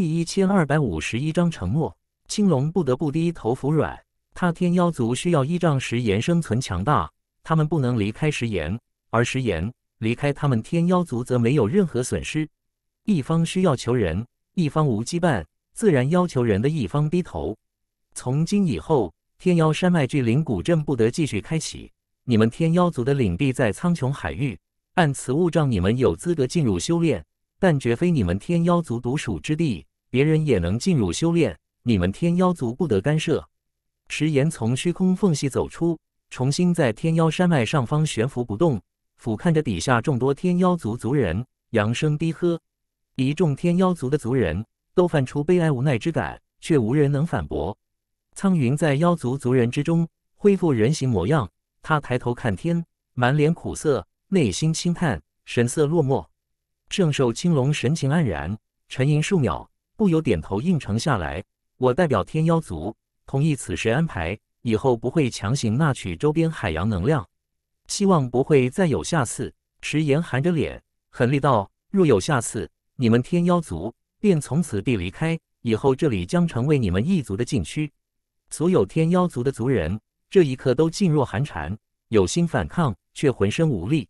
第一千二百五十一章承诺。青龙不得不低头服软。他天妖族需要依仗石岩生存强大，他们不能离开石岩，而石岩离开他们天妖族则没有任何损失。一方需要求人，一方无羁绊，自然要求人的一方低头。从今以后，天妖山脉巨灵古镇不得继续开启。你们天妖族的领地在苍穹海域，按此物障你们有资格进入修炼，但绝非你们天妖族独属之地。别人也能进入修炼，你们天妖族不得干涉。石岩从虚空缝隙走出，重新在天妖山脉上方悬浮不动，俯瞰着底下众多天妖族族人，扬声低喝。一众天妖族的族人都泛出悲哀无奈之感，却无人能反驳。苍云在妖族族人之中恢复人形模样，他抬头看天，满脸苦涩，内心轻叹，神色落寞。圣兽青龙神情黯然，沉吟数秒。不由点头应承下来，我代表天妖族同意此事安排，以后不会强行纳取周边海洋能量，希望不会再有下次。迟言含着脸，狠厉道：“若有下次，你们天妖族便从此地离开，以后这里将成为你们一族的禁区。”所有天妖族的族人这一刻都噤若寒蝉，有心反抗却浑身无力。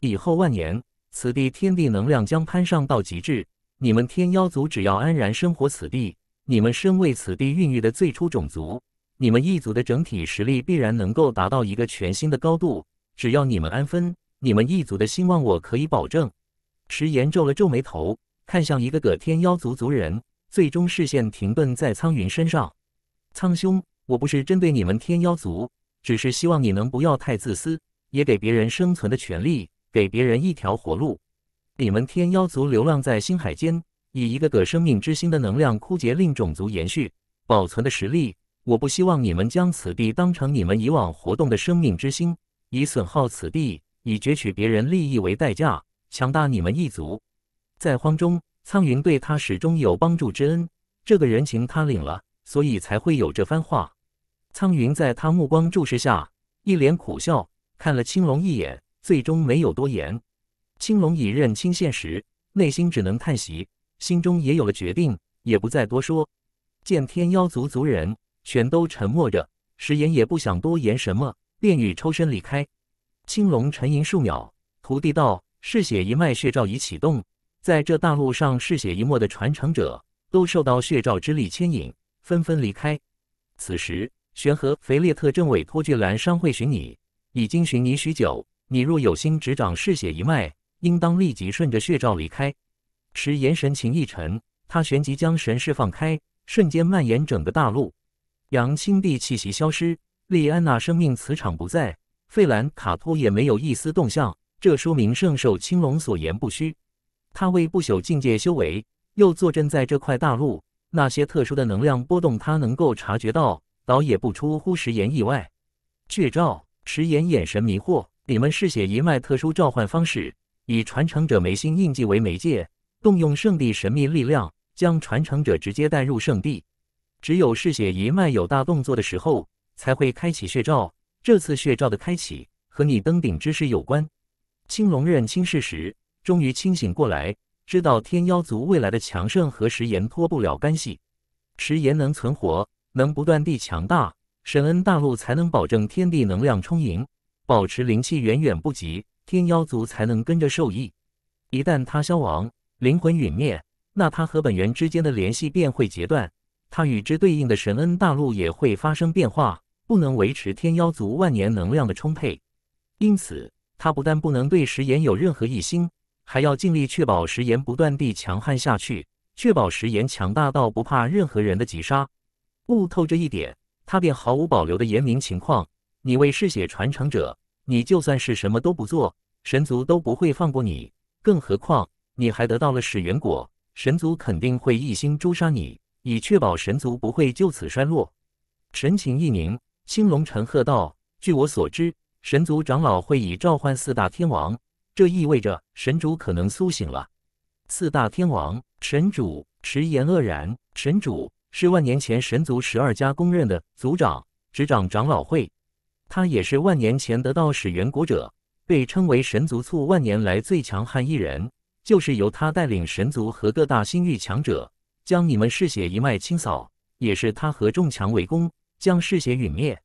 以后万年，此地天地能量将攀上到极致。你们天妖族只要安然生活此地，你们身为此地孕育的最初种族，你们一族的整体实力必然能够达到一个全新的高度。只要你们安分，你们一族的兴旺我可以保证。石岩皱了皱眉头，看向一个个天妖族族人，最终视线停顿在苍云身上。苍兄，我不是针对你们天妖族，只是希望你能不要太自私，也给别人生存的权利，给别人一条活路。你们天妖族流浪在星海间，以一个个生命之星的能量枯竭令种族延续保存的实力。我不希望你们将此地当成你们以往活动的生命之星，以损耗此地，以攫取别人利益为代价强大你们一族。在荒中，苍云对他始终有帮助之恩，这个人情他领了，所以才会有这番话。苍云在他目光注视下，一脸苦笑，看了青龙一眼，最终没有多言。青龙已认清现实，内心只能叹息，心中也有了决定，也不再多说。见天妖族族人全都沉默着，石岩也不想多言什么，便欲抽身离开。青龙沉吟数秒，徒弟道：“嗜血一脉血诏已启动，在这大陆上，嗜血一脉的传承者都受到血诏之力牵引，纷纷离开。”此时，玄和肥列特正委托巨兰商会寻你，已经寻你许久。你若有心执掌嗜血一脉，应当立即顺着血罩离开。迟岩神情一沉，他旋即将神释放开，瞬间蔓延整个大陆。杨青帝气息消失，莉安娜生命磁场不在，费兰卡托也没有一丝动向。这说明圣兽青龙所言不虚，他为不朽境界修为，又坐镇在这块大陆，那些特殊的能量波动他能够察觉到，倒也不出乎迟言意外。血罩，迟言眼神迷惑，你们嗜血一脉特殊召唤方式。以传承者眉心印记为媒介，动用圣地神秘力量，将传承者直接带入圣地。只有嗜血一脉有大动作的时候，才会开启血罩。这次血罩的开启和你登顶之事有关。青龙认清事实，终于清醒过来，知道天妖族未来的强盛和石岩脱不了干系。石岩能存活，能不断地强大，神恩大陆才能保证天地能量充盈，保持灵气远远不及。天妖族才能跟着受益。一旦他消亡，灵魂陨灭，那他和本源之间的联系便会截断，他与之对应的神恩大陆也会发生变化，不能维持天妖族万年能量的充沛。因此，他不但不能对食言有任何异心，还要尽力确保食言不断地强悍下去，确保食言强大到不怕任何人的击杀。悟透这一点，他便毫无保留的言明情况：你为嗜血传承者。你就算是什么都不做，神族都不会放过你。更何况你还得到了始源果，神族肯定会一心诛杀你，以确保神族不会就此衰落。神情一凝，青龙沉喝道：“据我所知，神族长老会已召唤四大天王，这意味着神主可能苏醒了。”四大天王，神主，迟言愕然。神主是万年前神族十二家公认的族长，执掌长老会。他也是万年前得道始源国者，被称为神族簇万年来最强悍一人，就是由他带领神族和各大星域强者将你们嗜血一脉清扫，也是他和众强围攻将嗜血陨灭。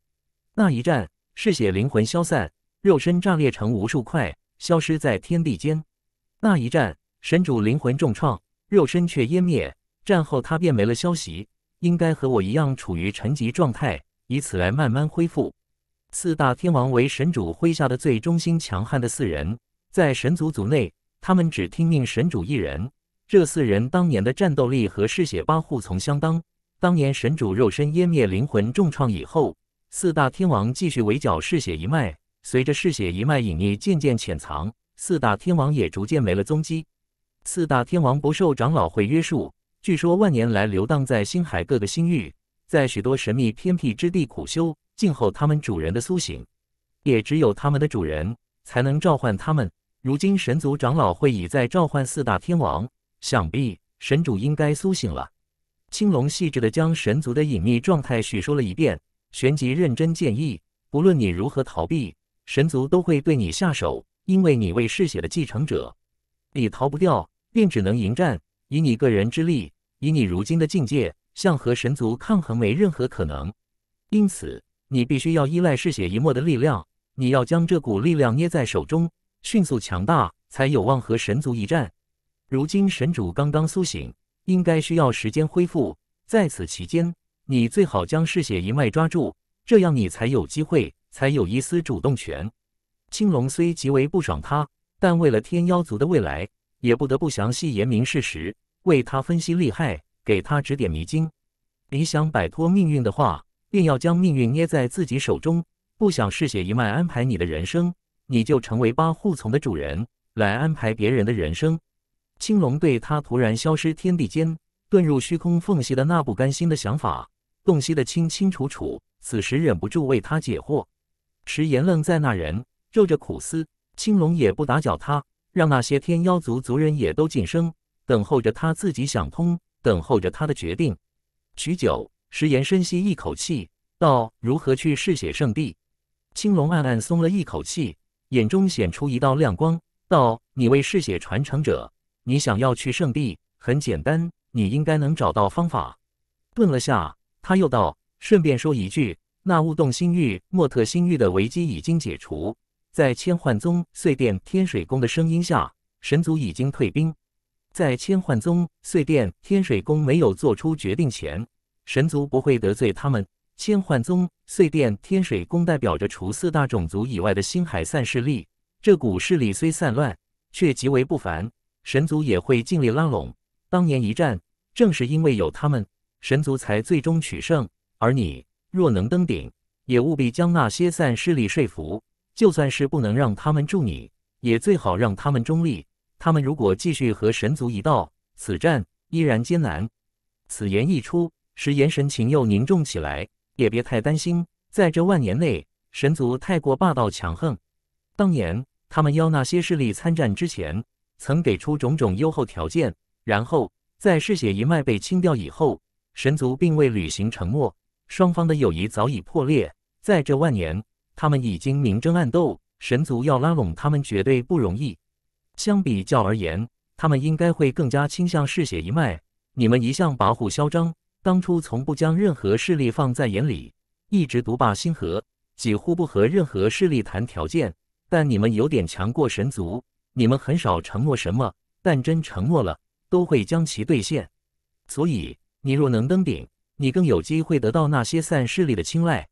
那一战，嗜血灵魂消散，肉身炸裂成无数块，消失在天地间。那一战，神主灵魂重创，肉身却湮灭。战后他便没了消息，应该和我一样处于沉寂状态，以此来慢慢恢复。四大天王为神主麾下的最忠心、强悍的四人，在神族族内，他们只听命神主一人。这四人当年的战斗力和嗜血八护从相当。当年神主肉身湮灭、灵魂重创以后，四大天王继续围剿嗜血一脉。随着嗜血一脉隐匿、渐渐潜藏，四大天王也逐渐没了踪迹。四大天王不受长老会约束，据说万年来流荡在星海各个星域，在许多神秘偏僻之地苦修。静候他们主人的苏醒，也只有他们的主人才能召唤他们。如今神族长老会已在召唤四大天王，想必神主应该苏醒了。青龙细致的将神族的隐秘状态叙说了一遍，旋即认真建议：，不论你如何逃避，神族都会对你下手，因为你为嗜血的继承者，你逃不掉，便只能迎战。以你个人之力，以你如今的境界，想和神族抗衡没任何可能。因此。你必须要依赖嗜血一脉的力量，你要将这股力量捏在手中，迅速强大，才有望和神族一战。如今神主刚刚苏醒，应该需要时间恢复，在此期间，你最好将嗜血一脉抓住，这样你才有机会，才有一丝主动权。青龙虽极为不爽他，但为了天妖族的未来，也不得不详细言明事实，为他分析利害，给他指点迷津。你想摆脱命运的话。便要将命运捏在自己手中，不想嗜血一脉安排你的人生，你就成为八户从的主人，来安排别人的人生。青龙对他突然消失天地间，遁入虚空缝隙的那不甘心的想法，洞悉的清清楚楚。此时忍不住为他解惑。迟延愣在那人，皱着苦思。青龙也不打搅他，让那些天妖族族人也都晋升，等候着他自己想通，等候着他的决定。许久。石岩深吸一口气，道：“如何去嗜血圣地？”青龙暗暗松了一口气，眼中显出一道亮光，道：“你为嗜血传承者，你想要去圣地，很简单，你应该能找到方法。”顿了下，他又道：“顺便说一句，那雾洞星域、莫特星域的危机已经解除，在千幻宗、碎殿、天水宫的声音下，神族已经退兵。在千幻宗、碎殿、天水宫没有做出决定前。”神族不会得罪他们。千幻宗、碎殿、天水宫代表着除四大种族以外的星海散势力。这股势力虽散乱，却极为不凡。神族也会尽力拉拢。当年一战，正是因为有他们，神族才最终取胜。而你若能登顶，也务必将那些散势力说服。就算是不能让他们助你，也最好让他们中立。他们如果继续和神族一道，此战依然艰难。此言一出。石岩神情又凝重起来，也别太担心。在这万年内，神族太过霸道强横。当年他们邀那些势力参战之前，曾给出种种优厚条件。然后在嗜血一脉被清掉以后，神族并未履行承诺，双方的友谊早已破裂。在这万年，他们已经明争暗斗，神族要拉拢他们绝对不容易。相比较而言，他们应该会更加倾向嗜血一脉。你们一向跋扈嚣张。当初从不将任何势力放在眼里，一直独霸星河，几乎不和任何势力谈条件。但你们有点强过神族，你们很少承诺什么，但真承诺了，都会将其兑现。所以，你若能登顶，你更有机会得到那些散势力的青睐。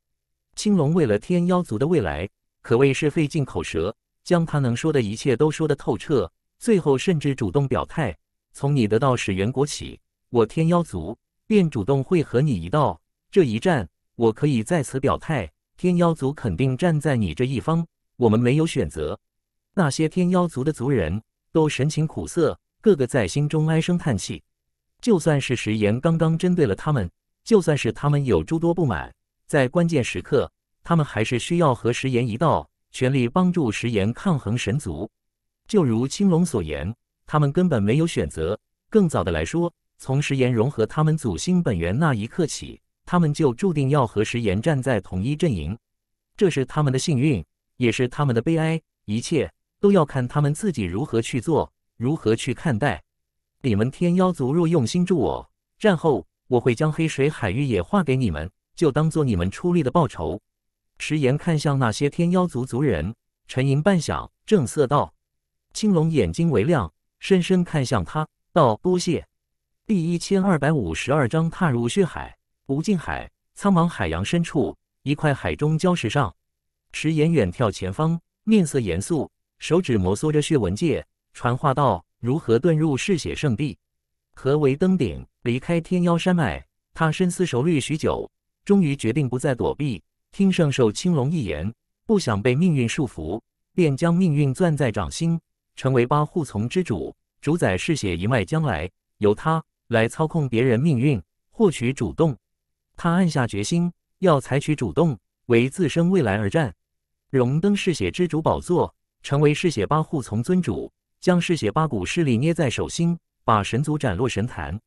青龙为了天妖族的未来，可谓是费尽口舌，将他能说的一切都说得透彻，最后甚至主动表态：从你得到始源国起，我天妖族。便主动会和你一道，这一战我可以在此表态，天妖族肯定站在你这一方，我们没有选择。那些天妖族的族人都神情苦涩，个个在心中唉声叹气。就算是石岩刚刚针对了他们，就算是他们有诸多不满，在关键时刻，他们还是需要和石岩一道，全力帮助石岩抗衡神族。就如青龙所言，他们根本没有选择。更早的来说。从石岩融合他们祖星本源那一刻起，他们就注定要和石岩站在同一阵营，这是他们的幸运，也是他们的悲哀。一切都要看他们自己如何去做，如何去看待。你们天妖族若用心助我，战后我会将黑水海域也划给你们，就当做你们出力的报酬。石岩看向那些天妖族族人，沉吟半晌，正色道：“青龙眼睛微亮，深深看向他，道：多谢。”第一千二百五十二章踏入血海。无尽海，苍茫海洋深处，一块海中礁石上，石岩远眺前方，面色严肃，手指摩挲着血纹戒，传话道：“如何遁入嗜血圣地？何为登顶？离开天妖山脉？”他深思熟虑许久，终于决定不再躲避，听圣兽青龙一言，不想被命运束缚，便将命运攥在掌心，成为八护从之主，主宰嗜血一脉将来，由他。来操控别人命运，获取主动。他暗下决心，要采取主动，为自身未来而战，荣登嗜血之主宝座，成为嗜血八护从尊主，将嗜血八股势力捏在手心，把神族斩落神坛。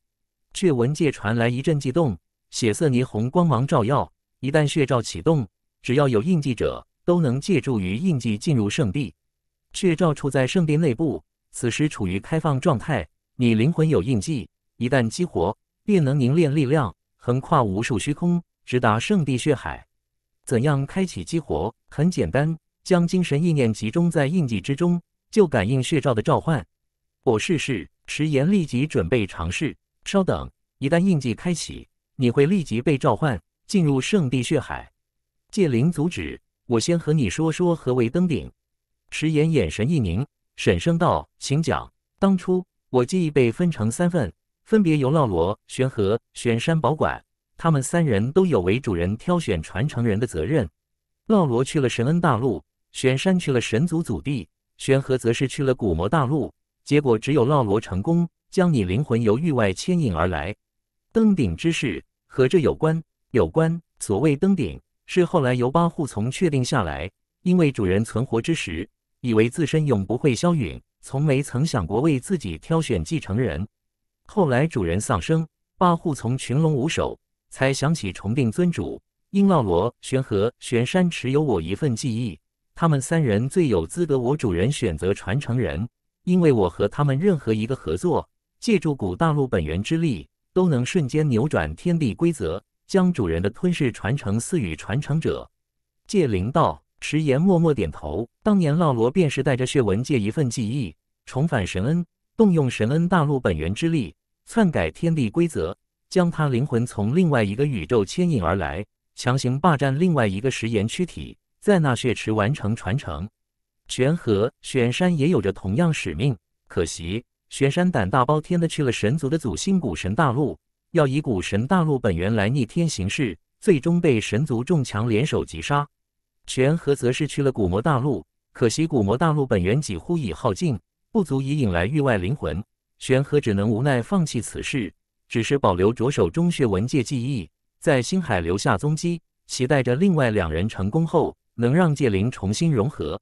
却闻界传来一阵悸动，血色霓虹光芒照耀。一旦血罩启动，只要有印记者，都能借助于印记进入圣地。血罩处在圣地内部，此时处于开放状态，你灵魂有印记。一旦激活，便能凝练力量，横跨无数虚空，直达圣地血海。怎样开启激活？很简单，将精神意念集中在印记之中，就感应血罩的召唤。我试试。迟言立即准备尝试。稍等，一旦印记开启，你会立即被召唤进入圣地血海。借灵阻止我，先和你说说何为登顶。迟言眼神一凝，沈声道：“请讲。”当初我记忆被分成三份。分别由嫪罗、玄和、玄山保管，他们三人都有为主人挑选传承人的责任。嫪罗去了神恩大陆，玄山去了神族祖地，玄和则是去了古魔大陆。结果只有嫪罗成功将你灵魂由域外牵引而来。登顶之事和这有关，有关。所谓登顶，是后来由八户从确定下来。因为主人存活之时，以为自身永不会消陨，从没曾想过为自己挑选继承人。后来主人丧生，八户从群龙无首，才想起重定尊主。因老罗、玄和、玄山持有我一份记忆，他们三人最有资格我主人选择传承人，因为我和他们任何一个合作，借助古大陆本源之力，都能瞬间扭转天地规则，将主人的吞噬传承赐予传承者。界灵道迟言默默点头。当年老罗便是带着血纹借一份记忆，重返神恩，动用神恩大陆本源之力。篡改天地规则，将他灵魂从另外一个宇宙牵引而来，强行霸占另外一个食盐躯体，在那血池完成传承。玄和玄山也有着同样使命，可惜玄山胆大包天的去了神族的祖星古神大陆，要以古神大陆本源来逆天行事，最终被神族众强联手击杀。玄和则是去了古魔大陆，可惜古魔大陆本源几乎已耗尽，不足以引来域外灵魂。玄和只能无奈放弃此事，只是保留着手中学文界记忆，在星海留下踪迹，期待着另外两人成功后，能让界灵重新融合。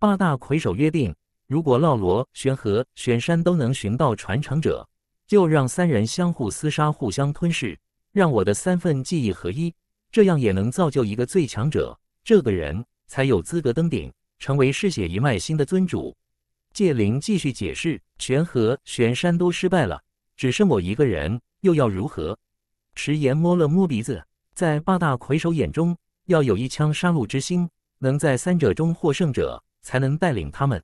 八大魁首约定，如果老罗、玄和、玄山都能寻到传承者，就让三人相互厮杀、互相吞噬，让我的三份记忆合一，这样也能造就一个最强者。这个人才有资格登顶，成为嗜血一脉新的尊主。界灵继续解释：“玄和玄山都失败了，只剩我一个人，又要如何？”迟岩摸了摸鼻子，在八大魁首眼中，要有一腔杀戮之心，能在三者中获胜者，才能带领他们。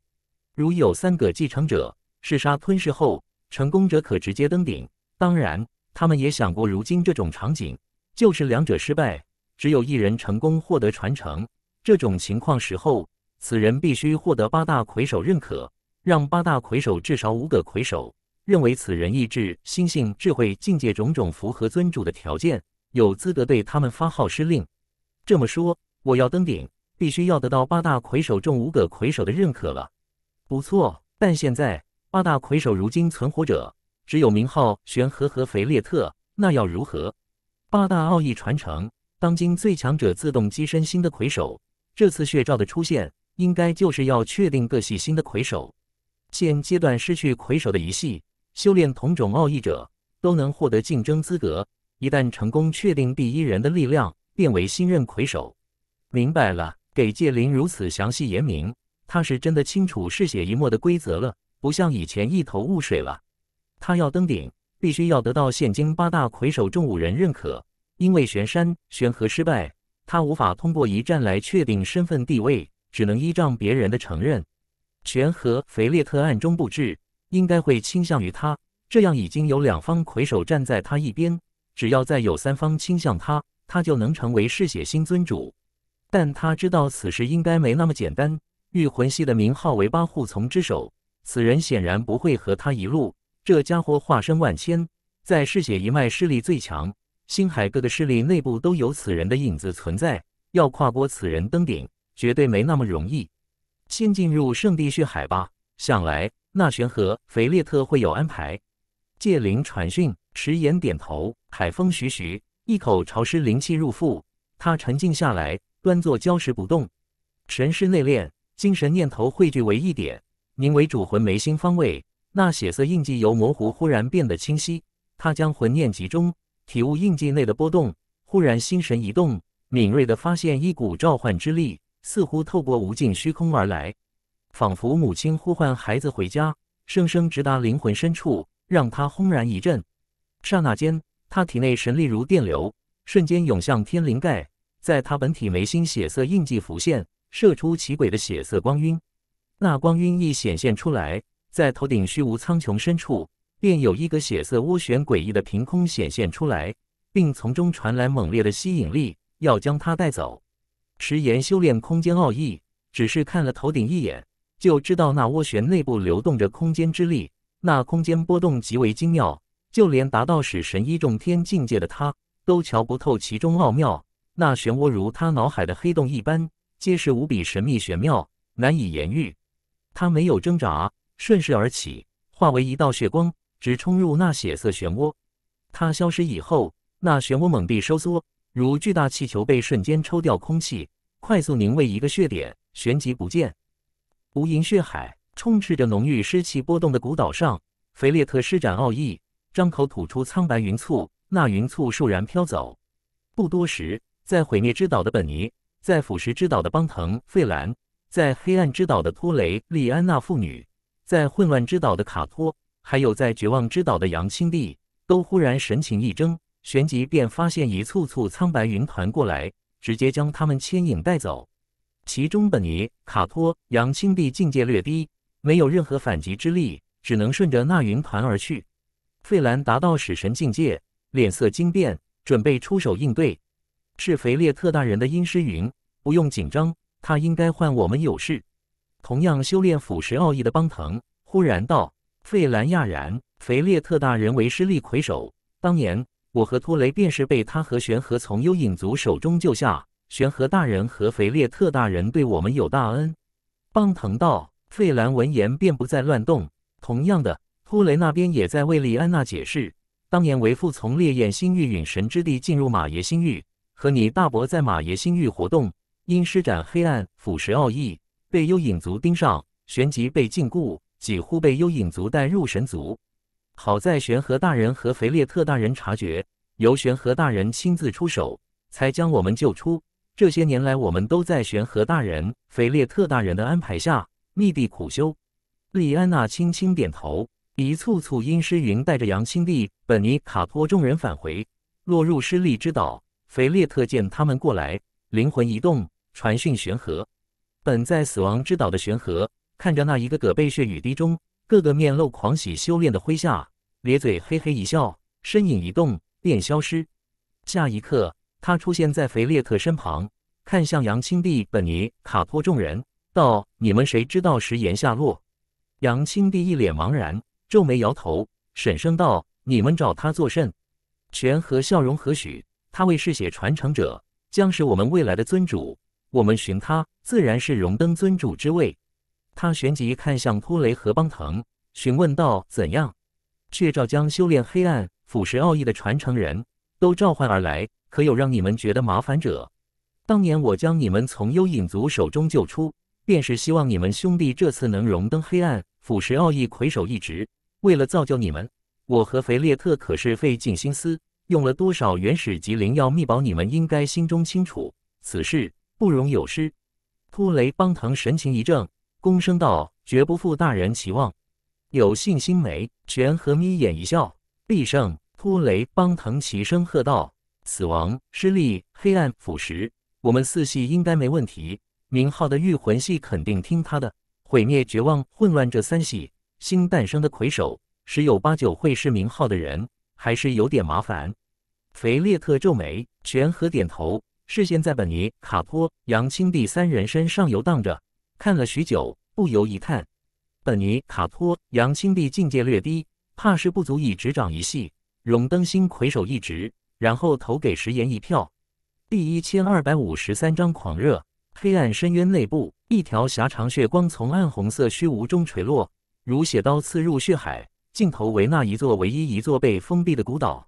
如有三个继承者，嗜杀吞噬后，成功者可直接登顶。当然，他们也想过如今这种场景，就是两者失败，只有一人成功获得传承，这种情况时候，此人必须获得八大魁首认可。让八大魁首至少五个魁首认为此人意志、心性、智慧、境界种种符合尊主的条件，有资格对他们发号施令。这么说，我要登顶，必须要得到八大魁首中五个魁首的认可了。不错，但现在八大魁首如今存活者只有名号玄和和腓列特，那要如何？八大奥义传承，当今最强者自动跻身新的魁首。这次血兆的出现，应该就是要确定各系新的魁首。现阶段失去魁首的一系，修炼同种奥义者都能获得竞争资格。一旦成功确定第一人的力量，变为新任魁首。明白了，给界灵如此详细言明，他是真的清楚嗜血一墨的规则了，不像以前一头雾水了。他要登顶，必须要得到现今八大魁首中五人认可。因为玄山、玄河失败，他无法通过一战来确定身份地位，只能依仗别人的承认。玄和腓列特暗中布置，应该会倾向于他。这样已经有两方魁首站在他一边，只要再有三方倾向他，他就能成为嗜血星尊主。但他知道此事应该没那么简单。御魂系的名号为八护从之首，此人显然不会和他一路。这家伙化身万千，在嗜血一脉势力最强，星海各的势力内部都有此人的影子存在。要跨过此人登顶，绝对没那么容易。先进入圣地血海吧，想来那玄和肥列特会有安排。借灵传讯，迟延点头。海风徐徐，一口潮湿灵气入腹，他沉静下来，端坐礁石不动。神识内炼，精神念头汇聚为一点，名为主魂眉心方位。那血色印记由模糊忽然变得清晰，他将魂念集中，体悟印记内的波动。忽然心神一动，敏锐地发现一股召唤之力。似乎透过无尽虚空而来，仿佛母亲呼唤孩子回家，声声直达灵魂深处，让他轰然一震。刹那间，他体内神力如电流，瞬间涌向天灵盖，在他本体眉心血色印记浮现，射出奇诡的血色光晕。那光晕一显现出来，在头顶虚无苍穹深处，便有一个血色涡旋诡异的凭空显现出来，并从中传来猛烈的吸引力，要将他带走。迟延修炼空间奥义，只是看了头顶一眼，就知道那涡旋内部流动着空间之力，那空间波动极为精妙，就连达到使神一重天境界的他，都瞧不透其中奥妙。那漩涡如他脑海的黑洞一般，皆是无比神秘玄妙，难以言喻。他没有挣扎，顺势而起，化为一道血光，直冲入那血色漩涡。他消失以后，那漩涡猛地收缩。如巨大气球被瞬间抽掉空气，快速凝为一个血点，旋即不见。无垠血海充斥着浓郁湿气波动的古岛上，菲列特施展奥义，张口吐出苍白云簇，那云簇倏然飘走。不多时，在毁灭之岛的本尼，在腐蚀之岛的邦腾费兰，在黑暗之岛的托雷利安娜父女，在混乱之岛的卡托，还有在绝望之岛的杨青丽，都忽然神情一怔。旋即便发现一簇簇苍白云团过来，直接将他们牵引带走。其中本尼卡托、杨青碧境界略低，没有任何反击之力，只能顺着那云团而去。费兰达到使神境界，脸色惊变，准备出手应对。是肥列特大人的阴尸云，不用紧张，他应该换我们有事。同样修炼腐蚀奥义的邦腾忽然道：“费兰讶然，肥列特大人为师力魁首，当年。”我和托雷便是被他和玄和从幽影族手中救下，玄和大人和肥列特大人对我们有大恩。邦腾道费兰闻言便不再乱动。同样的，托雷那边也在为利安娜解释：当年为父从烈焰星域陨神之地进入马爷星域，和你大伯在马爷星域活动，因施展黑暗腐蚀奥义被幽影族盯上，旋即被禁锢，几乎被幽影族带入神族。好在玄和大人和肥列特大人察觉，由玄和大人亲自出手，才将我们救出。这些年来，我们都在玄和大人、肥列特大人的安排下秘地苦修。莉安娜轻轻点头。一簇簇阴尸云带着杨青帝、本尼、卡托众人返回，落入失利之岛。肥列特见他们过来，灵魂一动，传讯玄和。本在死亡之岛的玄和看着那一个个被血雨滴中。各个面露狂喜，修炼的麾下咧嘴嘿嘿一笑，身影一动便消失。下一刻，他出现在肥列特身旁，看向杨青帝、本尼、卡托众人，道：“你们谁知道石岩下落？”杨青帝一脸茫然，皱眉摇头，沈声道：“你们找他作甚？”权和笑容何许？他为嗜血传承者，将是我们未来的尊主。我们寻他，自然是荣登尊主之位。他旋即看向托雷和邦腾，询问道：“怎样？却照将修炼黑暗腐蚀奥义的传承人都召唤而来，可有让你们觉得麻烦者？当年我将你们从幽影族手中救出，便是希望你们兄弟这次能荣登黑暗腐蚀奥义魁首一职。为了造就你们，我和菲列特可是费尽心思，用了多少原始级灵药秘宝，你们应该心中清楚。此事不容有失。”托雷、邦腾神情一怔。风声道：“绝不负大人期望，有信心没？”权和眯眼一笑：“必胜！”托雷邦腾齐声喝道：“死亡、失利、黑暗、腐蚀，我们四系应该没问题。明浩的御魂系肯定听他的。毁灭、绝望、混乱，这三系新诞生的魁首，十有八九会是明浩的人，还是有点麻烦。”肥列特皱眉，权和点头，视线在本尼、卡托、杨青第三人身上游荡着。看了许久，不由一叹：“本尼卡托杨青帝境界略低，怕是不足以执掌一系，荣登新魁首一职。”然后投给石岩一票。第一千二百五十三章狂热黑暗深渊内部，一条狭长血光从暗红色虚无中垂落，如血刀刺入血海。镜头为那一座唯一一座被封闭的孤岛。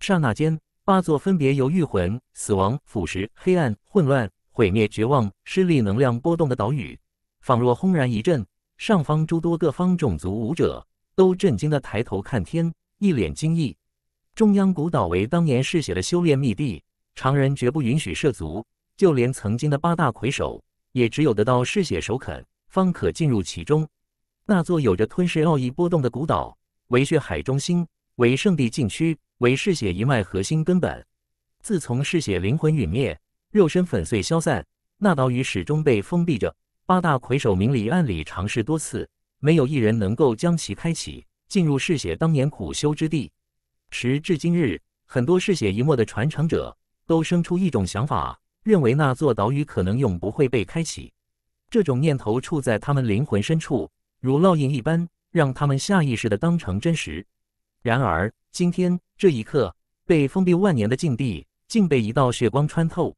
刹那间，八座分别由御魂、死亡、腐蚀、黑暗、混乱、毁灭、绝望、失利能量波动的岛屿。仿若轰然一震，上方诸多各方种族武者都震惊地抬头看天，一脸惊异。中央古岛为当年嗜血的修炼秘地，常人绝不允许涉足，就连曾经的八大魁首，也只有得到嗜血首肯，方可进入其中。那座有着吞噬奥义波动的古岛，为血海中心，为圣地禁区，为嗜血一脉核心根本。自从嗜血灵魂陨灭，肉身粉碎消散，那岛屿始终被封闭着。八大魁首明里暗里尝试多次，没有一人能够将其开启，进入嗜血当年苦修之地。时至今日，很多嗜血一脉的传承者都生出一种想法，认为那座岛屿可能永不会被开启。这种念头处在他们灵魂深处，如烙印一般，让他们下意识地当成真实。然而，今天这一刻，被封闭万年的禁地竟被一道血光穿透，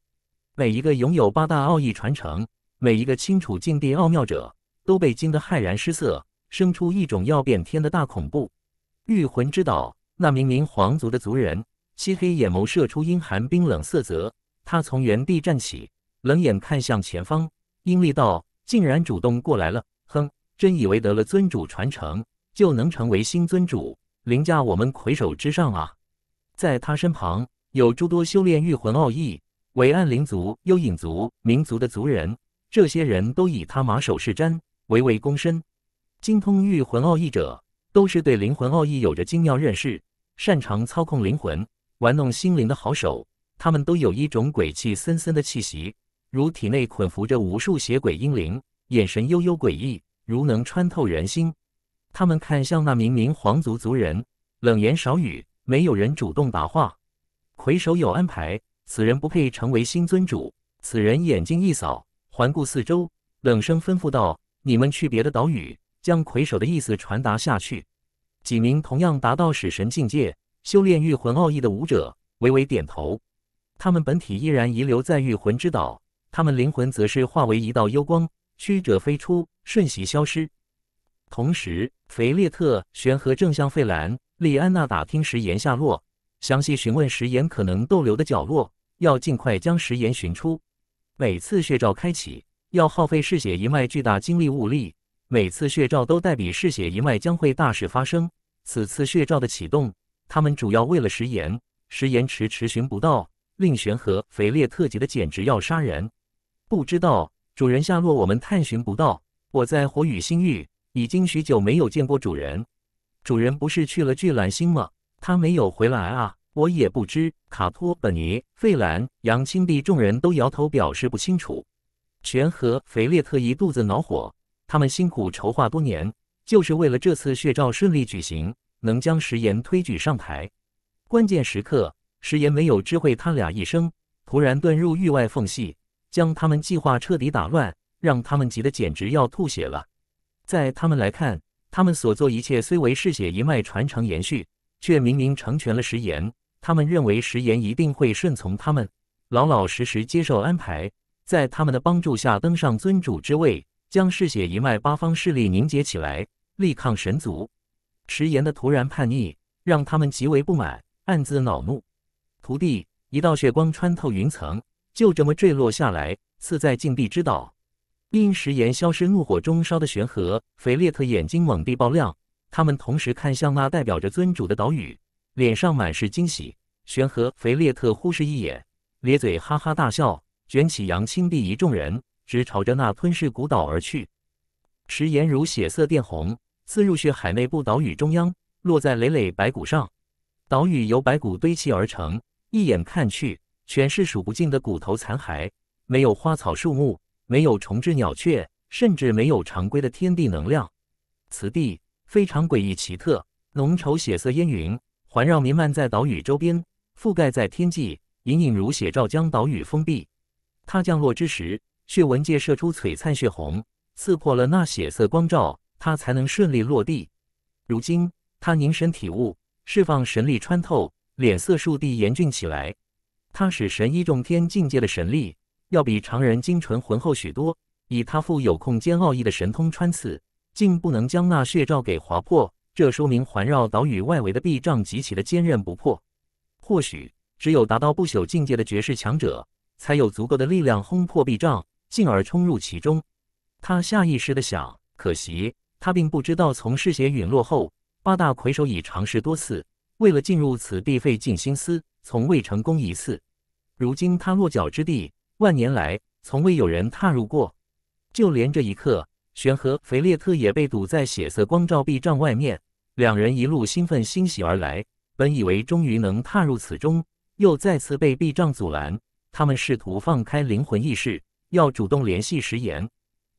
每一个拥有八大奥义传承。每一个清楚禁地奥妙者都被惊得骇然失色，生出一种要变天的大恐怖。御魂之岛那明明皇族的族人，漆黑眼眸射出阴寒冰冷色泽。他从原地站起，冷眼看向前方，阴厉道：“竟然主动过来了！哼，真以为得了尊主传承就能成为新尊主，凌驾我们魁首之上啊！”在他身旁有诸多修炼御魂奥义，伟岸灵族、幽影族、冥族的族人。这些人都以他马首是瞻，唯唯躬身。精通御魂奥义者，都是对灵魂奥义有着精妙认识，擅长操控灵魂、玩弄心灵的好手。他们都有一种鬼气森森的气息，如体内捆缚着无数邪鬼阴灵，眼神幽幽诡异，如能穿透人心。他们看向那冥冥皇族族人，冷言少语，没有人主动答话。魁首有安排，此人不配成为新尊主。此人眼睛一扫。环顾四周，冷声吩咐道：“你们去别的岛屿，将魁首的意思传达下去。”几名同样达到使神境界、修炼御魂奥义的武者微微点头。他们本体依然遗留在御魂之岛，他们灵魂则是化为一道幽光，曲折飞出，瞬息消失。同时，肥列特玄和正向费兰、莉安娜打听石岩下落，详细询问石岩可能逗留的角落，要尽快将石岩寻出。每次血罩开启，要耗费嗜血一脉巨大精力物力。每次血罩都代表嗜血一脉将会大事发生。此次血罩的启动，他们主要为了食盐。食盐迟迟寻不到，令玄和肥烈特急的简直要杀人。不知道主人下落，我们探寻不到。我在火雨星域已经许久没有见过主人。主人不是去了巨卵星吗？他没有回来啊。我也不知，卡托、本尼、费兰、杨青帝众人都摇头表示不清楚。全和菲列特一肚子恼火，他们辛苦筹划多年，就是为了这次血照顺利举行，能将食盐推举上台。关键时刻，食盐没有知会他俩一声，突然遁入域外缝隙，将他们计划彻底打乱，让他们急得简直要吐血了。在他们来看，他们所做一切虽为嗜血一脉传承延续，却明明成全了食盐。他们认为石岩一定会顺从他们，老老实实接受安排，在他们的帮助下登上尊主之位，将嗜血一脉八方势力凝结起来，力抗神族。石岩的突然叛逆让他们极为不满，暗自恼怒。徒弟，一道血光穿透云层，就这么坠落下来，刺在禁地之岛。因石岩消失，怒火中烧的玄和、菲列特眼睛猛地爆亮，他们同时看向那代表着尊主的岛屿。脸上满是惊喜，玄和肥列特忽视一眼，咧嘴哈哈大笑，卷起杨青帝一众人，直朝着那吞噬古岛而去。石岩如血色电红，刺入血海内部岛屿中央，落在累累白骨上。岛屿由白骨堆砌而成，一眼看去，全是数不尽的骨头残骸，没有花草树木，没有虫豸鸟雀，甚至没有常规的天地能量。此地非常诡异奇特，浓稠血色烟云。环绕弥漫在岛屿周边，覆盖在天际，隐隐如血罩将岛屿封闭。他降落之时，血纹界射出璀璨血红，刺破了那血色光照，他才能顺利落地。如今他凝神体悟，释放神力穿透，脸色倏地严峻起来。他使神医众天境界的神力，要比常人精纯浑厚许多，以他富有控间奥义的神通穿刺，竟不能将那血罩给划破。这说明环绕岛屿外围的壁障极其的坚韧不破，或许只有达到不朽境界的绝世强者，才有足够的力量轰破壁障，进而冲入其中。他下意识的想，可惜他并不知道，从嗜血陨落后，八大魁首已尝试多次，为了进入此地费尽心思，从未成功一次。如今他落脚之地，万年来从未有人踏入过，就连这一刻。玄和腓列特也被堵在血色光照壁障外面，两人一路兴奋欣喜而来，本以为终于能踏入此中，又再次被壁障阻拦。他们试图放开灵魂意识，要主动联系食言，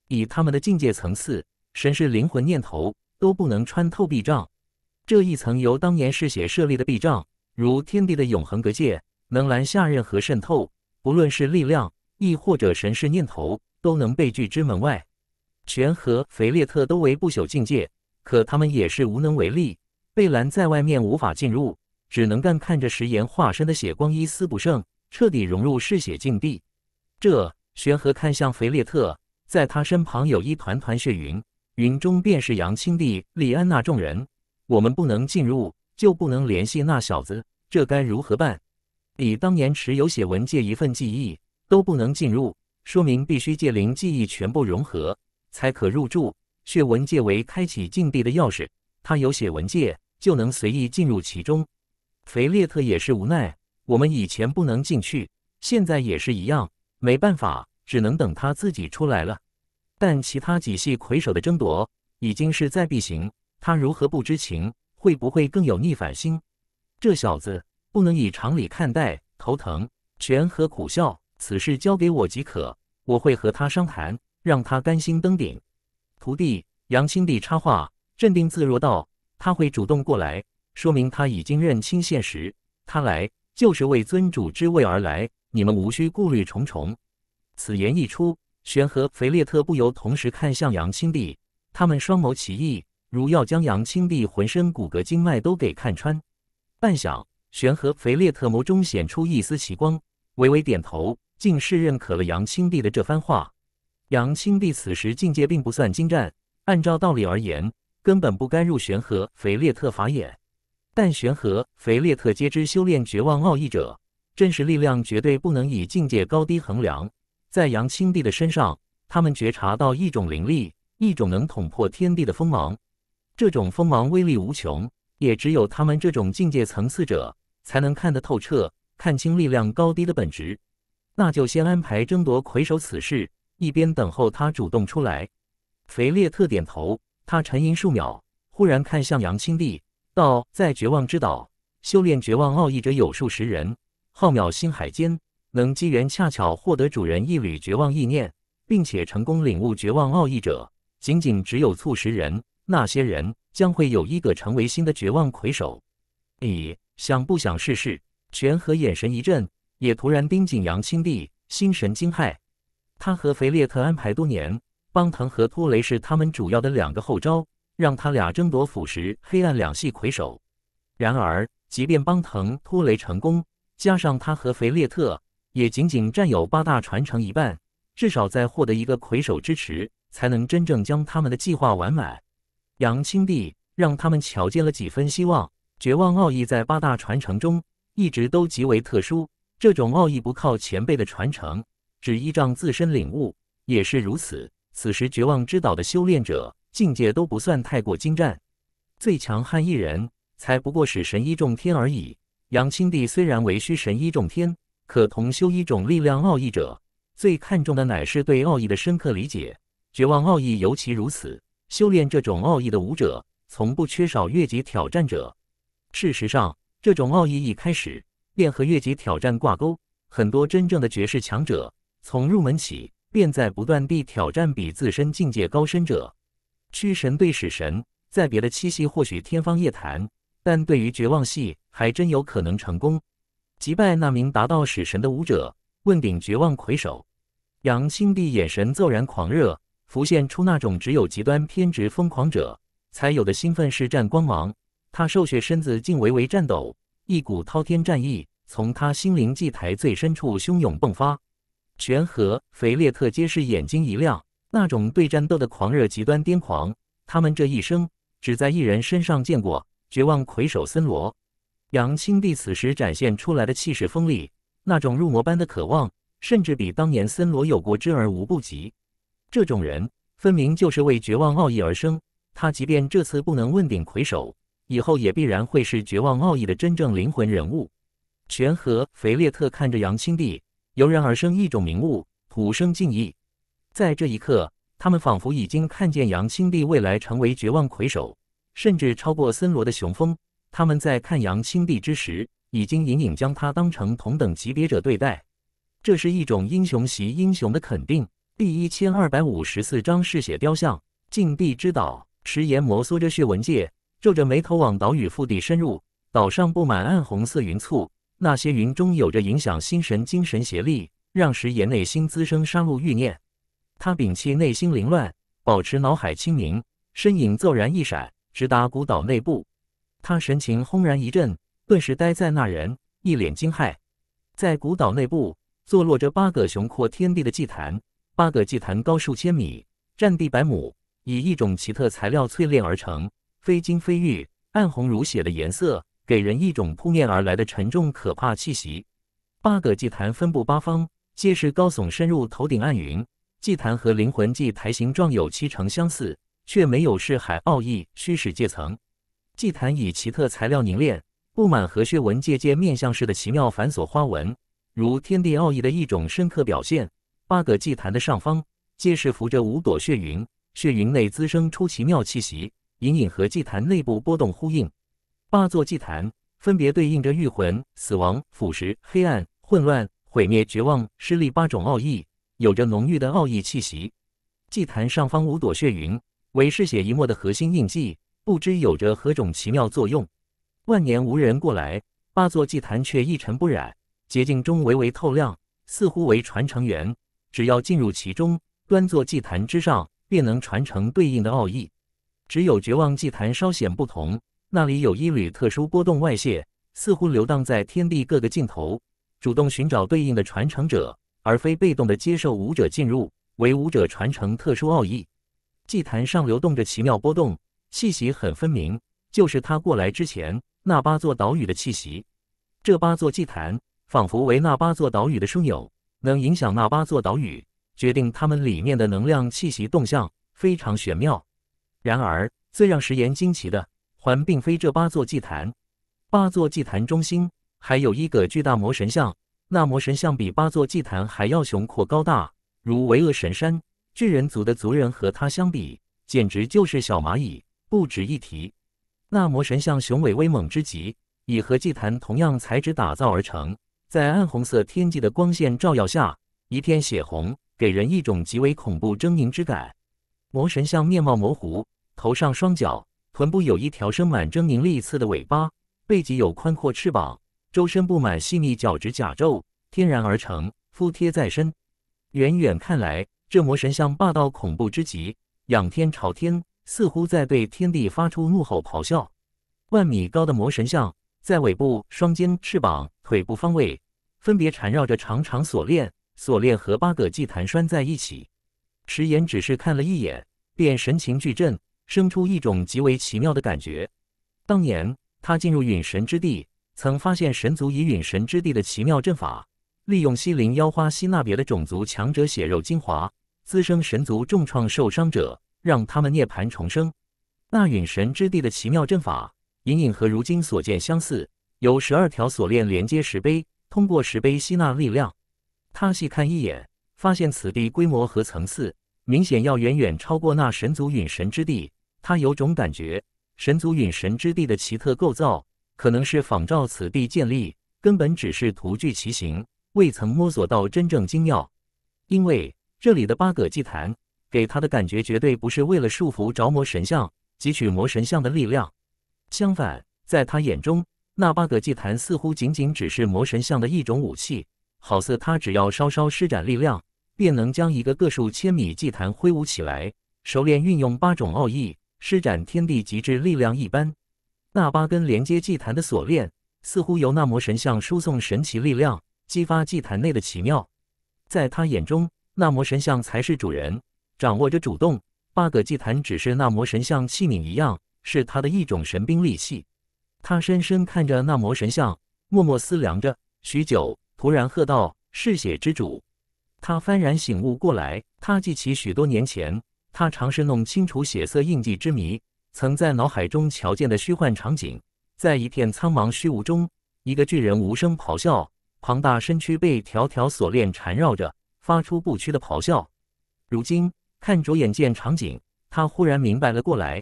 以他们的境界层次，神是灵魂念头都不能穿透壁障。这一层由当年嗜血设立的壁障，如天地的永恒隔界，能拦下任何渗透，不论是力量，亦或者神是念头，都能被拒之门外。玄和腓列特都为不朽境界，可他们也是无能为力。贝兰在外面无法进入，只能干看着食盐化身的血光一丝不剩，彻底融入嗜血禁地。这玄和看向腓列特，在他身旁有一团团血云，云中便是杨青帝、莉安娜众人。我们不能进入，就不能联系那小子，这该如何办？以当年持有血文界一份记忆都不能进入，说明必须借灵记忆全部融合。才可入住。血纹戒为开启禁地的钥匙，他有血纹戒就能随意进入其中。肥列特也是无奈，我们以前不能进去，现在也是一样，没办法，只能等他自己出来了。但其他几系魁首的争夺已经势在必行，他如何不知情？会不会更有逆反心？这小子不能以常理看待，头疼。权和苦笑，此事交给我即可，我会和他商谈。让他甘心登顶。徒弟杨青帝插话，镇定自若道：“他会主动过来，说明他已经认清现实。他来就是为尊主之位而来，你们无需顾虑重重。”此言一出，玄和腓列特不由同时看向杨青帝，他们双眸奇异，如要将杨青帝浑身骨骼经脉都给看穿。半晌，玄和腓列特眸中显出一丝奇光，微微点头，竟是认可了杨青帝的这番话。杨青帝此时境界并不算精湛，按照道理而言，根本不该入玄和腓列特法眼。但玄和腓列特皆知修炼绝望奥义者，真实力量绝对不能以境界高低衡量。在杨青帝的身上，他们觉察到一种灵力，一种能捅破天地的锋芒。这种锋芒威力无穷，也只有他们这种境界层次者才能看得透彻，看清力量高低的本质。那就先安排争夺魁首此事。一边等候他主动出来，肥列特点头。他沉吟数秒，忽然看向杨清丽，道：“在绝望之岛修炼绝望奥义者有数十人，浩渺星海间能机缘恰巧获得主人一缕绝望意念，并且成功领悟绝望奥义者，仅仅只有数十人。那些人将会有一个成为新的绝望魁首。你想不想试试？”泉和眼神一震，也突然盯紧杨清帝，心神惊骇。他和菲列特安排多年，邦腾和托雷是他们主要的两个后招，让他俩争夺腐蚀黑暗两系魁首。然而，即便邦腾、托雷成功，加上他和菲列特，也仅仅占有八大传承一半。至少在获得一个魁首支持，才能真正将他们的计划完满。杨钦帝让他们瞧见了几分希望。绝望奥义在八大传承中一直都极为特殊，这种奥义不靠前辈的传承。只依仗自身领悟，也是如此。此时绝望之岛的修炼者境界都不算太过精湛，最强悍一人，才不过是神医众天而已。杨青帝虽然为虚神医众天，可同修一种力量奥义者，最看重的乃是对奥义的深刻理解。绝望奥义尤其如此，修炼这种奥义的武者，从不缺少越级挑战者。事实上，这种奥义一开始便和越级挑战挂钩，很多真正的绝世强者。从入门起，便在不断地挑战比自身境界高深者。驱神对使神，在别的七系或许天方夜谭，但对于绝望系还真有可能成功，击败那名达到使神的武者，问鼎绝望魁首。杨兴帝眼神骤然狂热，浮现出那种只有极端偏执疯狂者才有的兴奋式战光芒。他瘦削身子竟微微颤抖，一股滔天战意从他心灵祭台最深处汹涌迸发。全和肥列特皆是眼睛一亮，那种对战斗的狂热极端癫狂，他们这一生只在一人身上见过——绝望魁首森罗。杨青帝此时展现出来的气势锋利，那种入魔般的渴望，甚至比当年森罗有过之而无不及。这种人分明就是为绝望奥义而生。他即便这次不能问鼎魁首，以后也必然会是绝望奥义的真正灵魂人物。全和肥列特看着杨青帝。油然而生一种名物，土生敬意。在这一刻，他们仿佛已经看见杨清帝未来成为绝望魁首，甚至超过森罗的雄风。他们在看杨清帝之时，已经隐隐将他当成同等级别者对待。这是一种英雄袭英雄的肯定。第一千二百五十四章嗜血雕像，禁地之岛。迟延摩挲着血纹戒，皱着眉头往岛屿腹地深入。岛上布满暗红色云簇。那些云中有着影响心神、精神邪力，让石岩内心滋生杀戮欲念。他摒弃内心凌乱，保持脑海清明，身影骤然一闪，直达古岛内部。他神情轰然一震，顿时呆在那人，一脸惊骇。在古岛内部，坐落着八个雄阔天地的祭坛，八个祭坛高数千米，占地百亩，以一种奇特材料淬炼而成，非金非玉，暗红如血的颜色。给人一种扑面而来的沉重可怕气息。八个祭坛分布八方，皆是高耸深入头顶暗云。祭坛和灵魂祭台形状有七成相似，却没有是海奥义虚实界层。祭坛以奇特材料凝练，布满和血纹界界面相似的奇妙繁琐花纹，如天地奥义的一种深刻表现。八个祭坛的上方，皆是浮着五朵血云，血云内滋生出奇妙气息，隐隐和祭坛内部波动呼应。八座祭坛分别对应着御魂、死亡、腐蚀、黑暗、混乱、毁灭、绝望、失利八种奥义，有着浓郁的奥义气息。祭坛上方五朵血云为嗜血一脉的核心印记，不知有着何种奇妙作用。万年无人过来，八座祭坛却一尘不染，洁净中微微透亮，似乎为传承源。只要进入其中，端坐祭坛之上，便能传承对应的奥义。只有绝望祭坛稍显不同。那里有一缕特殊波动外泄，似乎流荡在天地各个尽头，主动寻找对应的传承者，而非被动的接受武者进入，为武者传承特殊奥义。祭坛上流动着奇妙波动，气息很分明，就是他过来之前那八座岛屿的气息。这八座祭坛仿佛为那八座岛屿的枢纽，能影响那八座岛屿，决定他们里面的能量气息动向，非常玄妙。然而，最让石岩惊奇的。环并非这八座祭坛，八座祭坛中心还有一个巨大魔神像，那魔神像比八座祭坛还要雄阔高大，如巍峨神山。巨人族的族人和他相比，简直就是小蚂蚁，不值一提。那魔神像雄伟威猛之极，以和祭坛同样材质打造而成，在暗红色天际的光线照耀下，一片血红，给人一种极为恐怖狰狞之感。魔神像面貌模糊，头上双角。臀部有一条生满狰狞利刺的尾巴，背脊有宽阔翅膀，周身布满细腻角质甲胄，天然而成，敷贴在身。远远看来，这魔神像霸道恐怖之极，仰天朝天，似乎在对天地发出怒吼咆哮。万米高的魔神像，在尾部、双肩、翅膀、腿部方位，分别缠绕着长长锁链，锁链和八个祭坛拴在一起。迟岩只是看了一眼，便神情巨震。生出一种极为奇妙的感觉。当年他进入陨神之地，曾发现神族以陨神之地的奇妙阵法，利用西陵妖花吸纳别的种族强者血肉精华，滋生神族重创受伤者，让他们涅槃重生。那陨神之地的奇妙阵法，隐隐和如今所见相似，有十二条锁链连接石碑，通过石碑吸纳力量。他细看一眼，发现此地规模和层次明显要远远超过那神族陨神之地。他有种感觉，神族陨神之地的奇特构造，可能是仿照此地建立，根本只是徒具其形，未曾摸索到真正精要。因为这里的八个祭坛，给他的感觉绝对不是为了束缚着魔神像，汲取魔神像的力量。相反，在他眼中，那八个祭坛似乎仅仅只是魔神像的一种武器，好似他只要稍稍施展力量，便能将一个个数千米祭坛挥舞起来，熟练运用八种奥义。施展天地极致力量一般，那八根连接祭坛的锁链似乎由那魔神像输送神奇力量，激发祭坛内的奇妙。在他眼中，那魔神像才是主人，掌握着主动。八个祭坛只是那魔神像器皿一样，是他的一种神兵利器。他深深看着那魔神像，默默思量着许久，突然喝道：“嗜血之主！”他幡然醒悟过来，他记起许多年前。他尝试弄清楚血色印记之谜，曾在脑海中瞧见的虚幻场景，在一片苍茫虚无中，一个巨人无声咆哮，庞大身躯被条条锁链缠绕着，发出不屈的咆哮。如今看着眼见场景，他忽然明白了过来，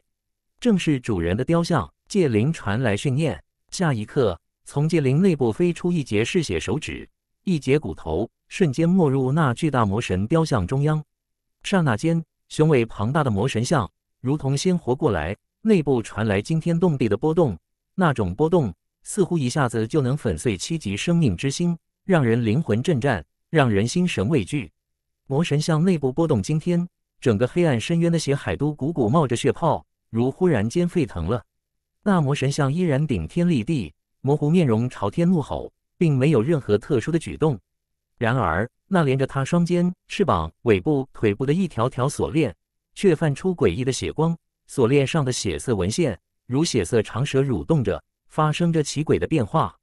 正是主人的雕像。借灵传来训练。下一刻，从借灵内部飞出一截嗜血手指，一截骨头瞬间没入那巨大魔神雕像中央，刹那间。雄伟庞大的魔神像如同鲜活过来，内部传来惊天动地的波动，那种波动似乎一下子就能粉碎七级生命之心，让人灵魂震颤，让人心神畏惧。魔神像内部波动惊天，整个黑暗深渊的血海都鼓鼓冒着血泡，如忽然间沸腾了。那魔神像依然顶天立地，模糊面容朝天怒吼，并没有任何特殊的举动。然而，那连着他双肩、翅膀、尾部、腿部的一条条锁链，却泛出诡异的血光。锁链上的血色纹线如血色长蛇蠕动着，发生着奇诡的变化。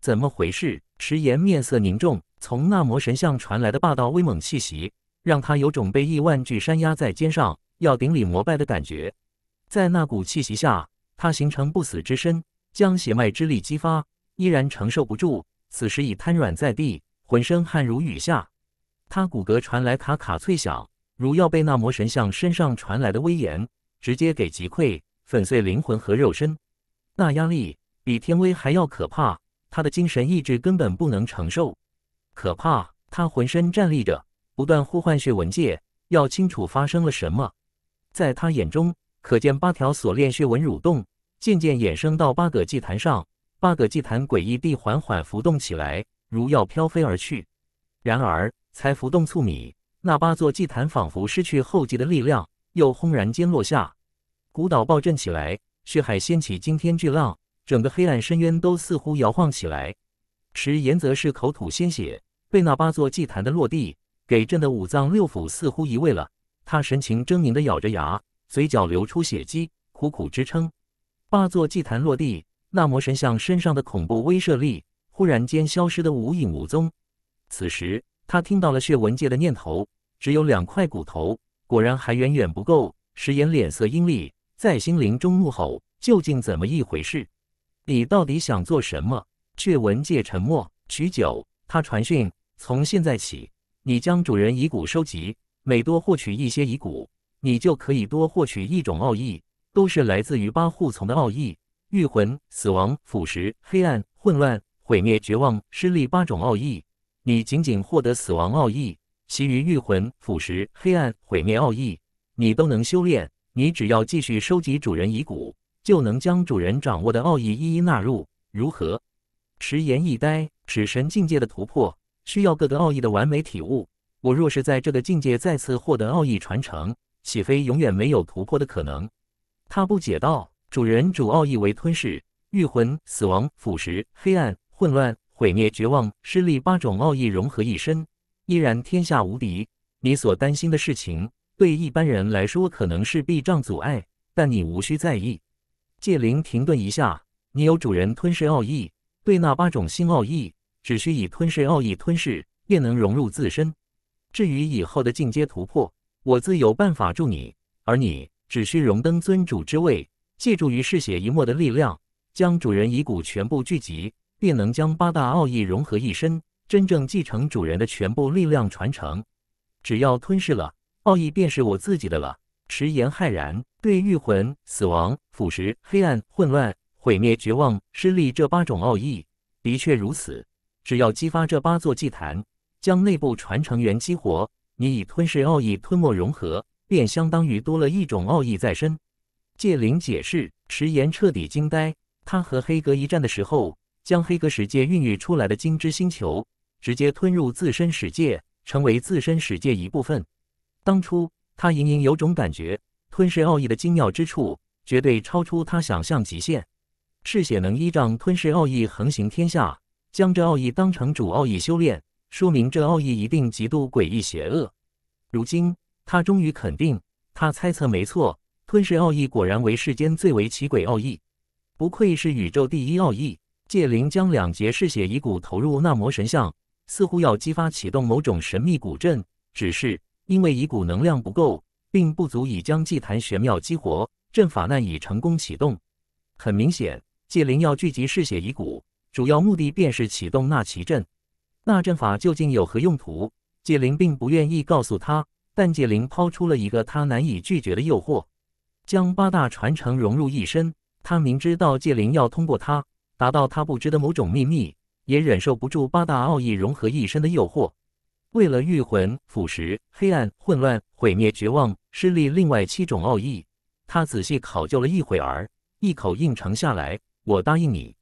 怎么回事？迟延面色凝重，从那魔神像传来的霸道威猛气息，让他有种被亿万巨山压在肩上，要顶礼膜拜的感觉。在那股气息下，他形成不死之身，将血脉之力激发，依然承受不住，此时已瘫软在地。浑身汗如雨下，他骨骼传来咔咔脆响，如要被那魔神像身上传来的威严直接给击溃、粉碎灵魂和肉身。那压力比天威还要可怕，他的精神意志根本不能承受。可怕！他浑身站立着，不断呼唤血纹界，要清楚发生了什么。在他眼中，可见八条锁链血纹蠕动，渐渐衍生到八个祭坛上，八个祭坛诡异地缓缓浮动起来。如要飘飞而去，然而才浮动数米，那八座祭坛仿佛失去后继的力量，又轰然间落下，古岛暴震起来，血海掀起惊天巨浪，整个黑暗深渊都似乎摇晃起来。池岩则是口吐鲜血，被那八座祭坛的落地给震得五脏六腑似乎移位了，他神情狰狞地咬着牙，嘴角流出血迹，苦苦支撑。八座祭坛落地，那魔神像身上的恐怖威慑力。忽然间消失得无影无踪。此时，他听到了血纹界的念头：只有两块骨头，果然还远远不够。石岩脸色阴厉，在心灵中怒吼：“究竟怎么一回事？你到底想做什么？”血纹界沉默许久，他传讯：“从现在起，你将主人遗骨收集，每多获取一些遗骨，你就可以多获取一种奥义，都是来自于八护从的奥义：御魂、死亡、腐蚀、黑暗、混乱。”毁灭、绝望、失利八种奥义，你仅仅获得死亡奥义，其余御魂、腐蚀、黑暗、毁灭奥义你都能修炼。你只要继续收集主人遗骨，就能将主人掌握的奥义一一纳入。如何？持言一呆，使神境界的突破需要各个奥义的完美体悟。我若是在这个境界再次获得奥义传承，岂非永远没有突破的可能？他不解道：“主人主奥义为吞噬、御魂、死亡、腐蚀、黑暗。”混乱、毁灭、绝望、失利八种奥义融合一身，依然天下无敌。你所担心的事情，对一般人来说可能是避障阻碍，但你无需在意。借灵停顿一下，你有主人吞噬奥义，对那八种新奥义，只需以吞噬奥义吞噬，便能融入自身。至于以后的进阶突破，我自有办法助你，而你只需荣登尊主之位，借助于嗜血一墨的力量，将主人遗骨全部聚集。便能将八大奥义融合一身，真正继承主人的全部力量传承。只要吞噬了奥义，便是我自己的了。迟言骇然，对御魂、死亡、腐蚀、黑暗、混乱、毁灭、绝望、失利这八种奥义，的确如此。只要激发这八座祭坛，将内部传承源激活，你以吞噬奥义吞没融合，便相当于多了一种奥义在身。戒灵解释，迟言彻底惊呆。他和黑格一战的时候。将黑格世界孕育出来的金之星球直接吞入自身世界，成为自身世界一部分。当初他隐隐有种感觉，吞噬奥义的精妙之处绝对超出他想象极限。嗜血能依仗吞噬奥义横行天下，将这奥义当成主奥义修炼，说明这奥义一定极度诡异邪恶。如今他终于肯定，他猜测没错，吞噬奥义果然为世间最为奇诡奥义，不愧是宇宙第一奥义。界灵将两节嗜血遗骨投入纳魔神像，似乎要激发启动某种神秘古阵。只是因为遗骨能量不够，并不足以将祭坛玄妙激活，阵法难以成功启动。很明显，界灵要聚集嗜血遗骨，主要目的便是启动纳奇阵。那阵法究竟有何用途？界灵并不愿意告诉他，但界灵抛出了一个他难以拒绝的诱惑：将八大传承融入一身。他明知道界灵要通过他。达到他不知的某种秘密，也忍受不住八大奥义融合一身的诱惑。为了御魂、腐蚀、黑暗、混乱、毁灭、绝望、失利，另外七种奥义，他仔细考究了一会儿，一口应承下来：“我答应你。”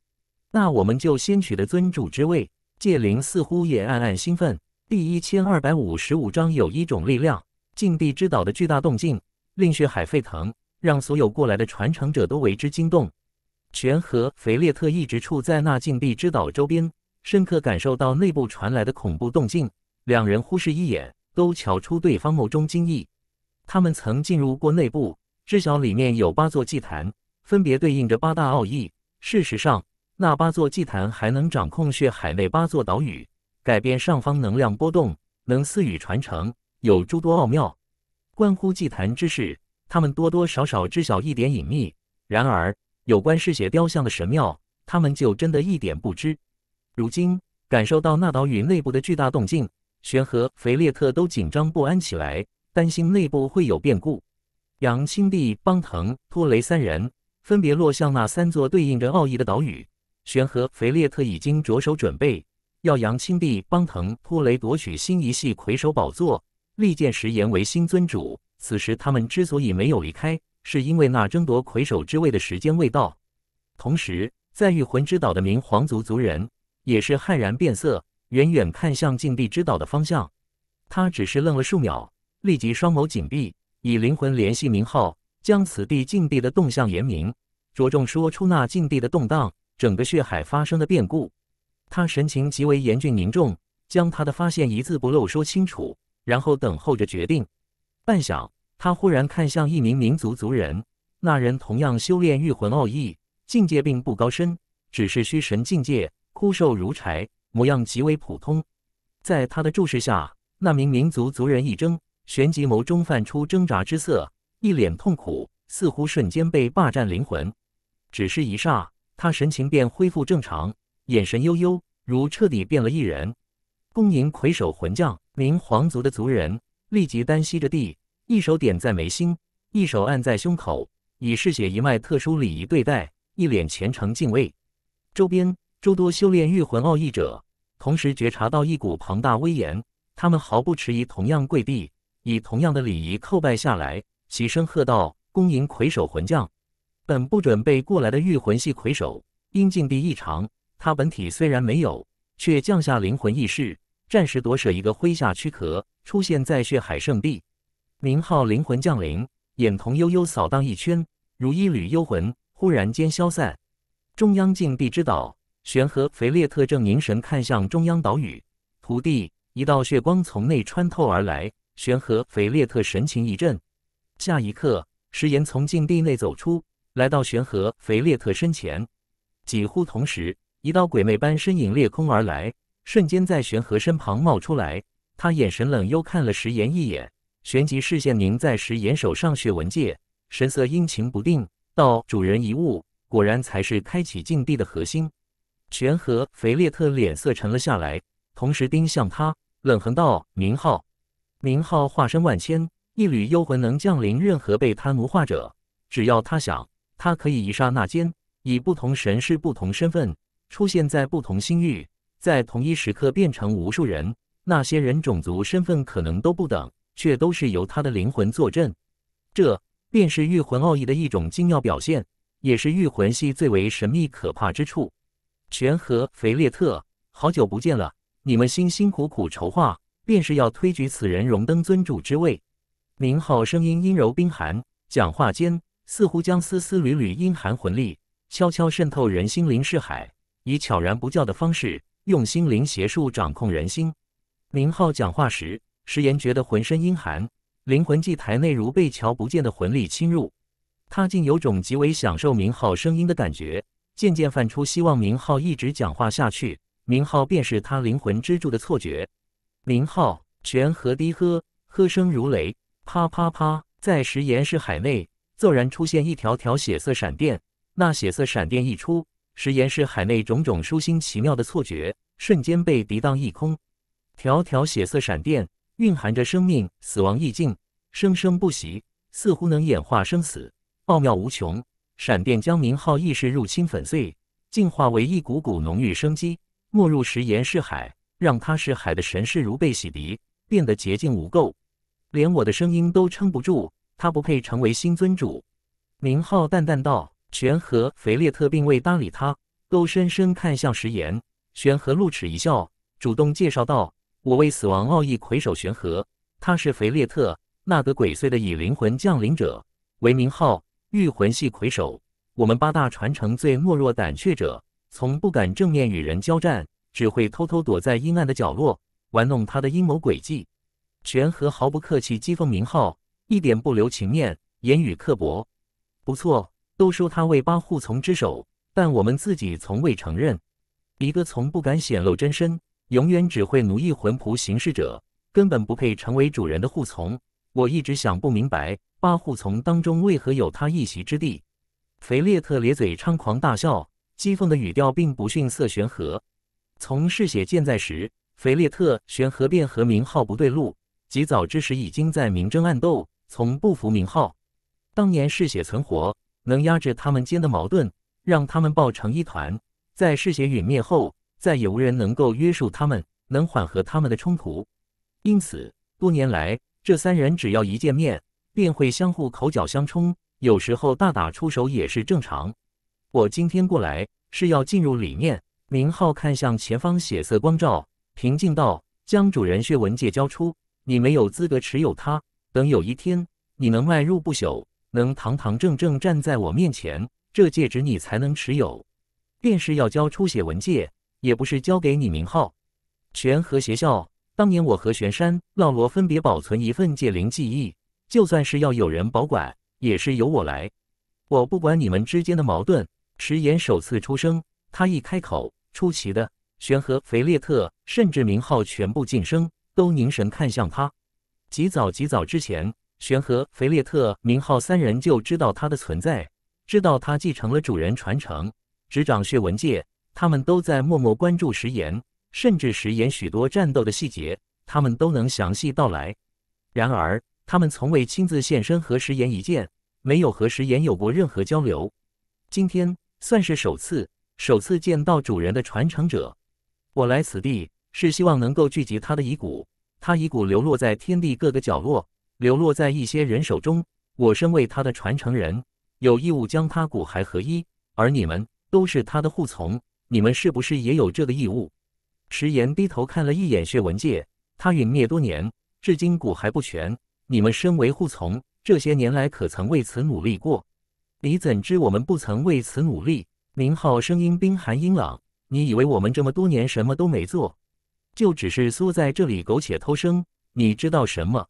那我们就先取得尊主之位。戒灵似乎也暗暗兴奋。第一千二百五十五章有一种力量，禁地之岛的巨大动静令血海沸腾，让所有过来的传承者都为之惊动。玄和腓列特一直处在那禁闭之岛周边，深刻感受到内部传来的恐怖动静。两人忽视一眼，都瞧出对方眸中惊异。他们曾进入过内部，知晓里面有八座祭坛，分别对应着八大奥义。事实上，那八座祭坛还能掌控血海内八座岛屿，改变上方能量波动，能赐予传承，有诸多奥妙。关乎祭坛之事，他们多多少少知晓一点隐秘。然而。有关嗜血雕像的神庙，他们就真的一点不知。如今感受到那岛屿内部的巨大动静，玄和腓列特都紧张不安起来，担心内部会有变故。杨青帝、邦腾、托雷三人分别落向那三座对应着奥义的岛屿。玄和腓列特已经着手准备，要杨青帝、邦腾、托雷夺取新一系魁首宝座，立剑石岩为新尊主。此时他们之所以没有离开。是因为那争夺魁首之位的时间未到，同时在御魂之岛的明皇族族人也是骇然变色，远远看向禁地之岛的方向。他只是愣了数秒，立即双眸紧闭，以灵魂联系明浩，将此地禁地的动向言明，着重说出那禁地的动荡，整个血海发生的变故。他神情极为严峻凝重，将他的发现一字不漏说清楚，然后等候着决定。半晌。他忽然看向一名民族族人，那人同样修炼御魂奥义，境界并不高深，只是虚神境界，枯瘦如柴，模样极为普通。在他的注视下，那名民族族人一怔，旋即眸中泛出挣扎之色，一脸痛苦，似乎瞬间被霸占灵魂。只是一霎，他神情便恢复正常，眼神悠悠，如彻底变了一人。恭迎魁首魂将，明皇族的族人立即单膝着地。一手点在眉心，一手按在胸口，以嗜血一脉特殊礼仪对待，一脸虔诚敬畏。周边诸多修炼御魂奥义者，同时觉察到一股庞大威严，他们毫不迟疑，同样跪地，以同样的礼仪叩拜下来，齐声喝道：“恭迎魁首魂将！”本不准备过来的御魂系魁首，因境地异常，他本体虽然没有，却降下灵魂意识，暂时夺舍一个麾下躯壳，出现在血海圣地。名号灵魂降临，眼瞳悠悠扫荡一圈，如一缕幽魂，忽然间消散。中央禁地之岛，玄和肥列特正凝神看向中央岛屿。徒地，一道血光从内穿透而来，玄和肥列特神情一震。下一刻，石岩从禁地内走出，来到玄和肥列特身前。几乎同时，一道鬼魅般身影裂空而来，瞬间在玄和身旁冒出来。他眼神冷幽看了石岩一眼。旋即视线凝在石岩手上血纹界，神色阴晴不定，道：“主人遗物果然才是开启禁地的核心。”玄和肥列特脸色沉了下来，同时盯向他，冷哼道：“名号，名号化身万千，一缕幽魂能降临任何被他奴化者。只要他想，他可以一刹那间以不同神识、不同身份出现在不同星域，在同一时刻变成无数人，那些人种族、身份可能都不等。”却都是由他的灵魂坐镇，这便是御魂奥义的一种精妙表现，也是御魂系最为神秘可怕之处。全和肥列特，好久不见了，你们辛辛苦苦筹划，便是要推举此人荣登尊主之位。明浩声音阴柔冰寒，讲话间似乎将丝丝缕缕阴寒魂力悄悄渗透人心灵视海，以悄然不叫的方式，用心灵邪术掌控人心。明浩讲话时。石岩觉得浑身阴寒，灵魂祭台内如被瞧不见的魂力侵入，他竟有种极为享受明浩声音的感觉，渐渐泛出希望明浩一直讲话下去，明浩便是他灵魂支柱的错觉。明浩泉和低喝，喝声如雷，啪啪啪，在石岩石海内骤然出现一条条血色闪电，那血色闪电一出，石岩石海内种种舒心奇妙的错觉瞬间被涤荡一空，条条血色闪电。蕴含着生命、死亡意境，生生不息，似乎能演化生死，奥妙无穷。闪电将明浩意识入侵粉碎，进化为一股股浓郁生机，没入石岩是海，让他是海的神识如被洗涤，变得洁净无垢，连我的声音都撑不住。他不配成为新尊主。明浩淡淡道：“玄和、肥列特并未搭理他，都深深看向石岩。玄和露齿一笑，主动介绍道。”我为死亡奥义魁首玄和，他是肥列特，那个鬼祟的以灵魂降临者为名号，御魂系魁首。我们八大传承最懦弱胆怯者，从不敢正面与人交战，只会偷偷躲在阴暗的角落，玩弄他的阴谋诡计。玄和毫不客气讥讽名号，一点不留情面，言语刻薄。不错，都说他为八护从之首，但我们自己从未承认，一个从不敢显露真身。永远只会奴役魂仆行事者，根本不配成为主人的护从。我一直想不明白，八护从当中为何有他一席之地。肥列特咧嘴猖狂大笑，讥讽的语调并不逊色玄和。从嗜血剑在时，肥列特、玄和便和名号不对路，及早之时已经在明争暗斗，从不服名号。当年嗜血存活，能压制他们间的矛盾，让他们抱成一团。在嗜血陨灭后。再也无人能够约束他们，能缓和他们的冲突。因此，多年来这三人只要一见面，便会相互口角相冲，有时候大打出手也是正常。我今天过来是要进入里面。明浩看向前方血色光照，平静道：“将主人血纹戒交出，你没有资格持有它。等有一天你能迈入不朽，能堂堂正正站在我面前，这戒指你才能持有。便是要交出血纹戒。”也不是交给你，明浩、玄和学校。当年我和玄山、老罗分别保存一份界灵记忆，就算是要有人保管，也是由我来。我不管你们之间的矛盾。迟延首次出声，他一开口，出奇的，玄和、肥列特，甚至名号全部晋升，都凝神看向他。极早极早之前，玄和、肥列特、名号三人就知道他的存在，知道他继承了主人传承，执掌血纹界。他们都在默默关注食盐，甚至食盐许多战斗的细节，他们都能详细道来。然而，他们从未亲自现身和食盐一见，没有和食盐有过任何交流。今天算是首次，首次见到主人的传承者。我来此地是希望能够聚集他的遗骨，他遗骨流落在天地各个角落，流落在一些人手中。我身为他的传承人，有义务将他骨骸合一，而你们都是他的护从。你们是不是也有这个义务？迟岩低头看了一眼血文界，他陨灭多年，至今骨还不全。你们身为护从，这些年来可曾为此努力过？你怎知我们不曾为此努力？明浩声音冰寒阴冷，你以为我们这么多年什么都没做，就只是缩在这里苟且偷生？你知道什么？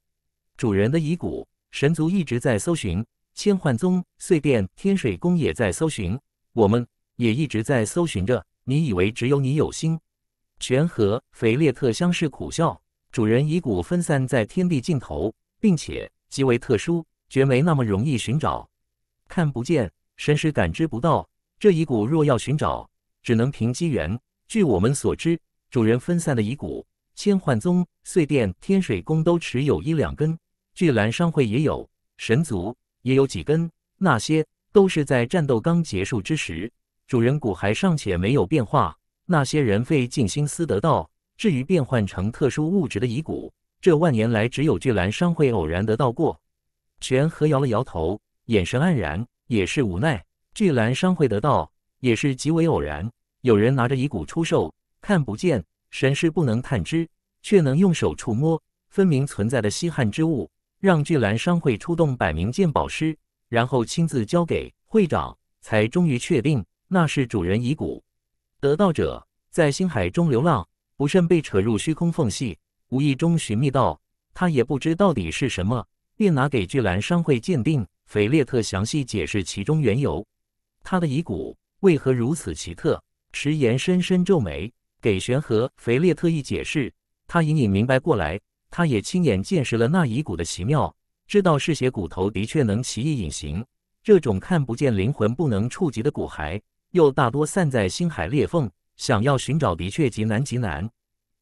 主人的遗骨，神族一直在搜寻，千幻宗、碎变、天水宫也在搜寻我们。也一直在搜寻着。你以为只有你有心？全和肥列特相视苦笑。主人遗骨分散在天地尽头，并且极为特殊，绝没那么容易寻找。看不见，神识感知不到。这遗骨若要寻找，只能凭机缘。据我们所知，主人分散的遗骨，千幻宗、碎殿、天水宫都持有一两根，巨澜商会也有，神族也有几根。那些都是在战斗刚结束之时。主人骨还尚且没有变化，那些人费尽心思得到，至于变换成特殊物质的遗骨，这万年来只有巨兰商会偶然得到过。权和摇了摇头，眼神黯然，也是无奈。巨兰商会得到，也是极为偶然。有人拿着遗骨出售，看不见，神识不能探知，却能用手触摸，分明存在的稀罕之物，让巨兰商会出动百名鉴宝师，然后亲自交给会长，才终于确定。那是主人遗骨，得道者在星海中流浪，不慎被扯入虚空缝隙，无意中寻觅到，他也不知到底是什么，便拿给巨兰商会鉴定。斐列特详细解释其中缘由，他的遗骨为何如此奇特？迟延深深皱眉，给玄和斐列特意解释，他隐隐明白过来，他也亲眼见识了那遗骨的奇妙，知道嗜血骨头的确能奇异隐形，这种看不见、灵魂不能触及的骨骸。又大多散在星海裂缝，想要寻找的确极难极难。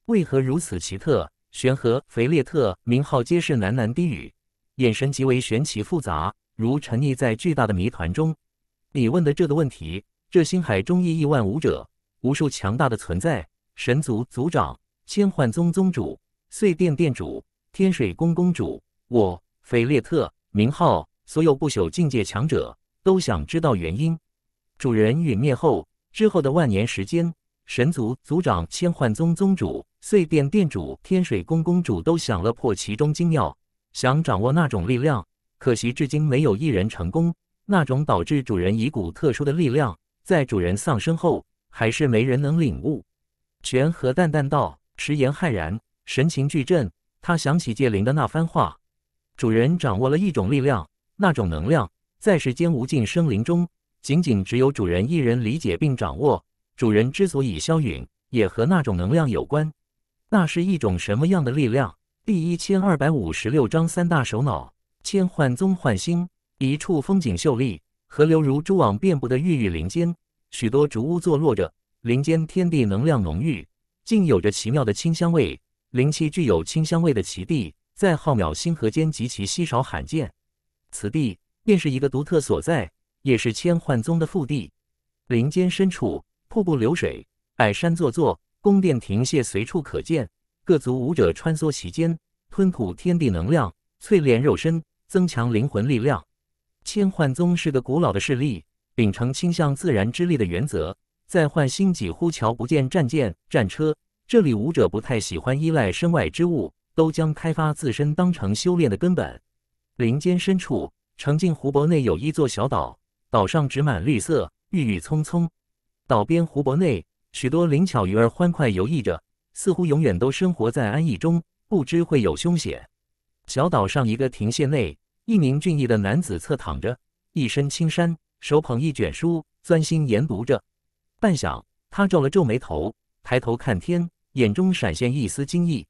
为何如此奇特？玄和斐列特名号皆是喃喃低语，眼神极为玄奇复杂，如沉溺在巨大的谜团中。你问的这个问题，这星海中亿万武者、无数强大的存在，神族族长、千幻宗宗主、碎殿殿主、天水宫宫主，我斐列特名号，所有不朽境界强者，都想知道原因。主人陨灭后，之后的万年时间，神族族长、千幻宗宗主、碎殿殿主、天水宫宫主都想了破其中精要，想掌握那种力量。可惜至今没有一人成功。那种导致主人遗骨特殊的力量，在主人丧生后，还是没人能领悟。玄和淡淡道：“迟言骇然，神情巨震。他想起界灵的那番话：主人掌握了一种力量，那种能量，在世间无尽生灵中。”仅仅只有主人一人理解并掌握。主人之所以消陨，也和那种能量有关。那是一种什么样的力量？第一千二百五十六章三大首脑。千幻宗幻星一处风景秀丽、河流如蛛网遍布的郁郁林间，许多竹屋坐落着。林间天地能量浓郁，竟有着奇妙的清香味。灵气具有清香味的奇地，在浩渺星河间极其稀少罕见。此地便是一个独特所在。也是千幻宗的腹地，林间深处，瀑布流水，矮山座座，宫殿亭榭随处可见。各族武者穿梭其间，吞吐天地能量，淬炼肉身，增强灵魂力量。千幻宗是个古老的势力，秉承倾向自然之力的原则。在幻星几乎瞧不见战舰、战车，这里武者不太喜欢依赖身外之物，都将开发自身当成修炼的根本。林间深处，澄净湖泊内有一座小岛。岛上植满绿色，郁郁葱葱。岛边湖泊内，许多灵巧鱼儿欢快游弋着，似乎永远都生活在安逸中，不知会有凶险。小岛上一个亭榭内，一名俊逸的男子侧躺着，一身青衫，手捧一卷书，专心研读着。半晌，他皱了皱眉头，抬头看天，眼中闪现一丝惊异。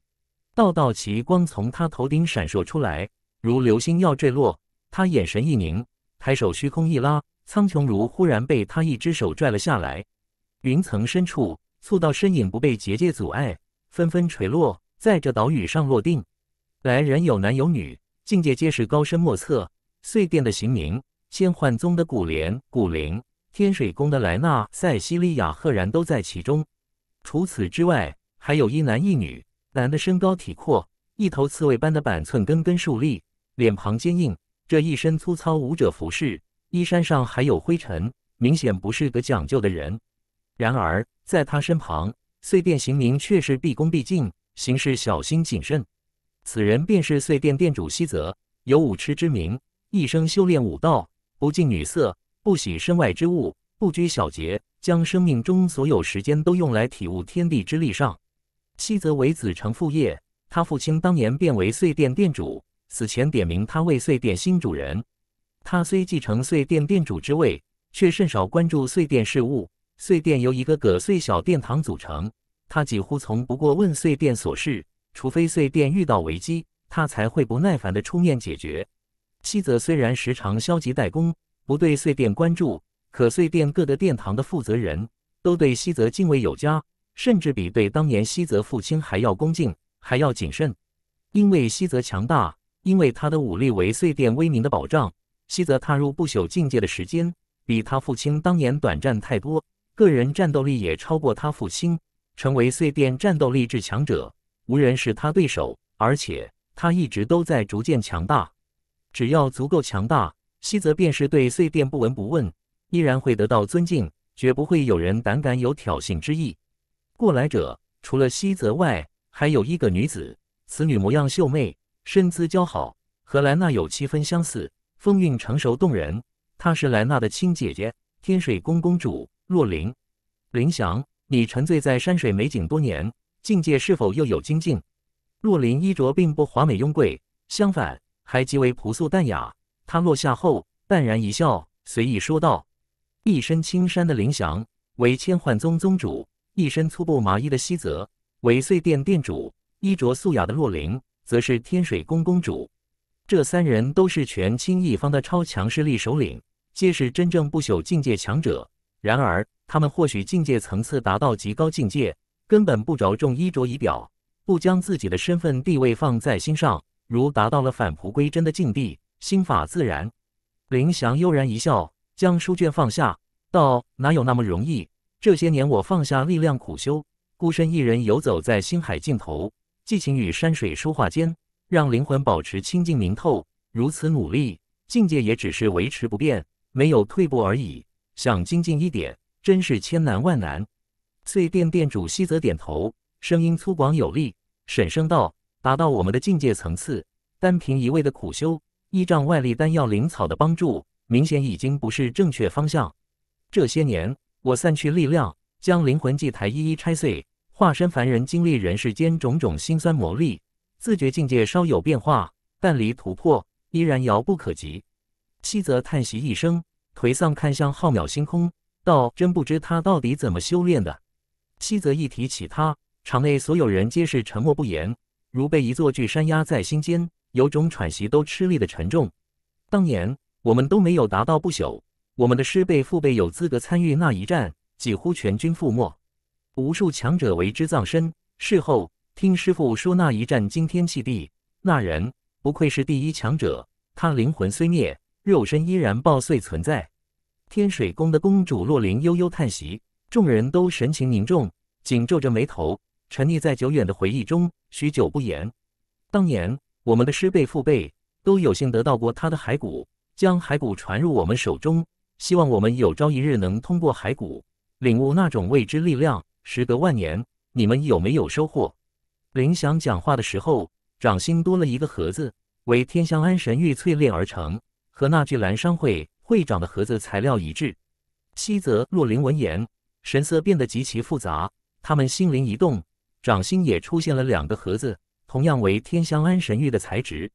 道道奇光从他头顶闪烁出来，如流星要坠落。他眼神一凝，抬手虚空一拉。苍穹如忽然被他一只手拽了下来，云层深处，促到身影不被结界阻碍，纷纷垂落在这岛屿上落定。来人有男有女，境界皆是高深莫测。碎殿的行名，仙幻宗的古莲、古灵、天水宫的莱纳、塞西利亚赫然都在其中。除此之外，还有一男一女，男的身高体阔，一头刺猬般的板寸根根竖立，脸庞坚硬，这一身粗糙武者服饰。衣衫上还有灰尘，明显不是个讲究的人。然而在他身旁，碎殿行明却是毕恭毕敬，行事小心谨慎。此人便是碎殿店主西泽，有武痴之名，一生修炼武道，不近女色，不喜身外之物，不拘小节，将生命中所有时间都用来体悟天地之力。上西泽为子承父业，他父亲当年便为碎殿店主，死前点名他为碎殿新主人。他虽继承碎殿殿主之位，却甚少关注碎殿事务。碎殿由一个个碎小殿堂组成，他几乎从不过问碎殿琐事，除非碎殿遇到危机，他才会不耐烦地出面解决。西泽虽然时常消极怠工，不对碎殿关注，可碎殿各的殿堂的负责人都对西泽敬畏有加，甚至比对当年西泽父亲还要恭敬，还要谨慎。因为西泽强大，因为他的武力为碎殿威名的保障。西泽踏入不朽境界的时间，比他父亲当年短暂太多。个人战斗力也超过他父亲，成为碎电战斗力至强者，无人是他对手。而且他一直都在逐渐强大。只要足够强大，西泽便是对碎电不闻不问，依然会得到尊敬，绝不会有人胆敢有挑衅之意。过来者除了西泽外，还有一个女子。此女模样秀媚，身姿姣好，和兰娜有七分相似。风韵成熟动人，她是莱娜的亲姐姐，天水宫公主洛琳。林翔，你沉醉在山水美景多年，境界是否又有精进？洛琳衣着并不华美雍贵，相反还极为朴素淡雅。她落下后，淡然一笑，随意说道：“一身青衫的林翔为千幻宗宗主，一身粗布麻衣的西泽为碎殿殿主，衣着素雅的洛琳，则是天水宫公主。”这三人都是全倾一方的超强势力首领，皆是真正不朽境界强者。然而，他们或许境界层次达到极高境界，根本不着重衣着仪表，不将自己的身份地位放在心上，如达到了返璞归真的境地，心法自然。林翔悠然一笑，将书卷放下，道：“哪有那么容易？这些年我放下力量苦修，孤身一人游走在星海尽头，寄情于山水书画间。”让灵魂保持清净明透，如此努力，境界也只是维持不变，没有退步而已。想精进一点，真是千难万难。碎店店主西泽点头，声音粗犷有力，沈声道：“达到我们的境界层次，单凭一味的苦修，依仗外力、丹药、灵草的帮助，明显已经不是正确方向。这些年，我散去力量，将灵魂祭台一一拆碎，化身凡人，经历人世间种种辛酸磨砺。”自觉境界稍有变化，但离突破依然遥不可及。西泽叹息一声，颓丧看向浩渺星空，道：“真不知他到底怎么修炼的。”西泽一提起他，场内所有人皆是沉默不言，如被一座巨山压在心间，有种喘息都吃力的沉重。当年我们都没有达到不朽，我们的师辈父辈有资格参与那一战，几乎全军覆没，无数强者为之葬身。事后。听师傅说那一战惊天泣地，那人不愧是第一强者，他灵魂虽灭，肉身依然爆碎存在。天水宫的公主洛灵悠悠叹息，众人都神情凝重，紧皱着眉头，沉溺在久远的回忆中，许久不言。当年我们的师辈父辈都有幸得到过他的骸骨，将骸骨传入我们手中，希望我们有朝一日能通过骸骨领悟那种未知力量。时隔万年，你们有没有收获？林翔讲话的时候，掌心多了一个盒子，为天香安神玉淬炼而成，和那具蓝商会会长的盒子材料一致。西泽洛林闻言，神色变得极其复杂。他们心灵一动，掌心也出现了两个盒子，同样为天香安神玉的材质。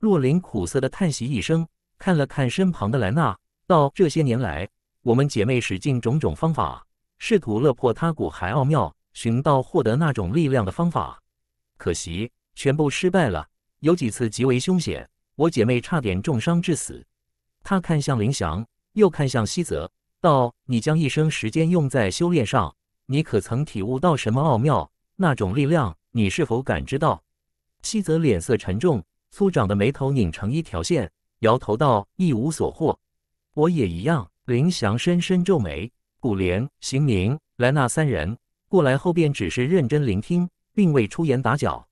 洛林苦涩的叹息一声，看了看身旁的莱娜，道：“这些年来，我们姐妹使尽种种方法，试图勒破他骨骸奥妙，寻到获得那种力量的方法。”可惜，全部失败了。有几次极为凶险，我姐妹差点重伤致死。他看向林翔，又看向西泽，道：“你将一生时间用在修炼上，你可曾体悟到什么奥妙？那种力量，你是否感知到？”西泽脸色沉重，粗长的眉头拧成一条线，摇头道：“一无所获。”我也一样。林翔深深皱眉。古莲、邢宁、莱娜三人过来后，便只是认真聆听。并未出言打搅。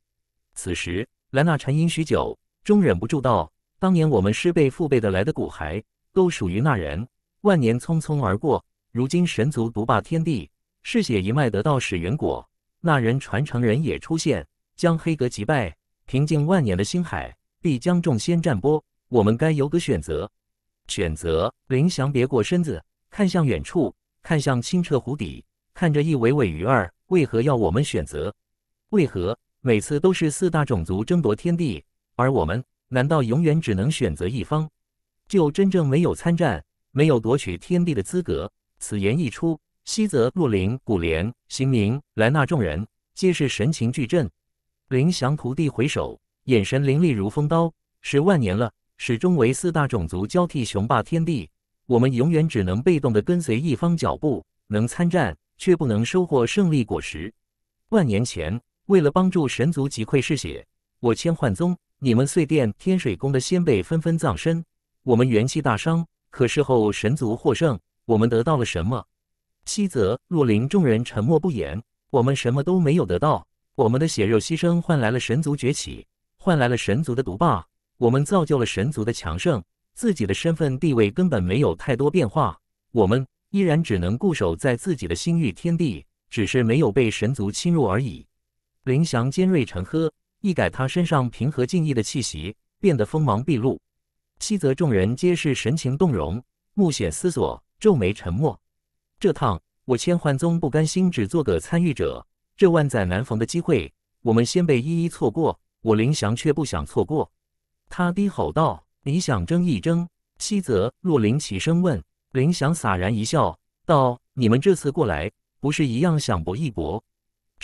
此时，莱娜沉吟许久，终忍不住道：“当年我们师辈父辈的来的骨骸，都属于那人。万年匆匆而过，如今神族独霸天地，嗜血一脉得到始源果，那人传承人也出现，将黑格击败，平静万年的星海必将众仙战波。我们该有个选择。”选择林翔别过身子，看向远处，看向清澈湖底，看着一尾尾鱼儿，为何要我们选择？为何每次都是四大种族争夺天地，而我们难道永远只能选择一方？就真正没有参战，没有夺取天地的资格？此言一出，西泽、洛灵、古莲、星明、莱纳众人皆是神情巨震。林翔徒弟回首，眼神凌厉如风刀。十万年了，始终为四大种族交替雄霸天地，我们永远只能被动地跟随一方脚步，能参战却不能收获胜利果实。万年前。为了帮助神族击溃嗜血，我千幻宗、你们碎殿、天水宫的先辈纷纷葬身，我们元气大伤。可事后神族获胜，我们得到了什么？西泽、洛林众人沉默不言。我们什么都没有得到，我们的血肉牺牲换来了神族崛起，换来了神族的独霸。我们造就了神族的强盛，自己的身份地位根本没有太多变化。我们依然只能固守在自己的星域天地，只是没有被神族侵入而已。林翔尖锐沉喝，一改他身上平和静逸的气息，变得锋芒毕露。西泽众人皆是神情动容，目显思索，皱眉沉默。这趟我千幻宗不甘心只做个参与者，这万载难逢的机会，我们先辈一一错过，我林翔却不想错过。他低吼道：“你想争一争？”西泽、洛林齐声问。林翔洒然一笑，道：“你们这次过来，不是一样想搏一搏？”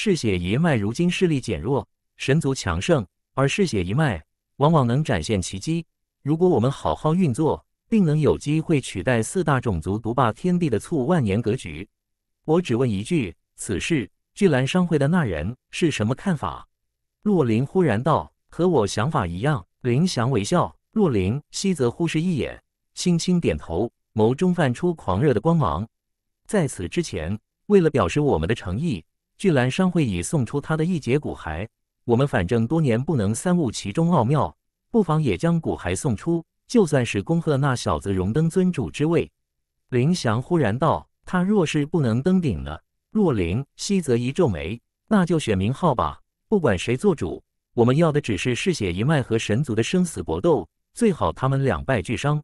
嗜血一脉如今势力减弱，神族强盛，而嗜血一脉往往能展现奇迹。如果我们好好运作，定能有机会取代四大种族独霸天地的数万年格局。我只问一句，此事巨兰商会的那人是什么看法？洛林忽然道：“和我想法一样。”林祥微笑，洛林西泽忽视一眼，轻轻点头，眸中泛出狂热的光芒。在此之前，为了表示我们的诚意。巨兰商会已送出他的一节骨骸，我们反正多年不能参悟其中奥妙，不妨也将骨骸送出。就算是恭贺那小子荣登尊主之位。林翔忽然道：“他若是不能登顶了。”若林、西泽一皱眉：“那就选名号吧，不管谁做主，我们要的只是嗜血一脉和神族的生死搏斗，最好他们两败俱伤。”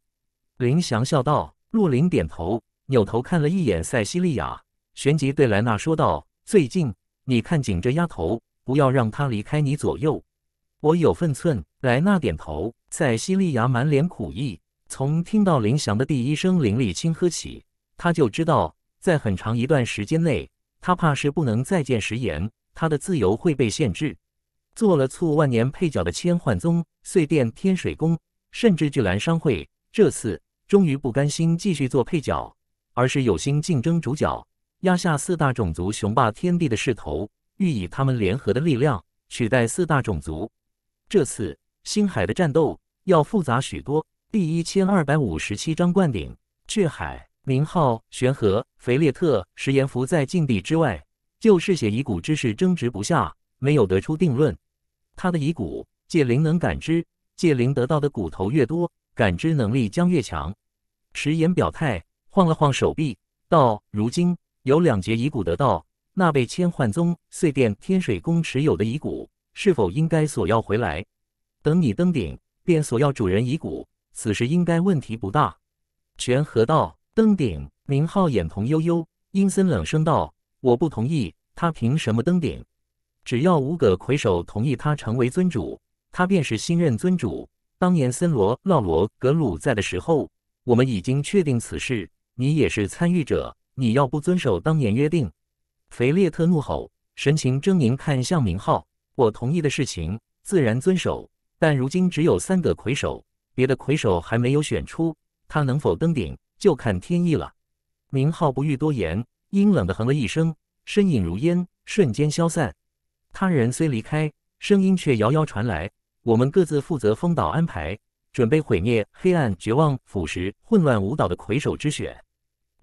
林翔笑道。若林点头，扭头看了一眼塞西利亚，旋即对莱娜说道。最近，你看紧这丫头，不要让她离开你左右。我有分寸。莱娜点头，在西利亚满脸苦意。从听到林翔的第一声凌立轻喝起，他就知道，在很长一段时间内，他怕是不能再见食言，他的自由会被限制。做了促万年配角的千幻宗、碎殿天水宫，甚至巨澜商会，这次终于不甘心继续做配角，而是有心竞争主角。压下四大种族雄霸天地的势头，欲以他们联合的力量取代四大种族。这次星海的战斗要复杂许多。第一千二百五十七章灌顶。雀海、明浩、玄和、肥列特、石岩浮在禁地之外，就是血遗骨之事争执不下，没有得出定论。他的遗骨借灵能感知，借灵得到的骨头越多，感知能力将越强。石岩表态，晃了晃手臂，道：“如今。”有两节遗骨得到，那被千幻宗碎殿天水宫持有的遗骨，是否应该索要回来？等你登顶，便索要主人遗骨，此时应该问题不大。全和道登顶，明浩眼瞳幽幽，阴森冷声道：“我不同意，他凭什么登顶？只要五个魁首同意他成为尊主，他便是新任尊主。当年森罗、纳罗、格鲁在的时候，我们已经确定此事，你也是参与者。”你要不遵守当年约定，肥列特怒吼，神情狰狞看向明浩。我同意的事情自然遵守，但如今只有三个魁首，别的魁首还没有选出，他能否登顶就看天意了。明浩不欲多言，阴冷的哼了一声，身影如烟，瞬间消散。他人虽离开，声音却遥遥传来：“我们各自负责封岛安排，准备毁灭黑暗、绝望、腐蚀、混乱、舞蹈的魁首之选。”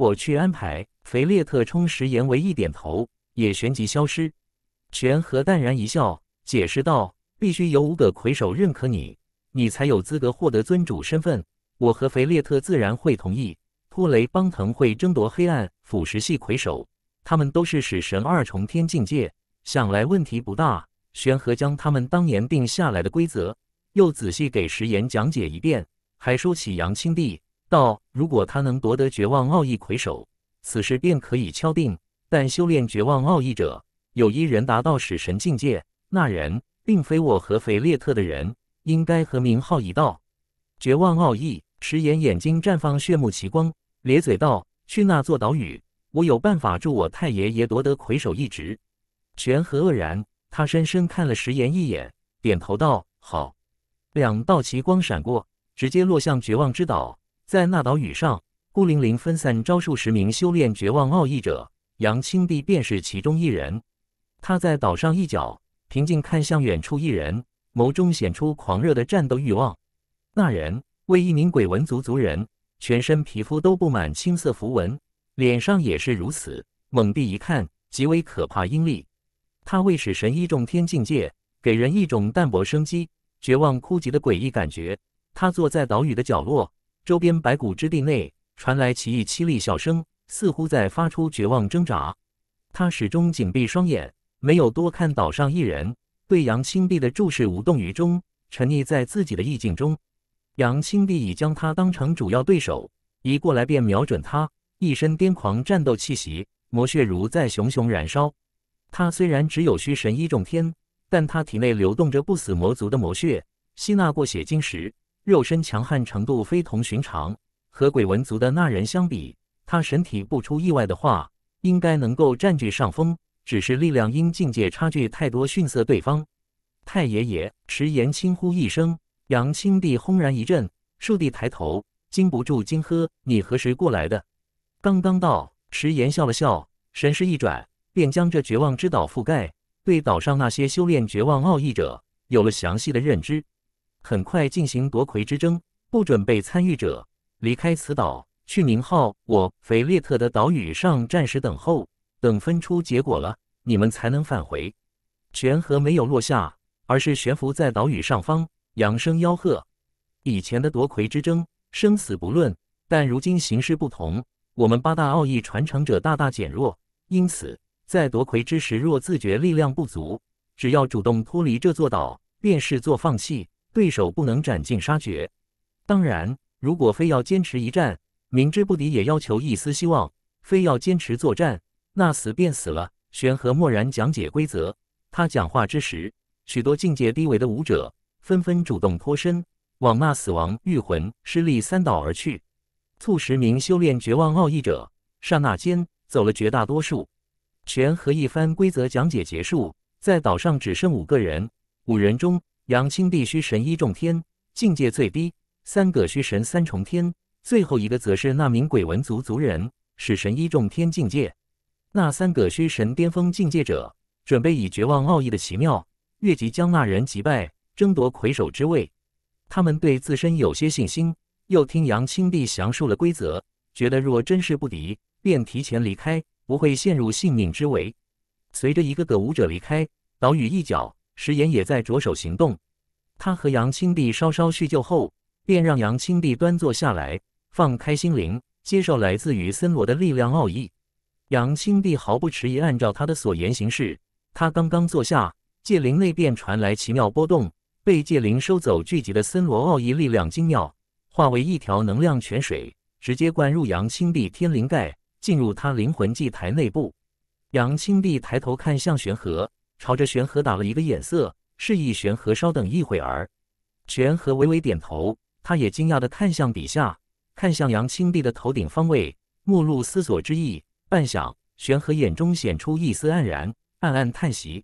我去安排。肥列特冲石岩为一点头，也旋即消失。玄和淡然一笑，解释道：“必须由五个魁首认可你，你才有资格获得尊主身份。我和肥列特自然会同意。托雷邦腾会争夺黑暗腐蚀系魁首，他们都是使神二重天境界，想来问题不大。”玄和将他们当年定下来的规则又仔细给石岩讲解一遍，还说起杨青帝。道：“如果他能夺得绝望奥义魁首，此事便可以敲定。但修炼绝望奥义者有一人达到使神境界，那人并非我和肥列特的人，应该和名号一道。绝望奥义，石岩眼睛绽放血目奇光，咧嘴道：‘去那座岛屿，我有办法助我太爷爷夺得魁首一职。’权和愕然，他深深看了石岩一眼，点头道：‘好。’两道奇光闪过，直接落向绝望之岛。”在那岛屿上，孤零零分散招数十名修炼绝望奥义者，杨青帝便是其中一人。他在岛上一角平静看向远处一人，眸中显出狂热的战斗欲望。那人为一名鬼纹族族人，全身皮肤都布满青色符文，脸上也是如此。猛地一看，极为可怕阴戾。他为使神医重天境界，给人一种淡薄生机、绝望枯竭的诡异感觉。他坐在岛屿的角落。周边白骨之地内传来奇异凄厉笑声，似乎在发出绝望挣扎。他始终紧闭双眼，没有多看岛上一人，对杨清碧的注视无动于衷，沉溺在自己的意境中。杨清碧已将他当成主要对手，一过来便瞄准他，一身癫狂战斗气息，魔血如在熊熊燃烧。他虽然只有虚神一重天，但他体内流动着不死魔族的魔血，吸纳过血晶石。肉身强悍程度非同寻常，和鬼纹族的那人相比，他身体不出意外的话，应该能够占据上风。只是力量因境界差距太多，逊色对方。太爷爷，迟言轻呼一声，杨青帝轰然一震，倏地抬头，禁不住惊喝：“你和谁过来的？”刚刚到，迟言笑了笑，神识一转，便将这绝望之岛覆盖，对岛上那些修炼绝望奥义者有了详细的认知。很快进行夺魁之争，不准备参与者离开此岛，去名号我菲列特的岛屿上暂时等候，等分出结果了，你们才能返回。权和没有落下，而是悬浮在岛屿上方，扬声吆喝。以前的夺魁之争生死不论，但如今形势不同，我们八大奥义传承者大大减弱，因此在夺魁之时若自觉力量不足，只要主动脱离这座岛，便是做放弃。对手不能斩尽杀绝，当然，如果非要坚持一战，明知不敌也要求一丝希望，非要坚持作战，那死便死了。玄和漠然讲解规则，他讲话之时，许多境界低微的武者纷纷主动脱身，往那死亡御魂失利三岛而去，促十名修炼绝望奥义者，刹那间走了绝大多数。玄和一番规则讲解结束，在岛上只剩五个人，五人中。杨清帝虚神一重天境界最低，三个虚神三重天，最后一个则是那名鬼纹族族人，是神一重天境界。那三个虚神巅峰境界者准备以绝望奥义的奇妙越级将那人击败，争夺魁首之位。他们对自身有些信心，又听杨清帝详述了规则，觉得若真是不敌，便提前离开，不会陷入性命之危。随着一个个武者离开，岛屿一角。石岩也在着手行动。他和杨青帝稍稍叙旧后，便让杨青帝端坐下来，放开心灵，接受来自于森罗的力量奥义。杨青帝毫不迟疑，按照他的所言行事。他刚刚坐下，界灵内便传来奇妙波动，被界灵收走聚集的森罗奥义力量精妙，化为一条能量泉水，直接灌入杨青帝天灵盖，进入他灵魂祭台内部。杨青帝抬头看向玄和。朝着玄和打了一个眼色，示意玄和稍等一会儿。玄和微微点头，他也惊讶地看向底下，看向杨青帝的头顶方位，目露思索之意。半晌，玄和眼中显出一丝黯然，暗暗叹息。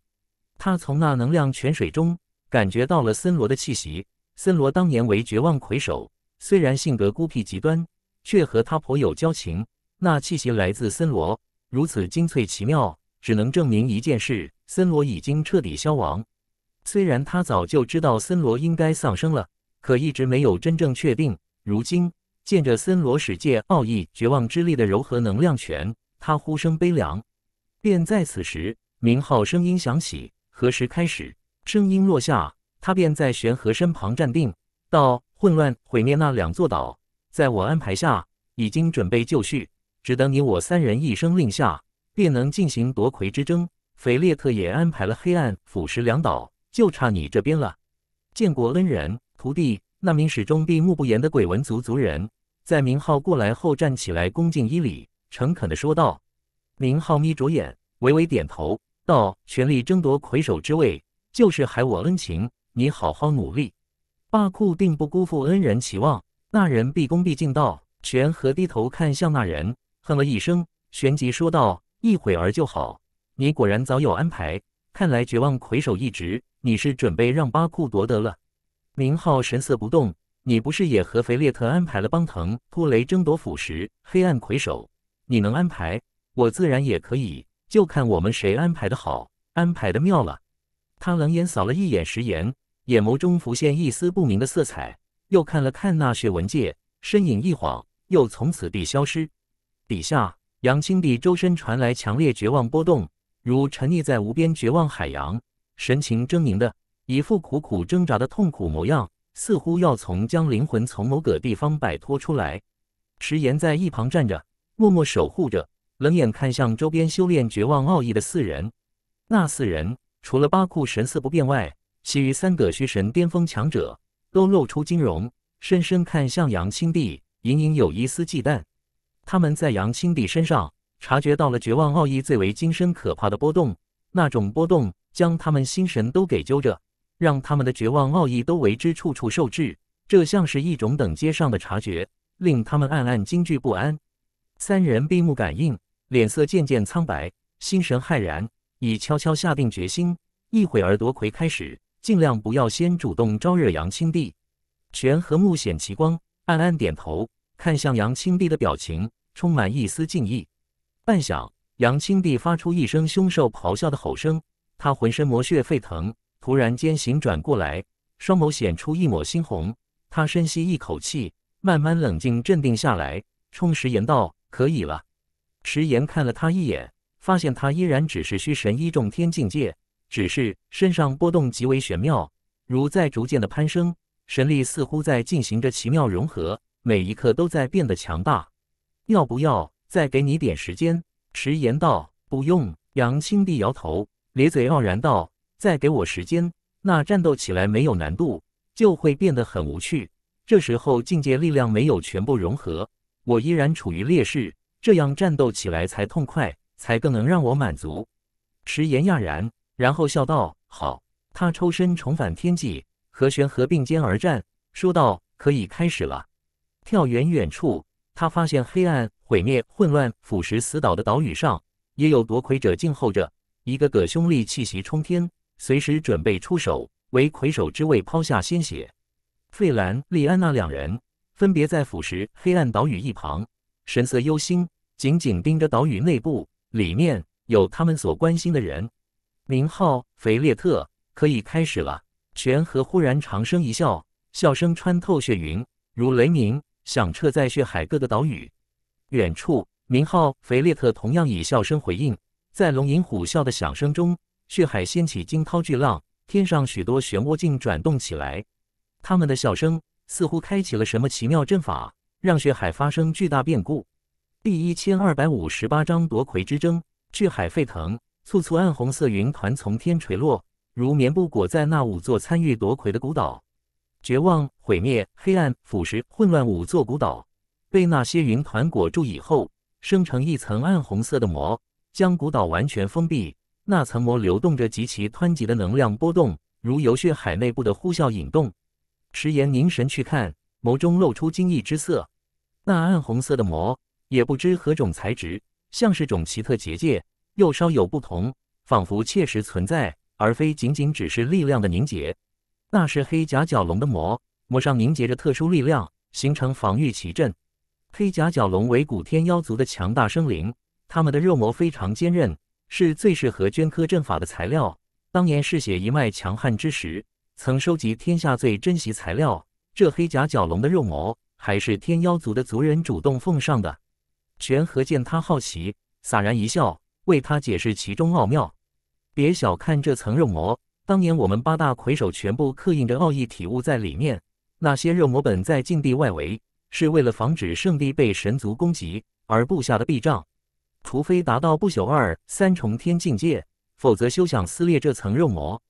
他从那能量泉水中感觉到了森罗的气息。森罗当年为绝望魁首，虽然性格孤僻极端，却和他颇有交情。那气息来自森罗，如此精粹奇妙，只能证明一件事。森罗已经彻底消亡，虽然他早就知道森罗应该丧生了，可一直没有真正确定。如今见着森罗使借奥义绝望之力的柔和能量拳，他呼声悲凉。便在此时，名号声音响起，何时开始？声音落下，他便在玄和身旁站定，道：“混乱毁灭那两座岛，在我安排下已经准备就绪，只等你我三人一声令下，便能进行夺魁之争。”斐列特也安排了黑暗腐蚀两岛，就差你这边了。建国恩人，徒弟，那名始终闭目不言的鬼纹族族人，在明浩过来后站起来，恭敬一礼，诚恳地说道。明浩眯着眼，微微点头道：“全力争夺魁首之位，就是还我恩情。你好好努力，巴库定不辜负恩人期望。”那人毕恭毕敬道。玄和低头看向那人，哼了一声，旋即说道：“一会儿就好。”你果然早有安排，看来绝望魁首一职，你是准备让巴库夺得了。明浩神色不动，你不是也和肥列特安排了邦藤托雷争夺腐食黑暗魁首？你能安排，我自然也可以，就看我们谁安排的好，安排的妙了。他冷眼扫了一眼食言，眼眸中浮现一丝不明的色彩，又看了看那血纹戒，身影一晃，又从此地消失。底下，杨青帝周身传来强烈绝望波动。如沉溺在无边绝望海洋，神情狰狞的，一副苦苦挣扎的痛苦模样，似乎要从将灵魂从某个地方摆脱出来。迟岩在一旁站着，默默守护着，冷眼看向周边修炼绝望奥义的四人。那四人除了巴库神色不变外，其余三个虚神巅峰强者都露出金容，深深看向杨青帝，隐隐有一丝忌惮。他们在杨青帝身上。察觉到了绝望奥义最为精深可怕的波动，那种波动将他们心神都给揪着，让他们的绝望奥义都为之处处受制。这像是一种等阶上的察觉，令他们暗暗惊惧不安。三人闭目感应，脸色渐渐苍白，心神骇然，已悄悄下定决心：一会儿夺魁开始，尽量不要先主动招惹杨青帝。玄和目显奇光，暗暗点头，看向杨青帝的表情充满一丝敬意。半晌，杨青帝发出一声凶兽咆哮的吼声，他浑身魔血沸腾，突然间醒转过来，双眸显出一抹猩红。他深吸一口气，慢慢冷静镇定下来，冲石岩道：“可以了。”石岩看了他一眼，发现他依然只是虚神一重天境界，只是身上波动极为玄妙，如在逐渐的攀升，神力似乎在进行着奇妙融合，每一刻都在变得强大。要不要？再给你点时间，迟言道。不用，杨青帝摇头，咧嘴傲然道：“再给我时间，那战斗起来没有难度，就会变得很无趣。这时候境界力量没有全部融合，我依然处于劣势，这样战斗起来才痛快，才更能让我满足。”迟言讶然，然后笑道：“好。”他抽身重返天际，和玄合并肩而战，说道：“可以开始了，跳远远处。”他发现，黑暗、毁灭、混乱、腐蚀死岛的岛屿上，也有夺魁者静候着，一个个凶戾气息冲天，随时准备出手，为魁首之位抛下鲜血。费兰、利安娜两人分别在腐蚀黑暗岛屿一旁，神色忧心，紧紧盯着岛屿内部，里面有他们所关心的人。名号肥列特可以开始了。权和忽然长声一笑，笑声穿透血云，如雷鸣。响彻在血海各个岛屿，远处，明浩、菲列特同样以笑声回应。在龙吟虎啸的响声中，血海掀起惊涛巨浪，天上许多漩涡竟转动起来。他们的笑声似乎开启了什么奇妙阵法，让血海发生巨大变故。第一千二百五十八章夺魁之争，血海沸腾，簇簇暗红色云团从天垂落，如棉布裹在那五座参与夺魁的孤岛。绝望、毁灭、黑暗、腐蚀、混乱，五座孤岛被那些云团裹住以后，生成一层暗红色的膜，将孤岛完全封闭。那层膜流动着极其湍急的能量波动，如游血海内部的呼啸引动。迟延凝神去看，眸中露出惊异之色。那暗红色的膜也不知何种材质，像是种奇特结界，又稍有不同，仿佛切实存在，而非仅仅只是力量的凝结。那是黑甲角龙的膜，膜上凝结着特殊力量，形成防御奇阵。黑甲角龙为古天妖族的强大生灵，他们的肉膜非常坚韧，是最适合镌刻阵法的材料。当年嗜血一脉强悍之时，曾收集天下最珍惜材料。这黑甲角龙的肉膜，还是天妖族的族人主动奉上的。全和见他好奇，洒然一笑，为他解释其中奥妙。别小看这层肉膜。当年我们八大魁首全部刻印着奥义体悟在里面，那些肉魔本在禁地外围，是为了防止圣地被神族攻击而布下的壁障。除非达到不朽二三重天境界，否则休想撕裂这层肉膜。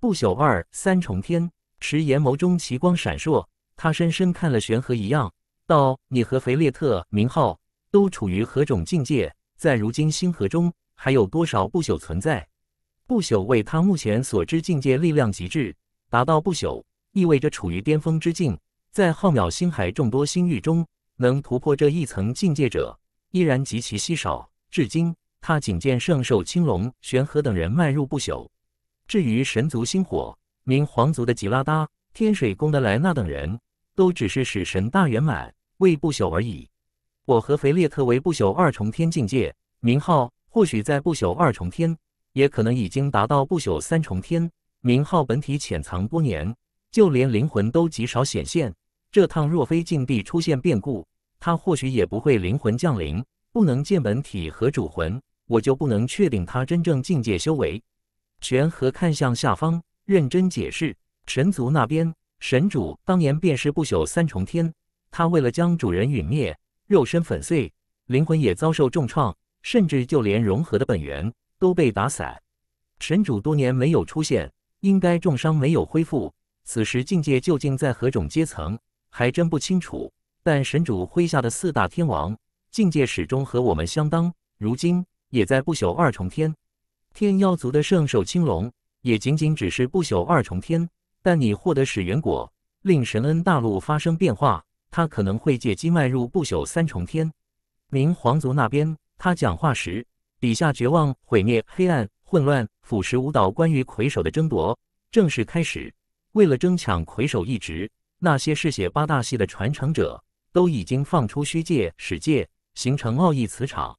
不朽二三重天，持阎眸中奇光闪烁，他深深看了玄和一样，道：“你和肥列特名号都处于何种境界？在如今星河中，还有多少不朽存在？”不朽为他目前所知境界力量极致，达到不朽意味着处于巅峰之境。在浩渺星海众多星域中，能突破这一层境界者依然极其稀少。至今，他仅见圣兽青龙、玄鹤等人迈入不朽。至于神族星火、明皇族的吉拉达、天水宫的莱纳等人，都只是使神大圆满未不朽而已。我和菲列特为不朽二重天境界，名号或许在不朽二重天。也可能已经达到不朽三重天，名号本体潜藏多年，就连灵魂都极少显现。这趟若非禁地出现变故，他或许也不会灵魂降临，不能见本体和主魂，我就不能确定他真正境界修为。玄和看向下方，认真解释：神族那边，神主当年便是不朽三重天，他为了将主人陨灭，肉身粉碎，灵魂也遭受重创，甚至就连融合的本源。都被打散，神主多年没有出现，应该重伤没有恢复。此时境界究竟在何种阶层，还真不清楚。但神主麾下的四大天王境界始终和我们相当，如今也在不朽二重天。天妖族的圣兽青龙也仅仅只是不朽二重天。但你获得始元果，令神恩大陆发生变化，他可能会借机迈入不朽三重天。明皇族那边，他讲话时。底下绝望、毁灭、黑暗、混乱、腐蚀舞蹈，关于魁首的争夺正式开始。为了争抢魁首一职，那些嗜血八大系的传承者都已经放出虚界、史界，形成奥义磁场。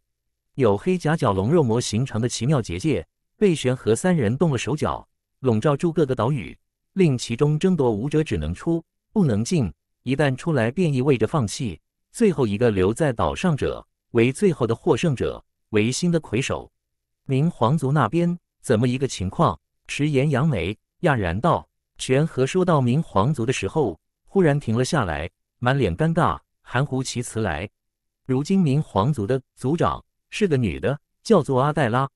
有黑甲角龙肉膜形成的奇妙结界，被玄和三人动了手脚，笼罩住各个岛屿，令其中争夺武者只能出不能进。一旦出来，便意味着放弃。最后一个留在岛上者为最后的获胜者。维新的魁首，明皇族那边怎么一个情况？迟延杨梅讶然道：“权和说到明皇族的时候，忽然停了下来，满脸尴尬，含糊其辞来。如今明皇族的族长是个女的，叫做阿黛拉。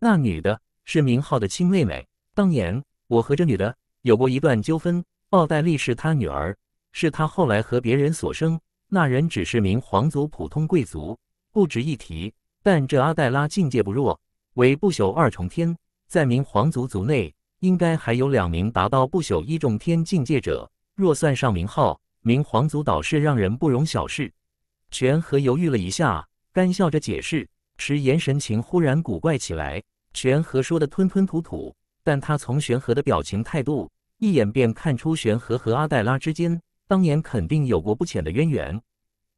那女的是明浩的亲妹妹。当年我和这女的有过一段纠纷。奥黛丽是她女儿，是她后来和别人所生。那人只是明皇族普通贵族，不值一提。”但这阿黛拉境界不弱，为不朽二重天，在明皇族族内应该还有两名达到不朽一重天境界者。若算上名号，明皇族倒是让人不容小视。玄和犹豫了一下，干笑着解释，迟延神情忽然古怪起来。玄和说的吞吞吐吐，但他从玄和的表情态度一眼便看出，玄和和阿黛拉之间当年肯定有过不浅的渊源。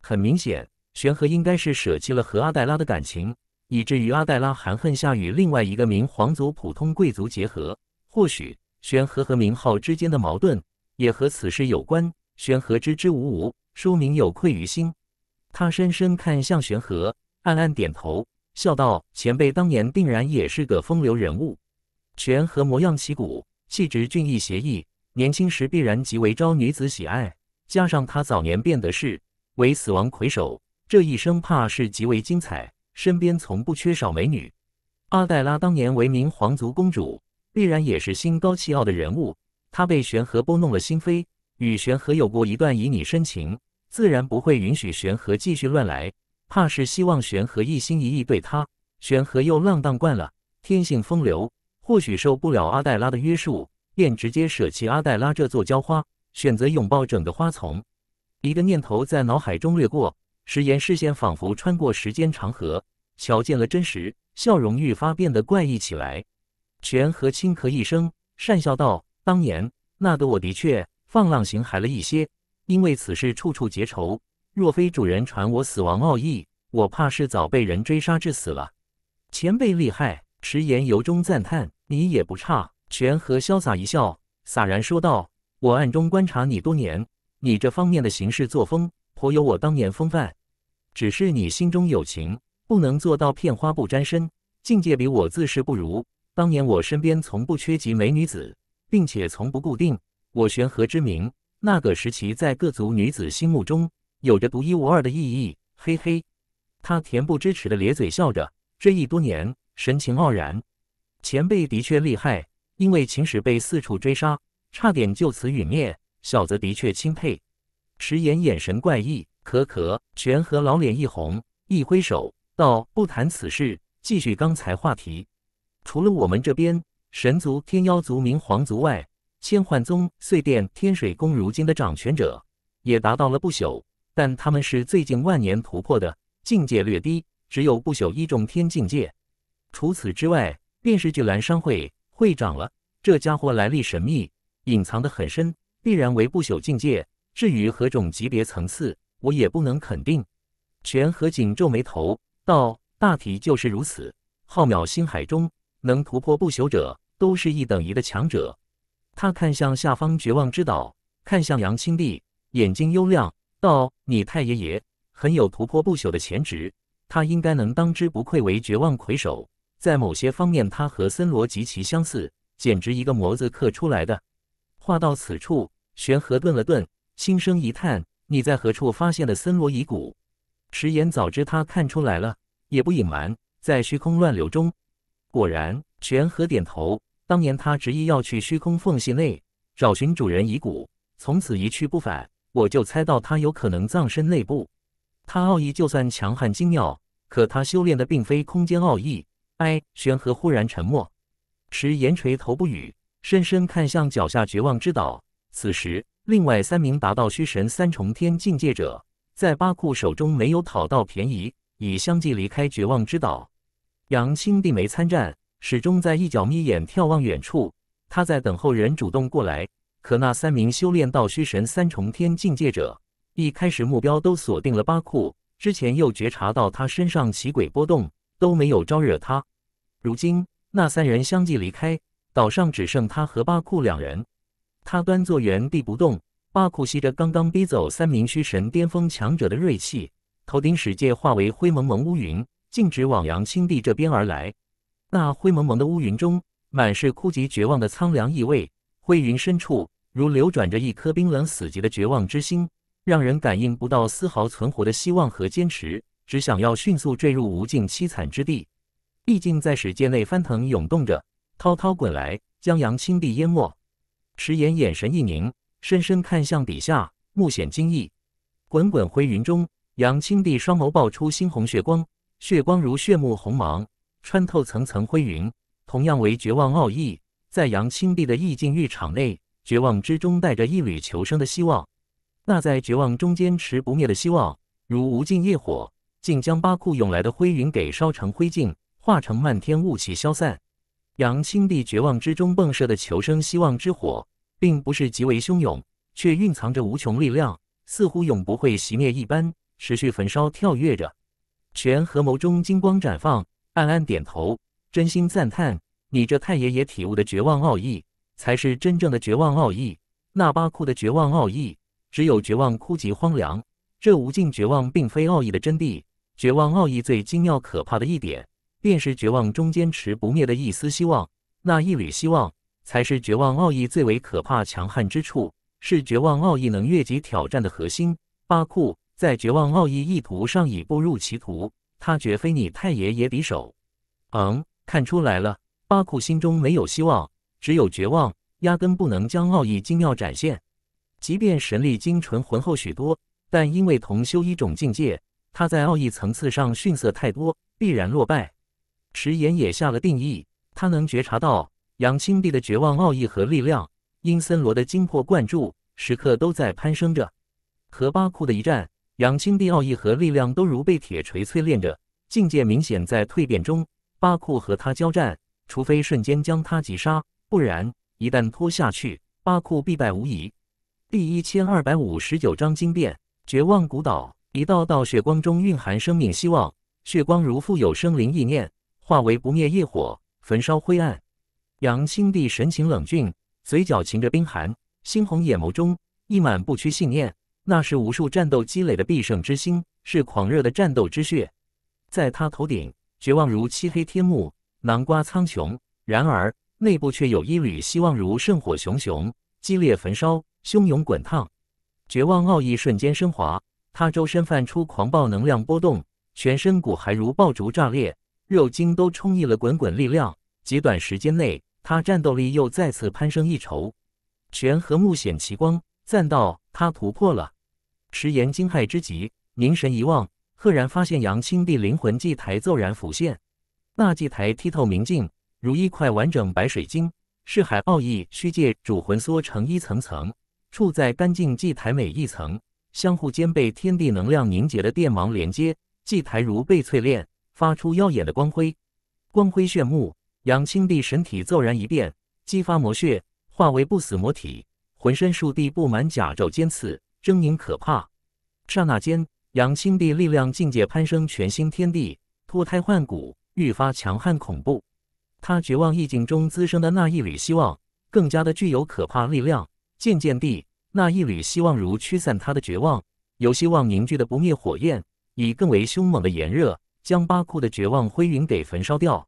很明显。玄和应该是舍弃了和阿黛拉的感情，以至于阿黛拉含恨下与另外一个明皇族普通贵族结合。或许玄和和明浩之间的矛盾也和此事有关。玄和支支吾吾，说明有愧于心。他深深看向玄和，暗暗点头，笑道：“前辈当年定然也是个风流人物。”玄和模样奇鼓，气质俊逸邪异，年轻时必然极为招女子喜爱。加上他早年变的是为死亡魁首。这一生怕是极为精彩，身边从不缺少美女。阿黛拉当年为名皇族公主，必然也是心高气傲的人物。她被玄和拨弄了心扉，与玄和有过一段旖旎深情，自然不会允许玄和继续乱来，怕是希望玄和一心一意对她。玄和又浪荡惯了，天性风流，或许受不了阿黛拉的约束，便直接舍弃阿黛拉这座娇花，选择拥抱整个花丛。一个念头在脑海中掠过。迟岩视线仿佛穿过时间长河，瞧见了真实，笑容愈发变得怪异起来。权和轻咳一声，讪笑道：“当年那个我的确放浪形骸了一些，因为此事处处结仇，若非主人传我死亡奥义，我怕是早被人追杀致死了。”前辈厉害，迟岩由衷赞叹：“你也不差。”权和潇洒一笑，洒然说道：“我暗中观察你多年，你这方面的行事作风颇有我当年风范。”只是你心中有情，不能做到片花不沾身，境界比我自视不如。当年我身边从不缺及美女子，并且从不固定。我玄和之名，那个时期在各族女子心目中有着独一无二的意义。嘿嘿，他恬不知耻的咧嘴笑着。追忆多年，神情傲然。前辈的确厉害，因为秦始被四处追杀，差点就此陨灭。小子的确钦佩。迟岩眼神怪异。可可玄和老脸一红，一挥手道：“不谈此事，继续刚才话题。除了我们这边神族、天妖族、明皇族外，千幻宗、碎殿、天水宫如今的掌权者也达到了不朽，但他们是最近万年突破的，境界略低，只有不朽一重天境界。除此之外，便是巨蓝商会会长了。这家伙来历神秘，隐藏得很深，必然为不朽境界。至于何种级别层次？”我也不能肯定。玄和紧皱眉头道：“大体就是如此。浩渺星海中，能突破不朽者，都是一等一的强者。”他看向下方绝望之岛，看向杨清帝，眼睛幽亮道：“你太爷爷很有突破不朽的潜质，他应该能当之无愧为绝望魁首。在某些方面，他和森罗极其相似，简直一个模子刻出来的。”话到此处，玄和顿了顿，心生一叹。你在何处发现的森罗遗骨？石岩早知他看出来了，也不隐瞒。在虚空乱流中，果然。玄和点头。当年他执意要去虚空缝隙内找寻主人遗骨，从此一去不返。我就猜到他有可能葬身内部。他奥义就算强悍精妙，可他修炼的并非空间奥义。哎，玄和忽然沉默。石岩垂头不语，深深看向脚下绝望之岛。此时。另外三名达到虚神三重天境界者，在巴库手中没有讨到便宜，已相继离开绝望之岛。杨青并没参战，始终在一角眯眼眺望远处。他在等候人主动过来。可那三名修炼到虚神三重天境界者，一开始目标都锁定了巴库，之前又觉察到他身上奇诡波动，都没有招惹他。如今那三人相继离开，岛上只剩他和巴库两人。他端坐原地不动，巴库吸着刚刚逼走三名虚神巅峰强者的锐气，头顶使界化为灰蒙蒙乌云，径直往阳青帝这边而来。那灰蒙蒙的乌云中满是枯寂绝望的苍凉意味，灰云深处如流转着一颗冰冷死寂的绝望之心，让人感应不到丝毫存活的希望和坚持，只想要迅速坠入无尽凄惨之地。毕竟在使界内翻腾涌动着，滔滔滚来，将杨青帝淹没。迟延眼神一凝，深深看向底下，目显惊异。滚滚灰云中，杨青帝双眸爆出猩红血光，血光如血幕红芒，穿透层层灰云，同样为绝望奥义。在杨青帝的意境浴场内，绝望之中带着一缕求生的希望。那在绝望中坚持不灭的希望，如无尽业火，竟将八库涌来的灰云给烧成灰烬，化成漫天雾气消散。杨心帝绝望之中迸射的求生希望之火，并不是极为汹涌，却蕴藏着无穷力量，似乎永不会熄灭一般，持续焚烧跳跃着。全和眸中金光绽放，暗暗点头，真心赞叹：“你这太爷爷体悟的绝望奥义，才是真正的绝望奥义。纳巴库的绝望奥义，只有绝望枯竭荒凉。这无尽绝望，并非奥义的真谛。绝望奥义最精妙可怕的一点。”便是绝望中坚持不灭的一丝希望，那一缕希望才是绝望奥义最为可怕强悍之处，是绝望奥义能越级挑战的核心。巴库在绝望奥义意图上已步入歧途，他绝非你太爷爷敌手。嗯，看出来了，巴库心中没有希望，只有绝望，压根不能将奥义精妙展现。即便神力精纯浑厚许多，但因为同修一种境界，他在奥义层次上逊色太多，必然落败。石岩也下了定义，他能觉察到杨青帝的绝望奥义和力量，因森罗的精魄灌注，时刻都在攀升着。和巴库的一战，杨青帝奥义和力量都如被铁锤淬炼着，境界明显在蜕变中。巴库和他交战，除非瞬间将他击杀，不然一旦拖下去，巴库必败无疑。第一千二百五十九章惊变，绝望孤岛，一道道血光中蕴含生命希望，血光如富有生灵意念。化为不灭业火，焚烧灰暗。杨星帝神情冷峻，嘴角噙着冰寒，猩红眼眸中溢满不屈信念。那是无数战斗积累的必胜之心，是狂热的战斗之血。在他头顶，绝望如漆黑天幕，囊瓜苍穹；然而内部却有一缕希望，如圣火熊熊，激烈焚烧，汹涌滚烫。绝望奥义瞬间升华，他周身泛出狂暴能量波动，全身骨骸如爆竹炸裂。肉精都充溢了滚滚力量，极短时间内，他战斗力又再次攀升一筹。全和目显奇光，赞道：“他突破了！”迟延惊骇之极，凝神一望，赫然发现杨青的灵魂祭台骤然浮现。那祭台剔透明净，如一块完整白水晶。是海奥义须借主魂缩成一层层，处在干净祭台每一层，相互间被天地能量凝结的电芒连接，祭台如被淬炼。发出耀眼的光辉，光辉炫目。杨青帝神体骤然一变，激发魔血，化为不死魔体，浑身树地布满甲胄尖刺，狰狞可怕。刹那间，杨青帝力量境界攀升，全新天地，脱胎换骨，愈发强悍恐怖。他绝望意境中滋生的那一缕希望，更加的具有可怕力量。渐渐地，那一缕希望如驱散他的绝望，由希望凝聚的不灭火焰，以更为凶猛的炎热。将巴库的绝望灰云给焚烧掉。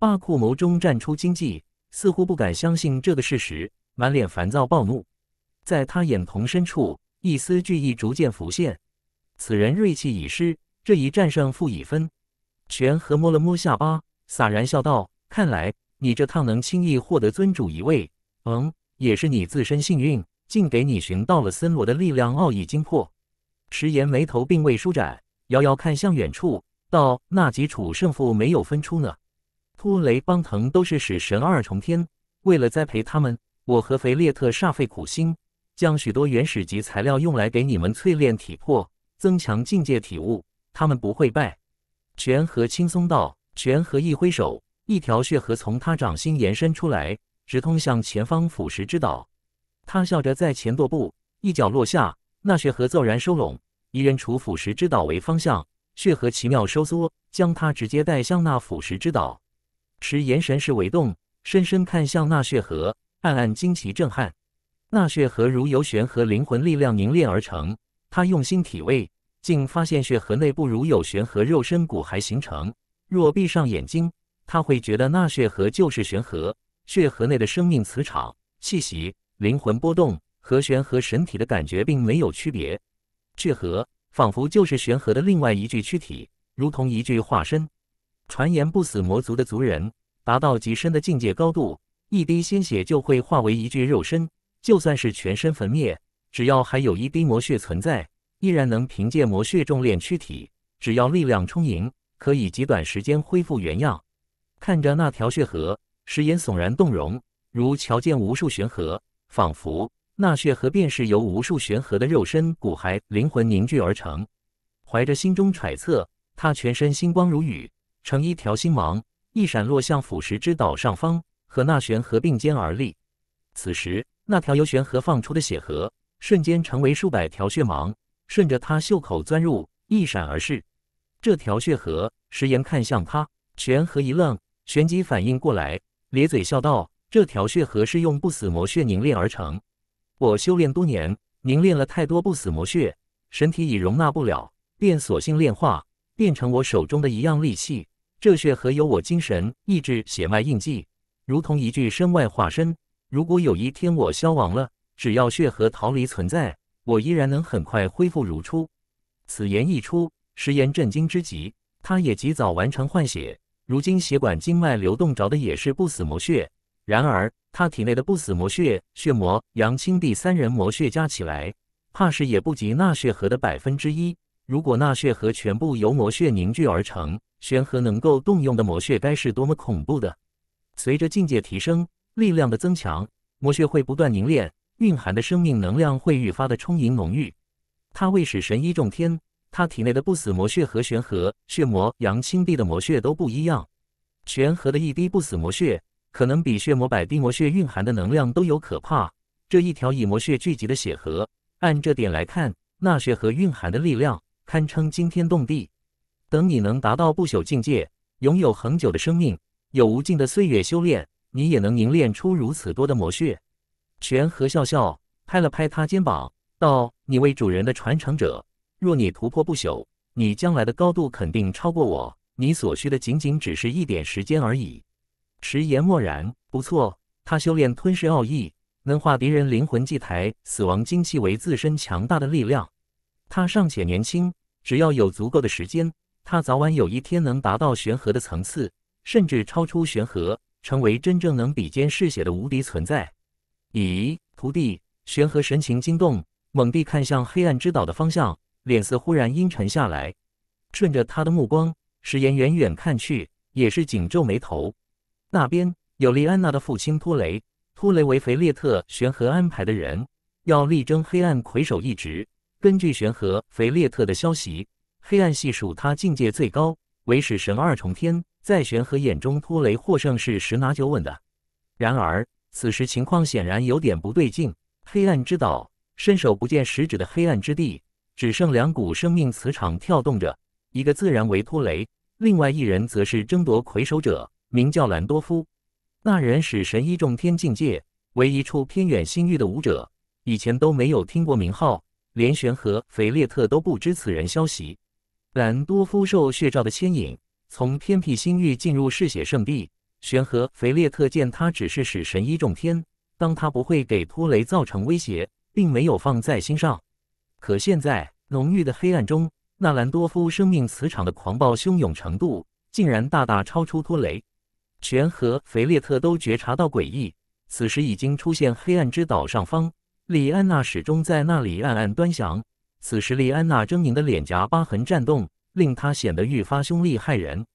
巴库眸中绽出惊悸，似乎不敢相信这个事实，满脸烦躁暴怒。在他眼瞳深处，一丝惧意逐渐浮现。此人锐气已失，这一战胜负已分。权和摸了摸下巴，洒然笑道：“看来你这趟能轻易获得尊主一位，嗯，也是你自身幸运，竟给你寻到了森罗的力量奥义精魄。”石岩眉头并未舒展，遥遥看向远处。到那几处胜负没有分出呢？托雷邦腾都是使神二重天。为了栽培他们，我和肥列特煞费苦心，将许多原始级材料用来给你们淬炼体魄，增强境界体悟。他们不会败。全和轻松道，全和一挥手，一条血河从他掌心延伸出来，直通向前方腐蚀之岛。他笑着在前踱步，一脚落下，那血河骤然收拢，一人处腐蚀之岛为方向。血河奇妙收缩，将他直接带向那腐蚀之岛。持炎神石为动，深深看向那血河，暗暗惊奇震撼。那血河如由玄河灵魂力量凝练而成，他用心体味，竟发现血河内部如有玄和肉身骨骸形成。若闭上眼睛，他会觉得那血河就是玄河。血河内的生命磁场、气息、灵魂波动和玄和神体的感觉并没有区别。血河。仿佛就是玄河的另外一具躯体，如同一具化身。传言不死魔族的族人达到极深的境界高度，一滴鲜血就会化为一具肉身，就算是全身焚灭，只要还有一滴魔血存在，依然能凭借魔血重炼躯体。只要力量充盈，可以极短时间恢复原样。看着那条血河，石岩悚然动容，如瞧见无数玄河，仿佛。那血河便是由无数玄河的肉身、骨骸、灵魂凝聚而成。怀着心中揣测，他全身星光如雨，成一条星芒，一闪落向腐蚀之岛上方，和那玄河并肩而立。此时，那条由玄河放出的血河，瞬间成为数百条血芒，顺着他袖口钻入，一闪而逝。这条血河，石岩看向他，玄河一愣，旋即反应过来，咧嘴笑道：“这条血河是用不死魔血凝练而成。”我修炼多年，凝练了太多不死魔血，身体已容纳不了，便索性炼化，变成我手中的一样利器。这血和有我精神意志血脉印记，如同一具身外化身。如果有一天我消亡了，只要血和逃离存在，我依然能很快恢复如初。此言一出，石岩震惊之极，他也及早完成换血，如今血管经脉流动着的也是不死魔血。然而。他体内的不死魔血、血魔、杨青帝三人魔血加起来，怕是也不及纳血河的百分之一。如果纳血河全部由魔血凝聚而成，玄和能够动用的魔血该是多么恐怖的！随着境界提升，力量的增强，魔血会不断凝练，蕴含的生命能量会愈发的充盈浓郁。他为使神医重天，他体内的不死魔血和玄和、血魔、杨青帝的魔血都不一样。玄和的一滴不死魔血。可能比血魔百地魔血蕴含的能量都有可怕。这一条以魔血聚集的血河，按这点来看，那血河蕴含的力量堪称惊天动地。等你能达到不朽境界，拥有恒久的生命，有无尽的岁月修炼，你也能凝练出如此多的魔血。玄和笑笑拍了拍他肩膀，道：“你为主人的传承者，若你突破不朽，你将来的高度肯定超过我。你所需的仅仅只是一点时间而已。”石岩默然，不错，他修炼吞噬奥义，能化敌人灵魂祭台、死亡精气为自身强大的力量。他尚且年轻，只要有足够的时间，他早晚有一天能达到玄合的层次，甚至超出玄合，成为真正能比肩嗜血的无敌存在。咦，徒弟，玄和神情惊动，猛地看向黑暗之岛的方向，脸色忽然阴沉下来。顺着他的目光，石岩远远看去，也是紧皱眉头。那边有莉安娜的父亲托雷，托雷为腓列特玄和安排的人，要力争黑暗魁首一职。根据玄和腓列特的消息，黑暗系数他境界最高，为使神二重天。在玄和眼中，托雷获胜是十拿九稳的。然而，此时情况显然有点不对劲。黑暗之岛，伸手不见十指的黑暗之地，只剩两股生命磁场跳动着，一个自然为托雷，另外一人则是争夺魁首者。名叫兰多夫，那人是神医众天境界，为一处偏远星域的武者，以前都没有听过名号，连玄和肥列特都不知此人消息。兰多夫受血罩的牵引，从偏僻星域进入嗜血圣地。玄和肥列特见他只是使神医众天，当他不会给托雷造成威胁，并没有放在心上。可现在浓郁的黑暗中，纳兰多夫生命磁场的狂暴汹涌程度，竟然大大超出托雷。玄和菲列特都觉察到诡异，此时已经出现黑暗之岛上方。李安娜始终在那里暗暗端详。此时，李安娜狰狞的脸颊疤痕颤动，令她显得愈发凶厉骇人。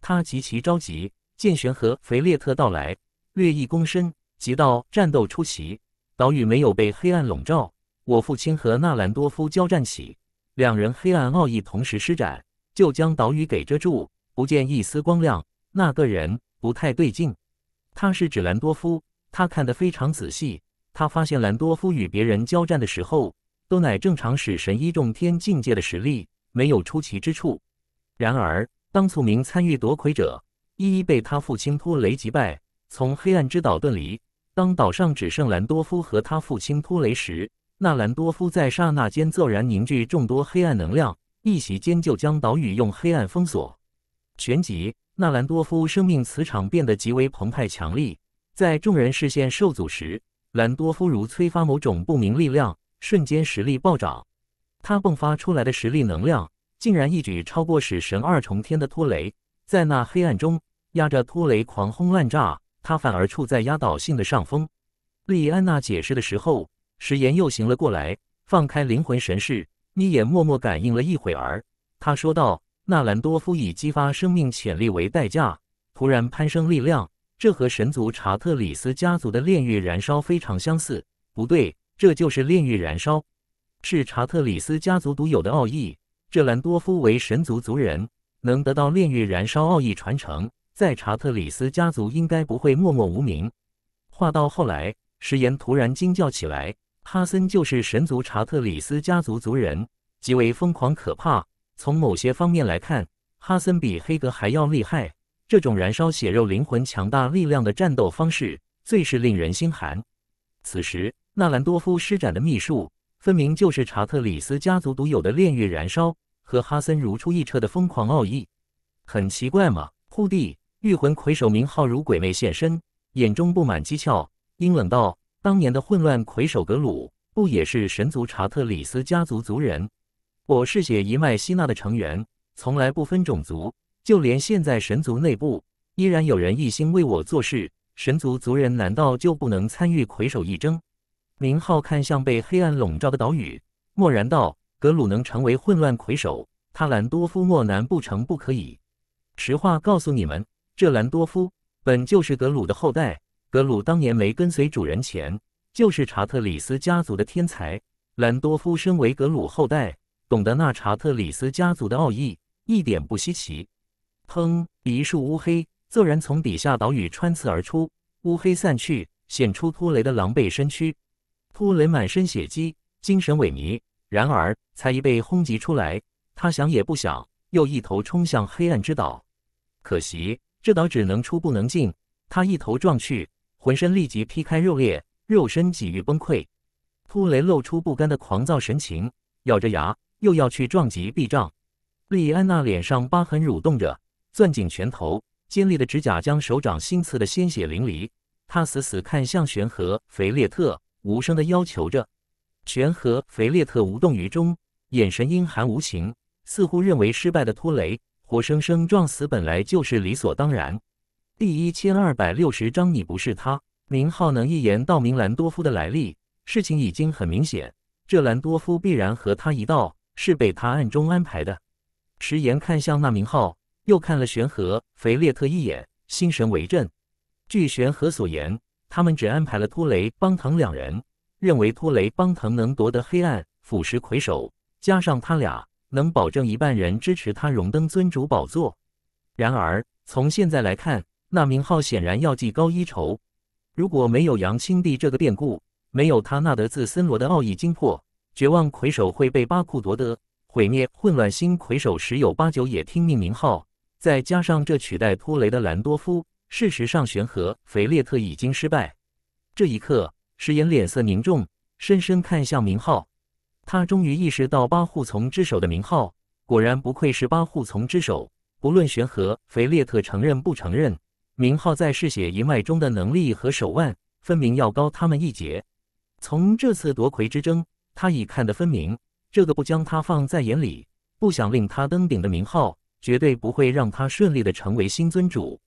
她极其着急，见玄和菲列特到来，略一躬身，急到战斗出席。岛屿没有被黑暗笼罩，我父亲和纳兰多夫交战起，两人黑暗奥义同时施展，就将岛屿给遮住，不见一丝光亮。那个人。不太对劲。他是指兰多夫，他看得非常仔细。他发现兰多夫与别人交战的时候，都乃正常使神一重天境界的实力，没有出奇之处。然而，当村民参与夺魁者，一一被他父亲托雷击败，从黑暗之岛遁离。当岛上只剩兰多夫和他父亲托雷时，那兰多夫在刹那间骤然凝聚众多黑暗能量，一席间就将岛屿用黑暗封锁。旋即。纳兰多夫生命磁场变得极为澎湃强力，在众人视线受阻时，兰多夫如催发某种不明力量，瞬间实力暴涨。他迸发出来的实力能量，竟然一举超过使神二重天的托雷，在那黑暗中压着托雷狂轰滥炸，他反而处在压倒性的上风。莉安娜解释的时候，石岩又行了过来，放开灵魂神识，眯也默默感应了一会儿。他说道。纳兰多夫以激发生命潜力为代价，突然攀升力量，这和神族查特里斯家族的炼狱燃烧非常相似。不对，这就是炼狱燃烧，是查特里斯家族独有的奥义。这兰多夫为神族族人，能得到炼狱燃烧奥义传承，在查特里斯家族应该不会默默无名。话到后来，石岩突然惊叫起来：“哈森就是神族查特里斯家族族人，极为疯狂可怕。”从某些方面来看，哈森比黑格还要厉害。这种燃烧血肉、灵魂、强大力量的战斗方式，最是令人心寒。此时，纳兰多夫施展的秘术，分明就是查特里斯家族独有的炼狱燃烧，和哈森如出一辙的疯狂奥义。很奇怪吗？护弟御魂魁首名号如鬼魅现身，眼中布满讥诮，阴冷道：“当年的混乱魁首格鲁，不也是神族查特里斯家族族人？”我是血一脉吸纳的成员，从来不分种族。就连现在神族内部，依然有人一心为我做事。神族族人难道就不能参与魁首一争？明浩看向被黑暗笼罩的岛屿，默然道：“格鲁能成为混乱魁首，他兰多夫莫难不成不可以？”实话告诉你们，这兰多夫本就是格鲁的后代。格鲁当年没跟随主人前，就是查特里斯家族的天才。兰多夫身为格鲁后代。懂得那查特里斯家族的奥义一点不稀奇。砰！一束乌黑骤然从底下岛屿穿刺而出，乌黑散去，显出托雷的狼狈身躯。托雷满身血迹，精神萎靡。然而才一被轰击出来，他想也不想，又一头冲向黑暗之岛。可惜这岛只能出不能进，他一头撞去，浑身立即劈开肉裂，肉身几欲崩溃。托雷露出不甘的狂躁神情，咬着牙。又要去撞击壁障，莉安娜脸上疤痕蠕动着，攥紧拳头，尖利的指甲将手掌心刺得鲜血淋漓。她死死看向玄和菲列特，无声的要求着。玄和菲列特无动于衷，眼神阴寒无情，似乎认为失败的托雷活生生撞死本来就是理所当然。第一千二百六十章，你不是他。明浩能一言道明兰多夫的来历，事情已经很明显，这兰多夫必然和他一道。是被他暗中安排的。迟延看向那名号，又看了玄和腓列特一眼，心神为震。据玄和所言，他们只安排了托雷邦腾两人，认为托雷邦腾能夺得黑暗腐蚀魁首，加上他俩能保证一半人支持他荣登尊主宝座。然而从现在来看，那名号显然要技高一筹。如果没有杨青帝这个变故，没有他那得自森罗的奥义精魄。绝望魁首会被巴库夺得，毁灭混乱星魁首十有八九也听命名号，再加上这取代托雷的兰多夫，事实上玄和肥列特已经失败。这一刻，石岩脸色凝重，深深看向名号，他终于意识到，八护从之首的名号果然不愧是八护从之首，不论玄和肥列特承认不承认，名号在嗜血一脉中的能力和手腕，分明要高他们一截。从这次夺魁之争。他已看得分明，这个不将他放在眼里，不想令他登顶的名号，绝对不会让他顺利的成为新尊主。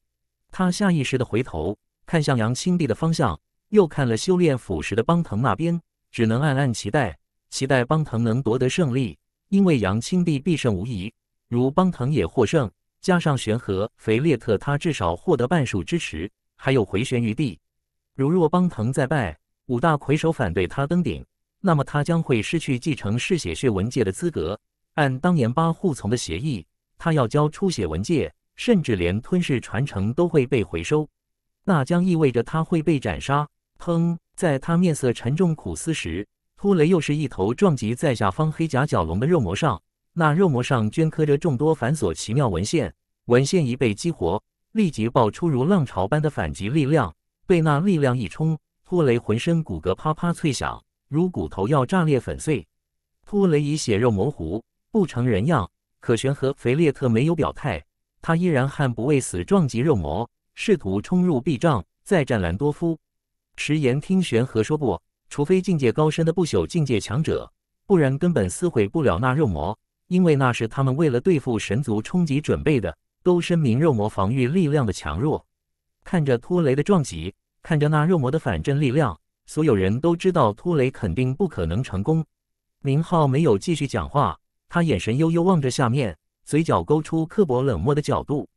他下意识的回头看向杨青帝的方向，又看了修炼腐蚀的邦腾那边，只能暗暗期待，期待邦藤能夺得胜利，因为杨青帝必胜无疑。如邦藤也获胜，加上玄和、肥列特，他至少获得半数支持，还有回旋余地。如若邦藤再败，五大魁首反对他登顶。那么他将会失去继承嗜血血纹戒的资格。按当年八户从的协议，他要交出血纹戒，甚至连吞噬传承都会被回收。那将意味着他会被斩杀。砰！在他面色沉重苦思时，托雷又是一头撞击在下方黑甲角龙的肉膜上。那肉膜上镌刻着众多繁琐奇妙文献，文献一被激活，立即爆出如浪潮般的反击力量。被那力量一冲，托雷浑身骨骼啪啪脆响。如骨头要炸裂粉碎，托雷已血肉模糊，不成人样。可玄和肥列特没有表态，他依然悍不畏死，撞击肉魔，试图冲入壁障，再战兰多夫。石岩听玄和说，过，除非境界高深的不朽境界强者，不然根本撕毁不了那肉魔，因为那是他们为了对付神族冲击准备的，都声明肉魔防御力量的强弱。看着托雷的撞击，看着那肉魔的反震力量。所有人都知道托雷肯定不可能成功。明浩没有继续讲话，他眼神悠悠望着下面，嘴角勾出刻薄冷漠的角度。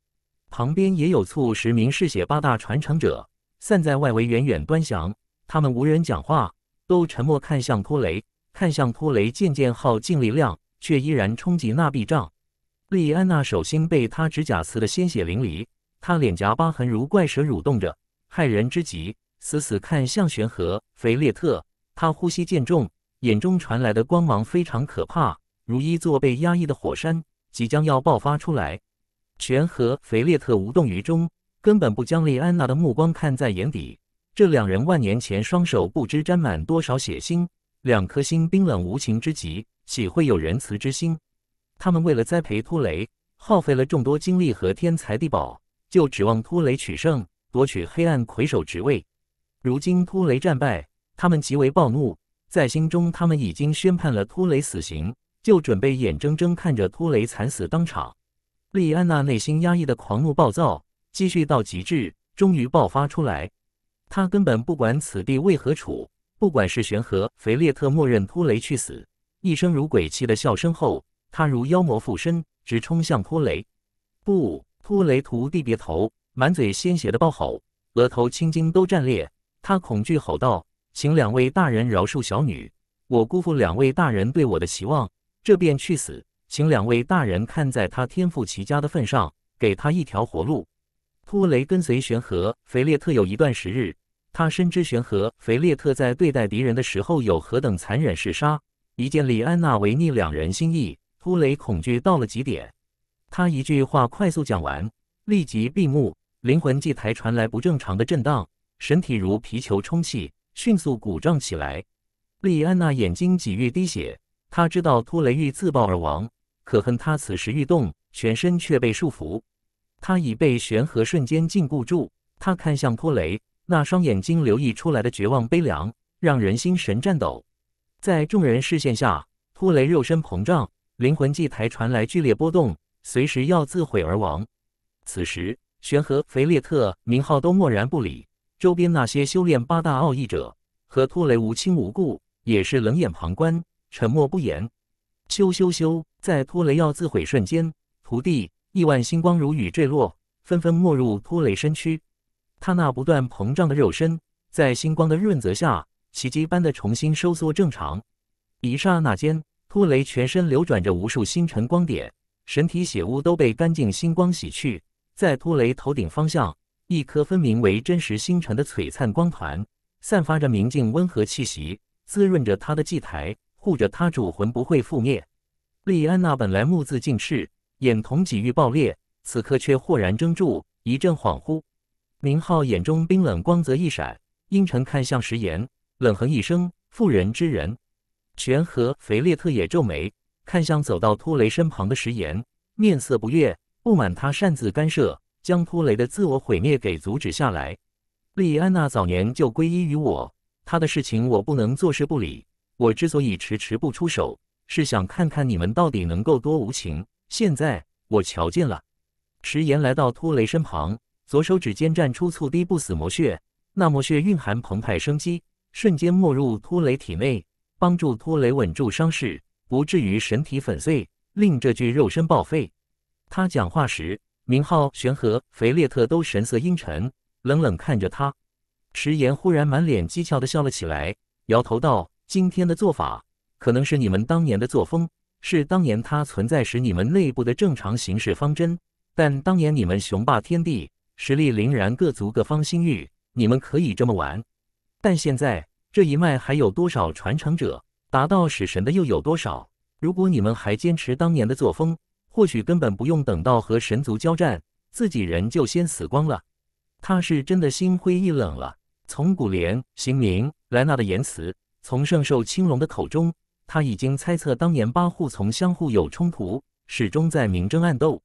旁边也有数十名嗜血八大传承者散在外围远远端详，他们无人讲话，都沉默看向托雷。看向托雷渐渐耗尽力量，却依然冲击那壁障。莉安娜手心被他指甲刺得鲜血淋漓，她脸颊疤痕如怪蛇蠕动着，骇人之极。死死看向玄和菲列特，他呼吸渐重，眼中传来的光芒非常可怕，如一座被压抑的火山即将要爆发出来。玄和菲列特无动于衷，根本不将丽安娜的目光看在眼底。这两人万年前双手不知沾满多少血腥，两颗心冰冷无情之极，岂会有仁慈之心？他们为了栽培托雷，耗费了众多精力和天才地宝，就指望托雷取胜，夺取黑暗魁首职位。如今突雷战败，他们极为暴怒，在心中他们已经宣判了突雷死刑，就准备眼睁睁看着突雷惨死当场。莉安娜内心压抑的狂怒暴躁，积蓄到极致，终于爆发出来。她根本不管此地为何处，不管是玄和腓列特默认突雷去死，一声如鬼泣的笑声后，她如妖魔附身，直冲向突雷。不，突雷徒地别头，满嘴鲜血的暴吼，额头青筋都战裂。他恐惧吼道：“请两位大人饶恕小女，我辜负两位大人对我的期望，这便去死。请两位大人看在他天赋奇佳的份上，给他一条活路。”托雷跟随玄和腓列特有一段时日，他深知玄和腓列特在对待敌人的时候有何等残忍嗜杀。一见李安娜违逆两人心意，托雷恐惧到了极点。他一句话快速讲完，立即闭目。灵魂祭台传来不正常的震荡。身体如皮球充气，迅速鼓胀起来。莉安娜眼睛几欲滴血，她知道托雷欲自爆而亡，可恨他此时欲动，全身却被束缚。他已被悬河瞬间禁锢住。他看向托雷，那双眼睛流溢出来的绝望悲凉，让人心神颤抖。在众人视线下，托雷肉身膨胀，灵魂祭台传来剧烈波动，随时要自毁而亡。此时，悬河、菲列特、明浩都漠然不理。周边那些修炼八大奥义者和托雷无亲无故，也是冷眼旁观，沉默不言。修修修，在托雷要自毁瞬间，徒弟亿万星光如雨坠落，纷纷没入托雷身躯。他那不断膨胀的肉身，在星光的润泽下，奇迹般的重新收缩正常。一刹那间，托雷全身流转着无数星辰光点，神体血污都被干净星光洗去。在托雷头顶方向。一颗分明为真实星辰的璀璨光团，散发着明净温和气息，滋润着他的祭台，护着他主魂不会覆灭。莉安娜本来目眦尽赤，眼瞳几欲爆裂，此刻却豁然怔住，一阵恍惚。明浩眼中冰冷光泽一闪，阴沉看向石岩，冷哼一声：“妇人之仁。”权和肥列特也皱眉，看向走到托雷身旁的石岩，面色不悦，不满他擅自干涉。将托雷的自我毁灭给阻止下来。莉安娜早年就皈依于我，她的事情我不能坐视不理。我之所以迟迟不出手，是想看看你们到底能够多无情。现在我瞧见了。迟延来到托雷身旁，左手指尖蘸出簇滴不死魔血，那魔血蕴含澎湃生机，瞬间没入托雷体内，帮助托雷稳住伤势，不至于神体粉碎，令这具肉身报废。他讲话时。明浩、玄和、肥列特都神色阴沉，冷冷看着他。迟言忽然满脸讥诮的笑了起来，摇头道：“今天的做法，可能是你们当年的作风，是当年他存在时你们内部的正常行事方针。但当年你们雄霸天地，实力凌然各族各方心域，你们可以这么玩。但现在这一脉还有多少传承者？达到使神的又有多少？如果你们还坚持当年的作风……”或许根本不用等到和神族交战，自己人就先死光了。他是真的心灰意冷了。从古莲、星明、莱纳的言辞，从圣兽青龙的口中，他已经猜测当年八户从相互有冲突，始终在明争暗斗。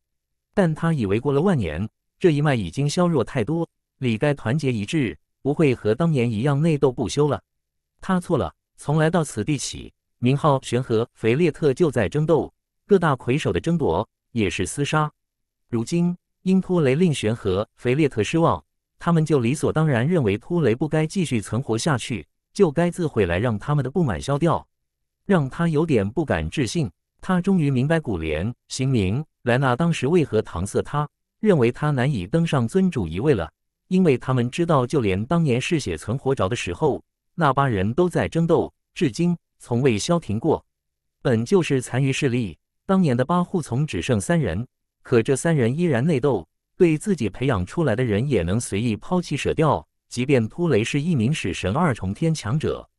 但他以为过了万年，这一脉已经削弱太多，理该团结一致，不会和当年一样内斗不休了。他错了。从来到此地起，名号玄和菲列特就在争斗。各大魁首的争夺也是厮杀。如今因托雷令玄和菲列特失望，他们就理所当然认为托雷不该继续存活下去，就该自毁来让他们的不满消掉。让他有点不敢置信，他终于明白古莲、新明、莱娜当时为何搪塞他，认为他难以登上尊主一位了，因为他们知道，就连当年嗜血存活着的时候，那八人都在争斗，至今从未消停过。本就是残余势力。当年的八户从只剩三人，可这三人依然内斗，对自己培养出来的人也能随意抛弃舍掉。即便突雷是一名使神二重天强者，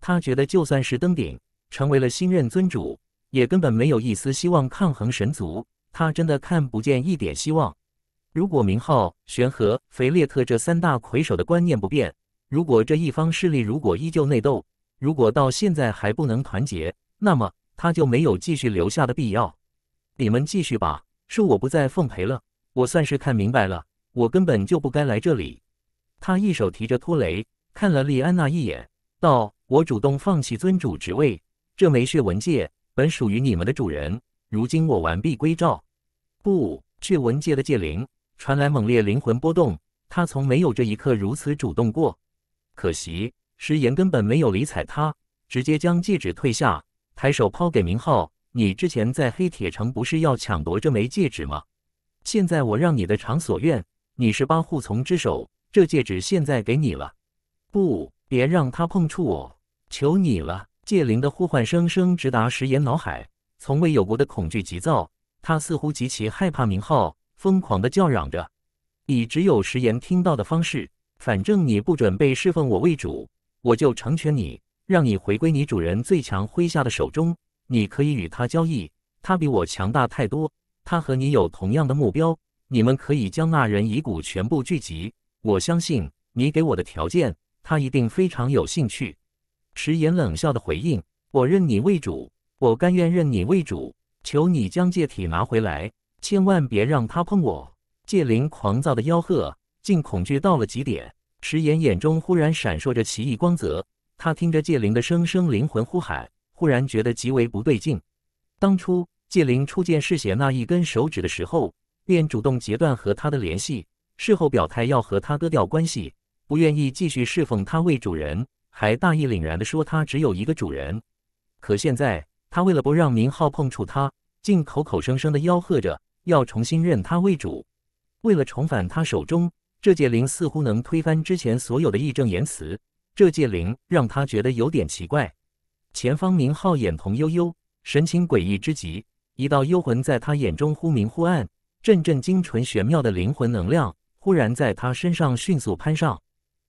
他觉得就算是登顶成为了新任尊主，也根本没有一丝希望抗衡神族。他真的看不见一点希望。如果明浩、玄和、肥列特这三大魁首的观念不变，如果这一方势力如果依旧内斗，如果到现在还不能团结，那么。他就没有继续留下的必要，你们继续吧，是我不再奉陪了。我算是看明白了，我根本就不该来这里。他一手提着托雷，看了丽安娜一眼，道：“我主动放弃尊主职位，这枚血纹戒本属于你们的主人，如今我完璧归赵。”不，血纹戒的戒灵传来猛烈灵魂波动，他从没有这一刻如此主动过。可惜，石岩根本没有理睬他，直接将戒指退下。抬手抛给明浩：“你之前在黑铁城不是要抢夺这枚戒指吗？现在我让你的偿所愿，你是八护从之首，这戒指现在给你了。不，别让他碰触我！求你了！”戒灵的呼唤声声直达石岩脑海，从未有过的恐惧急躁，他似乎极其害怕明浩，疯狂的叫嚷着，以只有石岩听到的方式：“反正你不准备侍奉我为主，我就成全你。”让你回归你主人最强麾下的手中，你可以与他交易，他比我强大太多，他和你有同样的目标，你们可以将那人遗骨全部聚集。我相信你给我的条件，他一定非常有兴趣。迟岩冷笑的回应：“我认你为主，我甘愿认你为主，求你将戒体拿回来，千万别让他碰我！”戒灵狂躁的吆喝，竟恐惧到了极点。迟岩眼中忽然闪烁着奇异光泽。他听着戒灵的声声灵魂呼喊，忽然觉得极为不对劲。当初戒灵初见嗜血那一根手指的时候，便主动截断和他的联系，事后表态要和他割掉关系，不愿意继续侍奉他为主人，还大义凛然地说他只有一个主人。可现在，他为了不让明浩碰触他，竟口口声声地吆喝着要重新认他为主。为了重返他手中，这界灵似乎能推翻之前所有的义正言辞。这界灵让他觉得有点奇怪。前方明浩眼瞳幽幽，神情诡异之极，一道幽魂在他眼中忽明忽暗，阵阵精纯玄妙的灵魂能量忽然在他身上迅速攀上。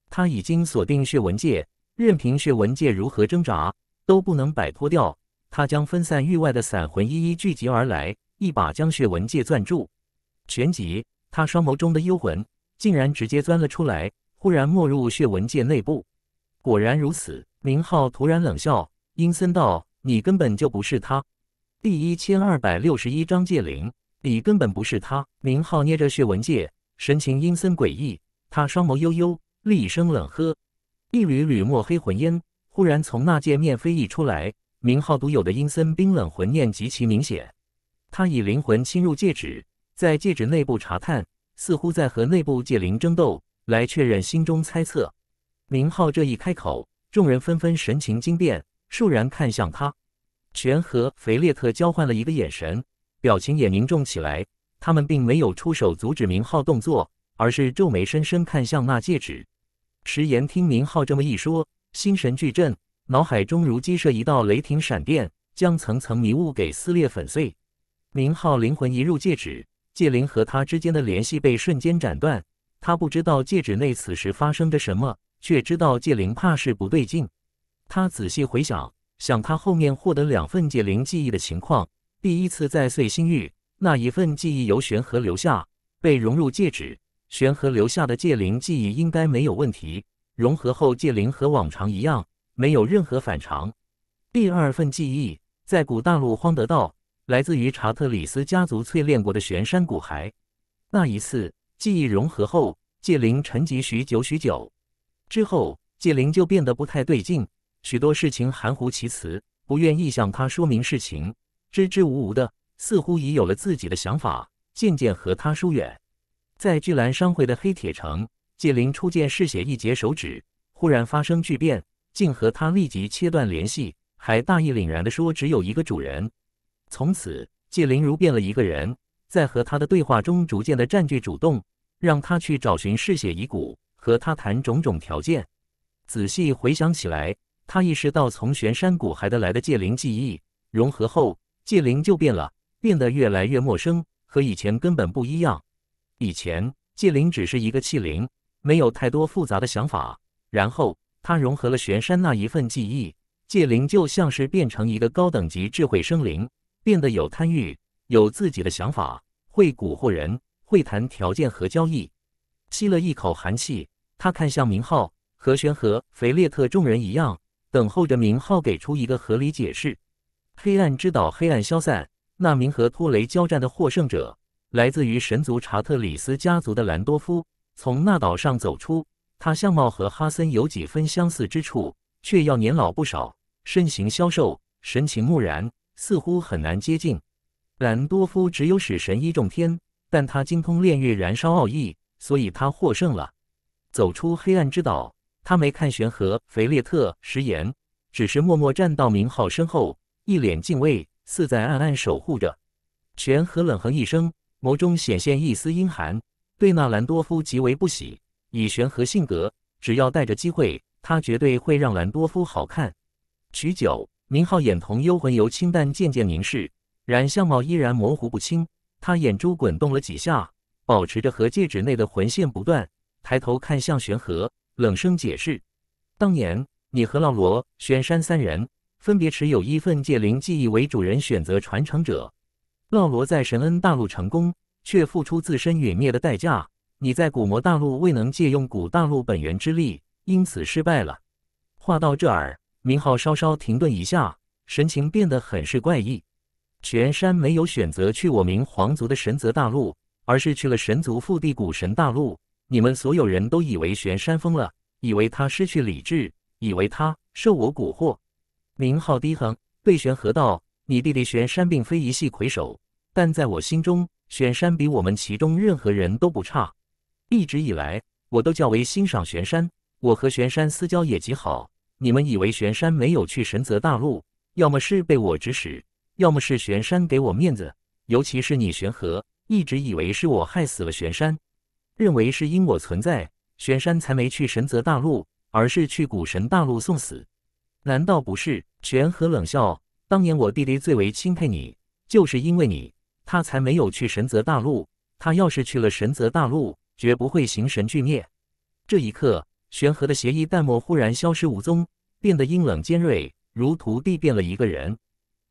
他已经锁定血纹界，任凭血纹界如何挣扎，都不能摆脱掉。他将分散域外的散魂一一聚集而来，一把将血纹界攥住。旋即，他双眸中的幽魂竟然直接钻了出来，忽然没入血纹界内部。果然如此，明浩突然冷笑，阴森道：“你根本就不是他。”第一千二百六十一章戒灵，你根本不是他。明浩捏着血纹戒，神情阴森诡异。他双眸幽幽，厉声冷喝，一缕缕墨黑魂烟忽然从那戒面飞溢出来。明浩独有的阴森冰冷魂念极其明显，他以灵魂侵入戒指，在戒指内部查探，似乎在和内部戒灵争斗，来确认心中猜测。明浩这一开口，众人纷纷神情惊变，肃然看向他。全和菲列特交换了一个眼神，表情也凝重起来。他们并没有出手阻止明浩动作，而是皱眉深深看向那戒指。石岩听明浩这么一说，心神巨震，脑海中如激射一道雷霆闪电，将层层迷雾给撕裂粉碎。明浩灵魂一入戒指，戒灵和他之间的联系被瞬间斩断。他不知道戒指内此时发生着什么。却知道戒灵怕是不对劲，他仔细回想，想他后面获得两份戒灵记忆的情况。第一次在碎星域那一份记忆由玄河留下，被融入戒指，玄河留下的戒灵记忆应该没有问题。融合后戒灵和往常一样，没有任何反常。第二份记忆在古大陆荒德道，来自于查特里斯家族淬炼过的玄山骨骸。那一次记忆融合后，戒灵沉寂许久许久。之后，纪灵就变得不太对劲，许多事情含糊其辞，不愿意向他说明事情，支支吾吾的，似乎已有了自己的想法，渐渐和他疏远。在巨澜商会的黑铁城，纪灵初见嗜血一截手指，忽然发生巨变，竟和他立即切断联系，还大义凛然地说只有一个主人。从此，纪灵如变了一个人，在和他的对话中逐渐的占据主动，让他去找寻嗜血遗骨。和他谈种种条件。仔细回想起来，他意识到从玄山谷还得来的界灵记忆融合后，界灵就变了，变得越来越陌生，和以前根本不一样。以前界灵只是一个器灵，没有太多复杂的想法。然后他融合了玄山那一份记忆，界灵就像是变成一个高等级智慧生灵，变得有贪欲，有自己的想法，会蛊惑人，会谈条件和交易。吸了一口寒气。他看向明浩、和玄和肥列特众人一样，等候着明浩给出一个合理解释。黑暗之岛，黑暗消散。那名和托雷交战的获胜者，来自于神族查特里斯家族的兰多夫，从那岛上走出。他相貌和哈森有几分相似之处，却要年老不少，身形消瘦，神情木然，似乎很难接近。兰多夫只有使神一重天，但他精通炼狱燃烧奥义，所以他获胜了。走出黑暗之岛，他没看玄和，肥列特食言，只是默默站到明浩身后，一脸敬畏，似在暗暗守护着。玄和冷哼一声，眸中显现一丝阴寒，对纳兰多夫极为不喜。以玄和性格，只要带着机会，他绝对会让兰多夫好看。许久，明浩眼瞳幽魂由清淡渐渐凝视，然相貌依然模糊不清。他眼珠滚动了几下，保持着和戒指内的魂线不断。抬头看向玄和，冷声解释：“当年你和老罗、玄山三人分别持有一份界灵记忆为主人选择传承者。老罗在神恩大陆成功，却付出自身陨灭的代价。你在古魔大陆未能借用古大陆本源之力，因此失败了。”话到这儿，明浩稍稍停顿一下，神情变得很是怪异。玄山没有选择去我明皇族的神泽大陆，而是去了神族腹地古神大陆。你们所有人都以为玄山疯了，以为他失去理智，以为他受我蛊惑。名浩低哼，对玄和道：“你弟弟玄山并非一系魁首，但在我心中，玄山比我们其中任何人都不差。一直以来，我都较为欣赏玄山，我和玄山私交也极好。你们以为玄山没有去神泽大陆，要么是被我指使，要么是玄山给我面子。尤其是你玄和，一直以为是我害死了玄山。”认为是因我存在，玄山才没去神泽大陆，而是去古神大陆送死，难道不是？玄和冷笑。当年我弟弟最为钦佩你，就是因为你，他才没有去神泽大陆。他要是去了神泽大陆，绝不会行神俱灭。这一刻，玄和的邪意淡漠忽然消失无踪，变得阴冷尖锐，如徒弟变了一个人。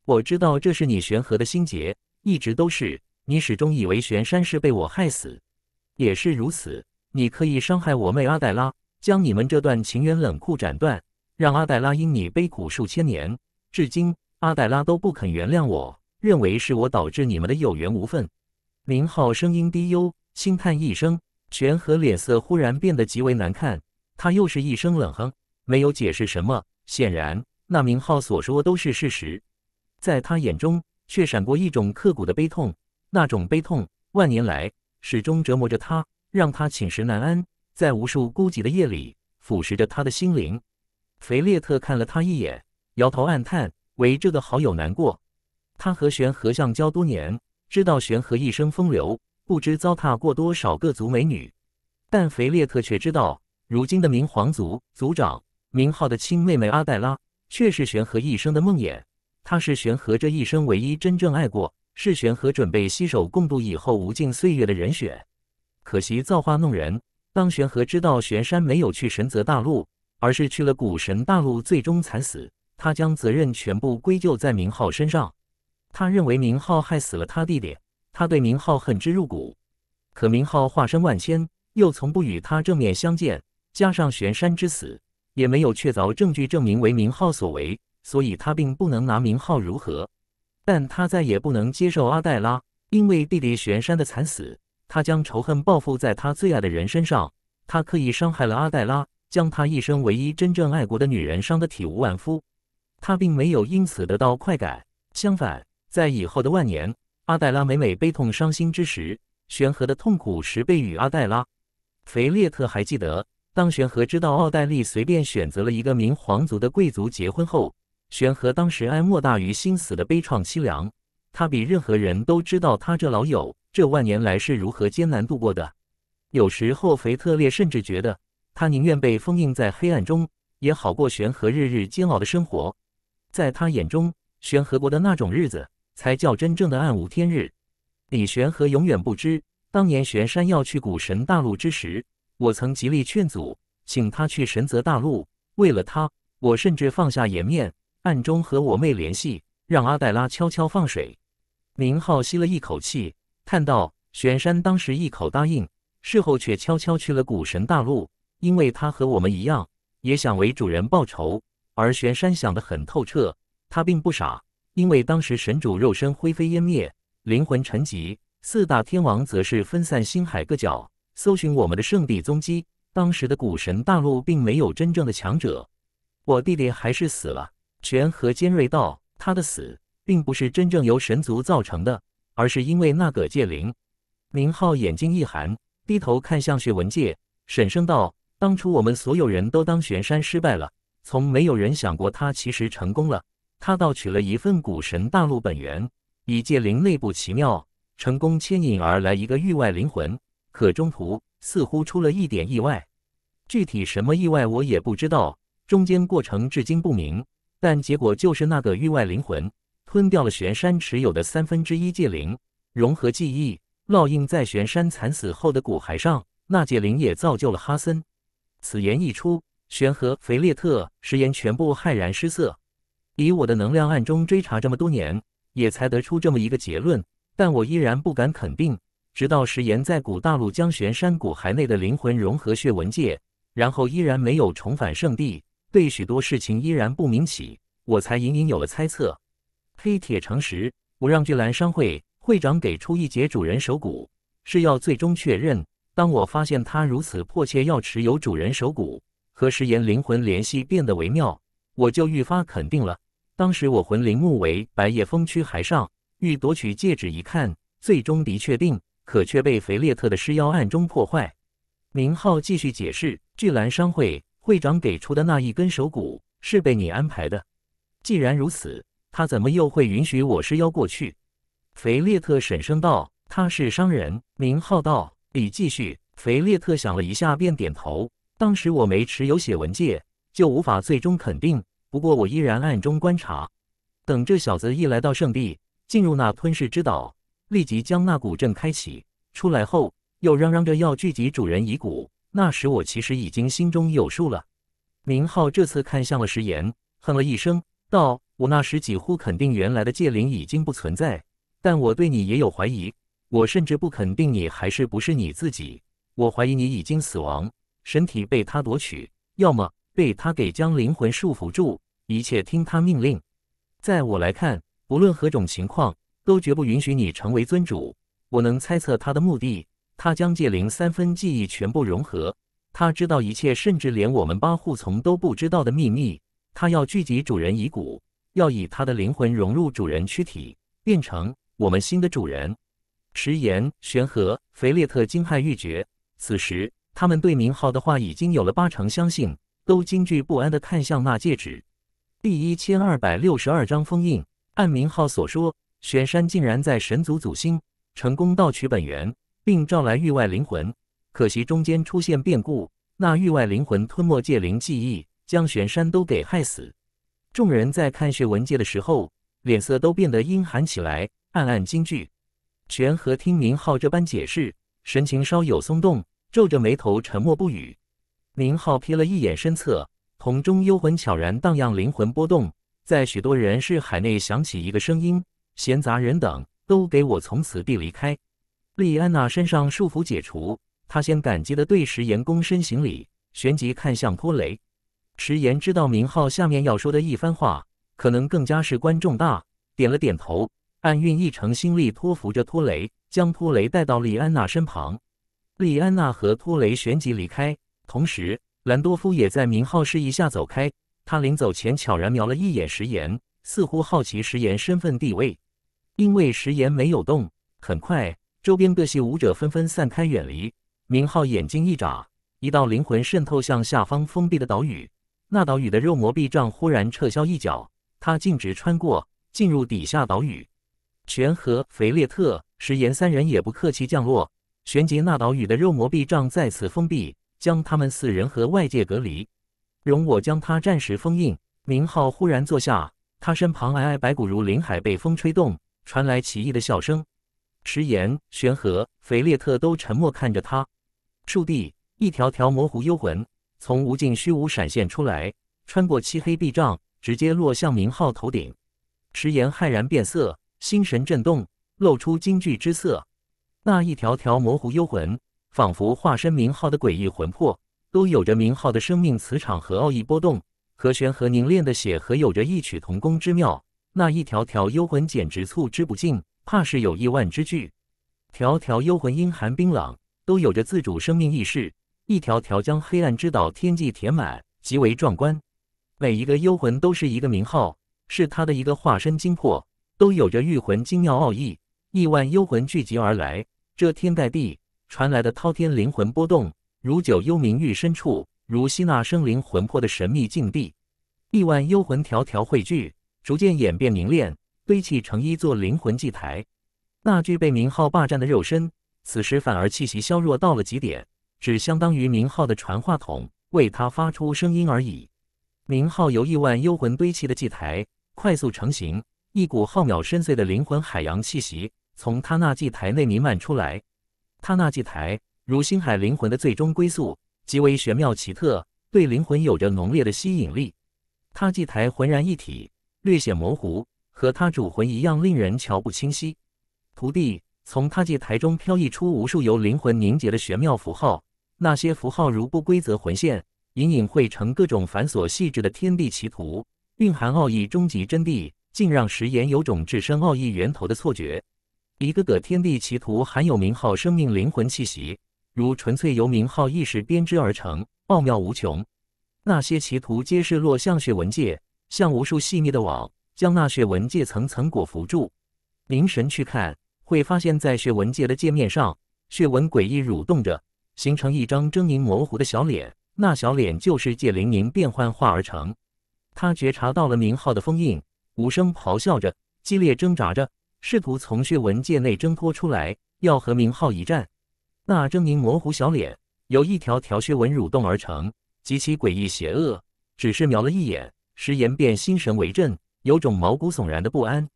我知道这是你玄和的心结，一直都是你始终以为玄山是被我害死。也是如此，你可以伤害我妹阿黛拉，将你们这段情缘冷酷斩断，让阿黛拉因你悲苦数千年。至今，阿黛拉都不肯原谅我，认为是我导致你们的有缘无分。明浩声音低幽，轻叹一声，权和脸色忽然变得极为难看。他又是一声冷哼，没有解释什么。显然，那明浩所说都是事实，在他眼中却闪过一种刻骨的悲痛，那种悲痛，万年来。始终折磨着他，让他寝食难安，在无数孤寂的夜里腐蚀着他的心灵。肥列特看了他一眼，摇头暗叹，为这个好友难过。他和玄和相交多年，知道玄和一生风流，不知糟蹋过多少个族美女。但肥列特却知道，如今的明皇族族长明浩的亲妹妹阿黛拉，却是玄和一生的梦魇。她是玄和这一生唯一真正爱过。是玄和准备携手共度以后无尽岁月的人选，可惜造化弄人。当玄和知道玄山没有去神泽大陆，而是去了古神大陆，最终惨死，他将责任全部归咎在明浩身上。他认为明浩害死了他弟弟，他对明浩恨之入骨。可明浩化身万千，又从不与他正面相见，加上玄山之死也没有确凿证据证明为明浩所为，所以他并不能拿明浩如何。但他再也不能接受阿黛拉，因为弟弟玄山的惨死，他将仇恨报复在他最爱的人身上。他刻意伤害了阿黛拉，将他一生唯一真正爱过的女人伤得体无完肤。他并没有因此得到快感，相反，在以后的万年，阿黛拉每每悲痛伤心之时，玄和的痛苦十倍于阿黛拉。腓列特还记得，当玄和知道奥黛丽随便选择了一个明皇族的贵族结婚后。玄和当时哀莫大于心死的悲怆凄凉，他比任何人都知道他这老友这万年来是如何艰难度过的。有时候，腓特烈甚至觉得他宁愿被封印在黑暗中，也好过玄和日日煎熬的生活。在他眼中，玄和国的那种日子才叫真正的暗无天日。李玄和永远不知，当年玄山要去古神大陆之时，我曾极力劝阻，请他去神泽大陆。为了他，我甚至放下颜面。暗中和我妹联系，让阿黛拉悄悄放水。明浩吸了一口气，叹道：“玄山当时一口答应，事后却悄悄去了古神大陆，因为他和我们一样，也想为主人报仇。而玄山想得很透彻，他并不傻，因为当时神主肉身灰飞烟灭，灵魂沉寂，四大天王则是分散星海各角，搜寻我们的圣地踪迹。当时的古神大陆并没有真正的强者，我弟弟还是死了。”玄和尖锐道：“他的死并不是真正由神族造成的，而是因为那个界灵。”明浩眼睛一寒，低头看向薛文界，沈声道：“当初我们所有人都当玄山失败了，从没有人想过他其实成功了。他盗取了一份古神大陆本源，以界灵内部奇妙，成功牵引而来一个域外灵魂。可中途似乎出了一点意外，具体什么意外我也不知道，中间过程至今不明。”但结果就是那个域外灵魂吞掉了玄山持有的三分之一界灵，融合记忆烙印在玄山惨死后的骨骸上，那界灵也造就了哈森。此言一出，玄和肥列特石岩全部骇然失色。以我的能量暗中追查这么多年，也才得出这么一个结论，但我依然不敢肯定。直到石岩在古大陆将玄山骨骸内的灵魂融合血纹界，然后依然没有重返圣地。对许多事情依然不明起，我才隐隐有了猜测。黑铁诚实，我让巨兰商会会长给出一截主人手骨，是要最终确认。当我发现他如此迫切要持有主人手骨，和石岩灵魂联系变得微妙，我就愈发肯定了。当时我魂灵目为白夜风区海上，欲夺取戒指一看，最终的确定，可却被肥列特的尸妖暗中破坏。明浩继续解释：巨兰商会。会长给出的那一根手骨是被你安排的，既然如此，他怎么又会允许我施妖过去？肥列特沈声道：“他是商人。”明浩道：“你继续。”肥列特想了一下，便点头。当时我没持有写文戒，就无法最终肯定。不过我依然暗中观察，等这小子一来到圣地，进入那吞噬之岛，立即将那古阵开启。出来后，又嚷嚷着要聚集主人遗骨。那时我其实已经心中有数了。明浩这次看向了石岩，哼了一声道：“我那时几乎肯定原来的界灵已经不存在，但我对你也有怀疑。我甚至不肯定你还是不是你自己。我怀疑你已经死亡，身体被他夺取，要么被他给将灵魂束缚住，一切听他命令。在我来看，不论何种情况，都绝不允许你成为尊主。我能猜测他的目的。”他将界灵三分记忆全部融合，他知道一切，甚至连我们八护从都不知道的秘密。他要聚集主人遗骨，要以他的灵魂融入主人躯体，变成我们新的主人。迟延、玄和、肥列特惊骇欲绝。此时，他们对明浩的话已经有了八成相信，都惊惧不安地看向那戒指。第一千二百六十二章封印，按明浩所说，雪山竟然在神族祖星成功盗取本源。并召来域外灵魂，可惜中间出现变故，那域外灵魂吞没界灵记忆，将玄山都给害死。众人在看血文界的时候，脸色都变得阴寒起来，暗暗惊惧。全和听明浩这般解释，神情稍有松动，皱着眉头沉默不语。明浩瞥了一眼身侧，瞳中幽魂悄然荡漾，灵魂波动在许多人视海内响起一个声音：“闲杂人等，都给我从此地离开。”莉安娜身上束缚解除，她先感激地对石岩躬身行礼，旋即看向托雷。石岩知道明浩下面要说的一番话可能更加事关重大，点了点头，暗运一成心力托扶着托雷，将托雷带到莉安娜身旁。莉安娜和托雷旋即离开，同时兰多夫也在明浩示意下走开。他临走前悄然瞄了一眼石岩，似乎好奇石岩身份地位，因为石岩没有动，很快。周边各系武者纷纷散开，远离。明浩眼睛一眨，一道灵魂渗透向下方封闭的岛屿。那岛屿的肉膜壁障忽然撤销一角，他径直穿过，进入底下岛屿。全和肥列特、石岩三人也不客气降落。旋即，那岛屿的肉膜壁障再次封闭，将他们四人和外界隔离。容我将他暂时封印。明浩忽然坐下，他身旁皑皑白骨如林海被风吹动，传来奇异的笑声。迟延、玄和、肥列特都沉默看着他。树地，一条条模糊幽魂从无尽虚无闪现出来，穿过漆黑壁障，直接落向明浩头顶。迟延骇然变色，心神震动，露出惊惧之色。那一条条模糊幽魂，仿佛化身明浩的诡异魂魄，都有着明浩的生命磁场和奥义波动，和玄和凝练的血河有着异曲同工之妙。那一条条幽魂简直促之不尽。怕是有亿万之巨，条条幽魂阴寒冰冷，都有着自主生命意识，一条条将黑暗之岛天际填满，极为壮观。每一个幽魂都是一个名号，是他的一个化身精魄，都有着御魂精妙奥义。亿万幽魂聚集而来，遮天盖地，传来的滔天灵魂波动，如九幽冥域深处，如吸纳生灵魂魄的神秘境地。亿万幽魂条条汇聚，逐渐演变凝练。堆砌成一座灵魂祭台，那具被明浩霸占的肉身，此时反而气息消弱到了极点，只相当于明浩的传话筒，为他发出声音而已。明浩由亿万幽魂堆砌的祭台快速成型，一股浩渺深邃的灵魂海洋气息从他那祭台内弥漫出来。他那祭台如星海灵魂的最终归宿，极为玄妙奇特，对灵魂有着浓烈的吸引力。他祭台浑然一体，略显模糊。和他主魂一样，令人瞧不清晰。徒弟从他界台中飘逸出无数由灵魂凝结的玄妙符号，那些符号如不规则魂线，隐隐汇成各种繁琐细致的天地奇图，蕴含奥义终极真谛，竟让石岩有种置身奥义源头的错觉。一个个天地奇图含有名号生命灵魂气息，如纯粹由名号意识编织而成，奥妙无穷。那些奇图皆是落象血文界，像无数细腻的网。将那血纹界层层裹缚住，凝神去看，会发现在血纹界的界面上，血纹诡异蠕动着，形成一张狰狞模糊的小脸。那小脸就是借灵影变幻化而成。他觉察到了明浩的封印，无声咆哮着，激烈挣扎着，试图从血纹界内挣脱出来，要和明浩一战。那狰狞模糊小脸，由一条条血纹蠕动而成，极其诡异邪恶。只是瞄了一眼，石岩便心神为震。有种毛骨悚然的不安，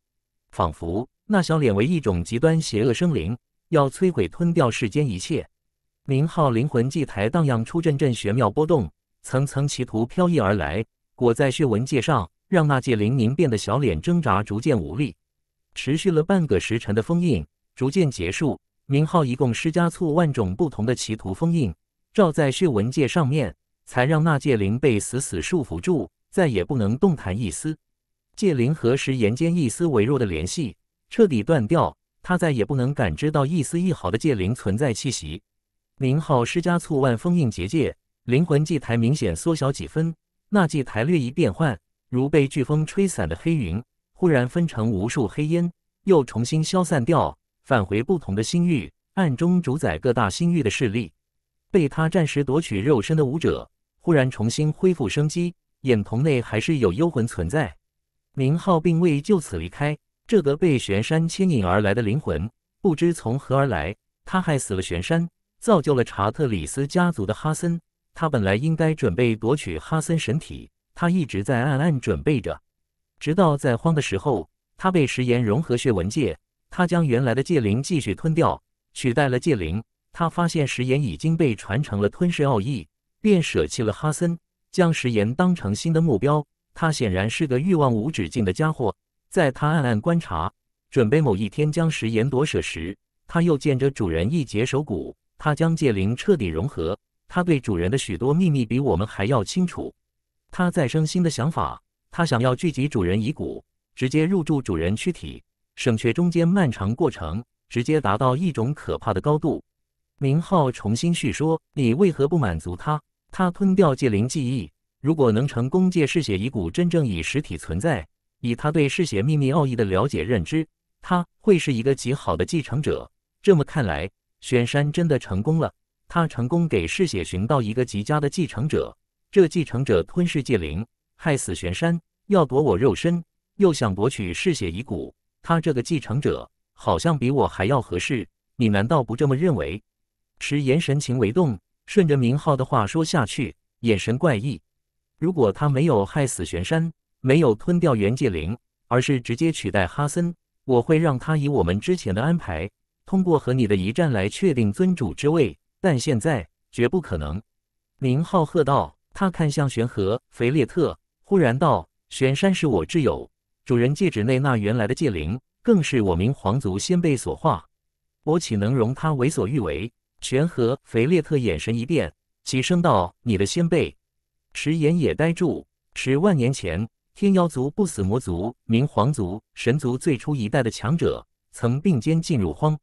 仿佛那小脸为一种极端邪恶生灵，要摧毁吞掉世间一切。明浩灵魂祭台荡漾出阵阵玄妙波动，层层歧途飘逸而来，裹在血纹界上，让那界灵凝变的小脸挣扎，逐渐无力。持续了半个时辰的封印逐渐结束，明浩一共施加簇万种不同的歧途封印，罩在血纹界上面，才让那界灵被死死束缚住，再也不能动弹一丝。界灵和石岩间一丝微弱的联系彻底断掉，他再也不能感知到一丝一毫的界灵存在气息。宁浩施加促万封印结界，灵魂祭台明显缩小几分。那祭台略一变换，如被飓风吹散的黑云，忽然分成无数黑烟，又重新消散掉，返回不同的星域。暗中主宰各大星域的势力，被他暂时夺取肉身的武者，忽然重新恢复生机，眼瞳内还是有幽魂存在。明浩并未就此离开，这个被玄山牵引而来的灵魂，不知从何而来。他害死了玄山，造就了查特里斯家族的哈森。他本来应该准备夺取哈森神体，他一直在暗暗准备着。直到在荒的时候，他被食盐融合血纹界，他将原来的界灵继续吞掉，取代了界灵。他发现食盐已经被传承了吞噬奥义，便舍弃了哈森，将食盐当成新的目标。他显然是个欲望无止境的家伙。在他暗暗观察，准备某一天将食盐夺舍时，他又见着主人一截手骨。他将界灵彻底融合。他对主人的许多秘密比我们还要清楚。他再生新的想法。他想要聚集主人遗骨，直接入住主人躯体，省却中间漫长过程，直接达到一种可怕的高度。明浩重新叙说：你为何不满足他？他吞掉界灵记忆。如果能成功借嗜血遗骨真正以实体存在，以他对嗜血秘密奥义的了解认知，他会是一个极好的继承者。这么看来，玄山真的成功了，他成功给嗜血寻到一个极佳的继承者。这继承者吞噬界灵，害死玄山，要夺我肉身，又想夺取嗜血遗骨。他这个继承者好像比我还要合适，你难道不这么认为？迟岩神情为动，顺着明浩的话说下去，眼神怪异。如果他没有害死玄山，没有吞掉原界灵，而是直接取代哈森，我会让他以我们之前的安排，通过和你的一战来确定尊主之位。但现在绝不可能。”明浩喝道，他看向玄和肥列特，忽然道：“玄山是我挚友，主人戒指内那原来的界灵，更是我明皇族先辈所化，我岂能容他为所欲为？”玄和肥列特眼神一变，起身道：“你的先辈。”食岩也呆住。十万年前，天妖族、不死魔族、明皇族、神族最初一代的强者，曾并肩进入荒。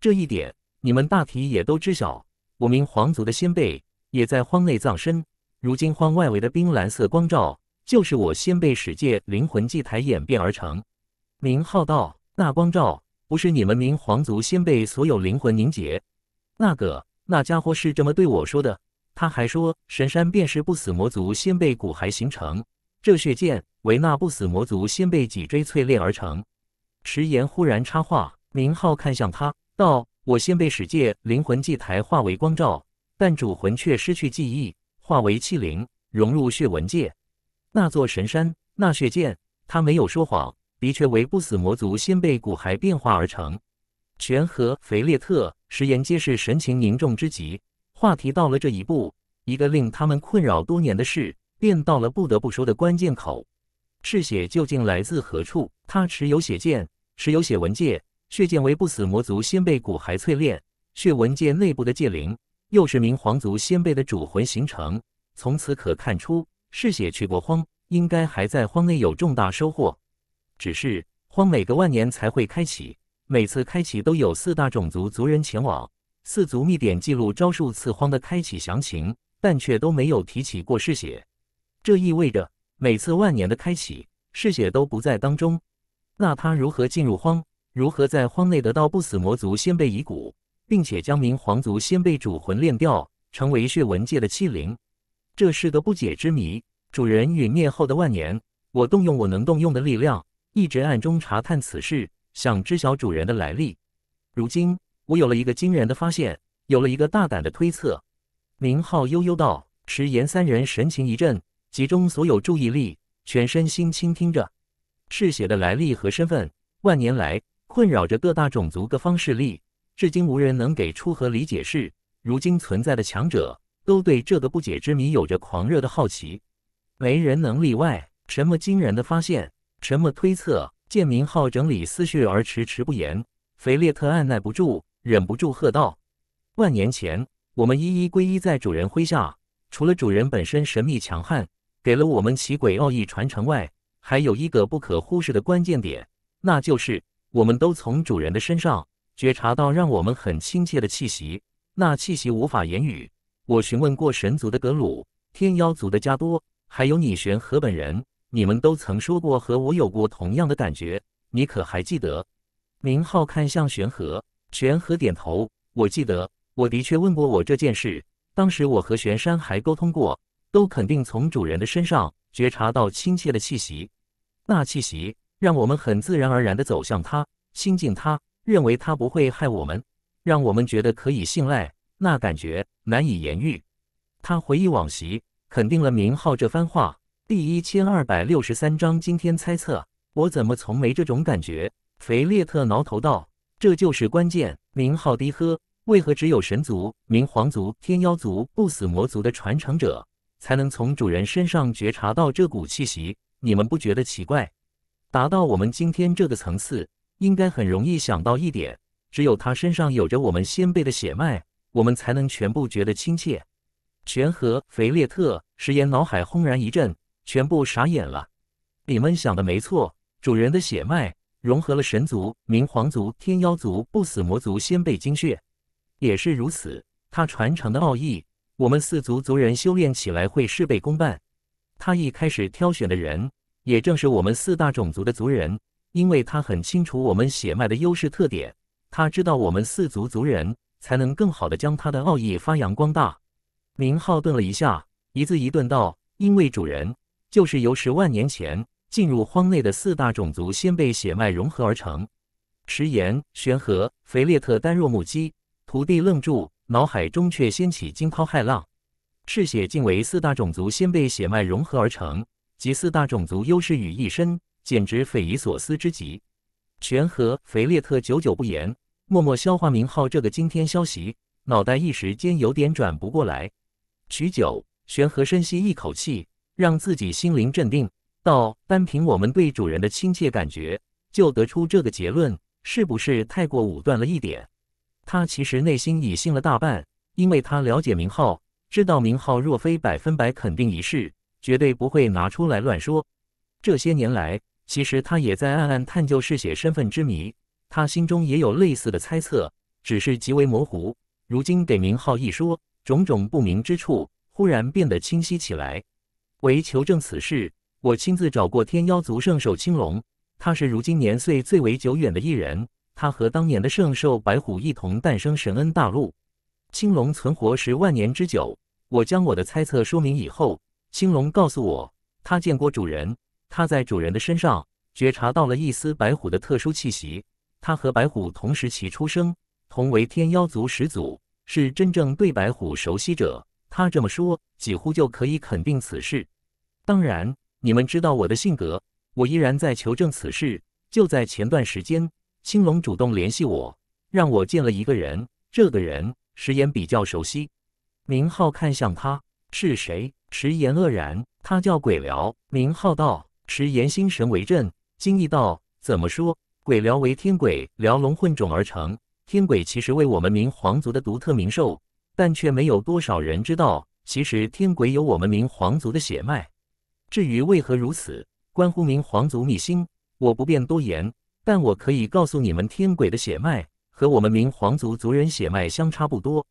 这一点，你们大体也都知晓。我明皇族的先辈也在荒内葬身。如今荒外围的冰蓝色光照，就是我先辈使界灵魂祭台演变而成。明浩道：“那光照不是你们明皇族先辈所有灵魂凝结？”那个，那家伙是这么对我说的。他还说，神山便是不死魔族先辈骨骸形成，这血剑为那不死魔族先辈脊椎淬炼而成。石岩忽然插话，明浩看向他，道：“我先被使界灵魂祭台化为光照，但主魂却失去记忆，化为气灵，融入血纹界。那座神山，那血剑，他没有说谎，的确为不死魔族先辈骨骸变化而成。”全和肥列特、石岩皆是神情凝重之极。话题到了这一步，一个令他们困扰多年的事，便到了不得不说的关键口。嗜血究竟来自何处？他持有血剑，持有血纹戒。血剑为不死魔族先辈骨骸淬炼，血纹戒内部的戒灵，又是明皇族先辈的主魂形成。从此可看出，嗜血去过荒，应该还在荒内有重大收获。只是荒每个万年才会开启，每次开启都有四大种族族人前往。四族秘典记录招数赐荒的开启详情，但却都没有提起过嗜血。这意味着每次万年的开启，嗜血都不在当中。那他如何进入荒？如何在荒内得到不死魔族先辈遗骨，并且将明皇族先辈主魂炼掉，成为血纹界的器灵？这是个不解之谜。主人陨灭后的万年，我动用我能动用的力量，一直暗中查探此事，想知晓主人的来历。如今。我有了一个惊人的发现，有了一个大胆的推测。明浩悠悠道，迟延三人神情一震，集中所有注意力，全身心倾听着。嗜血的来历和身份，万年来困扰着各大种族、各方势力，至今无人能给出合理解释。如今存在的强者，都对这个不解之谜有着狂热的好奇，没人能例外。什么惊人的发现？什么推测？见明浩整理思绪而迟迟不言，菲列特按耐不住。忍不住喝道：“万年前，我们一一皈依在主人麾下。除了主人本身神秘强悍，给了我们奇诡奥义传承外，还有一个不可忽视的关键点，那就是我们都从主人的身上觉察到让我们很亲切的气息。那气息无法言语。我询问过神族的格鲁、天妖族的加多，还有你玄和本人，你们都曾说过和我有过同样的感觉。你可还记得？”明浩看向玄和。玄和点头。我记得，我的确问过我这件事。当时我和玄山还沟通过，都肯定从主人的身上觉察到亲切的气息。那气息让我们很自然而然地走向他，亲近他，认为他不会害我们，让我们觉得可以信赖。那感觉难以言喻。他回忆往昔，肯定了明浩这番话。第一千二百六十三章：今天猜测，我怎么从没这种感觉？肥列特挠头道。这就是关键，名号低喝：“为何只有神族、明皇族、天妖族、不死魔族的传承者，才能从主人身上觉察到这股气息？你们不觉得奇怪？达到我们今天这个层次，应该很容易想到一点：只有他身上有着我们先辈的血脉，我们才能全部觉得亲切。全和、肥列特、食言脑海轰然一震，全部傻眼了。你们想的没错，主人的血脉。融合了神族、冥皇族、天妖族、不死魔族先辈精血，也是如此。他传承的奥义，我们四族族人修炼起来会事倍功半。他一开始挑选的人，也正是我们四大种族的族人，因为他很清楚我们血脉的优势特点，他知道我们四族族人才能更好的将他的奥义发扬光大。明浩顿了一下，一字一顿道：“因为主人，就是由十万年前。”进入荒内的四大种族先被血脉融合而成，迟延玄和腓列特呆若木鸡，徒弟愣住，脑海中却掀起惊涛骇浪。赤血竟为四大种族先辈血脉融合而成，集四大种族优势于一身，简直匪夷所思之极。玄和腓列特久久不言，默默消化名号这个惊天消息，脑袋一时间有点转不过来。许久，玄和深吸一口气，让自己心灵镇定。道单凭我们对主人的亲切感觉，就得出这个结论，是不是太过武断了一点？他其实内心已信了大半，因为他了解明浩，知道明浩若非百分百肯定一事，绝对不会拿出来乱说。这些年来，其实他也在暗暗探究嗜血身份之谜，他心中也有类似的猜测，只是极为模糊。如今给明浩一说，种种不明之处忽然变得清晰起来。为求证此事。我亲自找过天妖族圣兽青龙，他是如今年岁最为久远的一人。他和当年的圣兽白虎一同诞生神恩大陆，青龙存活十万年之久。我将我的猜测说明以后，青龙告诉我，他见过主人，他在主人的身上觉察到了一丝白虎的特殊气息。他和白虎同时期出生，同为天妖族始祖，是真正对白虎熟悉者。他这么说，几乎就可以肯定此事。当然。你们知道我的性格，我依然在求证此事。就在前段时间，青龙主动联系我，让我见了一个人。这个人石岩比较熟悉。明浩看向他，是谁？石岩愕然，他叫鬼辽。明浩道：“石岩心神为证，惊异道：怎么说？鬼辽为天鬼辽龙混种而成。天鬼其实为我们明皇族的独特名兽，但却没有多少人知道。其实天鬼有我们明皇族的血脉。”至于为何如此，关乎明皇族秘辛，我不便多言。但我可以告诉你们，天鬼的血脉和我们明皇族族人血脉相差不多。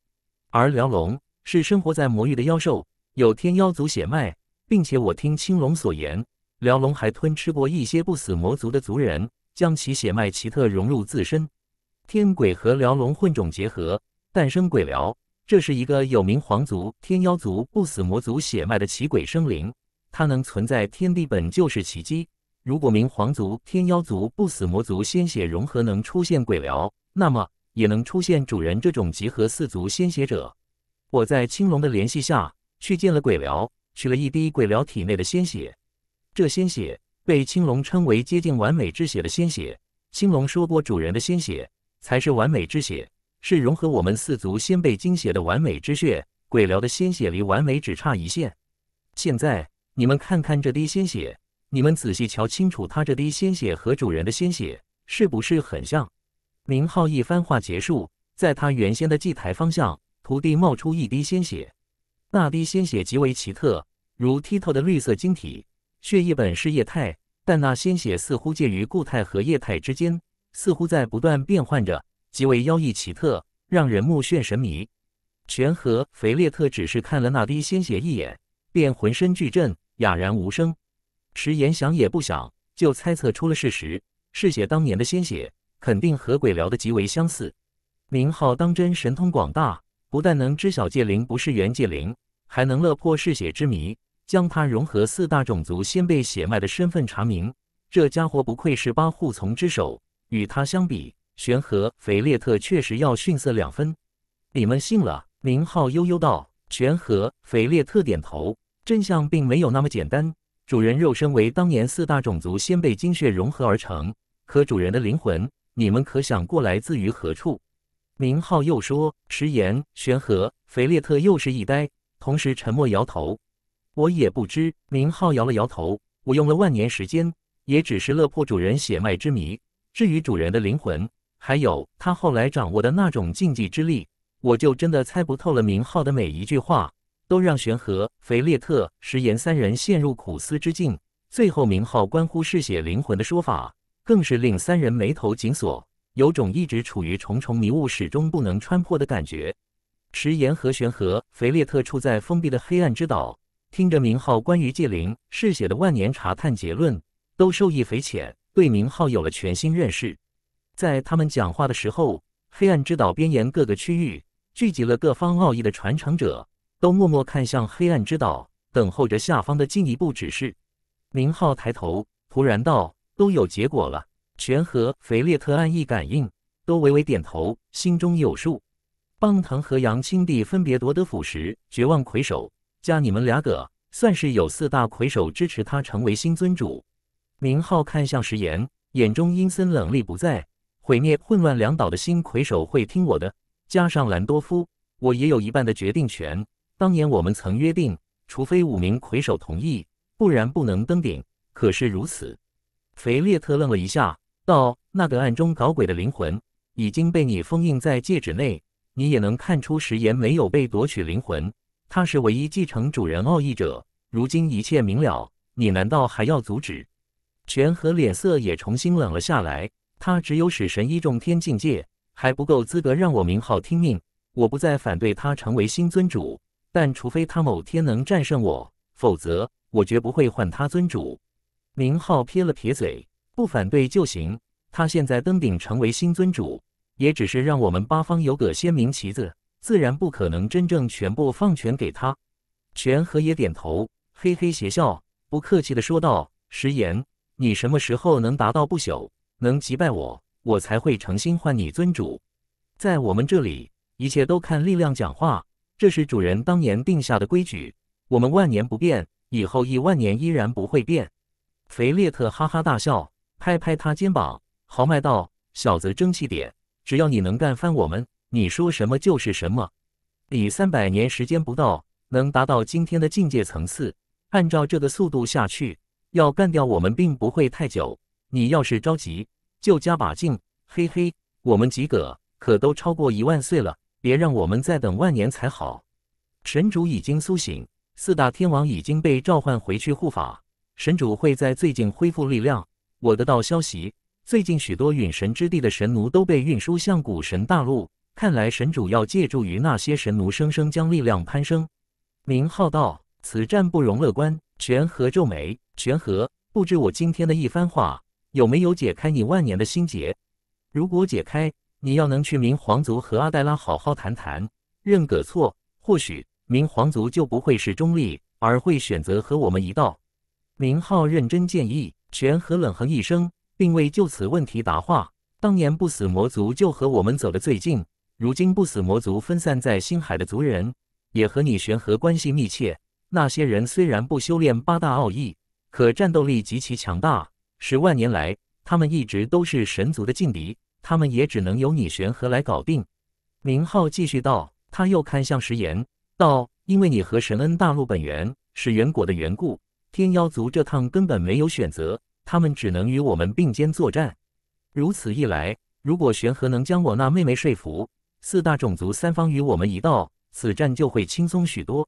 而辽龙是生活在魔域的妖兽，有天妖族血脉，并且我听青龙所言，辽龙还吞吃过一些不死魔族的族人，将其血脉奇特融入自身。天鬼和辽龙混种结合，诞生鬼辽，这是一个有明皇族、天妖族、不死魔族血脉的奇鬼生灵。它能存在天地本就是奇迹。如果明皇族、天妖族、不死魔族鲜血融合能出现鬼聊，那么也能出现主人这种集合四族鲜血者。我在青龙的联系下去见了鬼聊，取了一滴鬼聊体内的鲜血。这鲜血被青龙称为接近完美之血的鲜血。青龙说过，主人的鲜血才是完美之血，是融合我们四族先辈精血的完美之血。鬼聊的鲜血离完美只差一线。现在。你们看看这滴鲜血，你们仔细瞧清楚，它这滴鲜血和主人的鲜血是不是很像？明浩一番话结束，在他原先的祭台方向，徒弟冒出一滴鲜血，那滴鲜血极为奇特，如剔透的绿色晶体。血液本是液态，但那鲜血似乎介于固态和液态之间，似乎在不断变换着，极为妖异奇特，让人目眩神迷。全和肥列特只是看了那滴鲜血一眼，便浑身巨震。哑然无声，石岩想也不想就猜测出了事实：嗜血当年的鲜血肯定和鬼聊的极为相似。明浩当真神通广大，不但能知晓界灵不是原界灵，还能乐破嗜血之谜，将他融合四大种族先辈血脉的身份查明。这家伙不愧是八护从之首，与他相比，玄和菲列特确实要逊色两分。你们信了？明浩悠悠道。玄和菲列特点头。真相并没有那么简单。主人肉身为当年四大种族先辈精血融合而成，可主人的灵魂，你们可想过来自于何处？明浩又说：“食言玄和、肥列特又是一呆，同时沉默摇头。我也不知。明浩摇了摇头。我用了万年时间，也只是乐破主人血脉之谜。至于主人的灵魂，还有他后来掌握的那种禁忌之力，我就真的猜不透了。明浩的每一句话。都让玄和肥列特石岩三人陷入苦思之境，最后名号关乎嗜血灵魂的说法，更是令三人眉头紧锁，有种一直处于重重迷雾，始终不能穿破的感觉。石岩和玄和肥列特处在封闭的黑暗之岛，听着名号关于界灵嗜血的万年查探结论，都受益匪浅，对名号有了全新认识。在他们讲话的时候，黑暗之岛边沿各个区域聚集了各方奥义的传承者。都默默看向黑暗之岛，等候着下方的进一步指示。明浩抬头，突然道：“都有结果了。”全和肥列特暗意感应，都微微点头，心中有数。棒藤和杨青帝分别夺得斧石，绝望魁首加你们俩个，算是有四大魁首支持他成为新尊主。明浩看向石岩，眼中阴森冷厉不在。毁灭混乱两岛的新魁首会听我的，加上兰多夫，我也有一半的决定权。当年我们曾约定，除非五名魁首同意，不然不能登顶。可是如此，肥列特愣了一下，道：“那个暗中搞鬼的灵魂已经被你封印在戒指内，你也能看出石岩没有被夺取灵魂。他是唯一继承主人奥义者。如今一切明了，你难道还要阻止？”权和脸色也重新冷了下来。他只有使神一重天境界，还不够资格让我名号听命。我不再反对他成为新尊主。但除非他某天能战胜我，否则我绝不会换他尊主明浩撇了撇嘴，不反对就行。他现在登顶成为新尊主，也只是让我们八方有个鲜明旗子，自然不可能真正全部放权给他。权和也点头，嘿嘿邪笑，不客气的说道：“石岩，你什么时候能达到不朽，能击败我，我才会诚心换你尊主。在我们这里，一切都看力量讲话。”这是主人当年定下的规矩，我们万年不变，以后亿万年依然不会变。肥列特哈哈大笑，拍拍他肩膀，豪迈道：“小子，争气点！只要你能干翻我们，你说什么就是什么。你三百年时间不到，能达到今天的境界层次，按照这个速度下去，要干掉我们并不会太久。你要是着急，就加把劲，嘿嘿，我们几个可都超过一万岁了。”别让我们再等万年才好。神主已经苏醒，四大天王已经被召唤回去护法。神主会在最近恢复力量。我得到消息，最近许多陨神之地的神奴都被运输向古神大陆。看来神主要借助于那些神奴，生生将力量攀升。明浩道：“此战不容乐观。”玄和皱眉：“玄和，不知我今天的一番话有没有解开你万年的心结？如果解开……”你要能去明皇族和阿黛拉好好谈谈，认个错，或许明皇族就不会是中立，而会选择和我们一道。明浩认真建议，玄和冷哼一声，并未就此问题答话。当年不死魔族就和我们走得最近，如今不死魔族分散在星海的族人，也和你玄和关系密切。那些人虽然不修炼八大奥义，可战斗力极其强大，十万年来，他们一直都是神族的劲敌。他们也只能由你玄和来搞定。”明浩继续道，他又看向石岩道：“因为你和神恩大陆本源是元果的缘故，天妖族这趟根本没有选择，他们只能与我们并肩作战。如此一来，如果玄和能将我那妹妹说服，四大种族三方与我们一道，此战就会轻松许多。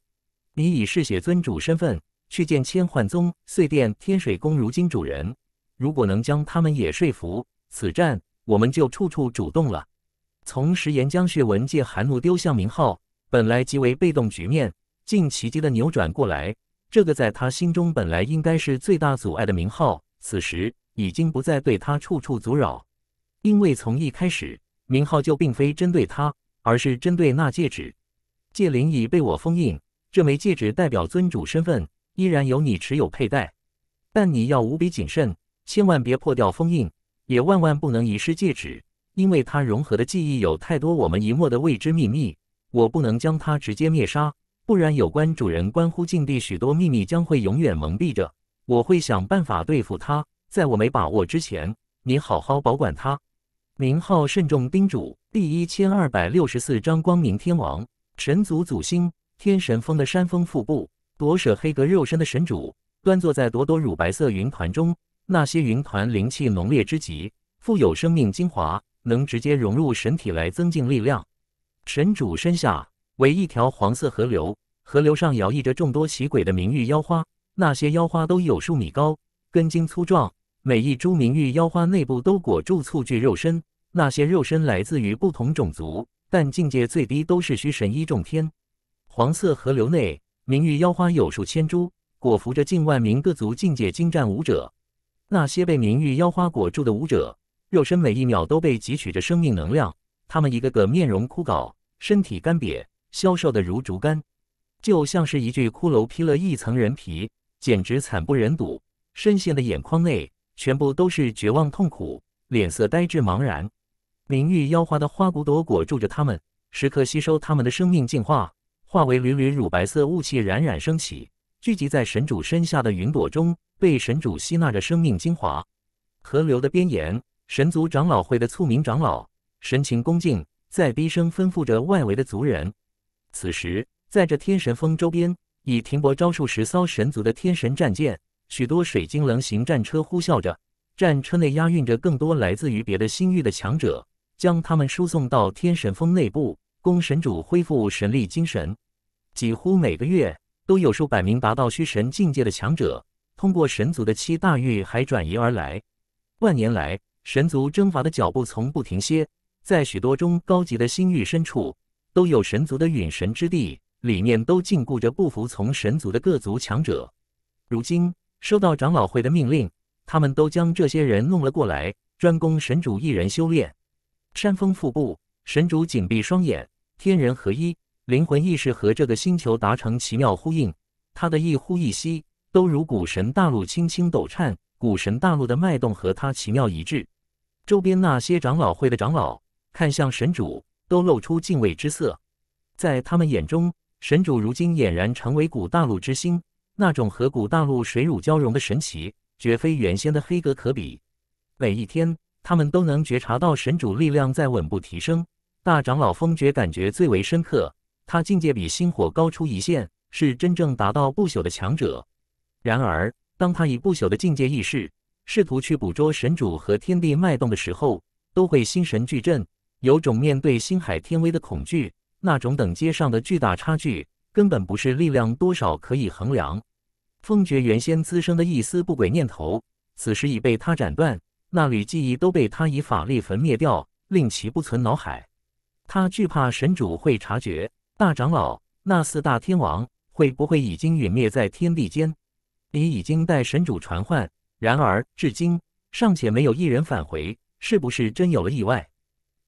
你以嗜血尊主身份去见千幻宗、碎殿、天水宫，如今主人，如果能将他们也说服，此战……我们就处处主动了。从石岩将士文戒寒怒丢向明浩，本来极为被动局面，竟奇迹的扭转过来。这个在他心中本来应该是最大阻碍的明浩，此时已经不再对他处处阻扰。因为从一开始，明浩就并非针对他，而是针对那戒指。戒灵已被我封印，这枚戒指代表尊主身份，依然由你持有佩戴，但你要无比谨慎，千万别破掉封印。也万万不能遗失戒指，因为它融合的记忆有太多我们遗没的未知秘密。我不能将它直接灭杀，不然有关主人、关乎禁地许多秘密将会永远蒙蔽着。我会想办法对付它，在我没把握之前，你好好保管它。明浩慎重叮嘱。第一千二百六十四章：光明天王，神族祖星天神峰的山峰腹部，夺舍黑格肉身的神主，端坐在朵朵乳白色云团中。那些云团灵气浓烈之极，富有生命精华，能直接融入神体来增进力量。神主身下为一条黄色河流，河流上摇曳着众多喜鬼的名玉妖花。那些妖花都有数米高，根茎粗壮，每一株名玉妖花内部都裹住粗具肉身。那些肉身来自于不同种族，但境界最低都是虚神一重天。黄色河流内名玉妖花有数千株，裹伏着近万名各族境界精湛武者。那些被名誉妖花裹住的舞者，肉身每一秒都被汲取着生命能量。他们一个个面容枯槁，身体干瘪、消瘦的如竹竿，就像是一具骷髅披了一层人皮，简直惨不忍睹。深陷的眼眶内全部都是绝望、痛苦，脸色呆滞、茫然。名誉妖花的花骨朵裹住着他们，时刻吸收他们的生命，进化，化为缕缕乳白色雾气冉冉升起，聚集在神主身下的云朵中。被神主吸纳着生命精华，河流的边沿，神族长老会的簇名长老神情恭敬，在低声吩咐着外围的族人。此时，在这天神峰周边，已停泊招数十艘神族的天神战舰，许多水晶棱形战车呼啸着，战车内押运着更多来自于别的星域的强者，将他们输送到天神峰内部，供神主恢复神力、精神。几乎每个月，都有数百名达到虚神境界的强者。通过神族的七大域海转移而来，万年来神族征伐的脚步从不停歇，在许多中高级的星域深处，都有神族的陨神之地，里面都禁锢着不服从神族的各族强者。如今收到长老会的命令，他们都将这些人弄了过来，专攻神主一人修炼。山峰腹部，神主紧闭双眼，天人合一，灵魂意识和这个星球达成奇妙呼应，他的一呼一吸。都如古神大陆轻轻抖颤，古神大陆的脉动和他奇妙一致。周边那些长老会的长老看向神主，都露出敬畏之色。在他们眼中，神主如今俨然成为古大陆之星，那种和古大陆水乳交融的神奇，绝非原先的黑格可比。每一天，他们都能觉察到神主力量在稳步提升。大长老风觉感觉最为深刻，他境界比星火高出一线，是真正达到不朽的强者。然而，当他以不朽的境界意识试图去捕捉神主和天地脉动的时候，都会心神俱震，有种面对星海天威的恐惧。那种等阶上的巨大差距，根本不是力量多少可以衡量。风爵原先滋生的一丝不轨念头，此时已被他斩断，那缕记忆都被他以法力焚灭掉，令其不存脑海。他惧怕神主会察觉，大长老那四大天王会不会已经陨灭在天地间？你已经带神主传唤，然而至今尚且没有一人返回，是不是真有了意外？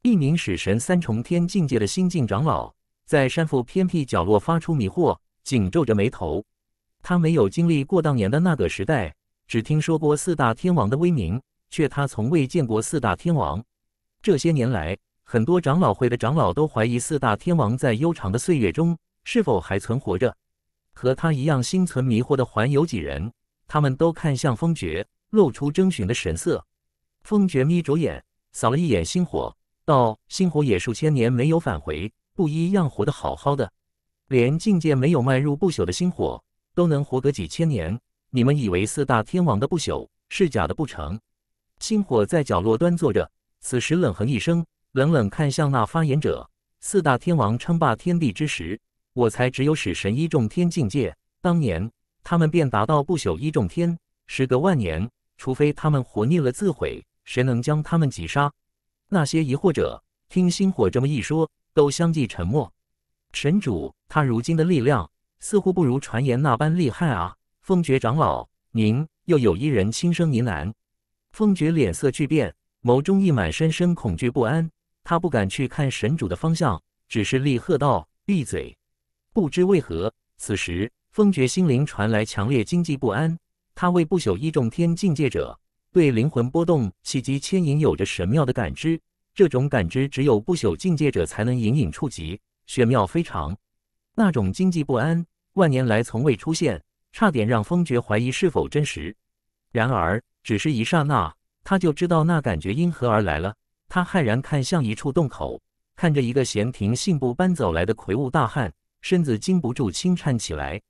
一名使神三重天境界的新晋长老，在山腹偏僻角落发出迷惑，紧皱着眉头。他没有经历过当年的那个时代，只听说过四大天王的威名，却他从未见过四大天王。这些年来，很多长老会的长老都怀疑四大天王在悠长的岁月中是否还存活着。和他一样心存迷惑的环游几人，他们都看向风绝，露出征询的神色。风绝眯着眼，扫了一眼星火，道：“星火也数千年没有返回，不一样活得好好的，连境界没有迈入不朽的星火都能活个几千年，你们以为四大天王的不朽是假的不成？”星火在角落端坐着，此时冷哼一声，冷冷看向那发言者：“四大天王称霸天地之时。”我才只有使神一重天境界，当年他们便达到不朽一重天，时隔万年，除非他们活腻了自毁，谁能将他们击杀？那些疑惑者听星火这么一说，都相继沉默。神主他如今的力量似乎不如传言那般厉害啊！风绝长老，您又有一人轻声呢喃。风绝脸色巨变，眸中溢满深深恐惧不安，他不敢去看神主的方向，只是厉喝道：“闭嘴！”不知为何，此时风爵心灵传来强烈惊悸不安。他为不朽一重天境界者，对灵魂波动、气机牵引有着神妙的感知。这种感知只有不朽境界者才能隐隐触及，玄妙非常。那种经济不安，万年来从未出现，差点让风爵怀疑是否真实。然而，只是一刹那，他就知道那感觉因何而来了。他骇然看向一处洞口，看着一个闲庭信步般走来的魁梧大汉。身子禁不住轻颤起来。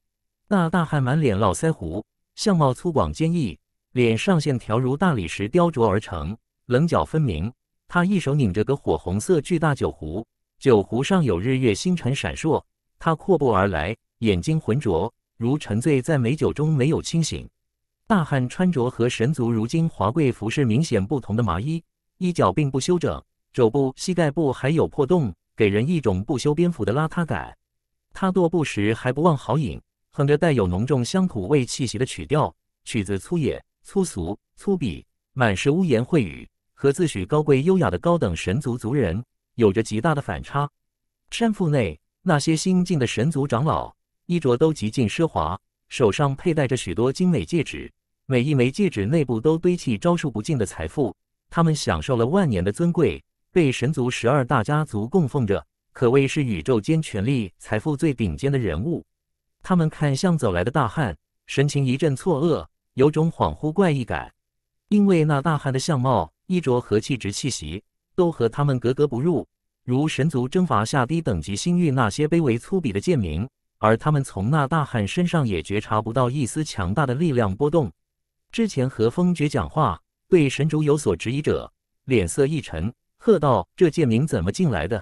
那大汉满脸络腮胡，相貌粗犷坚毅，脸上线条如大理石雕琢而成，棱角分明。他一手拧着个火红色巨大酒壶，酒壶上有日月星辰闪烁。他阔步而来，眼睛浑浊如沉醉在美酒中没有清醒。大汉穿着和神族如今华贵服饰明显不同的麻衣，衣角并不修整，肘部、膝盖部还有破洞，给人一种不修边幅的邋遢感。他踱步时还不忘豪饮，哼着带有浓重乡土味气息的曲调，曲子粗野、粗俗、粗鄙，满是污言秽语，和自诩高贵优雅的高等神族族人有着极大的反差。山腹内那些新晋的神族长老，衣着都极尽奢华，手上佩戴着许多精美戒指，每一枚戒指内部都堆砌招数不尽的财富。他们享受了万年的尊贵，被神族十二大家族供奉着。可谓是宇宙间权力、财富最顶尖的人物。他们看向走来的大汉，神情一阵错愕，有种恍惚怪异感。因为那大汉的相貌、衣着和气质气息，都和他们格格不入，如神族征伐下低等级星域那些卑微粗鄙的贱民。而他们从那大汉身上也觉察不到一丝强大的力量波动。之前和风爵讲话、对神族有所质疑者，脸色一沉，喝道：“这贱民怎么进来的？”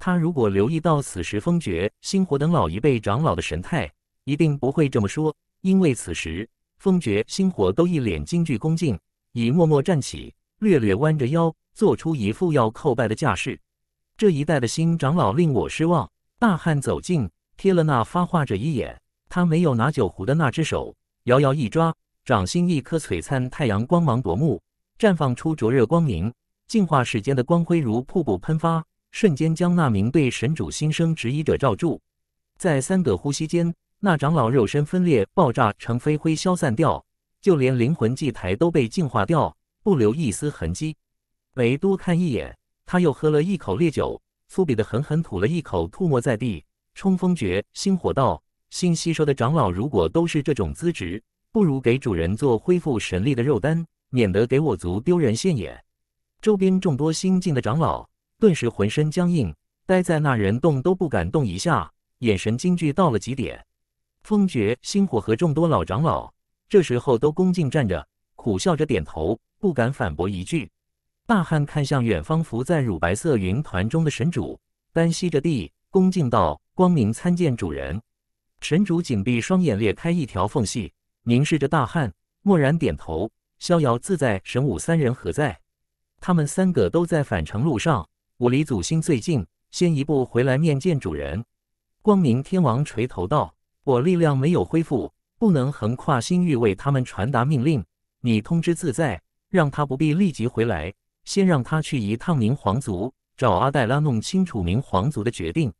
他如果留意到此时风绝、星火等老一辈长老的神态，一定不会这么说。因为此时风绝、星火都一脸京剧恭敬，已默默站起，略略弯着腰，做出一副要叩拜的架势。这一代的新长老令我失望。大汉走近，瞥了那发话者一眼，他没有拿酒壶的那只手，遥遥一抓，掌心一颗璀璨太阳，光芒夺目，绽放出灼热光明，净化世间的光辉如瀑布喷发。瞬间将那名被神主新生质疑者罩住，在三个呼吸间，那长老肉身分裂爆炸成飞灰消散掉，就连灵魂祭台都被净化掉，不留一丝痕迹。没多看一眼，他又喝了一口烈酒，粗鄙的狠狠吐了一口吐沫在地。冲锋诀，心火道，新吸收的长老如果都是这种资质，不如给主人做恢复神力的肉丹，免得给我族丢人现眼。周边众多新晋的长老。顿时浑身僵硬，待在那人动都不敢动一下，眼神惊惧到了极点。风绝、星火和众多老长老这时候都恭敬站着，苦笑着点头，不敢反驳一句。大汉看向远方浮在乳白色云团中的神主，单膝着地，恭敬道：“光明参见主人。”神主紧闭双眼，裂开一条缝隙，凝视着大汉，默然点头，逍遥自在。神武三人何在？他们三个都在返程路上。我离祖星最近，先一步回来面见主人。光明天王垂头道：“我力量没有恢复，不能横跨星域为他们传达命令。你通知自在，让他不必立即回来，先让他去一趟明皇族，找阿黛拉弄清楚明皇族的决定。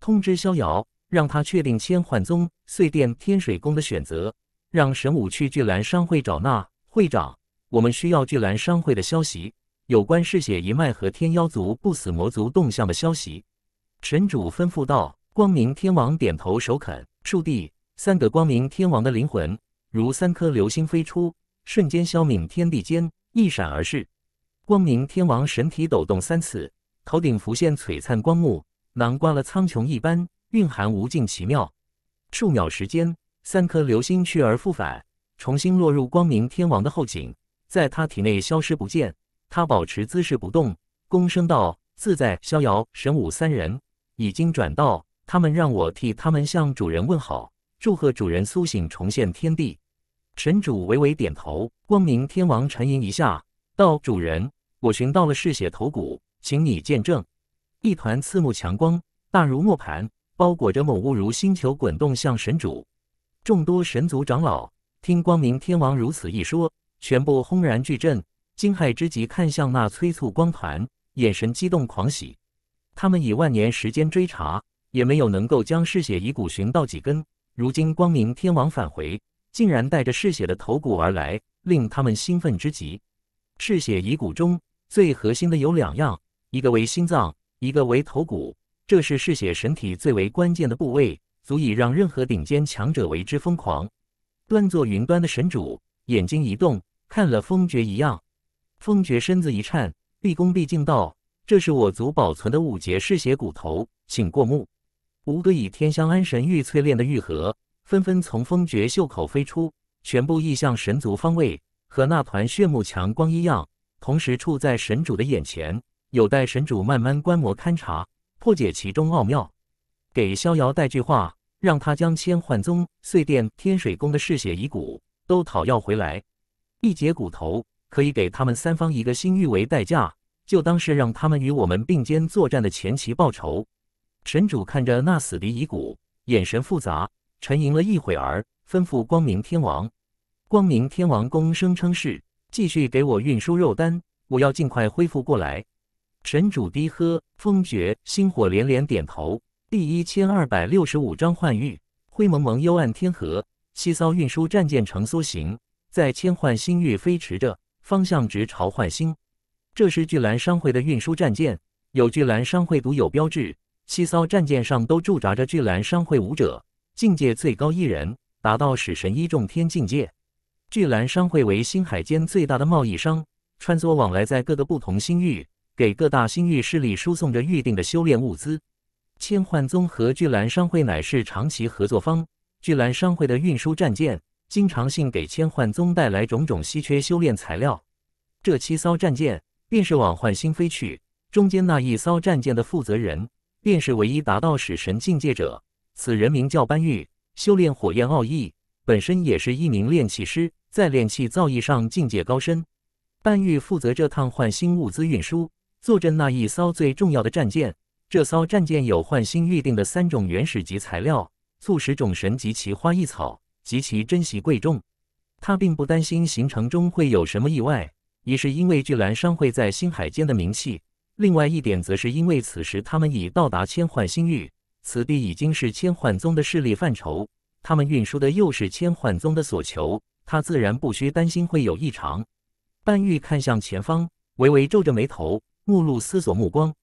通知逍遥，让他确定千幻宗、碎殿、天水宫的选择。让神武去巨澜商会找那会长，我们需要巨澜商会的消息。”有关嗜血一脉和天妖族、不死魔族动向的消息，神主吩咐道。光明天王点头首肯。树帝三个光明天王的灵魂如三颗流星飞出，瞬间消泯天地间，一闪而逝。光明天王神体抖动三次，头顶浮现璀璨光幕，囊挂了苍穹一般，蕴含无尽奇妙。数秒时间，三颗流星去而复返，重新落入光明天王的后颈，在他体内消失不见。他保持姿势不动，躬声道：“自在逍遥神武三人已经转道，他们让我替他们向主人问好，祝贺主人苏醒，重现天地。”神主微微点头。光明天王沉吟一下，道：“主人，我寻到了嗜血头骨，请你见证。”一团刺目强光，大如磨盘，包裹着某物，如星球滚动向神主。众多神族长老听光明天王如此一说，全部轰然巨震。惊骇之极，看向那催促光盘，眼神激动狂喜。他们以万年时间追查，也没有能够将嗜血遗骨寻到几根。如今光明天王返回，竟然带着嗜血的头骨而来，令他们兴奋之极。嗜血遗骨中最核心的有两样，一个为心脏，一个为头骨，这是嗜血神体最为关键的部位，足以让任何顶尖强者为之疯狂。端坐云端的神主，眼睛一动，看了风爵一样。风爵身子一颤，毕恭毕敬道：“这是我族保存的五节嗜血骨头，请过目。”五个以天香安神玉淬炼的玉盒，纷纷从风爵袖口飞出，全部意向神族方位，和那团炫目强光一样，同时处在神主的眼前，有待神主慢慢观摩勘察，破解其中奥妙。给逍遥带句话，让他将千幻宗、碎殿、天水宫的嗜血遗骨都讨要回来，一节骨头。可以给他们三方一个新域为代价，就当是让他们与我们并肩作战的前期报酬。神主看着那死敌遗骨，眼神复杂，沉吟了一会儿，吩咐光明天王。光明天王公声称是，继续给我运输肉丹，我要尽快恢复过来。神主低喝，风绝星火连连点头。第一千二百六十五章换域。灰蒙蒙幽暗天河，七艘运输战舰呈梭形，在千幻星域飞驰着。方向直朝换星，这是巨蓝商会的运输战舰，有巨蓝商会独有标志。七艘战舰上都驻扎着巨蓝商会武者，境界最高一人达到使神一重天境界。巨蓝商会为星海间最大的贸易商，穿梭往来在各个不同星域，给各大星域势力输送着预定的修炼物资。千幻宗和巨蓝商会乃是长期合作方，巨蓝商会的运输战舰。经常性给千幻宗带来种种稀缺修炼材料。这七艘战舰便是往幻星飞去，中间那一艘战舰的负责人，便是唯一达到使神境界者。此人名叫班玉，修炼火焰奥义，本身也是一名炼器师，在炼器造诣上境界高深。班玉负责这趟幻星物资运输，坐镇那一艘最重要的战舰。这艘战舰有幻星预定的三种原始级材料，促使种神及其花异草。极其珍惜贵重，他并不担心行程中会有什么意外，一是因为巨兰商会在星海间的名气，另外一点则是因为此时他们已到达千幻星域，此地已经是千幻宗的势力范畴，他们运输的又是千幻宗的所求，他自然不需担心会有异常。半玉看向前方，微微皱着眉头，目露思索目光。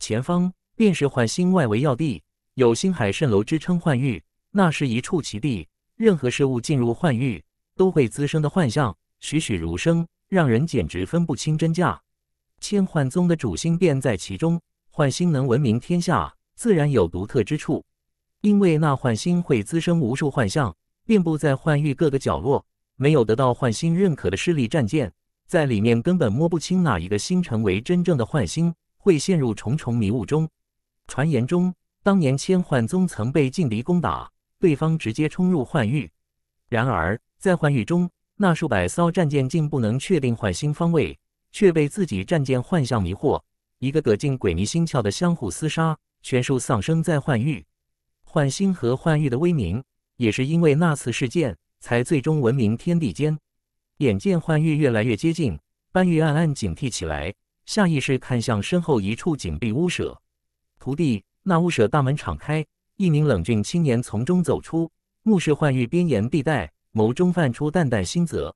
前方便是幻星外围要地，有星海蜃楼之称，幻域，那是一处奇地。任何事物进入幻域，都会滋生的幻象，栩栩如生，让人简直分不清真假。千幻宗的主星便在其中，幻星能闻名天下，自然有独特之处。因为那幻星会滋生无数幻象，遍布在幻域各个角落。没有得到幻星认可的势力战舰，在里面根本摸不清哪一个星成为真正的幻星，会陷入重重迷雾中。传言中，当年千幻宗曾被劲敌攻打。对方直接冲入幻域，然而在幻域中，那数百艘战舰竟不能确定幻星方位，却被自己战舰幻象迷惑，一个个竟鬼迷心窍的相互厮杀，全数丧生在幻域。幻星和幻域的威名，也是因为那次事件才最终闻名天地间。眼见幻域越来越接近，班玉暗暗警惕起来，下意识看向身后一处紧闭屋舍，徒弟，那屋舍大门敞开。一名冷峻青年从中走出，目视幻玉边沿地带，眸中泛出淡淡心泽。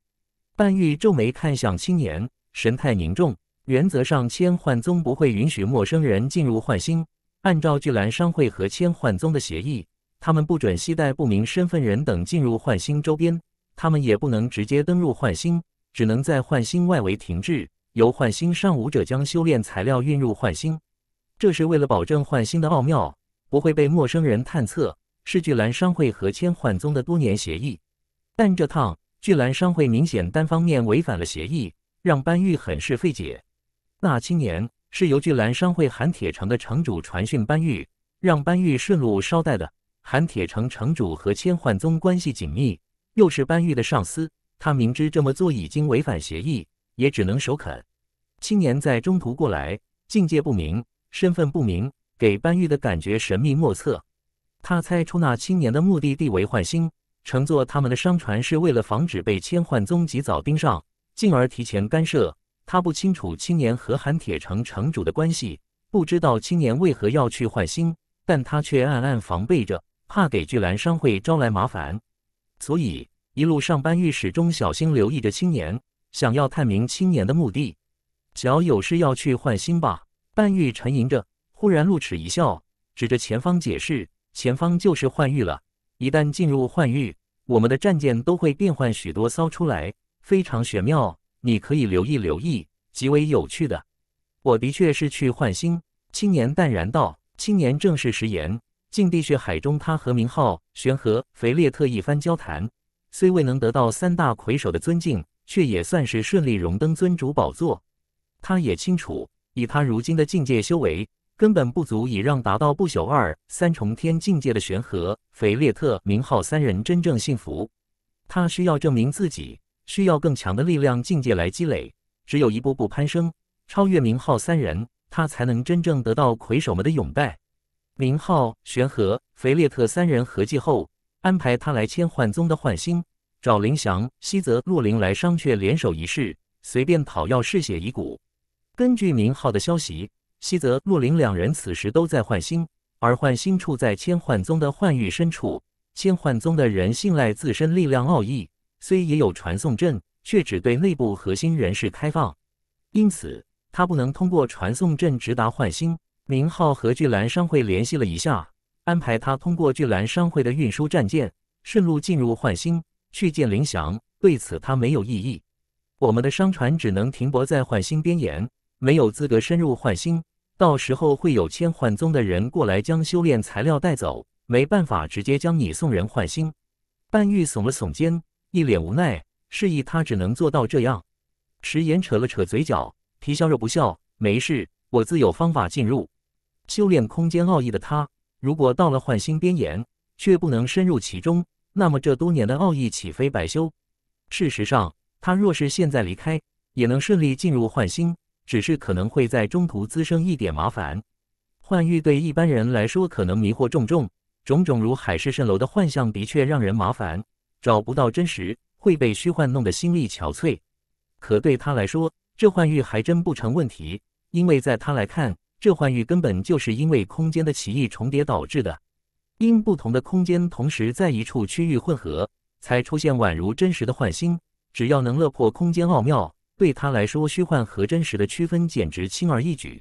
半玉皱眉看向青年，神态凝重。原则上，千幻宗不会允许陌生人进入幻星。按照巨澜商会和千幻宗的协议，他们不准携带不明身份人等进入幻星周边，他们也不能直接登入幻星，只能在幻星外围停滞，由幻星上武者将修炼材料运入幻星。这是为了保证幻星的奥妙。不会被陌生人探测，是巨蓝商会和千幻宗的多年协议。但这趟巨蓝商会明显单方面违反了协议，让班玉很是费解。那青年是由巨蓝商会韩铁城的城主传讯班玉，让班玉顺路捎带的。韩铁城城主和千幻宗关系紧密，又是班玉的上司，他明知这么做已经违反协议，也只能首肯。青年在中途过来，境界不明，身份不明。给班玉的感觉神秘莫测，他猜出那青年的目的地为幻星，乘坐他们的商船是为了防止被千幻宗及早盯上，进而提前干涉。他不清楚青年和寒铁城城主的关系，不知道青年为何要去幻星，但他却暗暗防备着，怕给巨兰商会招来麻烦。所以一路上，班玉始终小心留意着青年，想要探明青年的目的。小有事要去幻星吧？班玉沉吟着。忽然露齿一笑，指着前方解释：“前方就是幻域了。一旦进入幻域，我们的战舰都会变换许多，骚出来非常玄妙。你可以留意留意，极为有趣的。”我的确是去换星青年淡然道：“青年正是石岩，禁地血海中，他和明浩、玄和、肥列特一番交谈，虽未能得到三大魁首的尊敬，却也算是顺利荣登尊主宝座。他也清楚，以他如今的境界修为。”根本不足以让达到不朽二三重天境界的玄和、腓列特、明浩三人真正幸福。他需要证明自己，需要更强的力量境界来积累。只有一步步攀升，超越明浩三人，他才能真正得到魁首们的拥戴。明浩、玄和、腓列特三人合计后，安排他来千幻宗的幻星，找林翔、西泽、洛林来商榷联手一事，随便讨要嗜血遗骨。根据明浩的消息。西泽洛林两人此时都在幻星，而幻星处在千幻宗的幻域深处。千幻宗的人信赖自身力量奥义，虽也有传送阵，却只对内部核心人士开放，因此他不能通过传送阵直达幻星。明浩和巨蓝商会联系了一下，安排他通过巨蓝商会的运输战舰，顺路进入幻星去见林翔。对此他没有异议。我们的商船只能停泊在幻星边沿。没有资格深入换星，到时候会有千幻宗的人过来将修炼材料带走，没办法直接将你送人换星。半玉耸了耸肩，一脸无奈，示意他只能做到这样。石岩扯了扯嘴角，皮笑肉不笑：“没事，我自有方法进入修炼空间奥义的他，如果到了换星边沿却不能深入其中，那么这多年的奥义岂非白修？事实上，他若是现在离开，也能顺利进入换星。”只是可能会在中途滋生一点麻烦。幻域对一般人来说，可能迷惑重重，种种如海市蜃楼的幻象的确让人麻烦，找不到真实，会被虚幻弄得心力憔悴。可对他来说，这幻域还真不成问题，因为在他来看，这幻域根本就是因为空间的奇异重叠导致的，因不同的空间同时在一处区域混合，才出现宛如真实的幻星。只要能乐破空间奥妙。对他来说，虚幻和真实的区分简直轻而易举。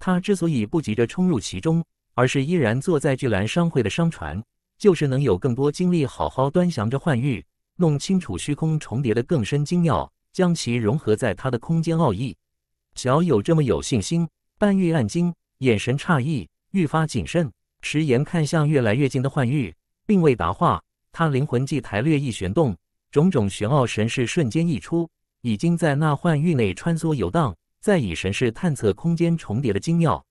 他之所以不急着冲入其中，而是依然坐在巨兰商会的商船，就是能有更多精力好好端详着幻玉，弄清楚虚空重叠的更深精妙，将其融合在他的空间奥义。小友这么有信心，半玉暗惊，眼神诧异，愈发谨慎。迟延看向越来越近的幻玉，并未答话。他灵魂祭台略一旋动，种种玄奥神事瞬间溢出。已经在那幻域内穿梭游荡，在以神识探测空间重叠的精妙。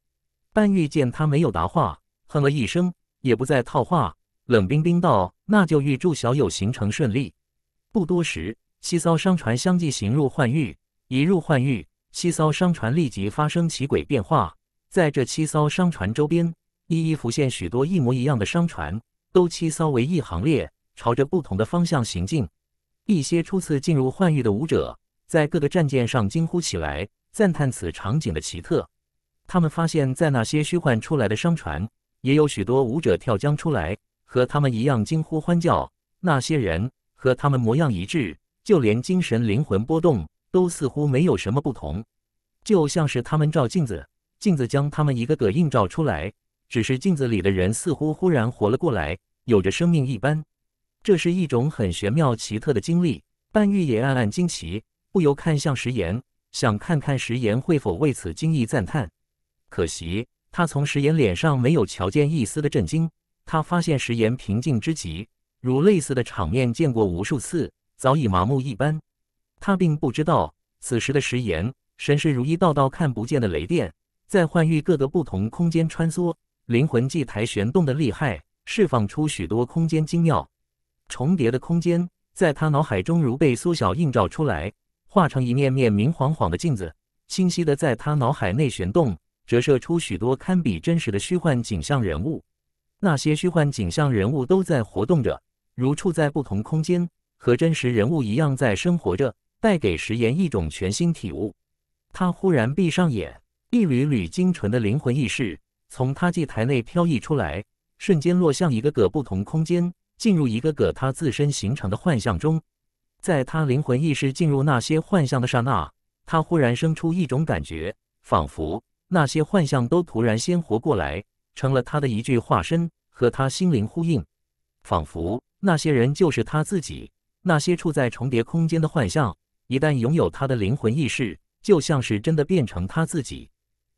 半玉见他没有答话，哼了一声，也不再套话，冷冰冰道：“那就预祝小友行程顺利。”不多时，七艘商船相继行入幻域。一入幻域，七艘商船立即发生奇诡变化，在这七艘商船周边，一一浮现许多一模一样的商船，都七艘为一行列，朝着不同的方向行进。一些初次进入幻域的武者。在各个战舰上惊呼起来，赞叹此场景的奇特。他们发现，在那些虚幻出来的商船，也有许多舞者跳江出来，和他们一样惊呼欢叫。那些人和他们模样一致，就连精神灵魂波动都似乎没有什么不同，就像是他们照镜子，镜子将他们一个个映照出来。只是镜子里的人似乎忽然活了过来，有着生命一般。这是一种很玄妙奇特的经历。半玉也暗暗惊奇。不由看向石岩，想看看石岩会否为此惊异赞叹。可惜他从石岩脸上没有瞧见一丝的震惊，他发现石岩平静之极，如类似的场面见过无数次，早已麻木一般。他并不知道，此时的石岩神识如一道道看不见的雷电，在幻域各个不同空间穿梭，灵魂祭台旋动的厉害，释放出许多空间精妙，重叠的空间在他脑海中如被缩小映照出来。化成一面面明晃晃的镜子，清晰地在他脑海内旋动，折射出许多堪比真实的虚幻景象人物。那些虚幻景象人物都在活动着，如处在不同空间，和真实人物一样在生活着，带给石岩一种全新体悟。他忽然闭上眼，一缕缕精纯的灵魂意识从他祭台内飘逸出来，瞬间落向一个个不同空间，进入一个个他自身形成的幻象中。在他灵魂意识进入那些幻象的刹那，他忽然生出一种感觉，仿佛那些幻象都突然鲜活过来，成了他的一具化身，和他心灵呼应。仿佛那些人就是他自己。那些处在重叠空间的幻象，一旦拥有他的灵魂意识，就像是真的变成他自己。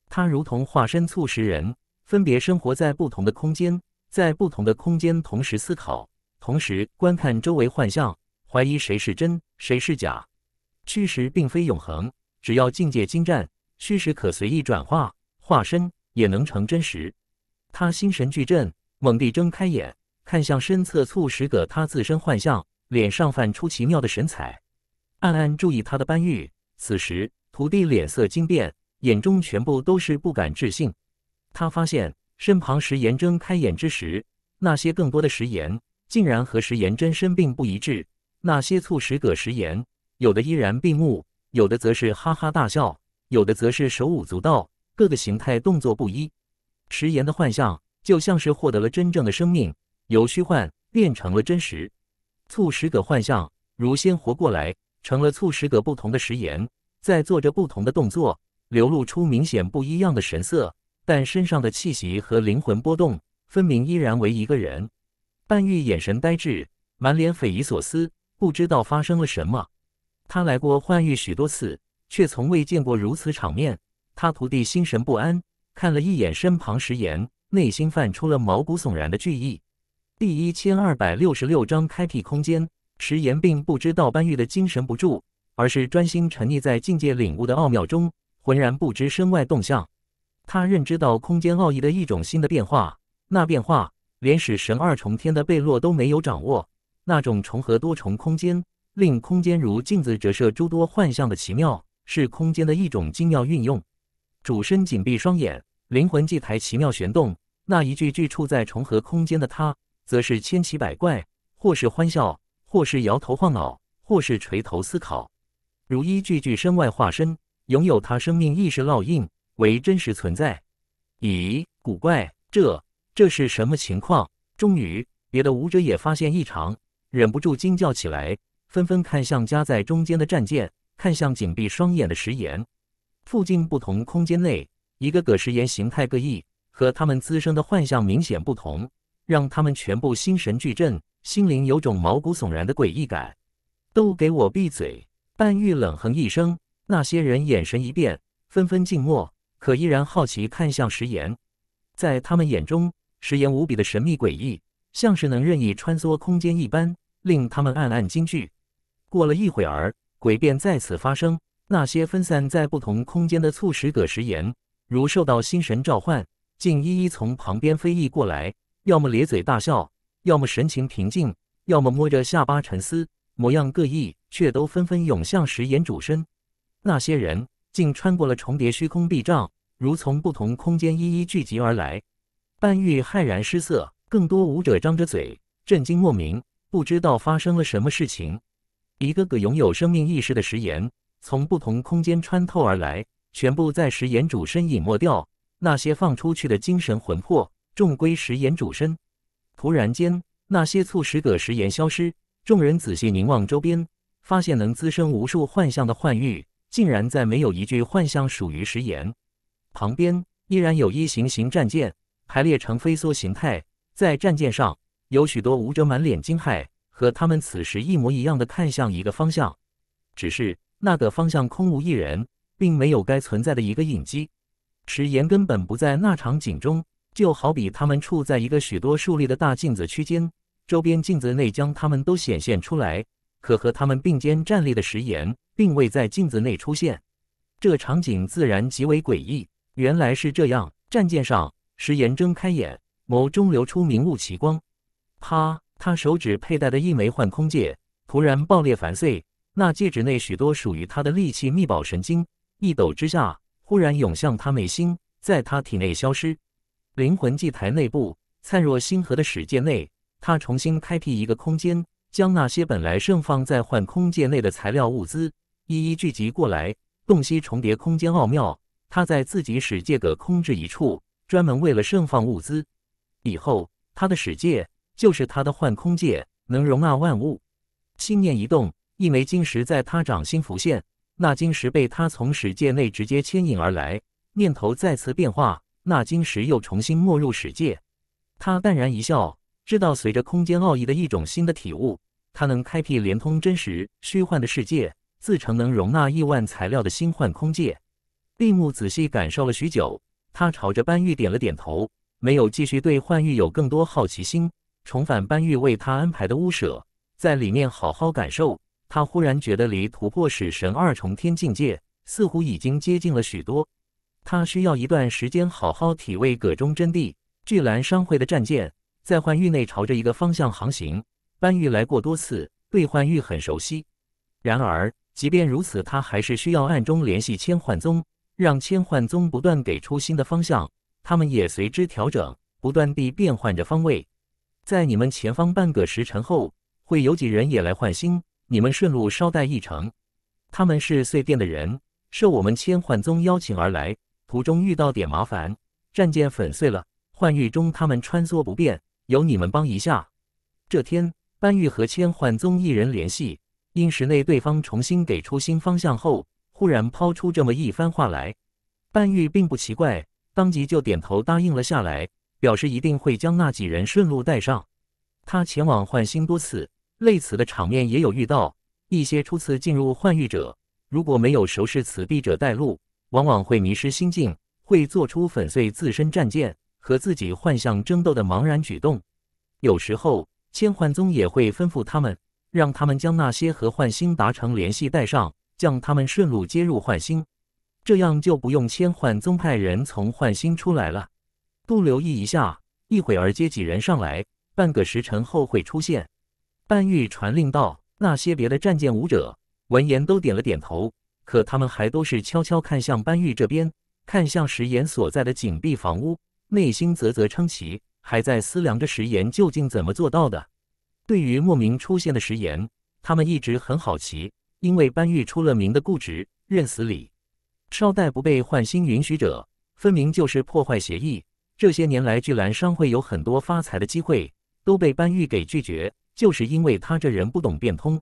他如同化身促使人，分别生活在不同的空间，在不同的空间同时思考，同时观看周围幻象。怀疑谁是真，谁是假？虚实并非永恒，只要境界精湛，虚实可随意转化，化身也能成真实。他心神俱震，猛地睁开眼，看向身侧促使个他自身幻象，脸上泛出奇妙的神采，暗暗注意他的搬运。此时，徒弟脸色惊变，眼中全部都是不敢置信。他发现身旁石岩睁开眼之时，那些更多的石岩竟然和石岩真身并不一致。那些促使者食言，有的依然闭目，有的则是哈哈大笑，有的则是手舞足蹈，各个形态动作不一。食言的幻象就像是获得了真正的生命，由虚幻变成了真实。促使者幻象如鲜活过来，成了促使者不同的食言，在做着不同的动作，流露出明显不一样的神色，但身上的气息和灵魂波动分明依然为一个人。半玉眼神呆滞，满脸匪夷所思。不知道发生了什么，他来过幻域许多次，却从未见过如此场面。他徒弟心神不安，看了一眼身旁石岩，内心泛出了毛骨悚然的惧意。第一千二百六十六章开辟空间。石岩并不知道班玉的精神不住，而是专心沉溺在境界领悟的奥妙中，浑然不知身外动向。他认知到空间奥义的一种新的变化，那变化连使神二重天的贝洛都没有掌握。那种重合多重空间，令空间如镜子折射诸多幻象的奇妙，是空间的一种精妙运用。主身紧闭双眼，灵魂祭台奇妙旋动，那一具具处在重合空间的他，则是千奇百怪，或是欢笑，或是摇头晃脑，或是垂头思考，如一句句身外化身，拥有他生命意识烙印，为真实存在。咦，古怪，这这是什么情况？终于，别的舞者也发现异常。忍不住惊叫起来，纷纷看向夹在中间的战舰，看向紧闭双眼的石岩。附近不同空间内，一个个石岩形态各异，和他们滋生的幻象明显不同，让他们全部心神俱震，心灵有种毛骨悚然的诡异感。都给我闭嘴！半玉冷哼一声，那些人眼神一变，纷纷静默，可依然好奇看向石岩。在他们眼中，石岩无比的神秘诡异。像是能任意穿梭空间一般，令他们暗暗惊惧。过了一会儿，诡变再次发生。那些分散在不同空间的促使葛石岩，如受到星神召唤，竟一一从旁边飞逸过来。要么咧嘴大笑，要么神情平静，要么摸着下巴沉思，模样各异，却都纷纷涌向石岩主身。那些人竟穿过了重叠虚空壁障，如从不同空间一一聚集而来。半玉骇然失色。更多舞者张着嘴，震惊莫名，不知道发生了什么事情。一个个拥有生命意识的食盐，从不同空间穿透而来，全部在食盐主身隐没掉。那些放出去的精神魂魄，重归食盐主身。突然间，那些促使葛食盐消失。众人仔细凝望周边，发现能滋生无数幻象的幻域，竟然再没有一具幻象属于食盐。旁边依然有一行行战舰排列成飞梭形态。在战舰上，有许多武者满脸惊骇，和他们此时一模一样的看向一个方向，只是那个方向空无一人，并没有该存在的一个印记。石岩根本不在那场景中，就好比他们处在一个许多竖立的大镜子区间，周边镜子内将他们都显现出来，可和他们并肩站立的石岩并未在镜子内出现。这场景自然极为诡异。原来是这样，战舰上，石岩睁开眼。眸中流出明雾奇光，啪！他手指佩戴的一枚幻空戒突然爆裂粉碎，那戒指内许多属于他的利器秘宝神经一抖之下，忽然涌向他内心，在他体内消失。灵魂祭台内部灿若星河的史界内，他重新开辟一个空间，将那些本来盛放在幻空界内的材料物资一一聚集过来，洞悉重叠空间奥妙。他在自己史界的空置一处，专门为了盛放物资。以后，他的使界就是他的幻空界，能容纳万物。心念一动，一枚晶石在他掌心浮现。那晶石被他从使界内直接牵引而来。念头再次变化，那晶石又重新没入使界。他淡然一笑，知道随着空间奥义的一种新的体悟，他能开辟连通真实、虚幻的世界，自成能容纳亿万材料的新幻空界。闭目仔细感受了许久，他朝着班玉点了点头。没有继续对幻域有更多好奇心，重返班玉为他安排的屋舍，在里面好好感受。他忽然觉得离突破使神二重天境界似乎已经接近了许多。他需要一段时间好好体味葛中真谛。巨蓝商会的战舰在幻域内朝着一个方向航行。班玉来过多次，对幻域很熟悉。然而，即便如此，他还是需要暗中联系千幻宗，让千幻宗不断给出新的方向。他们也随之调整，不断地变换着方位。在你们前方半个时辰后，会有几人也来换星，你们顺路捎带一程。他们是碎殿的人，受我们千幻宗邀请而来，途中遇到点麻烦，战舰粉碎了，幻域中他们穿梭不便，由你们帮一下。这天，班玉和千幻宗一人联系，因时内对方重新给出新方向后，忽然抛出这么一番话来。半玉并不奇怪。当即就点头答应了下来，表示一定会将那几人顺路带上。他前往幻星多次，类似的场面也有遇到。一些初次进入幻域者，如果没有熟识此地者带路，往往会迷失心境，会做出粉碎自身战舰和自己幻象争斗的茫然举动。有时候，千幻宗也会吩咐他们，让他们将那些和幻星达成联系带上，将他们顺路接入幻星。这样就不用千换宗派人从换心出来了。不留意一下，一会儿接几人上来，半个时辰后会出现。班玉传令道：“那些别的战舰武者。”闻言都点了点头，可他们还都是悄悄看向班玉这边，看向石岩所在的紧闭房屋，内心啧啧称奇，还在思量着石岩究竟怎么做到的。对于莫名出现的石岩，他们一直很好奇，因为班玉出了名的固执，认死理。捎带不被幻心允许者，分明就是破坏协议。这些年来，聚兰商会有很多发财的机会，都被班玉给拒绝，就是因为他这人不懂变通。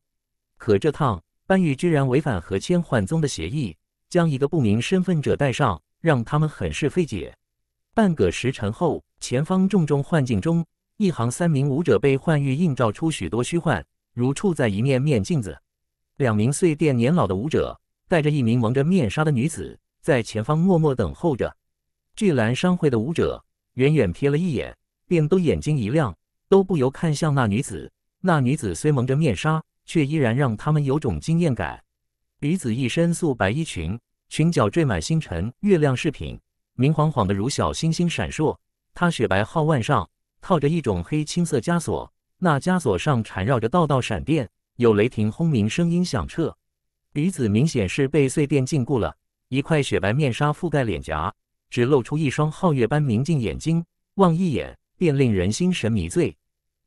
可这趟班玉居然违反和千幻宗的协议，将一个不明身份者带上，让他们很是费解。半个时辰后，前方重重幻境中，一行三名武者被幻玉映照出许多虚幻，如处在一面面镜子。两名碎殿年老的武者。带着一名蒙着面纱的女子，在前方默默等候着。巨蓝商会的舞者远远瞥了一眼，便都眼睛一亮，都不由看向那女子。那女子虽蒙着面纱，却依然让他们有种惊艳感。女子一身素白衣裙，裙角缀满星辰月亮饰品，明晃晃的如小星星闪烁。她雪白皓腕上套着一种黑青色枷锁，那枷锁上缠绕着道道闪电，有雷霆轰鸣声音响彻。女子明显是被碎电禁锢了，一块雪白面纱覆盖脸颊，只露出一双皓月般明净眼睛，望一眼便令人心神迷醉。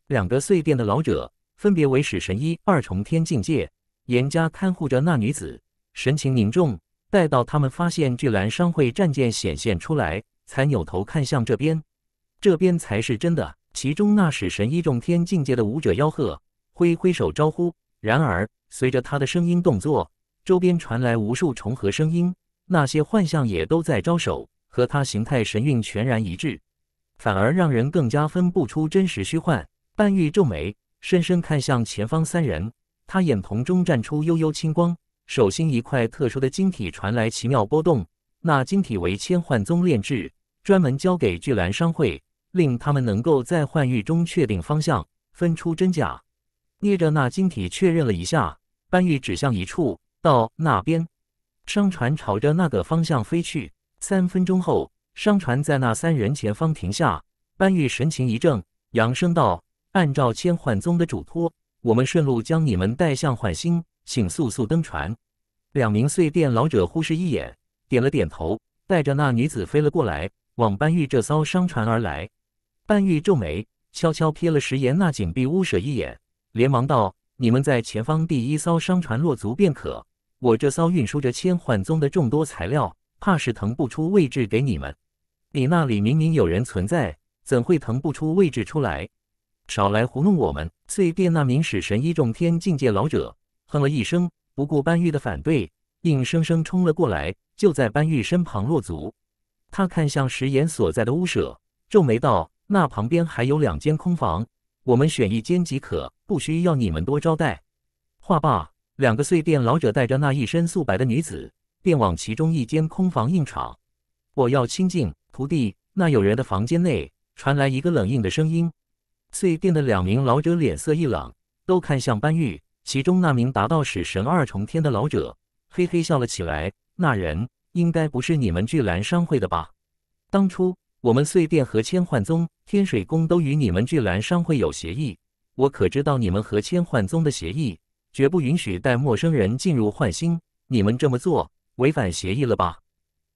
两个碎电的老者分别为使神医二重天境界，严加看护着那女子，神情凝重。待到他们发现巨蓝商会战舰显现出来，才扭头看向这边，这边才是真的。其中那使神医重天境界的武者吆喝，挥挥手招呼，然而随着他的声音动作。周边传来无数重合声音，那些幻象也都在招手，和他形态神韵全然一致，反而让人更加分不出真实虚幻。半玉皱眉，深深看向前方三人，他眼瞳中绽出幽幽青光，手心一块特殊的晶体传来奇妙波动。那晶体为千幻宗炼制，专门交给巨澜商会，令他们能够在幻域中确定方向，分出真假。捏着那晶体确认了一下，班玉指向一处。到那边，商船朝着那个方向飞去。三分钟后，商船在那三人前方停下。班玉神情一怔，扬声道：“按照千幻宗的嘱托，我们顺路将你们带向幻星，请速速登船。”两名碎电老者忽视一眼，点了点头，带着那女子飞了过来，往班玉这艘商船而来。班玉皱眉，悄悄瞥了石岩那紧闭屋舍一眼，连忙道：“你们在前方第一艘商船落足便可。”我这艘运输着千幻宗的众多材料，怕是腾不出位置给你们。你那里明明有人存在，怎会腾不出位置出来？少来糊弄我们！对面那名使神一众天境界老者哼了一声，不顾班玉的反对，硬生生冲了过来，就在班玉身旁落足。他看向石岩所在的屋舍，皱眉道：“那旁边还有两间空房，我们选一间即可，不需要你们多招待。”话罢。两个碎殿老者带着那一身素白的女子，便往其中一间空房硬闯。我要清静，徒弟。那有人的房间内传来一个冷硬的声音。碎殿的两名老者脸色一冷，都看向班玉。其中那名达到使神二重天的老者，嘿嘿笑了起来。那人应该不是你们巨兰商会的吧？当初我们碎殿和千幻宗、天水宫都与你们巨兰商会有协议，我可知道你们和千幻宗的协议。绝不允许带陌生人进入换星，你们这么做违反协议了吧？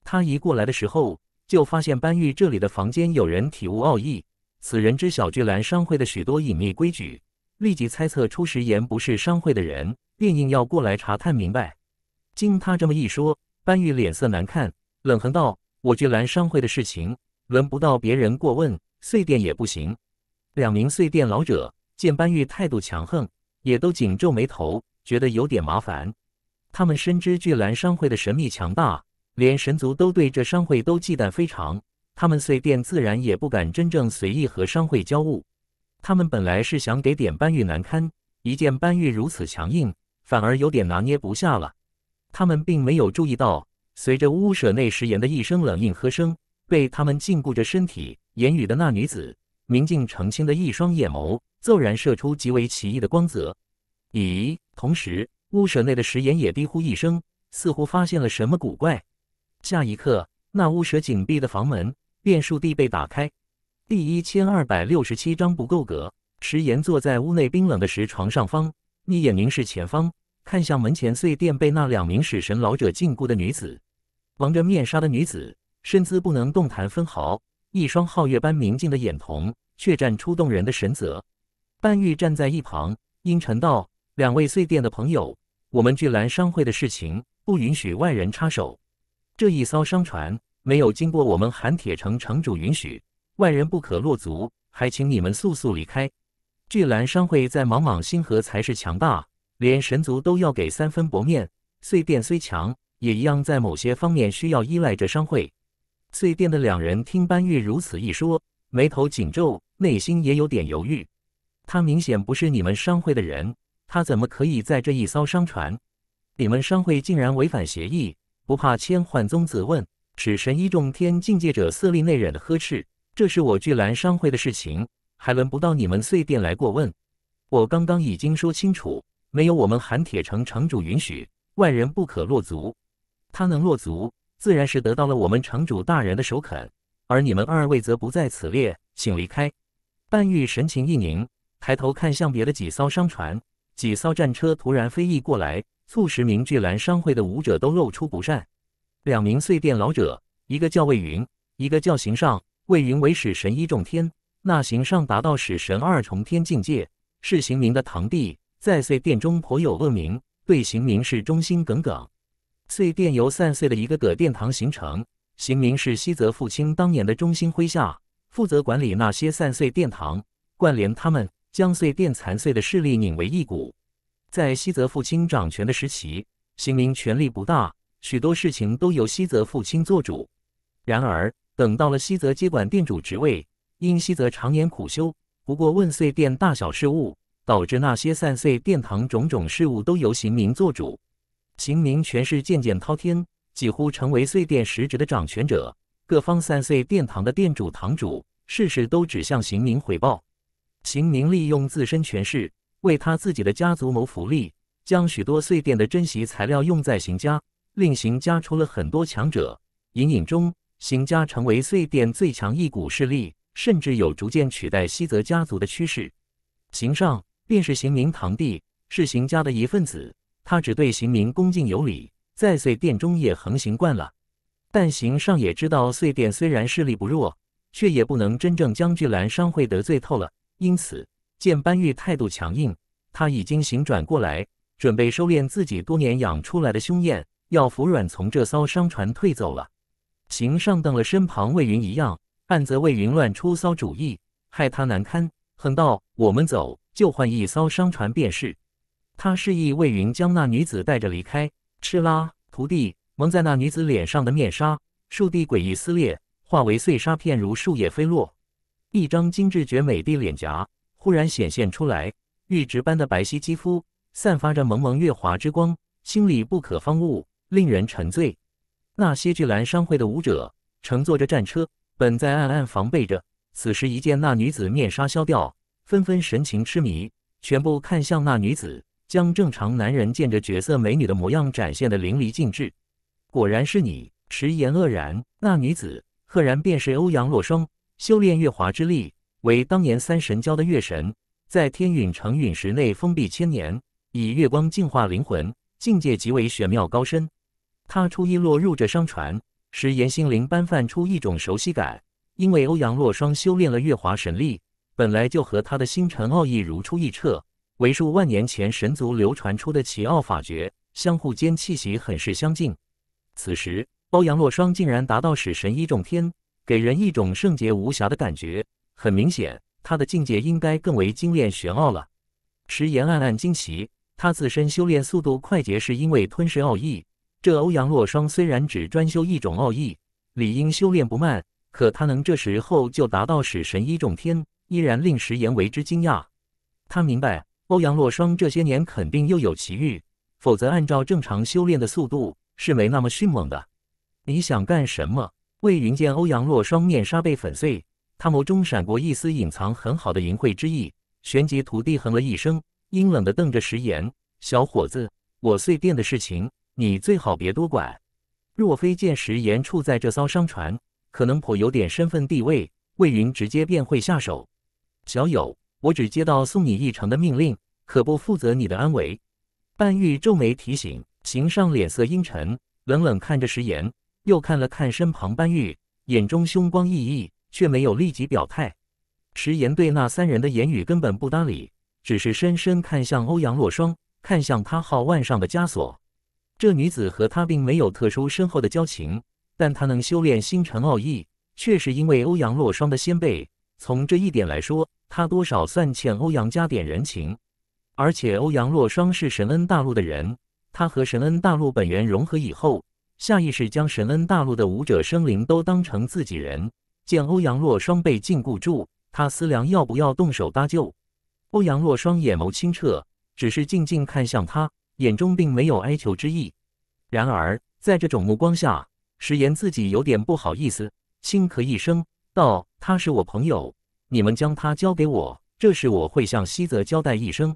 他一过来的时候，就发现班玉这里的房间有人体悟奥义，此人知晓巨兰商会的许多隐秘规矩，立即猜测出石岩不是商会的人，便硬要过来查探明白。经他这么一说，班玉脸色难看，冷哼道：“我巨兰商会的事情，轮不到别人过问，碎店也不行。”两名碎店老者见班玉态度强横。也都紧皱眉头，觉得有点麻烦。他们深知巨兰商会的神秘强大，连神族都对这商会都忌惮非常。他们虽便自然也不敢真正随意和商会交物。他们本来是想给点搬运难堪，一见搬运如此强硬，反而有点拿捏不下了。他们并没有注意到，随着乌舍内食言的一声冷硬喝声，被他们禁锢着身体言语的那女子明镜澄清的一双眼眸。骤然射出极为奇异的光泽。咦！同时，屋舍内的石岩也低呼一声，似乎发现了什么古怪。下一刻，那屋舍紧闭的房门便竖地被打开。第一千二百六十七章不够格。石岩坐在屋内冰冷的石床上方，眯眼凝视前方，看向门前碎垫被那两名使神老者禁锢的女子，蒙着面纱的女子身姿不能动弹分毫，一双皓月般明净的眼瞳却绽出动人的神泽。班玉站在一旁，阴沉道：“两位碎店的朋友，我们巨兰商会的事情不允许外人插手。这一艘商船没有经过我们寒铁城城主允许，外人不可落足。还请你们速速离开。巨兰商会在茫茫星河才是强大，连神族都要给三分薄面。碎店虽强，也一样在某些方面需要依赖着商会。”碎店的两人听班玉如此一说，眉头紧皱，内心也有点犹豫。他明显不是你们商会的人，他怎么可以在这一艘商船？你们商会竟然违反协议，不怕千幻宗责问？使神医众天境界者色厉内荏的呵斥：“这是我巨兰商会的事情，还轮不到你们碎便来过问。我刚刚已经说清楚，没有我们寒铁城城主允许，外人不可落足。他能落足，自然是得到了我们城主大人的首肯。而你们二位则不在此列，请离开。”半玉神情一凝。抬头看向别的几艘商船，几艘战车突然飞翼过来，促使明巨兰商会的武者都露出不善。两名碎殿老者，一个叫魏云，一个叫邢尚。魏云为使神一重天，那行上达到使神二重天境界，是行明的堂弟，在碎殿中颇有恶名，对行明是忠心耿耿。碎殿由散碎的一个个殿堂形成，行明是西泽父亲当年的忠心麾下，负责管理那些散碎殿堂，关联他们。将碎殿残碎的势力拧为一股。在西泽父亲掌权的时期，行明权力不大，许多事情都由西泽父亲做主。然而，等到了西泽接管殿主职位，因西泽常年苦修，不过问碎殿大小事务，导致那些散碎殿堂种种事务都由行明做主。行明权势渐渐滔天，几乎成为碎殿实质的掌权者。各方三碎殿堂的殿主、堂主，事事都指向行明汇报。邢明利用自身权势，为他自己的家族谋福利，将许多碎店的珍稀材料用在邢家，令邢家出了很多强者。隐隐中，邢家成为碎店最强一股势力，甚至有逐渐取代西泽家族的趋势。邢尚便是邢明堂弟，是邢家的一份子，他只对邢明恭敬有礼，在碎店中也横行惯了。但邢尚也知道，碎店虽然势力不弱，却也不能真正将巨兰商会得罪透了。因此，见班玉态度强硬，他已经醒转过来，准备收敛自己多年养出来的凶焰，要服软从这艘商船退走了。行上瞪了身旁魏云一样，暗责魏云乱出骚主意，害他难堪，哼道：“我们走，就换一艘商船便是。”他示意魏云将那女子带着离开。吃啦，徒弟蒙在那女子脸上的面纱，树地诡异撕裂，化为碎沙片如树叶飞落。一张精致绝美的脸颊忽然显现出来，玉质般的白皙肌肤散发着蒙蒙月华之光，心里不可方物，令人沉醉。那些巨兰商会的舞者乘坐着战车，本在暗暗防备着，此时一见那女子面纱消掉，纷纷神情痴迷，全部看向那女子，将正常男人见着绝色美女的模样展现的淋漓尽致。果然是你，迟言愕然，那女子赫然便是欧阳洛霜。修炼月华之力，为当年三神教的月神，在天陨长陨石内封闭千年，以月光净化灵魂，境界极为玄妙高深。他初一落入这商船，使严心灵般泛出一种熟悉感，因为欧阳洛霜修炼了月华神力，本来就和他的星辰奥义如出一辙，为数万年前神族流传出的奇奥法诀，相互间气息很是相近。此时，欧阳洛霜竟然达到使神一重天。给人一种圣洁无瑕的感觉。很明显，他的境界应该更为精炼玄奥了。石岩暗暗惊奇，他自身修炼速度快捷，是因为吞噬奥义。这欧阳洛霜虽然只专修一种奥义，理应修炼不慢，可他能这时候就达到使神医重天，依然令石岩为之惊讶。他明白，欧阳洛霜这些年肯定又有奇遇，否则按照正常修炼的速度，是没那么迅猛的。你想干什么？魏云见欧阳洛双面纱被粉碎，他眸中闪过一丝隐藏很好的淫秽之意，旋即徒弟哼了一声，阴冷地瞪着石岩：“小伙子，我碎店的事情，你最好别多管。若非见石岩处在这艘商船，可能颇有点身份地位，魏云直接便会下手。小友，我只接到送你一程的命令，可不负责你的安危。”半玉皱眉提醒，秦尚脸色阴沉，冷冷看着石岩。又看了看身旁班玉，眼中凶光熠熠，却没有立即表态。迟言对那三人的言语根本不搭理，只是深深看向欧阳洛霜，看向他号腕上的枷锁。这女子和他并没有特殊深厚的交情，但他能修炼星辰奥义，却是因为欧阳洛霜的先辈。从这一点来说，他多少算欠欧阳家点人情。而且欧阳洛霜是神恩大陆的人，他和神恩大陆本源融合以后。下意识将神恩大陆的武者生灵都当成自己人。见欧阳洛双被禁锢住，他思量要不要动手搭救。欧阳洛双眼眸清澈，只是静静看向他，眼中并没有哀求之意。然而在这种目光下，石岩自己有点不好意思，轻咳一声道：“他是我朋友，你们将他交给我，这事我会向西泽交代一声。”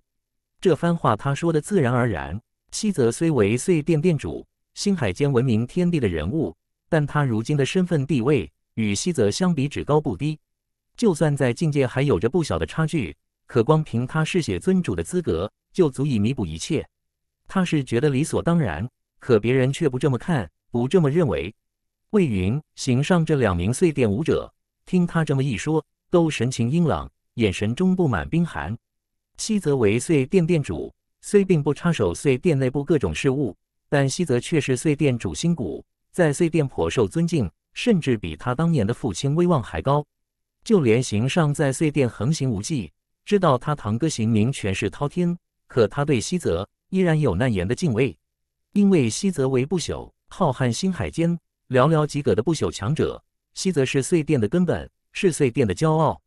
这番话他说的自然而然。西泽虽为碎殿店主。星海间闻名天地的人物，但他如今的身份地位与西泽相比只高不低，就算在境界还有着不小的差距，可光凭他嗜血尊主的资格就足以弥补一切。他是觉得理所当然，可别人却不这么看，不这么认为。魏云、行上这两名碎殿武者听他这么一说，都神情阴冷，眼神中布满冰寒。西泽为碎殿殿主，虽并不插手碎殿内部各种事务。但西泽却是碎店主心骨，在碎店颇受尊敬，甚至比他当年的父亲威望还高。就连行尚在碎店横行无忌，知道他堂哥行明权势滔天，可他对西泽依然有难言的敬畏，因为西泽为不朽，浩瀚星海间寥寥几个的不朽强者。西泽是碎店的根本，是碎店的骄傲。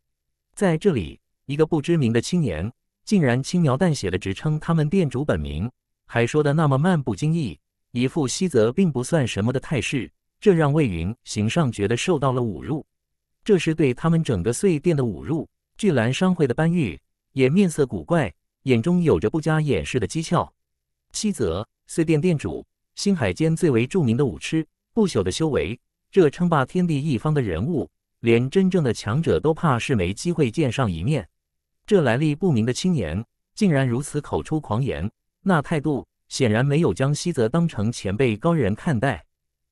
在这里，一个不知名的青年竟然轻描淡写的直称他们店主本名。还说的那么漫不经意，一副西泽并不算什么的态势，这让魏云、形上觉得受到了侮辱，这是对他们整个碎店的侮辱。巨兰商会的班玉也面色古怪，眼中有着不加掩饰的讥诮。西泽碎店店主，星海间最为著名的武痴，不朽的修为，这称霸天地一方的人物，连真正的强者都怕是没机会见上一面。这来历不明的青年，竟然如此口出狂言。那态度显然没有将西泽当成前辈高人看待，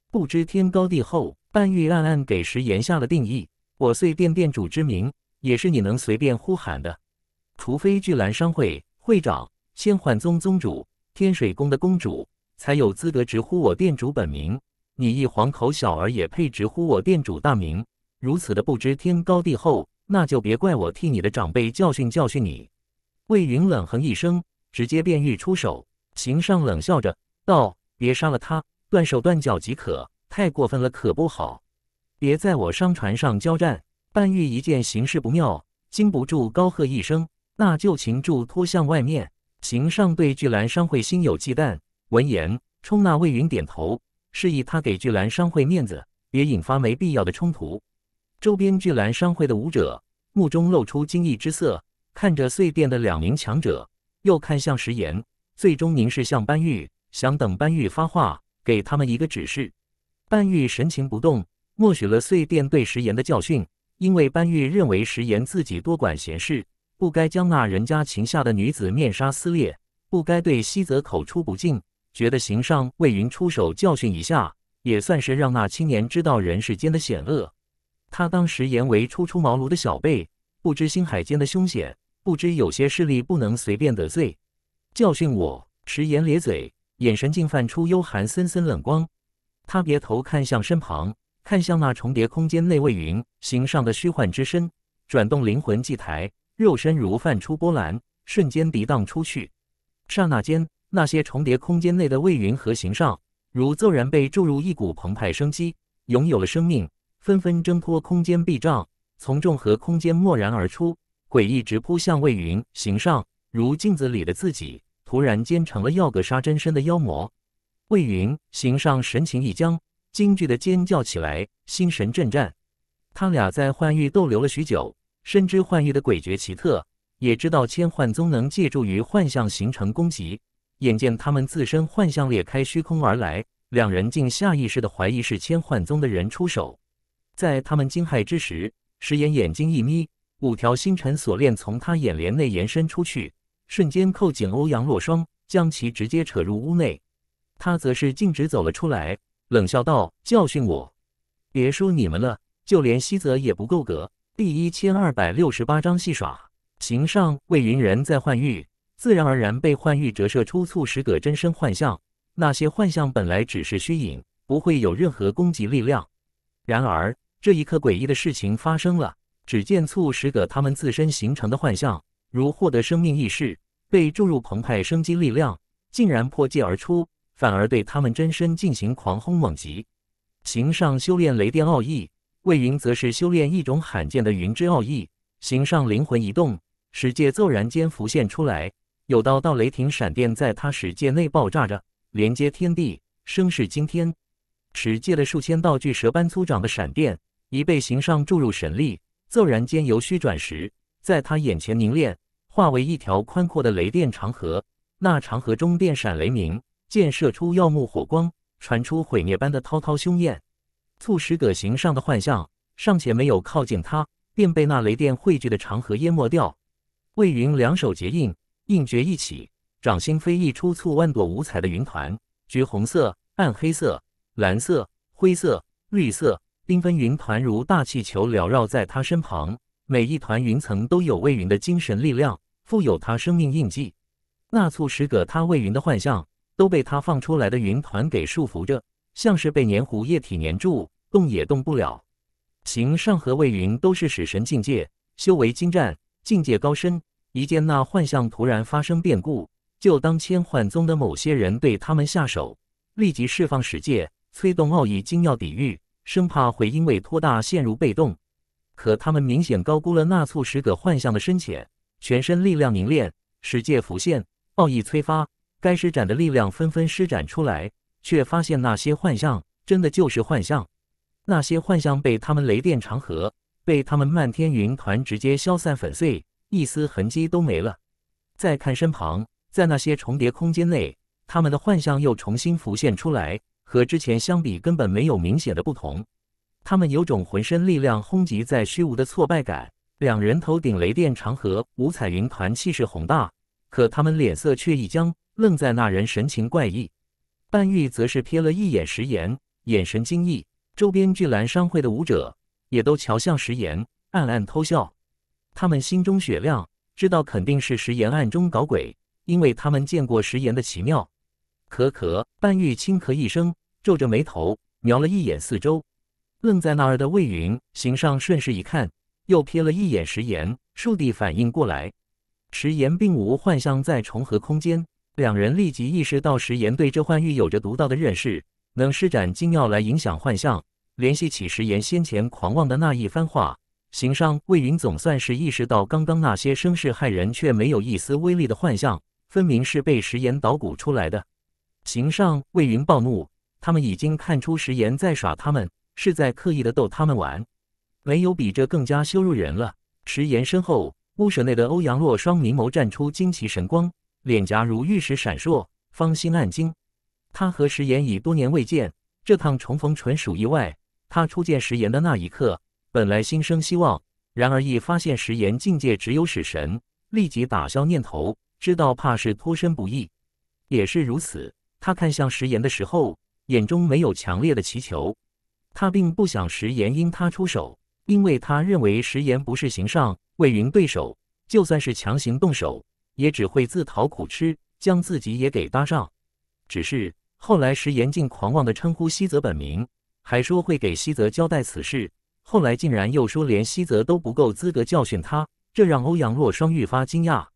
不知天高地厚。半玉暗暗给石岩下了定义：我遂殿店主之名，也是你能随便呼喊的。除非巨澜商会会长、仙幻宗宗主、天水宫的公主，才有资格直呼我店主本名。你一黄口小儿也配直呼我店主大名？如此的不知天高地厚，那就别怪我替你的长辈教训教训你。魏云冷哼一声。直接便欲出手，秦尚冷笑着道：“别杀了他，断手断脚即可。太过分了，可不好。别在我商船上交战。”半玉一见形势不妙，禁不住高喝一声，那就擒住拖向外面。秦尚对巨兰商会心有忌惮，闻言冲那魏云点头，示意他给巨兰商会面子，别引发没必要的冲突。周边巨兰商会的武者目中露出惊异之色，看着碎变的两名强者。又看向石岩，最终凝视向班玉，想等班玉发话，给他们一个指示。班玉神情不动，默许了碎电对石岩的教训，因为班玉认为石岩自己多管闲事，不该将那人家擒下的女子面纱撕裂，不该对西泽口出不敬，觉得行上魏云出手教训一下，也算是让那青年知道人世间的险恶。他当石岩为初出茅庐的小辈，不知星海间的凶险。不知有些势力不能随便得罪，教训我，迟言咧嘴，眼神竟泛出幽寒森森冷光。他别头看向身旁，看向那重叠空间内魏云形上的虚幻之身，转动灵魂祭台，肉身如泛出波澜，瞬间涤荡出去。刹那间，那些重叠空间内的魏云和形上，如骤然被注入一股澎湃生机，拥有了生命，纷纷挣脱空间壁障，从众和空间蓦然而出。诡异直扑向魏云行上，如镜子里的自己，突然间成了要个杀真身的妖魔。魏云行上神情一僵，惊惧的尖叫起来，心神震颤。他俩在幻域逗留了许久，深知幻域的诡谲奇特，也知道千幻宗能借助于幻象形成攻击。眼见他们自身幻象裂开虚空而来，两人竟下意识的怀疑是千幻宗的人出手。在他们惊骇之时，石岩眼睛一眯。五条星辰锁链从他眼帘内延伸出去，瞬间扣紧欧阳洛霜，将其直接扯入屋内。他则是径直走了出来，冷笑道：“教训我，别说你们了，就连西泽也不够格。”第一千二百六十八章戏耍。行上魏云人在幻玉，自然而然被幻玉折射出促使葛真身幻象。那些幻象本来只是虚影，不会有任何攻击力量。然而，这一刻诡异的事情发生了。只见促使个他们自身形成的幻象，如获得生命意识，被注入澎湃生机力量，竟然破界而出，反而对他们真身进行狂轰猛击。行上修炼雷电奥义，魏云则是修炼一种罕见的云之奥义。行上灵魂一动，石界骤然间浮现出来，有道道雷霆闪电在他石界内爆炸着，连接天地，声势惊天。石界的数千道巨蛇般粗长的闪电已被行上注入神力。骤然间由虚转实，在他眼前凝练，化为一条宽阔的雷电长河。那长河中电闪雷鸣，溅射出耀目火光，传出毁灭般的滔滔凶焰，促使葛行上的幻象尚且没有靠近他，便被那雷电汇聚的长河淹没掉。魏云两手结印，印诀一起，掌心飞溢出簇万朵五彩的云团：橘红色、暗黑色、蓝色、灰色、绿色。缤纷云团如大气球缭绕在他身旁，每一团云层都有魏云的精神力量，富有他生命印记。那促使葛他魏云的幻象都被他放出来的云团给束缚着，像是被黏糊液体黏住，动也动不了。行上和魏云都是使神境界，修为精湛，境界高深。一见那幻象突然发生变故，就当千幻宗的某些人对他们下手，立即释放使界，催动奥义精要抵御。生怕会因为托大陷入被动，可他们明显高估了那促使者幻象的深浅。全身力量凝练，世界浮现，奥义催发，该施展的力量纷纷施展出来，却发现那些幻象真的就是幻象。那些幻象被他们雷电长河，被他们漫天云团直接消散粉碎，一丝痕迹都没了。再看身旁，在那些重叠空间内，他们的幻象又重新浮现出来。和之前相比，根本没有明显的不同。他们有种浑身力量轰击在虚无的挫败感。两人头顶雷电长河，五彩云团，气势宏大。可他们脸色却一僵，愣在。那人神情怪异，半玉则是瞥了一眼石岩，眼神惊异。周边巨兰商会的武者也都瞧向石岩，暗暗偷笑。他们心中雪亮，知道肯定是石岩暗中搞鬼，因为他们见过石岩的奇妙。可可半玉轻咳一声，皱着眉头瞄了一眼四周，愣在那儿的魏云行上顺势一看，又瞥了一眼石岩，倏地反应过来，石岩并无幻象在重合空间，两人立即意识到石岩对这幻玉有着独到的认识，能施展金药来影响幻象。联系起石岩先前狂妄的那一番话，行上魏云总算是意识到，刚刚那些声势骇人却没有一丝威力的幻象，分明是被石岩捣鼓出来的。行上魏云暴怒，他们已经看出石岩在耍他们，是在刻意的逗他们玩，没有比这更加羞辱人了。石岩身后屋舍内的欧阳洛双明眸绽出惊奇神光，脸颊如玉石闪烁，芳心暗惊。他和石岩已多年未见，这趟重逢纯属意外。他初见石岩的那一刻，本来心生希望，然而一发现石岩境界只有使神，立即打消念头，知道怕是脱身不易，也是如此。他看向石岩的时候，眼中没有强烈的祈求。他并不想石岩因他出手，因为他认为石岩不是行上魏云对手，就算是强行动手，也只会自讨苦吃，将自己也给搭上。只是后来石岩竟狂妄地称呼西泽本名，还说会给西泽交代此事。后来竟然又说连西泽都不够资格教训他，这让欧阳若霜愈发惊讶。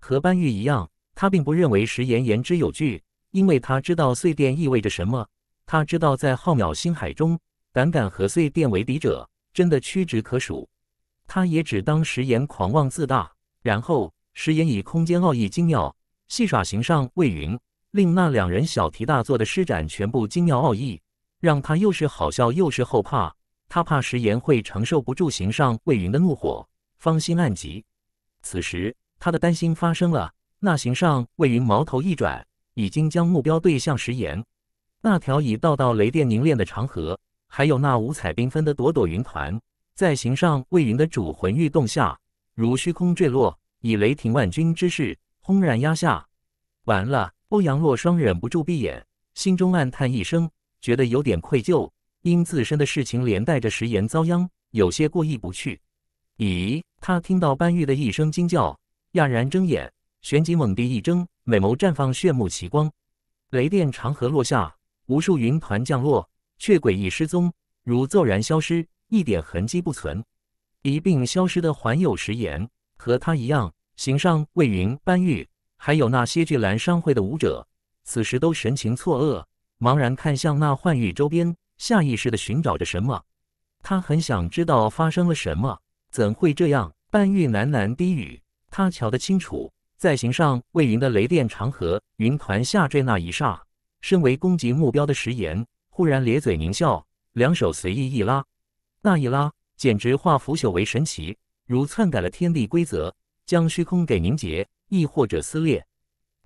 和班玉一样，他并不认为石岩言之有据。因为他知道碎电意味着什么，他知道在浩渺星海中，胆敢和碎电为敌者，真的屈指可数。他也只当食言狂妄自大，然后食言以空间奥义精妙戏耍行上魏云，令那两人小题大做的施展全部精妙奥义，让他又是好笑又是后怕。他怕食言会承受不住行上魏云的怒火，芳心暗急。此时他的担心发生了，那行上魏云矛头一转。已经将目标对象石岩，那条已道道雷电凝练的长河，还有那五彩缤纷的朵朵云团，在形上为云的主魂欲动下，如虚空坠落，以雷霆万钧之势轰然压下。完了，欧阳洛霜忍不住闭眼，心中暗叹一声，觉得有点愧疚，因自身的事情连带着石岩遭殃，有些过意不去。咦，他听到班玉的一声惊叫，讶然睁眼。旋即猛地一睁，美眸绽放炫目奇光，雷电长河落下，无数云团降落，却诡异失踪，如骤然消失，一点痕迹不存。一并消失的还有石岩，和他一样，行上魏云，班玉，还有那些聚兰商会的武者，此时都神情错愕，茫然看向那幻域周边，下意识地寻找着什么。他很想知道发生了什么，怎会这样？半玉喃喃低语，他瞧得清楚。在形上，魏云的雷电长河云团下坠那一霎，身为攻击目标的石岩忽然咧嘴狞笑，两手随意一拉，那一拉简直化腐朽为神奇，如篡改了天地规则，将虚空给凝结，亦或者撕裂。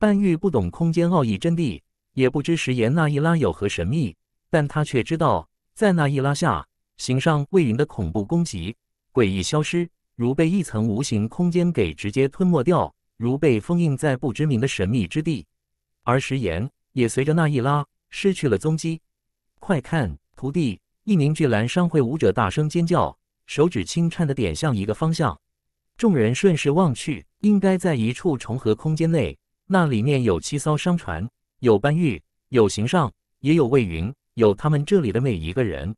半玉不懂空间奥义真谛，也不知石岩那一拉有何神秘，但他却知道，在那一拉下，形上魏云的恐怖攻击诡异消失，如被一层无形空间给直接吞没掉。如被封印在不知名的神秘之地，而石岩也随着那一拉失去了踪迹。快看，徒弟！一名巨蓝商会武者大声尖叫，手指轻颤的点向一个方向。众人顺势望去，应该在一处重合空间内。那里面有七艘商船，有班玉，有行尚，也有魏云，有他们这里的每一个人。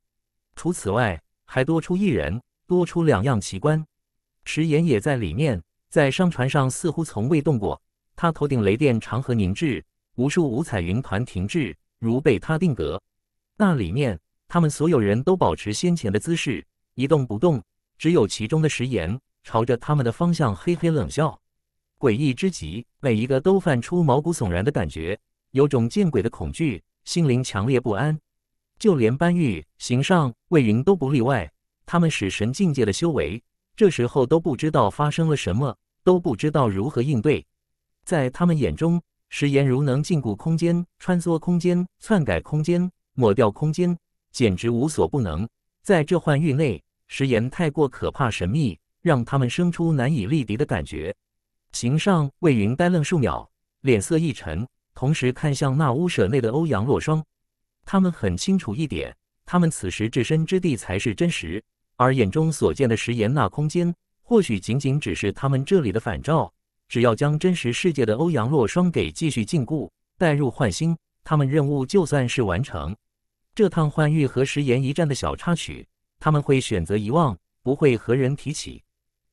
除此外，还多出一人，多出两样奇观。石岩也在里面。在商船上似乎从未动过，他头顶雷电长河凝滞，无数五彩云团停滞，如被他定格。那里面，他们所有人都保持先前的姿势，一动不动。只有其中的石岩朝着他们的方向嘿嘿冷笑，诡异之极，每一个都泛出毛骨悚然的感觉，有种见鬼的恐惧，心灵强烈不安。就连班玉、行上、魏云都不例外，他们使神境界的修为，这时候都不知道发生了什么。都不知道如何应对，在他们眼中，食言如能禁锢空间、穿梭空间、篡改空间、抹掉空间，简直无所不能。在这幻域内，食言太过可怕、神秘，让他们生出难以力敌的感觉。行上魏云呆愣数秒，脸色一沉，同时看向那屋舍内的欧阳若霜。他们很清楚一点：，他们此时置身之地才是真实，而眼中所见的食言那空间。或许仅仅只是他们这里的反照，只要将真实世界的欧阳洛霜给继续禁锢、带入幻星，他们任务就算是完成。这趟幻玉和石岩一战的小插曲，他们会选择遗忘，不会和人提起。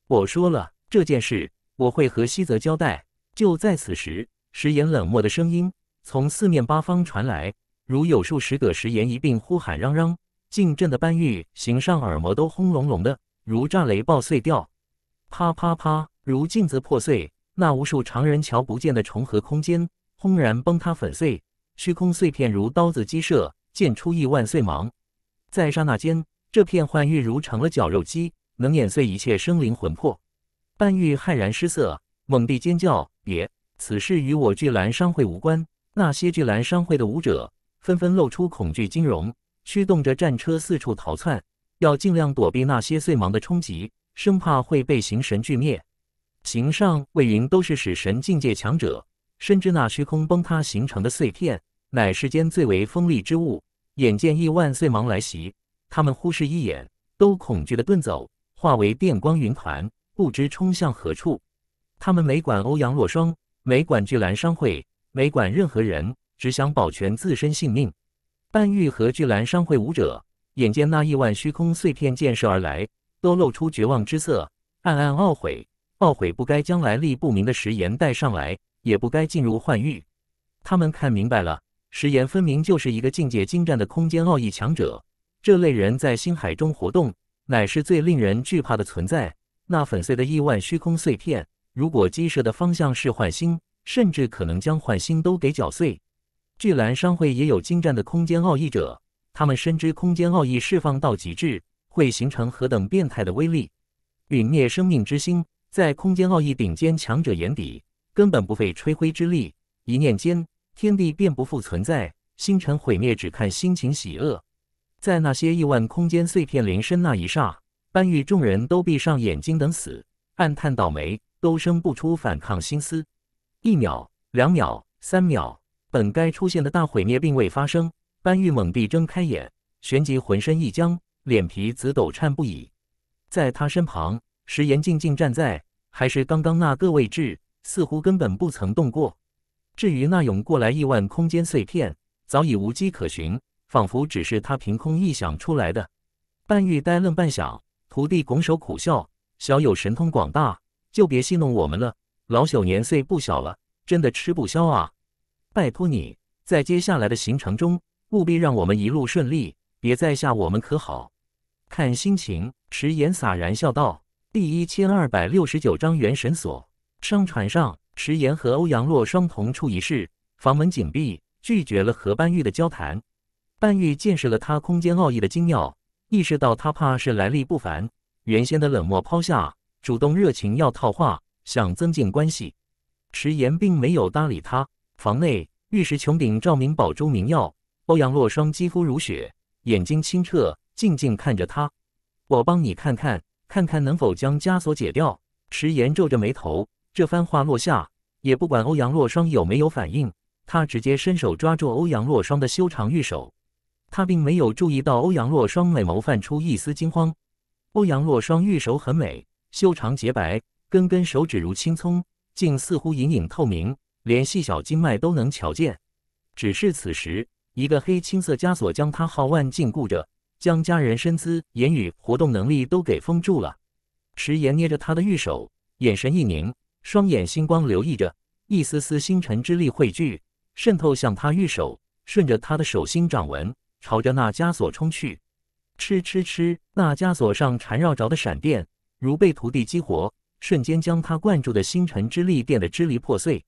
我说了这件事，我会和西泽交代。就在此时，石岩冷漠的声音从四面八方传来，如有数十个石岩一并呼喊嚷嚷，进阵的班玉行上耳膜都轰隆隆的，如炸雷爆碎掉。啪啪啪！如镜子破碎，那无数常人瞧不见的重合空间轰然崩塌粉碎，虚空碎片如刀子击射，溅出亿万碎芒。在刹那间，这片幻域如成了绞肉机，能碾碎一切生灵魂魄。半玉骇然失色，猛地尖叫：“别！此事与我巨蓝商会无关！”那些巨蓝商会的武者纷纷露出恐惧金融，驱动着战车四处逃窜，要尽量躲避那些碎芒的冲击。生怕会被形神俱灭。形上魏云都是使神境界强者，深知那虚空崩塌形成的碎片乃世间最为锋利之物。眼见亿万碎芒来袭，他们忽视一眼，都恐惧的遁走，化为电光云团，不知冲向何处。他们没管欧阳洛霜，没管巨兰商会，没管任何人，只想保全自身性命。半玉和巨兰商会武者眼见那亿万虚空碎片溅射而来。都露出绝望之色，暗暗懊悔，懊悔不该将来历不明的石岩带上来，也不该进入幻域。他们看明白了，石岩分明就是一个境界精湛的空间奥义强者。这类人在星海中活动，乃是最令人惧怕的存在。那粉碎的亿万虚空碎片，如果击射的方向是幻星，甚至可能将幻星都给搅碎。巨蓝商会也有精湛的空间奥义者，他们深知空间奥义释放到极致。会形成何等变态的威力，陨灭生命之星，在空间奥义顶尖强者眼底，根本不费吹灰之力，一念间，天地便不复存在，星辰毁灭，只看心情喜恶。在那些亿万空间碎片临身那一霎，班玉众人都闭上眼睛等死，暗叹倒霉，都生不出反抗心思。一秒，两秒，三秒，本该出现的大毁灭并未发生，班玉猛地睁开眼，旋即浑身一僵。脸皮子抖颤不已，在他身旁，石岩静静站在，还是刚刚那个位置，似乎根本不曾动过。至于那涌过来亿万空间碎片，早已无迹可寻，仿佛只是他凭空臆想出来的。半玉呆愣半晌，徒弟拱手苦笑：“小友神通广大，就别戏弄我们了。老朽年岁不小了，真的吃不消啊！拜托你，在接下来的行程中，务必让我们一路顺利，别再吓我们可好？”看心情，迟岩洒然笑道：“第一千二百六十九章元神锁。”商船上，迟岩和欧阳洛双同处一室，房门紧闭，拒绝了和班玉的交谈。班玉见识了他空间奥义的精妙，意识到他怕是来历不凡，原先的冷漠抛下，主动热情要套话，想增进关系。迟言并没有搭理他。房内，玉石穹顶照明，宝珠明耀。欧阳洛双肌肤如雪，眼睛清澈。静静看着他，我帮你看看，看看能否将枷锁解掉。迟言皱着眉头，这番话落下，也不管欧阳洛霜有没有反应，他直接伸手抓住欧阳洛霜的修长玉手。他并没有注意到欧阳洛霜美眸泛出一丝惊慌。欧阳洛霜玉手很美，修长洁白，根根手指如青葱，竟似乎隐隐透明，连细小经脉都能瞧见。只是此时，一个黑青色枷锁将他号腕禁锢着。将家人身姿、言语、活动能力都给封住了。迟言捏着他的玉手，眼神一凝，双眼星光留意着，一丝丝星辰之力汇聚，渗透向他玉手，顺着他的手心掌纹，朝着那枷锁冲去。嗤嗤嗤！那枷锁上缠绕着的闪电，如被徒弟激活，瞬间将他灌注的星辰之力变得支离破碎。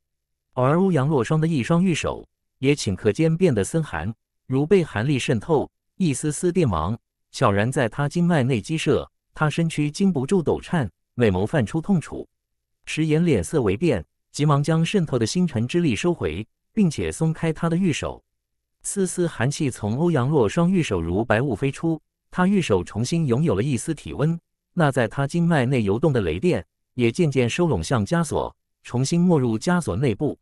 而欧阳洛霜的一双玉手，也顷刻间变得森寒，如被寒力渗透。一丝丝电芒悄然在他经脉内激射，他身躯禁不住抖颤，美眸泛出痛楚。石岩脸色微变，急忙将渗透的星辰之力收回，并且松开他的玉手。丝丝寒气从欧阳洛双玉手如白雾飞出，他玉手重新拥有了一丝体温。那在他经脉内游动的雷电也渐渐收拢向枷锁，重新没入枷锁内部。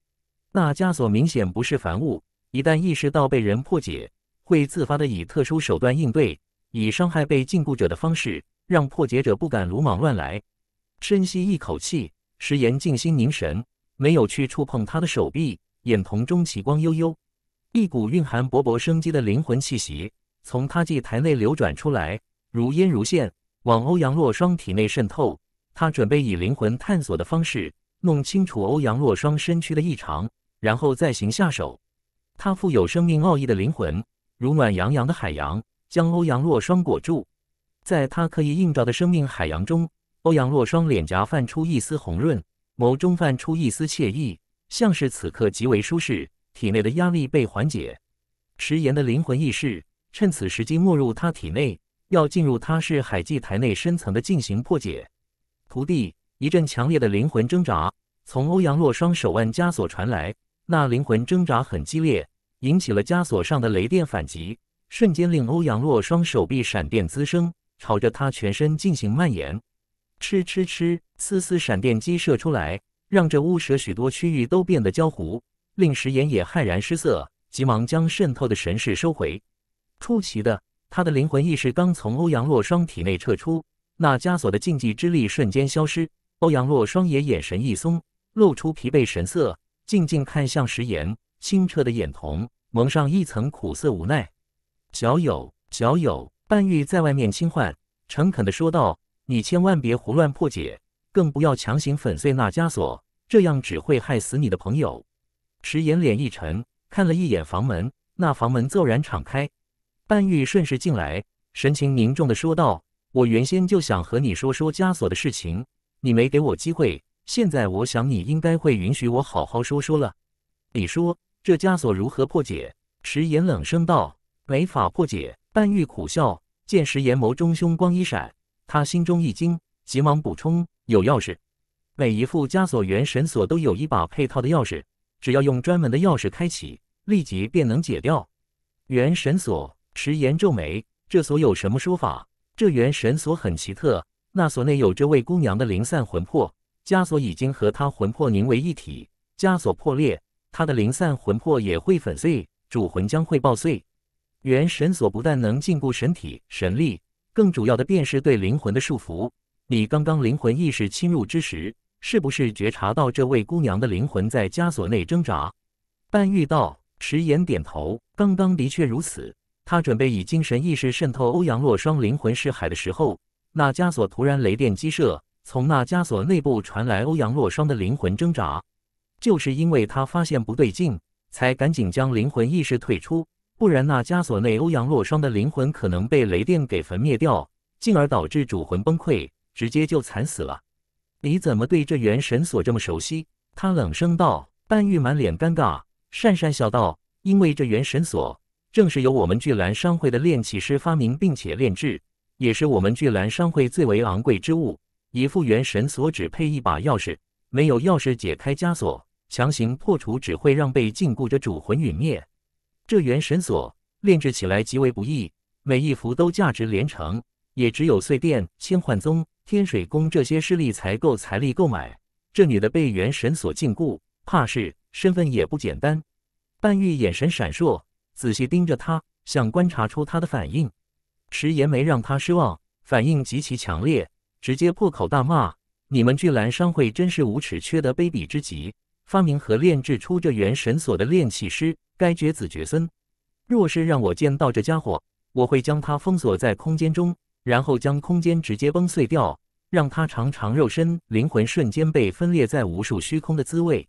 那枷锁明显不是凡物，一旦意识到被人破解。会自发的以特殊手段应对，以伤害被禁锢者的方式，让破解者不敢鲁莽乱来。深吸一口气，石岩静心凝神，没有去触碰他的手臂，眼瞳中奇光悠悠，一股蕴含勃勃生机的灵魂气息从他祭台内流转出来，如烟如线，往欧阳洛霜体内渗透。他准备以灵魂探索的方式弄清楚欧阳洛霜身躯的异常，然后再行下手。他富有生命奥义的灵魂。如暖洋洋的海洋，将欧阳洛霜裹住，在他刻意映照的生命海洋中，欧阳洛霜脸颊泛出一丝红润，眸中泛出一丝惬意，像是此刻极为舒适，体内的压力被缓解。迟延的灵魂意识趁此时机没入他体内，要进入他是海祭台内深层的进行破解。徒弟一阵强烈的灵魂挣扎从欧阳洛霜手腕枷锁传来，那灵魂挣扎很激烈。引起了枷锁上的雷电反击，瞬间令欧阳洛双手臂闪电滋生，朝着他全身进行蔓延。吃吃吃，丝丝闪电击射出来，让这乌蛇许多区域都变得焦糊，令石岩也骇然失色，急忙将渗透的神识收回。出奇的，他的灵魂意识刚从欧阳洛双体内撤出，那枷锁的禁忌之力瞬间消失。欧阳洛双也眼神一松，露出疲惫神色，静静看向石岩。清澈的眼瞳蒙上一层苦涩无奈。小友，小友，半玉在外面轻唤，诚恳地说道：“你千万别胡乱破解，更不要强行粉碎那枷锁，这样只会害死你的朋友。”池言脸一沉，看了一眼房门，那房门骤然敞开，半玉顺势进来，神情凝重地说道：“我原先就想和你说说枷锁的事情，你没给我机会，现在我想你应该会允许我好好说说了。”你说。这枷锁如何破解？迟岩冷声道：“没法破解。”半玉苦笑，见石岩眸中凶光一闪，他心中一惊，急忙补充：“有钥匙，每一副枷锁元神锁都有一把配套的钥匙，只要用专门的钥匙开启，立即便能解掉。”元神锁，迟岩皱眉：“这锁有什么说法？”这元神锁很奇特，那锁内有这位姑娘的零散魂魄，枷锁已经和她魂魄凝为一体，枷锁破裂。他的零散魂魄也会粉碎，主魂将会爆碎。元神锁不但能禁锢神体、神力，更主要的便是对灵魂的束缚。你刚刚灵魂意识侵入之时，是不是觉察到这位姑娘的灵魂在枷锁内挣扎？半玉道，迟延点头，刚刚的确如此。他准备以精神意识渗透欧阳洛霜灵魂尸海的时候，那枷锁突然雷电击射，从那枷锁内部传来欧阳洛霜的灵魂挣扎。就是因为他发现不对劲，才赶紧将灵魂意识退出，不然那枷锁内欧阳洛霜的灵魂可能被雷电给焚灭掉，进而导致主魂崩溃，直接就惨死了。你怎么对这元神锁这么熟悉？他冷声道。半玉满脸尴尬，讪讪笑道：“因为这元神锁正是由我们聚蓝商会的炼器师发明并且炼制，也是我们聚蓝商会最为昂贵之物。一副元神锁只配一把钥匙，没有钥匙解开枷锁。”强行破除只会让被禁锢着主魂陨灭。这元神锁炼制起来极为不易，每一幅都价值连城，也只有碎电、千幻宗、天水宫这些势力才够财力购买。这女的被元神锁禁锢，怕是身份也不简单。半玉眼神闪烁，仔细盯着她，想观察出她的反应。迟言没让他失望，反应极其强烈，直接破口大骂：“你们巨兰商会真是无耻、缺德、卑鄙之极！”发明和炼制出这元神锁的炼器师，该绝子绝孙。若是让我见到这家伙，我会将他封锁在空间中，然后将空间直接崩碎掉，让他尝尝肉身灵魂瞬间被分裂在无数虚空的滋味。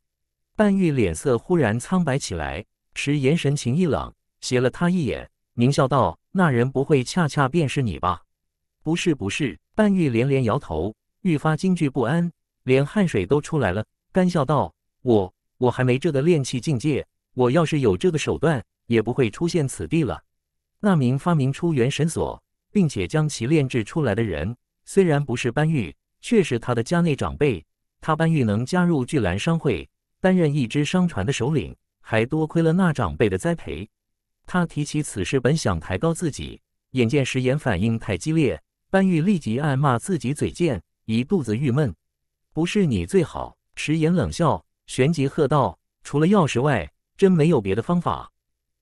半玉脸色忽然苍白起来，时言神情一冷，斜了他一眼，狞笑道：“那人不会恰恰便是你吧？”“不是，不是。”半玉连连摇头，愈发惊惧不安，连汗水都出来了，干笑道。我我还没这个炼器境界，我要是有这个手段，也不会出现此地了。那名发明出元神锁，并且将其炼制出来的人，虽然不是班玉，却是他的家内长辈。他班玉能加入巨澜商会，担任一支商船的首领，还多亏了那长辈的栽培。他提起此事，本想抬高自己，眼见石岩反应太激烈，班玉立即暗骂自己嘴贱，一肚子郁闷。不是你最好，石岩冷笑。旋即喝道：“除了钥匙外，真没有别的方法，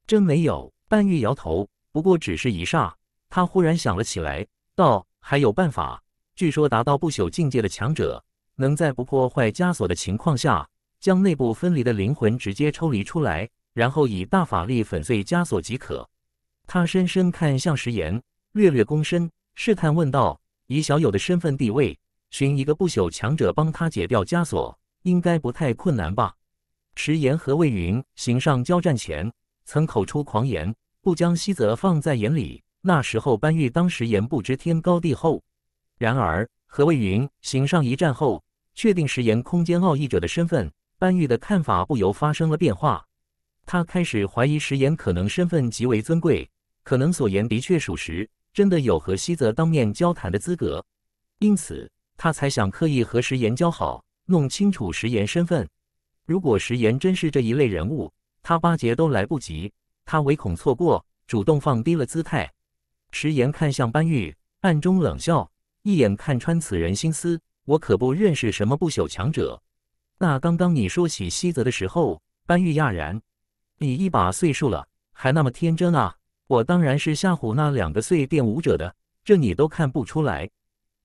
真没有。”半玉摇头。不过只是一霎，他忽然想了起来，道：“还有办法。据说达到不朽境界的强者，能在不破坏枷锁的情况下，将内部分离的灵魂直接抽离出来，然后以大法力粉碎枷锁即可。”他深深看向石岩，略略躬身，试探问道：“以小友的身份地位，寻一个不朽强者帮他解掉枷锁？”应该不太困难吧？石岩和魏云行上交战前，曾口出狂言，不将西泽放在眼里。那时候，班玉当时言不知天高地厚。然而，和魏云行上一战后，确定石岩空间奥义者的身份，班玉的看法不由发生了变化。他开始怀疑石岩可能身份极为尊贵，可能所言的确属实，真的有和西泽当面交谈的资格。因此，他才想刻意和石岩交好。弄清楚石岩身份，如果石岩真是这一类人物，他巴结都来不及。他唯恐错过，主动放低了姿态。石岩看向班玉，暗中冷笑，一眼看穿此人心思。我可不认识什么不朽强者。那刚刚你说起西泽的时候，班玉讶然。你一把岁数了，还那么天真啊！我当然是吓唬那两个碎电武者的，这你都看不出来。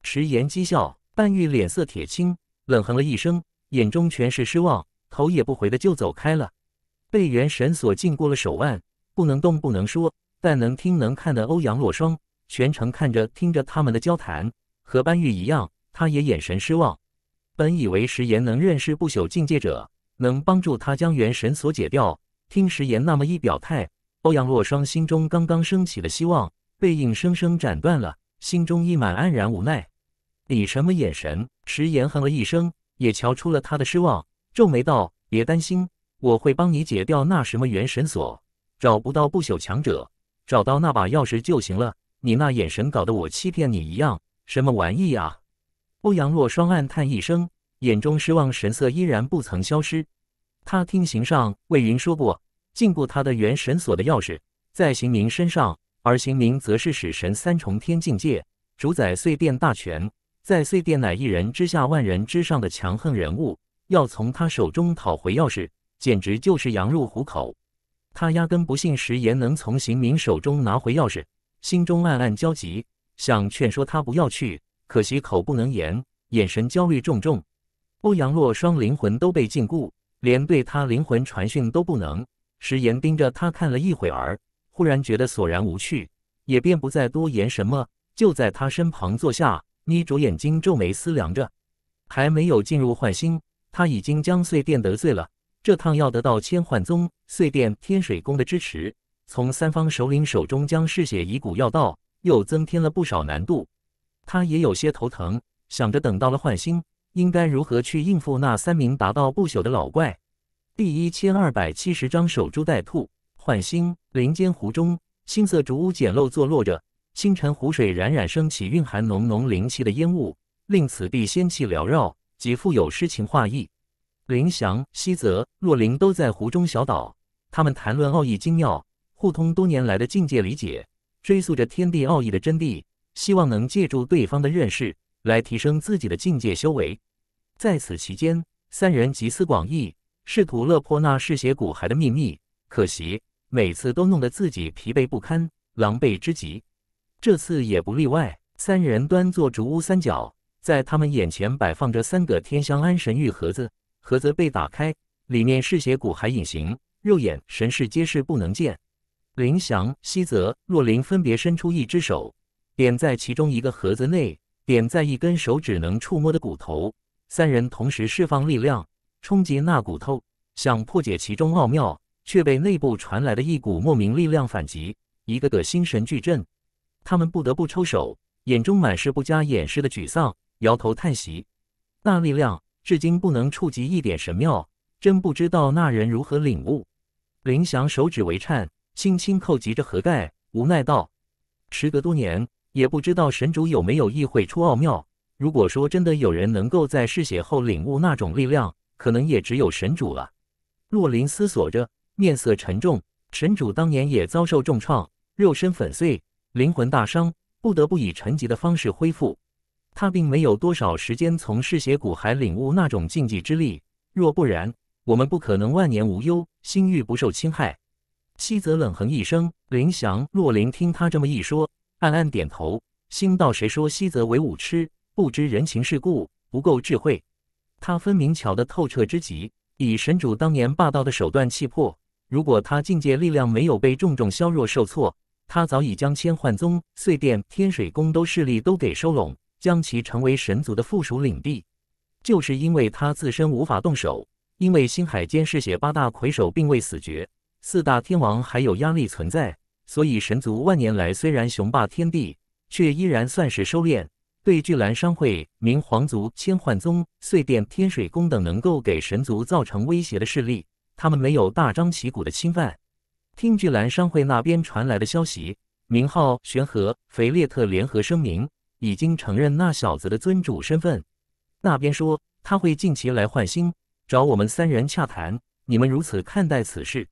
石岩讥笑，班玉脸色铁青。冷哼了一声，眼中全是失望，头也不回的就走开了。被元神锁禁锢了手腕，不能动，不能说，但能听能看的欧阳洛霜全程看着听着他们的交谈，和班玉一样，他也眼神失望。本以为石岩能认识不朽境界者，能帮助他将元神锁解掉。听石岩那么一表态，欧阳洛霜心中刚刚升起了希望，被硬生生斩断了，心中溢满黯然无奈。你什么眼神？石岩哼了一声，也瞧出了他的失望，皱眉道：“别担心，我会帮你解掉那什么元神锁。找不到不朽强者，找到那把钥匙就行了。你那眼神搞得我欺骗你一样，什么玩意啊？”欧阳洛双暗叹一声，眼中失望神色依然不曾消失。他听邢上魏云说过，禁锢他的元神锁的钥匙在邢明身上，而邢明则是使神三重天境界，主宰碎片大权。在碎店乃一人之下、万人之上的强横人物，要从他手中讨回钥匙，简直就是羊入虎口。他压根不信石岩能从邢明手中拿回钥匙，心中暗暗焦急，想劝说他不要去，可惜口不能言，眼神焦虑重重。欧阳洛双灵魂都被禁锢，连对他灵魂传讯都不能。石岩盯着他看了一会儿，忽然觉得索然无趣，也便不再多言什么，就在他身旁坐下。眯着眼睛皱眉思量着，还没有进入换星，他已经将碎电得罪了。这趟要得到千幻宗、碎电、天水宫的支持，从三方首领手中将嗜血遗骨要到，又增添了不少难度。他也有些头疼，想着等到了换星，应该如何去应付那三名达到不朽的老怪。第一千二百七十章守株待兔。换星林间湖中，青色竹屋简陋坐落着。清晨，湖水冉冉升起，蕴含浓浓灵气的烟雾，令此地仙气缭绕，极富有诗情画意。林翔、西泽、洛林都在湖中小岛，他们谈论奥义精妙，互通多年来的境界理解，追溯着天地奥义的真谛，希望能借助对方的认识来提升自己的境界修为。在此期间，三人集思广益，试图破那嗜血骨骸的秘密，可惜每次都弄得自己疲惫不堪，狼狈之极。这次也不例外。三人端坐竹屋三角，在他们眼前摆放着三个天香安神玉盒子。盒子被打开，里面是邪骨，还隐形，肉眼、神视皆是不能见。林翔、西泽、若琳分别伸出一只手，点在其中一个盒子内，点在一根手指能触摸的骨头。三人同时释放力量，冲击那骨头，想破解其中奥妙，却被内部传来的一股莫名力量反击，一个个心神俱震。他们不得不抽手，眼中满是不加掩饰的沮丧，摇头叹息。那力量至今不能触及一点神庙，真不知道那人如何领悟。林翔手指微颤，轻轻叩击着盒盖，无奈道：“时隔多年，也不知道神主有没有意会出奥妙。如果说真的有人能够在嗜血后领悟那种力量，可能也只有神主了。”洛林思索着，面色沉重。神主当年也遭受重创，肉身粉碎。灵魂大伤，不得不以沉寂的方式恢复。他并没有多少时间从嗜血骨骸领悟那种禁忌之力。若不然，我们不可能万年无忧，心欲不受侵害。西泽冷哼一声，林翔、洛林听他这么一说，暗暗点头。心道：谁说西泽为武痴，不知人情世故，不够智慧？他分明瞧得透彻之极，以神主当年霸道的手段气魄，如果他境界力量没有被重重削弱受挫，他早已将千幻宗、碎殿、天水宫都势力都给收拢，将其成为神族的附属领地。就是因为他自身无法动手，因为星海间嗜血八大魁首并未死绝，四大天王还有压力存在，所以神族万年来虽然雄霸天地，却依然算是收敛。对巨澜商会、明皇族、千幻宗、碎殿、天水宫等能够给神族造成威胁的势力，他们没有大张旗鼓的侵犯。听巨兰商会那边传来的消息，明浩、玄和、菲列特联合声明已经承认那小子的尊主身份。那边说他会近期来换星找我们三人洽谈。你们如此看待此事？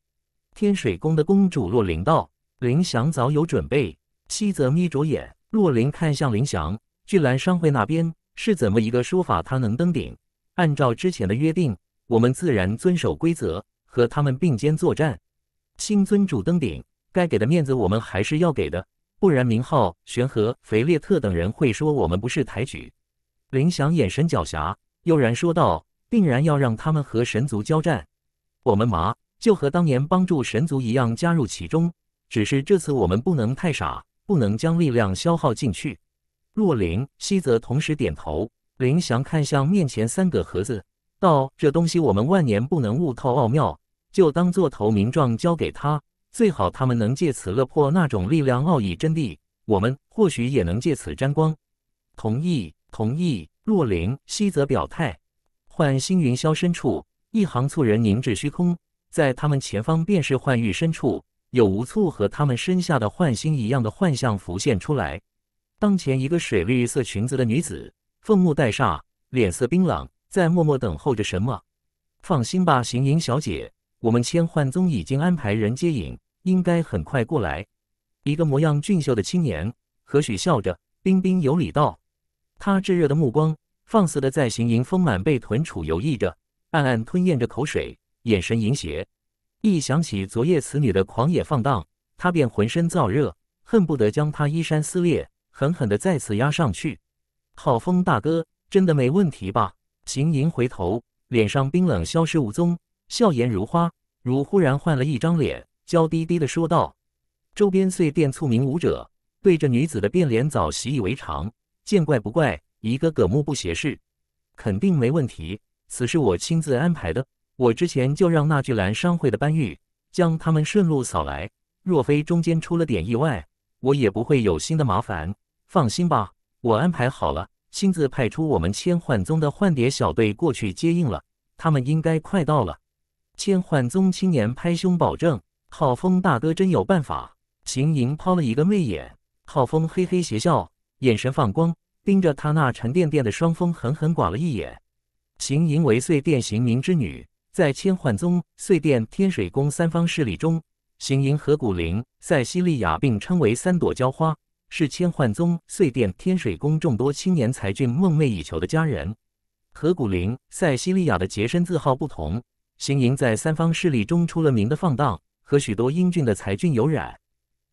天水宫的公主洛林道，林翔早有准备。西泽眯着眼，洛林看向林翔。巨兰商会那边是怎么一个说法？他能登顶？按照之前的约定，我们自然遵守规则，和他们并肩作战。新尊主登顶，该给的面子我们还是要给的，不然明浩、玄和、肥列特等人会说我们不识抬举。林翔眼神狡黠，悠然说道：“定然要让他们和神族交战，我们麻就和当年帮助神族一样加入其中。只是这次我们不能太傻，不能将力量消耗进去。”若灵、西泽同时点头。林翔看向面前三个盒子，道：“这东西我们万年不能悟透奥妙。”就当做投名状交给他，最好他们能借此破那种力量奥义真谛，我们或许也能借此沾光。同意，同意。若灵希则表态。幻星云霄深处，一行簇人凝滞虚空，在他们前方便是幻域深处，有无数和他们身下的幻星一样的幻象浮现出来。当前一个水绿色裙子的女子，凤目带煞，脸色冰冷，在默默等候着什么。放心吧，行吟小姐。我们千幻宗已经安排人接引，应该很快过来。一个模样俊秀的青年何许笑着，彬彬有礼道：“他炙热的目光放肆地在行营丰满背臀处游弋着，暗暗吞咽着口水，眼神淫邪。一想起昨夜此女的狂野放荡，他便浑身燥热，恨不得将她衣衫撕裂，狠狠地再次压上去。”好风大哥，真的没问题吧？行营回头，脸上冰冷消失无踪。笑颜如花，如忽然换了一张脸，娇滴滴的说道。周边碎店促名武者，对这女子的变脸早习以为常，见怪不怪。一个个目不斜视，肯定没问题。此事我亲自安排的，我之前就让那巨兰商会的搬运将他们顺路扫来。若非中间出了点意外，我也不会有新的麻烦。放心吧，我安排好了，亲自派出我们千幻宗的幻蝶小队过去接应了，他们应该快到了。千幻宗青年拍胸保证：“浩风大哥真有办法。”秦莹抛了一个媚眼，浩风嘿嘿邪笑，眼神放光，盯着他那沉甸甸的双峰狠狠剐了一眼。秦莹为碎电行冥之女，在千幻宗、碎电天水宫三方势力中，行莹和古灵、塞西利亚并称为三朵娇花，是千幻宗、碎电天水宫众多青年才俊梦寐以求的佳人。和古灵、塞西利亚的洁身自好不同。行营在三方势力中出了名的放荡，和许多英俊的才俊有染。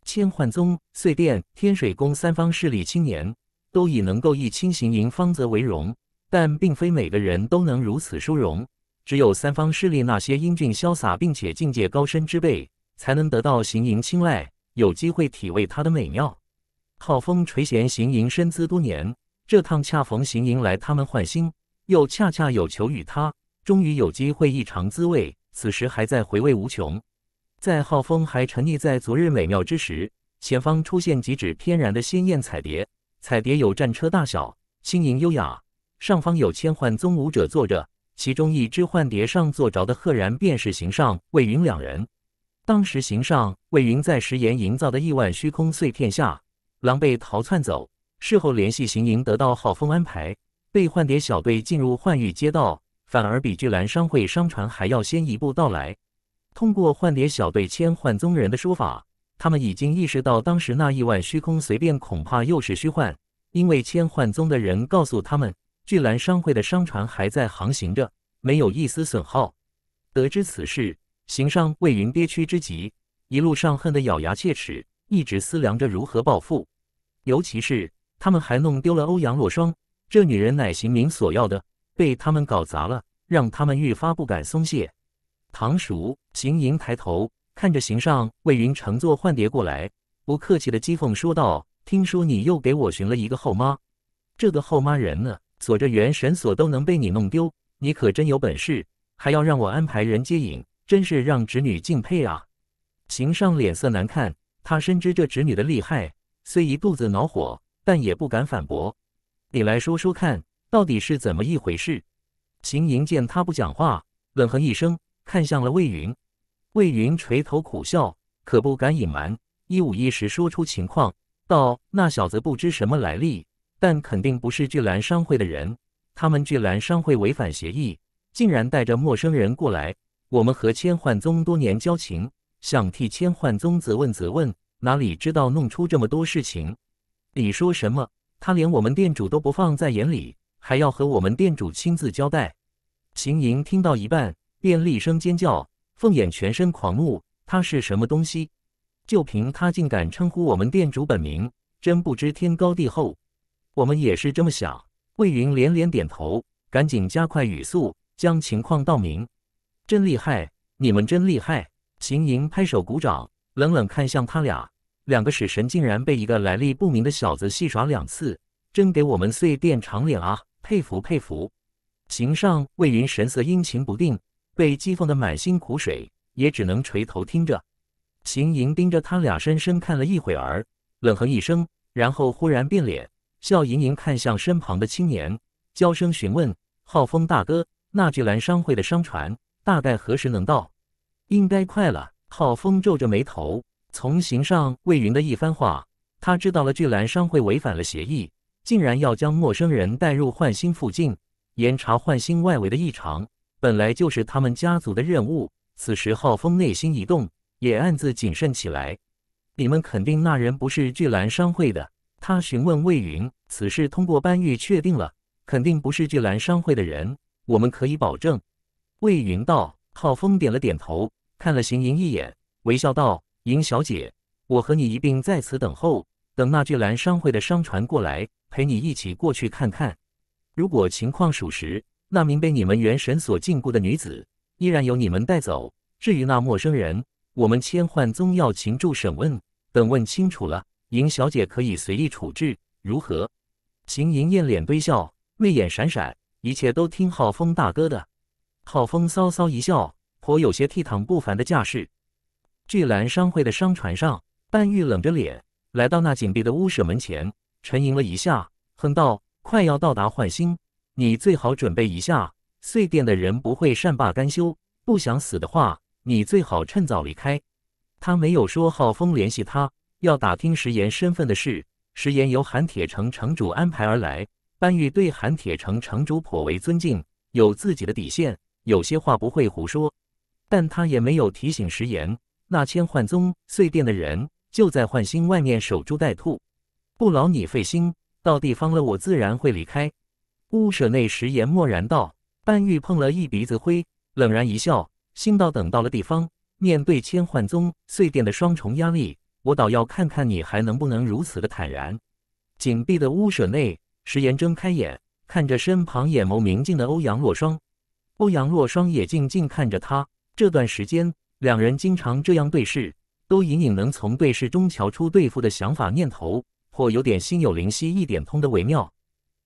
千幻宗、碎殿、天水宫三方势力青年，都以能够一亲行营芳泽为荣。但并非每个人都能如此殊荣，只有三方势力那些英俊潇洒并且境界高深之辈，才能得到行营青睐，有机会体味他的美妙。浩风垂涎行营身姿多年，这趟恰逢行营来他们换心，又恰恰有求于他。终于有机会一尝滋味，此时还在回味无穷。在浩峰还沉溺在昨日美妙之时，前方出现几只翩然的鲜艳彩蝶，彩蝶有战车大小，轻盈优雅，上方有千幻宗舞者坐着，其中一只幻蝶上坐着的赫然便是行上、魏云两人。当时行上、魏云在石岩营造的亿万虚空碎片下狼狈逃窜走，事后联系行营，得到浩峰安排，被幻蝶小队进入幻域街道。反而比巨澜商会商船还要先一步到来。通过幻蝶小队千幻宗人的说法，他们已经意识到当时那亿万虚空随便恐怕又是虚幻，因为千幻宗的人告诉他们，巨澜商会的商船还在航行着，没有一丝损耗。得知此事，行商魏云憋屈之极，一路上恨得咬牙切齿，一直思量着如何报复。尤其是他们还弄丢了欧阳若霜，这女人乃行明所要的。被他们搞砸了，让他们愈发不敢松懈。唐叔，邢莹抬头看着邢上魏云乘坐幻蝶过来，不客气的讥讽说道：“听说你又给我寻了一个后妈，这个后妈人呢，锁着元神锁都能被你弄丢，你可真有本事！还要让我安排人接引，真是让侄女敬佩啊。”行上脸色难看，他深知这侄女的厉害，虽一肚子恼火，但也不敢反驳。你来说说看。到底是怎么一回事？秦莹见他不讲话，冷哼一声，看向了魏云。魏云垂头苦笑，可不敢隐瞒，一五一十说出情况，道：“那小子不知什么来历，但肯定不是巨兰商会的人。他们巨兰商会违反协议，竟然带着陌生人过来。我们和千幻宗多年交情，想替千幻宗责问责问，哪里知道弄出这么多事情？你说什么？他连我们店主都不放在眼里。”还要和我们店主亲自交代。秦莹听到一半，便厉声尖叫，凤眼全身狂怒。他是什么东西？就凭他竟敢称呼我们店主本名，真不知天高地厚。我们也是这么想。魏云连连点头，赶紧加快语速，将情况道明。真厉害，你们真厉害！秦莹拍手鼓掌，冷冷看向他俩。两个使神竟然被一个来历不明的小子戏耍两次，真给我们碎店长脸啊！佩服佩服，行上魏云神色阴晴不定，被讥讽的满心苦水，也只能垂头听着。秦莹盯着他俩深深看了一会儿，冷哼一声，然后忽然变脸，笑盈盈看向身旁的青年，娇声询问：“浩峰大哥，那巨兰商会的商船大概何时能到？”“应该快了。”浩峰皱着眉头，从行上魏云的一番话，他知道了巨兰商会违反了协议。竟然要将陌生人带入幻星附近，严查幻星外围的异常，本来就是他们家族的任务。此时，浩峰内心一动，也暗自谨慎起来。你们肯定那人不是巨蓝商会的？他询问魏云。此事通过班玉确定了，肯定不是巨蓝商会的人，我们可以保证。魏云道。浩峰点了点头，看了邢莹一眼，微笑道：“莹小姐，我和你一并在此等候，等那巨蓝商会的商船过来。”陪你一起过去看看，如果情况属实，那名被你们元神所禁锢的女子依然由你们带走。至于那陌生人，我们千幻宗要擒住审问。等问清楚了，银小姐可以随意处置，如何？秦银燕脸堆笑，媚眼闪闪，一切都听浩风大哥的。浩风骚骚一笑，颇有些倜傥不凡的架势。巨澜商会的商船上，半玉冷着脸来到那紧闭的屋舍门前。沉吟了一下，哼道：“快要到达幻星，你最好准备一下。碎殿的人不会善罢甘休，不想死的话，你最好趁早离开。”他没有说，浩峰联系他要打听石岩身份的事。石岩由韩铁城城主安排而来。班玉对韩铁城城主颇为尊敬，有自己的底线，有些话不会胡说。但他也没有提醒石岩，那千幻宗碎殿的人就在幻星外面守株待兔。不劳你费心，到地方了，我自然会离开。屋舍内，石岩默然道：“半玉碰了一鼻子灰，冷然一笑，心道：等到了地方，面对千幻宗碎殿的双重压力，我倒要看看你还能不能如此的坦然。”紧闭的屋舍内，石岩睁开眼，看着身旁眼眸明净的欧阳洛霜。欧阳洛霜也静静看着他。这段时间，两人经常这样对视，都隐隐能从对视中瞧出对付的想法念头。或有点心有灵犀一点通的微妙。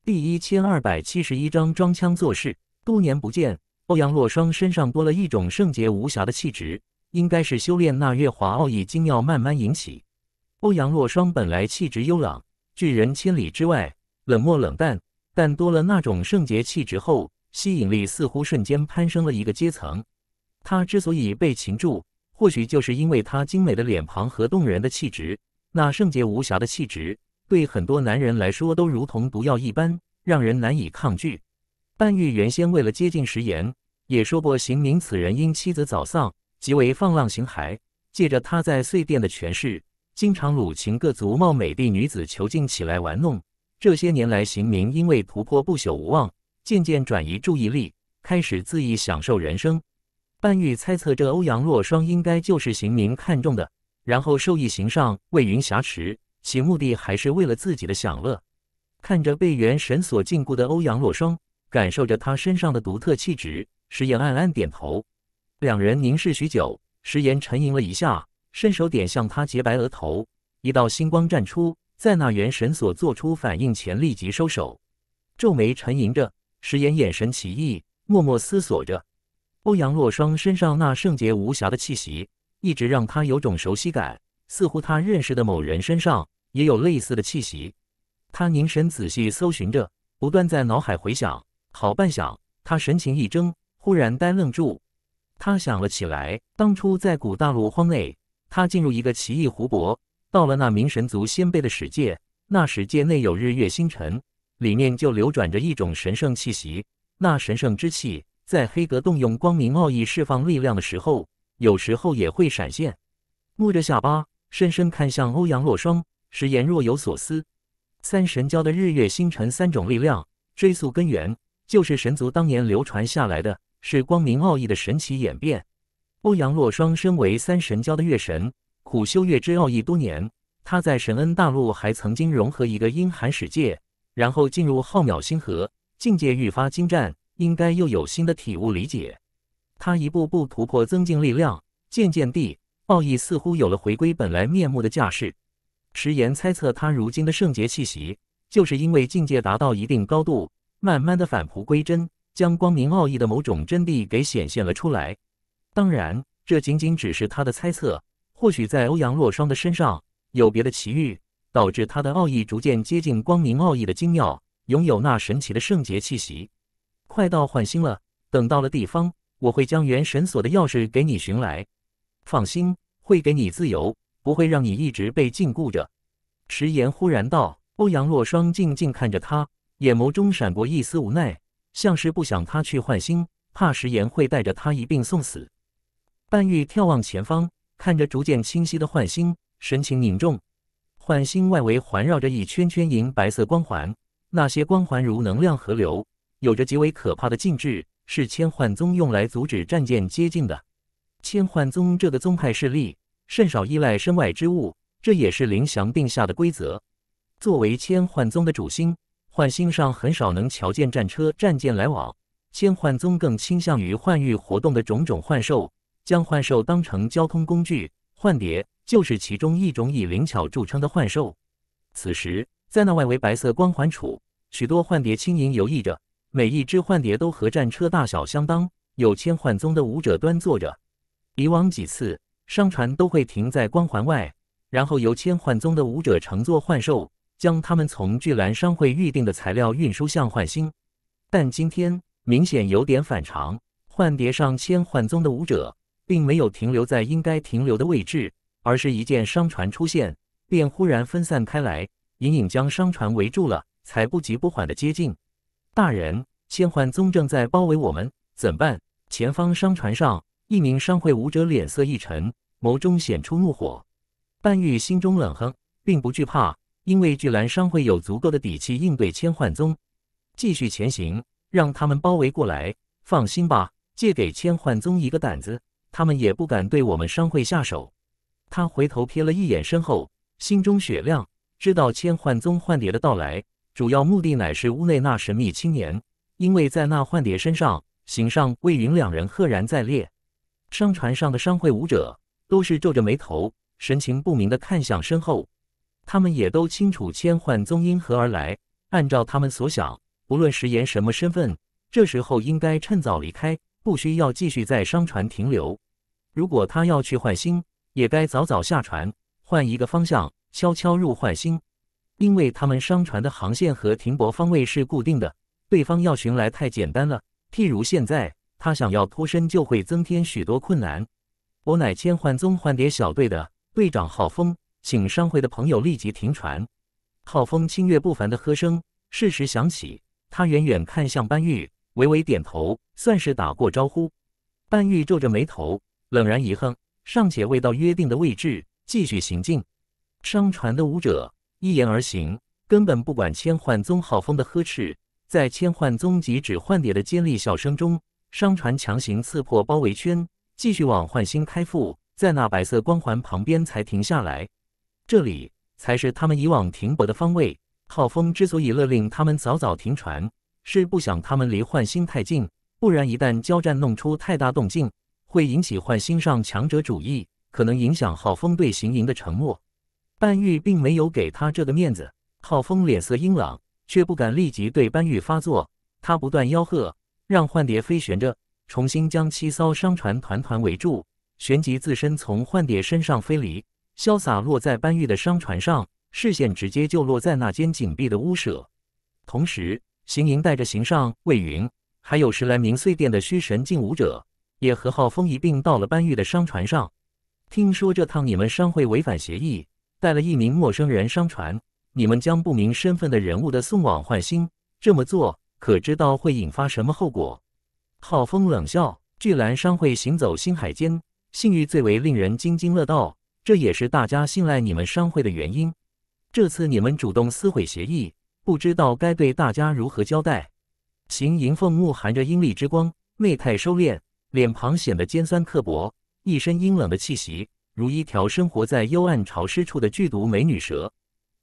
第一千二百七十一章装腔作势。多年不见，欧阳洛霜身上多了一种圣洁无瑕的气质，应该是修炼那月华奥义精要慢慢引起。欧阳洛霜本来气质幽冷，拒人千里之外，冷漠冷淡，但多了那种圣洁气质后，吸引力似乎瞬间攀升了一个阶层。他之所以被擒住，或许就是因为他精美的脸庞和动人的气质。那圣洁无瑕的气质，对很多男人来说都如同毒药一般，让人难以抗拒。半玉原先为了接近石岩，也说过邢明此人因妻子早丧，极为放浪形骸。借着他在碎殿的权势，经常虏擒各族貌美的女子囚禁起来玩弄。这些年来，邢明因为突破不朽无望，渐渐转移注意力，开始恣意享受人生。半玉猜测，这欧阳若霜应该就是邢明看中的。然后授意行善，为云霞池，其目的还是为了自己的享乐。看着被元神所禁锢的欧阳洛霜，感受着他身上的独特气质，石岩暗暗点头。两人凝视许久，石岩沉吟了一下，伸手点向他洁白额头，一道星光绽出，在那元神所做出反应前立即收手。皱眉沉吟着，石岩眼神奇异，默默思索着欧阳洛霜身上那圣洁无瑕的气息。一直让他有种熟悉感，似乎他认识的某人身上也有类似的气息。他凝神仔细搜寻着，不断在脑海回想。好半晌，他神情一怔，忽然呆愣住。他想了起来：当初在古大陆荒内，他进入一个奇异湖泊，到了那名神族先辈的世界，那世界内有日月星辰，里面就流转着一种神圣气息。那神圣之气，在黑格动用光明奥义释放力量的时候。有时候也会闪现，摸着下巴，深深看向欧阳洛霜，时言若有所思。三神教的日月星辰三种力量，追溯根源，就是神族当年流传下来的，是光明奥义的神奇演变。欧阳洛霜身为三神教的月神，苦修月之奥义多年，他在神恩大陆还曾经融合一个阴寒世界，然后进入浩渺星河，境界愈发精湛，应该又有新的体悟理解。他一步步突破，增进力量，渐渐地，奥义似乎有了回归本来面目的架势。迟言猜测，他如今的圣洁气息，就是因为境界达到一定高度，慢慢的返璞归真，将光明奥义的某种真谛给显现了出来。当然，这仅仅只是他的猜测。或许在欧阳洛霜的身上，有别的奇遇，导致他的奥义逐渐接近光明奥义的精妙，拥有那神奇的圣洁气息。快到换星了，等到了地方。我会将原神锁的钥匙给你寻来，放心，会给你自由，不会让你一直被禁锢着。迟岩忽然道。欧阳若霜静静看着他，眼眸中闪过一丝无奈，像是不想他去换星，怕迟岩会带着他一并送死。半玉眺望前方，看着逐渐清晰的换星，神情凝重。换星外围环绕着一圈圈银白色光环，那些光环如能量河流，有着极为可怕的禁制。是千幻宗用来阻止战舰接近的。千幻宗这个宗派势力甚少依赖身外之物，这也是林翔定下的规则。作为千幻宗的主星，幻星上很少能瞧见战车、战舰来往。千幻宗更倾向于幻域活动的种种幻兽，将幻兽当成交通工具。幻蝶就是其中一种以灵巧著称的幻兽。此时，在那外围白色光环处，许多幻蝶轻盈游弋着。每一只幻蝶都和战车大小相当，有千幻宗的舞者端坐着。以往几次商船都会停在光环外，然后由千幻宗的舞者乘坐幻兽，将他们从巨澜商会预定的材料运输向幻星。但今天明显有点反常，幻蝶上千幻宗的舞者并没有停留在应该停留的位置，而是一见商船出现，便忽然分散开来，隐隐将商船围住了，才不急不缓的接近。大人，千幻宗正在包围我们，怎办？前方商船上，一名商会武者脸色一沉，眸中显出怒火。半玉心中冷哼，并不惧怕，因为巨澜商会有足够的底气应对千幻宗。继续前行，让他们包围过来。放心吧，借给千幻宗一个胆子，他们也不敢对我们商会下手。他回头瞥了一眼身后，心中雪亮，知道千幻宗幻蝶的到来。主要目的乃是屋内那神秘青年，因为在那幻蝶身上，行上、魏云两人赫然在列。商船上的商会舞者都是皱着眉头，神情不明的看向身后。他们也都清楚千幻宗因何而来。按照他们所想，不论石岩什么身份，这时候应该趁早离开，不需要继续在商船停留。如果他要去幻星，也该早早下船，换一个方向，悄悄入幻星。因为他们商船的航线和停泊方位是固定的，对方要寻来太简单了。譬如现在他想要脱身，就会增添许多困难。我乃千幻宗幻蝶小队的队长浩风，请商会的朋友立即停船。浩风清越不凡的喝声适时响起，他远远看向班玉，微微点头，算是打过招呼。班玉皱着眉头，冷然一哼，尚且未到约定的位置，继续行进。商船的舞者。一言而行，根本不管千幻宗浩风的呵斥。在千幻宗及指幻蝶的尖利笑声中，商船强行刺破包围圈，继续往幻星开赴，在那白色光环旁边才停下来。这里才是他们以往停泊的方位。浩峰之所以勒令他们早早停船，是不想他们离幻星太近，不然一旦交战弄出太大动静，会引起幻星上强者主义，可能影响浩峰队行营的承诺。班玉并没有给他这个面子。浩峰脸色阴冷，却不敢立即对班玉发作。他不断吆喝，让幻蝶飞旋着，重新将七艘商船团团围住。旋即，自身从幻蝶身上飞离，潇洒落在班玉的商船上，视线直接就落在那间紧闭的屋舍。同时，行营带着行上、魏云，还有十来名碎店的虚神境武者，也和浩峰一并到了班玉的商船上。听说这趟你们商会违反协议。带了一名陌生人上船，你们将不明身份的人物的送往换星，这么做可知道会引发什么后果？浩风冷笑：“巨蓝商会行走星海间，信誉最为令人津津乐道，这也是大家信赖你们商会的原因。这次你们主动撕毁协议，不知道该对大家如何交代。”行银凤目含着阴厉之光，媚态收敛，脸庞显得尖酸刻薄，一身阴冷的气息。如一条生活在幽暗潮湿处的剧毒美女蛇，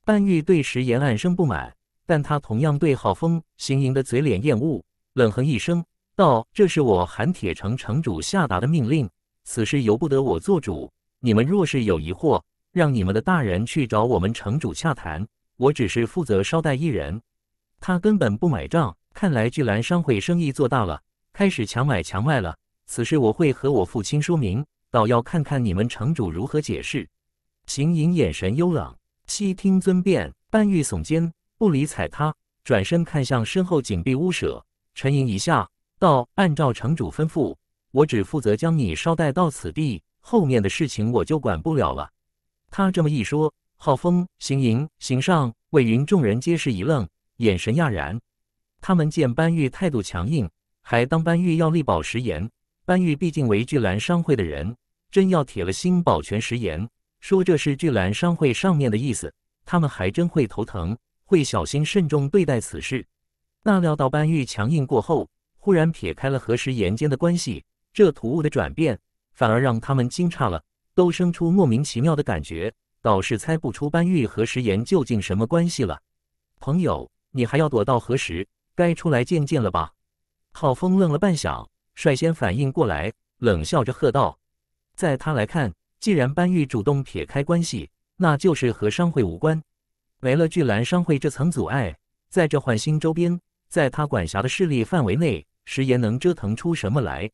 半玉对石岩暗生不满，但他同样对浩峰行营的嘴脸厌恶，冷哼一声道：“这是我韩铁城城主下达的命令，此事由不得我做主。你们若是有疑惑，让你们的大人去找我们城主洽谈。我只是负责捎带一人。”他根本不买账，看来巨兰商会生意做大了，开始强买强卖了。此事我会和我父亲说明。倒要看看你们城主如何解释。邢莹眼神幽冷，悉听尊便。班玉耸肩，不理睬他，转身看向身后紧闭屋舍，沉吟一下，道：“按照城主吩咐，我只负责将你捎带到此地，后面的事情我就管不了了。”他这么一说，浩峰、邢营、邢上、魏云众人皆是一愣，眼神讶然。他们见班玉态度强硬，还当班玉要力保时言。班玉毕竟为巨兰商会的人。真要铁了心保全石岩，说这是巨澜商会上面的意思，他们还真会头疼，会小心慎重对待此事。那料到班玉强硬过后，忽然撇开了和石岩间的关系，这突兀的转变反而让他们惊诧了，都生出莫名其妙的感觉，倒是猜不出班玉和石岩究竟什么关系了。朋友，你还要躲到何时？该出来见见了吧？郝峰愣了半晌，率先反应过来，冷笑着喝道。在他来看，既然班玉主动撇开关系，那就是和商会无关。没了巨澜商会这层阻碍，在这换新周边，在他管辖的势力范围内，石岩能折腾出什么来？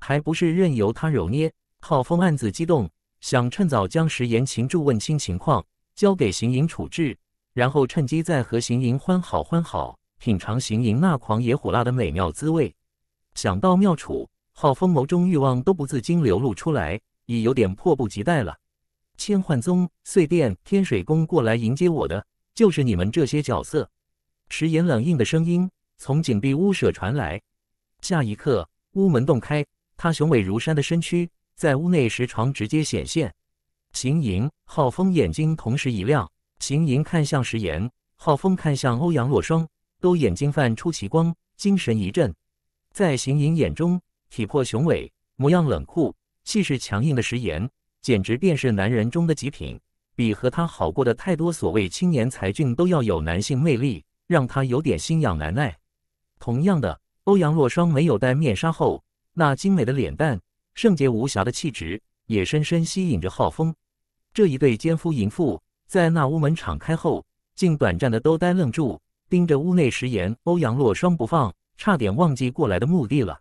还不是任由他揉捏？浩峰暗自激动，想趁早将石岩擒住，问清情况，交给邢营处置，然后趁机再和邢营欢好欢好，品尝邢营那狂野火辣的美妙滋味。想到妙处。浩风眸中欲望都不自禁流露出来，已有点迫不及待了。千幻宗、碎殿、天水宫过来迎接我的，就是你们这些角色。石岩冷硬的声音从紧闭屋舍传来。下一刻，屋门洞开，他雄伟如山的身躯在屋内石床直接显现。行莹、浩风眼睛同时一亮，行莹看向石岩，浩风看向欧阳若霜，都眼睛泛出奇光，精神一振。在行莹眼中。体魄雄伟，模样冷酷，气势强硬的石岩，简直便是男人中的极品，比和他好过的太多所谓青年才俊都要有男性魅力，让他有点心痒难耐。同样的，欧阳洛霜没有戴面纱后，那精美的脸蛋，圣洁无瑕的气质，也深深吸引着浩峰。这一对奸夫淫妇在那屋门敞开后，竟短暂的都呆愣住，盯着屋内石岩、欧阳洛霜不放，差点忘记过来的目的了。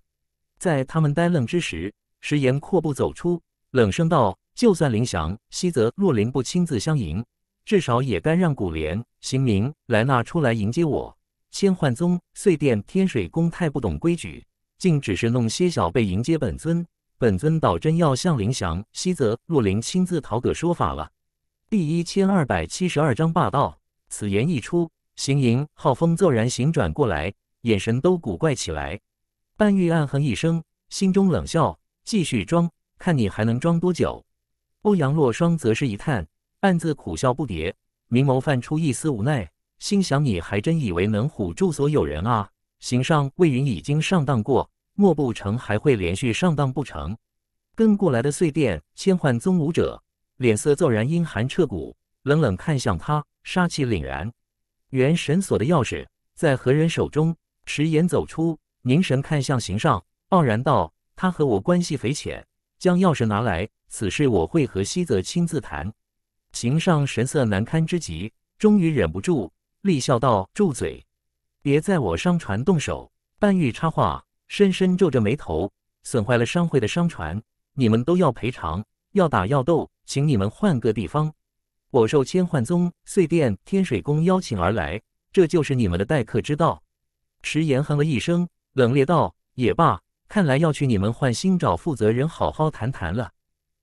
在他们呆愣之时，石岩阔步走出，冷声道：“就算林翔、西泽、洛林不亲自相迎，至少也该让古莲、邢明、莱纳出来迎接我。千幻宗、碎殿、天水宫太不懂规矩，竟只是弄些小辈迎接本尊，本尊倒真要向林翔、西泽、洛林亲自讨个说法了。”第一千二百七十二章霸道。此言一出，邢营、浩风骤然醒转过来，眼神都古怪起来。半玉暗哼一声，心中冷笑，继续装，看你还能装多久。欧阳洛霜则是一叹，暗自苦笑不迭，明眸泛出一丝无奈，心想你还真以为能唬住所有人啊？行上魏云已经上当过，莫不成还会连续上当不成？跟过来的碎电千幻宗武者脸色骤然阴寒彻骨，冷冷看向他，杀气凛然。元神锁的钥匙在何人手中？迟延走出。凝神看向邢尚，傲然道：“他和我关系匪浅，将钥匙拿来。此事我会和西泽亲自谈。”邢尚神色难堪之极，终于忍不住，厉笑道：“住嘴！别在我商船动手。”半玉插话，深深皱着眉头：“损坏了商会的商船，你们都要赔偿。要打要斗，请你们换个地方。我受千幻宗、碎殿、天水宫邀请而来，这就是你们的待客之道。”池岩哼了一声。冷冽道：“也罢，看来要去你们幻星找负责人好好谈谈了。”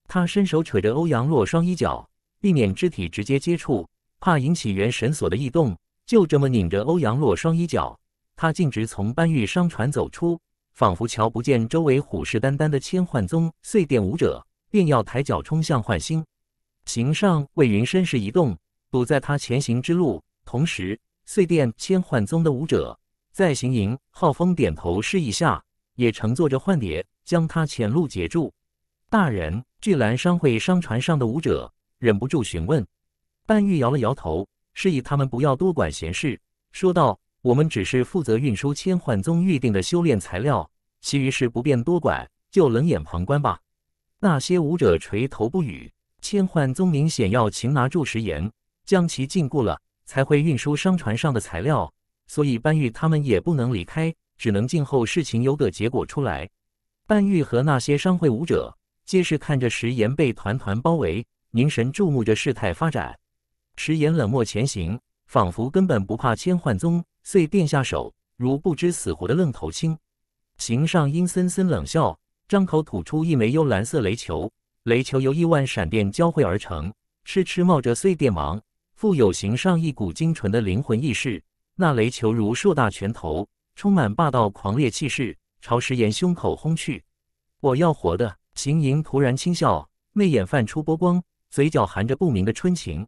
他伸手扯着欧阳洛双衣角，避免肢体直接接触，怕引起元神锁的异动，就这么拧着欧阳洛双衣角。他径直从搬玉商船走出，仿佛瞧不见周围虎视眈眈的千幻宗碎电武者，便要抬脚冲向幻星。行上魏云身势一动，堵在他前行之路，同时碎电千幻宗的武者。在行营，浩风点头示意下，也乘坐着幻蝶将他前路截住。大人，巨蓝商会商船上的武者忍不住询问。半玉摇了摇头，示意他们不要多管闲事，说道：“我们只是负责运输千幻宗预定的修炼材料，其余事不便多管，就冷眼旁观吧。”那些武者垂头不语。千幻宗明显要擒拿住石岩，将其禁锢了，才会运输商船上的材料。所以，班玉他们也不能离开，只能静候事情有个结果出来。班玉和那些商会武者皆是看着石岩被团团包围，凝神注目着事态发展。石岩冷漠前行，仿佛根本不怕千幻宗遂电下手，如不知死活的愣头青。形上阴森森冷笑，张口吐出一枚幽蓝色雷球，雷球由亿万闪电交汇而成，赤赤冒着碎电芒，富有形上一股精纯的灵魂意识。那雷球如硕大拳头，充满霸道狂烈气势，朝石岩胸口轰去。我要活的！秦莹突然轻笑，媚眼泛出波光，嘴角含着不明的春情。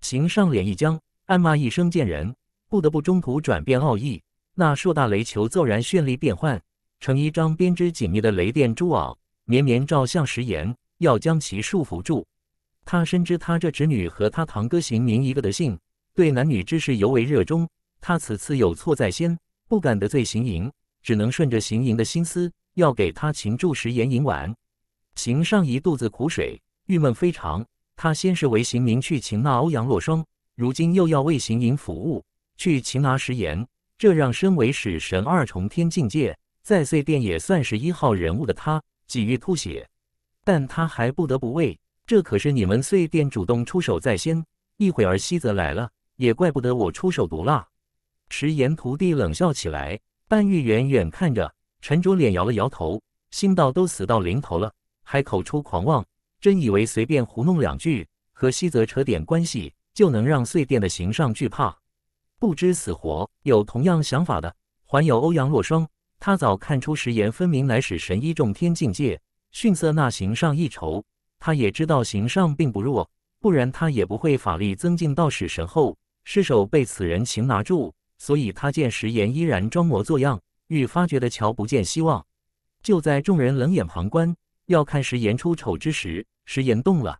秦上脸一僵，暗骂一声贱人，不得不中途转变奥义。那硕大雷球骤然绚丽变幻，成一张编织紧密的雷电蛛网，绵绵照向石岩，要将其束缚住。他深知他这侄女和他堂哥邢宁一个德性，对男女之事尤为热衷。他此次有错在先，不敢得罪邢营，只能顺着邢营的心思，要给他擒住石盐银丸。邢上一肚子苦水，郁闷非常。他先是为邢明去擒那欧阳洛霜，如今又要为邢营服务去擒拿石盐，这让身为使神二重天境界，在碎殿也算是一号人物的他几欲吐血。但他还不得不为，这可是你们碎殿主动出手在先。一会儿西泽来了，也怪不得我出手毒辣。石岩徒弟冷笑起来，半玉远远看着，沉着脸摇了摇头，心道：都死到临头了，还口出狂妄，真以为随便胡弄两句，和西泽扯点关系，就能让碎殿的行上惧怕？不知死活！有同样想法的，还有欧阳若霜。他早看出石岩分明乃使神医众天境界，逊色那行上一筹。他也知道行上并不弱，不然他也不会法力增进到使神后，失手被此人擒拿住。所以，他见石岩依然装模作样，愈发觉得瞧不见希望。就在众人冷眼旁观，要看石岩出丑之时，石岩动了。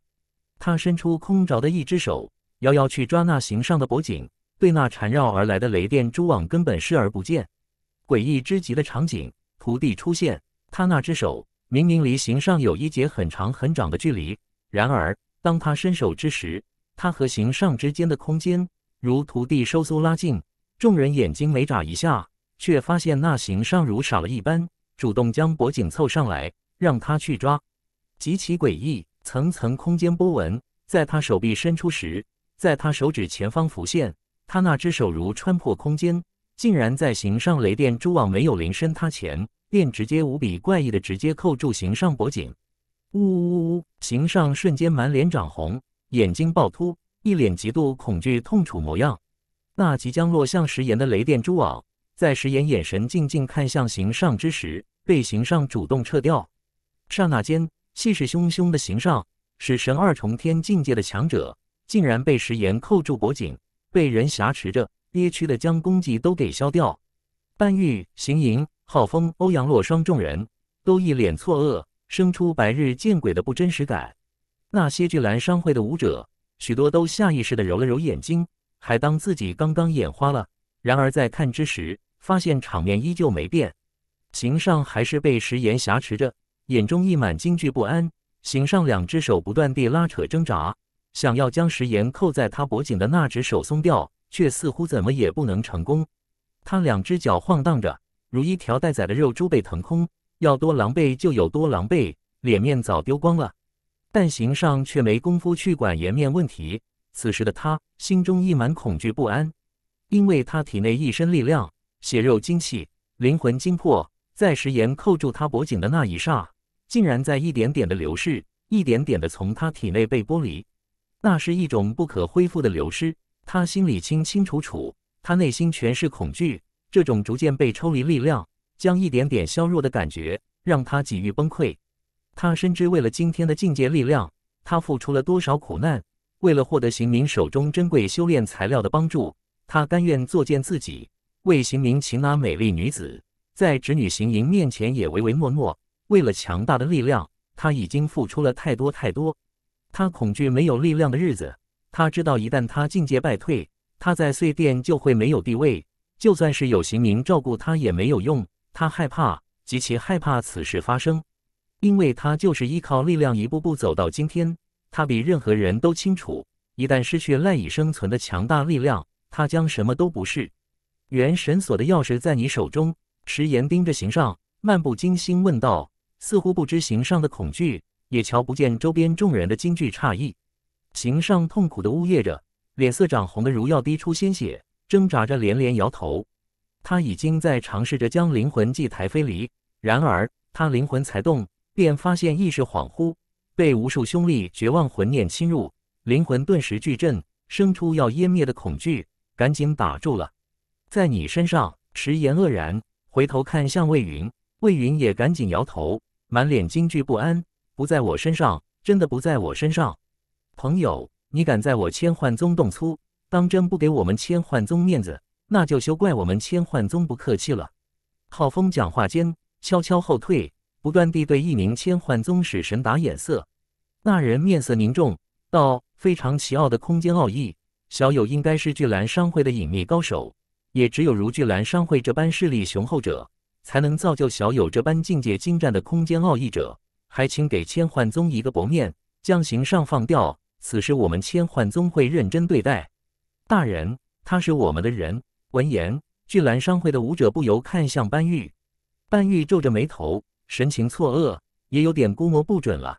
他伸出空着的一只手，遥摇去抓那形上的脖颈，对那缠绕而来的雷电蛛网根本视而不见。诡异之极的场景，徒弟出现，他那只手明明离形上有一截很长很长的距离，然而当他伸手之时，他和形上之间的空间如徒弟收缩拉近。众人眼睛没眨一下，却发现那形上如傻了一般，主动将脖颈凑上来，让他去抓，极其诡异。层层空间波纹在他手臂伸出时，在他手指前方浮现。他那只手如穿破空间，竟然在形上雷电蛛网没有临身他前，便直接无比怪异的直接扣住形上脖颈。呜呜呜！形上瞬间满脸涨红，眼睛暴突，一脸极度恐惧、痛楚模样。那即将落向石岩的雷电蛛网，在石岩眼神静静看向行上之时，被行上主动撤掉。刹那间，气势汹汹的行上，使神二重天境界的强者，竟然被石岩扣住脖颈，被人挟持着，憋屈的将攻击都给消掉。半玉、行营、浩风、欧阳洛霜，众人都一脸错愕，生出白日见鬼的不真实感。那些巨澜商会的武者，许多都下意识的揉了揉眼睛。还当自己刚刚眼花了，然而在看之时，发现场面依旧没变，形上还是被石岩挟持着，眼中溢满惊惧不安。形上两只手不断地拉扯挣扎，想要将石岩扣在他脖颈的那只手松掉，却似乎怎么也不能成功。他两只脚晃荡着，如一条待宰的肉猪被腾空，要多狼狈就有多狼狈，脸面早丢光了。但形上却没工夫去管颜面问题。此时的他心中溢满恐惧不安，因为他体内一身力量、血肉精气、灵魂精魄，在石岩扣住他脖颈的那一刹，竟然在一点点的流逝，一点点的从他体内被剥离。那是一种不可恢复的流失。他心里清清楚楚，他内心全是恐惧。这种逐渐被抽离力量，将一点点削弱的感觉，让他几欲崩溃。他深知为了今天的境界力量，他付出了多少苦难。为了获得邢明手中珍贵修炼材料的帮助，他甘愿作贱自己，为邢明擒拿美丽女子，在侄女邢莹面前也唯唯诺诺。为了强大的力量，他已经付出了太多太多。他恐惧没有力量的日子，他知道一旦他境界败退，他在碎殿就会没有地位，就算是有邢明照顾他也没有用。他害怕，极其害怕此事发生，因为他就是依靠力量一步步走到今天。他比任何人都清楚，一旦失去赖以生存的强大力量，他将什么都不是。原神锁的钥匙在你手中，迟言盯着行上，漫不经心问道，似乎不知行上的恐惧，也瞧不见周边众人的惊惧诧异。行上痛苦的呜咽着，脸色涨红的如要滴出鲜血，挣扎着连连摇头。他已经在尝试着将灵魂祭台飞离，然而他灵魂才动，便发现意识恍惚。被无数凶力、绝望魂念侵入，灵魂顿时巨震，生出要湮灭的恐惧，赶紧打住了。在你身上，迟言愕然，回头看向魏云，魏云也赶紧摇头，满脸惊惧不安。不在我身上，真的不在我身上。朋友，你敢在我千幻宗动粗，当真不给我们千幻宗面子，那就休怪我们千幻宗不客气了。浩风讲话间，悄悄后退。不断地对一名千幻宗使神打眼色，那人面色凝重，道：“非常奇奥的空间奥义，小友应该是巨蓝商会的隐秘高手。也只有如巨蓝商会这般势力雄厚者，才能造就小友这般境界精湛的空间奥义者。还请给千幻宗一个薄面，将刑上放掉。此事我们千幻宗会认真对待，大人，他是我们的人。”闻言，巨蓝商会的武者不由看向班玉，班玉皱着眉头。神情错愕，也有点估摸不准了。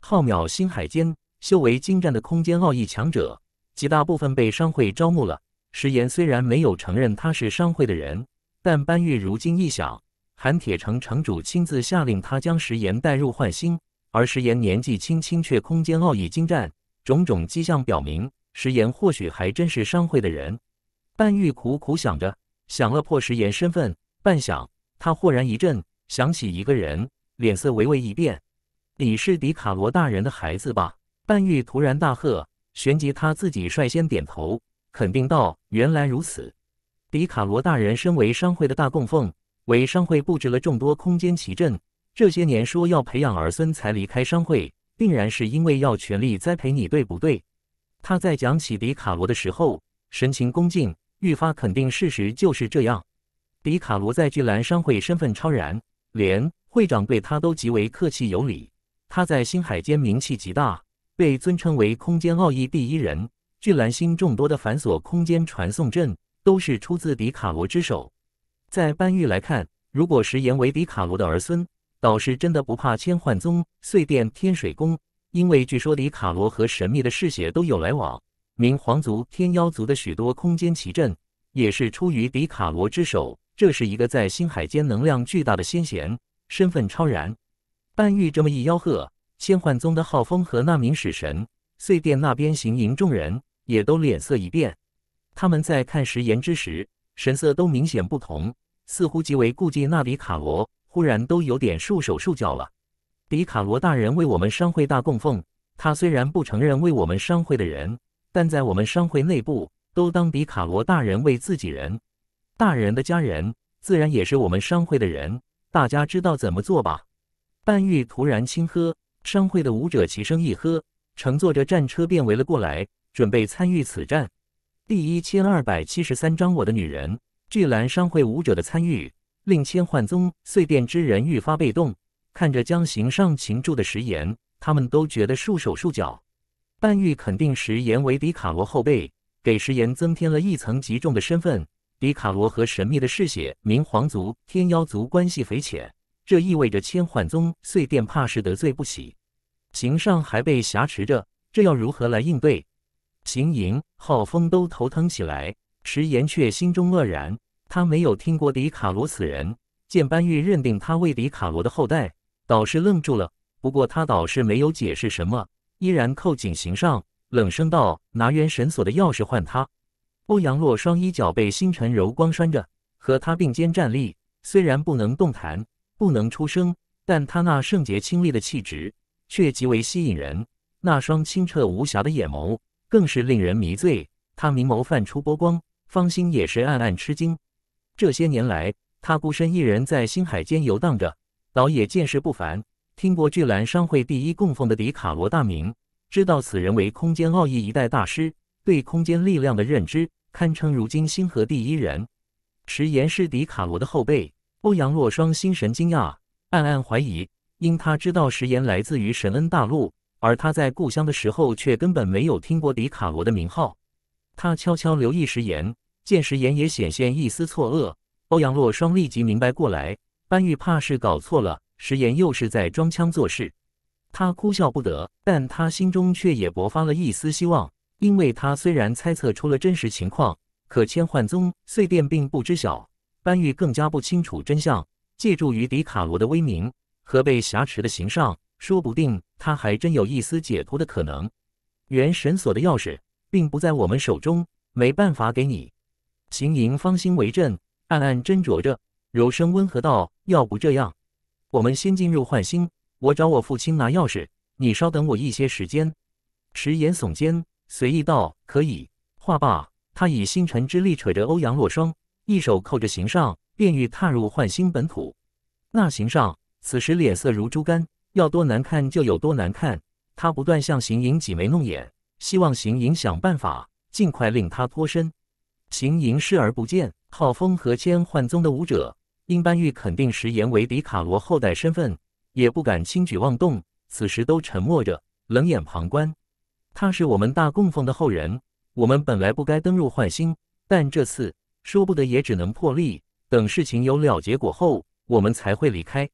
浩渺星海间，修为精湛的空间奥义强者，极大部分被商会招募了。石岩虽然没有承认他是商会的人，但班玉如今一想，韩铁城城主亲自下令他将石岩带入幻星，而石岩年纪轻轻却空间奥义精湛，种种迹象表明，石岩或许还真是商会的人。班玉苦苦想着，想了破石岩身份，半晌，他豁然一震。想起一个人，脸色微微一变。你是迪卡罗大人的孩子吧？半玉突然大喝，旋即他自己率先点头，肯定道：“原来如此。迪卡罗大人身为商会的大供奉，为商会布置了众多空间奇阵。这些年说要培养儿孙才离开商会，定然是因为要全力栽培你，对不对？”他在讲起迪卡罗的时候，神情恭敬，愈发肯定事实就是这样。迪卡罗在巨兰商会身份超然。连会长对他都极为客气有礼，他在星海间名气极大，被尊称为空间奥义第一人。巨蓝星众多的繁琐空间传送阵，都是出自迪卡罗之手。在班玉来看，如果石岩为迪卡罗的儿孙，导师真的不怕千幻宗碎殿、天水宫，因为据说迪卡罗和神秘的嗜血都有来往。明皇族、天妖族的许多空间奇阵，也是出于迪卡罗之手。这是一个在星海间能量巨大的先贤，身份超然。半玉这么一吆喝，仙幻宗的浩风和那名使神，碎殿那边行营众人也都脸色一变。他们在看食言之时，神色都明显不同，似乎极为顾忌。那比卡罗忽然都有点束手束脚了。比卡罗大人为我们商会大供奉，他虽然不承认为我们商会的人，但在我们商会内部，都当比卡罗大人为自己人。大人的家人自然也是我们商会的人，大家知道怎么做吧？半玉突然轻喝，商会的舞者齐声一喝，乘坐着战车便围了过来，准备参与此战。第一千二百七十三章我的女人。巨澜商会舞者的参与，令千幻宗碎殿之人愈发被动。看着将行上擒住的石岩，他们都觉得束手束脚。半玉肯定石岩为迪卡罗后辈，给石岩增添了一层极重的身份。迪卡罗和神秘的嗜血冥皇族、天妖族关系匪浅，这意味着千幻宗碎殿怕是得罪不起，刑上还被挟持着，这要如何来应对？邢营、浩峰都头疼起来。石岩却心中愕然，他没有听过迪卡罗此人，见班玉认定他为迪卡罗的后代，倒是愣住了。不过他倒是没有解释什么，依然扣紧刑上，冷声道：“拿元神锁的钥匙换他。”欧阳洛双衣角被星辰柔光拴着，和他并肩站立。虽然不能动弹，不能出声，但他那圣洁清丽的气质却极为吸引人。那双清澈无瑕的眼眸更是令人迷醉。他明眸泛出波光，方心也是暗暗吃惊。这些年来，他孤身一人在星海间游荡着，倒也见识不凡，听过巨兰商会第一供奉的迪卡罗大名，知道此人为空间奥义一代大师，对空间力量的认知。堪称如今星河第一人，石岩是迪卡罗的后辈。欧阳洛霜心神惊讶，暗暗怀疑，因他知道石岩来自于神恩大陆，而他在故乡的时候却根本没有听过迪卡罗的名号。他悄悄留意石岩，见石岩也显现一丝错愕，欧阳洛霜立即明白过来，班玉怕是搞错了，石岩又是在装腔作势。他哭笑不得，但他心中却也勃发了一丝希望。因为他虽然猜测出了真实情况，可千幻宗碎电并不知晓，班玉更加不清楚真相。借助于迪卡罗的威名和被挟持的形上，说不定他还真有一丝解脱的可能。原神锁的钥匙并不在我们手中，没办法给你。秦莹芳心为震，暗暗斟酌着，柔声温和道：“要不这样，我们先进入幻星，我找我父亲拿钥匙，你稍等我一些时间。”迟岩耸肩。随意道可以，话罢，他以星辰之力扯着欧阳洛霜，一手扣着刑上，便欲踏入幻星本土。那刑上此时脸色如猪肝，要多难看就有多难看。他不断向邢隐挤眉弄眼，希望邢隐想办法尽快令他脱身。邢隐视而不见，浩风和千幻宗的武者因班玉肯定石岩为迪卡罗后代身份，也不敢轻举妄动，此时都沉默着，冷眼旁观。他是我们大供奉的后人，我们本来不该登入幻星，但这次说不得也只能破例。等事情有了结果后，我们才会离开。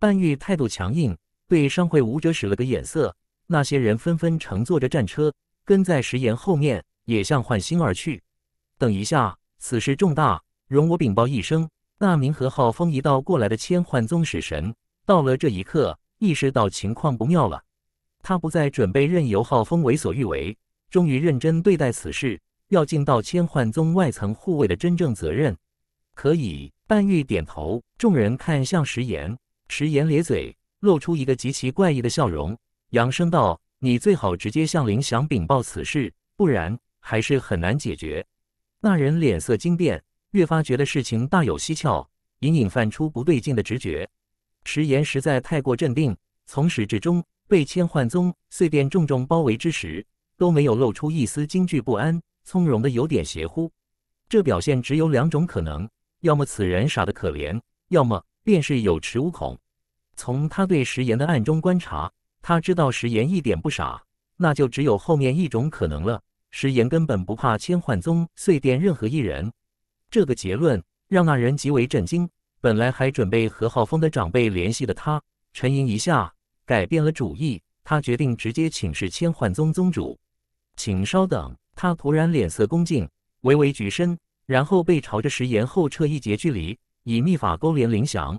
半玉态度强硬，对商会武者使了个眼色，那些人纷纷乘坐着战车，跟在石岩后面，也向幻星而去。等一下，此事重大，容我禀报一声。那名和号风一道过来的千幻宗使神，到了这一刻，意识到情况不妙了。他不再准备任由浩峰为所欲为，终于认真对待此事，要尽到千幻宗外层护卫的真正责任。可以，半玉点头。众人看向石岩，石岩咧嘴，露出一个极其怪异的笑容，扬声道：“你最好直接向林翔禀报此事，不然还是很难解决。”那人脸色惊变，越发觉得事情大有蹊跷，隐隐泛出不对劲的直觉。石岩实在太过镇定，从始至终。被千幻宗碎殿重重包围之时，都没有露出一丝惊惧不安，从容的有点邪乎。这表现只有两种可能：要么此人傻得可怜，要么便是有恃无恐。从他对石岩的暗中观察，他知道石岩一点不傻，那就只有后面一种可能了：石岩根本不怕千幻宗碎电任何一人。这个结论让那人极为震惊。本来还准备和浩峰的长辈联系的他，沉吟一下。改变了主意，他决定直接请示千幻宗宗主。请稍等，他突然脸色恭敬，微微举身，然后背朝着石岩后撤一截距离，以秘法勾连灵翔。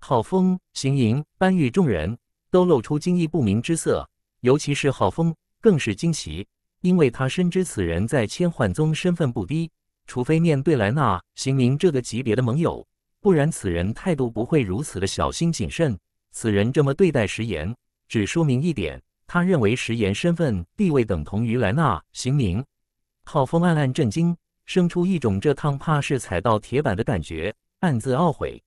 郝风、邢营、班玉众人都露出惊异不明之色，尤其是郝风更是惊奇，因为他深知此人在千幻宗身份不低，除非面对莱纳、邢明这个级别的盟友，不然此人态度不会如此的小心谨慎。此人这么对待石岩，只说明一点：他认为石岩身份地位等同于莱纳。邢明。郝峰暗暗震惊，生出一种这趟怕是踩到铁板的感觉，暗自懊悔。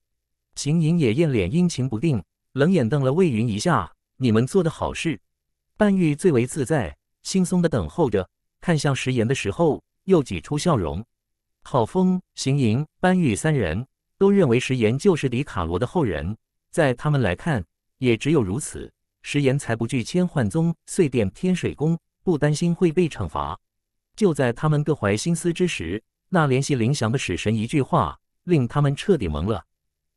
邢营也艳脸阴晴不定，冷眼瞪了魏云一下。你们做的好事。半玉最为自在，轻松的等候着，看向石岩的时候又挤出笑容。郝峰、邢营、班玉三人都认为石岩就是李卡罗的后人。在他们来看，也只有如此，石岩才不惧千幻宗碎殿天水宫，不担心会被惩罚。就在他们各怀心思之时，那联系林翔的使神一句话，令他们彻底懵了。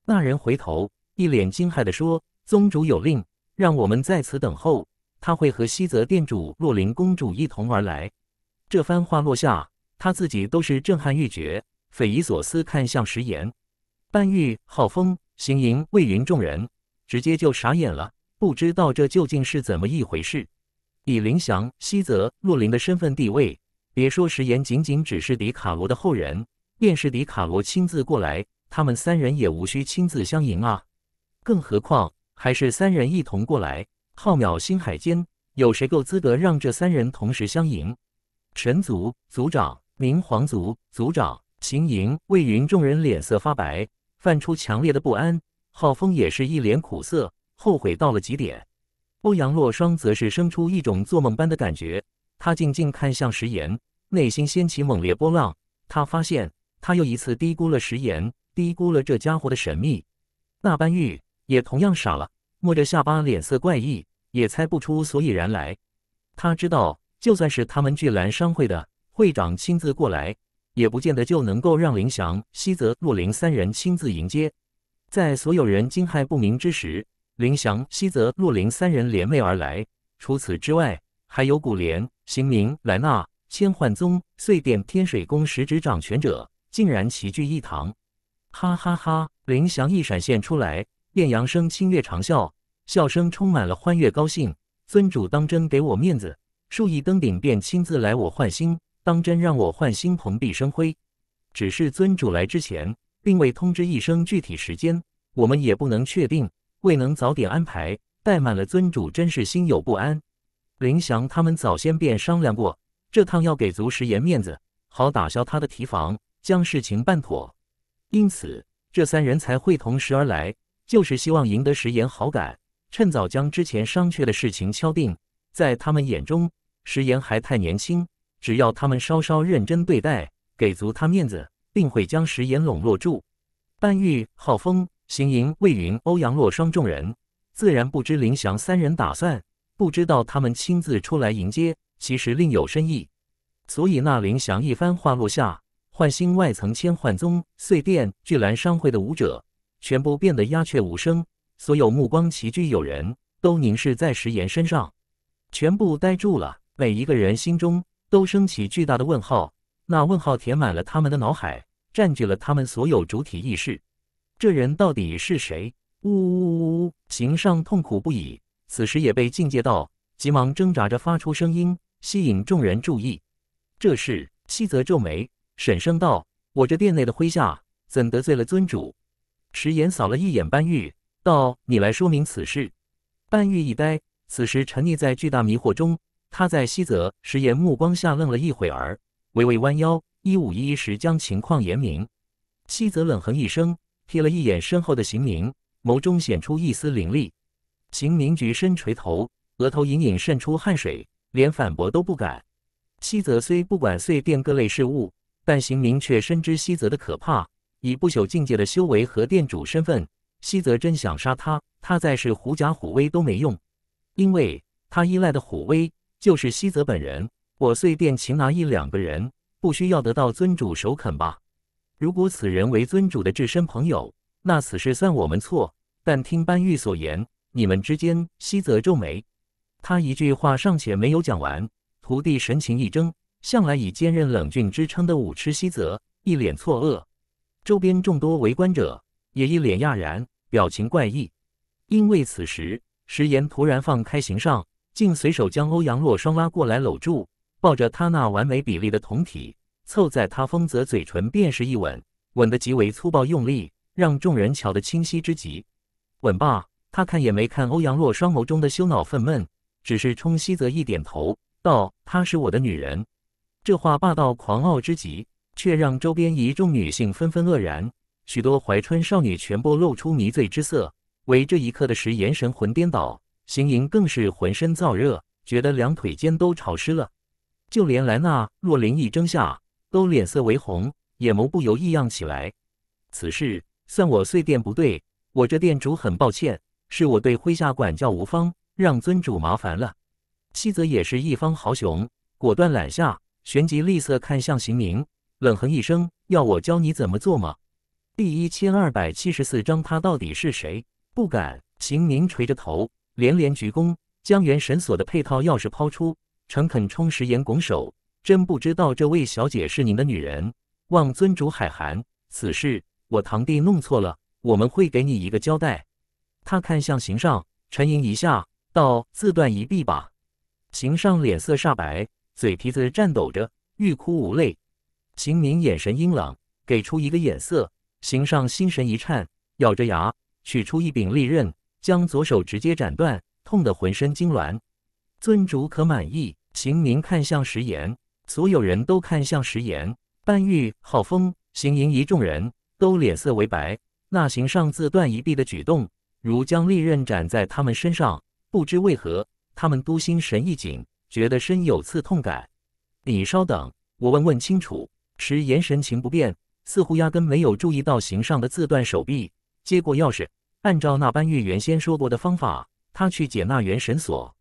那人回头，一脸惊骇的说：“宗主有令，让我们在此等候，他会和西泽殿主洛灵公主一同而来。”这番话落下，他自己都是震撼欲绝，匪夷所思，看向石岩、半玉、浩风。行营、魏云众人直接就傻眼了，不知道这究竟是怎么一回事。以林翔、西泽、洛林的身份地位，别说石岩仅仅只是迪卡罗的后人，便是迪卡罗亲自过来，他们三人也无需亲自相迎啊。更何况还是三人一同过来，浩渺星海间，有谁够资格让这三人同时相迎？神族族长、明皇族族长、行营、魏云众人脸色发白。泛出强烈的不安，浩峰也是一脸苦涩，后悔到了极点。欧阳洛霜则是生出一种做梦般的感觉，他静静看向石岩，内心掀起猛烈波浪。他发现他又一次低估了石岩，低估了这家伙的神秘。那般玉也同样傻了，摸着下巴，脸色怪异，也猜不出所以然来。他知道，就算是他们巨兰商会的会长亲自过来。也不见得就能够让林翔、西泽、洛林三人亲自迎接。在所有人惊骇不明之时，林翔、西泽、洛林三人联袂而来。除此之外，还有古莲、邢明、莱纳、千幻宗、碎殿、天水宫十指掌权者，竟然齐聚一堂。哈哈哈！林翔一闪现出来，艳阳声清冽长啸，笑声充满了欢悦高兴。尊主当真给我面子，数亿登顶便亲自来我幻星。当真让我换新蓬荜生辉，只是尊主来之前并未通知一声具体时间，我们也不能确定，未能早点安排，怠慢了尊主真是心有不安。林翔他们早先便商量过，这趟要给足石岩面子，好打消他的提防，将事情办妥，因此这三人才会同时而来，就是希望赢得石岩好感，趁早将之前商榷的事情敲定。在他们眼中，石岩还太年轻。只要他们稍稍认真对待，给足他面子，定会将石岩笼络住。班玉、浩峰、邢营、魏云、欧阳洛霜众人自然不知林翔三人打算，不知道他们亲自出来迎接，其实另有深意。所以那林翔一番话落下，幻星外层千幻宗、碎殿、巨澜商会的舞者全部变得鸦雀无声，所有目光齐聚，有人都凝视在石岩身上，全部呆住了，每一个人心中。都升起巨大的问号，那问号填满了他们的脑海，占据了他们所有主体意识。这人到底是谁？呜呜呜！刑上痛苦不已，此时也被境界到，急忙挣扎着发出声音，吸引众人注意。这时，西泽皱眉，沈声道：“我这殿内的麾下，怎得罪了尊主？”迟岩扫了一眼班玉，道：“你来说明此事。”班玉一呆，此时沉溺在巨大迷惑中。他在西泽石岩目光下愣了一会儿，微微弯腰，一五一十将情况言明。西泽冷哼一声，瞥了一眼身后的邢明，眸中显出一丝凌厉。邢明举身垂头，额头隐隐渗出汗水，连反驳都不敢。西泽虽不管碎店各类事物，但邢明却深知西泽的可怕。以不朽境界的修为和店主身份，西泽真想杀他，他再是狐假虎威都没用，因为他依赖的虎威。就是西泽本人，我随便擒拿一两个人，不需要得到尊主首肯吧？如果此人为尊主的至深朋友，那此事算我们错。但听班玉所言，你们之间……西泽皱眉，他一句话尚且没有讲完，徒弟神情一怔。向来以坚韧冷峻之称的武痴西泽，一脸错愕。周边众多围观者也一脸讶然，表情怪异。因为此时石岩突然放开行上。竟随手将欧阳洛双拉过来搂住，抱着他那完美比例的酮体，凑在他丰泽嘴唇，便是一吻，吻得极为粗暴用力，让众人瞧得清晰之极。吻罢，他看也没看欧阳洛双眸中的羞恼愤懑，只是冲西泽一点头，道：“她是我的女人。”这话霸道狂傲之极，却让周边一众女性纷纷愕然，许多怀春少女全部露出迷醉之色，为这一刻的时岩神魂颠倒。邢宁更是浑身燥热，觉得两腿间都潮湿了，就连莱娜、洛琳一睁下，都脸色微红，眼眸不由异样起来。此事算我碎店不对，我这店主很抱歉，是我对麾下管教无方，让尊主麻烦了。西泽也是一方豪雄，果断揽下，旋即厉色看向邢宁，冷哼一声：“要我教你怎么做吗？”第一千二百七十四章他到底是谁？不敢。邢宁垂着头。连连鞠躬，将原神锁的配套钥匙抛出，诚恳冲石岩拱手。真不知道这位小姐是您的女人，望尊主海涵。此事我堂弟弄错了，我们会给你一个交代。他看向邢上，沉吟一下，道：“自断一臂吧。”邢上脸色煞白，嘴皮子颤抖着，欲哭无泪。邢明眼神阴冷，给出一个眼色，邢上心神一颤，咬着牙取出一柄利刃。将左手直接斩断，痛得浑身痉挛。尊主可满意？行宁看向石岩，所有人都看向石岩。半玉、浩风、行营一众人都脸色为白。那行上自断一臂的举动，如将利刃斩在他们身上。不知为何，他们都心神一紧，觉得身有刺痛感。你稍等，我问问清楚。石岩神情不变，似乎压根没有注意到行上的自断手臂，接过钥匙。按照那班玉原先说过的方法，他去解那元神锁。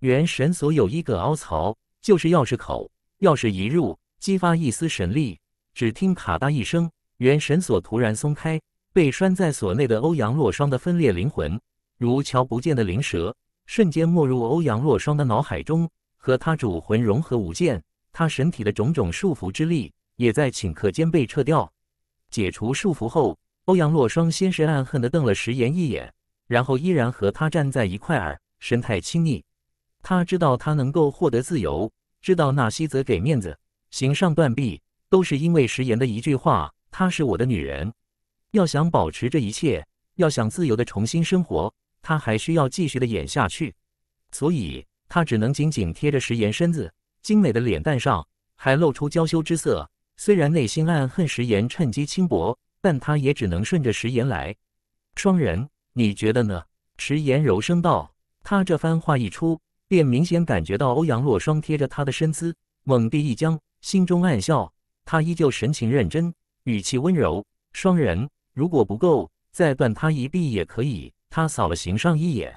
元神锁有一个凹槽，就是钥匙口。钥匙一入，激发一丝神力，只听咔嗒一声，元神锁突然松开。被拴在锁内的欧阳洛霜的分裂灵魂，如瞧不见的灵蛇，瞬间没入欧阳洛霜的脑海中，和他主魂融合无间。他神体的种种束缚之力，也在顷刻间被撤掉。解除束缚后。欧阳洛霜先是暗恨地瞪了石岩一眼，然后依然和他站在一块儿，神态亲昵。他知道他能够获得自由，知道纳西泽给面子，行上断臂都是因为石岩的一句话：“她是我的女人。”要想保持这一切，要想自由地重新生活，他还需要继续的演下去。所以，他只能紧紧贴着石岩身子，精美的脸蛋上还露出娇羞之色。虽然内心暗恨石岩趁机轻薄。但他也只能顺着石岩来，双人，你觉得呢？石岩柔声道。他这番话一出，便明显感觉到欧阳洛双贴着他的身姿猛地一僵，心中暗笑。他依旧神情认真，语气温柔。双人如果不够，再断他一臂也可以。他扫了邢上一眼，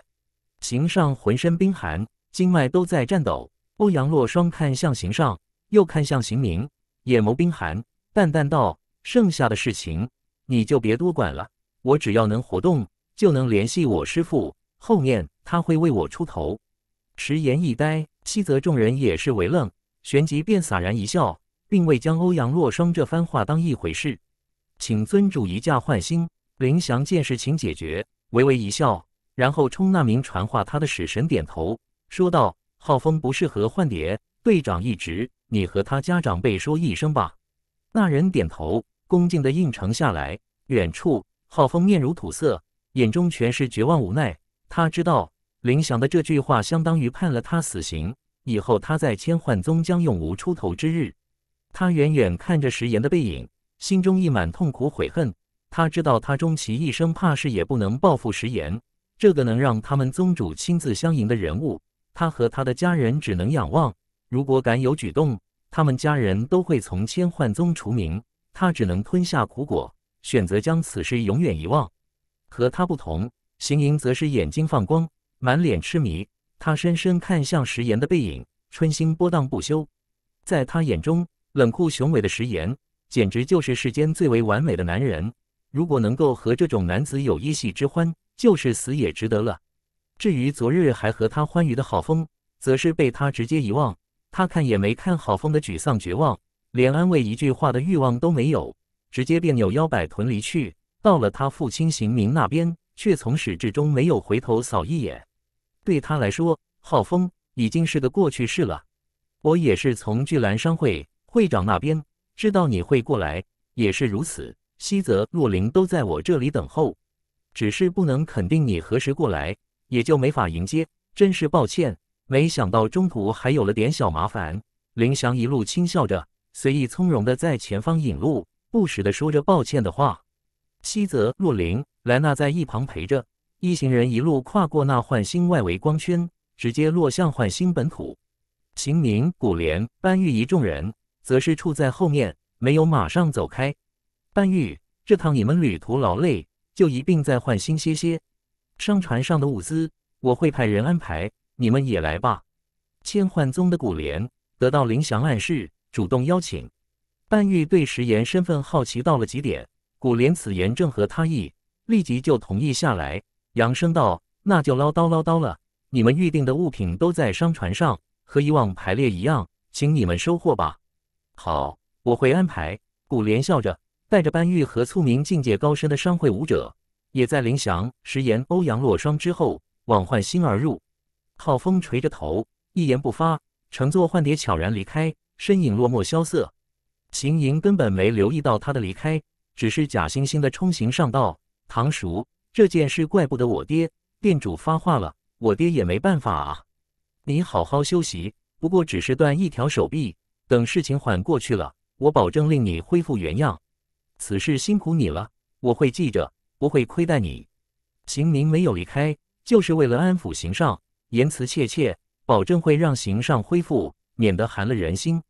邢上浑身冰寒，经脉都在颤抖。欧阳洛双看向邢上，又看向邢明，眼眸冰寒，淡淡道：“剩下的事情。”你就别多管了，我只要能活动，就能联系我师傅，后面他会为我出头。迟延一呆，西泽众人也是为愣，旋即便洒然一笑，并未将欧阳若霜这番话当一回事。请尊主移驾换星，林翔见事情解决，微微一笑，然后冲那名传话他的使神点头，说道：“浩峰不适合换蝶队长一职，你和他家长辈说一声吧。”那人点头。恭敬地应承下来。远处，浩峰面如土色，眼中全是绝望无奈。他知道林翔的这句话相当于判了他死刑，以后他在千幻宗将永无出头之日。他远远看着石岩的背影，心中溢满痛苦悔恨。他知道他终其一生怕是也不能报复石岩，这个能让他们宗主亲自相迎的人物，他和他的家人只能仰望。如果敢有举动，他们家人都会从千幻宗除名。他只能吞下苦果，选择将此事永远遗忘。和他不同，邢莹则是眼睛放光，满脸痴迷。他深深看向石岩的背影，春心波荡不休。在他眼中，冷酷雄伟的石岩简直就是世间最为完美的男人。如果能够和这种男子有一戏之欢，就是死也值得了。至于昨日还和他欢愉的郝峰，则是被他直接遗忘。他看也没看好风的沮丧绝望。连安慰一句话的欲望都没有，直接便扭腰摆臀离去。到了他父亲邢明那边，却从始至终没有回头扫一眼。对他来说，浩峰已经是个过去式了。我也是从聚兰商会会长那边知道你会过来，也是如此。西泽、洛林都在我这里等候，只是不能肯定你何时过来，也就没法迎接。真是抱歉，没想到中途还有了点小麻烦。林翔一路轻笑着。随意从容的在前方引路，不时的说着抱歉的话。西泽洛林、莱纳在一旁陪着，一行人一路跨过那幻星外围光圈，直接落向幻星本土。秦明、古莲、班玉一众人则是处在后面，没有马上走开。班玉，这趟你们旅途劳累，就一并在幻星歇歇。商船上的物资我会派人安排，你们也来吧。千幻宗的古莲得到林翔暗示。主动邀请，班玉对石岩身份好奇到了极点。古莲此言正合他意，立即就同意下来。扬声道，那就唠叨唠叨了。你们预定的物品都在商船上，和以往排列一样，请你们收货吧。好，我会安排。古莲笑着，带着班玉和促明境界高深的商会武者，也在林翔、石岩、欧阳落霜之后，往幻星而入。好风垂着头，一言不发，乘坐幻蝶悄然离开。身影落寞萧瑟，秦莹根本没留意到他的离开，只是假惺惺的冲行上道。唐叔，这件事怪不得我爹，店主发话了，我爹也没办法啊。你好好休息，不过只是断一条手臂，等事情缓过去了，我保证令你恢复原样。此事辛苦你了，我会记着，不会亏待你。秦明没有离开，就是为了安抚行上，言辞切切，保证会让行上恢复，免得寒了人心。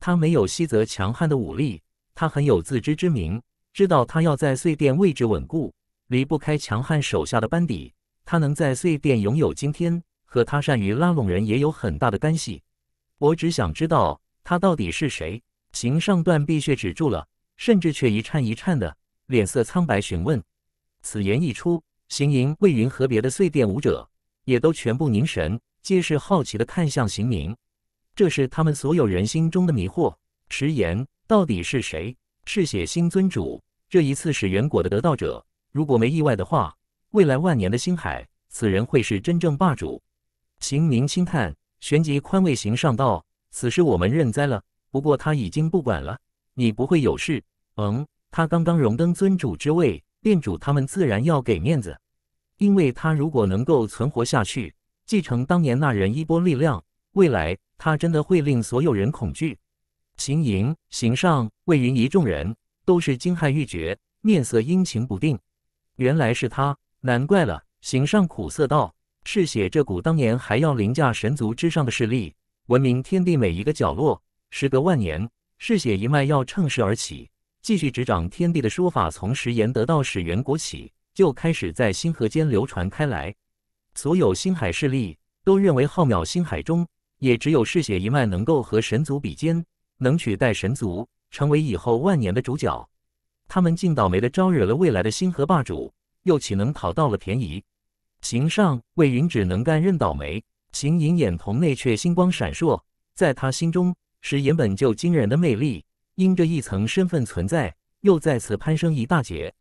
他没有西泽强悍的武力，他很有自知之明，知道他要在碎殿位置稳固，离不开强悍手下的班底。他能在碎殿拥有今天，和他善于拉拢人也有很大的干系。我只想知道他到底是谁。邢上段碧血止住了，甚至却一颤一颤的，脸色苍白，询问。此言一出，邢营魏云和别的碎殿武者也都全部凝神，皆是好奇的看向邢明。这是他们所有人心中的迷惑。迟延到底是谁？嗜血星尊主这一次是元果的得道者。如果没意外的话，未来万年的星海，此人会是真正霸主。行明轻叹，旋即宽慰行上道：“此事我们认栽了，不过他已经不管了。你不会有事。”嗯，他刚刚荣登尊主之位，殿主他们自然要给面子，因为他如果能够存活下去，继承当年那人衣钵力量，未来。他真的会令所有人恐惧。秦莹、邢上、魏云一众人都是惊骇欲绝，面色阴晴不定。原来是他，难怪了。邢上苦涩道：“嗜血这股当年还要凌驾神族之上的势力，闻名天地每一个角落。时隔万年，嗜血一脉要乘势而起，继续执掌天地的说法，从石岩得到始源国起，就开始在星河间流传开来。所有星海势力都认为，浩渺星海中……”也只有嗜血一脉能够和神族比肩，能取代神族成为以后万年的主角。他们竟倒霉的招惹了未来的星河霸主，又岂能讨到了便宜？秦上魏云只能干认倒霉。秦隐眼瞳内却星光闪烁，在他心中是原本就惊人的魅力，因这一层身份存在，又再次攀升一大截。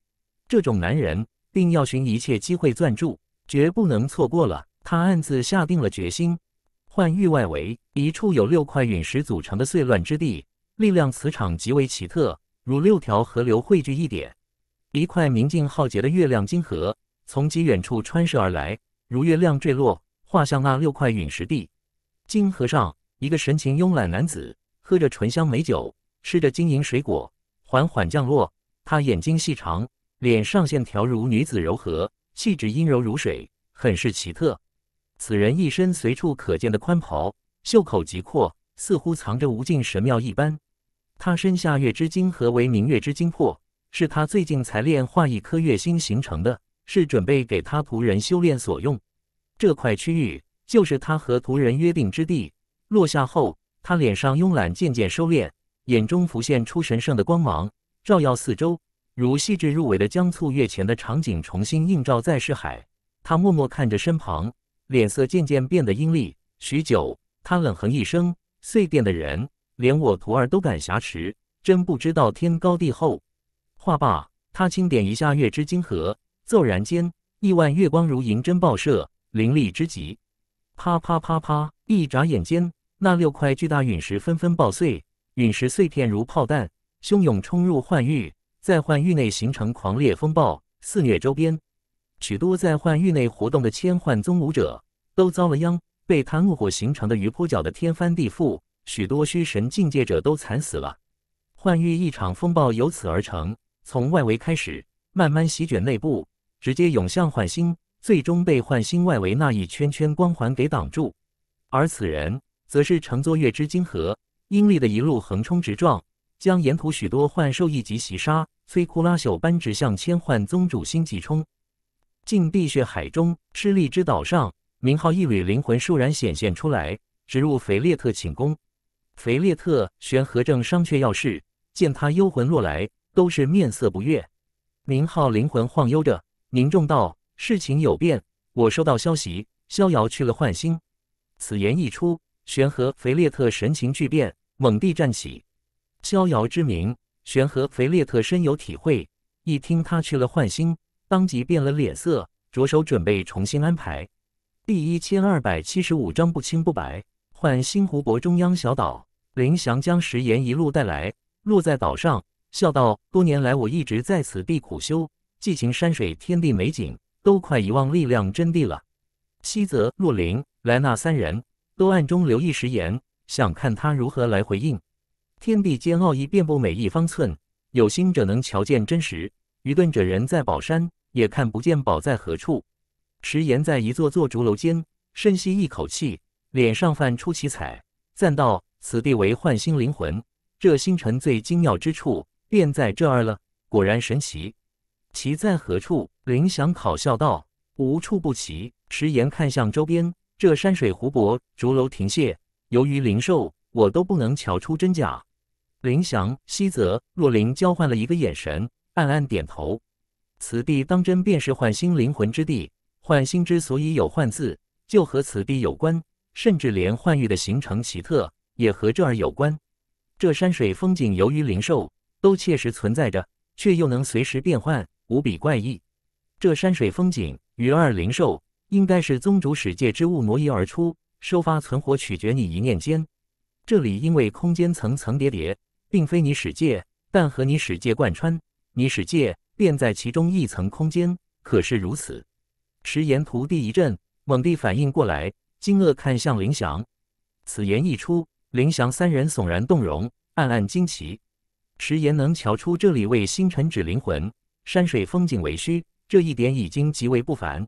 这种男人定要寻一切机会攥住，绝不能错过了。他暗自下定了决心。幻域外围一处有六块陨石组成的碎乱之地，力量磁场极为奇特，如六条河流汇聚一点。一块明净浩洁的月亮晶核从极远处穿射而来，如月亮坠落，画向那六块陨石地。晶核上，一个神情慵懒男子喝着醇香美酒，吃着晶莹水果，缓缓降落。他眼睛细长，脸上线条如女子柔和，气质阴柔如水，很是奇特。此人一身随处可见的宽袍，袖口极阔，似乎藏着无尽神妙一般。他身下月之精何为明月之精魄，是他最近才炼化一颗月星形成的，是准备给他仆人修炼所用。这块区域就是他和仆人约定之地。落下后，他脸上慵懒渐渐收敛，眼中浮现出神圣的光芒，照耀四周，如细致入微的江促月前的场景重新映照在视海。他默默看着身旁。脸色渐渐变得阴厉，许久，他冷哼一声：“碎殿的人，连我徒儿都敢挟持，真不知道天高地厚。”话罢，他轻点一下月之晶核，骤然间，亿万月光如银针爆射，凌厉之极。啪啪啪啪！一眨眼间，那六块巨大陨石纷纷爆碎，陨石碎片如炮弹，汹涌冲入幻域，在幻域内形成狂烈风暴，肆虐周边。许多在幻域内活动的千幻宗武者都遭了殃，被贪恶火形成的鱼坡搅得天翻地覆，许多虚神境界者都惨死了。幻域一场风暴由此而成，从外围开始，慢慢席卷内部，直接涌向幻星，最终被幻星外围那一圈圈光环给挡住。而此人则是乘坐月之金河，阴历的一路横冲直撞，将沿途许多幻兽一级袭杀，摧枯拉朽般指向千幻宗主星际冲。禁地血海中，赤利之岛上，明浩一缕灵魂倏然显现出来，直入肥列特寝宫。肥列特玄和正商榷要事，见他幽魂落来，都是面色不悦。明浩灵魂晃悠着，凝重道：“事情有变，我收到消息，逍遥去了幻星。”此言一出，玄和肥列特神情巨变，猛地站起。逍遥之名，玄和肥列特深有体会，一听他去了幻星。当即变了脸色，着手准备重新安排。第一千二百七十五章不清不白。换星湖泊中央小岛，林翔将石岩一路带来，落在岛上，笑道：“多年来我一直在此地苦修，寄情山水，天地美景，都快遗忘力量真谛了。”西泽、洛林、莱纳三人都暗中留意石岩，想看他如何来回应。天地间奥义遍布每一方寸，有心者能瞧见真实，愚钝者人在宝山。也看不见宝在何处。迟延在一座座竹楼间，深吸一口气，脸上泛出奇彩，赞道：“此地为幻星灵魂，这星辰最精妙之处便在这儿了。果然神奇，奇在何处？”林翔考笑道：“无处不奇。”迟延看向周边，这山水湖泊、竹楼亭榭，由于灵兽，我都不能瞧出真假。林翔、西泽、若琳交换了一个眼神，暗暗点头。此地当真便是换心灵魂之地。换心之所以有换字，就和此地有关。甚至连幻玉的形成奇特，也和这儿有关。这山水风景，由于灵兽都切实存在着，却又能随时变换，无比怪异。这山水风景与二灵兽，应该是宗主始界之物挪移而出，收发存活取决你一念间。这里因为空间层层叠叠，并非你始界，但和你始界贯穿，你始界。便在其中一层空间，可是如此，迟延徒弟一震，猛地反应过来，惊愕看向林翔。此言一出，林翔三人悚然动容，暗暗惊奇。迟岩能瞧出这里为星辰指灵魂，山水风景为虚，这一点已经极为不凡。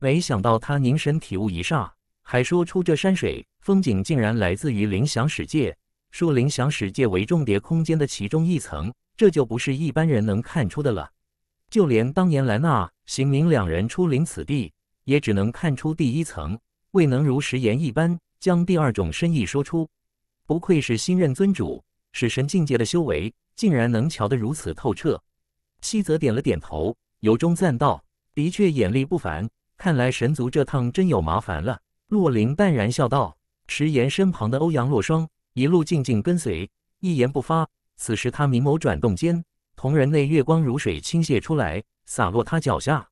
没想到他凝神体悟一霎，还说出这山水风景竟然来自于灵翔世界，说灵翔世界为重叠空间的其中一层，这就不是一般人能看出的了。就连当年莱纳、邢明两人出临此地，也只能看出第一层，未能如石岩一般将第二种深意说出。不愧是新任尊主，使神境界的修为，竟然能瞧得如此透彻。西泽点了点头，由衷赞道：“的确眼力不凡，看来神族这趟真有麻烦了。”洛林淡然笑道：“石岩身旁的欧阳洛霜，一路静静跟随，一言不发。此时他明眸转动间。”从人类，月光如水倾泻出来，洒落他脚下。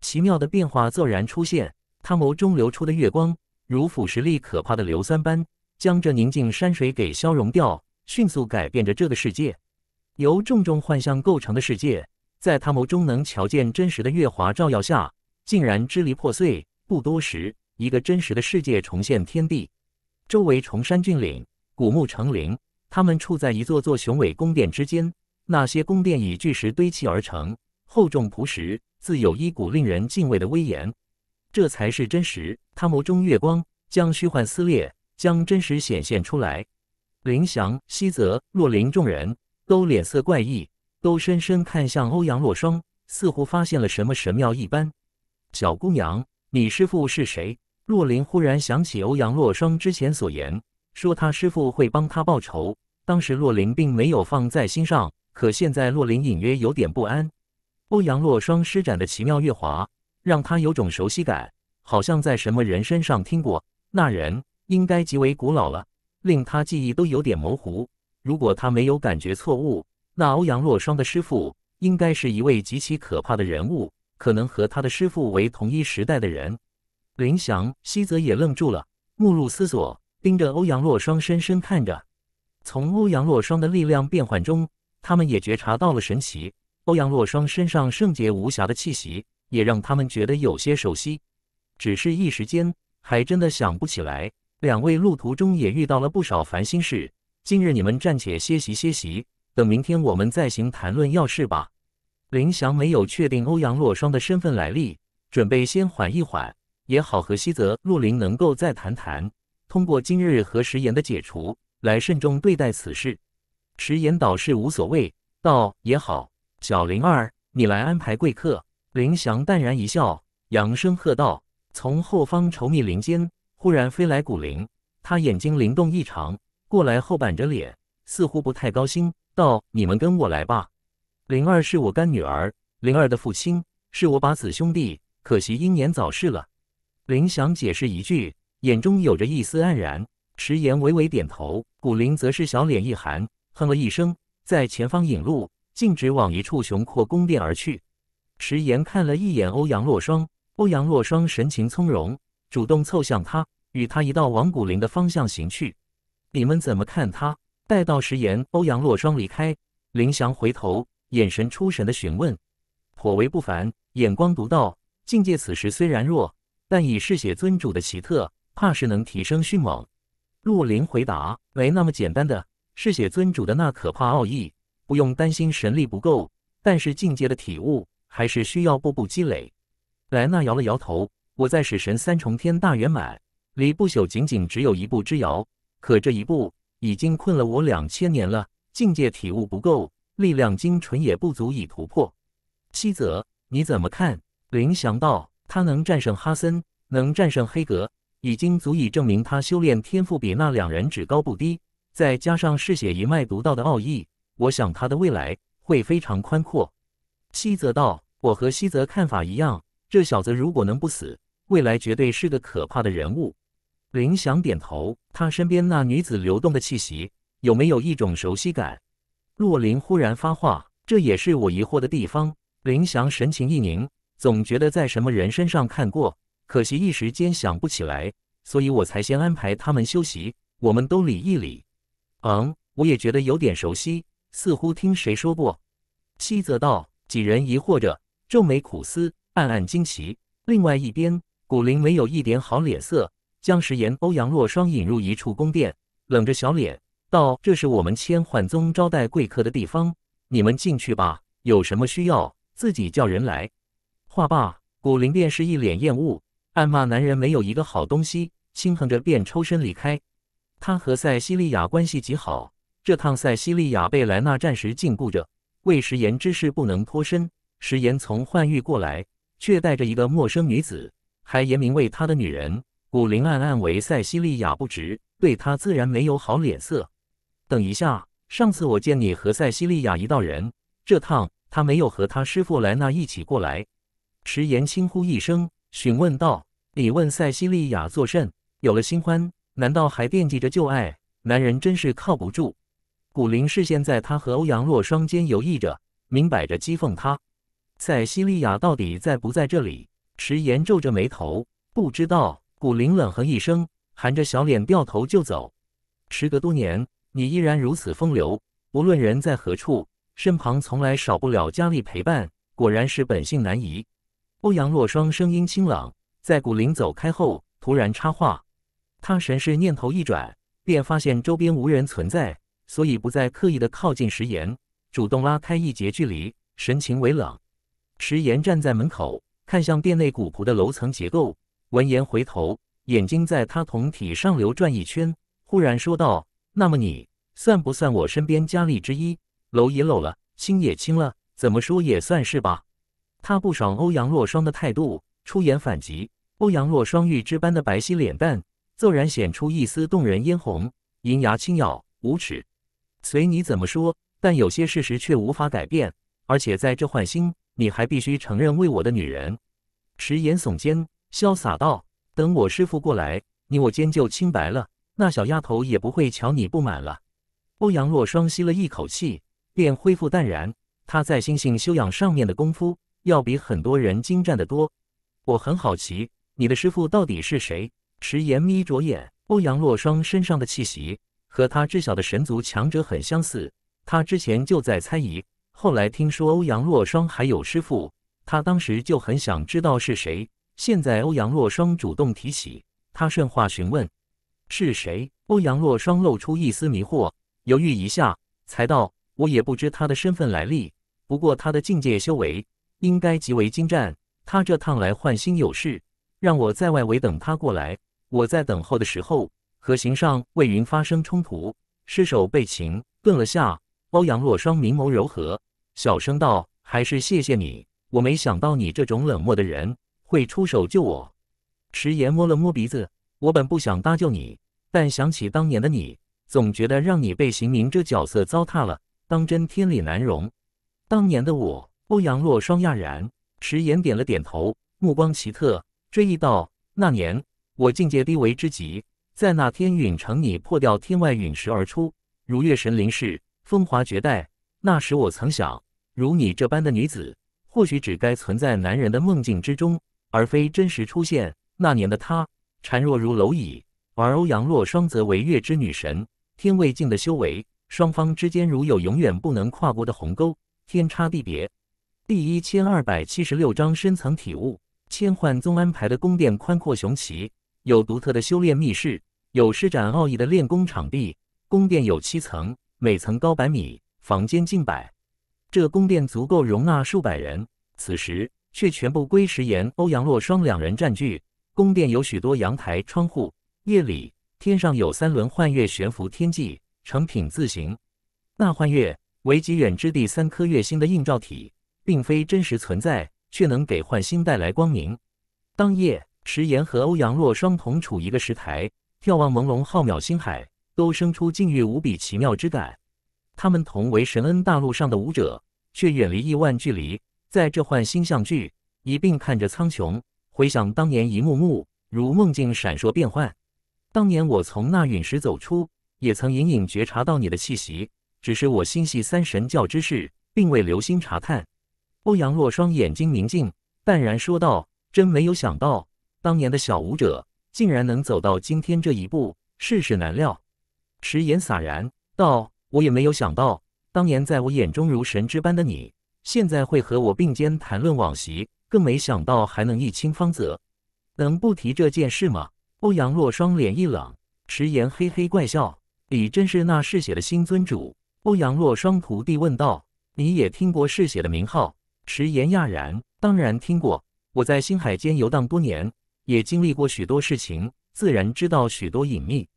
奇妙的变化骤然出现，他眸中流出的月光，如腐蚀力可怕的硫酸般，将这宁静山水给消融掉，迅速改变着这个世界。由重重幻象构成的世界，在他眸中能瞧见真实的月华照耀下，竟然支离破碎。不多时，一个真实的世界重现天地。周围崇山峻岭，古木成林，他们处在一座座雄伟宫殿之间。那些宫殿以巨石堆砌而成，厚重朴实，自有一股令人敬畏的威严。这才是真实。他眸中月光，将虚幻撕裂，将真实显现出来。林翔、西泽、洛林，众人都脸色怪异，都深深看向欧阳洛霜，似乎发现了什么神庙一般。小姑娘，你师傅是谁？洛林忽然想起欧阳洛霜之前所言，说他师傅会帮他报仇。当时洛林并没有放在心上。可现在，洛林隐约有点不安。欧阳洛霜施展的奇妙月华，让他有种熟悉感，好像在什么人身上听过。那人应该极为古老了，令他记忆都有点模糊。如果他没有感觉错误，那欧阳洛霜的师傅应该是一位极其可怕的人物，可能和他的师傅为同一时代的人。林翔、西泽也愣住了，目露思索，盯着欧阳洛霜，深深看着。从欧阳洛霜的力量变换中。他们也觉察到了神奇，欧阳洛霜身上圣洁无瑕的气息，也让他们觉得有些熟悉，只是一时间还真的想不起来。两位路途中也遇到了不少烦心事，今日你们暂且歇息歇息，等明天我们再行谈论要事吧。林翔没有确定欧阳洛霜的身份来历，准备先缓一缓，也好和西泽陆林能够再谈谈，通过今日和时言的解除，来慎重对待此事。迟言倒是无所谓，道也好。小灵儿，你来安排贵客。林祥淡然一笑，扬声喝道：“从后方稠密林间，忽然飞来古灵。”他眼睛灵动异常，过来后板着脸，似乎不太高兴，道：“你们跟我来吧。”灵儿是我干女儿，灵儿的父亲是我把子兄弟，可惜英年早逝了。林祥解释一句，眼中有着一丝黯然。迟言微微点头，古灵则是小脸一寒。哼了一声，在前方引路，径直往一处雄阔宫殿而去。石岩看了一眼欧阳洛霜，欧阳洛霜神情从容，主动凑向他，与他一道往古灵的方向行去。你们怎么看他？待到石岩、欧阳洛霜离开，林翔回头，眼神出神的询问，颇为不凡，眼光独到，境界此时虽然弱，但以嗜血尊主的奇特，怕是能提升迅猛。洛灵回答：没那么简单的。嗜血尊主的那可怕奥义，不用担心神力不够，但是境界的体悟还是需要步步积累。莱娜摇了摇头：“我在使神三重天大圆满，离不朽仅仅只有一步之遥，可这一步已经困了我两千年了。境界体悟不够，力量精纯也不足以突破。”西泽，你怎么看？林翔道：“他能战胜哈森，能战胜黑格，已经足以证明他修炼天赋比那两人只高不低。”再加上嗜血一脉独到的奥义，我想他的未来会非常宽阔。西泽道，我和西泽看法一样，这小子如果能不死，未来绝对是个可怕的人物。林翔点头，他身边那女子流动的气息有没有一种熟悉感？洛林忽然发话，这也是我疑惑的地方。林翔神情一凝，总觉得在什么人身上看过，可惜一时间想不起来，所以我才先安排他们休息，我们都理一理。嗯，我也觉得有点熟悉，似乎听谁说过。西泽道几人疑惑着，皱眉苦思，暗暗惊奇。另外一边，古灵没有一点好脸色，将食言、欧阳若霜引入一处宫殿，冷着小脸道：“这是我们千幻宗招待贵客的地方，你们进去吧。有什么需要，自己叫人来。”话罢，古灵便是一脸厌恶，暗骂男人没有一个好东西，心哼着便抽身离开。他和塞西利亚关系极好，这趟塞西利亚被莱纳暂时禁锢着，为时言之事不能脱身。时言从幻域过来，却带着一个陌生女子，还言名为他的女人。古灵暗暗为塞西利亚不值，对他自然没有好脸色。等一下，上次我见你和塞西利亚一道人，这趟他没有和他师傅莱纳一起过来。时言轻呼一声，询问道：“你问塞西利亚作甚？有了新欢？”难道还惦记着旧爱？男人真是靠不住。古灵视线在他和欧阳洛双间游弋着，明摆着讥讽他。塞西利亚到底在不在这里？迟延皱着眉头，不知道。古灵冷哼一声，含着小脸掉头就走。时隔多年，你依然如此风流。无论人在何处，身旁从来少不了佳丽陪伴。果然是本性难移。欧阳洛霜声音清朗，在古灵走开后，突然插话。他神识念头一转，便发现周边无人存在，所以不再刻意的靠近石岩，主动拉开一截距离，神情微冷。石岩站在门口，看向店内古朴的楼层结构，闻言回头，眼睛在他瞳体上流转一圈，忽然说道：“那么你算不算我身边佳丽之一？楼也搂了，心也清了，怎么说也算是吧。”他不爽欧阳若霜的态度，出言反击。欧阳若霜玉之般的白皙脸蛋。骤然显出一丝动人嫣红，银牙轻咬，无耻。随你怎么说，但有些事实却无法改变。而且在这换心，你还必须承认为我的女人。迟言耸肩，潇洒道：“等我师傅过来，你我间就清白了，那小丫头也不会瞧你不满了。”欧阳若双吸了一口气，便恢复淡然。他在心性修养上面的功夫，要比很多人精湛得多。我很好奇，你的师傅到底是谁？迟岩眯着眼，欧阳洛霜身上的气息和他知晓的神族强者很相似。他之前就在猜疑，后来听说欧阳洛霜还有师父，他当时就很想知道是谁。现在欧阳洛霜主动提起，他顺话询问是谁。欧阳洛霜露出一丝迷惑，犹豫一下，才道：“我也不知他的身份来历，不过他的境界修为应该极为精湛。他这趟来换心有事。”让我在外围等他过来。我在等候的时候和行上魏云发生冲突，失手被擒，顿了下。欧阳洛双明眸柔和，小声道：“还是谢谢你，我没想到你这种冷漠的人会出手救我。”迟言摸了摸鼻子：“我本不想搭救你，但想起当年的你，总觉得让你被行明这角色糟蹋了，当真天理难容。”当年的我，欧阳洛双讶然，迟言点了点头，目光奇特。追忆道：“那年我境界低微之极，在那天陨城，你破掉天外陨石而出，如月神灵世，风华绝代。那时我曾想，如你这般的女子，或许只该存在男人的梦境之中，而非真实出现。那年的她孱弱如蝼蚁，而欧阳若霜则为月之女神，天未尽的修为，双方之间如有永远不能跨过的鸿沟，天差地别。”第一千二百七十六章深层体悟。千幻宗安排的宫殿宽阔雄奇，有独特的修炼密室，有施展奥义的练功场地。宫殿有七层，每层高百米，房间近百。这宫殿足够容纳数百人，此时却全部归石岩、欧阳洛双两人占据。宫殿有许多阳台、窗户。夜里，天上有三轮幻月悬浮天际，成品字形。那幻月为极远之地三颗月星的映照体，并非真实存在。却能给幻星带来光明。当夜，迟岩和欧阳洛双同处一个石台，眺望朦胧浩渺星海，都生出境遇无比奇妙之感。他们同为神恩大陆上的武者，却远离亿万距离，在这幻星相聚，一并看着苍穹，回想当年一幕幕如梦境闪烁变幻。当年我从那陨石走出，也曾隐隐觉察到你的气息，只是我心系三神教之事，并未留心查看。欧阳若霜眼睛明净，淡然说道：“真没有想到，当年的小舞者竟然能走到今天这一步，世事难料。”迟言洒然道：“我也没有想到，当年在我眼中如神之般的你，现在会和我并肩谈论往昔，更没想到还能一清方泽，能不提这件事吗？”欧阳若霜脸一冷，迟言嘿嘿怪笑：“你真是那嗜血的新尊主。”欧阳若霜徒弟问道：“你也听过嗜血的名号？”迟言讶然，当然听过。我在星海间游荡多年，也经历过许多事情，自然知道许多隐秘。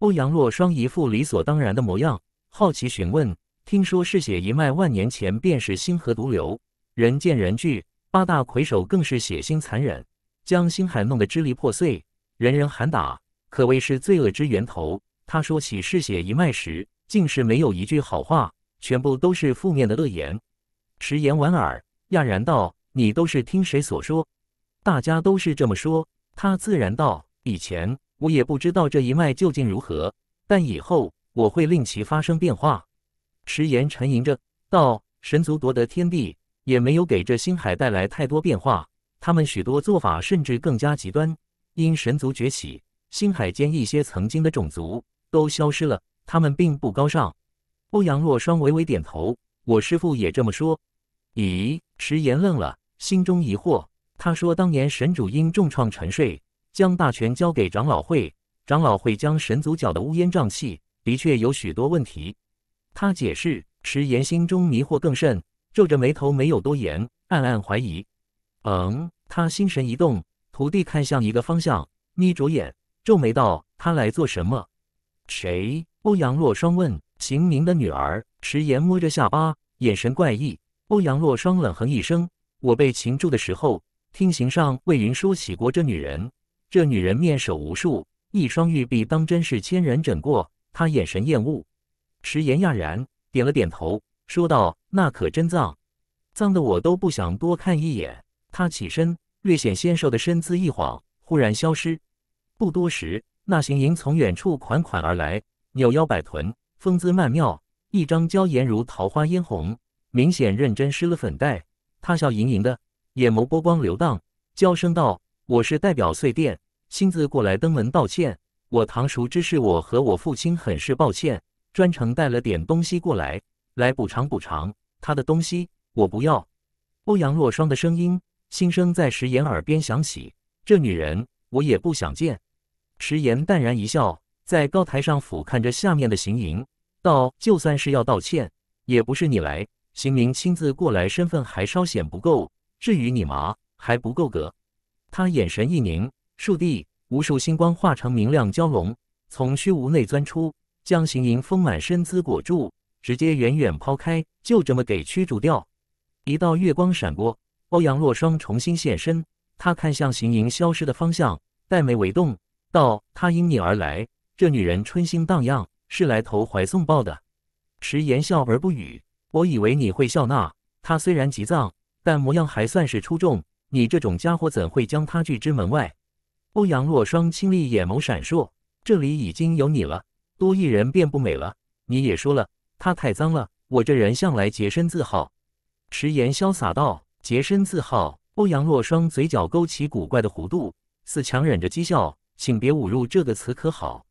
欧阳若霜一副理所当然的模样，好奇询问：“听说嗜血一脉万年前便是星河毒瘤，人见人惧。八大魁首更是血腥残忍，将星海弄得支离破碎，人人喊打，可谓是罪恶之源头。”他说起嗜血一脉时，竟是没有一句好话，全部都是负面的恶言。迟言莞尔。讶然道：“你都是听谁所说？大家都是这么说。”他自然道：“以前我也不知道这一脉究竟如何，但以后我会令其发生变化。”迟岩沉吟着道：“神族夺得天地，也没有给这星海带来太多变化。他们许多做法甚至更加极端。因神族崛起，星海间一些曾经的种族都消失了。他们并不高尚。”欧阳若霜微微点头：“我师父也这么说。”咦。迟岩愣了，心中疑惑。他说：“当年神主因重创沉睡，将大权交给长老会。长老会将神族搅得乌烟瘴气，的确有许多问题。”他解释。迟岩心中迷惑更甚，皱着眉头，没有多言，暗暗怀疑。嗯，他心神一动，徒弟看向一个方向，眯着眼，皱眉道：“他来做什么？”谁？欧阳若霜问。秦明的女儿。迟岩摸着下巴，眼神怪异。欧阳洛霜冷哼一声：“我被擒住的时候，听邢上为云舒洗过这女人。这女人面手无数，一双玉臂当真是千人枕过。他眼神厌恶。”石岩讶然点了点头，说道：“那可真脏，脏的我都不想多看一眼。”他起身，略显纤瘦的身姿一晃，忽然消失。不多时，那行营从远处款款而来，扭腰摆臀，风姿曼妙，一张娇颜如桃花嫣红。明显认真施了粉黛，他笑盈盈的眼眸波光流荡，娇声道：“我是代表碎殿亲自过来登门道歉，我堂叔之事，我和我父亲很是抱歉，专程带了点东西过来，来补偿补偿。”他的东西我不要。欧阳若霜的声音心声在石岩耳边响起：“这女人，我也不想见。”石岩淡然一笑，在高台上俯瞰着下面的行营，道：“就算是要道歉，也不是你来。”邢明亲自过来，身份还稍显不够。至于你嘛，还不够格。他眼神一凝，树地无数星光化成明亮蛟龙，从虚无内钻出，将邢莹丰满身姿裹住，直接远远抛开，就这么给驱逐掉。一道月光闪过，欧阳洛霜重新现身。他看向邢莹消失的方向，黛眉微动，道：“她因你而来，这女人春心荡漾，是来投怀送抱的。”池言笑而不语。我以为你会笑纳他，虽然急脏，但模样还算是出众。你这种家伙怎会将他拒之门外？欧阳若霜清丽眼眸闪烁，这里已经有你了，多一人便不美了。你也说了，他太脏了。我这人向来洁身自好。迟言潇洒道：“洁身自好。”欧阳若霜嘴角勾起古怪的弧度，似强忍着讥笑，请别侮辱这个词，可好？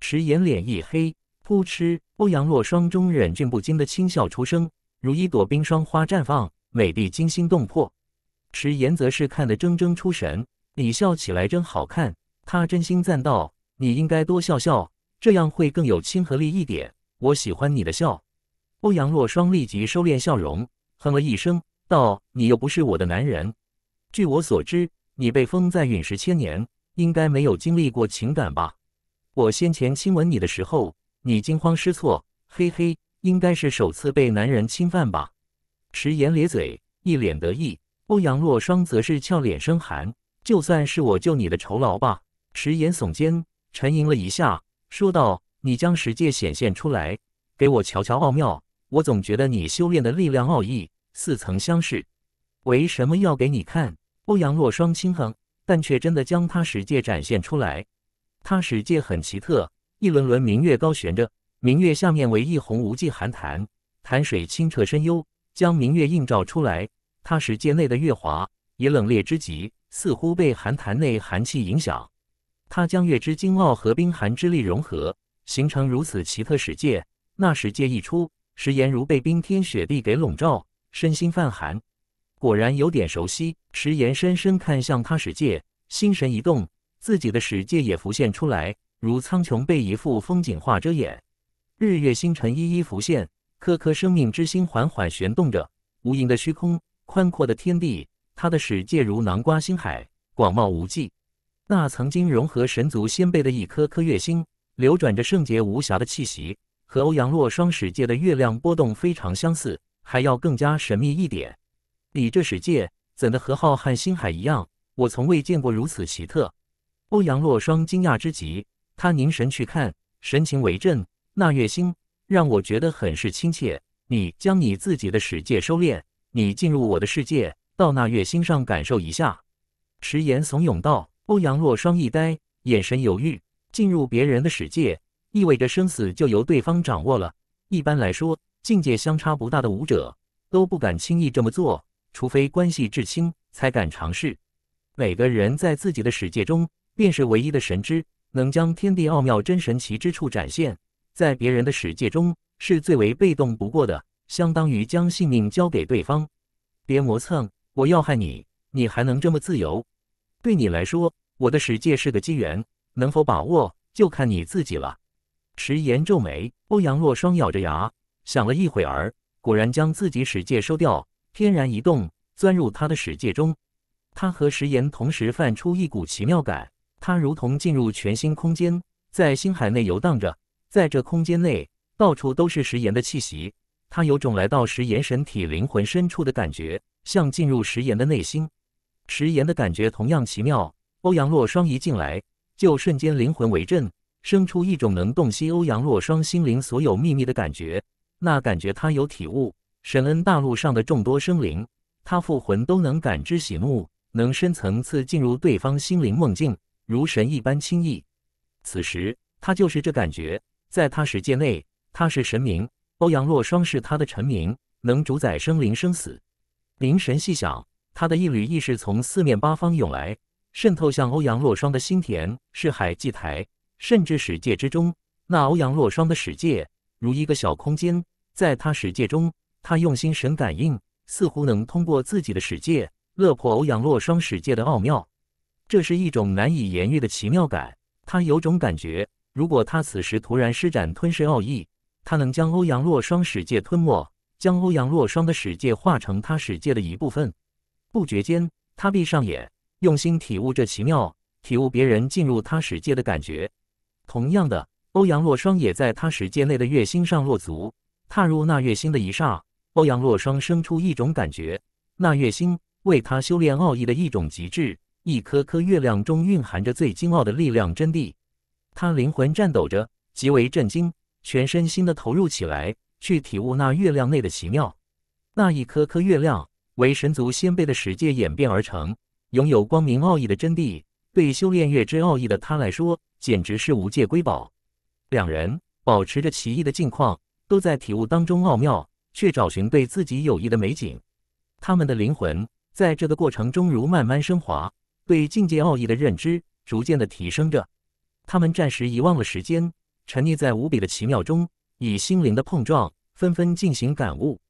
迟言脸一黑。噗嗤，欧阳若霜中忍俊不禁的轻笑出声，如一朵冰霜花绽放，美丽惊心动魄。迟言则是看得怔怔出神。你笑起来真好看，他真心赞道：“你应该多笑笑，这样会更有亲和力一点。我喜欢你的笑。”欧阳若霜立即收敛笑容，哼了一声道：“你又不是我的男人。据我所知，你被封在陨石千年，应该没有经历过情感吧？我先前亲吻你的时候。”你惊慌失措，嘿嘿，应该是首次被男人侵犯吧？迟言咧嘴，一脸得意。欧阳洛霜则是俏脸生寒，就算是我救你的酬劳吧。迟言耸肩，沉吟了一下，说道：“你将十界显现出来，给我瞧瞧奥妙。我总觉得你修炼的力量奥义似曾相识，为什么要给你看？”欧阳洛霜轻哼，但却真的将他十界展现出来。他十界很奇特。一轮轮明月高悬着，明月下面为一泓无际寒潭，潭水清澈深幽，将明月映照出来。他使界内的月华也冷冽之极，似乎被寒潭内寒气影响。他将月之精奥和冰寒之力融合，形成如此奇特世界。那使界一出，石岩如被冰天雪地给笼罩，身心泛寒。果然有点熟悉。石岩深深看向他使界，心神一动，自己的使界也浮现出来。如苍穹被一幅风景画遮掩，日月星辰一一浮现，颗颗生命之星缓缓旋动着，无垠的虚空，宽阔的天地，它的始界如南瓜星海，广袤无际。那曾经融合神族先辈的一颗颗月星，流转着圣洁无瑕的气息，和欧阳洛双始界的月亮波动非常相似，还要更加神秘一点。你这世界怎的和浩瀚星海一样？我从未见过如此奇特。欧阳洛双惊讶之极。他凝神去看，神情为震。那月星让我觉得很是亲切。你将你自己的世界收敛，你进入我的世界，到那月星上感受一下。”迟言怂恿道。欧阳若霜一呆，眼神犹豫。进入别人的世界，意味着生死就由对方掌握了。一般来说，境界相差不大的武者都不敢轻易这么做，除非关系至亲，才敢尝试。每个人在自己的世界中，便是唯一的神知。能将天地奥妙、真神奇之处展现在别人的使界中，是最为被动不过的，相当于将性命交给对方。别磨蹭，我要害你，你还能这么自由？对你来说，我的使界是个机缘，能否把握就看你自己了。石岩皱眉，欧阳若霜咬着牙想了一会儿，果然将自己使界收掉，翩然一动，钻入他的使界中。他和石岩同时泛出一股奇妙感。他如同进入全新空间，在星海内游荡着，在这空间内，到处都是食盐的气息。他有种来到食盐神体灵魂深处的感觉，像进入食盐的内心。食盐的感觉同样奇妙。欧阳洛双一进来，就瞬间灵魂为震，生出一种能洞悉欧阳洛双心灵所有秘密的感觉。那感觉他有体悟。神恩大陆上的众多生灵，他复魂都能感知喜怒，能深层次进入对方心灵梦境。如神一般轻易，此时他就是这感觉，在他世界内，他是神明，欧阳洛双是他的臣民，能主宰生灵生死。灵神细想，他的一缕意识从四面八方涌来，渗透向欧阳洛双的心田，是海祭台，甚至史界之中。那欧阳洛双的史界，如一个小空间，在他史界中，他用心神感应，似乎能通过自己的史界，乐破欧阳洛双史界的奥妙。这是一种难以言喻的奇妙感，他有种感觉，如果他此时突然施展吞噬奥义，他能将欧阳洛双使界吞没，将欧阳洛双的使界化成他使界的一部分。不觉间，他闭上眼，用心体悟这奇妙，体悟别人进入他使界的感觉。同样的，欧阳洛双也在他使界内的月星上落足，踏入那月星的一刹，欧阳洛双生出一种感觉，那月星为他修炼奥义的一种极致。一颗颗月亮中蕴含着最精奥的力量真谛，他灵魂颤抖着，极为震惊，全身心的投入起来，去体悟那月亮内的奇妙。那一颗颗月亮为神族先辈的世界演变而成，拥有光明奥义的真谛，对修炼月之奥义的他来说，简直是无界瑰宝。两人保持着奇异的境况，都在体悟当中奥妙，却找寻对自己有益的美景。他们的灵魂在这个过程中如慢慢升华。对境界奥义的认知逐渐的提升着，他们暂时遗忘了时间，沉溺在无比的奇妙中，以心灵的碰撞，纷纷进行感悟，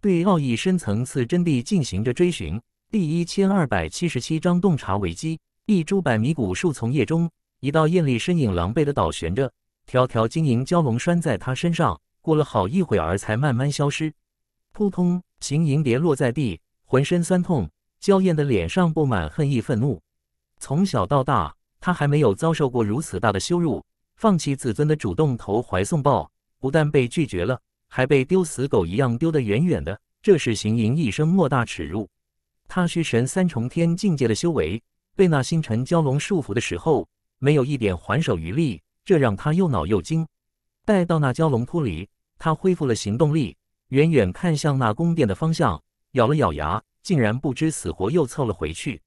对奥义深层次真谛进行着追寻。第一千二百七十七章洞察危机。一株百米古树丛叶中，一道艳丽身影狼狈的倒悬着，条条晶莹蛟龙拴在他身上，过了好一会儿才慢慢消失。扑通，秦莹跌落在地，浑身酸痛。娇艳的脸上布满恨意、愤怒。从小到大，他还没有遭受过如此大的羞辱。放弃自尊的主动投怀送抱，不但被拒绝了，还被丢死狗一样丢得远远的。这是行营一生莫大耻辱。他虚神三重天境界的修为，被那星辰蛟龙束缚的时候，没有一点还手余力，这让他又恼又惊。待到那蛟龙脱离，他恢复了行动力，远远看向那宫殿的方向，咬了咬牙。竟然不知死活，又凑了回去。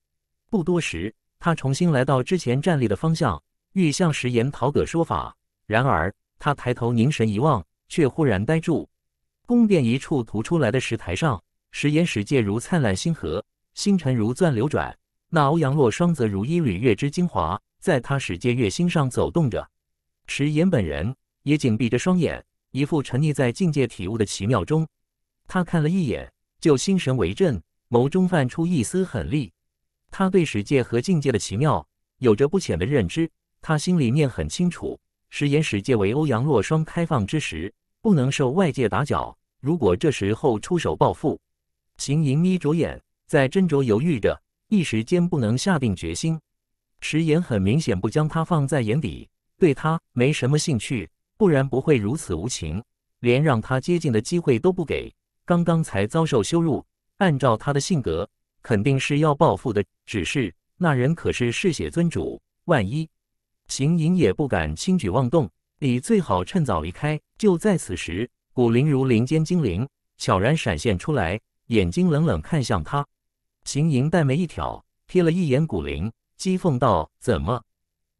不多时，他重新来到之前站立的方向，欲向石岩讨个说法。然而，他抬头凝神一望，却忽然呆住。宫殿一处凸出来的石台上，石岩石界如灿烂星河，星辰如钻流转。那欧阳洛双则如一缕月之精华，在他世界月心上走动着。石岩本人也紧闭着双眼，一副沉溺在境界体悟的奇妙中。他看了一眼，就心神为震。眸中泛出一丝狠厉，他对史界和境界的奇妙有着不浅的认知。他心里面很清楚，时岩史界为欧阳洛双开放之时，不能受外界打搅。如果这时候出手报复，秦莹眯着眼，在斟酌犹豫着，一时间不能下定决心。石岩很明显不将他放在眼底，对他没什么兴趣，不然不会如此无情，连让他接近的机会都不给。刚刚才遭受羞辱。按照他的性格，肯定是要报复的。只是那人可是嗜血尊主，万一秦莹也不敢轻举妄动。你最好趁早离开。就在此时，古灵如林间精灵，悄然闪现出来，眼睛冷冷看向他。秦莹黛眉一挑，瞥了一眼古灵，讥讽道：“怎么，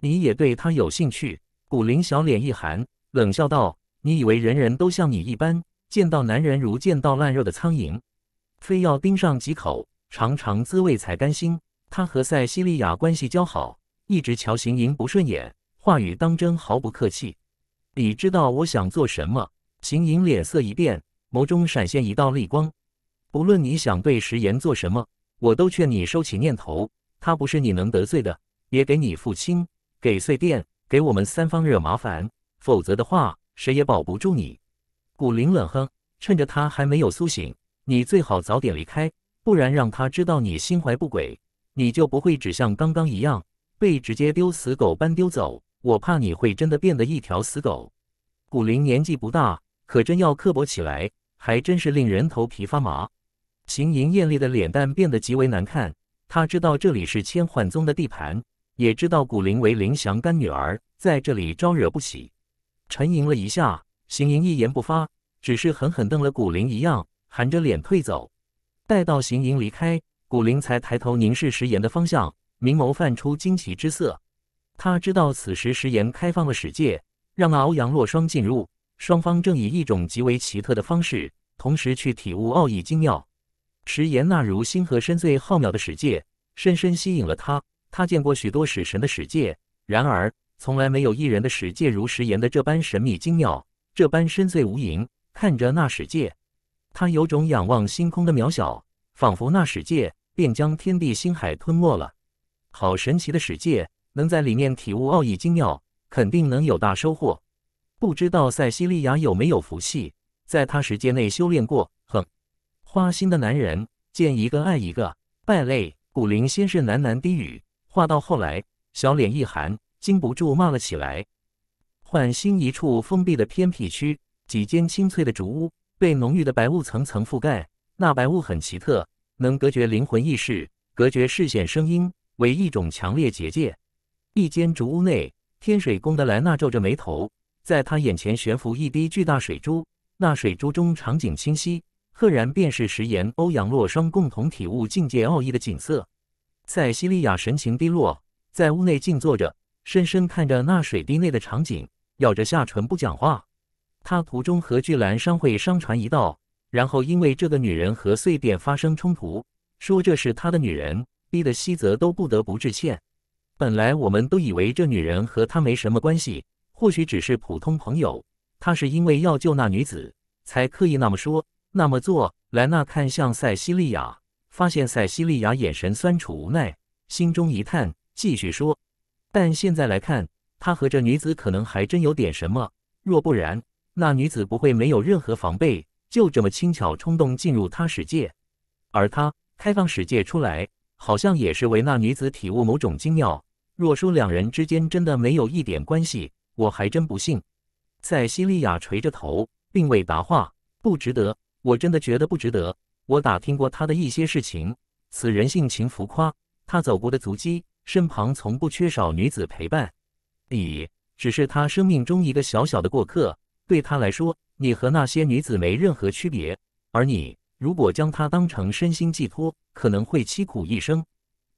你也对他有兴趣？”古灵小脸一寒，冷笑道：“你以为人人都像你一般，见到男人如见到烂肉的苍蝇？”非要盯上几口，尝尝滋味才甘心。他和塞西利亚关系交好，一直瞧邢莹不顺眼，话语当真毫不客气。你知道我想做什么？秦莹脸色一变，眸中闪现一道厉光。不论你想对石岩做什么，我都劝你收起念头。他不是你能得罪的，也给你父亲、给碎店、给我们三方惹麻烦。否则的话，谁也保不住你。古灵冷哼，趁着他还没有苏醒。你最好早点离开，不然让他知道你心怀不轨，你就不会只像刚刚一样被直接丢死狗般丢走。我怕你会真的变得一条死狗。古灵年纪不大，可真要刻薄起来，还真是令人头皮发麻。秦莹艳丽的脸蛋变得极为难看。她知道这里是千幻宗的地盘，也知道古灵为林翔干女儿，在这里招惹不起。沉吟了一下，行莹一言不发，只是狠狠瞪了古灵一样。含着脸退走，待到行营离开，古灵才抬头凝视石岩的方向，明眸泛出惊奇之色。他知道此时石岩开放了使界，让那欧阳落霜进入，双方正以一种极为奇特的方式，同时去体悟奥义精妙。石岩那如星河深邃浩渺的使界，深深吸引了他。他见过许多使神的使界，然而从来没有一人的使界如石岩的这般神秘精妙，这般深邃无垠。看着那使界。他有种仰望星空的渺小，仿佛那世界便将天地星海吞没了。好神奇的世界，能在里面体悟奥义精妙，肯定能有大收获。不知道塞西利亚有没有福气，在他时界内修炼过？哼，花心的男人，见一个爱一个，败类！古灵先是喃喃低语，话到后来，小脸一寒，禁不住骂了起来。换新一处封闭的偏僻区，几间清脆的竹屋。被浓郁的白雾层层覆盖，那白雾很奇特，能隔绝灵魂意识，隔绝视线、声音，为一种强烈结界。一间竹屋内，天水宫的莱娜皱着眉头，在她眼前悬浮一滴巨大水珠，那水珠中场景清晰，赫然便是石岩、欧阳洛霜共同体悟境界奥义的景色。塞西利亚神情低落，在屋内静坐着，深深看着那水滴内的场景，咬着下唇不讲话。他途中和巨兰商会商船一道，然后因为这个女人和碎电发生冲突，说这是他的女人，逼得西泽都不得不致歉。本来我们都以为这女人和他没什么关系，或许只是普通朋友。他是因为要救那女子，才刻意那么说那么做。莱纳看向塞西利亚，发现塞西利亚眼神酸楚无奈，心中一叹，继续说：“但现在来看，他和这女子可能还真有点什么。若不然。”那女子不会没有任何防备，就这么轻巧冲动进入他世界，而他开放世界出来，好像也是为那女子体悟某种精妙。若说两人之间真的没有一点关系，我还真不信。在西利亚垂着头，并未答话。不值得，我真的觉得不值得。我打听过他的一些事情，此人性情浮夸，他走过的足迹，身旁从不缺少女子陪伴。你只是他生命中一个小小的过客。对他来说，你和那些女子没任何区别。而你如果将她当成身心寄托，可能会凄苦一生。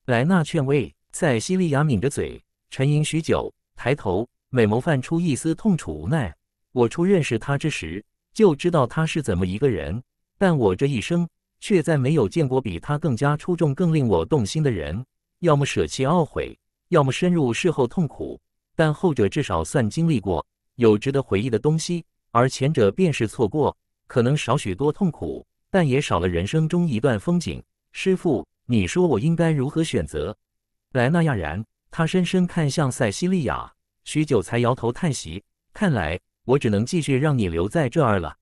莱娜劝慰塞西利亚，抿着嘴，沉吟许久，抬头，美眸泛出一丝痛楚无奈。我初认识他之时，就知道他是怎么一个人，但我这一生却再没有见过比他更加出众、更令我动心的人。要么舍弃懊悔，要么深入事后痛苦，但后者至少算经历过。有值得回忆的东西，而前者便是错过，可能少许多痛苦，但也少了人生中一段风景。师傅，你说我应该如何选择？莱纳讶然，他深深看向塞西利亚，许久才摇头叹息。看来我只能继续让你留在这儿了。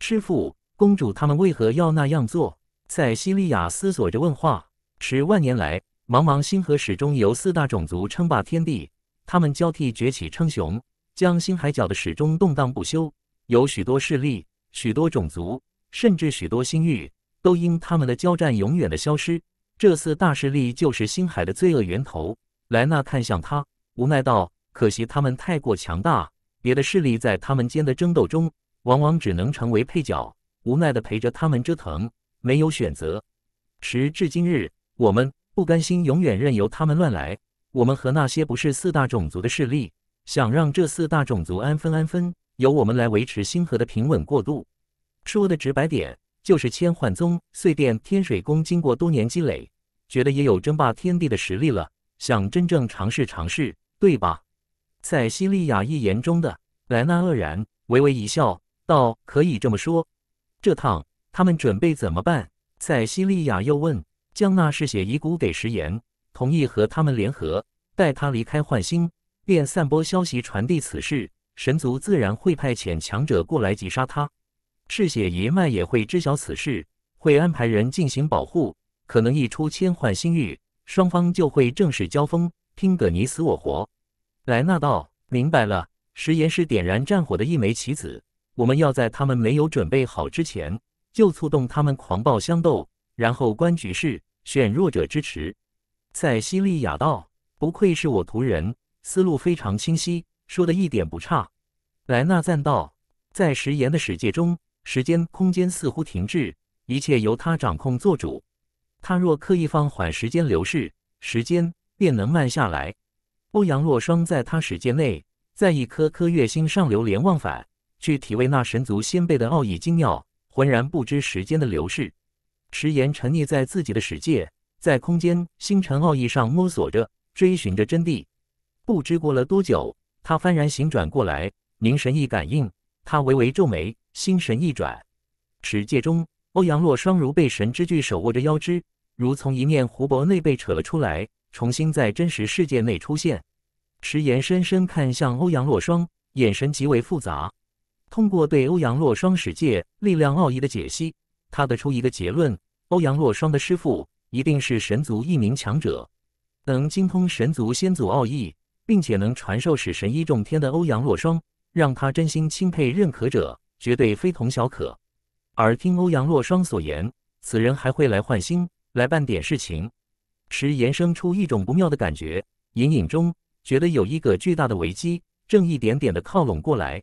师傅，公主他们为何要那样做？塞西利亚思索着问话。十万年来，茫茫星河始终由四大种族称霸天地，他们交替崛起称雄。将星海角的始终动荡不休，有许多势力、许多种族，甚至许多星域，都因他们的交战永远的消失。这四大势力就是星海的罪恶源头。莱纳看向他，无奈道：“可惜他们太过强大，别的势力在他们间的争斗中，往往只能成为配角，无奈的陪着他们折腾，没有选择。时至今日，我们不甘心永远任由他们乱来，我们和那些不是四大种族的势力。”想让这四大种族安分安分，由我们来维持星河的平稳过渡。说的直白点，就是千幻宗、碎殿、天水宫经过多年积累，觉得也有争霸天地的实力了，想真正尝试尝试，对吧？塞西利亚一言中的，莱纳愕然，微微一笑，道：“可以这么说。这趟他们准备怎么办？”塞西利亚又问：“江那嗜血遗孤给食言，同意和他们联合，带他离开幻星。”便散播消息，传递此事，神族自然会派遣强者过来击杀他，赤血一脉也会知晓此事，会安排人进行保护。可能一出千幻星域，双方就会正式交锋，拼个你死我活。莱纳道，明白了，石岩是点燃战火的一枚棋子，我们要在他们没有准备好之前，就促动他们狂暴相斗，然后观局势，选弱者支持。塞西利亚道，不愧是我族人。思路非常清晰，说的一点不差。莱纳赞道：“在食岩的世界中，时间、空间似乎停滞，一切由他掌控做主。他若刻意放缓时间流逝，时间便能慢下来。”欧阳若霜在他世界内，在一颗颗月星上流连忘返，去体味那神族先辈的奥义精妙，浑然不知时间的流逝。食岩沉溺在自己的世界，在空间星辰奥义上摸索着，追寻着真谛。不知过了多久，他幡然醒转过来，凝神一感应，他微微皱眉，心神一转。持戒中，欧阳洛双如被神之巨手握着腰肢，如从一面湖泊内被扯了出来，重新在真实世界内出现。迟岩深深看向欧阳洛霜，眼神极为复杂。通过对欧阳洛霜使界力量奥义的解析，他得出一个结论：欧阳洛霜的师父一定是神族一名强者，能精通神族先祖奥义。并且能传授使神医重天的欧阳洛霜，让他真心钦佩认可者，绝对非同小可。而听欧阳洛霜所言，此人还会来换星，来办点事情，池延生出一种不妙的感觉。隐隐中觉得有一个巨大的危机正一点点的靠拢过来。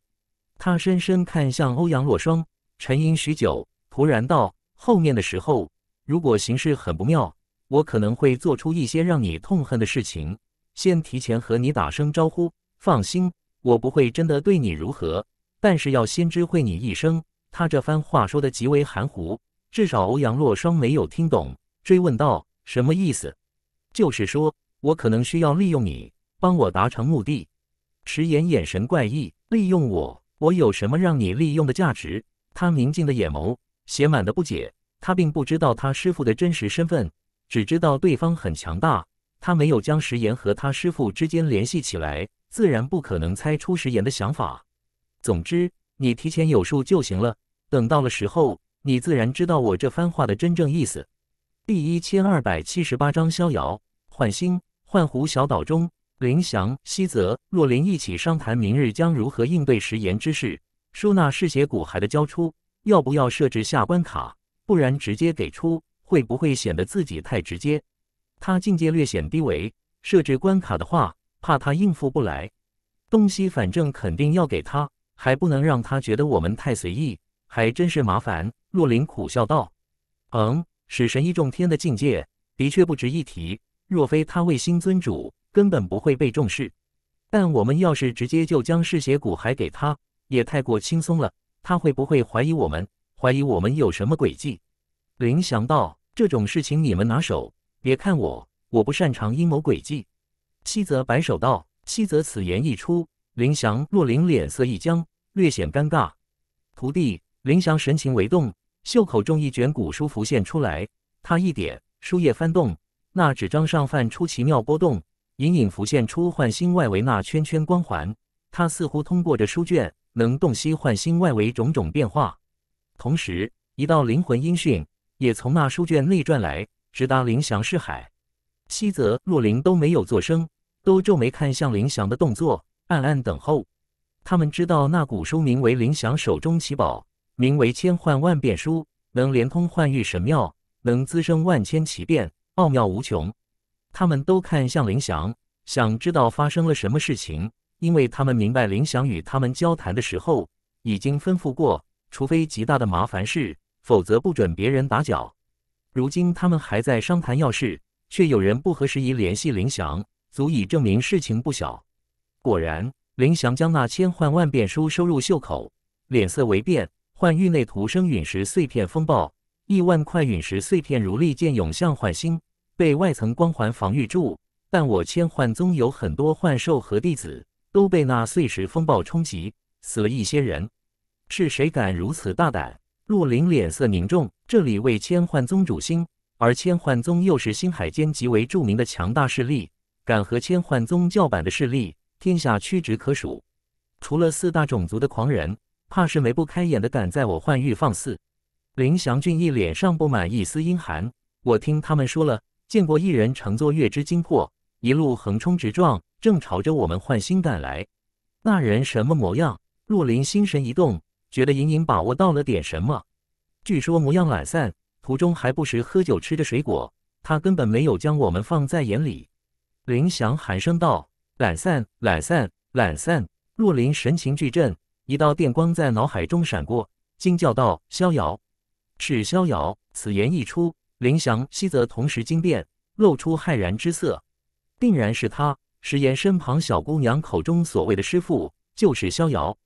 他深深看向欧阳洛霜，沉吟许久，突然道：“后面的时候，如果形势很不妙，我可能会做出一些让你痛恨的事情。”先提前和你打声招呼，放心，我不会真的对你如何。但是要先知会你一声。他这番话说的极为含糊，至少欧阳若霜没有听懂，追问道：“什么意思？”就是说我可能需要利用你，帮我达成目的。迟言眼神怪异，利用我？我有什么让你利用的价值？他明净的眼眸写满的不解。他并不知道他师傅的真实身份，只知道对方很强大。他没有将石岩和他师父之间联系起来，自然不可能猜出石岩的想法。总之，你提前有数就行了。等到了时候，你自然知道我这番话的真正意思。第一千二百七十八章逍遥幻星幻湖小岛中，林翔、西泽、若琳一起商谈明日将如何应对石岩之事。舒纳嗜血骨骸的交出，要不要设置下关卡？不然直接给出，会不会显得自己太直接？他境界略显低微，设置关卡的话，怕他应付不来。东西反正肯定要给他，还不能让他觉得我们太随意，还真是麻烦。若林苦笑道：“嗯，使神一重天的境界的确不值一提，若非他为新尊主，根本不会被重视。但我们要是直接就将嗜血骨还给他，也太过轻松了。他会不会怀疑我们？怀疑我们有什么诡计？”林想到这种事情你们拿手。”别看我，我不擅长阴谋诡计。”西泽摆手道。西泽此言一出，林翔、洛灵脸色一僵，略显尴尬。徒弟林翔神情微动，袖口中一卷古书浮现出来，他一点，书页翻动，那纸张上泛出奇妙波动，隐隐浮现出幻心外围那圈圈光环。他似乎通过这书卷，能洞悉幻心外围种种变化。同时，一道灵魂音讯也从那书卷内传来。直达林翔是海，西泽若琳都没有作声，都皱眉看向林翔的动作，暗暗等候。他们知道那古书名为林翔手中奇宝，名为《千幻万变书》，能连通幻域神庙，能滋生万千奇变，奥妙无穷。他们都看向林翔，想知道发生了什么事情，因为他们明白林翔与他们交谈的时候，已经吩咐过，除非极大的麻烦事，否则不准别人打搅。如今他们还在商谈要事，却有人不合时宜联系林翔，足以证明事情不小。果然，林翔将那千幻万变书收入袖口，脸色微变。幻域内徒生陨石碎片风暴，亿万块陨石碎片如利剑涌向幻星，被外层光环防御住。但我千幻宗有很多幻兽和弟子都被那碎石风暴冲击，死了一些人。是谁敢如此大胆？洛林脸色凝重，这里为千幻宗主心，而千幻宗又是星海间极为著名的强大势力，敢和千幻宗叫板的势力，天下屈指可数。除了四大种族的狂人，怕是眉不开眼的，敢在我幻域放肆。林祥俊一脸上布满一丝阴寒，我听他们说了，见过一人乘坐月之精魄，一路横冲直撞，正朝着我们幻星赶来。那人什么模样？洛林心神一动。觉得隐隐把握到了点什么。据说模样懒散，途中还不时喝酒吃着水果，他根本没有将我们放在眼里。林翔喊声道：“懒散，懒散，懒散！”若林神情巨震，一道电光在脑海中闪过，惊叫道：“逍遥，是逍遥！”此言一出，林翔、西泽同时惊变，露出骇然之色。定然是他，石岩身旁小姑娘口中所谓的师傅，就是逍遥。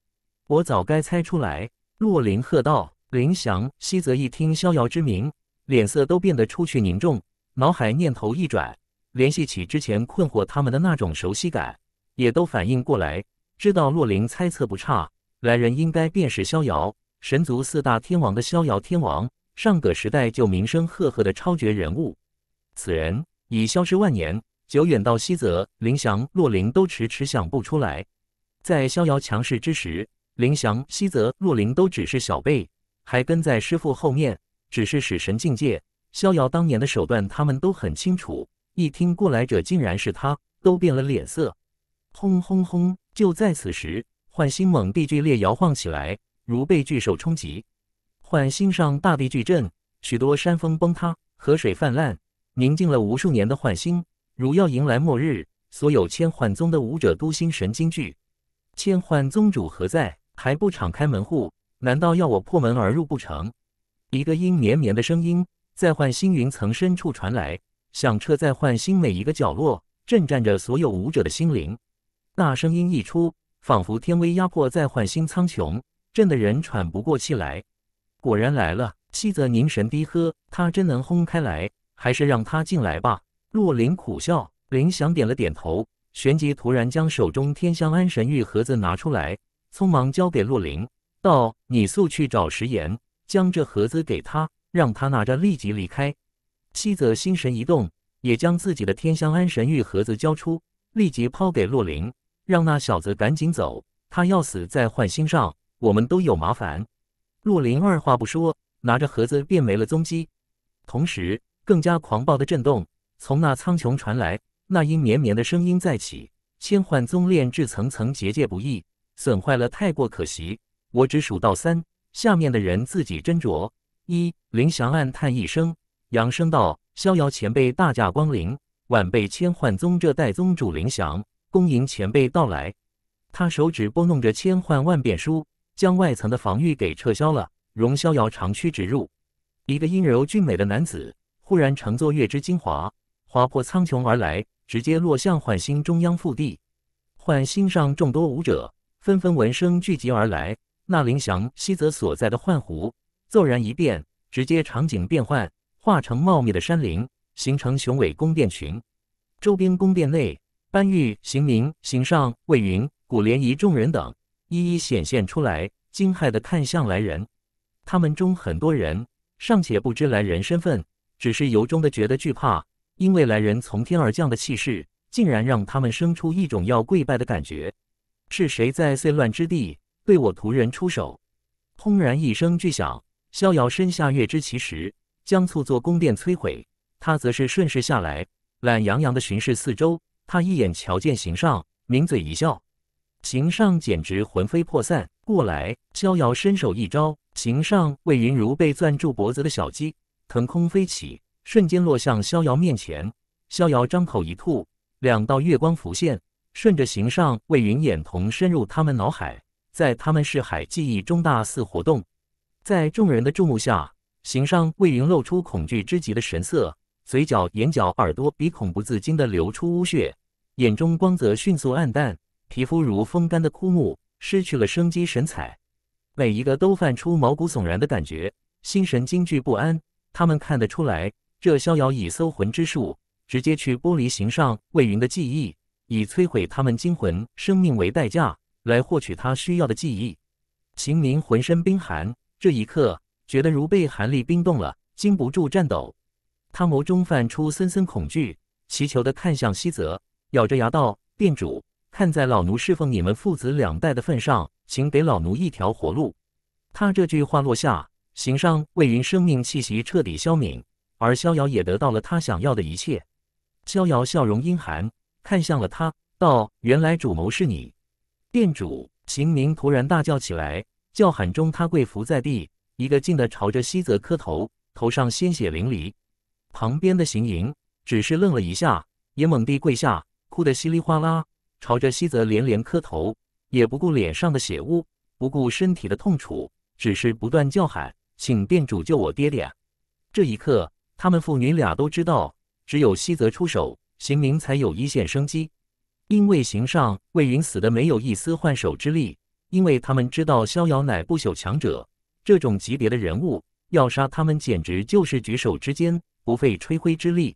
我早该猜出来，洛林喝道：“林翔、西泽一听逍遥之名，脸色都变得出奇凝重，脑海念头一转，联系起之前困惑他们的那种熟悉感，也都反应过来，知道洛林猜测不差，来人应该便是逍遥神族四大天王的逍遥天王，上个时代就名声赫赫的超绝人物。此人已消失万年，久远到西泽、林翔、洛林都迟迟想不出来，在逍遥强势之时。”林翔、西泽、若林都只是小辈，还跟在师傅后面，只是使神境界。逍遥当年的手段，他们都很清楚。一听过来者竟然是他，都变了脸色。轰轰轰！就在此时，幻星猛地剧烈摇晃起来，如被巨兽冲击。幻星上大地巨震，许多山峰崩塌，河水泛滥。宁静了无数年的幻星，如要迎来末日。所有千幻宗的武者都心神惊惧。千幻宗主何在？还不敞开门户？难道要我破门而入不成？一个音绵绵的声音在幻星云层深处传来，响彻在幻星每一个角落，震颤着所有武者的心灵。那声音一出，仿佛天威压迫在幻星苍穹，震得人喘不过气来。果然来了！西泽凝神低喝：“他真能轰开来？还是让他进来吧。”洛林苦笑，林翔点了点头，旋即突然将手中天香安神玉盒子拿出来。匆忙交给洛灵，道：“你速去找石岩，将这盒子给他，让他拿着立即离开。”西泽心神一动，也将自己的天香安神玉盒子交出，立即抛给洛灵，让那小子赶紧走。他要死在幻心上，我们都有麻烦。洛林二话不说，拿着盒子便没了踪迹。同时，更加狂暴的震动从那苍穹传来，那音绵绵的声音再起。千幻宗炼制层层结界不易。损坏了，太过可惜。我只数到三，下面的人自己斟酌。一林翔暗叹一声，扬声道：“逍遥前辈大驾光临，晚辈千幻宗这代宗主林翔，恭迎前辈到来。”他手指拨弄着《千幻万变》书，将外层的防御给撤销了。容逍遥长驱直入，一个阴柔俊美的男子忽然乘坐月之精华，划破苍穹而来，直接落向幻星中央腹地。幻星上众多武者。纷纷闻声聚集而来。那林翔、西泽所在的幻湖骤然一变，直接场景变幻，化成茂密的山林，形成雄伟宫殿群。周边宫殿内，班玉、邢明、邢尚、魏云、古莲一众人等一一显现出来，惊骇的看向来人。他们中很多人尚且不知来人身份，只是由衷的觉得惧怕，因为来人从天而降的气势，竟然让他们生出一种要跪拜的感觉。是谁在碎乱之地对我徒人出手？轰然一声巨响，逍遥身下月之奇石将醋座宫殿摧毁。他则是顺势下来，懒洋洋地巡视四周。他一眼瞧见邢少，抿嘴一笑。邢少简直魂飞魄散。过来，逍遥伸手一招，邢少魏云如被攥住脖子的小鸡，腾空飞起，瞬间落向逍遥面前。逍遥张口一吐，两道月光浮现。顺着形上魏云眼瞳深入他们脑海，在他们视海记忆中大肆活动，在众人的注目下，形上魏云露出恐惧之极的神色，嘴角、眼角、耳朵、鼻孔不自禁地流出污血，眼中光泽迅速暗淡，皮肤如风干的枯木，失去了生机神采。每一个都泛出毛骨悚然的感觉，心神惊惧不安。他们看得出来，这逍遥以搜魂之术，直接去剥离形上魏云的记忆。以摧毁他们精魂、生命为代价来获取他需要的记忆。秦明浑身冰寒，这一刻觉得如被寒力冰冻了，禁不住颤抖。他眸中泛出森森恐惧，祈求的看向西泽，咬着牙道：“店主，看在老奴侍奉你们父子两代的份上，请给老奴一条活路。”他这句话落下，行商魏云生命气息彻底消泯，而逍遥也得到了他想要的一切。逍遥笑容阴寒。看向了他，道：“原来主谋是你，店主秦明！”突然大叫起来，叫喊中他跪伏在地，一个劲的朝着西泽磕头，头上鲜血淋漓。旁边的邢莹只是愣了一下，也猛地跪下，哭得稀里哗啦，朝着西泽连连磕头，也不顾脸上的血污，不顾身体的痛楚，只是不断叫喊：“请店主救我爹爹！”这一刻，他们父女俩都知道，只有西泽出手。行宁才有一线生机，因为行上、魏云死的没有一丝还手之力，因为他们知道逍遥乃不朽强者，这种级别的人物要杀他们简直就是举手之间，不费吹灰之力。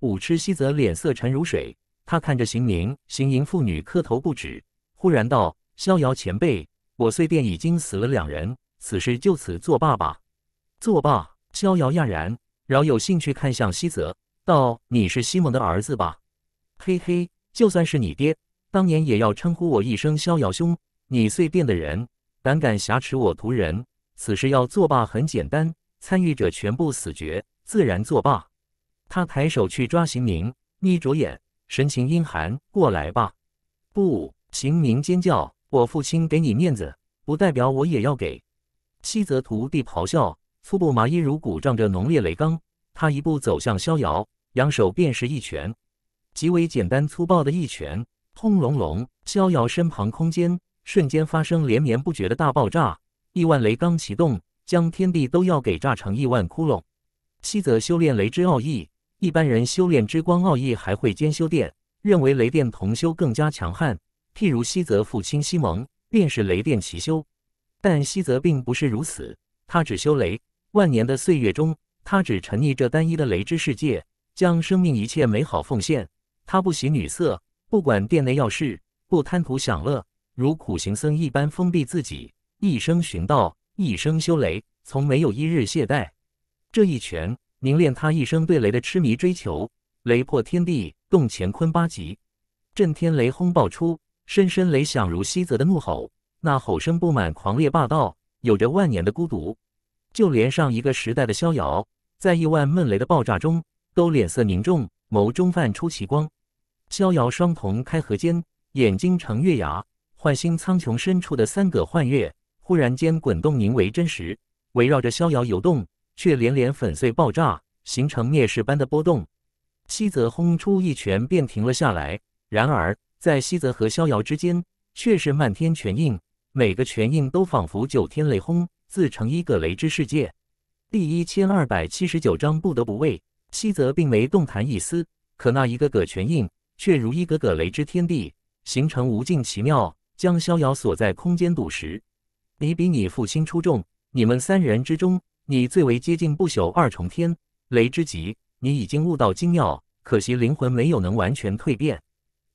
武痴西泽脸色沉如水，他看着行宁、行营妇女磕头不止，忽然道：“逍遥前辈，我虽便已经死了两人，此事就此作罢吧。”作罢，逍遥讶然，饶有兴趣看向西泽。道：“你是西蒙的儿子吧？嘿嘿，就算是你爹，当年也要称呼我一声逍遥兄。你随便的人，胆敢挟持我徒人，此事要作罢很简单，参与者全部死绝，自然作罢。”他抬手去抓邢明，眯着眼，神情阴寒：“过来吧！”不，邢明尖叫：“我父亲给你面子，不代表我也要给。”西泽徒弟咆哮，粗布麻衣如鼓，仗着浓烈雷罡。他一步走向逍遥。扬手便是一拳，极为简单粗暴的一拳。轰隆隆，逍遥身旁空间瞬间发生连绵不绝的大爆炸。亿万雷刚启动，将天地都要给炸成亿万窟窿。西泽修炼雷之奥义，一般人修炼之光奥义还会兼修电，认为雷电同修更加强悍。譬如西泽父亲西蒙便是雷电齐修，但西泽并不是如此，他只修雷。万年的岁月中，他只沉溺这单一的雷之世界。将生命一切美好奉献，他不喜女色，不管殿内要事，不贪图享乐，如苦行僧一般封闭自己，一生寻道，一生修雷，从没有一日懈怠。这一拳凝练他一生对雷的痴迷追求，雷破天地，动乾坤八极，震天雷轰爆出，深深雷响如西泽的怒吼，那吼声布满狂烈霸道，有着万年的孤独，就连上一个时代的逍遥，在亿万闷雷的爆炸中。都脸色凝重，眸中泛出奇光。逍遥双瞳开合间，眼睛成月牙，幻星苍穹深处的三个幻月忽然间滚动凝为真实，围绕着逍遥游动，却连连粉碎爆炸，形成灭世般的波动。西泽轰出一拳便停了下来，然而在西泽和逍遥之间，却是漫天拳印，每个拳印都仿佛九天雷轰，自成一个雷之世界。第一千二百七十九章不得不为。西泽并没动弹一丝，可那一个个拳印却如一个个雷之天地，形成无尽奇妙，将逍遥锁在空间赌石。你比你父亲出众，你们三人之中，你最为接近不朽二重天雷之极。你已经悟到精妙，可惜灵魂没有能完全蜕变。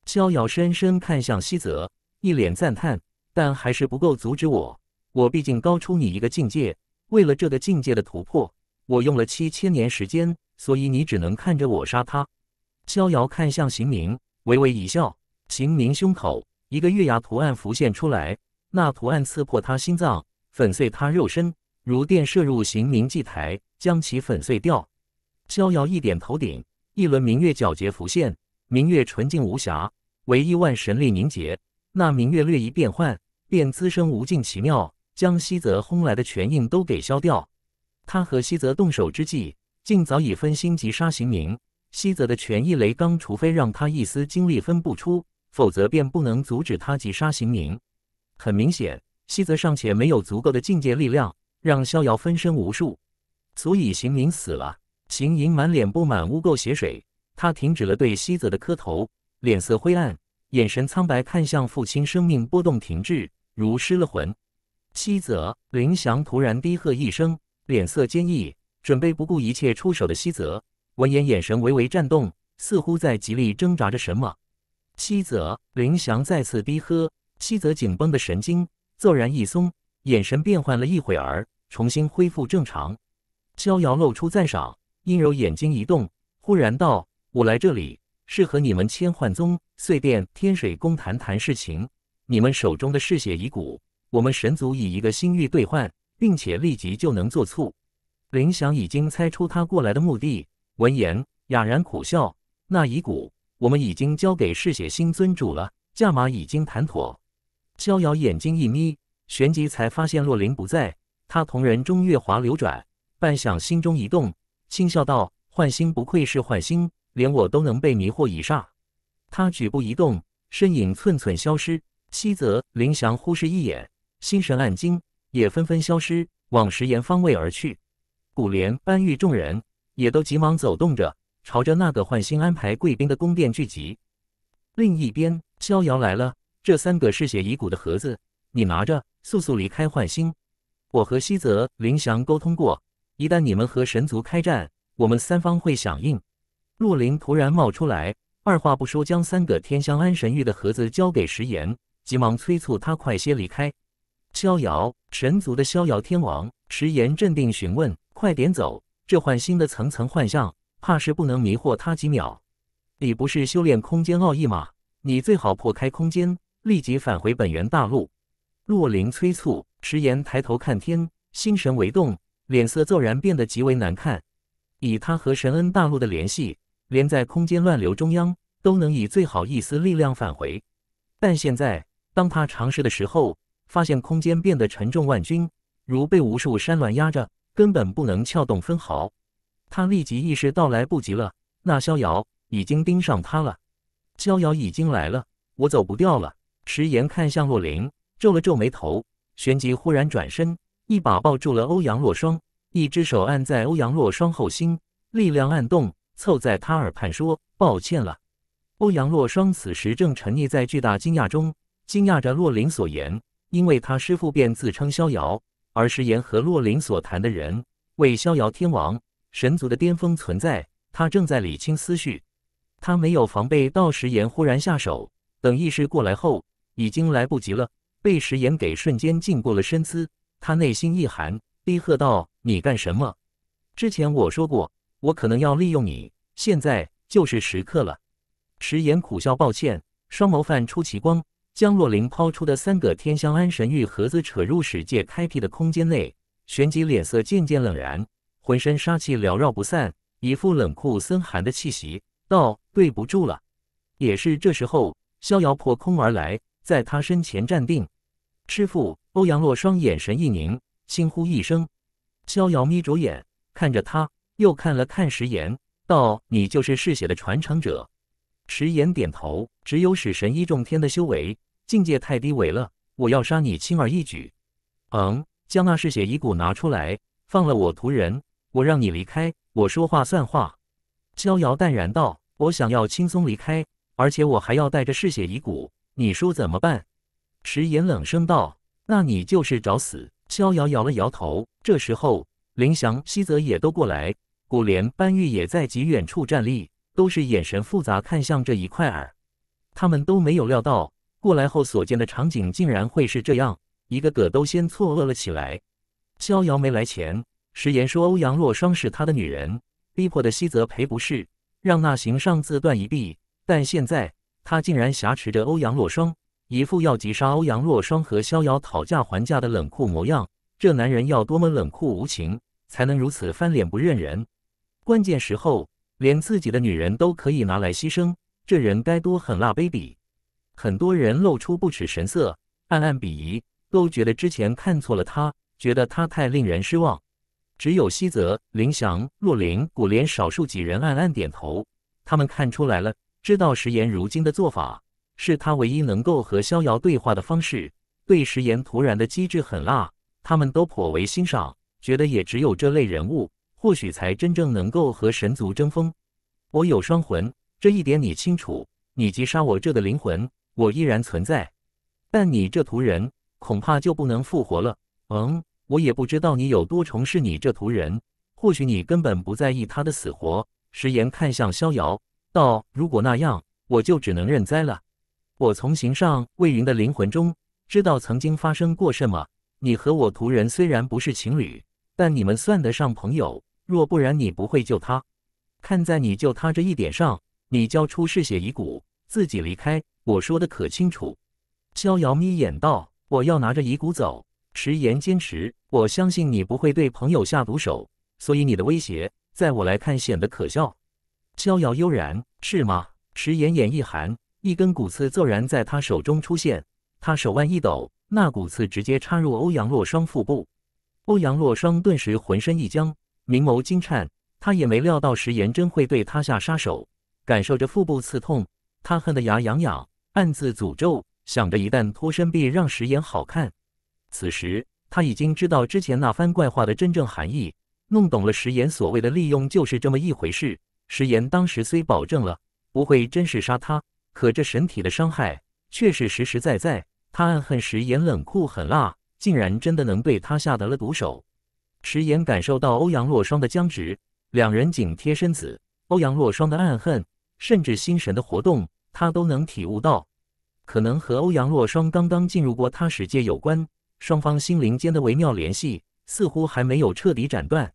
逍遥深深看向西泽，一脸赞叹，但还是不够阻止我。我毕竟高出你一个境界。为了这个境界的突破，我用了七千年时间。所以你只能看着我杀他。逍遥看向邢明，微微一笑。邢明胸口一个月牙图案浮现出来，那图案刺破他心脏，粉碎他肉身，如电射入邢明祭台，将其粉碎掉。逍遥一点头顶，一轮明月皎洁浮现，明月纯净无瑕，唯亿万神力凝结。那明月略一变幻，便滋生无尽奇妙，将西泽轰来的拳印都给消掉。他和西泽动手之际。竟早已分心急杀邢宁。西泽的权意雷刚，除非让他一丝精力分不出，否则便不能阻止他击杀邢宁。很明显，西泽尚且没有足够的境界力量，让逍遥分身无数，所以邢宁死了。邢宁满脸布满污垢血水，他停止了对西泽的磕头，脸色灰暗，眼神苍白，看向父亲，生命波动停滞，如失了魂。西泽林翔突然低喝一声，脸色坚毅。准备不顾一切出手的西泽闻言，眼神微微颤动，似乎在极力挣扎着什么。西泽林翔再次低喝，西泽紧绷的神经骤然一松，眼神变换了一会儿，重新恢复正常。逍遥露出赞赏，阴柔眼睛一动，忽然道：“我来这里是和你们千幻宗、碎便天水宫谈谈事情。你们手中的嗜血遗骨，我们神族以一个星域兑换，并且立即就能做促。”林翔已经猜出他过来的目的，闻言哑然苦笑：“那遗骨，我们已经交给嗜血星尊主了，价码已经谈妥。”逍遥眼睛一眯，旋即才发现洛林不在，他瞳仁中月华流转，半晌心中一动，轻笑道：“幻心不愧是幻心，连我都能被迷惑一霎。”他举步移动，身影寸寸消失。西泽、林翔忽视一眼，心神暗惊，也纷纷消失，往石岩方位而去。古莲搬运，众人也都急忙走动着，朝着那个换星安排贵宾的宫殿聚集。另一边，逍遥来了，这三个嗜血遗骨的盒子，你拿着，速速离开换星。我和西泽林翔沟通过，一旦你们和神族开战，我们三方会响应。洛林突然冒出来，二话不说，将三个天香安神玉的盒子交给石岩，急忙催促他快些离开。逍遥，神族的逍遥天王，石岩镇定询问。快点走！这换新的层层幻象，怕是不能迷惑他几秒。你不是修炼空间奥义吗？你最好破开空间，立即返回本源大陆。洛灵催促，迟延抬头看天，心神为动，脸色骤然变得极为难看。以他和神恩大陆的联系，连在空间乱流中央都能以最好一丝力量返回，但现在当他尝试的时候，发现空间变得沉重万钧，如被无数山峦压着。根本不能撬动分毫，他立即意识到来不及了。那逍遥已经盯上他了，逍遥已经来了，我走不掉了。迟岩看向洛灵，皱了皱眉头，旋即忽然转身，一把抱住了欧阳洛霜，一只手按在欧阳洛霜后心，力量按动，凑在他耳畔说：“抱歉了。”欧阳洛霜此时正沉溺在巨大惊讶中，惊讶着洛灵所言，因为他师父便自称逍遥。而石岩和洛林所谈的人为逍遥天王，神族的巅峰存在。他正在理清思绪，他没有防备到石岩忽然下手。等意识过来后，已经来不及了，被石岩给瞬间禁锢了身姿。他内心一寒，低喝道：“你干什么？之前我说过，我可能要利用你，现在就是时刻了。”石岩苦笑，抱歉，双眸泛出奇光。将洛琳抛出的三个天香安神玉盒子扯入史界开辟的空间内，旋即脸色渐渐冷然，浑身杀气缭绕不散，一副冷酷森寒的气息。道：“对不住了。”也是这时候，逍遥破空而来，在他身前站定。师父欧阳洛双眼神一凝，轻呼一声。逍遥眯着眼看着他，又看了看石岩，道：“你就是嗜血的传承者。”石岩点头，只有使神一重天的修为。境界太低微了，我要杀你轻而易举。嗯，将那嗜血遗骨拿出来，放了我徒人，我让你离开，我说话算话。逍遥淡然道：“我想要轻松离开，而且我还要带着嗜血遗骨，你说怎么办？”石岩冷声道：“那你就是找死。”逍遥摇了摇头。这时候，林翔、西泽也都过来，古莲、班玉也在极远处站立，都是眼神复杂看向这一块儿。他们都没有料到。过来后所见的场景竟然会是这样，一个个都先错愕了起来。逍遥没来前，食岩说欧阳若霜是他的女人，逼迫的西泽赔不是，让那行上自断一臂。但现在他竟然挟持着欧阳若霜，一副要击杀欧阳若霜和逍遥讨价还价的冷酷模样。这男人要多么冷酷无情，才能如此翻脸不认人？关键时候连自己的女人都可以拿来牺牲，这人该多狠辣卑鄙！很多人露出不耻神色，暗暗鄙夷，都觉得之前看错了他，觉得他太令人失望。只有西泽、林翔、若琳、古莲少数几人暗暗点头，他们看出来了，知道石岩如今的做法是他唯一能够和逍遥对话的方式。对石岩突然的机智狠辣，他们都颇为欣赏，觉得也只有这类人物，或许才真正能够和神族争锋。我有双魂，这一点你清楚，你击杀我这的灵魂。我依然存在，但你这徒人恐怕就不能复活了。嗯，我也不知道你有多重视你这徒人，或许你根本不在意他的死活。石岩看向逍遥道：“如果那样，我就只能认栽了。我从形上魏云的灵魂中知道曾经发生过什么。你和我徒人虽然不是情侣，但你们算得上朋友。若不然，你不会救他。看在你救他这一点上，你交出嗜血遗骨，自己离开。”我说的可清楚，逍遥眯眼道：“我要拿着遗骨走。”石岩坚持：“我相信你不会对朋友下毒手，所以你的威胁在我来看显得可笑。”逍遥悠然是吗？石岩眼一寒，一根骨刺骤然在他手中出现，他手腕一抖，那骨刺直接插入欧阳洛霜腹部。欧阳洛霜顿时浑身一僵，明眸惊颤，他也没料到石岩真会对他下杀手，感受着腹部刺痛，他恨得牙痒痒。暗自诅咒，想着一旦脱身，必让石岩好看。此时他已经知道之前那番怪话的真正含义，弄懂了石岩所谓的利用就是这么一回事。石岩当时虽保证了不会真是杀他，可这神体的伤害却是实实在在。他暗恨石岩冷酷狠辣，竟然真的能对他下得了毒手。石岩感受到欧阳洛霜的僵直，两人紧贴身子，欧阳洛霜的暗恨甚至心神的活动，他都能体悟到。可能和欧阳若霜刚刚进入过他世界有关，双方心灵间的微妙联系似乎还没有彻底斩断，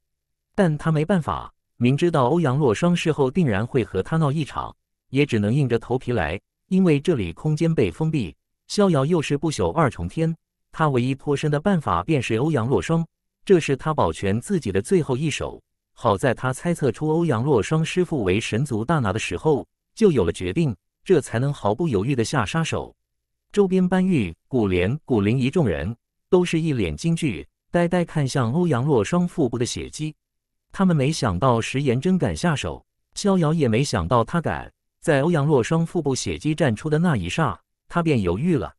但他没办法，明知道欧阳若霜事后定然会和他闹一场，也只能硬着头皮来。因为这里空间被封闭，逍遥又是不朽二重天，他唯一脱身的办法便是欧阳若霜，这是他保全自己的最后一手。好在他猜测出欧阳若霜师父为神族大拿的时候，就有了决定。这才能毫不犹豫地下杀手。周边班玉、古莲、古灵一众人都是一脸惊惧，呆呆看向欧阳洛双腹部的血迹。他们没想到石岩真敢下手，逍遥也没想到他敢。在欧阳洛双腹部血迹绽出的那一霎，他便犹豫了。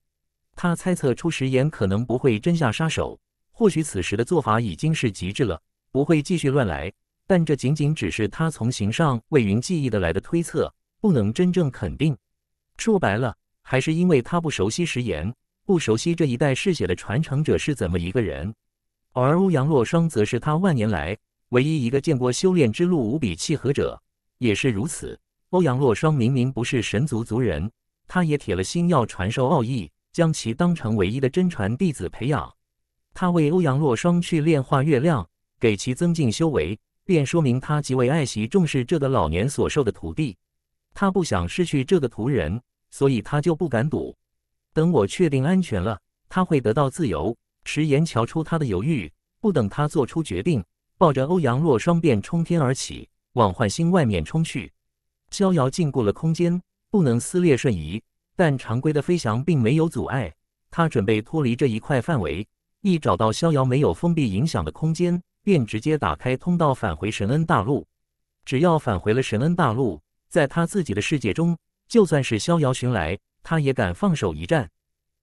他猜测出石岩可能不会真下杀手，或许此时的做法已经是极致了，不会继续乱来。但这仅仅只是他从形上魏云记忆的来的推测。不能真正肯定，说白了，还是因为他不熟悉食盐，不熟悉这一代嗜血的传承者是怎么一个人。而欧阳洛霜则是他万年来唯一一个见过修炼之路无比契合者，也是如此。欧阳洛霜明明不是神族族人，他也铁了心要传授奥义，将其当成唯一的真传弟子培养。他为欧阳洛霜去炼化月亮，给其增进修为，便说明他极为爱惜重视这个老年所受的徒弟。他不想失去这个仆人，所以他就不敢赌。等我确定安全了，他会得到自由。迟延瞧出他的犹豫，不等他做出决定，抱着欧阳若霜便冲天而起，往幻星外面冲去。逍遥禁锢了空间，不能撕裂瞬移，但常规的飞翔并没有阻碍。他准备脱离这一块范围，一找到逍遥没有封闭影响的空间，便直接打开通道返回神恩大陆。只要返回了神恩大陆。在他自己的世界中，就算是逍遥寻来，他也敢放手一战。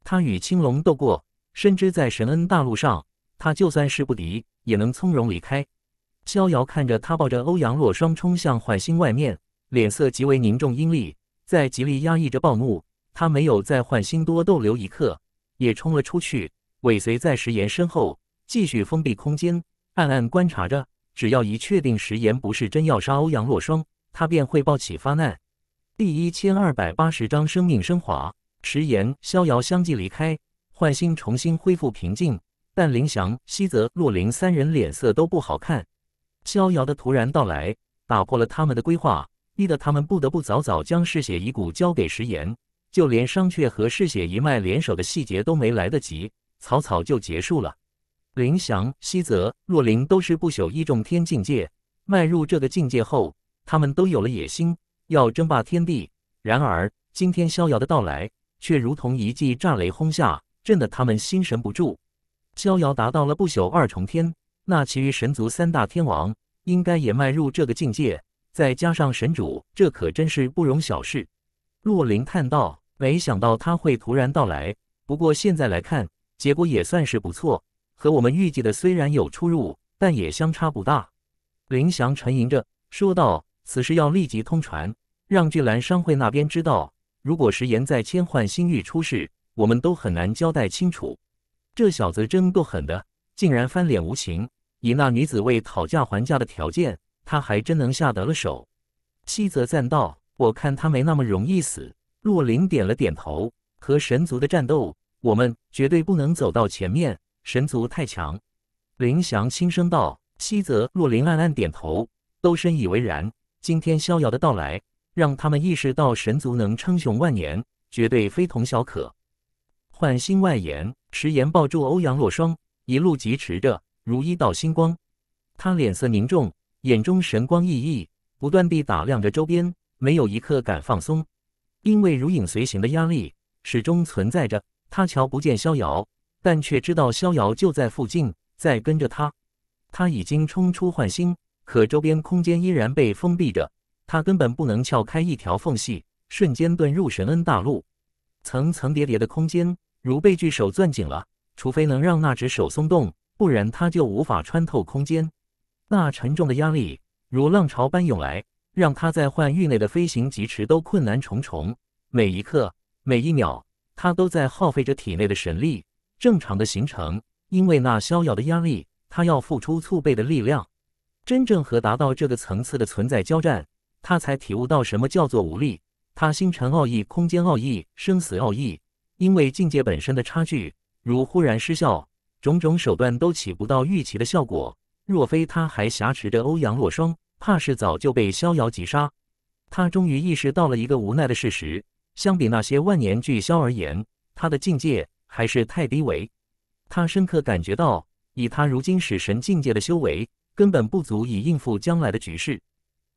他与青龙斗过，深知在神恩大陆上，他就算是不敌，也能从容离开。逍遥看着他抱着欧阳若霜冲向幻星外面，脸色极为凝重，阴戾，在极力压抑着暴怒。他没有在幻星多逗留一刻，也冲了出去，尾随在石岩身后，继续封闭空间，暗暗观察着。只要一确定石岩不是真要杀欧阳若霜，他便会暴起发难。第一千二百八十章生命升华。食言、逍遥相继离开，幻心重新恢复平静。但林翔、西泽、洛林三人脸色都不好看。逍遥的突然到来，打破了他们的规划，逼得他们不得不早早将嗜血遗骨交给食言，就连商榷和嗜血一脉联手的细节都没来得及，草草就结束了。林翔、西泽、洛林都是不朽一重天境界，迈入这个境界后。他们都有了野心，要争霸天地。然而，今天逍遥的到来，却如同一记炸雷轰下，震得他们心神不住。逍遥达到了不朽二重天，那其余神族三大天王应该也迈入这个境界。再加上神主，这可真是不容小视。洛林叹道：“没想到他会突然到来，不过现在来看，结果也算是不错。和我们预计的虽然有出入，但也相差不大。”林翔沉吟着说道。此事要立即通传，让聚兰商会那边知道。如果石岩在千幻星域出事，我们都很难交代清楚。这小子真够狠的，竟然翻脸无情。以那女子为讨价还价的条件，他还真能下得了手。西泽赞道：“我看他没那么容易死。”若琳点了点头。和神族的战斗，我们绝对不能走到前面。神族太强。林翔轻声道：“西泽，若琳暗暗点头，都深以为然。”今天逍遥的到来，让他们意识到神族能称雄万年，绝对非同小可。幻心外延迟延抱住欧阳洛霜，一路疾驰着，如一道星光。他脸色凝重，眼中神光熠熠，不断地打量着周边，没有一刻敢放松，因为如影随形的压力始终存在着。他瞧不见逍遥，但却知道逍遥就在附近，在跟着他。他已经冲出幻星。可周边空间依然被封闭着，它根本不能撬开一条缝隙，瞬间遁入神恩大陆。层层叠叠的空间如被巨手攥紧了，除非能让那只手松动，不然它就无法穿透空间。那沉重的压力如浪潮般涌来，让他在幻域内的飞行疾驰都困难重重。每一刻，每一秒，他都在耗费着体内的神力。正常的行程，因为那逍遥的压力，他要付出数倍的力量。真正和达到这个层次的存在交战，他才体悟到什么叫做无力。他星辰奥义、空间奥义、生死奥义，因为境界本身的差距，如忽然失效，种种手段都起不到预期的效果。若非他还挟持着欧阳若霜，怕是早就被逍遥击杀。他终于意识到了一个无奈的事实：相比那些万年巨枭而言，他的境界还是太低微。他深刻感觉到，以他如今使神境界的修为。根本不足以应付将来的局势，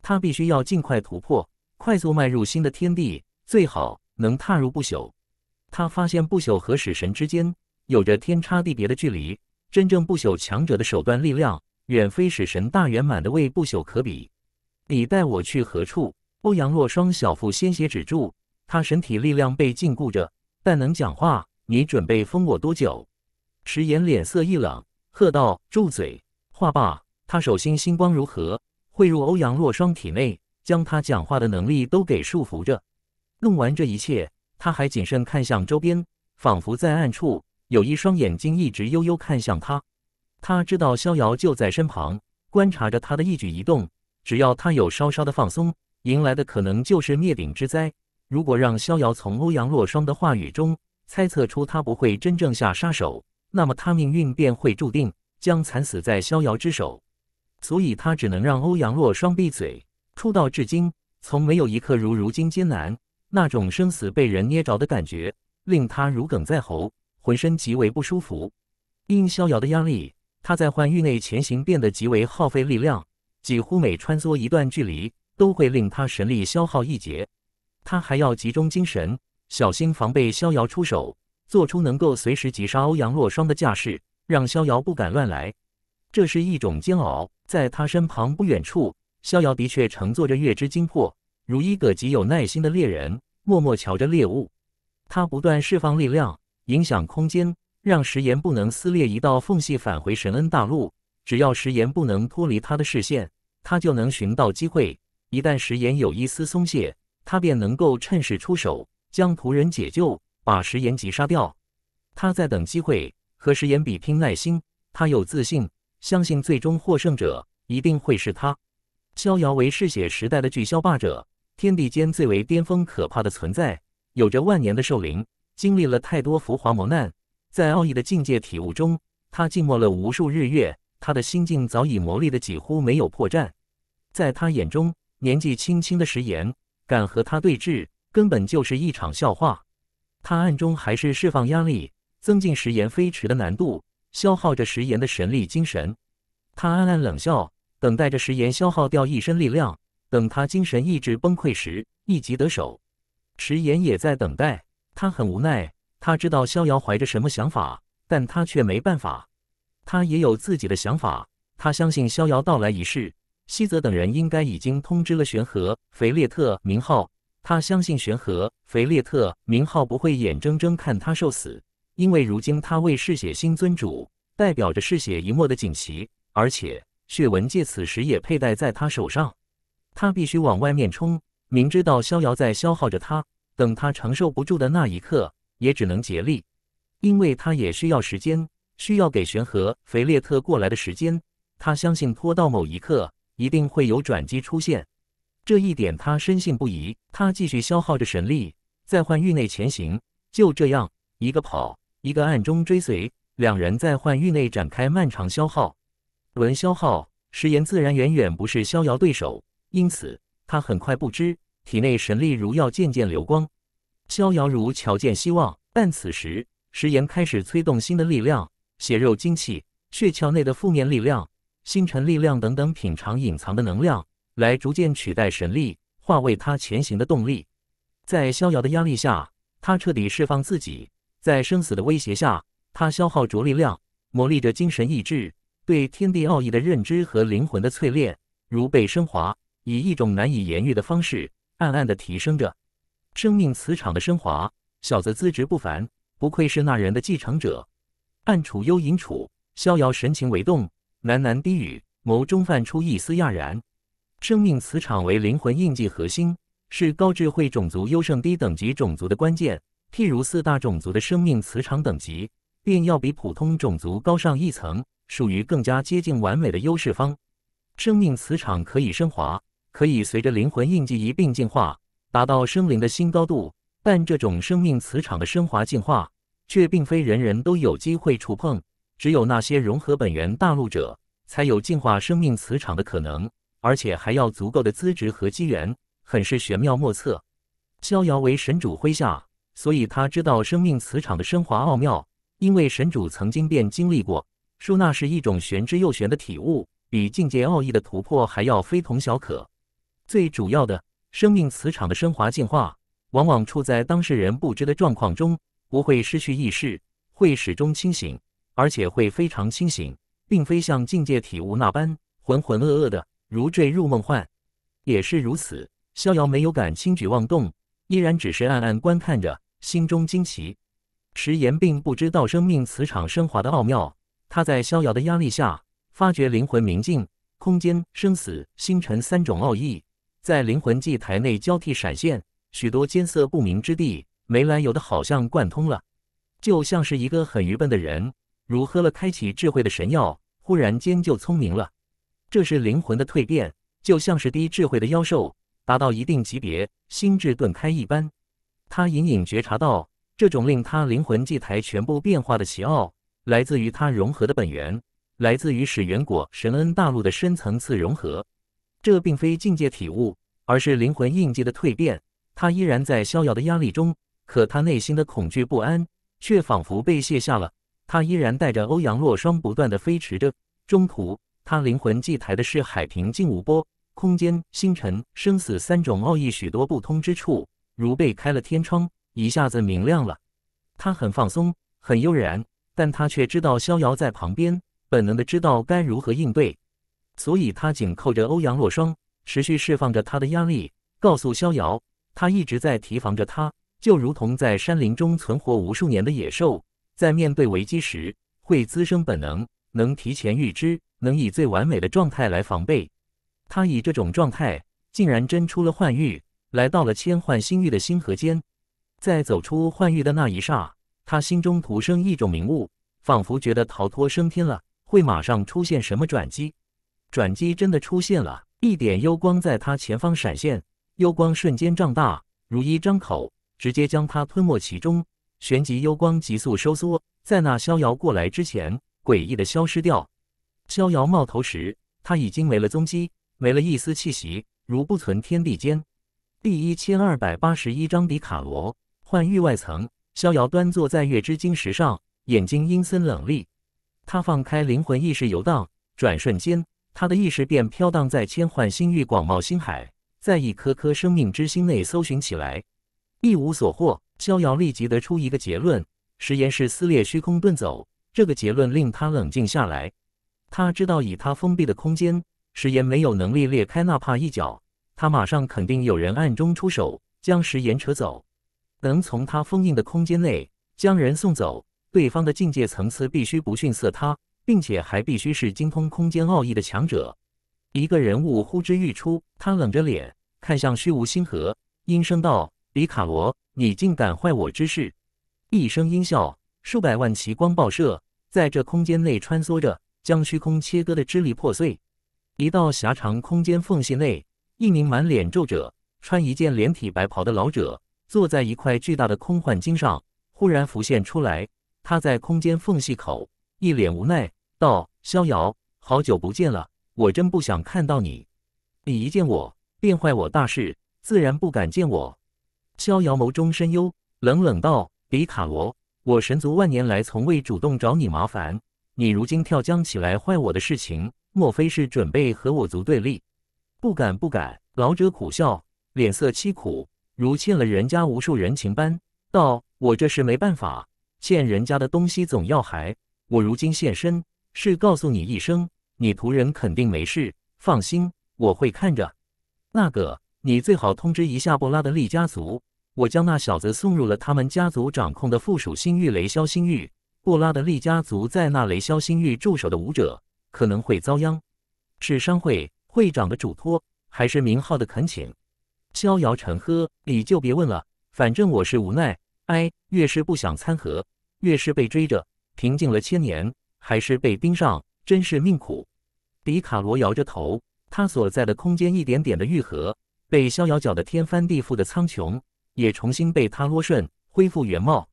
他必须要尽快突破，快速迈入新的天地，最好能踏入不朽。他发现不朽和使神之间有着天差地别的距离，真正不朽强者的手段力量远非使神大圆满的位不朽可比。你带我去何处？欧阳若霜小腹鲜血止住，他身体力量被禁锢着，但能讲话。你准备封我多久？石言脸色一冷，喝道：“住嘴！”话罢。他手心星光如何汇入欧阳若霜体内，将他讲话的能力都给束缚着。弄完这一切，他还谨慎看向周边，仿佛在暗处有一双眼睛一直悠悠看向他。他知道逍遥就在身旁，观察着他的一举一动。只要他有稍稍的放松，迎来的可能就是灭顶之灾。如果让逍遥从欧阳若霜的话语中猜测出他不会真正下杀手，那么他命运便会注定将惨死在逍遥之手。所以，他只能让欧阳洛双闭嘴。出道至今，从没有一刻如如今艰难那种生死被人捏着的感觉，令他如鲠在喉，浑身极为不舒服。因逍遥的压力，他在幻域内前行变得极为耗费力量，几乎每穿梭一段距离，都会令他神力消耗一截。他还要集中精神，小心防备逍遥出手，做出能够随时击杀欧阳洛霜的架势，让逍遥不敢乱来。这是一种煎熬。在他身旁不远处，逍遥的确乘坐着月之精魄，如一个极有耐心的猎人，默默瞧着猎物。他不断释放力量，影响空间，让食盐不能撕裂一道缝隙返回神恩大陆。只要食盐不能脱离他的视线，他就能寻到机会。一旦食盐有一丝松懈，他便能够趁势出手，将仆人解救，把食盐击杀掉。他在等机会，和食盐比拼耐心。他有自信。相信最终获胜者一定会是他。逍遥为嗜血时代的巨枭霸者，天地间最为巅峰可怕的存在，有着万年的寿龄，经历了太多浮华磨难，在奥义的境界体悟中，他静默了无数日月，他的心境早已磨砺的几乎没有破绽。在他眼中，年纪轻轻的石岩敢和他对峙，根本就是一场笑话。他暗中还是释放压力，增进食言飞驰的难度。消耗着食言的神力精神，他暗暗冷笑，等待着食言消耗掉一身力量，等他精神意志崩溃时，一击得手。食言也在等待，他很无奈，他知道逍遥怀着什么想法，但他却没办法。他也有自己的想法，他相信逍遥到来一事，西泽等人应该已经通知了玄和、腓列特、明浩。他相信玄和、腓列特、明浩不会眼睁睁看他受死。因为如今他为嗜血星尊主，代表着嗜血一脉的锦旗，而且血纹戒此时也佩戴在他手上，他必须往外面冲。明知道逍遥在消耗着他，等他承受不住的那一刻，也只能竭力，因为他也需要时间，需要给玄和肥列特过来的时间。他相信拖到某一刻，一定会有转机出现，这一点他深信不疑。他继续消耗着神力，在幻域内前行，就这样一个跑。一个暗中追随，两人在幻域内展开漫长消耗。轮消耗，石岩自然远远不是逍遥对手，因此他很快不知体内神力如要渐渐流光。逍遥如瞧见希望，但此时石岩开始催动新的力量，血肉精气、血窍内的负面力量、星辰力量等等，品尝隐藏的能量，来逐渐取代神力，化为他前行的动力。在逍遥的压力下，他彻底释放自己。在生死的威胁下，他消耗着力量，磨砺着精神意志，对天地奥义的认知和灵魂的淬炼如被升华，以一种难以言喻的方式，暗暗的提升着生命磁场的升华。小子资质不凡，不愧是那人的继承者。暗处幽隐处，逍遥神情为动，喃喃低语，眸中泛出一丝讶然。生命磁场为灵魂印记核心，是高智慧种族优胜低等级种族的关键。譬如四大种族的生命磁场等级便要比普通种族高上一层，属于更加接近完美的优势方。生命磁场可以升华，可以随着灵魂印记一并进化，达到生灵的新高度。但这种生命磁场的升华进化却并非人人都有机会触碰，只有那些融合本源大陆者才有进化生命磁场的可能，而且还要足够的资质和机缘，很是玄妙莫测。逍遥为神主麾下。所以他知道生命磁场的升华奥妙，因为神主曾经便经历过，说那是一种玄之又玄的体悟，比境界奥义的突破还要非同小可。最主要的，生命磁场的升华进化，往往处在当事人不知的状况中，不会失去意识，会始终清醒，而且会非常清醒，并非像境界体悟那般浑浑噩噩的如坠入梦幻。也是如此，逍遥没有敢轻举妄动，依然只是暗暗观看着。心中惊奇，迟岩并不知道生命磁场升华的奥妙。他在逍遥的压力下，发觉灵魂明镜、空间、生死、星辰三种奥义在灵魂祭台内交替闪现，许多艰涩不明之地没来由的好像贯通了，就像是一个很愚笨的人，如喝了开启智慧的神药，忽然间就聪明了。这是灵魂的蜕变，就像是低智慧的妖兽达到一定级别，心智顿开一般。他隐隐觉察到，这种令他灵魂祭台全部变化的奇奥，来自于他融合的本源，来自于始源果神恩大陆的深层次融合。这并非境界体悟，而是灵魂印记的蜕变。他依然在逍遥的压力中，可他内心的恐惧不安却仿佛被卸下了。他依然带着欧阳洛霜，不断的飞驰着。中途，他灵魂祭台的是海平静无波，空间、星辰、生死三种奥义许多不通之处。如被开了天窗，一下子明亮了。他很放松，很悠然，但他却知道逍遥在旁边，本能的知道该如何应对，所以他紧扣着欧阳洛霜，持续释放着他的压力，告诉逍遥，他一直在提防着他，就如同在山林中存活无数年的野兽，在面对危机时会滋生本能，能提前预知，能以最完美的状态来防备。他以这种状态，竟然真出了幻域。来到了千幻星域的星河间，在走出幻域的那一霎，他心中徒生一种明悟，仿佛觉得逃脱升天了，会马上出现什么转机。转机真的出现了，一点幽光在他前方闪现，幽光瞬间胀大，如一张口，直接将他吞没其中。旋即幽光急速收缩，在那逍遥过来之前，诡异的消失掉。逍遥冒头时，他已经没了踪迹，没了一丝气息，如不存天地间。第一千二百八十一章，比卡罗幻域外层，逍遥端坐在月之晶石上，眼睛阴森冷厉。他放开灵魂意识游荡，转瞬间，他的意识便飘荡在千幻星域广袤星海，在一颗颗生命之星内搜寻起来，一无所获。逍遥立即得出一个结论：食盐是撕裂虚空遁走。这个结论令他冷静下来。他知道，以他封闭的空间，食盐没有能力裂开那怕一角。他马上肯定有人暗中出手，将石岩扯走，能从他封印的空间内将人送走。对方的境界层次必须不逊色他，并且还必须是精通空间奥义的强者。一个人物呼之欲出，他冷着脸看向虚无星河，阴声道：“里卡罗，你竟敢坏我之事！”一声阴笑，数百万奇光爆射，在这空间内穿梭着，将虚空切割的支离破碎。一道狭长空间缝隙内。一名满脸皱褶、穿一件连体白袍的老者坐在一块巨大的空幻晶上，忽然浮现出来。他在空间缝隙口，一脸无奈道：“逍遥，好久不见了，我真不想看到你。你一见我，便坏我大事，自然不敢见我。”逍遥眸中深幽，冷冷道：“比卡罗，我神族万年来从未主动找你麻烦，你如今跳江起来坏我的事情，莫非是准备和我族对立？”不敢，不敢。老者苦笑，脸色凄苦，如欠了人家无数人情般，道：“我这是没办法，欠人家的东西总要还。我如今现身，是告诉你一声，你徒人肯定没事，放心，我会看着。那个，你最好通知一下布拉德利家族，我将那小子送入了他们家族掌控的附属星域雷霄星域。布拉德利家族在那雷霄星域驻守的武者，可能会遭殃。是商会。”会长的嘱托，还是明浩的恳请，逍遥沉喝，你就别问了，反正我是无奈。哎，越是不想掺和，越是被追着，平静了千年，还是被盯上，真是命苦。迪卡罗摇着头，他所在的空间一点点的愈合，被逍遥搅得天翻地覆的苍穹，也重新被他罗顺恢复原貌。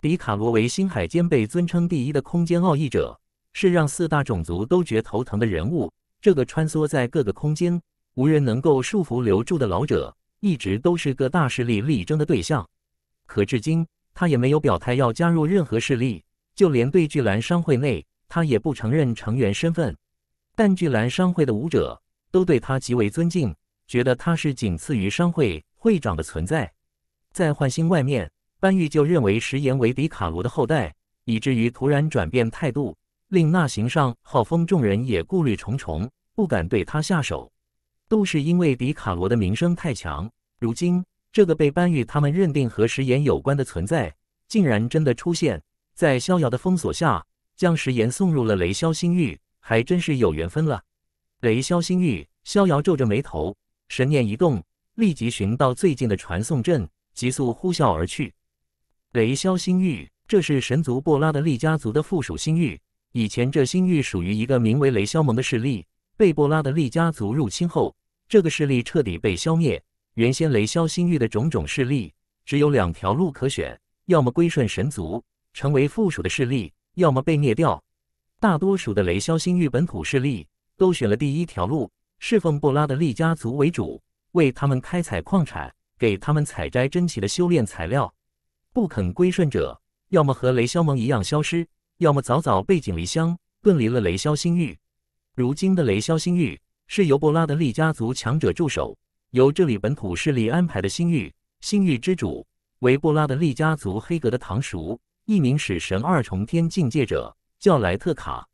迪卡罗为星海间被尊称第一的空间奥义者，是让四大种族都觉头疼的人物。这个穿梭在各个空间、无人能够束缚留住的老者，一直都是各大势力力争的对象。可至今，他也没有表态要加入任何势力，就连对巨兰商会内，他也不承认成员身份。但巨兰商会的武者都对他极为尊敬，觉得他是仅次于商会会长的存在。在换星外面，班玉就认为石岩为迪卡罗的后代，以至于突然转变态度。令那行上号风众人也顾虑重重，不敢对他下手，都是因为比卡罗的名声太强。如今这个被班玉他们认定和食盐有关的存在，竟然真的出现在逍遥的封锁下，将食盐送入了雷霄星域，还真是有缘分了。雷霄星域，逍遥皱着眉头，神念一动，立即寻到最近的传送阵，急速呼啸而去。雷霄星域，这是神族波拉的利家族的附属星域。以前这星域属于一个名为雷霄盟的势力，被布拉德利家族入侵后，这个势力彻底被消灭。原先雷霄星域的种种势力，只有两条路可选：要么归顺神族，成为附属的势力；要么被灭掉。大多数的雷霄星域本土势力都选了第一条路，侍奉布拉德利家族为主，为他们开采矿产，给他们采摘珍奇的修炼材料。不肯归顺者，要么和雷霄盟一样消失。要么早早背井离乡，遁离了雷霄星域。如今的雷霄星域是由布拉德利家族强者驻守，由这里本土势力安排的星域。星域之主为布拉德利家族黑格的堂叔，一名使神二重天境界者，叫莱特卡。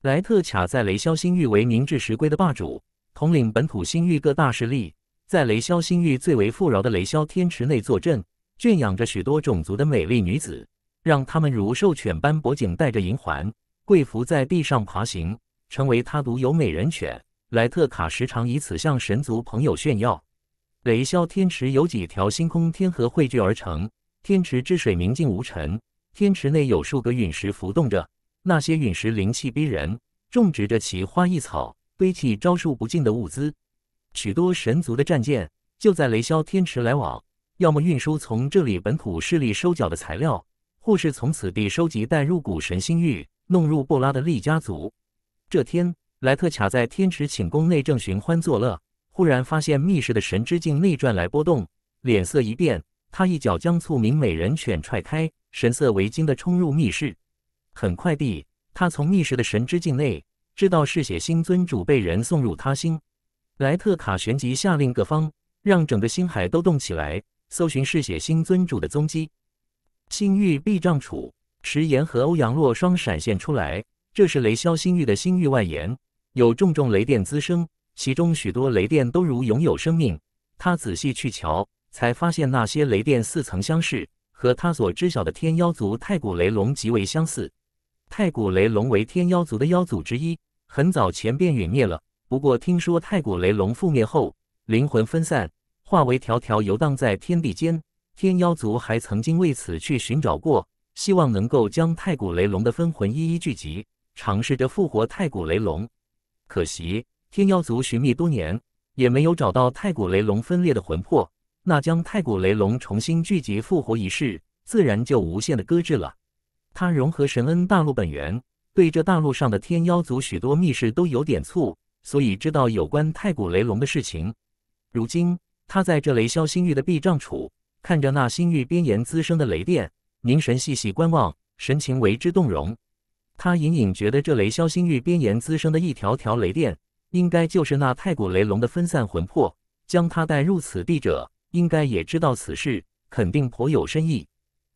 莱特卡在雷霄星域为名至实归的霸主，统领本土星域各大势力，在雷霄星域最为富饶的雷霄天池内坐镇，圈养着许多种族的美丽女子。让他们如兽犬般脖颈戴着银环，跪伏在地上爬行，成为他独有美人犬。莱特卡时常以此向神族朋友炫耀。雷霄天池由几条星空天河汇聚而成，天池之水明净无尘。天池内有数个陨石浮动着，那些陨石灵气逼人，种植着奇花异草，堆砌招数不尽的物资。许多神族的战舰就在雷霄天池来往，要么运输从这里本土势力收缴的材料。护士从此地收集，带入骨神星玉，弄入布拉的利家族。这天，莱特卡在天池寝宫内正寻欢作乐，忽然发现密室的神之镜内传来波动，脸色一变，他一脚将促名美人犬踹开，神色为惊地冲入密室。很快地，他从密室的神之镜内知道，嗜血星尊主被人送入他心。莱特卡旋即下令各方，让整个星海都动起来，搜寻嗜血星尊主的踪迹。星域避障处，迟延和欧阳洛霜闪现出来。这是雷霄星域的星域外延，有重重雷电滋生，其中许多雷电都如拥有生命。他仔细去瞧，才发现那些雷电似曾相识，和他所知晓的天妖族太古雷龙极为相似。太古雷龙为天妖族的妖祖之一，很早前便陨灭了。不过听说太古雷龙覆灭后，灵魂分散，化为条条游荡在天地间。天妖族还曾经为此去寻找过，希望能够将太古雷龙的分魂一一聚集，尝试着复活太古雷龙。可惜天妖族寻觅多年，也没有找到太古雷龙分裂的魂魄，那将太古雷龙重新聚集复活一事，自然就无限的搁置了。他融合神恩大陆本源，对这大陆上的天妖族许多密室都有点醋，所以知道有关太古雷龙的事情。如今他在这雷霄星域的避障处。看着那星域边沿滋生的雷电，凝神细细观望，神情为之动容。他隐隐觉得，这雷霄星域边沿滋生的一条条雷电，应该就是那太古雷龙的分散魂魄，将他带入此地者，应该也知道此事，肯定颇有深意。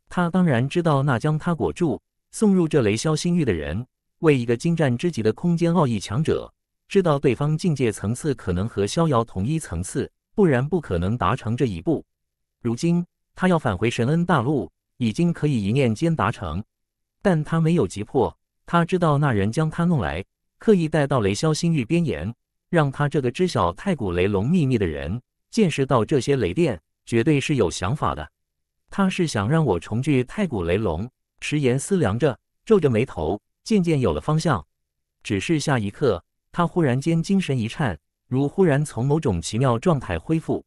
他当然知道，那将他裹住送入这雷霄星域的人，为一个精湛之极的空间奥义强者，知道对方境界层次可能和逍遥同一层次，不然不可能达成这一步。如今他要返回神恩大陆，已经可以一念间达成，但他没有急迫。他知道那人将他弄来，刻意带到雷霄星域边沿，让他这个知晓太古雷龙秘密的人见识到这些雷电，绝对是有想法的。他是想让我重聚太古雷龙。迟延思量着，皱着眉头，渐渐有了方向。只是下一刻，他忽然间精神一颤，如忽然从某种奇妙状态恢复。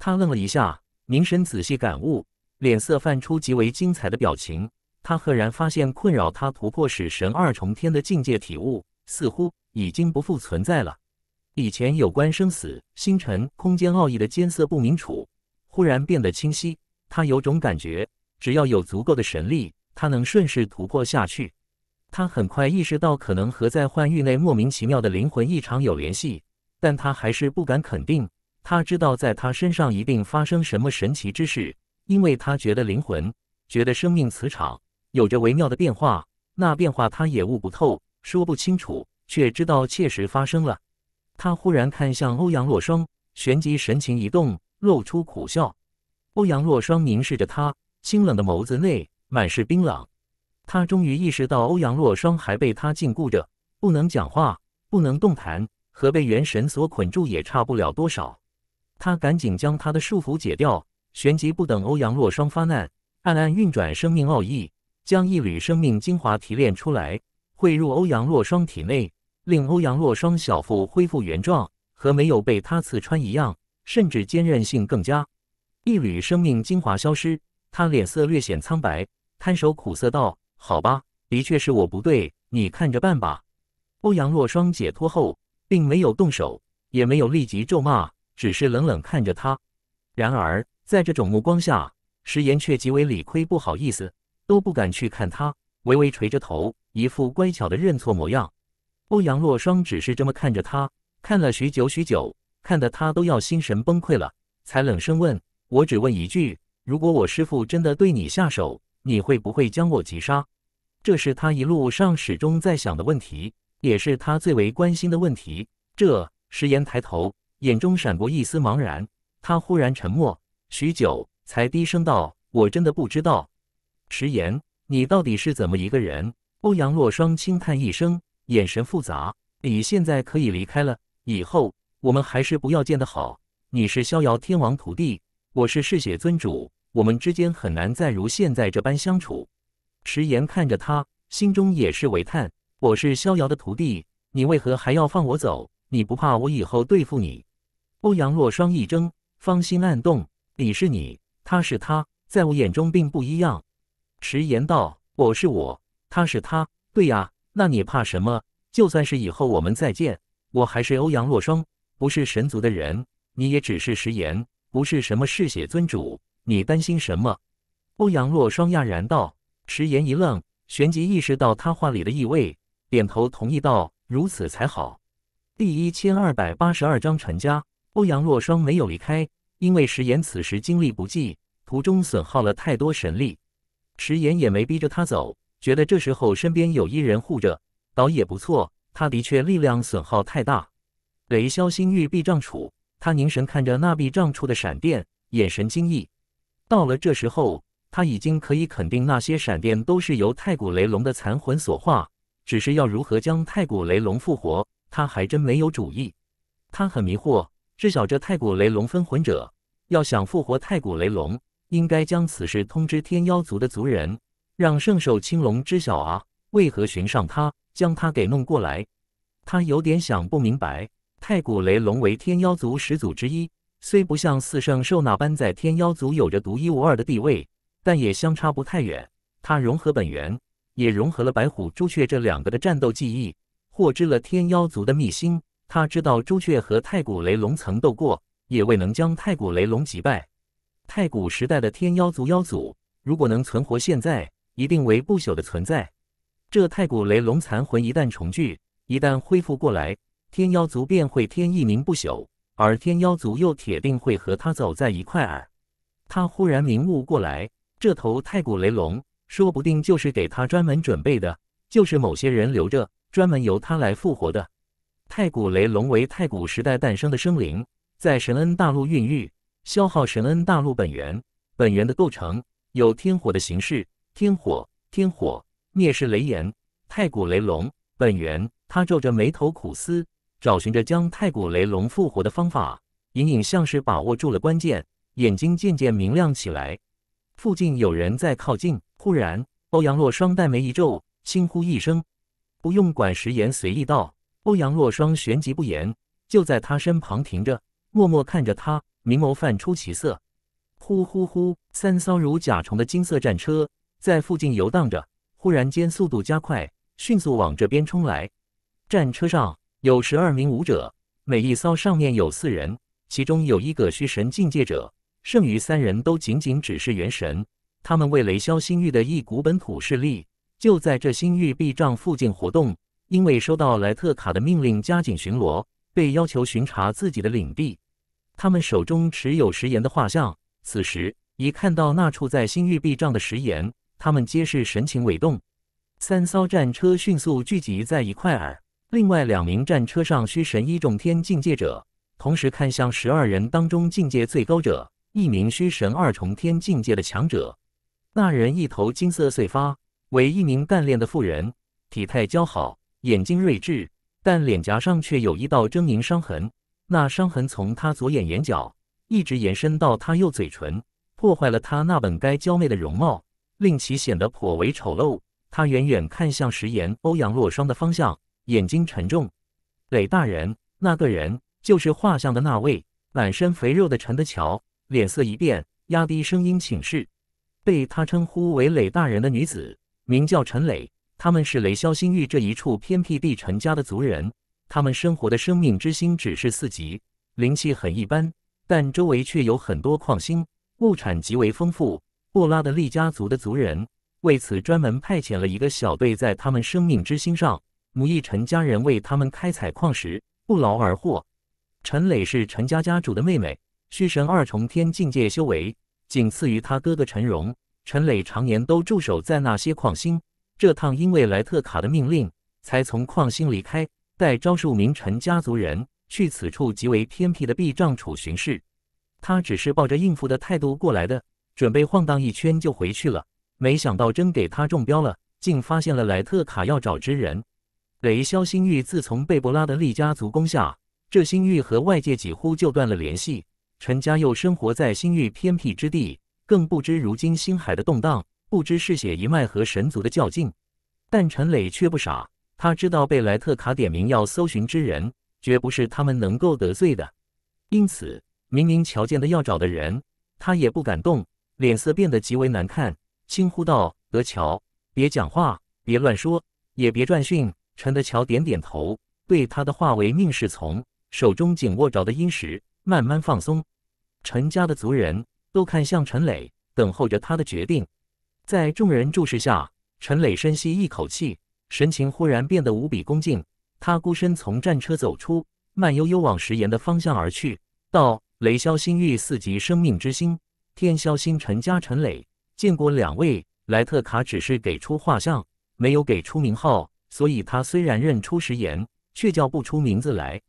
他愣了一下。凝神仔细感悟，脸色泛出极为精彩的表情。他赫然发现，困扰他突破使神二重天的境界体悟，似乎已经不复存在了。以前有关生死、星辰、空间奥义的艰涩不明处，忽然变得清晰。他有种感觉，只要有足够的神力，他能顺势突破下去。他很快意识到，可能和在幻域内莫名其妙的灵魂异常有联系，但他还是不敢肯定。他知道，在他身上一定发生什么神奇之事，因为他觉得灵魂、觉得生命磁场有着微妙的变化，那变化他也悟不透，说不清楚，却知道切实发生了。他忽然看向欧阳洛霜，旋即神情一动，露出苦笑。欧阳洛霜凝视着他，清冷的眸子内满是冰冷。他终于意识到，欧阳洛霜还被他禁锢着，不能讲话，不能动弹，和被元神所捆住也差不了多少。他赶紧将他的束缚解掉，旋即不等欧阳若霜发难，暗暗运转生命奥义，将一缕生命精华提炼出来，汇入欧阳若霜体内，令欧阳若霜小腹恢复原状，和没有被他刺穿一样，甚至坚韧性更佳。一缕生命精华消失，他脸色略显苍白，摊手苦涩道：“好吧，的确是我不对，你看着办吧。”欧阳若霜解脱后，并没有动手，也没有立即咒骂。只是冷冷看着他，然而在这种目光下，石岩却极为理亏，不好意思，都不敢去看他，微微垂着头，一副乖巧的认错模样。欧阳若霜只是这么看着他，看了许久许久，看得他都要心神崩溃了，才冷声问：“我只问一句，如果我师父真的对你下手，你会不会将我击杀？”这是他一路上始终在想的问题，也是他最为关心的问题。这石岩抬头。眼中闪过一丝茫然，他忽然沉默许久，才低声道：“我真的不知道，迟言，你到底是怎么一个人？”欧阳洛霜轻叹一声，眼神复杂：“你现在可以离开了，以后我们还是不要见的好。你是逍遥天王徒弟，我是嗜血尊主，我们之间很难再如现在这般相处。”迟言看着他，心中也是为叹：“我是逍遥的徒弟，你为何还要放我走？你不怕我以后对付你？”欧阳洛双一怔，芳心暗动。你是你，他是他，在我眼中并不一样。迟言道：“我是我，他是他。对呀，那你怕什么？就算是以后我们再见，我还是欧阳洛双，不是神族的人。你也只是时言，不是什么嗜血尊主。你担心什么？”欧阳洛双讶然道。迟言一愣，旋即意识到他话里的意味，点头同意道：“如此才好。”第一千二百八十二章陈家。欧阳若霜没有离开，因为石岩此时精力不济，途中损耗了太多神力。石岩也没逼着他走，觉得这时候身边有一人护着，倒也不错。他的确力量损耗太大，雷霄心域避障处，他凝神看着那避障处的闪电，眼神惊异。到了这时候，他已经可以肯定那些闪电都是由太古雷龙的残魂所化，只是要如何将太古雷龙复活，他还真没有主意。他很迷惑。知晓这太古雷龙分魂者，要想复活太古雷龙，应该将此事通知天妖族的族人，让圣兽青龙知晓啊！为何寻上他，将他给弄过来？他有点想不明白。太古雷龙为天妖族始祖之一，虽不像四圣兽那般在天妖族有着独一无二的地位，但也相差不太远。他融合本源，也融合了白虎、朱雀这两个的战斗记忆，获知了天妖族的秘辛。他知道朱雀和太古雷龙曾斗过，也未能将太古雷龙击败。太古时代的天妖族妖祖，如果能存活现在，一定为不朽的存在。这太古雷龙残魂一旦重聚，一旦恢复过来，天妖族便会天意明不朽，而天妖族又铁定会和他走在一块儿。他忽然明悟过来，这头太古雷龙说不定就是给他专门准备的，就是某些人留着，专门由他来复活的。太古雷龙为太古时代诞生的生灵，在神恩大陆孕育，消耗神恩大陆本源。本源的构成有天火的形式，天火，天火，灭世雷炎。太古雷龙本源，他皱着眉头苦思，找寻着将太古雷龙复活的方法，隐隐像是把握住了关键，眼睛渐渐明亮起来。附近有人在靠近，忽然，欧阳洛双黛眉一皱，轻呼一声：“不用管时言。”随意道。欧阳若霜旋即不言，就在他身旁停着，默默看着他，明眸泛出奇色。呼呼呼！三艘如甲虫的金色战车在附近游荡着，忽然间速度加快，迅速往这边冲来。战车上有十二名武者，每一艘上面有四人，其中有一个虚神境界者，剩余三人都仅仅只是元神。他们为雷霄星域的一股本土势力，就在这星域壁障附近活动。因为收到莱特卡的命令，加紧巡逻，被要求巡查自己的领地。他们手中持有石岩的画像。此时，一看到那处在星域壁障的石岩，他们皆是神情伟动。三艘战车迅速聚集在一块儿。另外两名战车上虚神一重天境界者，同时看向十二人当中境界最高者，一名虚神二重天境界的强者。那人一头金色碎发，为一名干练的妇人，体态姣好。眼睛睿智，但脸颊上却有一道狰狞伤痕。那伤痕从他左眼眼角一直延伸到他右嘴唇，破坏了他那本该娇媚的容貌，令其显得颇为丑陋。他远远看向石岩、欧阳洛霜的方向，眼睛沉重。磊大人，那个人就是画像的那位满身肥肉的陈德桥。脸色一变，压低声音请示：被他称呼为磊大人的女子，名叫陈磊。他们是雷霄星域这一处偏僻地陈家的族人，他们生活的生命之星只是四级，灵气很一般，但周围却有很多矿星，物产极为丰富。布拉的利家族的族人为此专门派遣了一个小队，在他们生命之星上，母佣陈家人为他们开采矿石，不劳而获。陈磊是陈家家主的妹妹，虚神二重天境界修为，仅次于他哥哥陈荣。陈磊常年都驻守在那些矿星。这趟因为莱特卡的命令，才从矿星离开，带招数名陈家族人去此处极为偏僻的避障处巡视。他只是抱着应付的态度过来的，准备晃荡一圈就回去了。没想到真给他中标了，竟发现了莱特卡要找之人。雷肖星域自从被布拉德利家族攻下，这星域和外界几乎就断了联系。陈家又生活在星域偏僻之地，更不知如今星海的动荡。不知是血一脉和神族的较劲，但陈磊却不傻，他知道被莱特卡点名要搜寻之人，绝不是他们能够得罪的。因此，明明瞧见的要找的人，他也不敢动，脸色变得极为难看，轻呼道：“德乔，别讲话，别乱说，也别转讯。”陈德乔点点头，对他的话唯命是从，手中紧握着的阴石慢慢放松。陈家的族人都看向陈磊，等候着他的决定。在众人注视下，陈磊深吸一口气，神情忽然变得无比恭敬。他孤身从战车走出，慢悠悠往石岩的方向而去。到雷霄星域四级生命之星，天霄星辰家陈磊见过两位莱特卡，只是给出画像，没有给出名号，所以他虽然认出石岩，却叫不出名字来。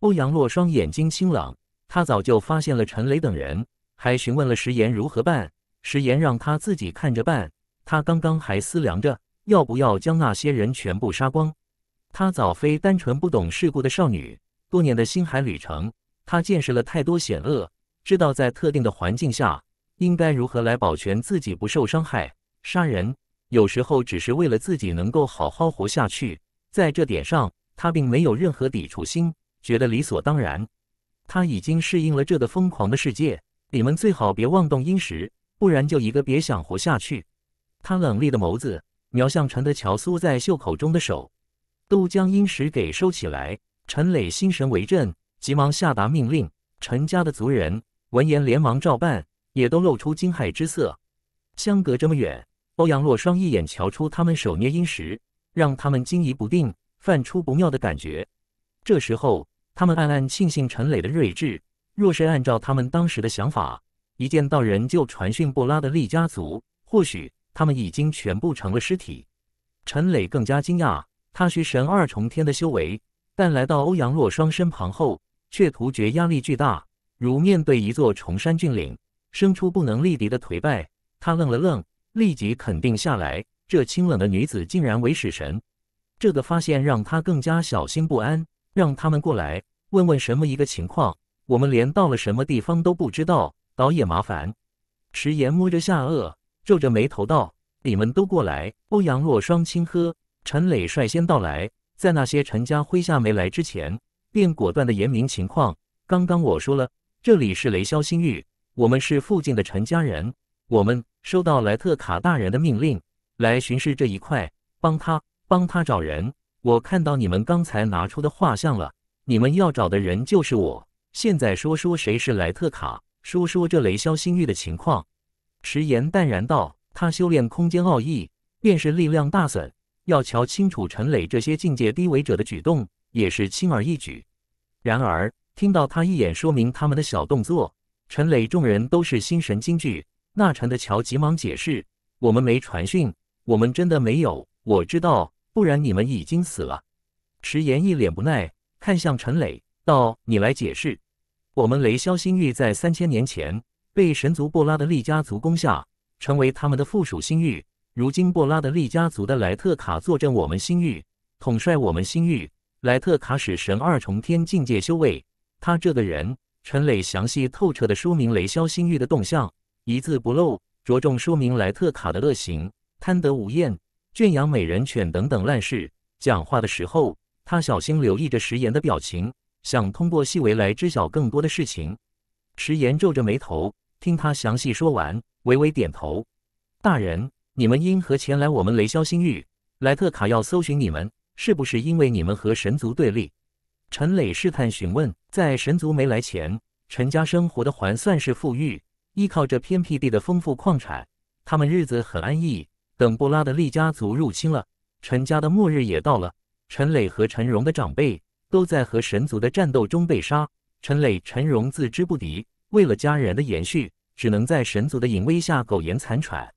欧阳洛双眼睛清朗，他早就发现了陈磊等人，还询问了石岩如何办。食言让他自己看着办。他刚刚还思量着要不要将那些人全部杀光。他早非单纯不懂世故的少女，多年的星海旅程，她见识了太多险恶，知道在特定的环境下应该如何来保全自己不受伤害。杀人有时候只是为了自己能够好好活下去，在这点上，她并没有任何抵触心，觉得理所当然。她已经适应了这的疯狂的世界，你们最好别妄动阴石。不然就一个别想活下去。他冷厉的眸子瞄向陈德乔缩在袖口中的手，都将阴石给收起来。陈磊心神为震，急忙下达命令。陈家的族人闻言连忙照办，也都露出惊骇之色。相隔这么远，欧阳洛霜一眼瞧出他们手捏阴石，让他们惊疑不定，泛出不妙的感觉。这时候，他们暗暗庆幸陈磊的睿智。若是按照他们当时的想法，一见到人就传讯布拉的利家族，或许他们已经全部成了尸体。陈磊更加惊讶，他学神二重天的修为，但来到欧阳若霜身旁后，却突觉压力巨大，如面对一座崇山峻岭，生出不能力敌的颓败。他愣了愣，立即肯定下来，这清冷的女子竟然为使神。这个发现让他更加小心不安。让他们过来问问什么一个情况，我们连到了什么地方都不知道。导演麻烦，迟言摸着下颚，皱着眉头道：“你们都过来。”欧阳若霜轻呵，陈磊率先到来，在那些陈家麾下没来之前，便果断的言明情况。刚刚我说了，这里是雷霄星域，我们是附近的陈家人。我们收到莱特卡大人的命令，来巡视这一块，帮他帮他找人。我看到你们刚才拿出的画像了，你们要找的人就是我。现在说说谁是莱特卡。说说这雷霄星域的情况，迟言淡然道：“他修炼空间奥义，便是力量大损。要瞧清楚陈磊这些境界低维者的举动，也是轻而易举。”然而，听到他一眼说明他们的小动作，陈磊众人都是心神惊惧。那陈的乔急忙解释：“我们没传讯，我们真的没有。我知道，不然你们已经死了。”迟言一脸不耐，看向陈磊道：“你来解释。”我们雷霄星域在三千年前被神族布拉的利家族攻下，成为他们的附属星域。如今，布拉的利家族的莱特卡坐镇我们星域，统帅我们星域。莱特卡使神二重天境界修为，他这个人，陈磊详细透彻的说明雷霄星域的动向，一字不漏，着重说明莱特卡的恶行，贪得无厌，圈养美人犬等等烂事。讲话的时候，他小心留意着石岩的表情。想通过细微来知晓更多的事情。迟岩皱着眉头，听他详细说完，微微点头。大人，你们因何前来我们雷霄星域？莱特卡要搜寻你们，是不是因为你们和神族对立？陈磊试探询问。在神族没来前，陈家生活的还算是富裕，依靠着偏僻地的丰富矿产，他们日子很安逸。等布拉的利家族入侵了，陈家的末日也到了。陈磊和陈荣的长辈。都在和神族的战斗中被杀，陈磊、陈荣自知不敌，为了家人的延续，只能在神族的淫威下苟延残喘。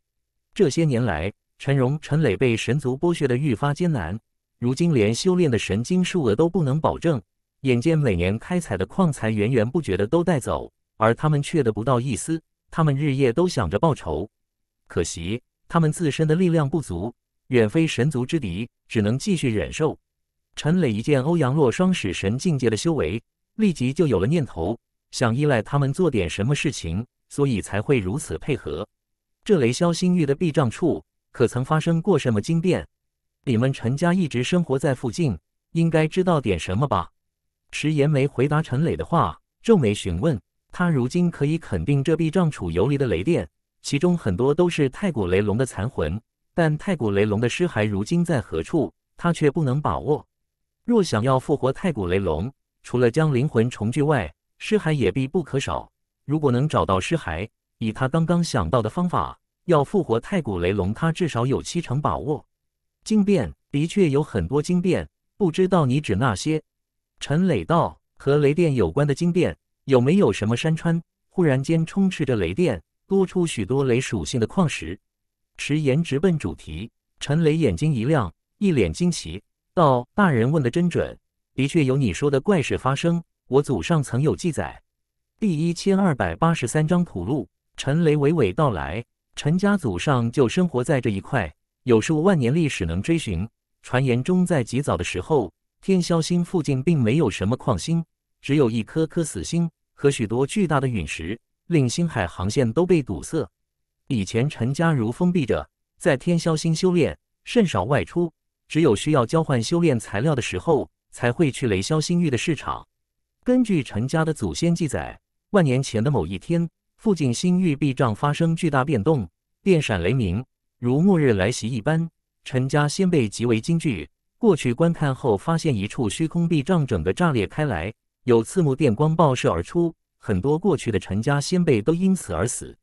这些年来，陈荣、陈磊被神族剥削的愈发艰难，如今连修炼的神经数额都不能保证，眼见每年开采的矿材源源不绝的都带走，而他们却得不到一丝。他们日夜都想着报仇，可惜他们自身的力量不足，远非神族之敌，只能继续忍受。陈磊一见欧阳洛双使神境界的修为，立即就有了念头，想依赖他们做点什么事情，所以才会如此配合。这雷霄星域的避障处，可曾发生过什么惊变？你们陈家一直生活在附近，应该知道点什么吧？石岩没回答陈磊的话，皱眉询问。他如今可以肯定，这避障处游离的雷电，其中很多都是太古雷龙的残魂，但太古雷龙的尸骸如今在何处，他却不能把握。若想要复活太古雷龙，除了将灵魂重聚外，尸骸也必不可少。如果能找到尸骸，以他刚刚想到的方法，要复活太古雷龙，他至少有七成把握。经变的确有很多经变，不知道你指那些？陈磊道：“和雷电有关的经变，有没有什么？”山川忽然间充斥着雷电，多出许多雷属性的矿石。迟言直奔主题，陈磊眼睛一亮，一脸惊奇。道大人问的真准，的确有你说的怪事发生。我祖上曾有记载。第一千二百八十三章土路，陈雷娓娓道来。陈家祖上就生活在这一块，有数万年历史能追寻。传言中，在极早的时候，天霄星附近并没有什么矿星，只有一颗颗死星和许多巨大的陨石，令星海航线都被堵塞。以前陈家如封闭着，在天霄星修炼，甚少外出。只有需要交换修炼材料的时候，才会去雷霄星域的市场。根据陈家的祖先记载，万年前的某一天，附近星域壁障发生巨大变动，电闪雷鸣，如末日来袭一般。陈家先辈极为惊惧，过去观看后，发现一处虚空壁障整个炸裂开来，有刺目电光爆射而出，很多过去的陈家先辈都因此而死。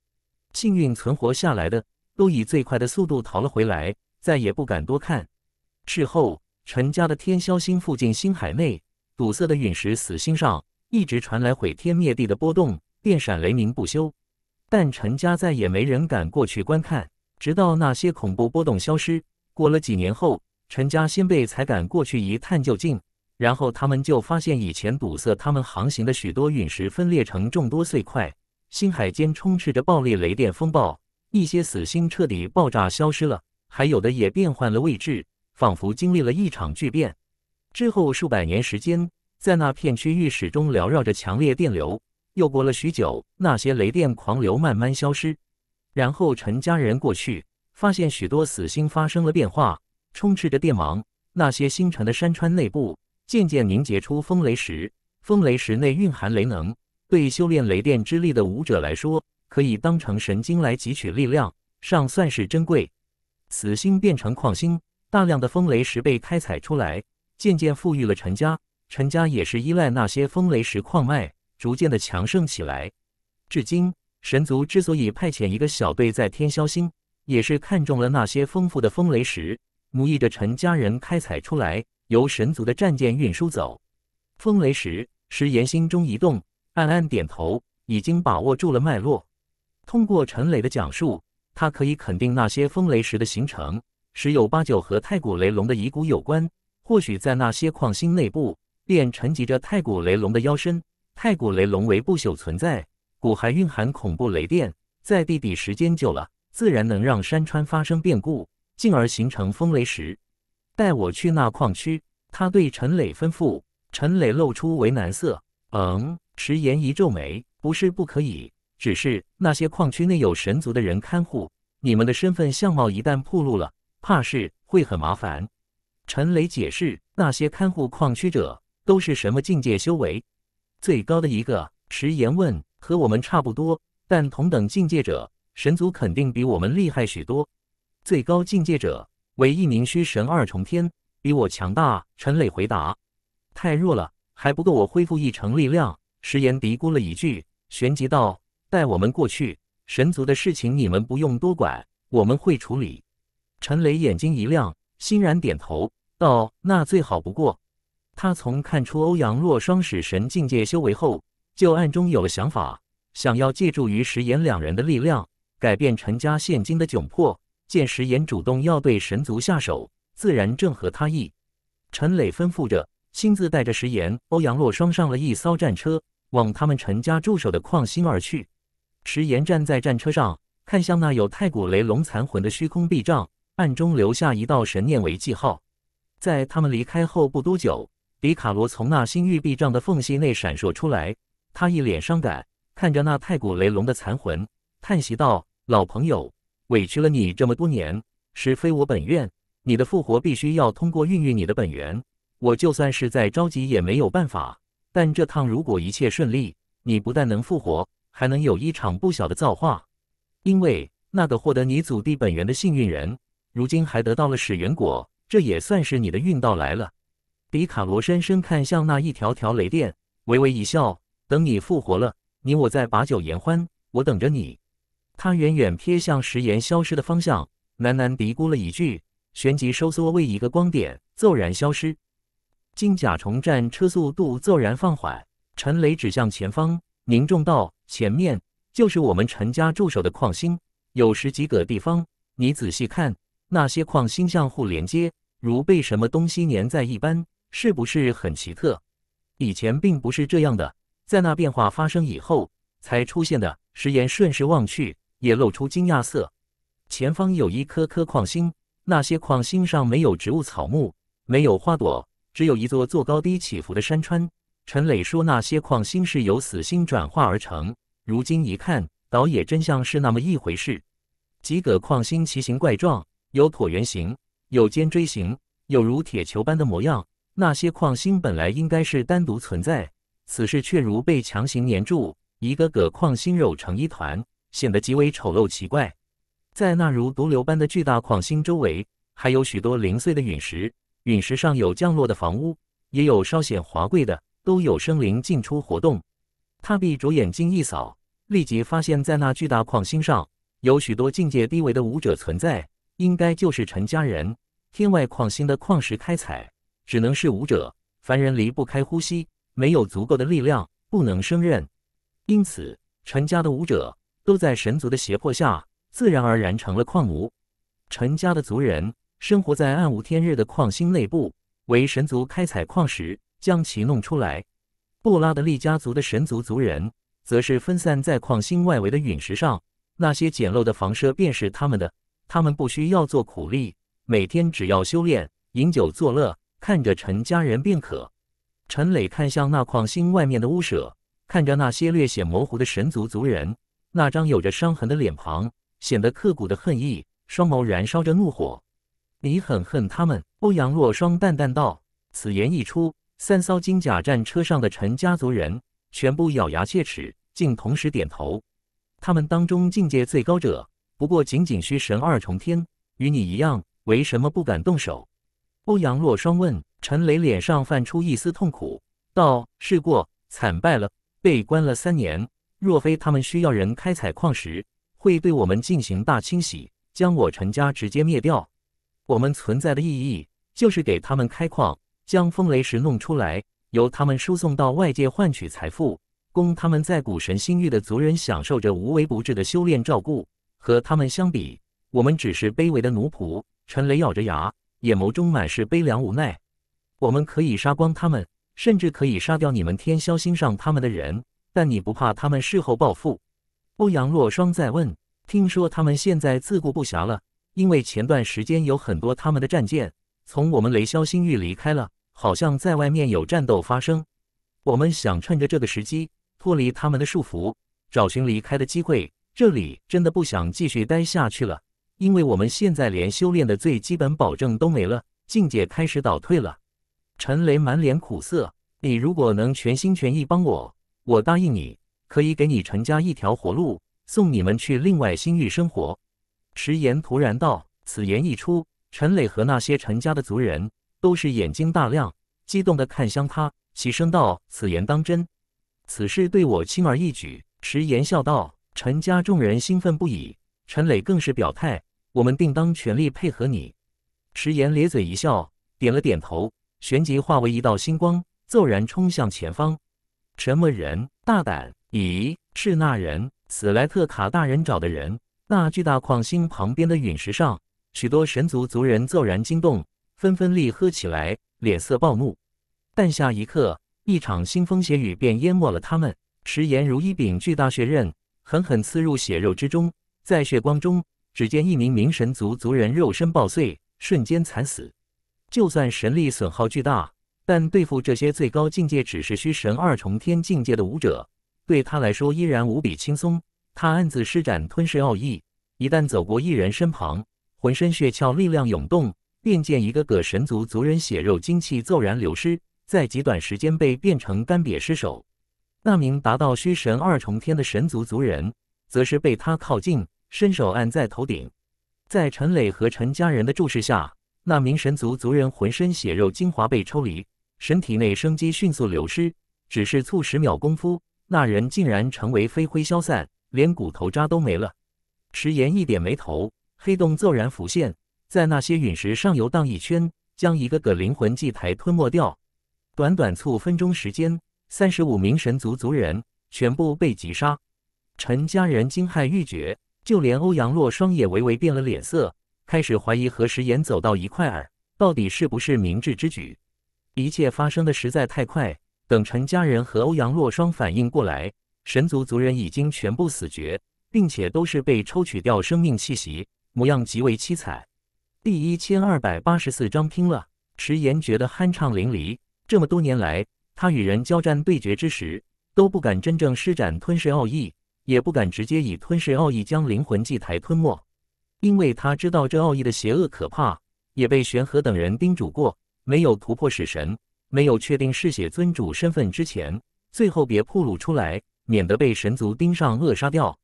幸运存活下来的，都以最快的速度逃了回来，再也不敢多看。事后，陈家的天霄星附近星海内堵塞的陨石死星上一直传来毁天灭地的波动，电闪雷鸣不休。但陈家再也没人敢过去观看，直到那些恐怖波动消失。过了几年后，陈家先辈才敢过去一探究竟，然后他们就发现，以前堵塞他们航行的许多陨石分裂成众多碎块，星海间充斥着暴力雷电风暴，一些死星彻底爆炸消失了，还有的也变换了位置。仿佛经历了一场巨变，之后数百年时间，在那片区域始终缭绕着强烈电流。又过了许久，那些雷电狂流慢慢消失。然后陈家人过去，发现许多死星发生了变化，充斥着电芒。那些星辰的山川内部渐渐凝结出风雷石，风雷石内蕴含雷能，对修炼雷电之力的武者来说，可以当成神经来汲取力量，尚算是珍贵。死星变成矿星。大量的风雷石被开采出来，渐渐富裕了陈家。陈家也是依赖那些风雷石矿脉，逐渐的强盛起来。至今，神族之所以派遣一个小队在天霄星，也是看中了那些丰富的风雷石，奴役着陈家人开采出来，由神族的战舰运输走。风雷石石岩心中一动，暗暗点头，已经把握住了脉络。通过陈磊的讲述，他可以肯定那些风雷石的形成。十有八九和太古雷龙的遗骨有关，或许在那些矿心内部便沉积着太古雷龙的腰身。太古雷龙为不朽存在，骨骸蕴含恐怖雷电，在地底时间久了，自然能让山川发生变故，进而形成风雷石。带我去那矿区，他对陈磊吩咐。陈磊露出为难色，嗯，迟言一皱眉，不是不可以，只是那些矿区内有神族的人看护，你们的身份相貌一旦暴露了。怕是会很麻烦，陈雷解释。那些看护矿区者都是什么境界修为？最高的一个石岩问，和我们差不多，但同等境界者，神族肯定比我们厉害许多。最高境界者为一名虚神二重天，比我强大。陈磊回答。太弱了，还不够我恢复一成力量。石岩嘀咕了一句，旋即道：“带我们过去，神族的事情你们不用多管，我们会处理。”陈雷眼睛一亮，欣然点头道：“那最好不过。”他从看出欧阳洛双使神境界修为后，就暗中有了想法，想要借助于石岩两人的力量，改变陈家现今的窘迫。见石岩主动要对神族下手，自然正合他意。陈磊吩咐着，亲自带着石岩、欧阳洛双上了一艘战车，往他们陈家驻守的矿心而去。石岩站在战车上，看向那有太古雷龙残魂的虚空壁障。暗中留下一道神念为记号，在他们离开后不多久，比卡罗从那星域壁障的缝隙内闪烁出来。他一脸伤感，看着那太古雷龙的残魂，叹息道：“老朋友，委屈了你这么多年，是非我本愿。你的复活必须要通过孕育你的本源，我就算是在着急也没有办法。但这趟如果一切顺利，你不但能复活，还能有一场不小的造化，因为那个获得你祖地本源的幸运人。”如今还得到了始源果，这也算是你的运道来了。比卡罗深深看向那一条条雷电，微微一笑。等你复活了，你我再把酒言欢，我等着你。他远远瞥向石岩消失的方向，喃喃嘀咕了一句，旋即收缩为一个光点，骤然消失。金甲虫战车速度骤然放缓。陈雷指向前方，凝重道：“前面就是我们陈家驻守的矿星，有十几个地方，你仔细看。”那些矿星相互连接，如被什么东西粘在一般，是不是很奇特？以前并不是这样的，在那变化发生以后才出现的。石岩顺势望去，也露出惊讶色。前方有一颗颗矿星，那些矿星上没有植物草木，没有花朵，只有一座座高低起伏的山川。陈磊说那些矿星是由死星转化而成，如今一看，倒也真像是那么一回事。几个矿星奇形怪状。有椭圆形，有尖锥形，有如铁球般的模样。那些矿星本来应该是单独存在，此时却如被强行粘住，一个个矿星揉成一团，显得极为丑陋奇怪。在那如毒瘤般的巨大矿星周围，还有许多零碎的陨石，陨石上有降落的房屋，也有稍显华贵的，都有生灵进出活动。他闭着眼睛一扫，立即发现，在那巨大矿星上，有许多境界低微的武者存在。应该就是陈家人。天外矿星的矿石开采只能是武者，凡人离不开呼吸，没有足够的力量不能胜任。因此，陈家的武者都在神族的胁迫下，自然而然成了矿奴。陈家的族人生活在暗无天日的矿星内部，为神族开采矿石，将其弄出来。布拉德利家族的神族族人则是分散在矿星外围的陨石上，那些简陋的房舍便是他们的。他们不需要做苦力，每天只要修炼、饮酒作乐，看着陈家人便可。陈磊看向那矿星外面的屋舍，看着那些略显模糊的神族族人那张有着伤痕的脸庞，显得刻骨的恨意，双眸燃烧着怒火。你很恨他们？欧阳若霜淡淡道。此言一出，三艘金甲战车上的陈家族人全部咬牙切齿，竟同时点头。他们当中境界最高者。不过，仅仅虚神二重天，与你一样，为什么不敢动手？欧阳若霜问。陈雷脸上泛出一丝痛苦，道：“试过，惨败了，被关了三年。若非他们需要人开采矿石，会对我们进行大清洗，将我陈家直接灭掉。我们存在的意义，就是给他们开矿，将风雷石弄出来，由他们输送到外界，换取财富，供他们在古神星域的族人享受着无微不至的修炼照顾。”和他们相比，我们只是卑微的奴仆。陈雷咬着牙，眼眸中满是悲凉无奈。我们可以杀光他们，甚至可以杀掉你们天霄星上他们的人，但你不怕他们事后报复？欧阳若霜在问。听说他们现在自顾不暇了，因为前段时间有很多他们的战舰从我们雷霄星域离开了，好像在外面有战斗发生。我们想趁着这个时机脱离他们的束缚，找寻离开的机会。这里真的不想继续待下去了，因为我们现在连修炼的最基本保证都没了，境界开始倒退了。陈雷满脸苦涩：“你如果能全心全意帮我，我答应你，可以给你陈家一条活路，送你们去另外星域生活。”迟言突然道：“此言一出，陈雷和那些陈家的族人都是眼睛大亮，激动地看向他，齐声道：‘此言当真？此事对我轻而易举。’”迟言笑道。陈家众人兴奋不已，陈磊更是表态：“我们定当全力配合你。”迟言咧嘴一笑，点了点头，旋即化为一道星光，骤然冲向前方。什么人？大胆！咦，是那人？史莱特卡大人找的人？那巨大矿星旁边的陨石上，许多神族族人骤然惊动，纷纷厉喝起来，脸色暴怒。但下一刻，一场腥风血雨便淹没了他们。迟言如一柄巨大血刃。狠狠刺入血肉之中，在血光中，只见一名冥神族族人肉身爆碎，瞬间惨死。就算神力损耗巨大，但对付这些最高境界只是虚神二重天境界的武者，对他来说依然无比轻松。他暗自施展吞噬奥义，一旦走过一人身旁，浑身血窍力量涌动，便见一个个神族族人血肉精气骤然流失，在极短时间被变成干瘪尸首。那名达到虚神二重天的神族族人，则是被他靠近，伸手按在头顶，在陈磊和陈家人的注视下，那名神族族人浑身血肉精华被抽离，身体内生机迅速流失。只是促十秒功夫，那人竟然成为飞灰消散，连骨头渣都没了。迟延一点眉头，黑洞骤然浮现，在那些陨石上游荡一圈，将一个个灵魂祭台吞没掉。短短促分钟时间。三十五名神族族人全部被击杀，陈家人惊骇欲绝，就连欧阳洛霜也微微变了脸色，开始怀疑和石岩走到一块儿，到底是不是明智之举。一切发生的实在太快，等陈家人和欧阳洛霜反应过来，神族族人已经全部死绝，并且都是被抽取掉生命气息，模样极为凄惨。第一千二百八十四章拼了，石岩觉得酣畅淋漓，这么多年来。他与人交战对决之时，都不敢真正施展吞噬奥义，也不敢直接以吞噬奥义将灵魂祭台吞没，因为他知道这奥义的邪恶可怕，也被玄和等人叮嘱过：没有突破使神，没有确定嗜血尊主身份之前，最后别暴露出来，免得被神族盯上扼杀掉。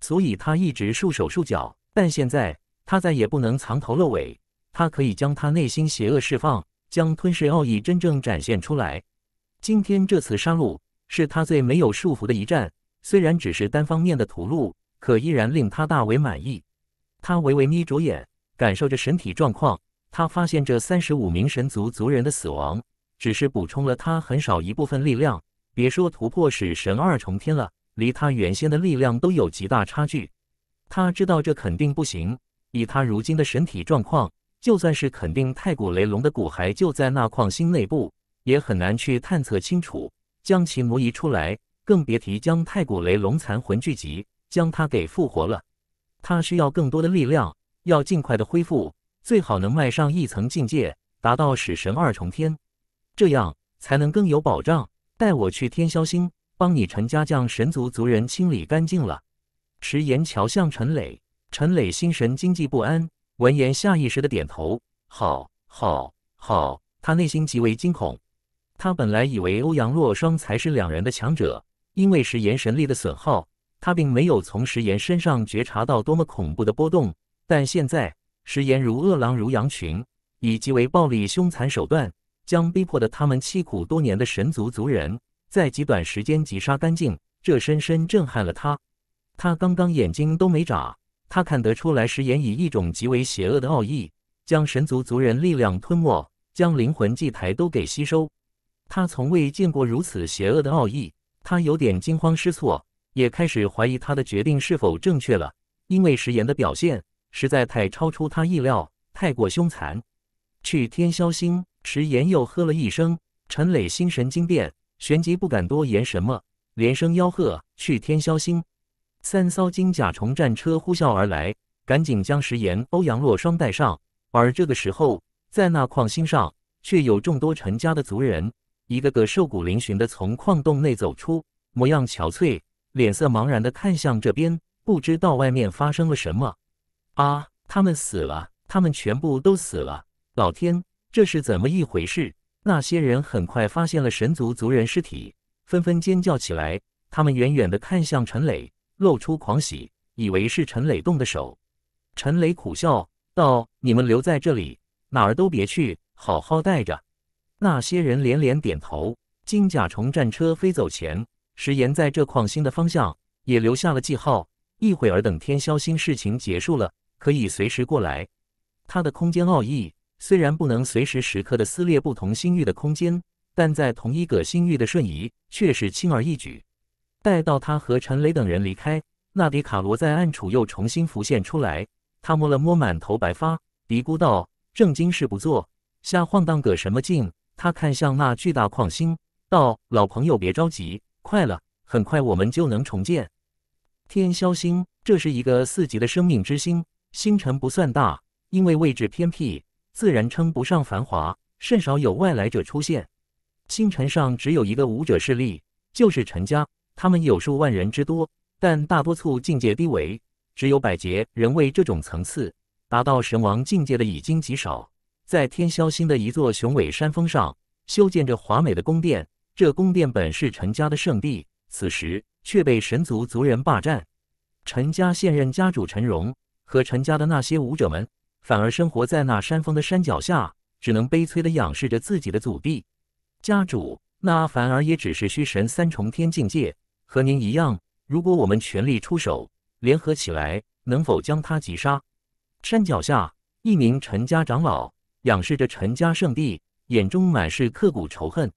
所以他一直束手束脚，但现在他再也不能藏头露尾，他可以将他内心邪恶释放，将吞噬奥义真正展现出来。今天这次杀戮是他最没有束缚的一战，虽然只是单方面的屠戮，可依然令他大为满意。他微微眯着眼，感受着身体状况。他发现这三十五名神族族人的死亡，只是补充了他很少一部分力量。别说突破使神二重天了，离他原先的力量都有极大差距。他知道这肯定不行。以他如今的神体状况，就算是肯定太古雷龙的骨骸就在那矿心内部。也很难去探测清楚，将其挪移出来，更别提将太古雷龙残魂聚集，将它给复活了。他需要更多的力量，要尽快的恢复，最好能迈上一层境界，达到使神二重天，这样才能更有保障。带我去天霄星，帮你陈家将神族族人清理干净了。迟延瞧向陈磊，陈磊心神惊悸不安，闻言下意识的点头：好，好，好。他内心极为惊恐。他本来以为欧阳洛霜才是两人的强者，因为食言神力的损耗，他并没有从食言身上觉察到多么恐怖的波动。但现在食言如饿狼如羊群，以极为暴力凶残手段，将逼迫的他们凄苦多年的神族族人，在极短时间击杀干净，这深深震撼了他。他刚刚眼睛都没眨，他看得出来食言以一种极为邪恶的奥义，将神族族人力量吞没，将灵魂祭台都给吸收。他从未见过如此邪恶的奥义，他有点惊慌失措，也开始怀疑他的决定是否正确了，因为石岩的表现实在太超出他意料，太过凶残。去天霄星！石岩又喝了一声，陈磊心神惊变，旋即不敢多言什么，连声吆喝去天霄星。三艘金甲虫战车呼啸而来，赶紧将石岩、欧阳洛双带上。而这个时候，在那矿星上，却有众多陈家的族人。一个个瘦骨嶙峋的从矿洞内走出，模样憔悴，脸色茫然的看向这边，不知道外面发生了什么。啊！他们死了，他们全部都死了！老天，这是怎么一回事？那些人很快发现了神族族人尸体，纷纷尖叫起来。他们远远的看向陈磊，露出狂喜，以为是陈磊动的手。陈磊苦笑道：“你们留在这里，哪儿都别去，好好待着。”那些人连连点头。金甲虫战车飞走前，石岩在这矿星的方向也留下了记号。一会儿等天霄星事情结束了，可以随时过来。他的空间奥义虽然不能随时时刻的撕裂不同星域的空间，但在同一个星域的瞬移却是轻而易举。待到他和陈雷等人离开，那迪卡罗在暗处又重新浮现出来。他摸了摸满头白发，嘀咕道：“正经事不做，瞎晃荡个什么劲？”他看向那巨大矿星，道：“老朋友，别着急，快了，很快我们就能重建天霄星。这是一个四级的生命之星，星辰不算大，因为位置偏僻，自然称不上繁华，甚少有外来者出现。星辰上只有一个武者势力，就是陈家，他们有数万人之多，但大多数境界低微，只有百劫人位这种层次，达到神王境界的已经极少。”在天霄星的一座雄伟山峰上，修建着华美的宫殿。这宫殿本是陈家的圣地，此时却被神族族人霸占。陈家现任家主陈荣和陈家的那些武者们，反而生活在那山峰的山脚下，只能悲催地仰视着自己的祖地。家主，那反而也只是虚神三重天境界，和您一样。如果我们全力出手，联合起来，能否将他击杀？山脚下，一名陈家长老。仰视着陈家圣地，眼中满是刻骨仇恨。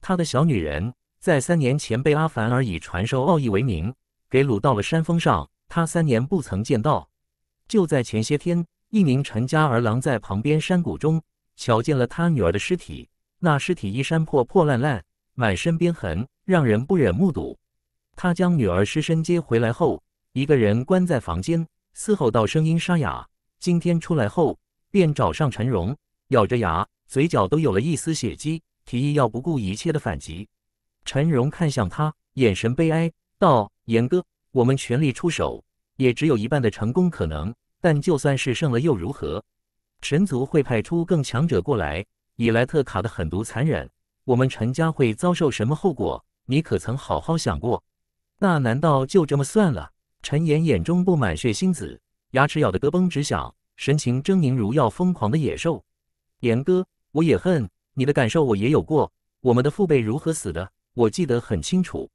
他的小女人在三年前被阿凡尔以传授奥义为名给掳到了山峰上，他三年不曾见到。就在前些天，一名陈家儿郎在旁边山谷中瞧见了他女儿的尸体，那尸体衣衫破破烂烂，满身鞭痕，让人不忍目睹。他将女儿尸身接回来后，一个人关在房间，嘶吼到声音沙哑。今天出来后。便找上陈荣，咬着牙，嘴角都有了一丝血迹，提议要不顾一切的反击。陈荣看向他，眼神悲哀，道：“严哥，我们全力出手，也只有一半的成功可能。但就算是胜了，又如何？神族会派出更强者过来。以莱特卡的狠毒残忍，我们陈家会遭受什么后果？你可曾好好想过？那难道就这么算了？”陈岩眼中布满血星子，牙齿咬得咯嘣直响。神情狰狞如要疯狂的野兽，严哥，我也恨你的感受，我也有过。我们的父辈如何死的，我记得很清楚。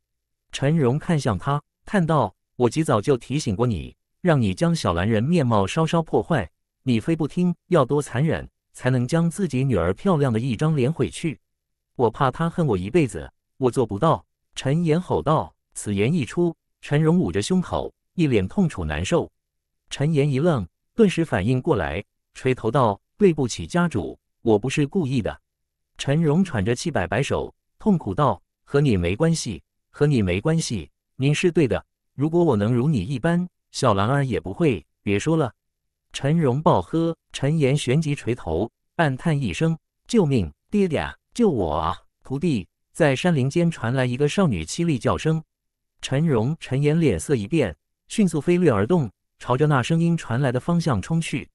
陈荣看向他，叹道：“我极早就提醒过你，让你将小蓝人面貌稍稍破坏，你非不听，要多残忍才能将自己女儿漂亮的一张脸毁去？我怕她恨我一辈子，我做不到。”陈岩吼道。此言一出，陈荣捂着胸口，一脸痛楚难受。陈岩一愣。顿时反应过来，垂头道：“对不起，家主，我不是故意的。”陈荣喘着气摆摆手，痛苦道：“和你没关系，和你没关系，您是对的。如果我能如你一般，小兰儿也不会……别说了。”陈荣暴喝，陈岩旋即垂头，暗叹一声：“救命，爹爹，救我啊！”徒弟在山林间传来一个少女凄厉叫声，陈荣、陈岩脸色一变，迅速飞掠而动。朝着那声音传来的方向冲去，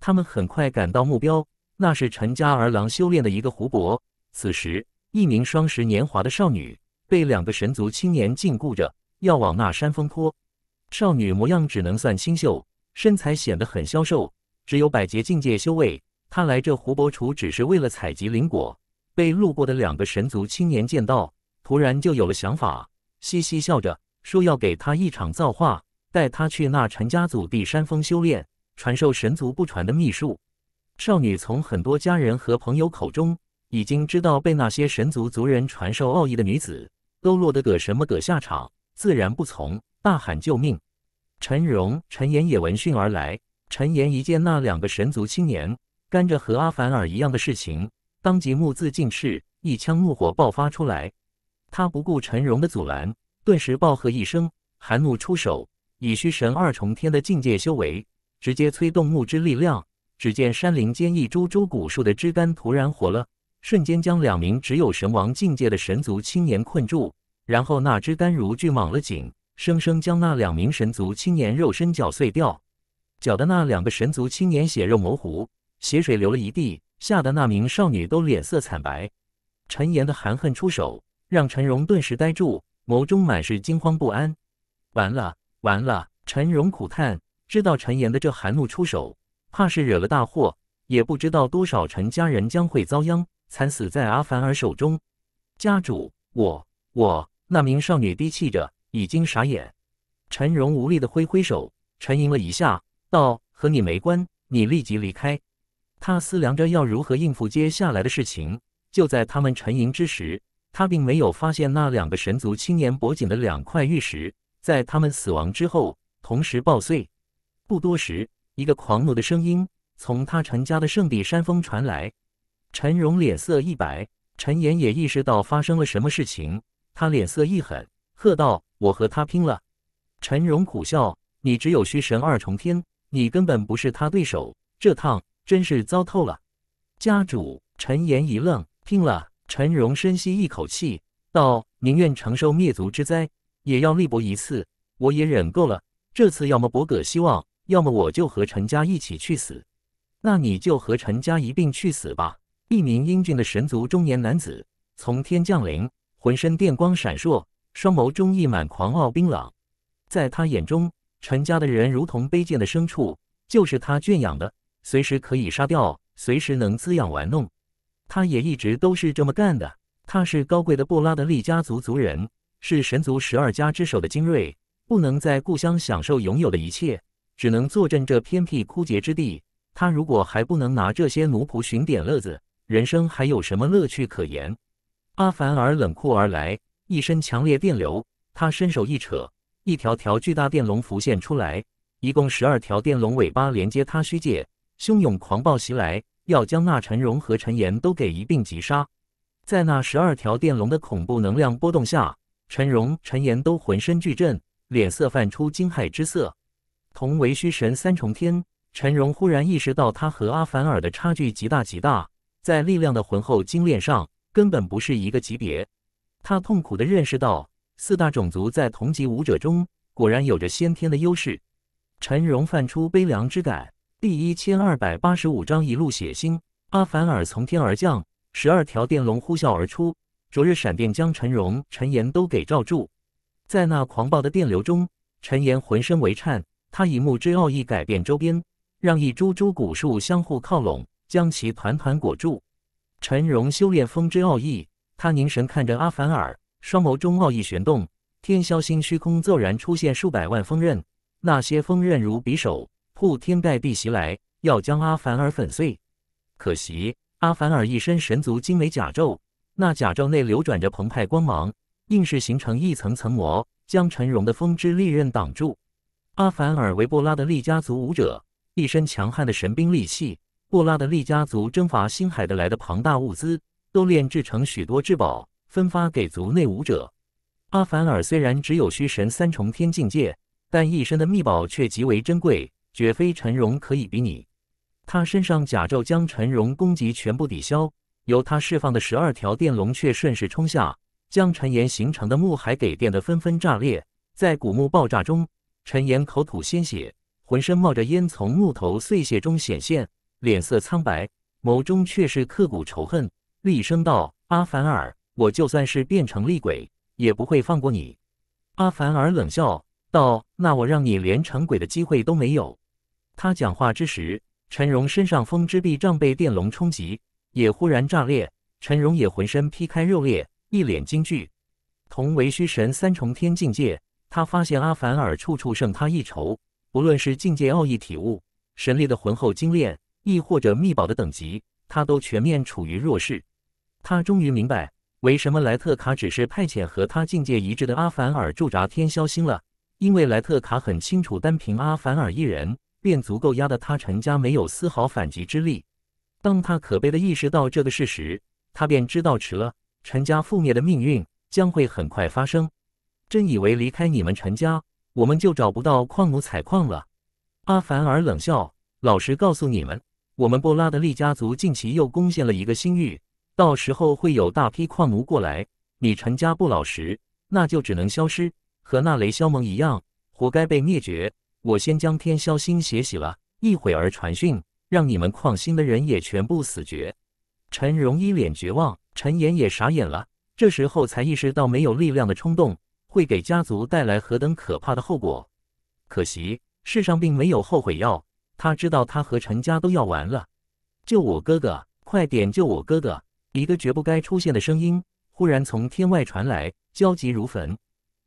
他们很快赶到目标，那是陈家儿郎修炼的一个湖泊。此时，一名双十年华的少女被两个神族青年禁锢着，要往那山峰坡。少女模样只能算清秀，身材显得很消瘦，只有百劫境界修为。她来这湖泊处只是为了采集灵果，被路过的两个神族青年见到，突然就有了想法，嘻嘻笑着说要给她一场造化。带他去那陈家祖地山峰修炼，传授神族不传的秘术。少女从很多家人和朋友口中已经知道，被那些神族族人传授奥义的女子都落得个什么个下场，自然不从，大喊救命。陈荣、陈岩也闻讯而来。陈岩一见那两个神族青年干着和阿凡尔一样的事情，当即目眦尽赤，一腔怒火爆发出来。他不顾陈荣的阻拦，顿时暴喝一声，含怒出手。以虚神二重天的境界修为，直接催动木之力量。只见山林间一株株古树的枝干突然活了，瞬间将两名只有神王境界的神族青年困住。然后那枝干如巨蟒了紧，生生将那两名神族青年肉身绞碎掉，绞的那两个神族青年血肉模糊，血水流了一地，吓得那名少女都脸色惨白。陈岩的含恨出手，让陈荣顿时呆住，眸中满是惊慌不安。完了。完了，陈荣苦叹，知道陈岩的这寒怒出手，怕是惹了大祸，也不知道多少陈家人将会遭殃，惨死在阿凡尔手中。家主，我我那名少女低泣着，已经傻眼。陈荣无力的挥挥手，沉吟了一下，道：“和你没关，你立即离开。”他思量着要如何应付接下来的事情。就在他们沉吟之时，他并没有发现那两个神族青年脖颈的两块玉石。在他们死亡之后，同时爆碎。不多时，一个狂怒的声音从他陈家的圣地山峰传来。陈荣脸色一白，陈岩也意识到发生了什么事情，他脸色一狠，喝道：“我和他拼了！”陈荣苦笑：“你只有虚神二重天，你根本不是他对手。这趟真是糟透了。”家主陈岩一愣：“拼了？”陈荣深吸一口气，道：“宁愿承受灭族之灾。”也要力搏一次，我也忍够了。这次要么博葛希望，要么我就和陈家一起去死。那你就和陈家一并去死吧！一名英俊的神族中年男子从天降临，浑身电光闪烁，双眸中溢满狂傲冰冷。在他眼中，陈家的人如同卑贱的牲畜，就是他圈养的，随时可以杀掉，随时能滋养玩弄。他也一直都是这么干的。他是高贵的布拉德利家族族人。是神族十二家之首的精锐，不能在故乡享受拥有的一切，只能坐镇这偏僻枯竭之地。他如果还不能拿这些奴仆寻点乐子，人生还有什么乐趣可言？阿凡尔冷酷而来，一身强烈电流。他伸手一扯，一条条巨大电龙浮现出来，一共十二条电龙尾巴连接他虚界，汹涌狂暴袭来，要将那陈荣和陈岩都给一并击杀。在那十二条电龙的恐怖能量波动下。陈荣、陈岩都浑身巨震，脸色泛出惊骇之色。同为虚神三重天，陈荣忽然意识到他和阿凡尔的差距极大极大，在力量的浑厚精炼上根本不是一个级别。他痛苦地认识到，四大种族在同级武者中果然有着先天的优势。陈荣泛出悲凉之感。第一千二百八十五章一路血腥。阿凡尔从天而降，十二条电龙呼啸而出。昨日闪电将陈荣、陈岩都给罩住，在那狂暴的电流中，陈岩浑身微颤。他以木之奥义改变周边，让一株株古树相互靠拢，将其团团裹住。陈荣修炼风之奥义，他凝神看着阿凡尔，双眸中奥义旋动，天霄星虚空骤然出现数百万锋刃，那些锋刃如匕首，铺天盖地袭来，要将阿凡尔粉碎。可惜阿凡尔一身神族精美甲胄。那甲胄内流转着澎湃光芒，硬是形成一层层膜，将陈荣的风之利刃挡住。阿凡尔为布拉的利家族武者，一身强悍的神兵利器。布拉的利家族征伐星海得来的庞大物资，都炼制成许多至宝，分发给族内武者。阿凡尔虽然只有虚神三重天境界，但一身的秘宝却极为珍贵，绝非陈荣可以比拟。他身上甲胄将陈荣攻击全部抵消。由他释放的十二条电龙却顺势冲下，将陈岩形成的木海给电得纷纷炸裂。在古墓爆炸中，陈岩口吐鲜血，浑身冒着烟，从木头碎屑中显现，脸色苍白，眸中却是刻骨仇恨，厉声道：“阿凡尔，我就算是变成厉鬼，也不会放过你。”阿凡尔冷笑道：“那我让你连成鬼的机会都没有。”他讲话之时，陈荣身上风之臂杖被电龙冲击。也忽然炸裂，陈荣也浑身劈开肉裂，一脸惊惧。同为虚神三重天境界，他发现阿凡尔处处胜他一筹，不论是境界奥义体悟、神力的浑厚精炼，亦或者秘宝的等级，他都全面处于弱势。他终于明白，为什么莱特卡只是派遣和他境界一致的阿凡尔驻扎天霄星了，因为莱特卡很清楚，单凭阿凡尔一人便足够压得他陈家没有丝毫反击之力。当他可悲地意识到这个事实，他便知道迟了。陈家覆灭的命运将会很快发生。真以为离开你们陈家，我们就找不到矿奴采矿了？阿凡尔冷笑：“老实告诉你们，我们布拉德利家族近期又攻陷了一个新域，到时候会有大批矿奴过来。你陈家不老实，那就只能消失，和那雷肖蒙一样，活该被灭绝。”我先将天霄星血洗了，一会儿传讯。让你们矿心的人也全部死绝！陈荣一脸绝望，陈岩也傻眼了。这时候才意识到，没有力量的冲动会给家族带来何等可怕的后果。可惜，世上并没有后悔药。他知道，他和陈家都要完了。救我哥哥！快点救我哥哥！一个绝不该出现的声音忽然从天外传来，焦急如焚。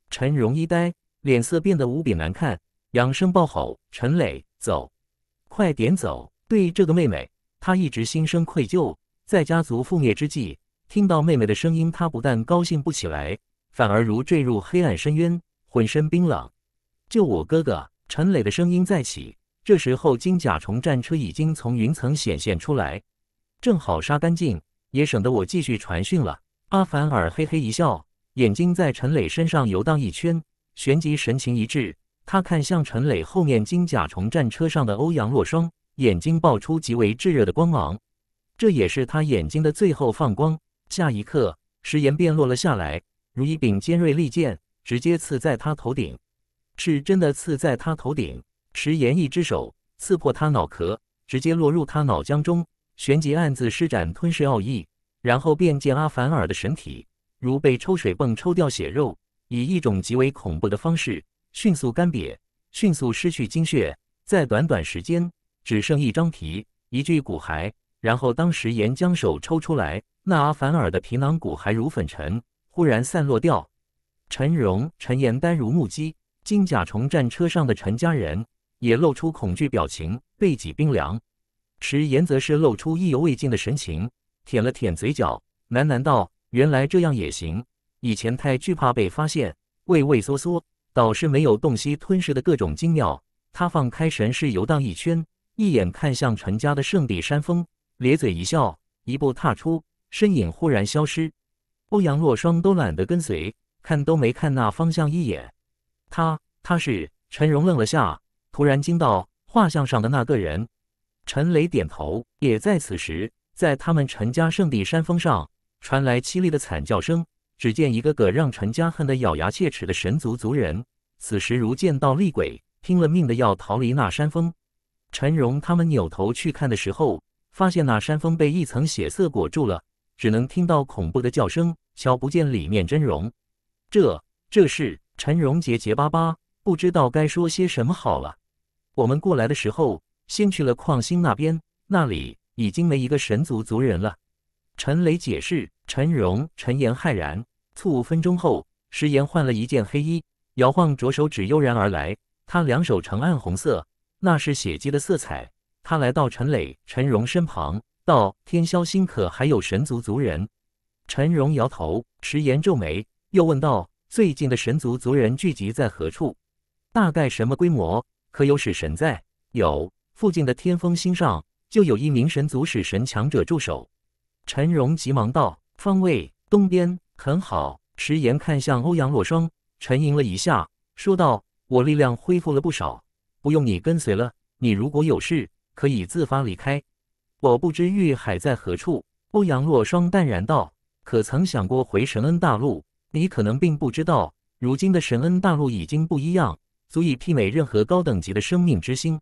陈荣一呆，脸色变得无比难看，仰声暴吼：“陈磊，走！快点走！”对这个妹妹，他一直心生愧疚。在家族覆灭之际，听到妹妹的声音，他不但高兴不起来，反而如坠入黑暗深渊，浑身冰冷。救我哥哥！陈磊的声音再起。这时候，金甲虫战车已经从云层显现出来，正好杀干净，也省得我继续传讯了。阿凡尔嘿嘿一笑，眼睛在陈磊身上游荡一圈，旋即神情一滞，他看向陈磊后面金甲虫战车上的欧阳洛霜。眼睛爆出极为炙热的光芒，这也是他眼睛的最后放光。下一刻，石岩便落了下来，如一柄尖锐利剑，直接刺在他头顶，是真的刺在他头顶。石岩一只手刺破他脑壳，直接落入他脑浆中，旋即暗自施展吞噬奥义，然后便见阿凡尔的神体如被抽水泵抽掉血肉，以一种极为恐怖的方式迅速干瘪，迅速失去精血，在短短时间。只剩一张皮，一具骨骸。然后当时岩将手抽出来，那阿凡尔的皮囊骨骸如粉尘，忽然散落掉。陈荣、陈岩呆如木鸡，金甲虫战车上的陈家人也露出恐惧表情，背脊冰凉。石岩则是露出意犹未尽的神情，舔了舔嘴角，喃喃道：“原来这样也行。以前太惧怕被发现，畏畏缩缩，倒是没有洞悉吞噬的各种精妙。”他放开神识游荡一圈。一眼看向陈家的圣地山峰，咧嘴一笑，一步踏出，身影忽然消失。欧阳若霜都懒得跟随，看都没看那方向一眼。他他是陈荣愣了下，突然惊到画像上的那个人。陈雷点头，也在此时，在他们陈家圣地山峰上传来凄厉的惨叫声。只见一个个让陈家恨得咬牙切齿的神族族人，此时如见到厉鬼，拼了命的要逃离那山峰。陈荣他们扭头去看的时候，发现那山峰被一层血色裹住了，只能听到恐怖的叫声，瞧不见里面真容。这……这是陈荣结结巴巴，不知道该说些什么好了。我们过来的时候，先去了矿星那边，那里已经没一个神族族人了。陈雷解释。陈荣、陈岩骇然。错五分钟后，石岩换了一件黑衣，摇晃着手指悠然而来，他两手呈暗红色。那是血迹的色彩。他来到陈磊、陈荣身旁，道：“天霄星可还有神族族人？”陈荣摇头，迟延皱眉，又问道：“最近的神族族人聚集在何处？大概什么规模？可有使神在？”“有，附近的天风星上就有一名神族使神强者驻守。”陈荣急忙道：“方位东边，很好。”迟延看向欧阳洛霜，沉吟了一下，说道：“我力量恢复了不少。”不用你跟随了，你如果有事，可以自发离开。我不知玉海在何处。欧阳洛霜淡然道：“可曾想过回神恩大陆？你可能并不知道，如今的神恩大陆已经不一样，足以媲美任何高等级的生命之星。”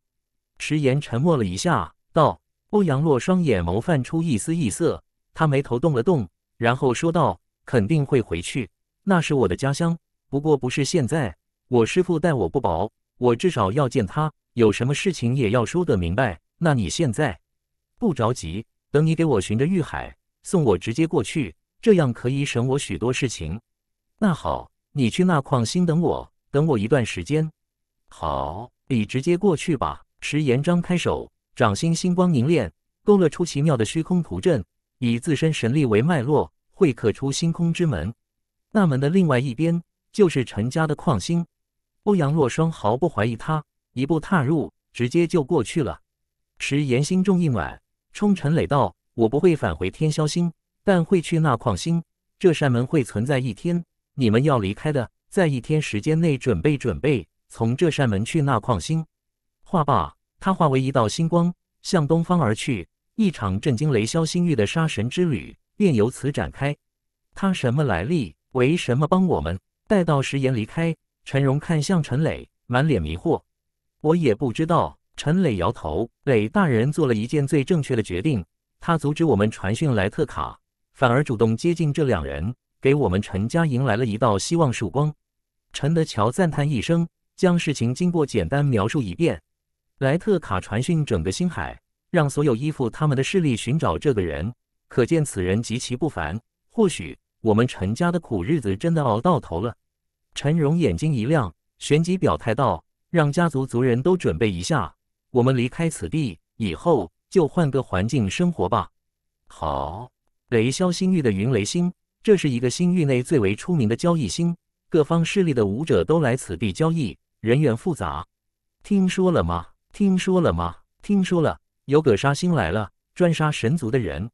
迟言沉默了一下，道：“欧阳洛霜眼眸泛出一丝异色，他眉头动了动，然后说道：肯定会回去，那是我的家乡。不过不是现在，我师父待我不薄。”我至少要见他，有什么事情也要说得明白。那你现在不着急，等你给我寻着玉海，送我直接过去，这样可以省我许多事情。那好，你去那矿星等我，等我一段时间。好，你直接过去吧。石岩张开手，掌心星光凝练，勾勒出奇妙的虚空图阵，以自身神力为脉络，会刻出星空之门。那门的另外一边，就是陈家的矿星。欧阳若霜毫不怀疑，他一步踏入，直接就过去了。石岩心中一暖，冲陈磊道：“我不会返回天霄星，但会去那矿星。这扇门会存在一天，你们要离开的，在一天时间内准备准备，从这扇门去那矿星。”话罢，他化为一道星光，向东方而去。一场震惊雷霄星域的杀神之旅便由此展开。他什么来历？为什么帮我们？待到石岩离开。陈荣看向陈磊，满脸迷惑。我也不知道。陈磊摇头。磊大人做了一件最正确的决定，他阻止我们传讯莱特卡，反而主动接近这两人，给我们陈家迎来了一道希望曙光。陈德桥赞叹一声，将事情经过简单描述一遍。莱特卡传讯整个星海，让所有依附他们的势力寻找这个人。可见此人极其不凡。或许我们陈家的苦日子真的熬到头了。陈荣眼睛一亮，旋即表态道：“让家族族人都准备一下，我们离开此地以后，就换个环境生活吧。”好，雷霄星域的云雷星，这是一个星域内最为出名的交易星，各方势力的武者都来此地交易，人员复杂。听说了吗？听说了吗？听说了，有葛杀星来了，专杀神族的人。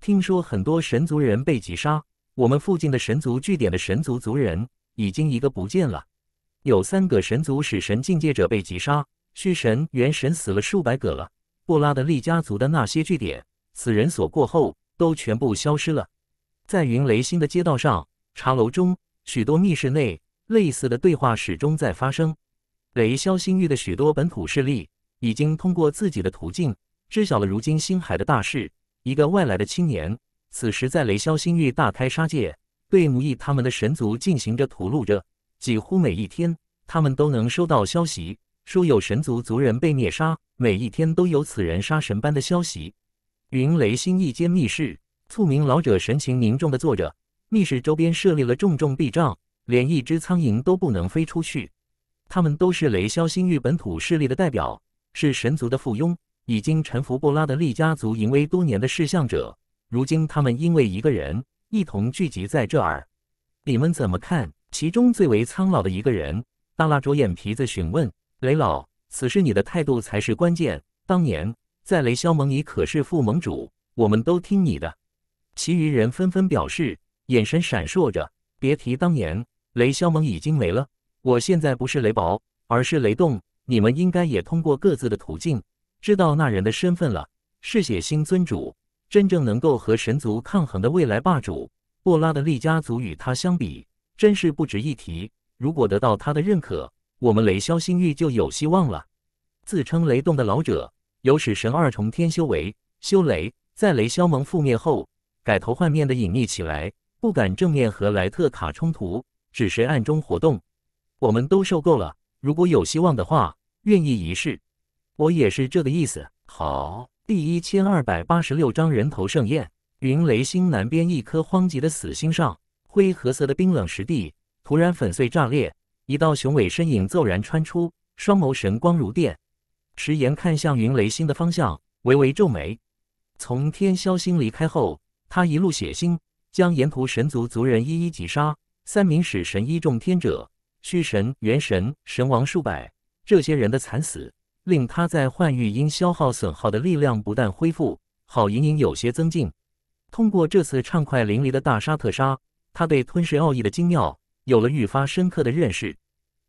听说很多神族人被击杀，我们附近的神族据点的神族族人。已经一个不见了，有三个神族使神境界者被击杀，虚神、元神死了数百个了。布拉的利家族的那些据点，死人所过后，都全部消失了。在云雷星的街道上、茶楼中、许多密室内，类似的对话始终在发生。雷霄星域的许多本土势力，已经通过自己的途径，知晓了如今星海的大事。一个外来的青年，此时在雷霄星域大开杀戒。对奴役他们的神族进行着屠戮着，几乎每一天，他们都能收到消息，说有神族族人被灭杀。每一天都有此人杀神般的消息。云雷星一间密室，促名老者神情凝重的坐着。密室周边设立了重重壁障，连一只苍蝇都不能飞出去。他们都是雷霄星域本土势力的代表，是神族的附庸，已经臣服布拉德利家族淫威多年的世相者。如今他们因为一个人。一同聚集在这儿，你们怎么看？其中最为苍老的一个人耷拉着眼皮子询问：“雷老，此事你的态度才是关键。当年在雷霄盟，你可是副盟主，我们都听你的。”其余人纷纷表示，眼神闪烁着。别提当年雷霄盟已经没了，我现在不是雷宝，而是雷动。你们应该也通过各自的途径，知道那人的身份了，嗜血星尊主。真正能够和神族抗衡的未来霸主，布拉的利家族与他相比，真是不值一提。如果得到他的认可，我们雷霄星域就有希望了。自称雷动的老者，有使神二重天修为，修雷。在雷霄盟覆灭后，改头换面的隐匿起来，不敢正面和莱特卡冲突，只是暗中活动。我们都受够了，如果有希望的话，愿意一试。我也是这个意思。好。第一千二百八十六章人头盛宴。云雷星南边一颗荒极的死星上，灰褐色的冰冷石地突然粉碎炸裂，一道雄伟身影骤然穿出，双眸神光如电。迟言看向云雷星的方向，微微皱眉。从天霄星离开后，他一路血腥，将沿途神族族人一一击杀。三名始神，一众天者，虚神、元神、神王数百，这些人的惨死。令他在幻域因消耗损耗的力量不但恢复，好隐隐有些增进。通过这次畅快淋漓的大杀特杀，他对吞噬奥义的精妙有了愈发深刻的认识。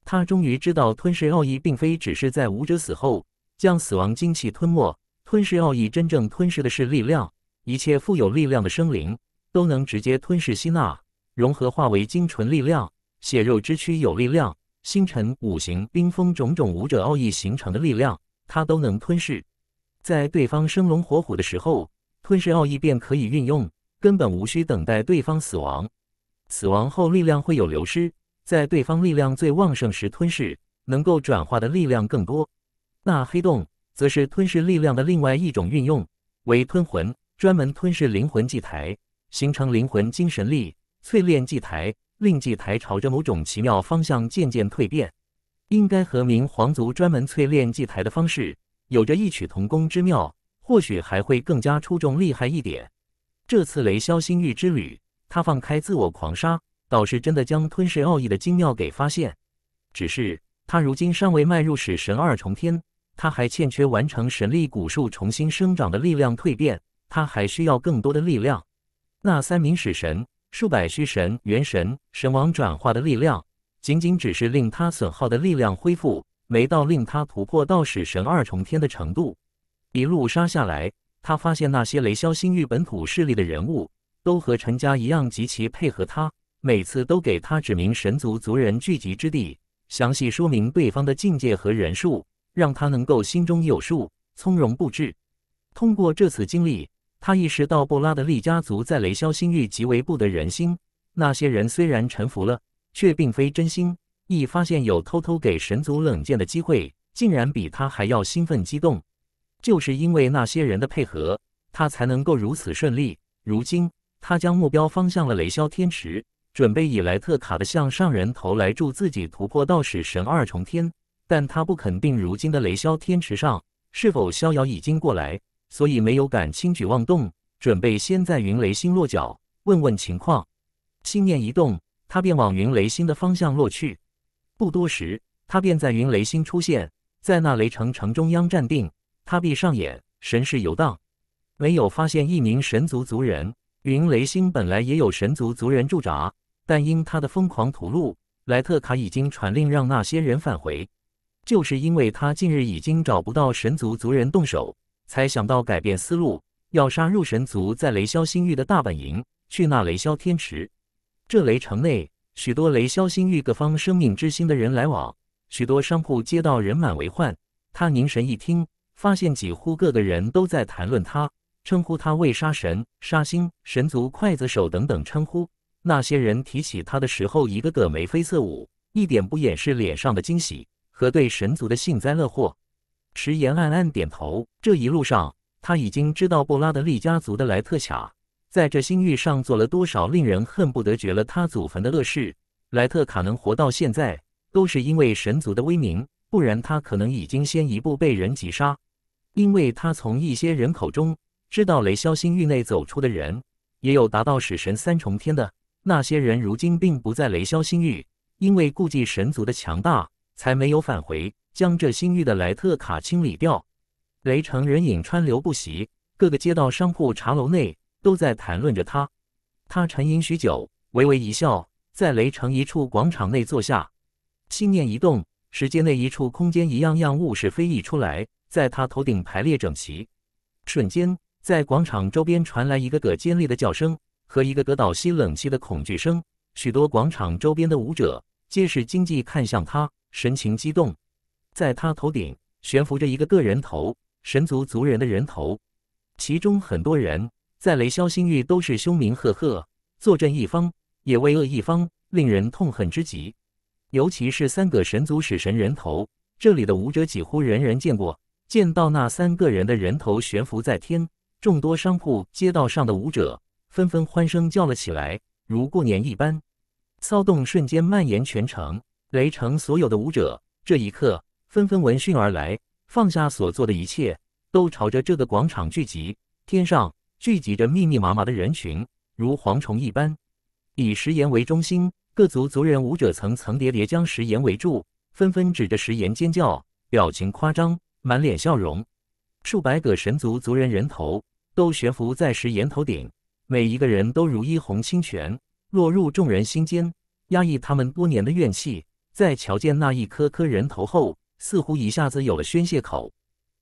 他终于知道，吞噬奥义并非只是在武者死后将死亡精气吞没。吞噬奥义真正吞噬的是力量，一切富有力量的生灵都能直接吞噬吸纳、融合，化为精纯力量。血肉之躯有力量。星辰、五行、冰封种种武者奥义形成的力量，它都能吞噬。在对方生龙活虎的时候，吞噬奥义便可以运用，根本无需等待对方死亡。死亡后力量会有流失，在对方力量最旺盛时吞噬，能够转化的力量更多。那黑洞则是吞噬力量的另外一种运用，为吞魂，专门吞噬灵魂祭台，形成灵魂精神力，淬炼祭台。令祭台朝着某种奇妙方向渐渐蜕变，应该和明皇族专门淬炼祭台的方式有着异曲同工之妙，或许还会更加出众厉害一点。这次雷霄星域之旅，他放开自我狂杀，倒是真的将吞噬奥义的精妙给发现。只是他如今尚未迈入使神二重天，他还欠缺完成神力古树重新生长的力量蜕变，他还需要更多的力量。那三名使神。数百虚神、元神、神王转化的力量，仅仅只是令他损耗的力量恢复，没到令他突破到始神二重天的程度。一路杀下来，他发现那些雷霄星域本土势力的人物，都和陈家一样极其配合他，每次都给他指明神族族人聚集之地，详细说明对方的境界和人数，让他能够心中有数，从容布置。通过这次经历。他意识到布拉德利家族在雷霄星域极为不得人心。那些人虽然臣服了，却并非真心。一发现有偷偷给神族冷箭的机会，竟然比他还要兴奋激动。就是因为那些人的配合，他才能够如此顺利。如今，他将目标方向了雷霄天池，准备以莱特卡的向上人头来助自己突破道士神二重天。但他不肯定，如今的雷霄天池上是否逍遥已经过来。所以没有敢轻举妄动，准备先在云雷星落脚，问问情况。心念一动，他便往云雷星的方向落去。不多时，他便在云雷星出现，在那雷城城中央站定。他闭上眼，神识游荡，没有发现一名神族族人。云雷星本来也有神族族人驻扎，但因他的疯狂屠戮，莱特卡已经传令让那些人返回，就是因为他近日已经找不到神族族人动手。才想到改变思路，要杀入神族在雷霄星域的大本营，去那雷霄天池。这雷城内，许多雷霄星域各方生命之星的人来往，许多商铺街道人满为患。他凝神一听，发现几乎各个人都在谈论他，称呼他为杀神、杀星、神族刽子手等等称呼。那些人提起他的时候，一个个眉飞色舞，一点不掩饰脸上的惊喜和对神族的幸灾乐祸。迟延暗暗点头。这一路上，他已经知道布拉德利家族的莱特卡，在这星域上做了多少令人恨不得掘了他祖坟的恶事。莱特卡能活到现在，都是因为神族的威名，不然他可能已经先一步被人击杀。因为他从一些人口中知道，雷霄星域内走出的人，也有达到使神三重天的。那些人如今并不在雷霄星域，因为顾忌神族的强大，才没有返回。将这新域的莱特卡清理掉。雷城人影川流不息，各个街道商铺、茶楼内都在谈论着他。他沉吟许久，微微一笑，在雷城一处广场内坐下，心念一动，时间内一处空间一样样物事飞溢出来，在他头顶排列整齐。瞬间，在广场周边传来一个个尖利的叫声和一个个倒吸冷气的恐惧声。许多广场周边的舞者皆是惊悸，看向他，神情激动。在他头顶悬浮着一个个人头，神族族人的人头，其中很多人在雷霄星域都是凶名赫赫，坐镇一方，也为恶一方，令人痛恨之极。尤其是三个神族使神人头，这里的武者几乎人人见过。见到那三个人的人头悬浮在天，众多商铺、街道上的武者纷纷欢声叫了起来，如过年一般，骚动瞬间蔓延全城。雷城所有的武者，这一刻。纷纷闻讯而来，放下所做的一切，都朝着这个广场聚集。天上聚集着密密麻麻的人群，如蝗虫一般。以石岩为中心，各族族人、舞者层层叠叠将石岩围住，纷纷指着石岩尖叫，表情夸张，满脸笑容。数百个神族族人人头都悬浮在石岩头顶，每一个人都如一泓清泉落入众人心间，压抑他们多年的怨气，在瞧见那一颗颗人头后。似乎一下子有了宣泄口，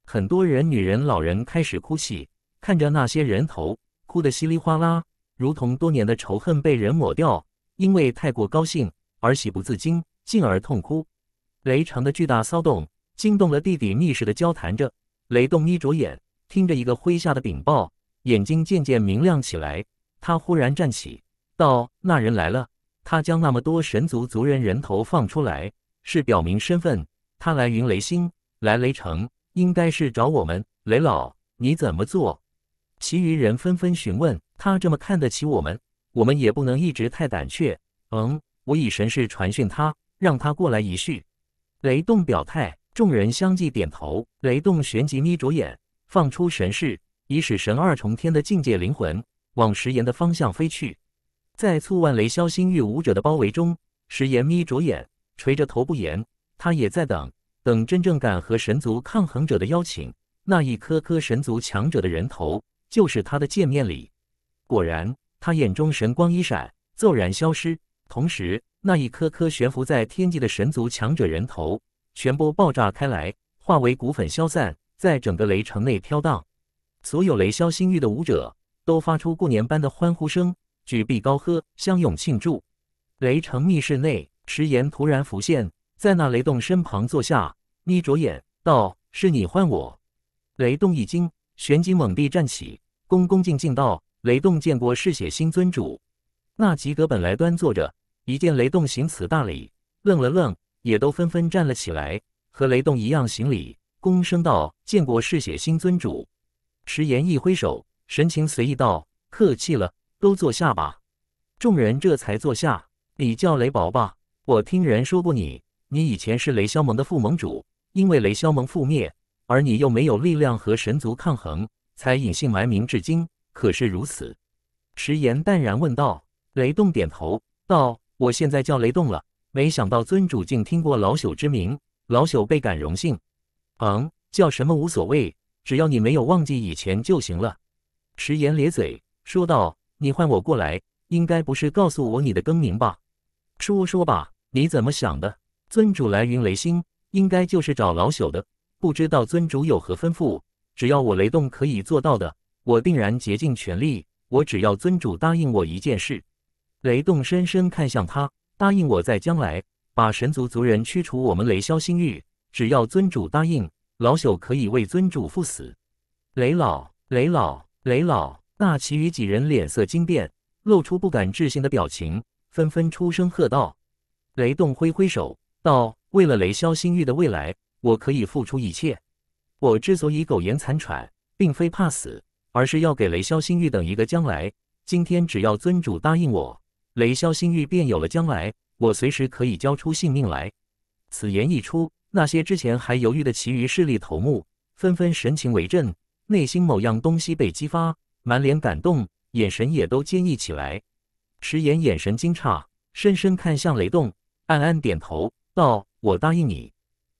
很多人、女人、老人开始哭泣，看着那些人头，哭得稀里哗啦，如同多年的仇恨被人抹掉，因为太过高兴而喜不自禁，进而痛哭。雷长的巨大骚动惊动了地底密室的交谈着，雷动眯着眼，听着一个麾下的禀报，眼睛渐渐明亮起来。他忽然站起，道：“那人来了，他将那么多神族族人人头放出来，是表明身份。”他来云雷星，来雷城，应该是找我们。雷老，你怎么做？其余人纷纷询问。他这么看得起我们，我们也不能一直太胆怯。嗯，我以神视传讯他，让他过来一叙。雷动表态，众人相继点头。雷动旋即眯着眼，放出神视，以使神二重天的境界灵魂往石岩的方向飞去。在簇万雷霄星域武者的包围中，石岩眯着眼，垂着头不言。他也在等，等真正敢和神族抗衡者的邀请。那一颗颗神族强者的人头，就是他的见面礼。果然，他眼中神光一闪，骤然消失。同时，那一颗颗悬浮在天际的神族强者人头，全部爆炸开来，化为骨粉消散，在整个雷城内飘荡。所有雷霄星域的舞者都发出过年般的欢呼声，举臂高喝，相拥庆祝。雷城密室内，石岩突然浮现。在那雷动身旁坐下，眯着眼道：“是你唤我。”雷动一惊，旋即猛地站起，恭恭敬敬道：“雷动见过嗜血星尊主。”那吉格本来端坐着，一见雷动行此大礼，愣了愣，也都纷纷站了起来，和雷动一样行礼，躬声道：“见过嗜血星尊主。”迟言一挥手，神情随意道：“客气了，都坐下吧。”众人这才坐下。你叫雷宝吧，我听人说过你。你以前是雷霄盟的副盟主，因为雷霄盟覆灭，而你又没有力量和神族抗衡，才隐姓埋名至今。可是如此，迟岩淡然问道。雷动点头道：“我现在叫雷动了。没想到尊主竟听过老朽之名，老朽倍感荣幸。”嗯，叫什么无所谓，只要你没有忘记以前就行了。”迟岩咧嘴说道：“你唤我过来，应该不是告诉我你的更名吧？说说吧，你怎么想的？”尊主来云雷星，应该就是找老朽的。不知道尊主有何吩咐？只要我雷动可以做到的，我定然竭尽全力。我只要尊主答应我一件事。雷动深深看向他，答应我在将来把神族族人驱除我们雷霄星域。只要尊主答应，老朽可以为尊主赴死。雷老，雷老，雷老！那其余几人脸色惊变，露出不敢置信的表情，纷纷出声喝道：“雷动！”挥挥手。道：“为了雷霄星域的未来，我可以付出一切。我之所以苟延残喘，并非怕死，而是要给雷霄星域等一个将来。今天只要尊主答应我，雷霄星域便有了将来。我随时可以交出性命来。”此言一出，那些之前还犹豫的其余势力头目纷纷神情为震，内心某样东西被激发，满脸感动，眼神也都坚毅起来。迟岩眼神惊诧，深深看向雷动，暗暗点头。道：“我答应你，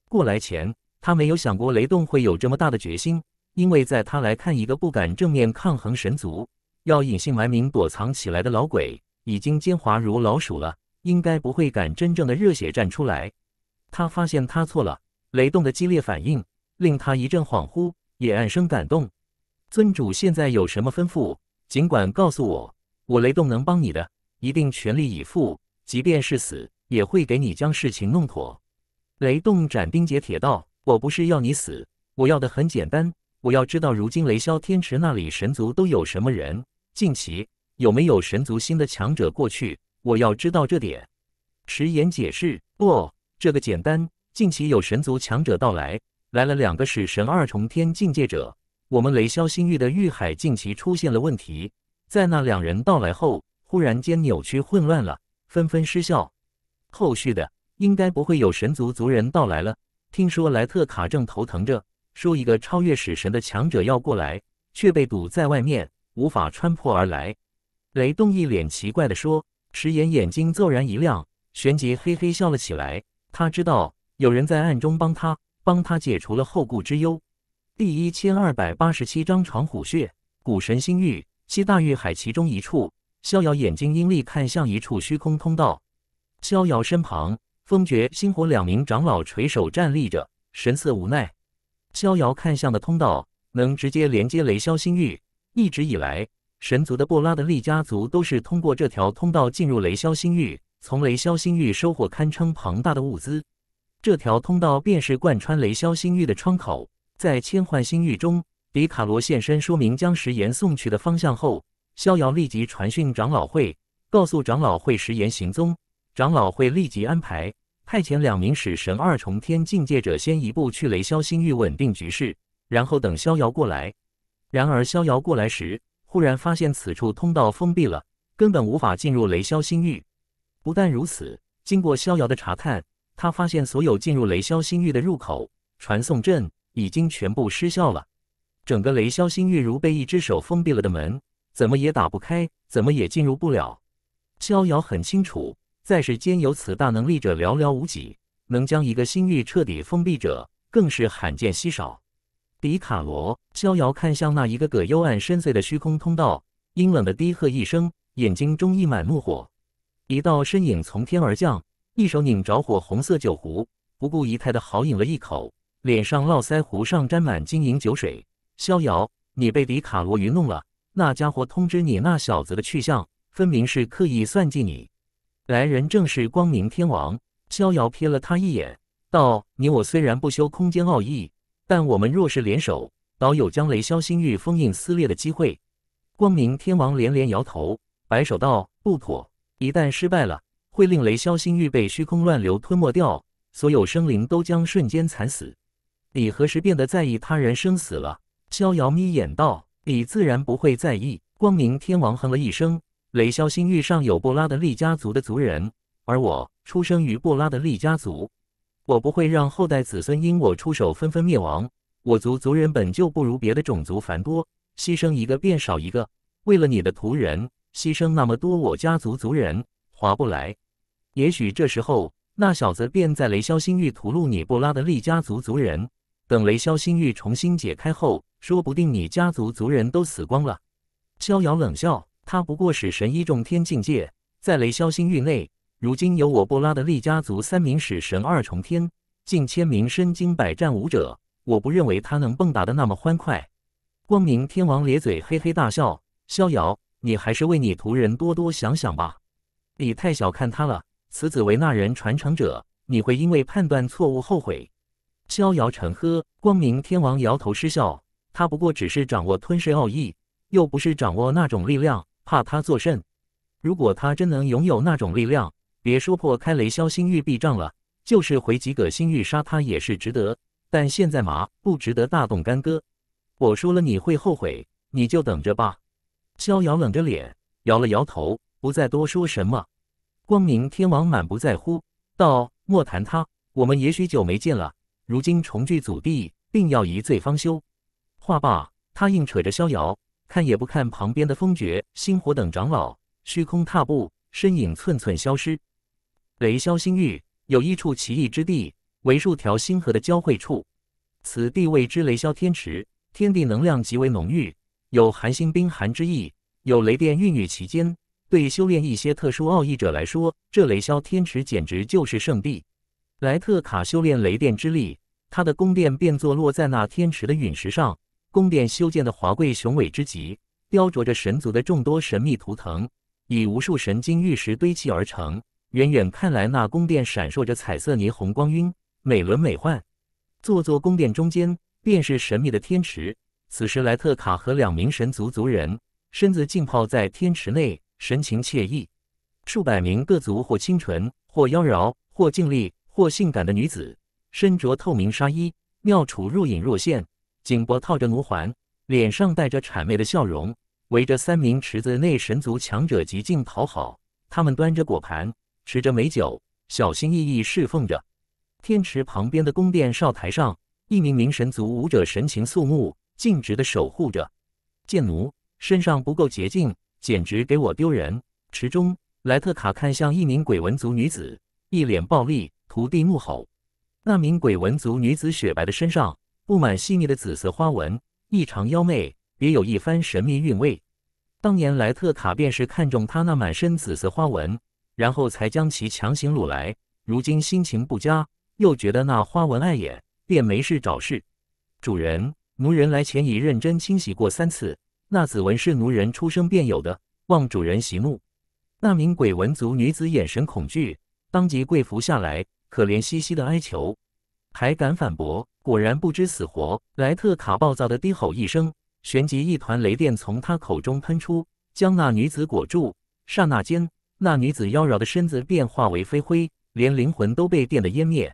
过来前，他没有想过雷动会有这么大的决心，因为在他来看，一个不敢正面抗衡神族，要隐姓埋名躲藏起来的老鬼，已经奸猾如老鼠了，应该不会敢真正的热血站出来。”他发现他错了，雷动的激烈反应令他一阵恍惚，也暗生感动。尊主现在有什么吩咐？尽管告诉我，我雷动能帮你的，一定全力以赴，即便是死。也会给你将事情弄妥。雷动斩钉截铁道：“我不是要你死，我要的很简单，我要知道如今雷霄天池那里神族都有什么人，近期有没有神族新的强者过去？我要知道这点。”迟言解释：“哦，这个简单，近期有神族强者到来，来了两个使神二重天境界者。我们雷霄星域的玉海近期出现了问题，在那两人到来后，忽然间扭曲混乱了，纷纷失效。”后续的应该不会有神族族人到来了。听说莱特卡正头疼着，说一个超越使神的强者要过来，却被堵在外面，无法穿破而来。雷动一脸奇怪地说，迟言眼睛骤然一亮，旋即嘿嘿笑了起来。他知道有人在暗中帮他，帮他解除了后顾之忧。第一千二百八十七章闯虎穴，古神星域，七大域海其中一处。逍遥眼睛阴厉看向一处虚空通道。逍遥身旁，风绝、星火两名长老垂手站立着，神色无奈。逍遥看向的通道，能直接连接雷霄星域。一直以来，神族的布拉德利家族都是通过这条通道进入雷霄星域，从雷霄星域收获堪称庞大的物资。这条通道便是贯穿雷霄星域的窗口。在千幻星域中，迪卡罗现身，说明将食盐送去的方向后，逍遥立即传讯长老会，告诉长老会食盐行踪。长老会立即安排派遣两名使神二重天境界者先一步去雷霄星域稳定局势，然后等逍遥过来。然而，逍遥过来时，忽然发现此处通道封闭了，根本无法进入雷霄星域。不但如此，经过逍遥的查看，他发现所有进入雷霄星域的入口传送阵已经全部失效了。整个雷霄星域如被一只手封闭了的门，怎么也打不开，怎么也进入不了。逍遥很清楚。在世间有此大能力者寥寥无几，能将一个心域彻底封闭者更是罕见稀少。迪卡罗逍遥看向那一个个幽暗深邃的虚空通道，阴冷的低喝一声，眼睛中溢满怒火。一道身影从天而降，一手拧着火红色酒壶，不顾仪态的豪饮了一口，脸上络腮胡上沾满晶莹酒水。逍遥，你被迪卡罗愚弄了，那家伙通知你那小子的去向，分明是刻意算计你。来人正是光明天王逍遥，瞥了他一眼，道：“你我虽然不修空间奥义，但我们若是联手，倒有将雷霄星域封印撕裂的机会。”光明天王连连摇头，摆手道：“不妥，一旦失败了，会令雷霄星域被虚空乱流吞没掉，所有生灵都将瞬间惨死。你何时变得在意他人生死了？”逍遥眯眼道：“你自然不会在意。”光明天王哼了一声。雷霄星域上有布拉德利家族的族人，而我出生于布拉德利家族，我不会让后代子孙因我出手纷纷灭亡。我族族人本就不如别的种族繁多，牺牲一个变少一个，为了你的族人牺牲那么多，我家族族人划不来。也许这时候那小子便在雷霄星域屠戮你布拉德利家族族人，等雷霄星域重新解开后，说不定你家族族人都死光了。逍遥冷笑。他不过是神一重天境界，在雷霄星域内，如今有我布拉德利家族三名使神二重天，近千名身经百战武者，我不认为他能蹦跶的那么欢快。光明天王咧嘴嘿嘿大笑，逍遥，你还是为你徒人多多想想吧，你太小看他了，此子为那人传承者，你会因为判断错误后悔。逍遥沉喝，光明天王摇头失笑，他不过只是掌握吞噬奥义，又不是掌握那种力量。怕他作甚？如果他真能拥有那种力量，别说破开雷霄星域壁障了，就是回几个星域杀他也是值得。但现在嘛，不值得大动干戈。我说了，你会后悔，你就等着吧。逍遥冷着脸摇了摇头，不再多说什么。光明天王满不在乎道：“莫谈他，我们也许久没见了，如今重聚祖地，定要一醉方休。”话罢，他硬扯着逍遥。看也不看旁边的风绝、星火等长老，虚空踏步，身影寸寸消失。雷霄星域有一处奇异之地，为数条星河的交汇处，此地位之雷霄天池。天地能量极为浓郁，有寒星冰寒之意，有雷电孕育其间。对修炼一些特殊奥义者来说，这雷霄天池简直就是圣地。莱特卡修炼雷电之力，他的宫殿便坐落在那天池的陨石上。宫殿修建的华贵雄伟之极，雕琢着神族的众多神秘图腾，以无数神经玉石堆砌而成。远远看来，那宫殿闪烁着彩色霓虹光晕，美轮美奂。座座宫殿中间便是神秘的天池。此时，莱特卡和两名神族族人身子浸泡在天池内，神情惬意。数百名各族或清纯、或妖娆、或静丽、或性感的女子，身着透明纱衣，妙处若隐若现。颈脖套着奴环，脸上带着谄媚的笑容，围着三名池子内神族强者极尽讨好。他们端着果盘，持着美酒，小心翼翼侍奉着。天池旁边的宫殿哨台上，一名名神族舞者神情肃穆，尽职的守护着。贱奴身上不够洁净，简直给我丢人！池中，莱特卡看向一名鬼纹族女子，一脸暴戾，徒弟怒吼。那名鬼纹族女子雪白的身上。布满细腻的紫色花纹，异常妖媚，别有一番神秘韵味。当年莱特卡便是看中她那满身紫色花纹，然后才将其强行掳来。如今心情不佳，又觉得那花纹碍眼，便没事找事。主人，奴人来前已认真清洗过三次，那紫纹是奴人出生便有的，望主人息怒。那名鬼纹族女子眼神恐惧，当即跪伏下来，可怜兮兮的哀求，还敢反驳？果然不知死活，莱特卡暴躁的低吼一声，旋即一团雷电从他口中喷出，将那女子裹住。刹那间，那女子妖娆的身子便化为飞灰，连灵魂都被电得湮灭。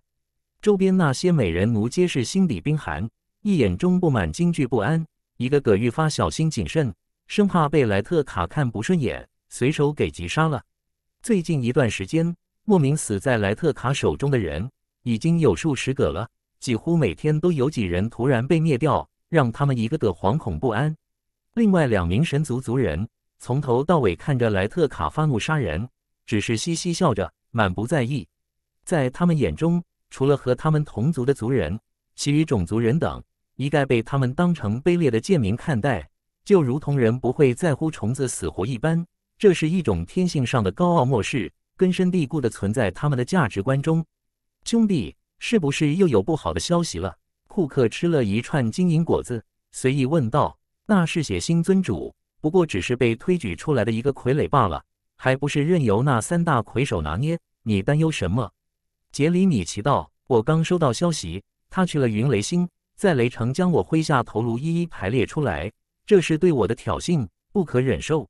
周边那些美人奴皆是心底冰寒，一眼中布满惊惧不安。一个个愈发小心谨慎，生怕被莱特卡看不顺眼，随手给击杀了。最近一段时间，莫名死在莱特卡手中的人已经有数十个了。几乎每天都有几人突然被灭掉，让他们一个个惶恐不安。另外两名神族族人从头到尾看着莱特卡发怒杀人，只是嘻嘻笑着，满不在意。在他们眼中，除了和他们同族的族人，其余种族人等一概被他们当成卑劣的贱民看待，就如同人不会在乎虫子死活一般。这是一种天性上的高傲漠视，根深蒂固的存在他们的价值观中。兄弟。是不是又有不好的消息了？库克吃了一串金银果子，随意问道：“那嗜血星尊主，不过只是被推举出来的一个傀儡罢了，还不是任由那三大魁首拿捏？你担忧什么？”杰里米奇道：“我刚收到消息，他去了云雷星，在雷城将我麾下头颅一一排列出来，这是对我的挑衅，不可忍受。”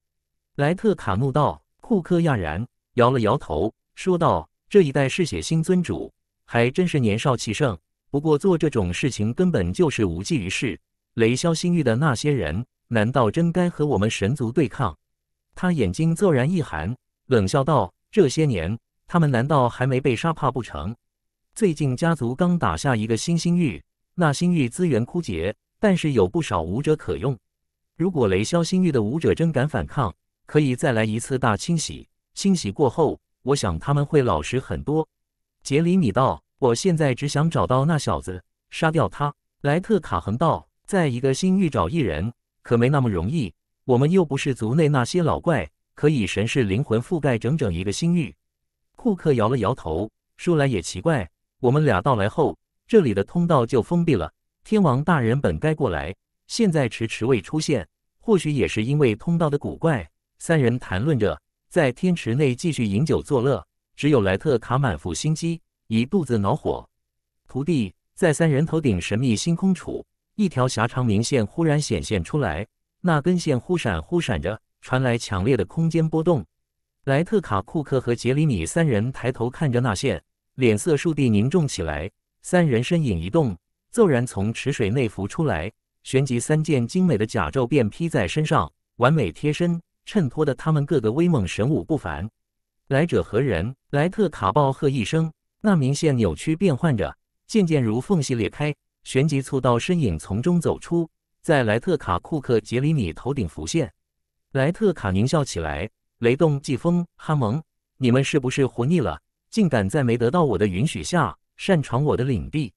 莱特卡怒道。库克讶然，摇了摇头，说道：“这一代嗜血星尊主。”还真是年少气盛，不过做这种事情根本就是无济于事。雷霄星域的那些人，难道真该和我们神族对抗？他眼睛骤然一寒，冷笑道：“这些年，他们难道还没被杀怕不成？最近家族刚打下一个新星域，那星域资源枯竭，但是有不少武者可用。如果雷霄星域的武者真敢反抗，可以再来一次大清洗。清洗过后，我想他们会老实很多。”杰里米道：“我现在只想找到那小子，杀掉他。”莱特卡恒道：“在一个星域找一人，可没那么容易。我们又不是族内那些老怪，可以神视灵魂覆盖整整一个星域。”库克摇了摇头，说：“来也奇怪，我们俩到来后，这里的通道就封闭了。天王大人本该过来，现在迟迟未出现，或许也是因为通道的古怪。”三人谈论着，在天池内继续饮酒作乐。只有莱特卡满腹心机，一肚子恼火。徒弟在三人头顶神秘星空处，一条狭长明线忽然显现出来，那根线忽闪忽闪着，传来强烈的空间波动。莱特卡、库克和杰里米三人抬头看着那线，脸色倏地凝重起来。三人身影一动，骤然从池水内浮出来，旋即三件精美的甲胄便披在身上，完美贴身，衬托的他们个个威猛神武不凡。来者何人？莱特卡暴喝一声，那明线扭曲变换着，渐渐如缝隙裂开，旋即粗到身影从中走出，在莱特卡、库克、杰里米头顶浮现。莱特卡狞笑起来：“雷动、季风、哈蒙，你们是不是活腻了？竟敢在没得到我的允许下擅闯我的领地！”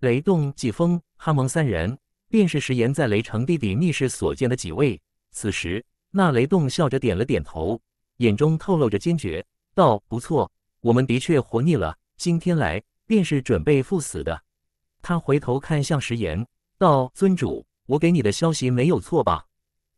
雷动、季风、哈蒙三人便是食言，在雷城地底密室所见的几位。此时，那雷动笑着点了点头。眼中透露着坚决，道：“不错，我们的确活腻了，今天来便是准备赴死的。”他回头看向石岩，道：“尊主，我给你的消息没有错吧？”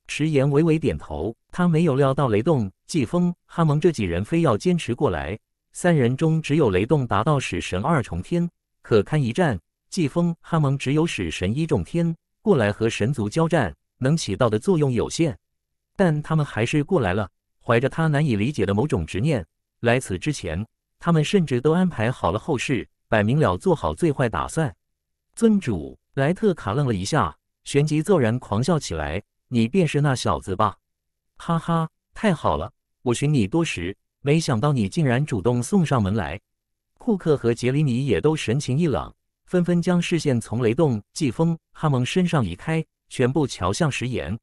石岩微微点头。他没有料到雷动、季风、哈蒙这几人非要坚持过来。三人中只有雷动达到使神二重天，可堪一战；季风、哈蒙只有使神一重天，过来和神族交战，能起到的作用有限。但他们还是过来了。怀着他难以理解的某种执念，来此之前，他们甚至都安排好了后事，摆明了做好最坏打算。尊主莱特卡愣了一下，旋即骤然狂笑起来：“你便是那小子吧？哈哈，太好了！我寻你多时，没想到你竟然主动送上门来。”库克和杰里尼也都神情一冷，纷纷将视线从雷动、季风、哈蒙身上移开，全部瞧向石岩。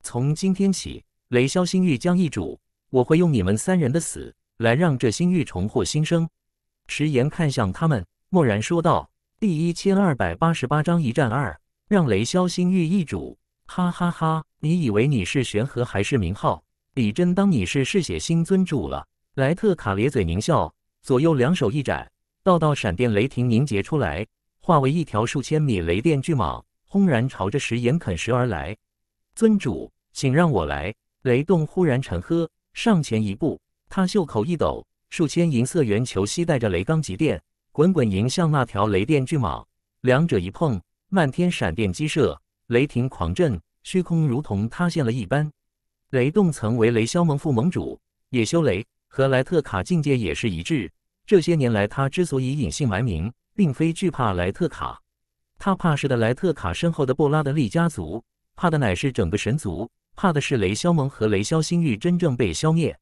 从今天起，雷霄星域将易主。我会用你们三人的死来让这星域重获新生。迟言看向他们，默然说道：“第一千二百八十八章一战二，让雷霄星域易主。”哈哈哈！你以为你是玄和还是明浩？你真当你是嗜血星尊主了？莱特卡咧嘴狞笑，左右两手一展，道道闪电雷霆凝结出来，化为一条数千米雷电巨蟒，轰然朝着石岩啃食而来。“尊主，请让我来。”雷动忽然沉喝。上前一步，他袖口一抖，数千银色圆球吸带着雷罡极电，滚滚迎向那条雷电巨蟒。两者一碰，漫天闪电激射，雷霆狂震，虚空如同塌陷了一般。雷动层为雷霄盟副盟主，也修雷和莱特卡境界也是一致。这些年来，他之所以隐姓埋名，并非惧怕莱特卡，他怕是的莱特卡身后的布拉德利家族，怕的乃是整个神族。怕的是雷萧蒙和雷萧心玉真正被消灭。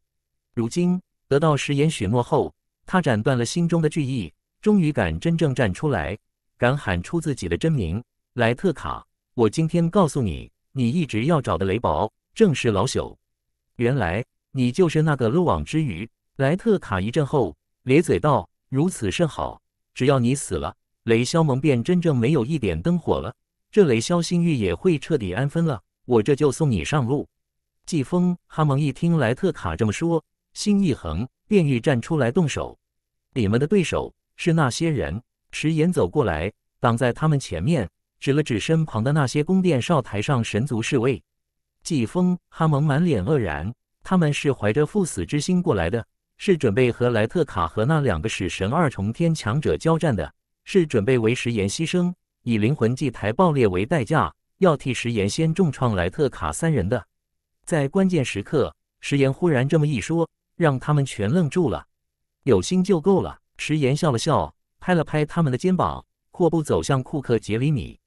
如今得到石岩许诺后，他斩断了心中的惧意，终于敢真正站出来，敢喊出自己的真名——莱特卡。我今天告诉你，你一直要找的雷宝正是老朽。原来你就是那个漏网之鱼。莱特卡一阵后咧嘴道：“如此甚好，只要你死了，雷萧蒙便真正没有一点灯火了，这雷萧心玉也会彻底安分了。”我这就送你上路，季风哈蒙一听莱特卡这么说，心一横，便欲站出来动手。你们的对手是那些人。石岩走过来，挡在他们前面，指了指身旁的那些宫殿哨台上神族侍卫。季风哈蒙满脸愕然，他们是怀着赴死之心过来的，是准备和莱特卡和那两个使神二重天强者交战的，是准备为石岩牺牲，以灵魂祭台爆裂为代价。要替石岩先重创莱特卡三人的，在关键时刻，石岩忽然这么一说，让他们全愣住了。有心就够了。石岩笑了笑，拍了拍他们的肩膀，阔步走向库克杰里米。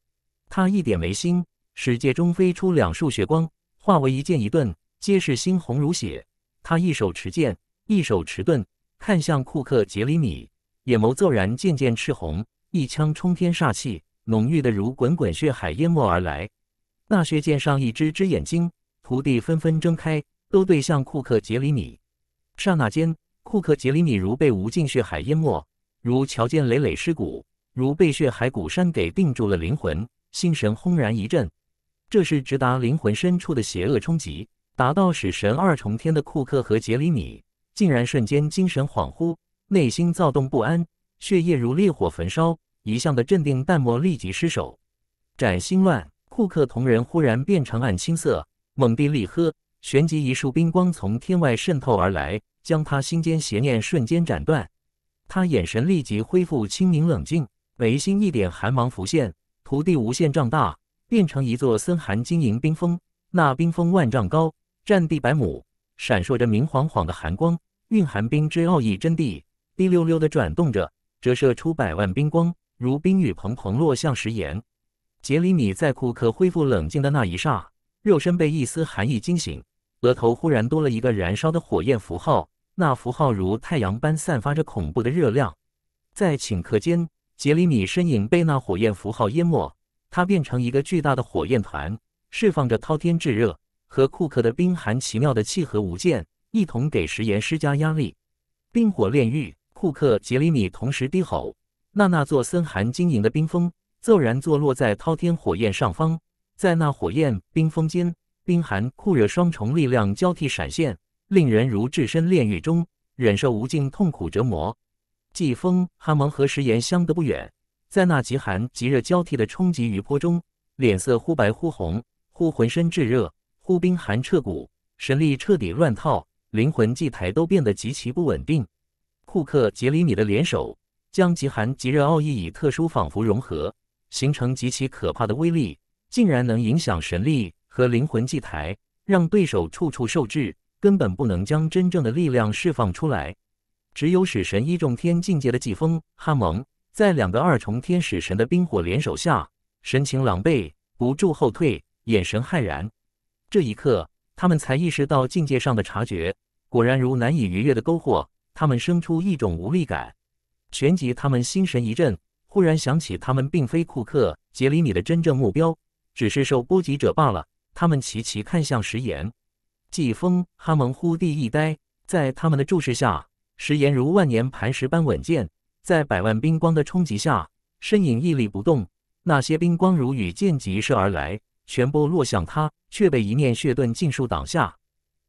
他一点没心，世界中飞出两束血光，化为一剑一盾，皆是猩红如血。他一手持剑，一手持盾，看向库克杰里米，眼眸骤然渐渐赤红，一枪冲天煞气。浓郁的如滚滚血海淹没而来，那血溅上一只只眼睛，徒弟纷纷睁开，都对向库克杰里米。刹那间，库克杰里米如被无尽血海淹没，如瞧见累累尸骨，如被血海鼓山给定住了灵魂，心神轰然一震。这是直达灵魂深处的邪恶冲击，达到使神二重天的库克和杰里米，竟然瞬间精神恍惚，内心躁动不安，血液如烈火焚烧。一向的镇定淡漠立即失守，斩心乱。库克同人忽然变成暗青色，猛地厉喝，旋即一束冰光从天外渗透而来，将他心间邪念瞬间斩断。他眼神立即恢复清明冷静，眉心一点寒芒浮现，徒弟无限壮大，变成一座森寒晶莹冰峰。那冰峰万丈高，占地百亩，闪烁着明晃晃的寒光，蕴含冰之奥义真谛，滴溜溜的转动着，折射出百万冰光。如冰雨蓬蓬落向石岩，杰里米在库克恢复冷静的那一霎，肉身被一丝寒意惊醒，额头忽然多了一个燃烧的火焰符号。那符号如太阳般散发着恐怖的热量，在顷刻间，杰里米身影被那火焰符号淹没，他变成一个巨大的火焰团，释放着滔天炙热，和库克的冰寒奇妙的契合无间，一同给石岩施加压力。冰火炼狱，库克杰里米同时低吼。那那座森寒晶莹的冰峰骤然坐落在滔天火焰上方，在那火焰冰峰间，冰寒酷热双重力量交替闪现，令人如置身炼狱中，忍受无尽痛苦折磨。季风哈蒙和食言相隔不远，在那极寒极热交替的冲击余波中，脸色忽白忽红，忽浑身炙热，忽冰寒彻骨，神力彻底乱套，灵魂祭台都变得极其不稳定。库克杰里米的联手。将极寒极热奥义以特殊仿佛融合，形成极其可怕的威力，竟然能影响神力和灵魂祭台，让对手处处受制，根本不能将真正的力量释放出来。只有使神一重天境界的季风哈蒙，在两个二重天使神的冰火联手下，神情狼狈，不住后退，眼神骇然。这一刻，他们才意识到境界上的察觉，果然如难以逾越的篝火，他们生出一种无力感。旋即，他们心神一震，忽然想起，他们并非库克杰里米的真正目标，只是受波及者罢了。他们齐齐看向石岩，季风哈蒙忽地一呆，在他们的注视下，石岩如万年磐石般稳健，在百万冰光的冲击下，身影屹立不动。那些冰光如雨箭急射而来，全部落向他，却被一念血盾尽数挡下。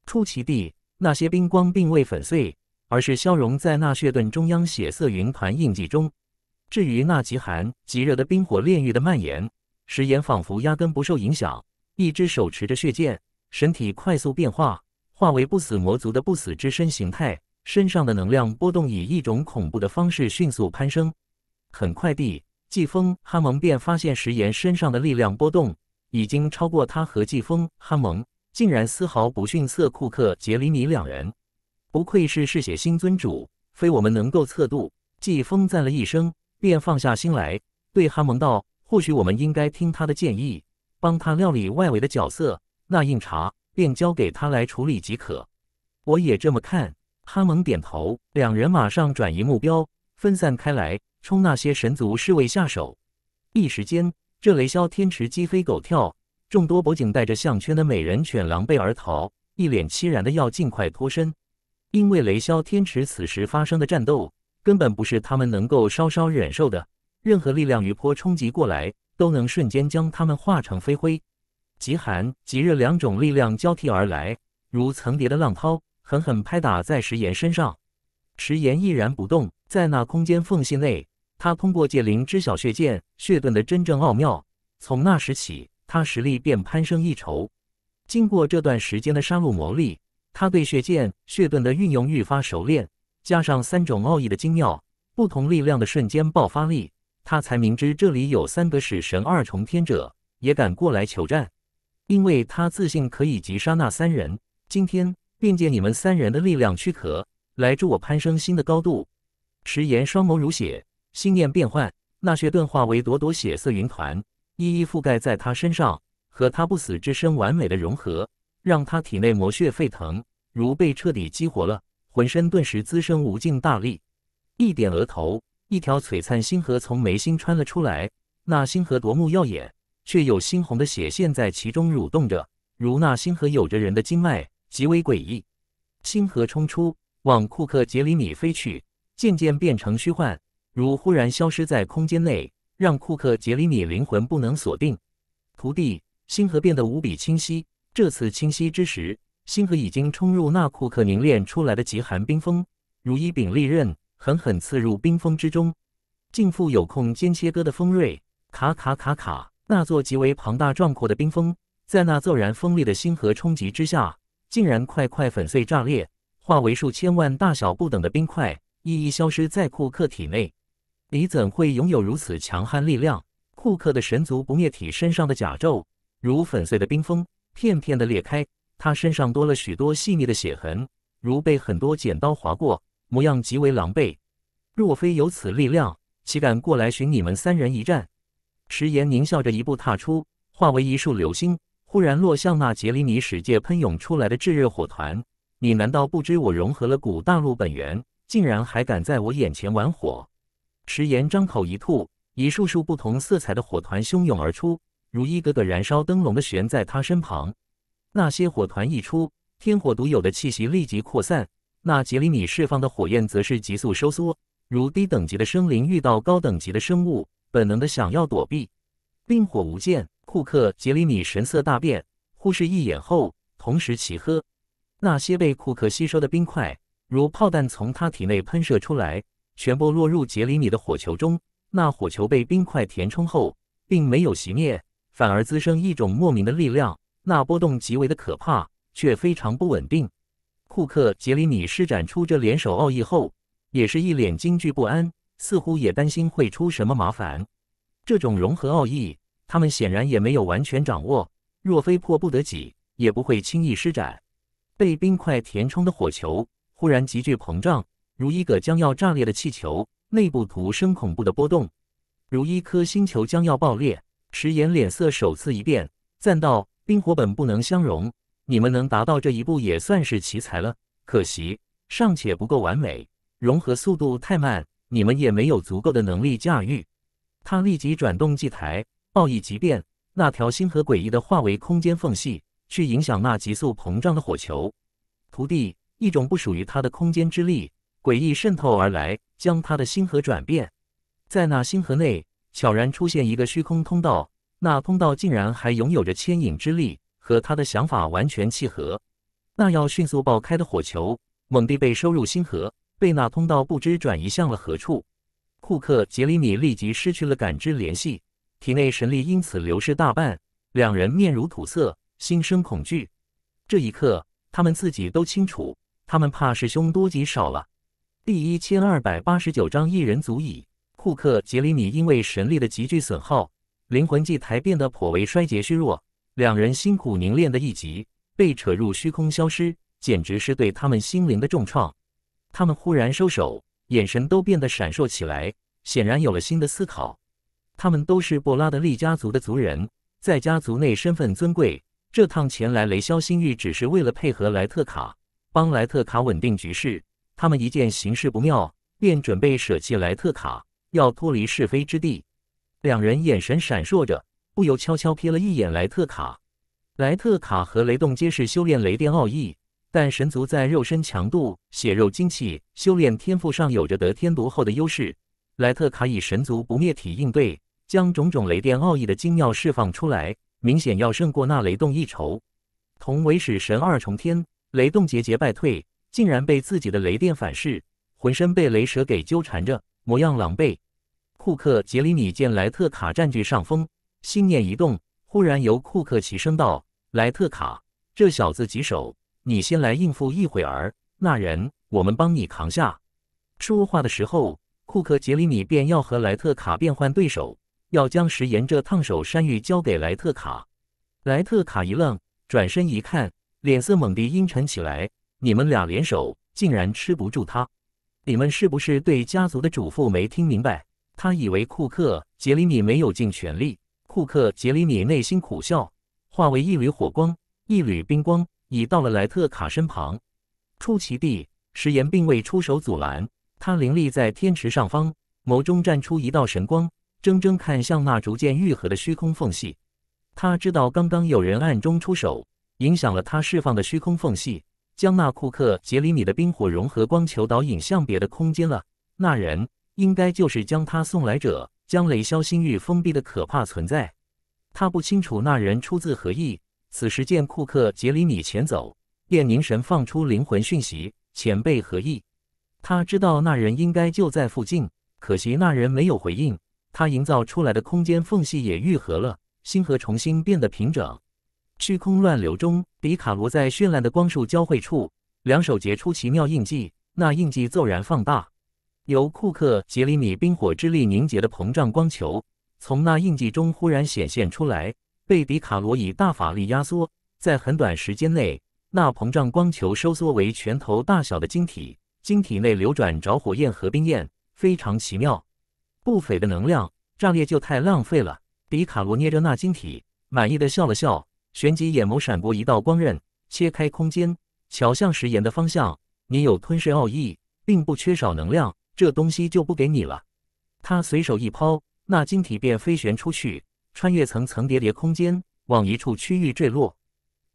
出奇地，那些冰光并未粉碎。而是消融在纳血盾中央血色云团印记中。至于那极寒极热的冰火炼狱的蔓延，石岩仿佛压根不受影响。一只手持着血剑，身体快速变化，化为不死魔族的不死之身形态。身上的能量波动以一种恐怖的方式迅速攀升。很快地，季风哈蒙便发现石岩身上的力量波动已经超过他和季风哈蒙，竟然丝毫不逊色库克杰里米两人。不愧是嗜血星尊主，非我们能够测度。季风赞了一声，便放下心来，对哈蒙道：“或许我们应该听他的建议，帮他料理外围的角色，那硬茬便交给他来处理即可。”我也这么看。哈蒙点头，两人马上转移目标，分散开来，冲那些神族侍卫下手。一时间，这雷霄天池鸡飞狗跳，众多脖颈带着项圈的美人犬狼狈而逃，一脸凄然的要尽快脱身。因为雷霄天池此时发生的战斗，根本不是他们能够稍稍忍受的。任何力量余波冲击过来，都能瞬间将他们化成飞灰。极寒、极热两种力量交替而来，如层叠的浪涛，狠狠拍打在石岩身上。石岩屹然不动，在那空间缝隙内，他通过界灵知晓血剑、血盾的真正奥妙。从那时起，他实力便攀升一筹。经过这段时间的杀戮磨砺。他对血剑、血盾的运用愈发熟练，加上三种奥义的精妙、不同力量的瞬间爆发力，他才明知这里有三个使神二重天者也敢过来求战，因为他自信可以击杀那三人。今天，并借你们三人的力量躯壳，来助我攀升新的高度。迟延，双眸如血，心念变幻，那血盾化为朵朵血色云团，一一覆盖在他身上，和他不死之身完美的融合。让他体内魔血沸腾，如被彻底激活了，浑身顿时滋生无尽大力。一点额头，一条璀璨星河从眉心穿了出来，那星河夺目耀眼，却有猩红的血线在其中蠕动着，如那星河有着人的经脉，极为诡异。星河冲出，往库克杰里米飞去，渐渐变成虚幻，如忽然消失在空间内，让库克杰里米灵魂不能锁定。徒弟，星河变得无比清晰。这次清晰之时，星河已经冲入那库克凝练出来的极寒冰封，如一柄利刃，狠狠刺入冰封之中，尽负有空间切割的锋锐。卡卡卡卡！那座极为庞大壮阔的冰封，在那骤然锋利的星河冲击之下，竟然块块粉碎炸裂，化为数千万大小不等的冰块，一一消失在库克体内。你怎会拥有如此强悍力量？库克的神族不灭体身上的甲胄，如粉碎的冰封。片片的裂开，他身上多了许多细腻的血痕，如被很多剪刀划过，模样极为狼狈。若非有此力量，岂敢过来寻你们三人一战？迟言狞笑着一步踏出，化为一束流星，忽然落向那杰里尼使界喷涌出来的炙热火团。你难道不知我融合了古大陆本源，竟然还敢在我眼前玩火？迟言张口一吐，一束束不同色彩的火团汹涌而出。如一个个燃烧灯笼的悬在他身旁，那些火团一出，天火独有的气息立即扩散。那杰里米释放的火焰则是急速收缩，如低等级的生灵遇到高等级的生物，本能的想要躲避。冰火无间，库克、杰里米神色大变，忽视一眼后，同时齐喝。那些被库克吸收的冰块，如炮弹从他体内喷射出来，全部落入杰里米的火球中。那火球被冰块填充后，并没有熄灭。反而滋生一种莫名的力量，那波动极为的可怕，却非常不稳定。库克杰里米施展出这联手奥义后，也是一脸惊惧不安，似乎也担心会出什么麻烦。这种融合奥义，他们显然也没有完全掌握，若非迫不得已，也不会轻易施展。被冰块填充的火球忽然急剧膨胀，如一个将要炸裂的气球，内部徒生恐怖的波动，如一颗星球将要爆裂。石岩脸色首次一变，赞道：“冰火本不能相容，你们能达到这一步也算是奇才了。可惜尚且不够完美，融合速度太慢，你们也没有足够的能力驾驭。”他立即转动祭台，奥义即变，那条星河诡异的化为空间缝隙，去影响那急速膨胀的火球。徒弟，一种不属于他的空间之力，诡异渗透而来，将他的星河转变，在那星河内。悄然出现一个虚空通道，那通道竟然还拥有着牵引之力，和他的想法完全契合。那要迅速爆开的火球，猛地被收入星河，被那通道不知转移向了何处。库克杰里米立即失去了感知联系，体内神力因此流失大半，两人面如土色，心生恐惧。这一刻，他们自己都清楚，他们怕是凶多吉少了。第一千二百八十九章一人足矣。库克杰里米因为神力的急剧损耗，灵魂祭台变得颇为衰竭虚弱。两人辛苦凝练的一集被扯入虚空消失，简直是对他们心灵的重创。他们忽然收手，眼神都变得闪烁起来，显然有了新的思考。他们都是布拉德利家族的族人，在家族内身份尊贵。这趟前来雷霄星域只是为了配合莱特卡，帮莱特卡稳定局势。他们一见形势不妙，便准备舍弃莱特卡。要脱离是非之地，两人眼神闪烁着，不由悄悄瞥了一眼莱特卡。莱特卡和雷动皆是修炼雷电奥义，但神族在肉身强度、血肉精气、修炼天赋上有着得天独厚的优势。莱特卡以神族不灭体应对，将种种雷电奥义的精妙释放出来，明显要胜过那雷动一筹。同为使神二重天，雷动节节败退，竟然被自己的雷电反噬，浑身被雷蛇给纠缠着。模样狼狈，库克杰里米见莱特卡占据上风，心念一动，忽然由库克齐声道：“莱特卡，这小子棘手，你先来应付一会儿，那人我们帮你扛下。”说话的时候，库克杰里米便要和莱特卡变换对手，要将食盐这烫手山芋交给莱特卡。莱特卡一愣，转身一看，脸色猛地阴沉起来：“你们俩联手，竟然吃不住他！”你们是不是对家族的嘱咐没听明白？他以为库克·杰里米没有尽全力。库克·杰里米内心苦笑，化为一缕火光，一缕冰光，已到了莱特卡身旁。出奇地，石岩并未出手阻拦。他凌立在天池上方，眸中绽出一道神光，怔怔看向那逐渐愈合的虚空缝隙。他知道，刚刚有人暗中出手，影响了他释放的虚空缝隙。将那库克·杰里米的冰火融合光球导引向别的空间了。那人应该就是将他送来者，将雷霄星域封闭的可怕存在。他不清楚那人出自何意。此时见库克·杰里米前走，便凝神放出灵魂讯息：“前辈何意？”他知道那人应该就在附近，可惜那人没有回应。他营造出来的空间缝隙也愈合了，星河重新变得平整。虚空乱流中，迪卡罗在绚烂的光束交汇处，两手结出奇妙印记。那印记骤然放大，由库克杰里米冰火之力凝结的膨胀光球，从那印记中忽然显现出来。被迪卡罗以大法力压缩，在很短时间内，那膨胀光球收缩为拳头大小的晶体。晶体内流转着火焰和冰焰，非常奇妙。不菲的能量炸裂就太浪费了。迪卡罗捏着那晶体，满意的笑了笑。旋即，眼眸闪过一道光刃，切开空间，瞧向石岩的方向。你有吞噬奥义，并不缺少能量，这东西就不给你了。他随手一抛，那晶体便飞旋出去，穿越层层叠叠空间，往一处区域坠落。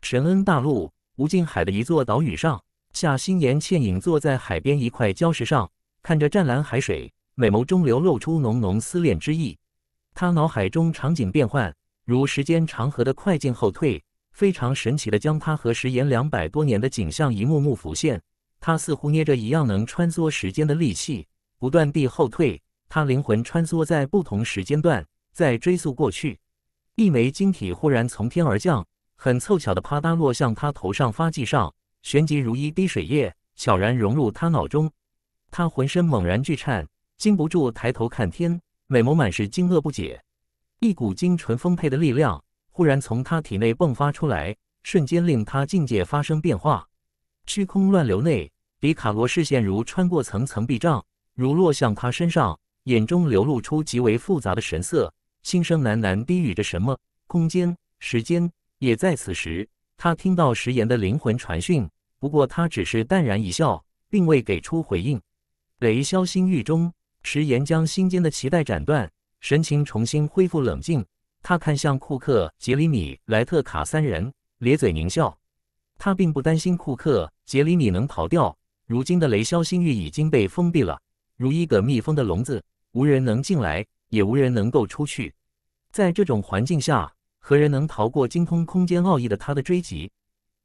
神恩大陆无尽海的一座岛屿上，夏星岩倩影坐在海边一块礁石上，看着湛蓝海水，美眸中流露出浓浓思念之意。他脑海中场景变幻。如时间长河的快进后退，非常神奇的将他和时延两百多年的景象一幕幕浮现。他似乎捏着一样能穿梭时间的利器，不断地后退。他灵魂穿梭在不同时间段，在追溯过去。一枚晶体忽然从天而降，很凑巧的啪嗒落向他头上发髻上，旋即如一滴水液，悄然融入他脑中。他浑身猛然巨颤，禁不住抬头看天，美眸满是惊愕不解。一股精纯丰沛的力量忽然从他体内迸发出来，瞬间令他境界发生变化。虚空乱流内，迪卡罗视线如穿过层层壁障，如落向他身上，眼中流露出极为复杂的神色，轻声喃喃低语着什么。空间、时间也在此时，他听到石岩的灵魂传讯，不过他只是淡然一笑，并未给出回应。雷霄星域中，石岩将心尖的脐带斩断。神情重新恢复冷静，他看向库克、杰里米、莱特卡三人，咧嘴狞笑。他并不担心库克、杰里米能逃掉，如今的雷霄星域已经被封闭了，如一个密封的笼子，无人能进来，也无人能够出去。在这种环境下，何人能逃过精通空间奥义的他的追击？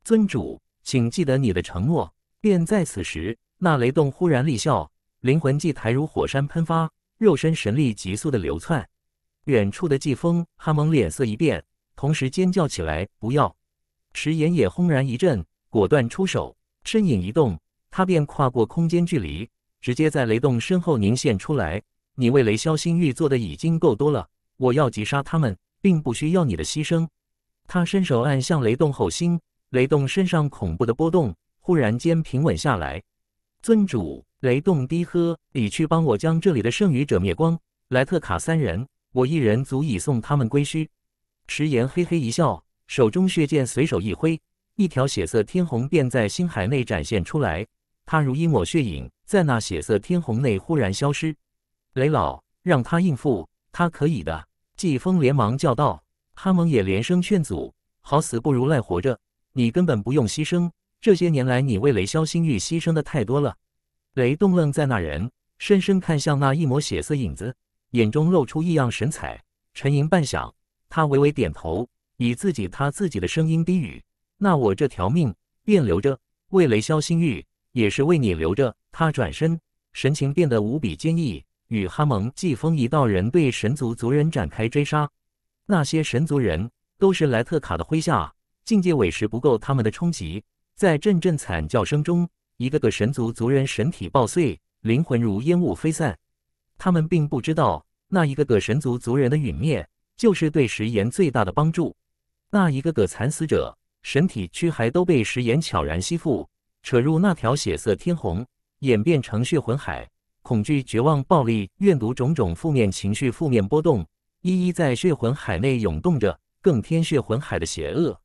尊主，请记得你的承诺。便在此时，那雷动忽然厉啸，灵魂祭台如火山喷发。肉身神力急速的流窜，远处的季风哈蒙脸色一变，同时尖叫起来：“不要！”池岩也轰然一震，果断出手，身影一动，他便跨过空间距离，直接在雷动身后凝现出来。“你为雷霄星域做的已经够多了，我要击杀他们，并不需要你的牺牲。”他伸手按向雷动后心，雷动身上恐怖的波动忽然间平稳下来。“尊主。”雷动低喝：“你去帮我将这里的剩余者灭光，莱特卡三人，我一人足以送他们归墟。”石岩嘿嘿一笑，手中血剑随手一挥，一条血色天虹便在星海内展现出来。他如一抹血影，在那血色天虹内忽然消失。雷老，让他应付，他可以的。季风连忙叫道：“哈蒙也连声劝阻，好死不如赖活着，你根本不用牺牲。这些年来，你为雷霄星域牺牲的太多了。”雷动愣在那人，深深看向那一抹血色影子，眼中露出异样神采。沉吟半晌，他微微点头，以自己他自己的声音低语：“那我这条命便留着，为雷萧心玉，也是为你留着。”他转身，神情变得无比坚毅，与哈蒙、季风一道人对神族族人展开追杀。那些神族人都是莱特卡的麾下，境界委实不够，他们的冲击在阵阵惨叫声中。一个个神族族人神体爆碎，灵魂如烟雾飞散。他们并不知道，那一个个神族族人的陨灭，就是对食言最大的帮助。那一个个惨死者，神体躯还都被食言悄然吸附，扯入那条血色天虹，演变成血魂海。恐惧、绝望、暴力、怨毒种种负面情绪、负面波动，一一在血魂海内涌动着，更添血魂海的邪恶。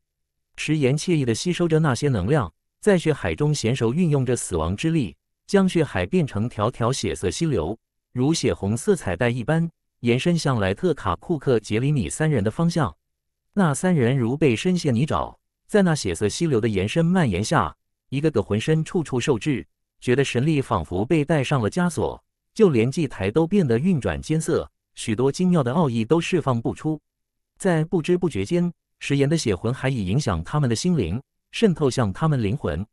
食言惬意地吸收着那些能量。在血海中娴熟运用着死亡之力，将血海变成条条血色溪流，如血红色彩带一般延伸向莱特、卡库克、杰里米三人的方向。那三人如被深陷泥沼，在那血色溪流的延伸蔓延下，一个个浑身处处受制，觉得神力仿佛被带上了枷锁，就连祭台都变得运转艰涩，许多精妙的奥义都释放不出。在不知不觉间，食言的血魂还已影响他们的心灵。渗透向他们灵魂，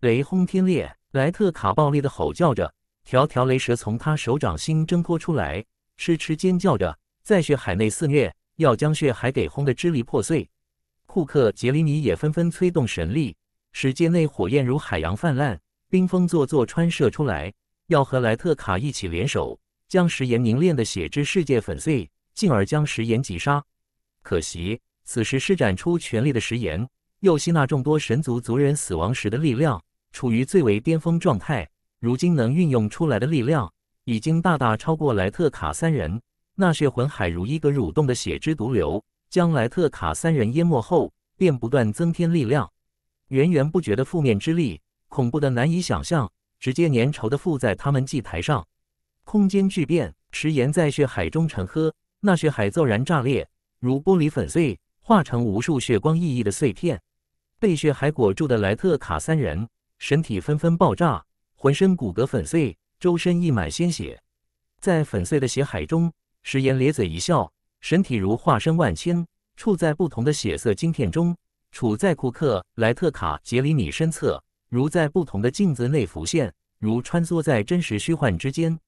雷轰天裂！莱特卡暴烈的吼叫着，条条雷蛇从他手掌心挣脱出来，痴痴尖叫着在血海内肆虐，要将血海给轰得支离破碎。库克杰里尼也纷纷催动神力，使界内火焰如海洋泛滥，冰封座座穿射出来，要和莱特卡一起联手，将食盐凝炼的血之世界粉碎，进而将食盐击杀。可惜，此时施展出全力的食盐。又吸纳众多神族族人死亡时的力量，处于最为巅峰状态。如今能运用出来的力量，已经大大超过莱特卡三人。那血魂海如一个蠕动的血之毒瘤，将莱特卡三人淹没后，便不断增添力量，源源不绝的负面之力，恐怖的难以想象，直接粘稠的附在他们祭台上。空间巨变，石岩在血海中沉喝，那血海骤然炸裂，如玻璃粉碎，化成无数血光熠熠的碎片。被血海裹住的莱特卡三人身体纷纷爆炸，浑身骨骼粉碎，周身溢满鲜血。在粉碎的血海中，石岩咧嘴一笑，身体如化身万千，处在不同的血色晶片中，处在库克、莱特卡、杰里米身侧，如在不同的镜子内浮现，如穿梭在真实虚幻之间。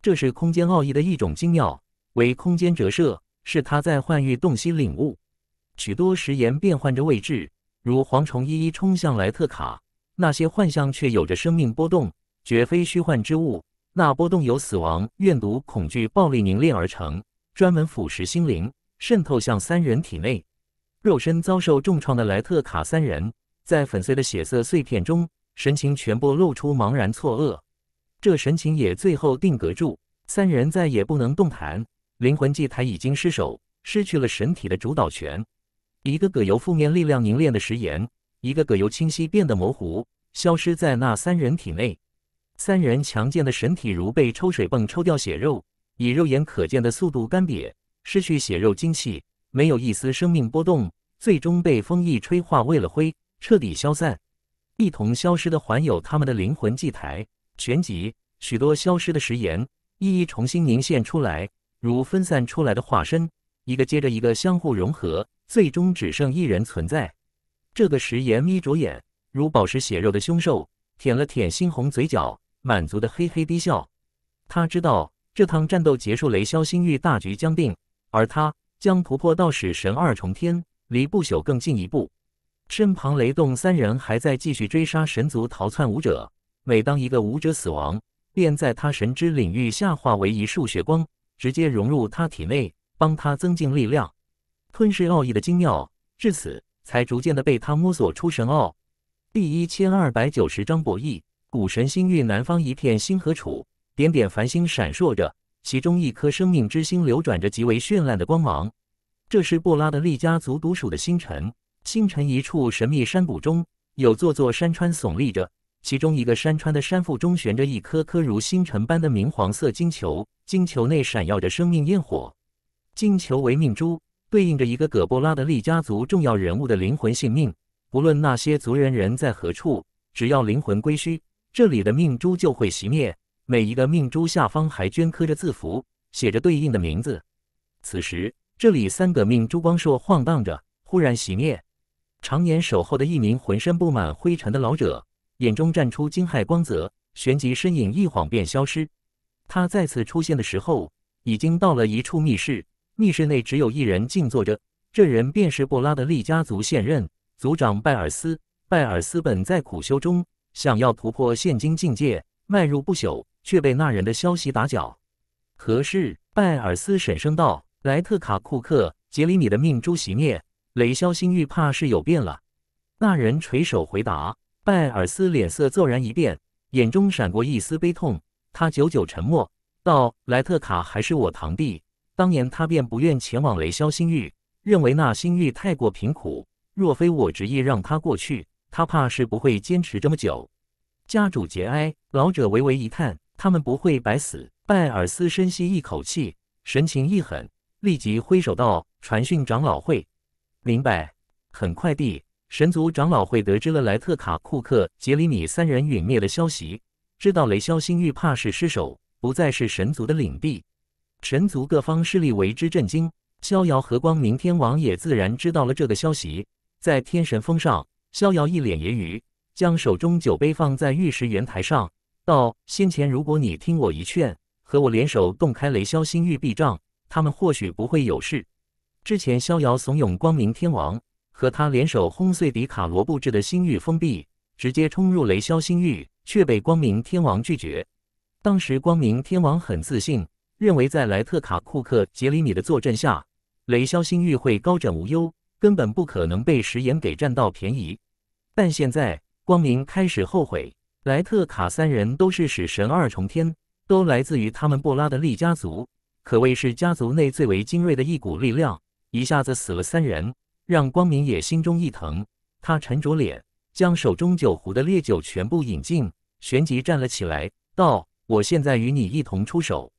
这是空间奥义的一种精妙，为空间折射，是他在幻域洞悉领悟。许多食岩变换着位置。如蝗虫一一冲向莱特卡，那些幻象却有着生命波动，绝非虚幻之物。那波动由死亡、怨毒、恐惧、暴力凝练而成，专门腐蚀心灵，渗透向三人体内。肉身遭受重创的莱特卡三人，在粉碎的血色碎片中，神情全部露出茫然错愕。这神情也最后定格住，三人再也不能动弹。灵魂祭台已经失守，失去了神体的主导权。一个葛由负面力量凝练的石盐，一个葛由清晰变得模糊，消失在那三人体内。三人强健的神体如被抽水泵抽掉血肉，以肉眼可见的速度干瘪，失去血肉精气，没有一丝生命波动，最终被风翼吹化为了灰，彻底消散。一同消失的还有他们的灵魂祭台。旋即，许多消失的石盐一一重新凝现出来，如分散出来的化身，一个接着一个相互融合。最终只剩一人存在。这个食言眯着眼，如宝石血肉的凶兽舔了舔猩红嘴角，满足的嘿嘿低笑。他知道这趟战斗结束，雷霄星域大局将定，而他将突破到使神二重天，离不朽更进一步。身旁雷动三人还在继续追杀神族逃窜武者。每当一个武者死亡，便在他神之领域下化为一束血光，直接融入他体内，帮他增进力量。吞噬奥义的精妙，至此才逐渐的被他摸索出神奥。第一千二百九十章博弈。古神星域南方一片星河处，点点繁星闪烁着，其中一颗生命之星流转着极为绚烂的光芒。这是布拉德利家族独属的星辰。星辰一处神秘山谷中，有座座山川耸立着，其中一个山川的山腹中悬着一颗颗如星辰般的明黄色金球，金球内闪耀着生命焰火，金球为命珠。对应着一个葛布拉德利家族重要人物的灵魂性命，不论那些族人人在何处，只要灵魂归墟，这里的命珠就会熄灭。每一个命珠下方还镌刻着字符，写着对应的名字。此时，这里三个命珠光烁晃荡着，忽然熄灭。常年守候的一名浑身布满灰尘的老者，眼中绽出惊骇光泽，旋即身影一晃便消失。他再次出现的时候，已经到了一处密室。密室内只有一人静坐着，这人便是布拉德利家族现任族长拜尔斯。拜尔斯本在苦修中想要突破现今境界，迈入不朽，却被那人的消息打搅。何事？拜尔斯沈声道：“莱特卡库克杰里，你的命诛熄灭，雷肖星欲怕是有变了。”那人垂手回答。拜尔斯脸色骤然一变，眼中闪过一丝悲痛。他久久沉默，道：“莱特卡还是我堂弟。”当年他便不愿前往雷霄星域，认为那星域太过贫苦。若非我执意让他过去，他怕是不会坚持这么久。家主节哀。老者微微一叹，他们不会白死。拜尔斯深吸一口气，神情一狠，立即挥手道：“传讯长老会，明白。”很快地，神族长老会得知了莱特卡、库克、杰里米三人陨灭的消息，知道雷霄星域怕是失守，不再是神族的领地。神族各方势力为之震惊。逍遥和光明天王也自然知道了这个消息。在天神峰上，逍遥一脸揶揄，将手中酒杯放在玉石圆台上，道：“先前如果你听我一劝，和我联手洞开雷霄星域壁障，他们或许不会有事。”之前，逍遥怂恿光明天王和他联手轰碎迪卡罗布置的星域封闭，直接冲入雷霄星域，却被光明天王拒绝。当时，光明天王很自信。认为在莱特、卡、库克、杰里米的坐镇下，雷肖星域会高枕无忧，根本不可能被食言给占到便宜。但现在光明开始后悔，莱特、卡三人都是使神二重天，都来自于他们布拉的利家族，可谓是家族内最为精锐的一股力量。一下子死了三人，让光明也心中一疼。他沉着脸，将手中酒壶的烈酒全部饮尽，旋即站了起来，道：“我现在与你一同出手。”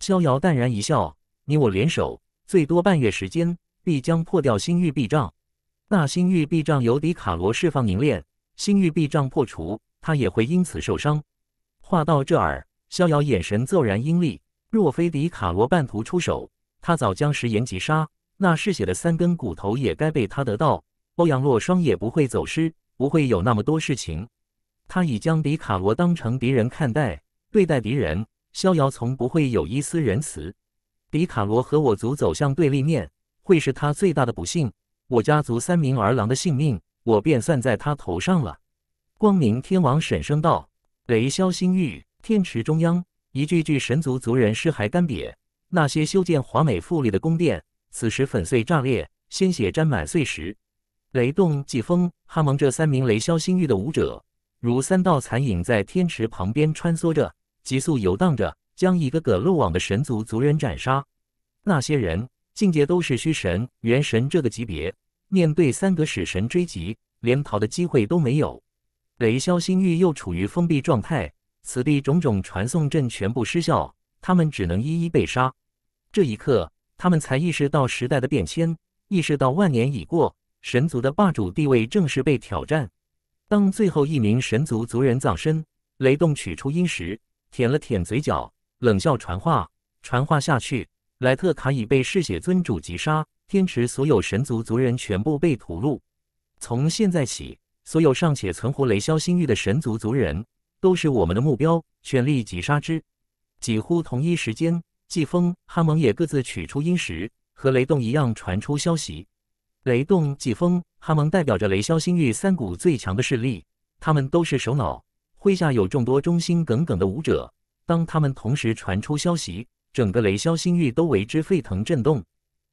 逍遥淡然一笑：“你我联手，最多半月时间，必将破掉星域壁障。那星域壁障由迪卡罗释放凝练，星域壁障破除，他也会因此受伤。”话到这儿，逍遥眼神骤然阴戾。若非迪卡罗半途出手，他早将石岩击杀。那嗜血的三根骨头也该被他得到，欧阳洛双也不会走失，不会有那么多事情。他已将迪卡罗当成敌人看待，对待敌人。逍遥从不会有一丝仁慈，迪卡罗和我族走向对立面，会是他最大的不幸。我家族三名儿郎的性命，我便算在他头上了。光明天王沈声道：“雷霄星域，天池中央，一具具神族族人尸骸干瘪。那些修建华美富丽的宫殿，此时粉碎炸裂，鲜血沾满碎石。雷动、季风、哈蒙这三名雷霄星域的武者，如三道残影在天池旁边穿梭着。”急速游荡着，将一个个漏网的神族族人斩杀。那些人境界都是虚神、元神这个级别，面对三个使神追击，连逃的机会都没有。雷霄星域又处于封闭状态，此地种种传送阵全部失效，他们只能一一被杀。这一刻，他们才意识到时代的变迁，意识到万年已过，神族的霸主地位正式被挑战。当最后一名神族族人葬身，雷动取出阴石。舔了舔嘴角，冷笑传话：“传话下去，莱特卡已被嗜血尊主击杀，天池所有神族族人全部被屠戮。从现在起，所有尚且存活雷霄星域的神族族人，都是我们的目标，全力击杀之。”几乎同一时间，季风、哈蒙也各自取出阴石，和雷动一样传出消息。雷动、季风、哈蒙代表着雷霄星域三股最强的势力，他们都是首脑。麾下有众多忠心耿耿的武者，当他们同时传出消息，整个雷霄星域都为之沸腾震动。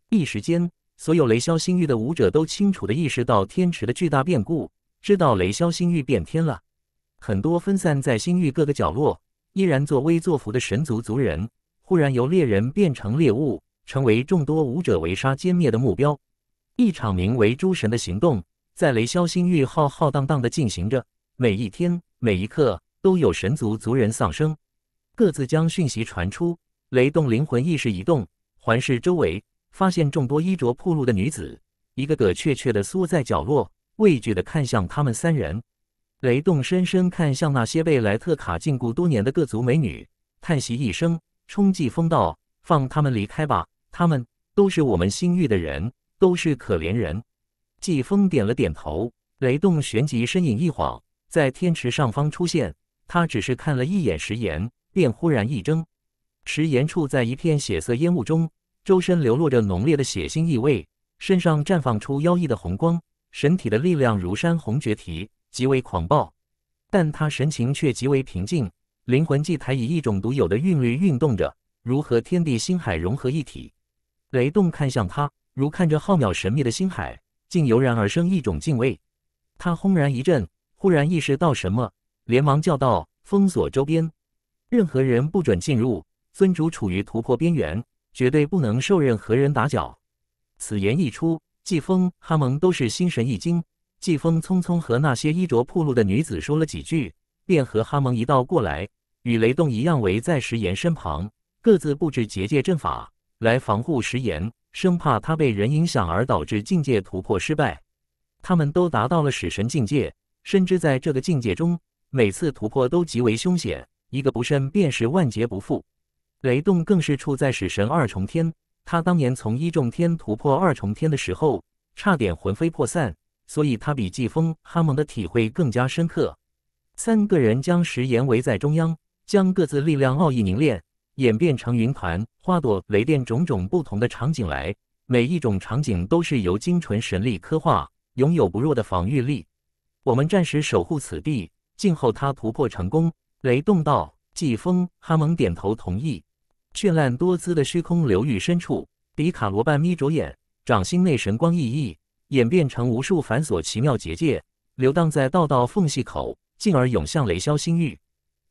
一时间，所有雷霄星域的武者都清楚的意识到天池的巨大变故，知道雷霄星域变天了。很多分散在星域各个角落，依然作威作福的神族族人，忽然由猎人变成猎物，成为众多武者围杀歼灭的目标。一场名为诸神的行动，在雷霄星域浩浩荡荡的进行着，每一天。每一刻都有神族族人丧生，各自将讯息传出。雷动灵魂意识移动，环视周围，发现众多衣着暴露的女子，一个个怯怯的缩在角落，畏惧的看向他们三人。雷动深深看向那些被莱特卡禁锢多年的各族美女，叹息一声，冲季风道：“放他们离开吧，他们都是我们星域的人，都是可怜人。”季风点了点头。雷动旋即身影一晃。在天池上方出现，他只是看了一眼石岩，便忽然一怔。石岩处在一片血色烟雾中，周身流露着浓烈的血腥异味，身上绽放出妖异的红光，身体的力量如山洪决堤，极为狂暴。但他神情却极为平静，灵魂祭台以一种独有的韵律运动着，如和天地星海融合一体？雷动看向他，如看着浩渺神秘的星海，竟油然而生一种敬畏。他轰然一震。忽然意识到什么，连忙叫道：“封锁周边，任何人不准进入。尊主处于突破边缘，绝对不能受任何人打搅。”此言一出，季风、哈蒙都是心神一惊。季风匆匆和那些衣着暴露的女子说了几句，便和哈蒙一道过来，与雷动一样围在石岩身旁，各自布置结界阵法来防护石岩，生怕他被人影响而导致境界突破失败。他们都达到了使神境界。深知在这个境界中，每次突破都极为凶险，一个不慎便是万劫不复。雷动更是处在使神二重天，他当年从一重天突破二重天的时候，差点魂飞魄散，所以他比季风哈蒙的体会更加深刻。三个人将石岩围在中央，将各自力量奥义凝练，演变成云团、花朵、雷电种种不同的场景来，每一种场景都是由精纯神力刻画，拥有不弱的防御力。我们暂时守护此地，静候他突破成功。雷动道，季风哈蒙点头同意。绚烂多姿的虚空流域深处，迪卡罗半眯着眼，掌心内神光熠熠，演变成无数繁琐奇妙结界，流荡在道道缝隙口，进而涌向雷霄星域。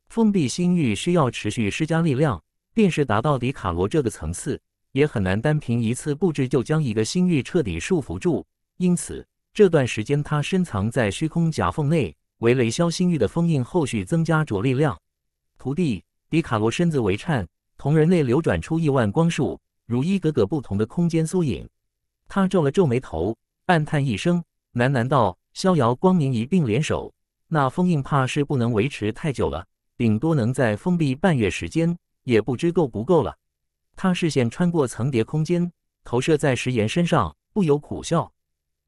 封闭星域需要持续施加力量，便是达到迪卡罗这个层次，也很难单凭一次布置就将一个星域彻底束缚住。因此。这段时间，他深藏在虚空夹缝内，为雷霄星域的封印后续增加着力量。徒弟迪卡罗身子微颤，瞳仁内流转出亿万光束，如一格格不同的空间缩影。他皱了皱眉头，暗叹一声，喃喃道：“逍遥光明一并联手，那封印怕是不能维持太久了，顶多能在封闭半月时间，也不知够不够了。”他视线穿过层叠空间，投射在石岩身上，不由苦笑。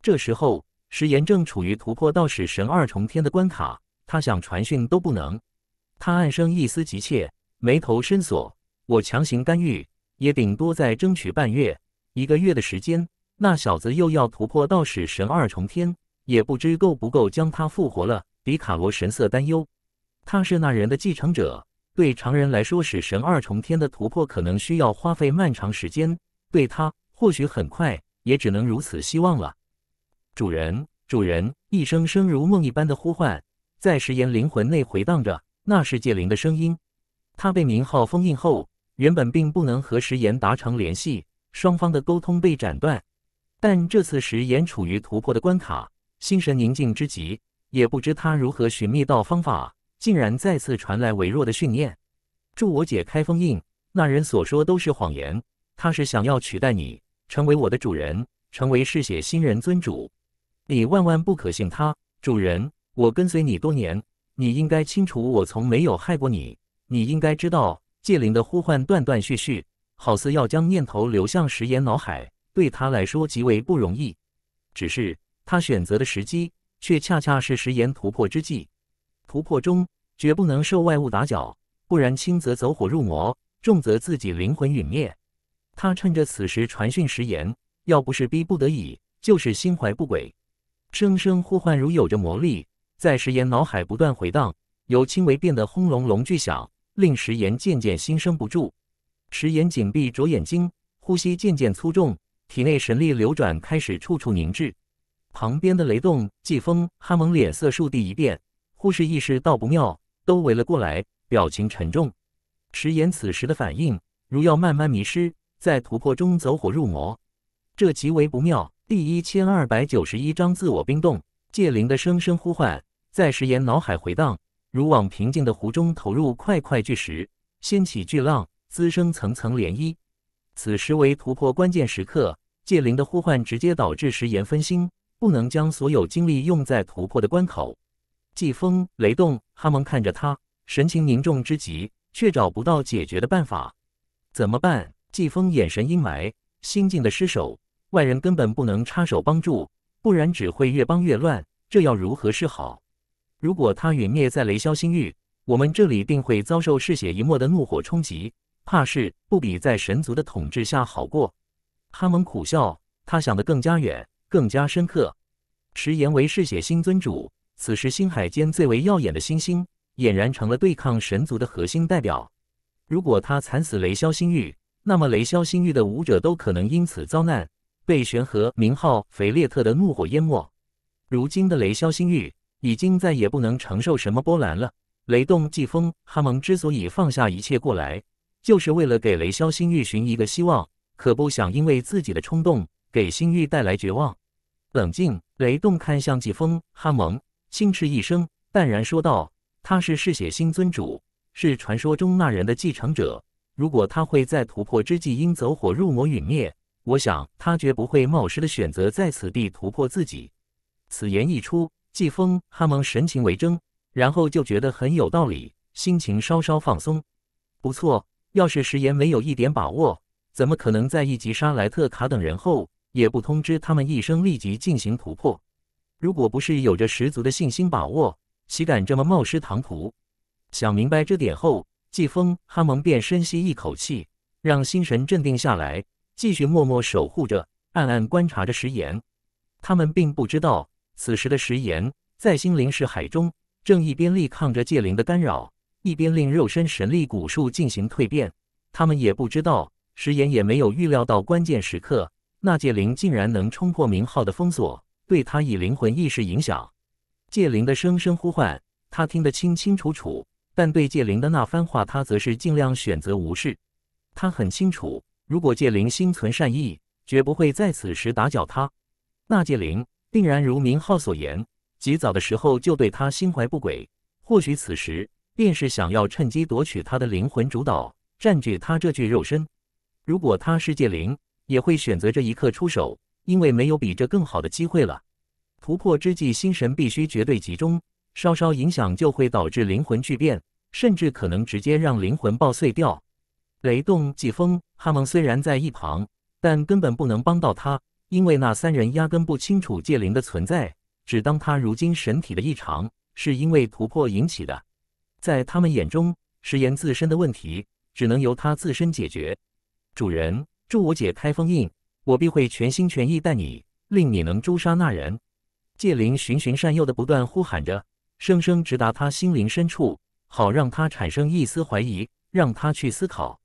这时候，石岩正处于突破道士神二重天的关卡，他想传讯都不能。他暗生一丝急切，眉头深锁。我强行干预，也顶多再争取半月、一个月的时间。那小子又要突破道士神二重天，也不知够不够将他复活了。迪卡罗神色担忧，他是那人的继承者。对常人来说，使神二重天的突破可能需要花费漫长时间，对他或许很快，也只能如此希望了。主人，主人！一声声如梦一般的呼唤，在石岩灵魂内回荡着。那是界灵的声音。他被名号封印后，原本并不能和石岩达成联系，双方的沟通被斩断。但这次石岩处于突破的关卡，心神宁静之极，也不知他如何寻觅到方法，竟然再次传来微弱的训念：“助我解开封印。”那人所说都是谎言。他是想要取代你，成为我的主人，成为嗜血新人尊主。你万万不可信他，主人。我跟随你多年，你应该清楚，我从没有害过你。你应该知道，戒灵的呼唤断断续续，好似要将念头流向石岩脑海，对他来说极为不容易。只是他选择的时机，却恰恰是石岩突破之际。突破中绝不能受外物打搅，不然轻则走火入魔，重则自己灵魂陨灭。他趁着此时传讯石岩，要不是逼不得已，就是心怀不轨。声声呼唤，如有着魔力，在石岩脑海不断回荡，由轻微变得轰隆隆巨响，令石岩渐渐心生不住。石岩紧闭着眼睛，呼吸渐渐粗重，体内神力流转开始处处凝滞。旁边的雷动、季风、哈蒙脸色倏地一变，护士意识到不妙，都围了过来，表情沉重。石岩此时的反应，如要慢慢迷失在突破中走火入魔，这极为不妙。第一千二百九十一章自我冰冻。戒灵的声声呼唤在石岩脑海回荡，如往平静的湖中投入块块巨石，掀起巨浪，滋生层层涟漪。此时为突破关键时刻，戒灵的呼唤直接导致石岩分心，不能将所有精力用在突破的关口。季风、雷动、哈蒙看着他，神情凝重之极，却找不到解决的办法。怎么办？季风眼神阴霾，心境的失守。外人根本不能插手帮助，不然只会越帮越乱，这要如何是好？如果他陨灭在雷霄星域，我们这里定会遭受嗜血一脉的怒火冲击，怕是不比在神族的统治下好过。哈蒙苦笑，他想得更加远，更加深刻。迟言为嗜血星尊主，此时星海间最为耀眼的星星，俨然成了对抗神族的核心代表。如果他惨死雷霄星域，那么雷霄星域的武者都可能因此遭难。被玄和名号肥列特的怒火淹没，如今的雷霄星域已经再也不能承受什么波澜了。雷动季风哈蒙之所以放下一切过来，就是为了给雷霄星域寻一个希望，可不想因为自己的冲动给星域带来绝望。冷静，雷动看向季风哈蒙，轻斥一声，淡然说道：“他是嗜血星尊主，是传说中那人的继承者。如果他会在突破之际因走火入魔陨灭，”我想他绝不会冒失的选择在此地突破自己。此言一出，季风哈蒙神情为怔，然后就觉得很有道理，心情稍稍放松。不错，要是食言没有一点把握，怎么可能在一击杀莱特卡等人后，也不通知他们一声立即进行突破？如果不是有着十足的信心把握，岂敢这么冒失唐突？想明白这点后，季风哈蒙便深吸一口气，让心神镇定下来。继续默默守护着，暗暗观察着石岩。他们并不知道，此时的石岩在心灵石海中，正一边力抗着界灵的干扰，一边令肉身神力古树进行蜕变。他们也不知道，石岩也没有预料到关键时刻，那界灵竟然能冲破名号的封锁，对他以灵魂意识影响。界灵的声声呼唤，他听得清清楚楚，但对界灵的那番话，他则是尽量选择无视。他很清楚。如果界灵心存善意，绝不会在此时打搅他。那界灵定然如明浩所言，及早的时候就对他心怀不轨。或许此时便是想要趁机夺取他的灵魂主导，占据他这具肉身。如果他是界灵，也会选择这一刻出手，因为没有比这更好的机会了。突破之际，心神必须绝对集中，稍稍影响就会导致灵魂巨变，甚至可能直接让灵魂爆碎掉。雷动、季风、哈蒙虽然在一旁，但根本不能帮到他，因为那三人压根不清楚界灵的存在，只当他如今神体的异常是因为突破引起的，在他们眼中，食岩自身的问题只能由他自身解决。主人，助我解开封印，我必会全心全意待你，令你能诛杀那人。界灵循循善诱的不断呼喊着，声声直达他心灵深处，好让他产生一丝怀疑，让他去思考。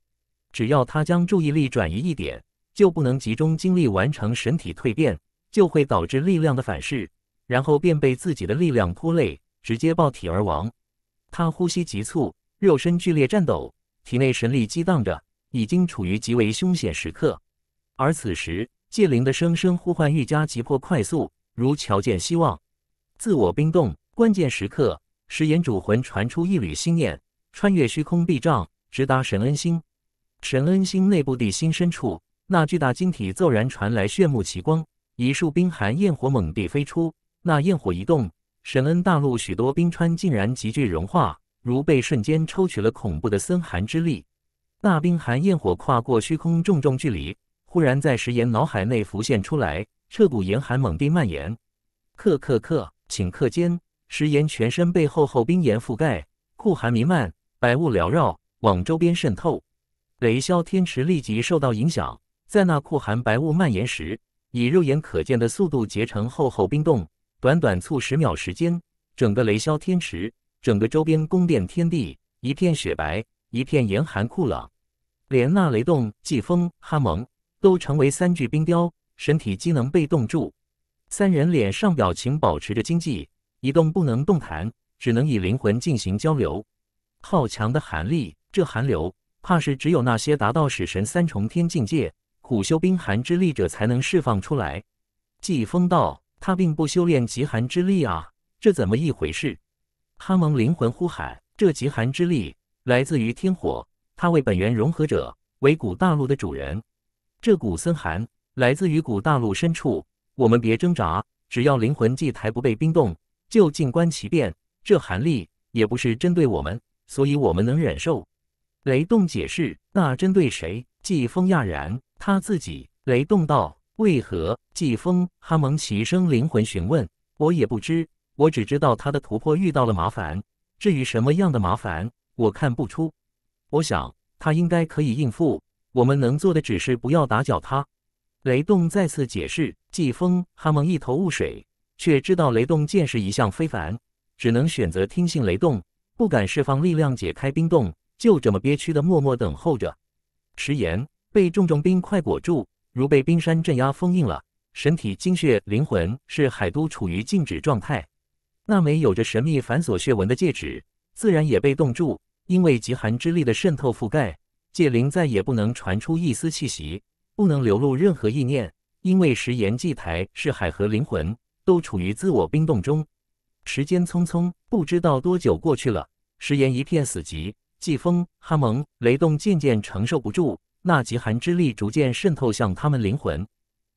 只要他将注意力转移一点，就不能集中精力完成神体蜕变，就会导致力量的反噬，然后便被自己的力量拖累，直接爆体而亡。他呼吸急促，肉身剧烈颤抖，体内神力激荡着，已经处于极为凶险时刻。而此时，界灵的声声呼唤愈加急迫快速，如瞧见希望。自我冰冻，关键时刻，石岩主魂传出一缕心念，穿越虚空壁障，直达神恩心。神恩星内部地心深处，那巨大晶体骤然传来炫目奇光，一束冰寒焰火猛地飞出。那焰火一动，神恩大陆许多冰川竟然急剧融化，如被瞬间抽取了恐怖的森寒之力。那冰寒焰火跨过虚空重重距离，忽然在石岩脑海内浮现出来，彻骨严寒猛地蔓延。克克克！顷刻间，石岩全身被厚厚冰岩覆盖，酷寒弥漫，白雾缭绕，往周边渗透。雷霄天池立即受到影响，在那酷寒白雾蔓延时，以肉眼可见的速度结成厚厚冰冻。短短数十秒时间，整个雷霄天池，整个周边宫殿天地一片雪白，一片严寒酷冷，连那雷动季风哈蒙都成为三具冰雕，身体机能被冻住。三人脸上表情保持着惊悸，一动不能动弹，只能以灵魂进行交流。好强的寒力，这寒流！怕是只有那些达到使神三重天境界、苦修冰寒之力者才能释放出来。季风道，他并不修炼极寒之力啊，这怎么一回事？哈蒙灵魂呼喊：这极寒之力来自于天火，他为本源融合者，为古大陆的主人。这股森寒来自于古大陆深处。我们别挣扎，只要灵魂祭台不被冰冻，就静观其变。这寒力也不是针对我们，所以我们能忍受。雷动解释：“那针对谁？”季风讶然，他自己。雷动道：“为何？”季风哈蒙齐声灵魂询问：“我也不知，我只知道他的突破遇到了麻烦。至于什么样的麻烦，我看不出。我想他应该可以应付。我们能做的只是不要打搅他。”雷动再次解释。季风哈蒙一头雾水，却知道雷动见识一向非凡，只能选择听信雷动，不敢释放力量解开冰冻。就这么憋屈的默默等候着。石岩被重重冰块裹住，如被冰山镇压封印了。身体、精血、灵魂是海都处于静止状态。那枚有着神秘繁琐血纹的戒指，自然也被冻住。因为极寒之力的渗透覆盖，戒灵再也不能传出一丝气息，不能流露任何意念。因为石岩祭台是海和灵魂都处于自我冰冻中。时间匆匆，不知道多久过去了，石岩一片死寂。季风、哈蒙、雷动渐渐承受不住那极寒之力，逐渐渗透向他们灵魂，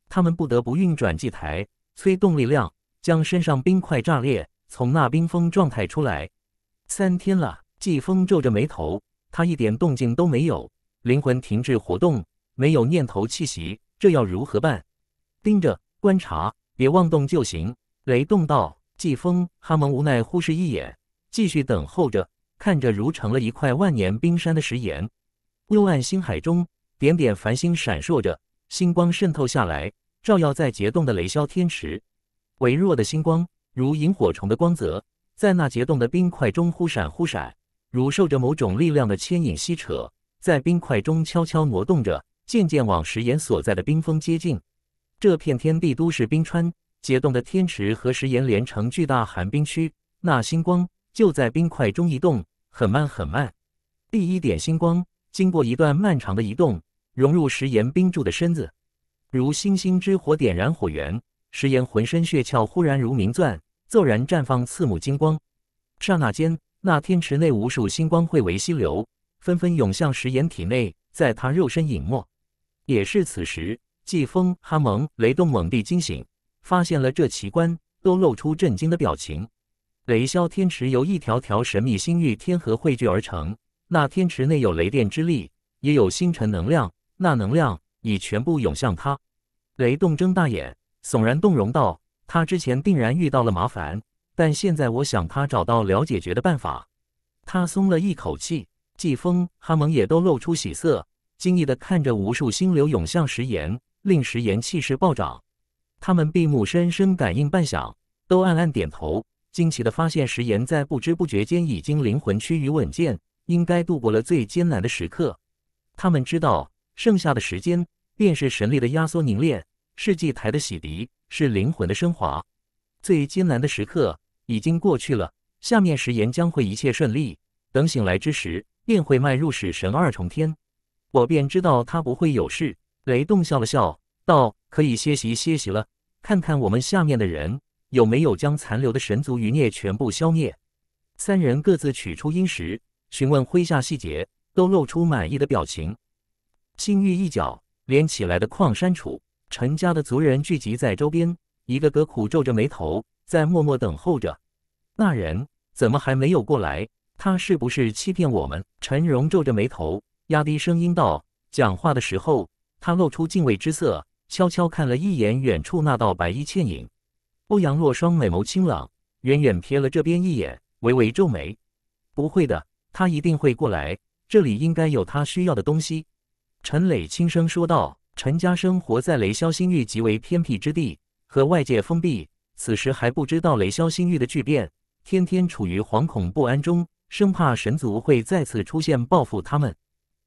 他们不得不运转祭台，催动力量，将身上冰块炸裂，从那冰封状态出来。三天了，季风皱着眉头，他一点动静都没有，灵魂停滞活动，没有念头气息，这要如何办？盯着观察，别妄动就行。雷动道。季风、哈蒙无奈忽视一眼，继续等候着。看着如成了一块万年冰山的石岩，幽暗星海中点点繁星闪烁着，星光渗透下来，照耀在结冻的雷霄天池。微弱的星光如萤火虫的光泽，在那结冻的冰块中忽闪忽闪，如受着某种力量的牵引吸扯，在冰块中悄悄挪动着，渐渐往石岩所在的冰峰接近。这片天地都是冰川，结冻的天池和石岩连成巨大寒冰区，那星光。就在冰块中移动，很慢很慢。第一点星光经过一段漫长的移动，融入石岩冰柱的身子，如星星之火点燃火源。石岩浑身血窍忽然如明钻，骤然绽放刺目金光。刹那间，那天池内无数星光汇为溪流，纷纷涌向石岩体内，在他肉身隐没。也是此时，季风、哈蒙、雷动猛地惊醒，发现了这奇观，都露出震惊的表情。雷霄天池由一条条神秘星域天河汇聚而成，那天池内有雷电之力，也有星辰能量，那能量已全部涌向他。雷动睁大眼，悚然动容道：“他之前定然遇到了麻烦，但现在我想他找到了解决的办法。”他松了一口气，季风、哈蒙也都露出喜色，惊异的看着无数星流涌向石岩，令石岩气势暴涨。他们闭目深深感应半晌，都暗暗点头。惊奇地发现，石岩在不知不觉间已经灵魂趋于稳健，应该度过了最艰难的时刻。他们知道，剩下的时间便是神力的压缩凝练，是祭台的洗涤，是灵魂的升华。最艰难的时刻已经过去了，下面石岩将会一切顺利。等醒来之时，便会迈入使神二重天。我便知道他不会有事。雷动笑了笑，道：“可以歇息歇息了，看看我们下面的人。”有没有将残留的神族余孽全部消灭？三人各自取出阴石，询问麾下细节，都露出满意的表情。星域一角连起来的矿山处，陈家的族人聚集在周边，一个个苦皱着眉头，在默默等候着。那人怎么还没有过来？他是不是欺骗我们？陈荣皱着眉头，压低声音道。讲话的时候，他露出敬畏之色，悄悄看了一眼远处那道白衣倩影。欧阳若霜美眸清朗，远远瞥了这边一眼，微微皱眉：“不会的，他一定会过来。这里应该有他需要的东西。”陈磊轻声说道。陈家生活在雷霄星域极为偏僻之地，和外界封闭，此时还不知道雷霄星域的巨变，天天处于惶恐不安中，生怕神族会再次出现报复他们。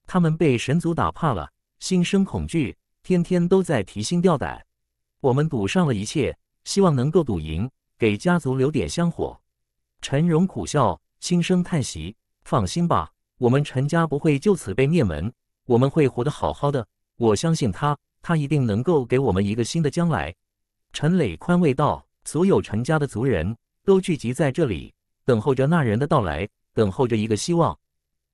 他们被神族打怕了，心生恐惧，天天都在提心吊胆。我们赌上了一切。希望能够赌赢，给家族留点香火。陈荣苦笑，轻声叹息。放心吧，我们陈家不会就此被灭门，我们会活得好好的。我相信他，他一定能够给我们一个新的将来。陈磊宽慰道。所有陈家的族人都聚集在这里，等候着那人的到来，等候着一个希望。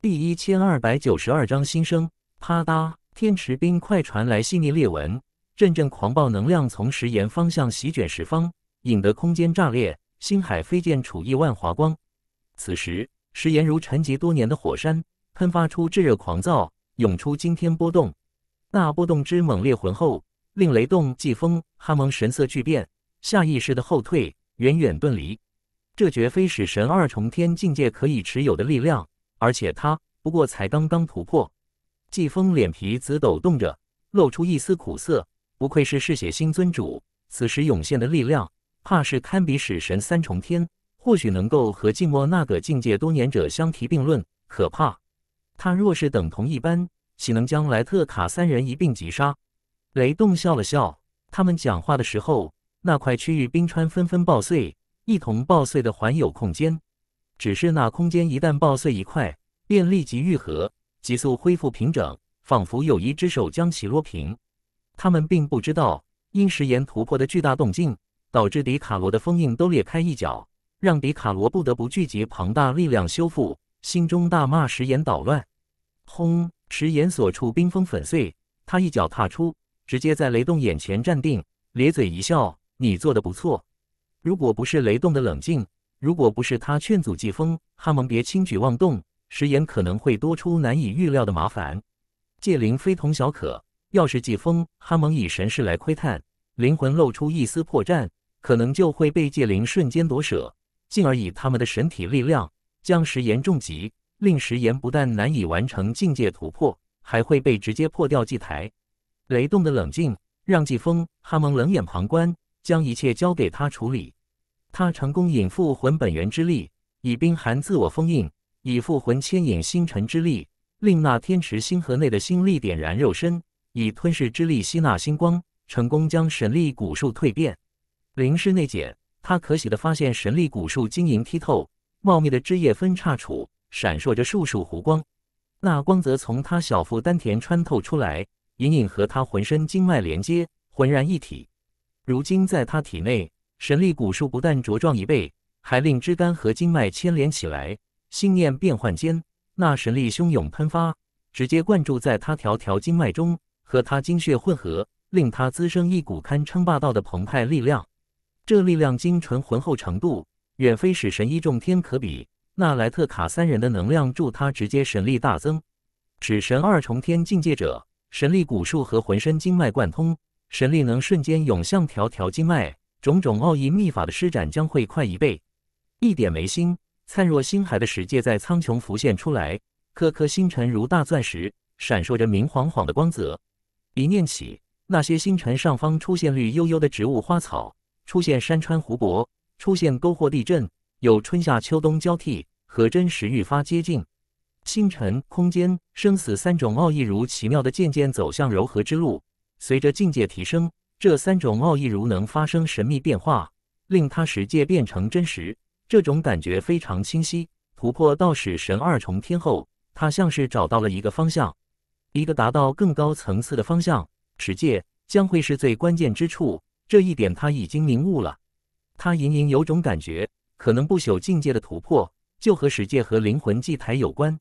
第一千二百九十二章新生。啪嗒，天池冰块传来细腻裂纹。阵阵狂暴能量从石岩方向席卷十方，引得空间炸裂，星海飞溅，处亿万华光。此时，石岩如沉寂多年的火山，喷发出炙热狂躁，涌出惊天波动。那波动之猛烈浑厚，令雷动、季风、哈蒙神色巨变，下意识的后退，远远遁离。这绝非使神二重天境界可以持有的力量，而且他不过才刚刚突破。季风脸皮子抖动着，露出一丝苦涩。不愧是嗜血星尊主，此时涌现的力量，怕是堪比使神三重天，或许能够和静默那个境界多年者相提并论。可怕，他若是等同一般，岂能将莱特卡三人一并击杀？雷动笑了笑。他们讲话的时候，那块区域冰川纷纷爆碎，一同爆碎的还有空间。只是那空间一旦爆碎一块，便立即愈合，急速恢复平整，仿佛有一只手将其握平。他们并不知道，因石岩突破的巨大动静，导致迪卡罗的封印都裂开一角，让迪卡罗不得不聚集庞大力量修复，心中大骂石岩捣乱。轰！石岩所处冰封粉碎，他一脚踏出，直接在雷动眼前站定，咧嘴一笑：“你做的不错。如果不是雷动的冷静，如果不是他劝阻季风哈蒙别轻举妄动，石岩可能会多出难以预料的麻烦。界灵非同小可。”要是季风哈蒙以神识来窥探，灵魂露出一丝破绽，可能就会被界灵瞬间夺舍，进而以他们的神体力量将石岩重击，令石岩不但难以完成境界突破，还会被直接破掉祭台。雷动的冷静让季风哈蒙冷眼旁观，将一切交给他处理。他成功引复魂本源之力，以冰寒自我封印，以复魂牵引星辰之力，令那天池星河内的星力点燃肉身。以吞噬之力吸纳星光，成功将神力古树蜕变。灵师内检，他可喜地发现神力古树晶莹剔透，茂密的枝叶分叉处闪烁着束束湖光。那光泽从他小腹丹田穿透出来，隐隐和他浑身经脉连接，浑然一体。如今在他体内，神力古树不但茁壮一倍，还令枝干和经脉牵连起来。心念变幻间，那神力汹涌喷发，直接灌注在他条条经脉中。和他精血混合，令他滋生一股堪称霸道的澎湃力量。这力量精纯浑厚程度，远非使神一众天可比。纳莱特卡三人的能量助他直接神力大增。使神二重天境界者，神力古术和浑身经脉贯通，神力能瞬间涌向条条经脉，种种奥义秘法的施展将会快一倍。一点眉心，灿若星海的神界在苍穹浮现出来，颗颗星辰如大钻石，闪烁着明晃晃的光泽。一念起，那些星辰上方出现绿幽幽的植物花草，出现山川湖泊，出现沟壑地震，有春夏秋冬交替，和真实愈发接近。星辰、空间、生死三种奥义如奇妙的渐渐走向柔和之路。随着境界提升，这三种奥义如能发生神秘变化，令他世界变成真实。这种感觉非常清晰。突破道士神二重天后，他像是找到了一个方向。一个达到更高层次的方向，持界将会是最关键之处。这一点他已经明悟了。他隐隐有种感觉，可能不朽境界的突破就和史界和灵魂祭台有关。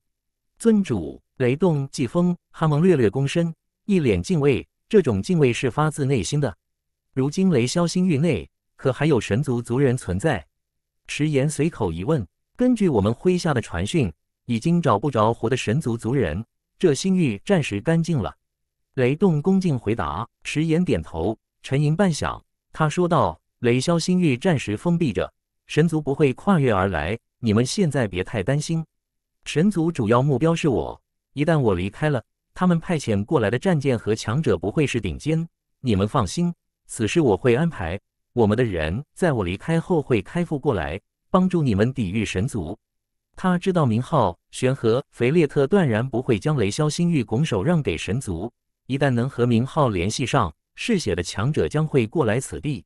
尊主，雷动、季风，哈蒙略略躬身，一脸敬畏。这种敬畏是发自内心的。如今雷霄星域内，可还有神族族人存在？迟岩随口一问：“根据我们麾下的传讯，已经找不着活的神族族人。”这心域暂时干净了，雷动恭敬回答，迟延点头，沉吟半晌，他说道：“雷霄星域暂时封闭着，神族不会跨越而来，你们现在别太担心。神族主要目标是我，一旦我离开了，他们派遣过来的战舰和强者不会是顶尖，你们放心，此事我会安排。我们的人在我离开后会开赴过来，帮助你们抵御神族。”他知道，明浩、玄和、肥列特断然不会将雷霄星域拱手让给神族。一旦能和明浩联系上，嗜血的强者将会过来此地。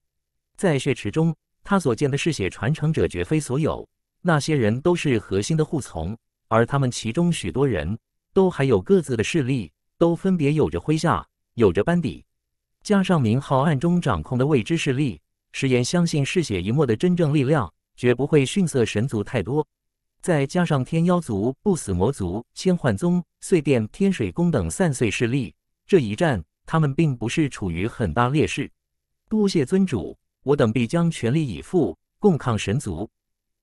在血池中，他所见的嗜血传承者绝非所有，那些人都是核心的护从，而他们其中许多人都还有各自的势力，都分别有着麾下、有着班底。加上明浩暗中掌控的未知势力，石岩相信嗜血一墨的真正力量绝不会逊色神族太多。再加上天妖族、不死魔族、千幻宗、碎殿、天水宫等散碎势力，这一战他们并不是处于很大劣势。多谢尊主，我等必将全力以赴，共抗神族。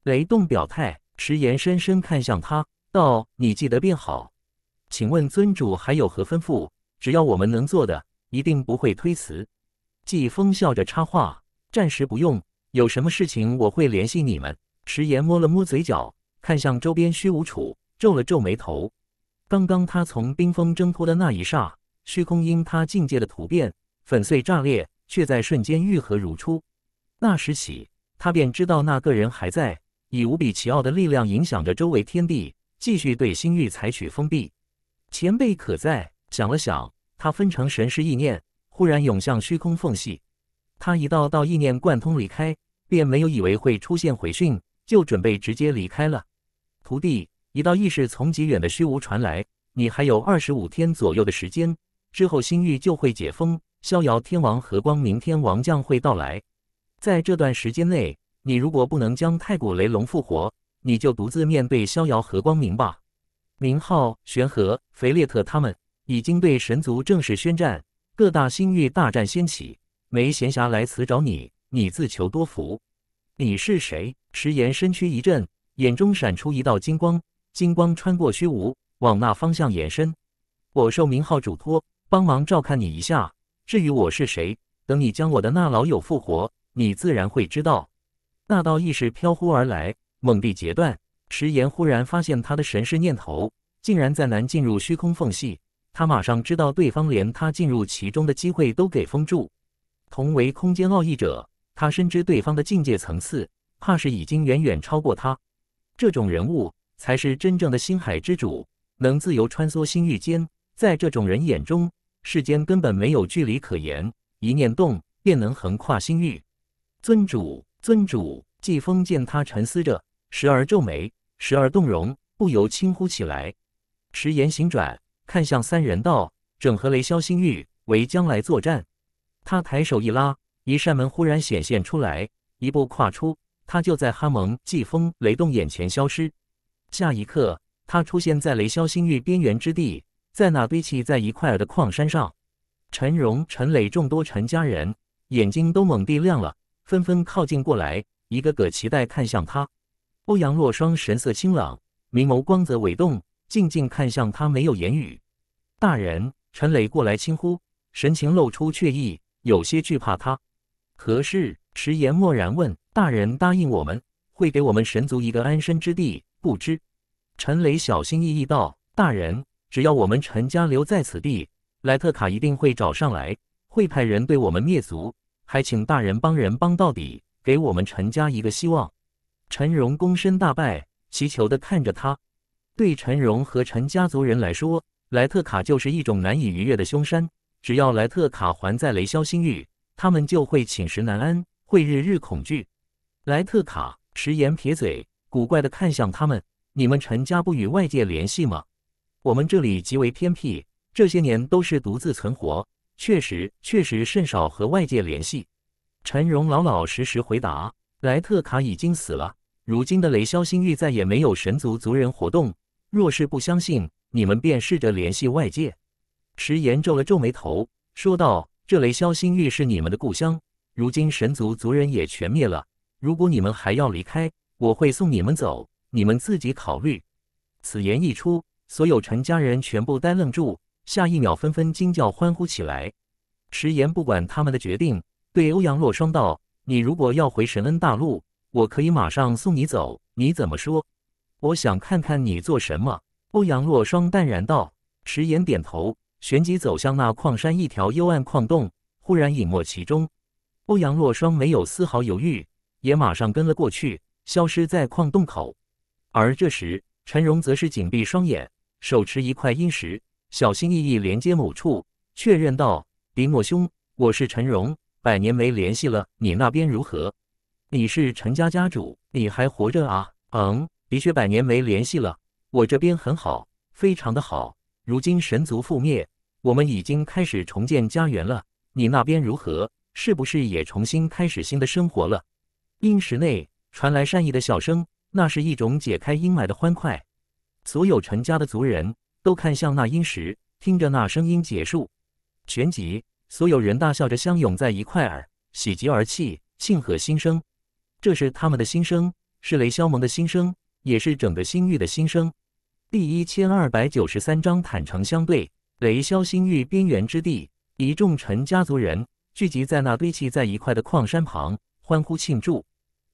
雷动表态，迟延深深看向他，道：“你记得便好。请问尊主还有何吩咐？只要我们能做的，一定不会推辞。”季风笑着插话：“暂时不用，有什么事情我会联系你们。”迟延摸了摸嘴角。看向周边，虚无楚皱了皱眉头。刚刚他从冰封挣脱的那一霎，虚空因他境界的突变粉碎炸裂，却在瞬间愈合如初。那时起，他便知道那个人还在，以无比奇奥的力量影响着周围天地，继续对星域采取封闭。前辈可在？想了想，他分成神识意念，忽然涌向虚空缝隙。他一道道意念贯通离开，便没有以为会出现回讯。就准备直接离开了。徒弟，一道意识从极远的虚无传来，你还有二十五天左右的时间，之后星域就会解封，逍遥天王和光明天王将会到来。在这段时间内，你如果不能将太古雷龙复活，你就独自面对逍遥和光明吧。明浩、玄和、菲列特他们已经对神族正式宣战，各大星域大战掀起，没闲暇来此找你，你自求多福。你是谁？迟岩身躯一震，眼中闪出一道金光，金光穿过虚无，往那方向延伸。我受明浩嘱托，帮忙照看你一下。至于我是谁，等你将我的那老友复活，你自然会知道。那道意识飘忽而来，猛地截断。迟岩忽然发现他的神识念头竟然再难进入虚空缝隙，他马上知道对方连他进入其中的机会都给封住。同为空间奥义者。他深知对方的境界层次，怕是已经远远超过他。这种人物才是真正的星海之主，能自由穿梭星域间。在这种人眼中，世间根本没有距离可言，一念动便能横跨星域。尊主，尊主！季风见他沉思着，时而皱眉，时而动容，不由轻呼起来。迟言行转看向三人道：“整合雷霄星域，为将来作战。”他抬手一拉。一扇门忽然显现出来，一步跨出，他就在哈蒙季风雷动眼前消失。下一刻，他出现在雷霄星域边缘之地，在那堆砌在一块儿的矿山上。陈荣、陈磊众多陈家人眼睛都猛地亮了，纷纷靠近过来，一个个期待看向他。欧阳若霜神色清朗，明眸光泽伟动，静静看向他，没有言语。大人，陈磊过来轻呼，神情露出怯意，有些惧怕他。何事？迟言默然问。大人答应我们会给我们神族一个安身之地，不知？陈雷小心翼翼道：“大人，只要我们陈家留在此地，莱特卡一定会找上来，会派人对我们灭族。还请大人帮人帮到底，给我们陈家一个希望。”陈荣躬身大拜，祈求地看着他。对陈荣和陈家族人来说，莱特卡就是一种难以逾越的凶山。只要莱特卡还在雷霄星域。他们就会寝食难安，会日日恐惧。莱特卡迟延撇嘴，古怪的看向他们：“你们陈家不与外界联系吗？我们这里极为偏僻，这些年都是独自存活，确实，确实甚少和外界联系。”陈荣老老实实回答：“莱特卡已经死了，如今的雷霄星域再也没有神族族人活动。若是不相信，你们便试着联系外界。”迟延皱了皱眉头，说道。这雷霄星域是你们的故乡，如今神族族人也全灭了。如果你们还要离开，我会送你们走，你们自己考虑。此言一出，所有陈家人全部呆愣住，下一秒纷纷惊叫欢呼起来。迟言不管他们的决定，对欧阳洛霜道：“你如果要回神恩大陆，我可以马上送你走。你怎么说？我想看看你做什么。”欧阳洛霜淡然道。迟言点头。旋即走向那矿山，一条幽暗矿洞，忽然隐没其中。欧阳若霜没有丝毫犹豫，也马上跟了过去，消失在矿洞口。而这时，陈荣则是紧闭双眼，手持一块阴石，小心翼翼连接某处，确认道：“笔墨兄，我是陈荣，百年没联系了，你那边如何？”“你是陈家家主，你还活着啊？”“嗯，的确百年没联系了，我这边很好，非常的好。”如今神族覆灭，我们已经开始重建家园了。你那边如何？是不是也重新开始新的生活了？阴石内传来善意的笑声，那是一种解开阴霾的欢快。所有陈家的族人都看向那阴石，听着那声音结束，旋即所有人大笑着相拥在一块儿，喜极而泣，庆贺新生。这是他们的心声，是雷萧蒙的心声，也是整个星域的心声。第一千二百九十三章坦诚相对。雷霄星域边缘之地，一众陈家族人聚集在那堆砌在一块的矿山旁，欢呼庆祝。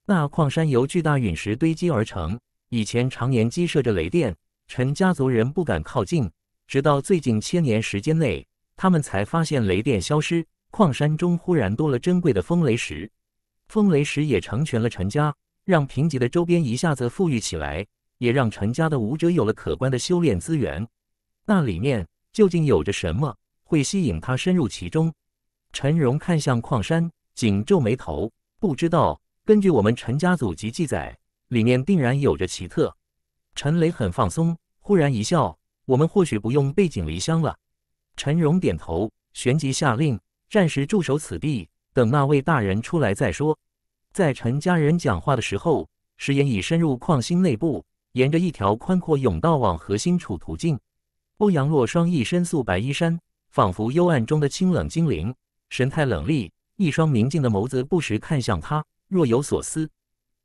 那矿山由巨大陨石堆积而成，以前常年激射着雷电，陈家族人不敢靠近。直到最近千年时间内，他们才发现雷电消失，矿山中忽然多了珍贵的风雷石。风雷石也成全了陈家，让贫瘠的周边一下子富裕起来。也让陈家的武者有了可观的修炼资源，那里面究竟有着什么会吸引他深入其中？陈荣看向矿山，紧皱眉头，不知道。根据我们陈家祖籍记载，里面定然有着奇特。陈雷很放松，忽然一笑：“我们或许不用背井离乡了。”陈荣点头，旋即下令：“暂时驻守此地，等那位大人出来再说。”在陈家人讲话的时候，石岩已深入矿心内部。沿着一条宽阔甬道往核心处途径，欧阳若霜一身素白衣衫，仿佛幽暗中的清冷精灵，神态冷厉，一双明净的眸子不时看向他，若有所思。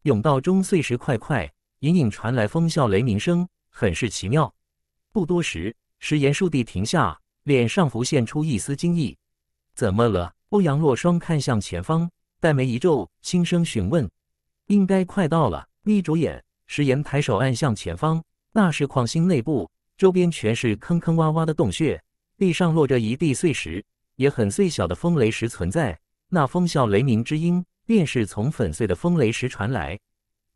甬道中碎石块块，隐隐传来风啸雷鸣声，很是奇妙。不多时，石岩树地停下，脸上浮现出一丝惊异：“怎么了？”欧阳若霜看向前方，黛眉一皱，轻声询问：“应该快到了。”眯着眼。石岩抬手按向前方，那是矿心内部，周边全是坑坑洼洼的洞穴，地上落着一地碎石，也很碎小的风雷石存在。那风啸雷鸣之音，便是从粉碎的风雷石传来。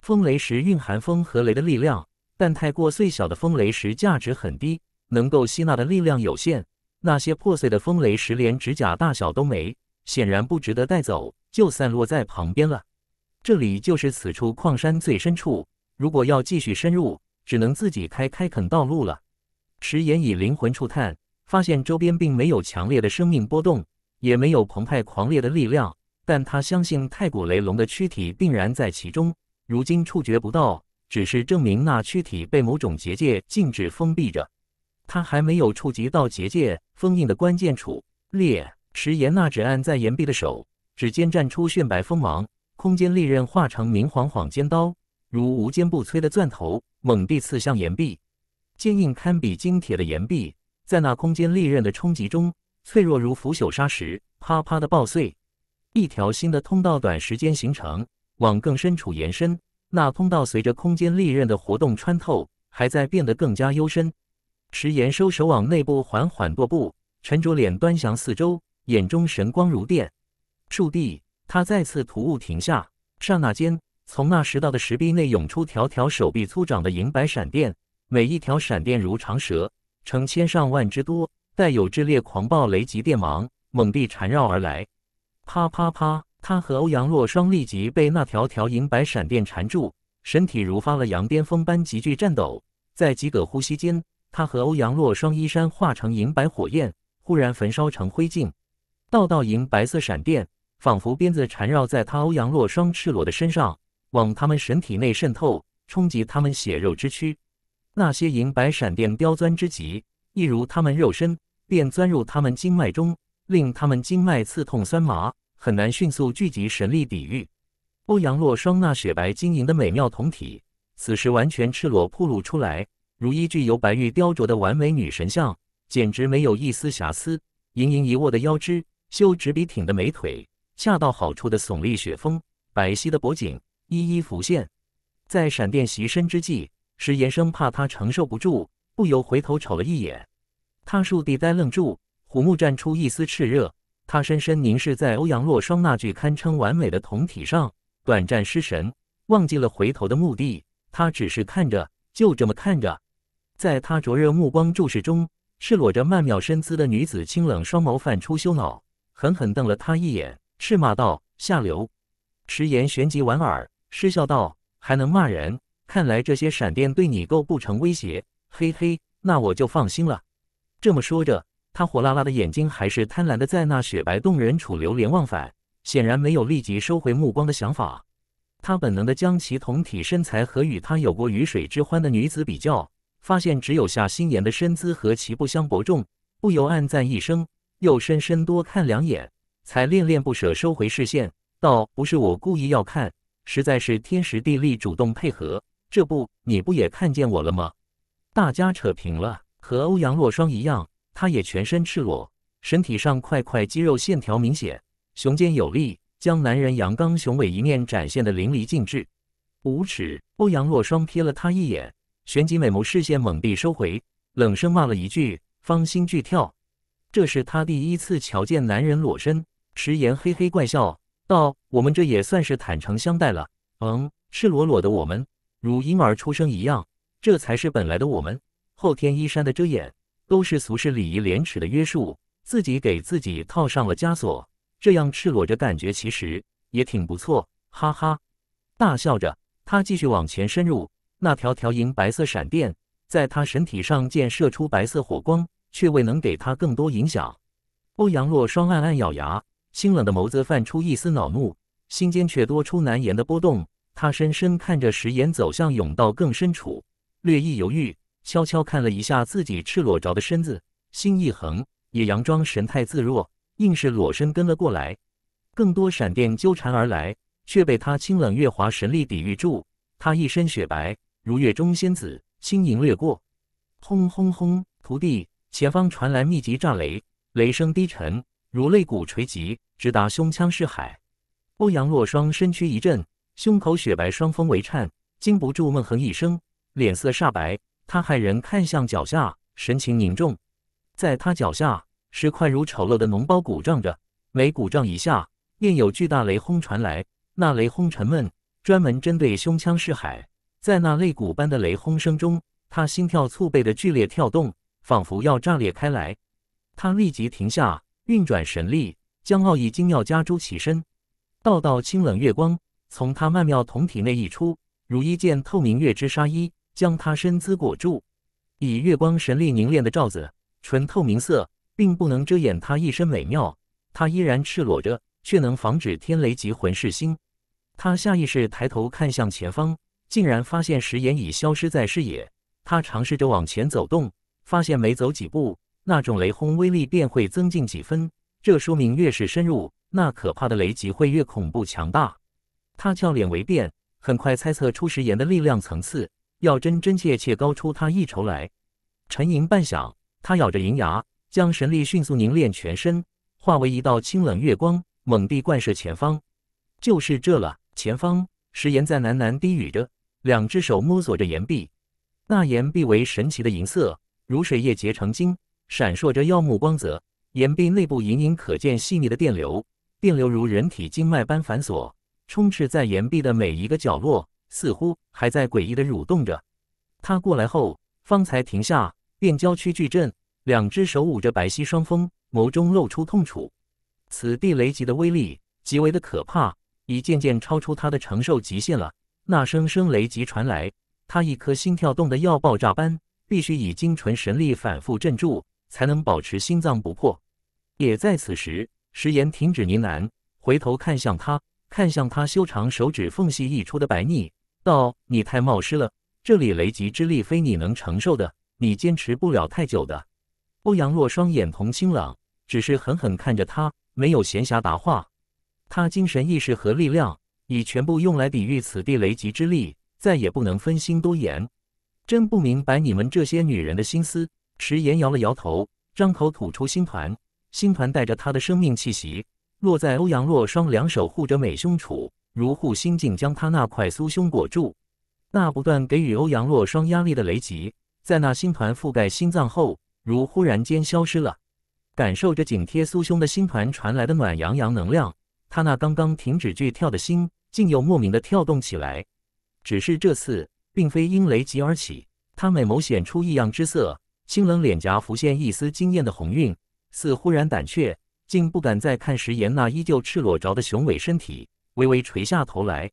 风雷石蕴含风和雷的力量，但太过碎小的风雷石价值很低，能够吸纳的力量有限。那些破碎的风雷石连指甲大小都没，显然不值得带走，就散落在旁边了。这里就是此处矿山最深处。如果要继续深入，只能自己开开垦道路了。石岩以灵魂触探，发现周边并没有强烈的生命波动，也没有澎湃狂烈的力量，但他相信太古雷龙的躯体定然在其中。如今触觉不到，只是证明那躯体被某种结界禁止封闭着。他还没有触及到结界封印的关键处。裂石岩那只按在岩壁的手，指尖绽出炫白锋芒，空间利刃化成明晃晃尖刀。如无坚不摧的钻头猛地刺向岩壁，坚硬堪比精铁的岩壁，在那空间利刃的冲击中，脆弱如腐朽砂石，啪啪地爆碎。一条新的通道短时间形成，往更深处延伸。那通道随着空间利刃的活动穿透，还在变得更加幽深。迟延收手，往内部缓缓踱步，沉着脸端详四周，眼中神光如电。触地，他再次突兀停下，刹那间。从那石道的石壁内涌出条条手臂粗长的银白闪电，每一条闪电如长蛇，成千上万之多，带有炽烈狂暴雷击电芒，猛地缠绕而来。啪啪啪！他和欧阳洛霜立即被那条条银白闪电缠住，身体如发了羊癫疯般急剧颤抖。在几个呼吸间，他和欧阳洛霜衣衫化成银白火焰，忽然焚烧成灰烬。道道银白色闪电仿佛鞭子缠绕在他欧阳洛霜赤裸的身上。往他们神体内渗透，冲击他们血肉之躯。那些银白闪电刁钻之极，一如他们肉身，便钻入他们经脉中，令他们经脉刺痛酸麻，很难迅速聚集神力抵御。欧阳洛双那雪白晶莹的美妙酮体，此时完全赤裸暴露出来，如一具由白玉雕琢的完美女神像，简直没有一丝瑕疵。盈盈一握的腰肢，修直笔挺的美腿，恰到好处的耸立雪峰，白皙的脖颈。一一浮现，在闪电袭身之际，石岩生怕他承受不住，不由回头瞅了一眼。他倏地呆愣住，虎目绽出一丝炽热。他深深凝视在欧阳洛霜那具堪称完美的酮体上，短暂失神，忘记了回头的目的。他只是看着，就这么看着。在他灼热目光注视中，赤裸着曼妙身姿的女子清冷双眸泛出羞恼，狠狠瞪了他一眼，斥骂道：“下流！”石岩旋即莞尔。失笑道：“还能骂人？看来这些闪电对你构不成威胁。嘿嘿，那我就放心了。”这么说着，他火辣辣的眼睛还是贪婪的在那雪白动人处流连忘返，显然没有立即收回目光的想法。他本能的将其同体身材和与他有过鱼水之欢的女子比较，发现只有夏心妍的身姿和其不相伯仲，不由暗赞一声，又深深多看两眼，才恋恋不舍收回视线，道：“不是我故意要看。”实在是天时地利，主动配合。这不，你不也看见我了吗？大家扯平了。和欧阳若霜一样，他也全身赤裸，身体上块块肌肉线条明显，雄健有力，将男人阳刚雄伟一面展现的淋漓尽致。无耻！欧阳若霜瞥了他一眼，旋即美眸视线猛地收回，冷声骂了一句，芳心剧跳。这是他第一次瞧见男人裸身，迟言嘿嘿怪笑，道。我们这也算是坦诚相待了，嗯，赤裸裸的我们，如婴儿出生一样，这才是本来的我们。后天衣衫的遮掩，都是俗世礼仪廉耻的约束，自己给自己套上了枷锁。这样赤裸着，感觉其实也挺不错，哈哈，大笑着，他继续往前深入。那条条银白色闪电在他身体上溅射出白色火光，却未能给他更多影响。欧阳洛双暗暗咬牙，清冷的眸子泛出一丝恼怒。心间却多出难言的波动，他深深看着石岩走向甬道更深处，略一犹豫，悄悄看了一下自己赤裸着的身子，心一横，也佯装神态自若，硬是裸身跟了过来。更多闪电纠缠而来，却被他清冷月华神力抵御住。他一身雪白，如月中仙子，轻盈掠过。轰轰轰！徒弟前方传来密集炸雷，雷声低沉，如肋骨锤击，直达胸腔似海。欧阳若霜身躯一震，胸口雪白双峰微颤，禁不住闷哼一声，脸色煞白。他骇人看向脚下，神情凝重。在他脚下，石块如丑陋的脓包鼓胀着，每鼓胀一下，便有巨大雷轰传来。那雷轰沉闷，专门针对胸腔尸海。在那肋骨般的雷轰声中，他心跳促背的剧烈跳动，仿佛要炸裂开来。他立即停下，运转神力，将奥义精妙加诸起身。道道清冷月光从他曼妙酮体内溢出，如一件透明月之纱衣，将他身姿裹住。以月光神力凝练的罩子，纯透明色，并不能遮掩他一身美妙。他依然赤裸着，却能防止天雷及魂噬心。他下意识抬头看向前方，竟然发现石岩已消失在视野。他尝试着往前走动，发现每走几步，那种雷轰威力便会增进几分。这说明越是深入。那可怕的雷击会越恐怖强大。他俏脸微变，很快猜测出石岩的力量层次，要真真切切高出他一筹来。沉吟半晌，他咬着银牙，将神力迅速凝练全身，化为一道清冷月光，猛地贯射前方。就是这了，前方石岩在喃喃低语着，两只手摸索着岩壁。那岩壁为神奇的银色，如水液结成晶，闪烁着耀目光泽。岩壁内部隐隐可见细腻的电流。电流如人体经脉般繁琐，充斥在岩壁的每一个角落，似乎还在诡异的蠕动着。他过来后方才停下，便娇区巨震，两只手捂着白皙双峰，眸中露出痛楚。此地雷击的威力极为的可怕，已渐渐超出他的承受极限了。那声声雷击传来，他一颗心跳动的要爆炸般，必须以精纯神力反复镇住，才能保持心脏不破。也在此时。石岩停止呢喃，回头看向他，看向他修长手指缝隙溢出的白腻，道：“你太冒失了，这里雷极之力非你能承受的，你坚持不了太久的。”欧阳洛双眼同清朗，只是狠狠看着他，没有闲暇答话。他精神意识和力量已全部用来抵御此地雷极之力，再也不能分心多言。真不明白你们这些女人的心思。石岩摇了摇头，张口吐出星团。星团带着他的生命气息落在欧阳洛双两手护着美胸处，如护心镜将他那块酥胸裹住。那不断给予欧阳洛双压力的雷击，在那星团覆盖心脏后，如忽然间消失了。感受着紧贴酥胸的星团传来的暖洋洋能量，他那刚刚停止剧跳的心，竟又莫名的跳动起来。只是这次并非因雷击而起，他美眸显出异样之色，清冷脸颊浮现一丝惊艳的红晕。似忽然胆怯，竟不敢再看石岩那依旧赤裸着的雄伟身体，微微垂下头来。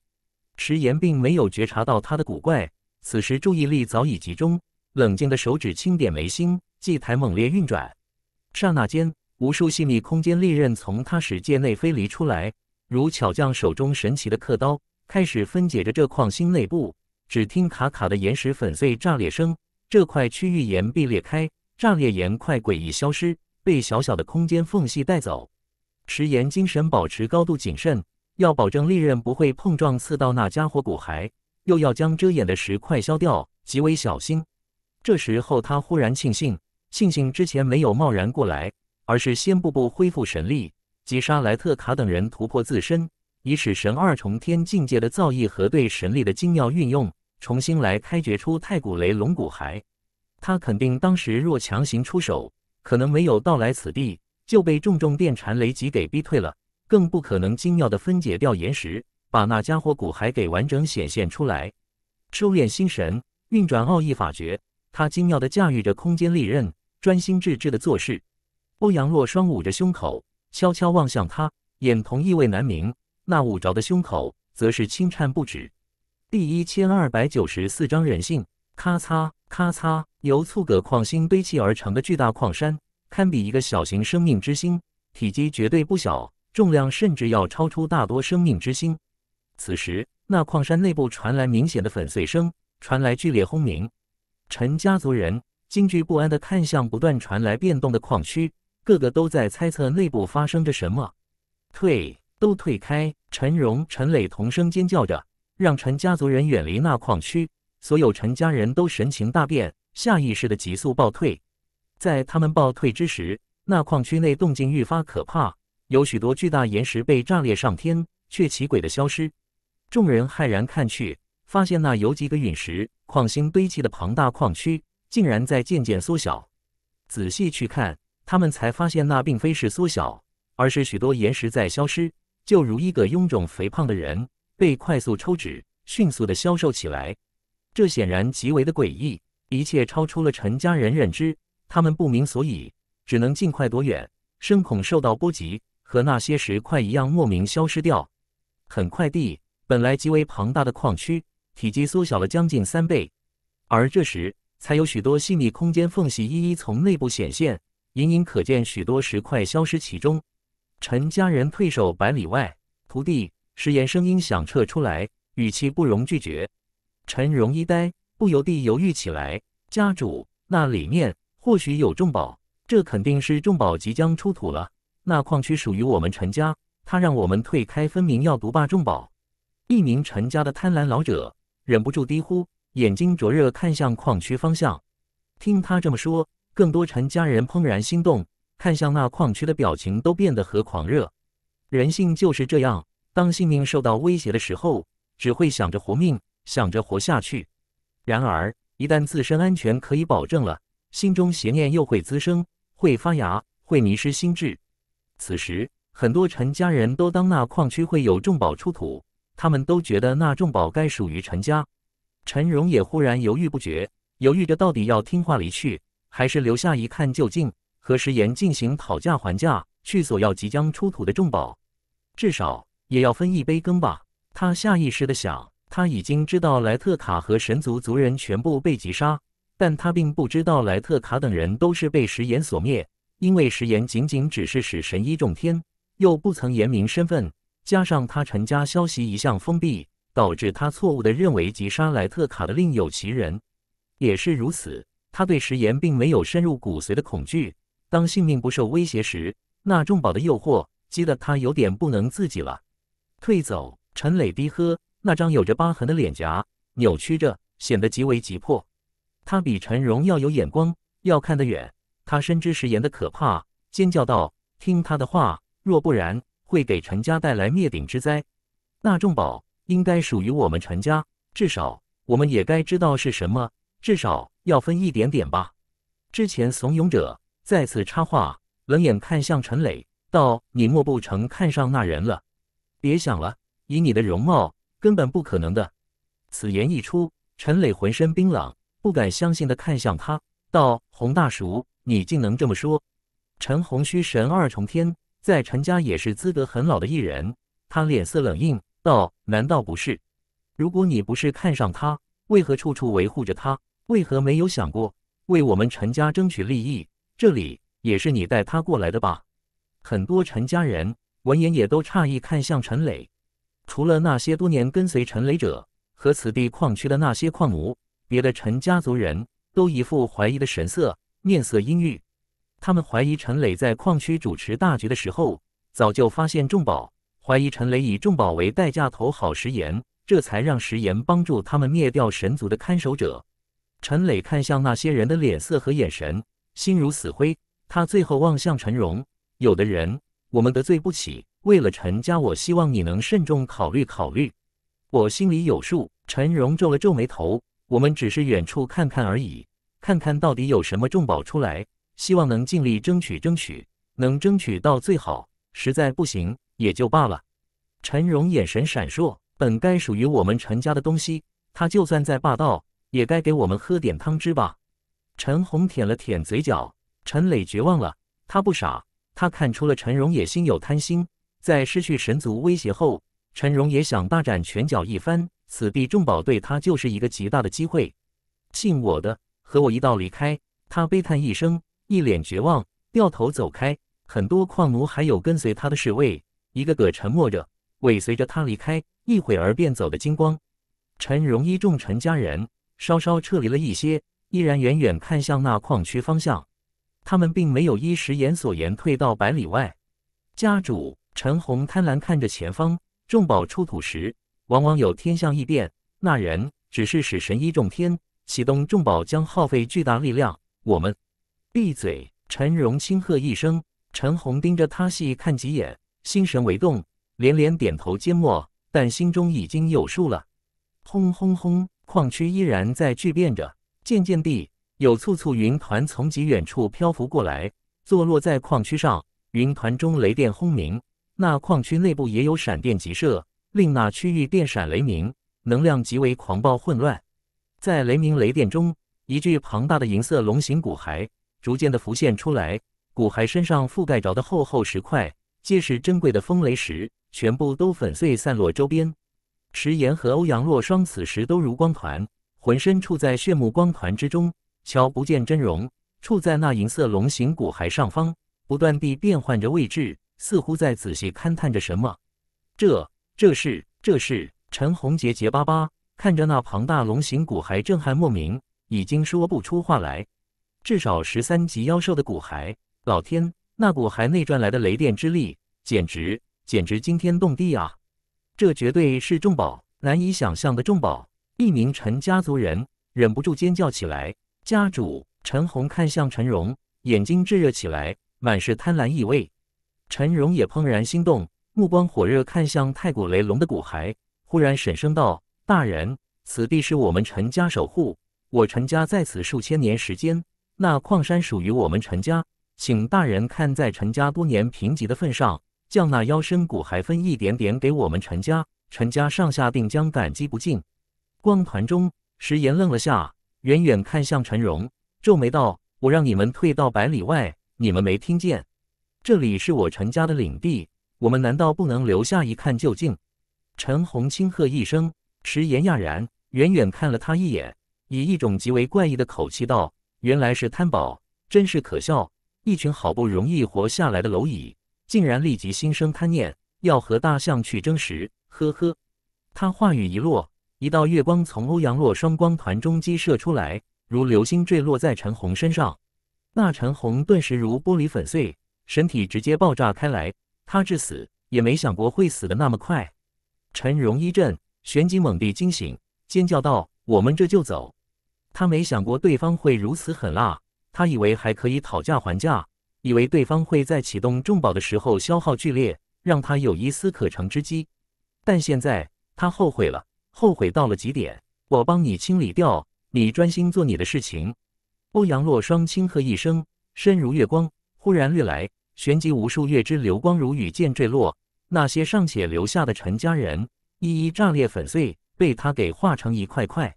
石岩并没有觉察到他的古怪，此时注意力早已集中，冷静的手指轻点眉心，祭台猛烈运转。刹那间，无数细腻空间利刃从他使界内飞离出来，如巧匠手中神奇的刻刀，开始分解着这矿心内部。只听咔咔的岩石粉碎炸裂声，这块区域岩壁裂开，炸裂岩块诡异消失。被小小的空间缝隙带走。迟延精神保持高度谨慎，要保证利刃不会碰撞刺到那家伙骨骸，又要将遮掩的石块削掉，极为小心。这时候他忽然庆幸，庆幸之前没有贸然过来，而是先步步恢复神力，击杀莱特卡等人，突破自身，以使神二重天境界的造诣和对神力的精妙运用重新来开掘出太古雷龙骨骸。他肯定当时若强行出手。可能没有到来此地就被重重电闪雷击给逼退了，更不可能精妙的分解掉岩石，把那家伙骨骸给完整显现出来。收敛心神，运转奥义法诀，他精妙的驾驭着空间利刃，专心致志的做事。欧阳若霜捂着胸口，悄悄望向他，眼瞳意味难明。那捂着的胸口，则是轻颤不止。第一千二百九十四章人性。咔嚓，咔嚓。由粗铬矿星堆砌而成的巨大矿山，堪比一个小型生命之星，体积绝对不小，重量甚至要超出大多生命之星。此时，那矿山内部传来明显的粉碎声，传来剧烈轰鸣。陈家族人惊惧不安地看向不断传来变动的矿区，个个都在猜测内部发生着什么。退，都退开！陈荣、陈磊同声尖叫着，让陈家族人远离那矿区。所有陈家人都神情大变。下意识的急速暴退，在他们暴退之时，那矿区内动静愈发可怕，有许多巨大岩石被炸裂上天，却奇诡的消失。众人骇然看去，发现那由几个陨石矿星堆砌的庞大矿区，竟然在渐渐缩小。仔细去看，他们才发现那并非是缩小，而是许多岩石在消失，就如一个臃肿肥胖的人被快速抽脂，迅速的消瘦起来。这显然极为的诡异。一切超出了陈家人认知，他们不明所以，只能尽快躲远，深恐受到波及，和那些石块一样莫名消失掉。很快地，本来极为庞大的矿区体积缩小了将近三倍，而这时才有许多细腻空间缝隙一一从内部显现，隐隐可见许多石块消失其中。陈家人退守百里外，徒弟石岩声音响彻出来，语气不容拒绝。陈荣一呆。不由地犹豫起来。家主，那里面或许有重宝，这肯定是重宝即将出土了。那矿区属于我们陈家，他让我们退开，分明要独霸重宝。一名陈家的贪婪老者忍不住低呼，眼睛灼热看向矿区方向。听他这么说，更多陈家人怦然心动，看向那矿区的表情都变得和狂热。人性就是这样，当性命受到威胁的时候，只会想着活命，想着活下去。然而，一旦自身安全可以保证了，心中邪念又会滋生、会发芽、会迷失心智。此时，很多陈家人都当那矿区会有重宝出土，他们都觉得那重宝该属于陈家。陈荣也忽然犹豫不决，犹豫着到底要听话离去，还是留下一看究竟，和石岩进行讨价还价，去索要即将出土的重宝，至少也要分一杯羹吧。他下意识地想。他已经知道莱特卡和神族族人全部被击杀，但他并不知道莱特卡等人都是被食言所灭，因为食言仅仅只是使神医中天，又不曾言明身份，加上他陈家消息一向封闭，导致他错误的认为击杀莱特卡的另有其人。也是如此，他对食言并没有深入骨髓的恐惧。当性命不受威胁时，那重宝的诱惑激得他有点不能自己了。退走，陈磊低喝。那张有着疤痕的脸颊扭曲着，显得极为急迫。他比陈荣要有眼光，要看得远。他深知食言的可怕，尖叫道：“听他的话，若不然会给陈家带来灭顶之灾。那重宝应该属于我们陈家，至少我们也该知道是什么，至少要分一点点吧。”之前怂恿者再次插话，冷眼看向陈磊，道：“你莫不成看上那人了？别想了，以你的容貌。”根本不可能的！此言一出，陈磊浑身冰冷，不敢相信的看向他，道：“洪大叔，你竟能这么说？”陈洪须神二重天，在陈家也是资格很老的一人。他脸色冷硬，道：“难道不是？如果你不是看上他，为何处处维护着他？为何没有想过为我们陈家争取利益？这里也是你带他过来的吧？”很多陈家人闻言也都诧异看向陈磊。除了那些多年跟随陈雷者和此地矿区的那些矿奴，别的陈家族人都一副怀疑的神色，面色阴郁。他们怀疑陈磊在矿区主持大局的时候，早就发现重宝，怀疑陈雷以重宝为代价投好食盐，这才让食盐帮助他们灭掉神族的看守者。陈磊看向那些人的脸色和眼神，心如死灰。他最后望向陈荣，有的人。我们得罪不起，为了陈家，我希望你能慎重考虑考虑。我心里有数。陈荣皱了皱眉头，我们只是远处看看而已，看看到底有什么重宝出来。希望能尽力争取争取，能争取到最好，实在不行也就罢了。陈荣眼神闪烁，本该属于我们陈家的东西，他就算再霸道，也该给我们喝点汤汁吧。陈红舔了舔嘴角，陈磊绝望了，他不傻。他看出了陈荣也心有贪心，在失去神族威胁后，陈荣也想大展拳脚一番，此地重宝对他就是一个极大的机会。信我的，和我一道离开。他悲叹一声，一脸绝望，掉头走开。很多矿奴还有跟随他的侍卫，一个个沉默着尾随着他离开，一会儿便走得精光。陈荣一众陈家人稍稍撤离了一些，依然远远看向那矿区方向。他们并没有依石岩所言退到百里外。家主陈洪贪婪看着前方，重宝出土时，往往有天象异变。那人只是使神医众天启动重宝，将耗费巨大力量。我们闭嘴！陈荣轻喝一声，陈洪盯着他细看几眼，心神为动，连连点头缄默，但心中已经有数了。轰轰轰！矿区依然在巨变着，渐渐地。有簇簇云团从极远处漂浮过来，坐落在矿区上。云团中雷电轰鸣，那矿区内部也有闪电急射，令那区域电闪雷鸣，能量极为狂暴混乱。在雷鸣雷电中，一具庞大的银色龙形骨骸逐渐的浮现出来。骨骸身上覆盖着的厚厚石块，皆是珍贵的风雷石，全部都粉碎散落周边。池岩和欧阳若双此时都如光团，浑身处在炫目光团之中。瞧不见真容，处在那银色龙形骨骸上方，不断地变换着位置，似乎在仔细勘探着什么。这、这是、这是……陈红结结巴巴看着那庞大龙形骨骸，震撼莫名，已经说不出话来。至少十三级妖兽的骨骸，老天，那骨骸内转来的雷电之力，简直、简直惊天动地啊！这绝对是重宝，难以想象的重宝！一名陈家族人忍不住尖叫起来。家主陈红看向陈荣，眼睛炙热起来，满是贪婪意味。陈荣也怦然心动，目光火热看向太古雷龙的骨骸，忽然沈声道：“大人，此地是我们陈家守护。我陈家在此数千年时间，那矿山属于我们陈家。请大人看在陈家多年贫瘠的份上，将那妖身骨骸分一点点给我们陈家，陈家上下定将感激不尽。”光盘中，石岩愣了下。远远看向陈荣，皱眉道：“我让你们退到百里外，你们没听见？这里是我陈家的领地，我们难道不能留下一看究竟？”陈红轻喝一声，迟言讶然，远远看了他一眼，以一种极为怪异的口气道：“原来是贪宝，真是可笑！一群好不容易活下来的蝼蚁，竟然立即心生贪念，要和大象去争食。呵呵。”他话语一落。一道月光从欧阳洛双光团中激射出来，如流星坠落在陈红身上。那陈红顿时如玻璃粉碎，身体直接爆炸开来。他至死也没想过会死的那么快。陈荣一震，旋即猛地惊醒，尖叫道：“我们这就走！”他没想过对方会如此狠辣，他以为还可以讨价还价，以为对方会在启动重宝的时候消耗剧烈，让他有一丝可乘之机。但现在他后悔了。后悔到了极点，我帮你清理掉，你专心做你的事情。欧阳洛霜轻喝一声，身如月光，忽然掠来，旋即无数月之流光如雨箭坠落，那些尚且留下的陈家人，一一炸裂粉碎，被他给化成一块块。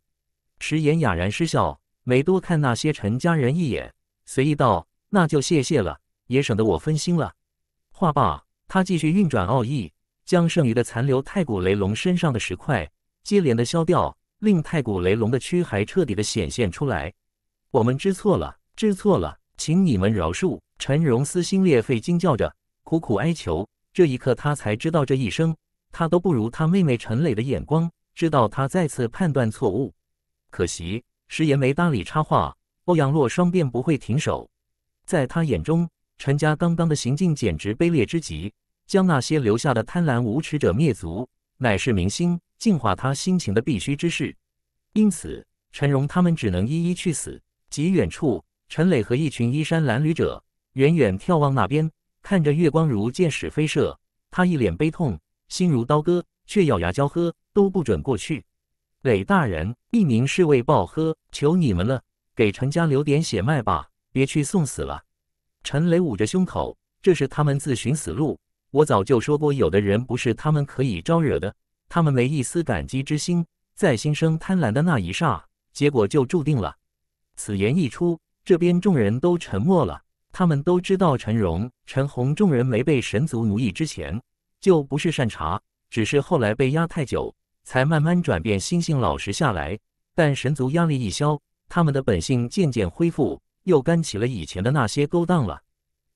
石岩哑然失笑，没多看那些陈家人一眼，随意道：“那就谢谢了，也省得我分心了。”话罢，他继续运转奥义，将剩余的残留太古雷龙身上的石块。接连的消掉，令太古雷龙的躯骸彻底的显现出来。我们知错了，知错了，请你们饶恕！陈荣撕心裂肺惊叫着，苦苦哀求。这一刻，他才知道，这一生他都不如他妹妹陈磊的眼光。知道他再次判断错误，可惜石岩没搭理插话，欧阳洛双便不会停手。在他眼中，陈家刚刚的行径简直卑劣之极，将那些留下的贪婪无耻者灭族，乃是明心。净化他心情的必须之事，因此陈荣他们只能一一去死。极远处，陈磊和一群衣衫褴褛者远远眺望那边，看着月光如箭矢飞射，他一脸悲痛，心如刀割，却咬牙交喝，都不准过去。磊大人，一名侍卫报喝，求你们了，给陈家留点血脉吧，别去送死了。陈磊捂着胸口，这是他们自寻死路。我早就说过，有的人不是他们可以招惹的。他们没一丝感激之心，在心生贪婪的那一刹，结果就注定了。此言一出，这边众人都沉默了。他们都知道，陈荣、陈红众人没被神族奴役之前，就不是善茬，只是后来被压太久，才慢慢转变心性，老实下来。但神族压力一消，他们的本性渐渐恢复，又干起了以前的那些勾当了。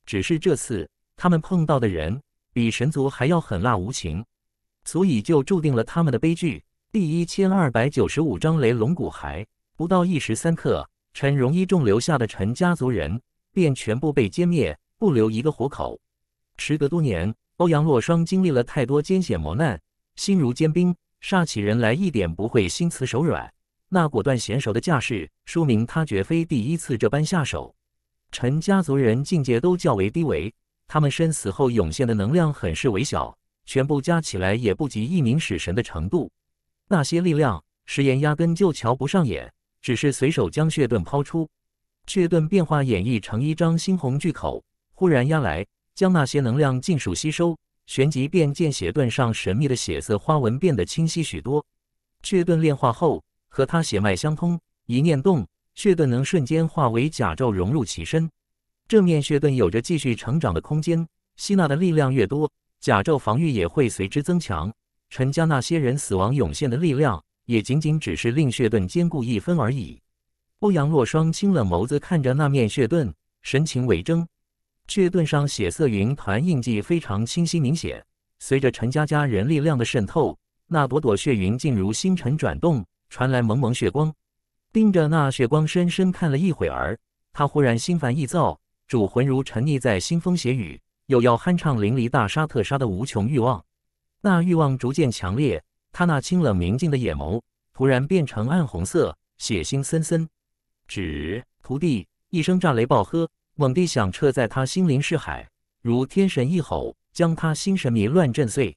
只是这次，他们碰到的人比神族还要狠辣无情。所以就注定了他们的悲剧。第一千二百九十五章雷龙骨骸。不到一时三刻，陈荣一众留下的陈家族人便全部被歼灭，不留一个活口。时隔多年，欧阳洛霜经历了太多艰险磨难，心如坚冰，杀起人来一点不会心慈手软。那果断娴熟的架势，说明他绝非第一次这般下手。陈家族人境界都较为低微，他们身死后涌现的能量很是微小。全部加起来也不及一名使神的程度，那些力量，石岩压根就瞧不上眼，只是随手将血盾抛出，血盾变化演绎成一张猩红巨口，忽然压来，将那些能量尽数吸收，旋即便见血盾上神秘的血色花纹变得清晰许多。血盾炼化后和他血脉相通，一念动，血盾能瞬间化为甲胄融入其身。正面血盾有着继续成长的空间，吸纳的力量越多。甲胄防御也会随之增强。陈家那些人死亡涌现的力量，也仅仅只是令血盾坚固一分而已。欧阳若霜清冷眸子看着那面血盾，神情为怔。血盾上血色云团印记非常清晰明显。随着陈家家人力量的渗透，那朵朵血云竟如星辰转动，传来蒙蒙血光。盯着那血光，深深看了一会儿，他忽然心烦意躁，主魂如沉溺在腥风血雨。又要酣畅淋漓、大杀特杀的无穷欲望，那欲望逐渐强烈，他那清冷明净的眼眸突然变成暗红色，血腥森森。指徒弟一声炸雷暴喝，猛地响彻在他心灵视海，如天神一吼，将他心神迷乱震碎。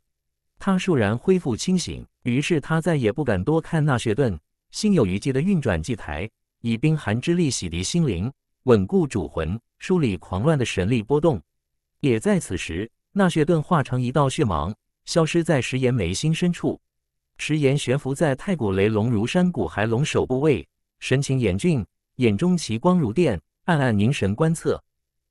他倏然恢复清醒，于是他再也不敢多看那血盾，心有余悸的运转祭台，以冰寒之力洗涤心灵，稳固主魂，梳理狂乱的神力波动。也在此时，那血盾化成一道血芒，消失在石岩眉心深处。石岩悬浮在太古雷龙如山骨骸龙首部位，神情严峻，眼中奇光如电，暗暗凝神观测。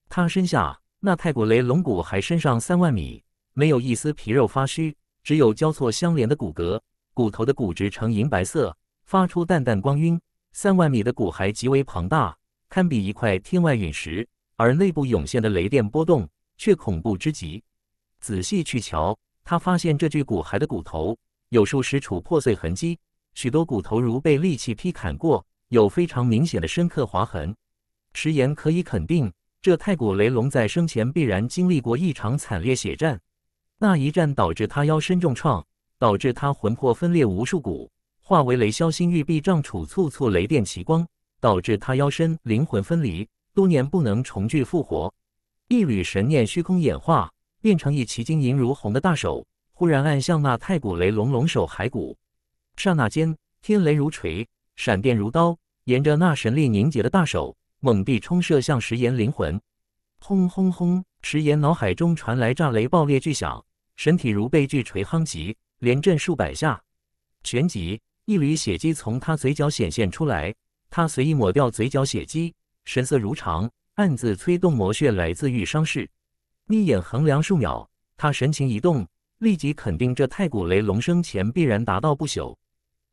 他身下那太古雷龙骨骸身上三万米，没有一丝皮肉发虚，只有交错相连的骨骼，骨头的骨质呈银白色，发出淡淡光晕。三万米的骨骸极为庞大，堪比一块天外陨石，而内部涌现的雷电波动。却恐怖之极。仔细去瞧，他发现这具骨骸的骨头有数十处破碎痕迹，许多骨头如被利器劈砍过，有非常明显的深刻划痕。迟言可以肯定，这太古雷龙在生前必然经历过一场惨烈血战。那一战导致他腰身重创，导致他魂魄分裂无数骨，化为雷霄星玉壁障处簇簇雷电奇光，导致他腰身灵魂分离，多年不能重聚复活。一缕神念虚空演化，变成一奇晶莹如虹的大手，忽然按向那太古雷龙龙首骸骨。刹那间，天雷如锤，闪电如刀，沿着那神力凝结的大手，猛地冲射向石岩灵魂。轰轰轰！石岩脑海中传来炸雷爆裂巨响，身体如被巨锤夯击，连震数百下。旋即，一缕血迹从他嘴角显现出来，他随意抹掉嘴角血迹，神色如常。暗自催动魔血来自玉伤势，眯眼衡量数秒，他神情一动，立即肯定这太古雷龙生前必然达到不朽，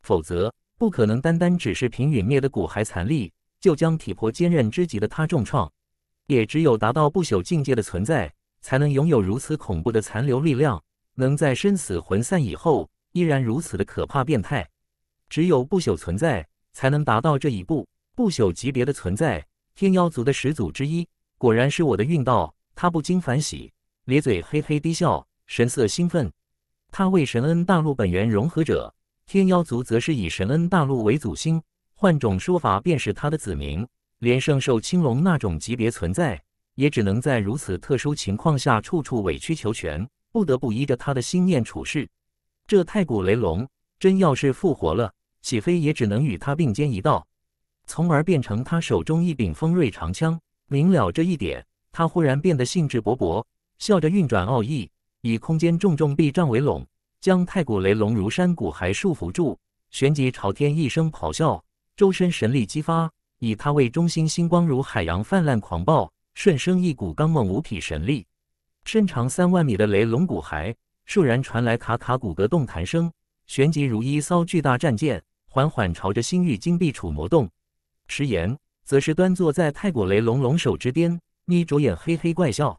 否则不可能单单只是凭陨灭的骨骸残力就将体魄坚韧之极的他重创。也只有达到不朽境界的存在，才能拥有如此恐怖的残留力量，能在生死魂散以后依然如此的可怕变态。只有不朽存在，才能达到这一步不朽级别的存在。天妖族的始祖之一，果然是我的运道。他不禁反喜，咧嘴嘿嘿低笑，神色兴奋。他为神恩大陆本源融合者，天妖族则是以神恩大陆为祖星，换种说法便是他的子民。连圣兽青龙那种级别存在，也只能在如此特殊情况下处处委曲求全，不得不依着他的心念处事。这太古雷龙，真要是复活了，起飞也只能与他并肩一道。从而变成他手中一柄锋锐长枪。明了这一点，他忽然变得兴致勃勃，笑着运转奥义，以空间重重臂障为拢，将太古雷龙如山谷骸束缚住。旋即朝天一声咆哮，周身神力激发，以他为中心，星光如海洋泛滥狂暴，瞬生一股刚猛无匹神力。身长三万米的雷龙骨骸，骤然传来卡卡骨骼动弹声，旋即如一艘巨大战舰，缓缓朝着星域金币楚魔洞。迟延则是端坐在太古雷龙龙首之巅，眯着眼嘿嘿怪笑。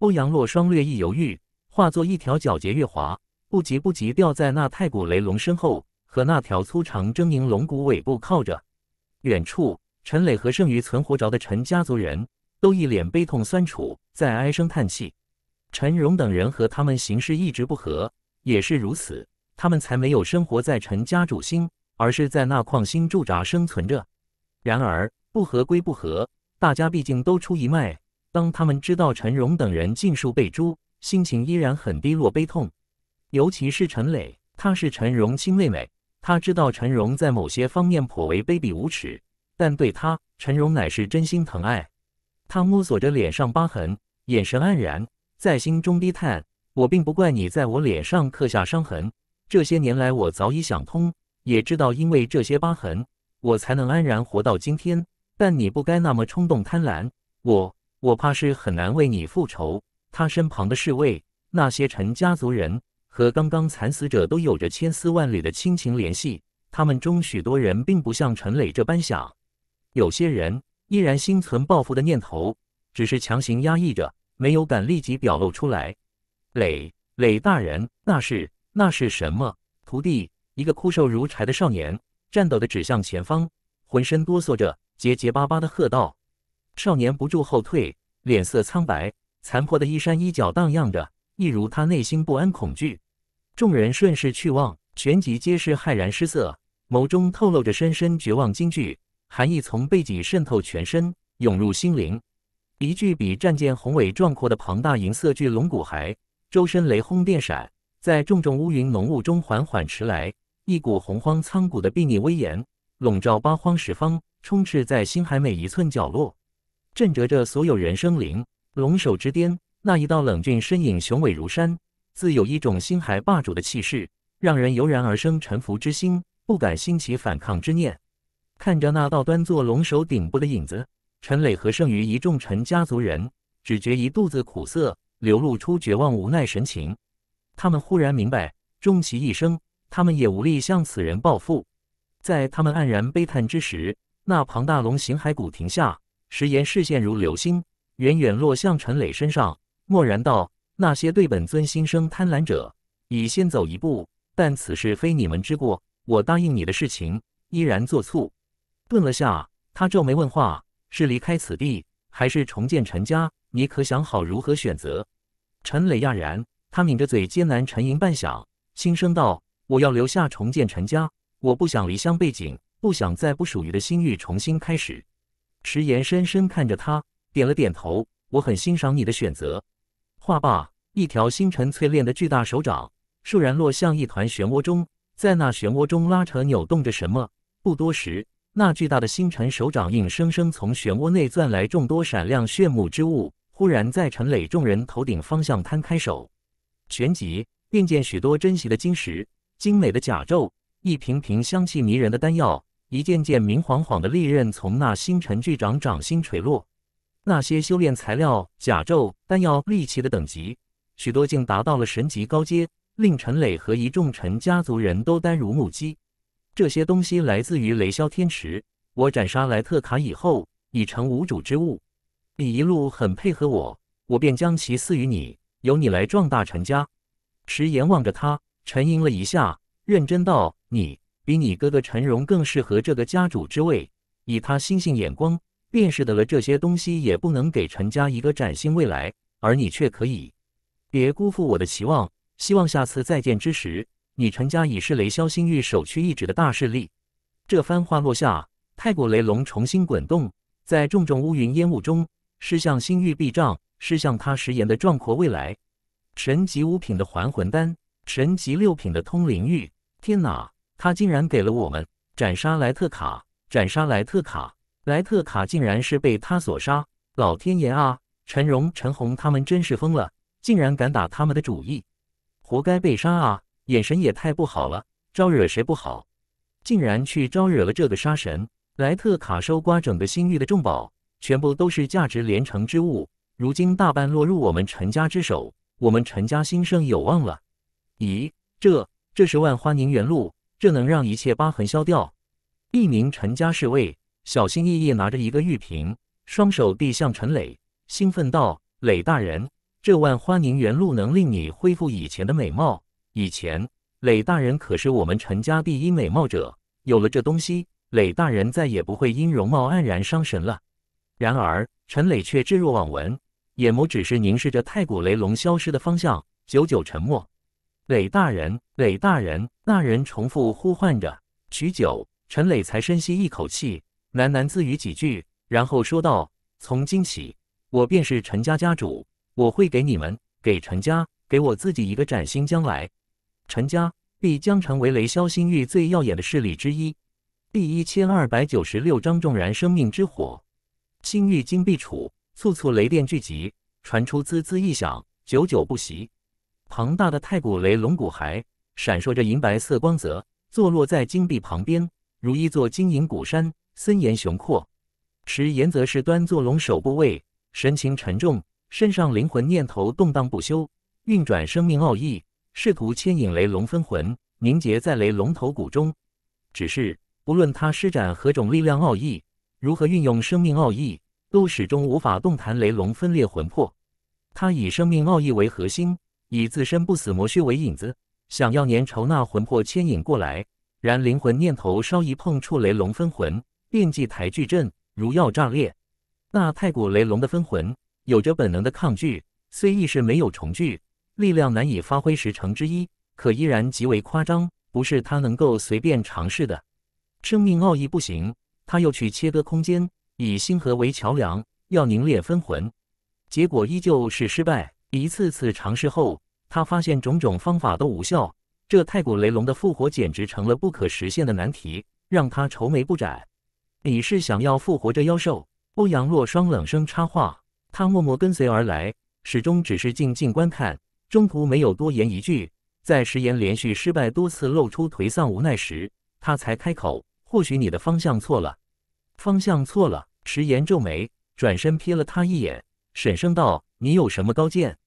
欧阳洛双略一犹豫，化作一条皎洁月华，不急不急掉在那太古雷龙身后，和那条粗长狰狞龙骨尾部靠着。远处，陈磊和剩余存活着的陈家族人都一脸悲痛酸楚，在唉声叹气。陈荣等人和他们行事一直不和，也是如此，他们才没有生活在陈家主星，而是在那矿星驻扎生存着。然而，不和归不和，大家毕竟都出一脉。当他们知道陈荣等人尽数被诛，心情依然很低落、悲痛。尤其是陈磊，他是陈荣亲妹妹，他知道陈荣在某些方面颇为卑鄙无耻，但对他，陈荣乃是真心疼爱。他摸索着脸上疤痕，眼神黯然，在心中低叹：“我并不怪你，在我脸上刻下伤痕。这些年来，我早已想通，也知道因为这些疤痕。”我才能安然活到今天，但你不该那么冲动贪婪，我我怕是很难为你复仇。他身旁的侍卫，那些陈家族人和刚刚惨死者都有着千丝万缕的亲情联系，他们中许多人并不像陈磊这般想，有些人依然心存报复的念头，只是强行压抑着，没有敢立即表露出来。磊磊大人，那是那是什么？徒弟，一个枯瘦如柴的少年。颤抖地指向前方，浑身哆嗦着，结结巴巴地喝道：“少年，不住后退，脸色苍白，残破的衣衫衣角荡漾着，一如他内心不安恐惧。”众人顺势去望，旋即皆是骇然失色，眸中透露着深深绝望惊惧，寒意从背脊渗透全身，涌入心灵。一具比战舰宏伟壮阔的庞大银色巨龙骨骸，周身雷轰电闪，在重重乌云浓雾中缓缓驰来。一股洪荒苍古的睥睨威严笼罩八荒十方，充斥在星海每一寸角落，震慑着所有人生灵。龙首之巅那一道冷峻身影，雄伟如山，自有一种星海霸主的气势，让人油然而生臣服之心，不敢兴起反抗之念。看着那道端坐龙首顶部的影子，陈磊和剩余一众陈家族人只觉一肚子苦涩，流露出绝望无奈神情。他们忽然明白，终其一生。他们也无力向此人报复，在他们黯然悲叹之时，那庞大龙形骸骨停下，时言视线如流星，远远落向陈磊身上，默然道：“那些对本尊心生贪婪者，已先走一步。但此事非你们之过，我答应你的事情依然做足。”顿了下，他皱眉问话：“是离开此地，还是重建陈家？你可想好如何选择？”陈磊讶然，他抿着嘴，艰难沉吟半晌，轻声道。我要留下重建陈家，我不想离乡背井，不想在不属于的新域重新开始。迟岩深深看着他，点了点头。我很欣赏你的选择。话罢，一条星辰淬炼的巨大手掌倏然落向一团漩涡中，在那漩涡中拉扯扭动着什么。不多时，那巨大的星辰手掌硬生生从漩涡内钻来众多闪亮炫目之物。忽然，在陈磊众人头顶方向摊开手，旋即便见许多珍稀的晶石。精美的甲胄，一瓶瓶香气迷人的丹药，一件件明晃晃的利刃，从那星辰巨掌掌心垂落。那些修炼材料、甲胄、丹药、利器的等级，许多竟达到了神级高阶，令陈磊和一众陈家族人都呆如木鸡。这些东西来自于雷霄天池，我斩杀莱特卡以后，已成无主之物。你一路很配合我，我便将其赐予你，由你来壮大陈家。池言望着他。沉吟了一下，认真道：“你比你哥哥陈荣更适合这个家主之位。以他心性眼光，便是得了这些东西，也不能给陈家一个崭新未来。而你却可以，别辜负我的期望。希望下次再见之时，你陈家已是雷霄星域首屈一指的大势力。”这番话落下，太古雷龙重新滚动，在重重乌云烟雾中，驶向星域避障，驶向他食言的壮阔未来。神级五品的还魂丹。神级六品的通灵玉！天哪，他竟然给了我们！斩杀莱特卡！斩杀莱特卡！莱特卡竟然是被他所杀！老天爷啊！陈荣、陈红他们真是疯了，竟然敢打他们的主意，活该被杀啊！眼神也太不好了，招惹谁不好，竟然去招惹了这个杀神莱特卡！收刮整个星域的重宝，全部都是价值连城之物，如今大半落入我们陈家之手，我们陈家兴盛有望了。咦，这这是万花凝元露，这能让一切疤痕消掉。一名陈家侍卫小心翼翼拿着一个玉瓶，双手递向陈磊，兴奋道：“磊大人，这万花凝元露能令你恢复以前的美貌。以前，磊大人可是我们陈家第一美貌者。有了这东西，磊大人再也不会因容貌黯然伤神了。”然而，陈磊却置若罔闻，眼眸只是凝视着太古雷龙消失的方向，久久沉默。雷大人，雷大人，那人重复呼唤着，许久，陈磊才深吸一口气，喃喃自语几句，然后说道：“从今起，我便是陈家家主，我会给你们，给陈家，给我自己一个崭新将来。陈家必将成为雷霄星域最耀眼的势力之一。”第一千二百九十六章纵燃生命之火。星域金币处，簇簇雷电聚集，传出滋滋异响，久久不息。庞大的太古雷龙骨骸闪烁着银白色光泽，坐落在金币旁边，如一座金银古山，森严雄阔。持岩则是端坐龙首部位，神情沉重，身上灵魂念头动荡不休，运转生命奥义，试图牵引雷龙分魂凝结在雷龙头骨中。只是不论他施展何种力量奥义，如何运用生命奥义，都始终无法动弹雷龙分裂魂魄。他以生命奥义为核心。以自身不死魔躯为引子，想要年稠那魂魄牵引过来，然灵魂念头稍一碰触雷龙分魂，便即台巨阵如要炸裂。那太古雷龙的分魂有着本能的抗拒，虽意识没有重聚，力量难以发挥十成之一，可依然极为夸张，不是他能够随便尝试的。生命奥义不行，他又去切割空间，以星河为桥梁，要凝练分魂，结果依旧是失败。一次次尝试后，他发现种种方法都无效，这太古雷龙的复活简直成了不可实现的难题，让他愁眉不展。你是想要复活这妖兽？欧阳若霜冷声插话。他默默跟随而来，始终只是静静观看，中途没有多言一句。在石言连续失败多次，露出颓丧无奈时，他才开口：“或许你的方向错了。”方向错了。石言皱眉，转身瞥了他一眼，沈声道。你有什么高见？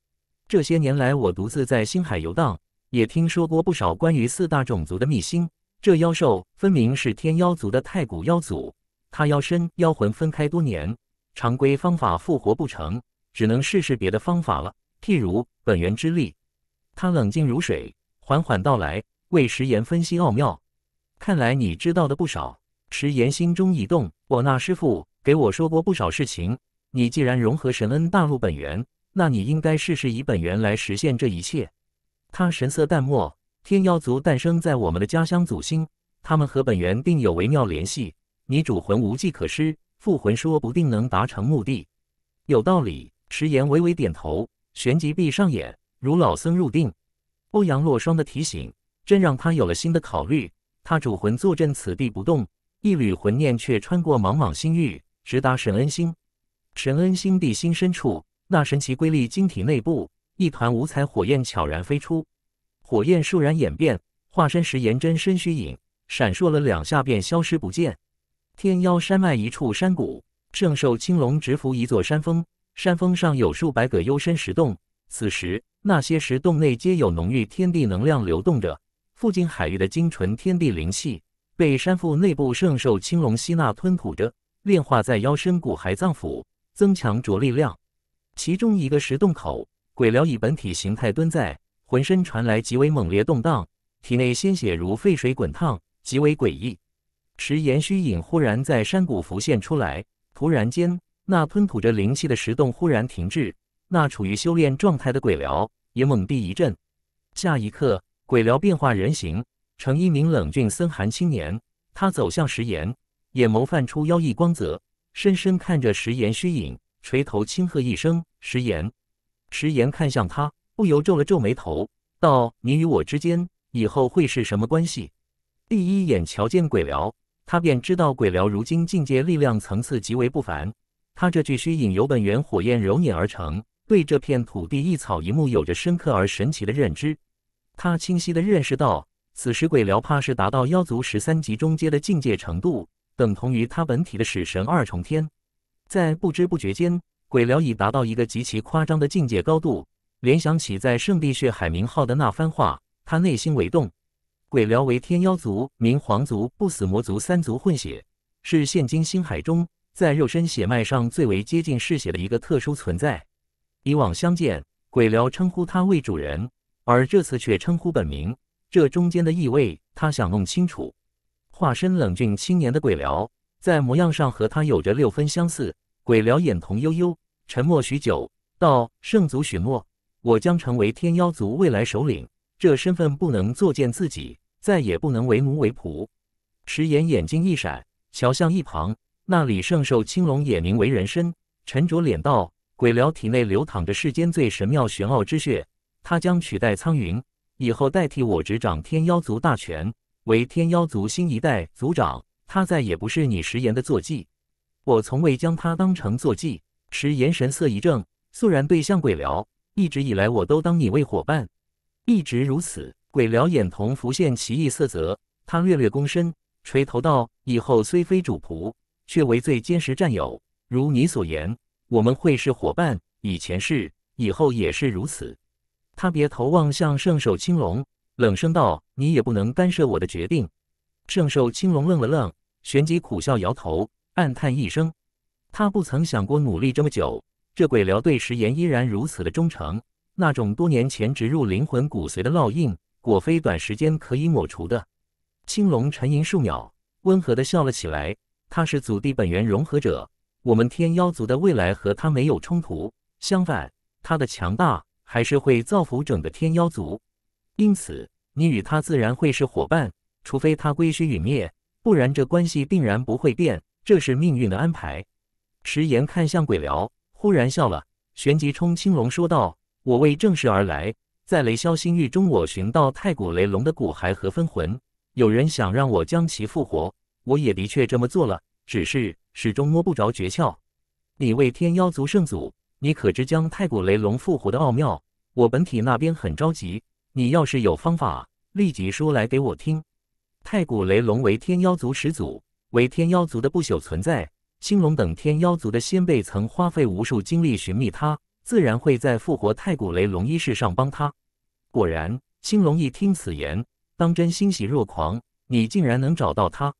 这些年来，我独自在星海游荡，也听说过不少关于四大种族的秘辛。这妖兽分明是天妖族的太古妖祖，他妖身妖魂分开多年，常规方法复活不成，只能试试别的方法了。譬如本源之力。他冷静如水，缓缓道来，为食言分析奥妙。看来你知道的不少。食言心中一动，我那师傅给我说过不少事情。你既然融合神恩大陆本源，那你应该试试以本源来实现这一切。他神色淡漠。天妖族诞生在我们的家乡祖星，他们和本源定有微妙联系。你主魂无计可施，复魂说不定能达成目的。有道理。迟言微微点头，旋即闭上眼，如老僧入定。欧阳洛霜的提醒，真让他有了新的考虑。他主魂坐镇此地不动，一缕魂念却穿过茫茫星域，直达神恩星。神恩星地心深处，那神奇瑰丽晶体内部，一团五彩火焰悄然飞出，火焰倏然演变，化身石岩真身虚影，闪烁了两下便消失不见。天妖山脉一处山谷，圣兽青龙直伏一座山峰，山峰上有数百个幽深石洞，此时那些石洞内皆有浓郁天地能量流动着，附近海域的精纯天地灵气被山腹内部圣兽青龙吸纳吞吐着，炼化在妖身骨骸脏腑。增强着力量，其中一个石洞口，鬼疗以本体形态蹲在，浑身传来极为猛烈动荡，体内鲜血如沸水滚烫，极为诡异。石岩虚影忽然在山谷浮现出来，突然间，那吞吐着灵气的石洞忽然停滞，那处于修炼状态的鬼疗也猛地一震。下一刻，鬼疗变化人形，成一名冷峻森寒青年，他走向石岩，眼眸泛出妖异光泽。深深看着石岩虚影，垂头轻喝一声：“石岩。”石岩看向他，不由皱了皱眉头，道：“你与我之间以后会是什么关系？”第一眼瞧见鬼辽，他便知道鬼辽如今境界、力量层次极为不凡。他这具虚影由本源火焰揉捻而成，对这片土地一草一木有着深刻而神奇的认知。他清晰地认识到，此时鬼辽怕是达到妖族十三级中阶的境界程度。等同于他本体的使神二重天，在不知不觉间，鬼僚已达到一个极其夸张的境界高度。联想起在圣地血海明号的那番话，他内心为动。鬼僚为天妖族、冥皇族、不死魔族三族混血，是现今星海中在肉身血脉上最为接近嗜血的一个特殊存在。以往相见，鬼僚称呼他为主人，而这次却称呼本名，这中间的意味，他想弄清楚。化身冷峻青年的鬼僚，在模样上和他有着六分相似。鬼僚眼瞳幽幽，沉默许久，道：“圣祖许诺，我将成为天妖族未来首领。这身份不能作践自己，再也不能为奴为仆。”迟岩眼睛一闪，瞧向一旁，那里圣兽青龙也名为人参，沉着脸道：“鬼僚体内流淌着世间最神妙玄奥之血，他将取代苍云，以后代替我执掌天妖族大权。”为天妖族新一代族长，他再也不是你石岩的坐骑。我从未将他当成坐骑。食岩神色一正，肃然对向鬼辽：“一直以来，我都当你为伙伴，一直如此。”鬼辽眼瞳浮现奇异色泽，他略略躬身，垂头道：“以后虽非主仆，却为最坚实战友。如你所言，我们会是伙伴，以前是，以后也是如此。”他别头望向圣手青龙。冷声道：“你也不能干涉我的决定。”圣兽青龙愣了愣，旋即苦笑摇头，暗叹一声。他不曾想过，努力这么久，这鬼僚对食言依然如此的忠诚，那种多年前植入灵魂骨髓的烙印，果非短时间可以抹除的。青龙沉吟数秒，温和的笑了起来。他是祖地本源融合者，我们天妖族的未来和他没有冲突，相反，他的强大还是会造福整个天妖族。因此，你与他自然会是伙伴，除非他归虚陨灭，不然这关系定然不会变。这是命运的安排。石岩看向鬼辽，忽然笑了，旋即冲青龙说道：“我为正事而来，在雷霄星域中，我寻到太古雷龙的骨骸和分魂，有人想让我将其复活，我也的确这么做了，只是始终摸不着诀窍。你为天妖族圣祖，你可知将太古雷龙复活的奥妙？我本体那边很着急。”你要是有方法，立即说来给我听。太古雷龙为天妖族始祖，为天妖族的不朽存在。青龙等天妖族的先辈曾花费无数精力寻觅他，自然会在复活太古雷龙一事上帮他。果然，青龙一听此言，当真欣喜若狂。你竟然能找到他！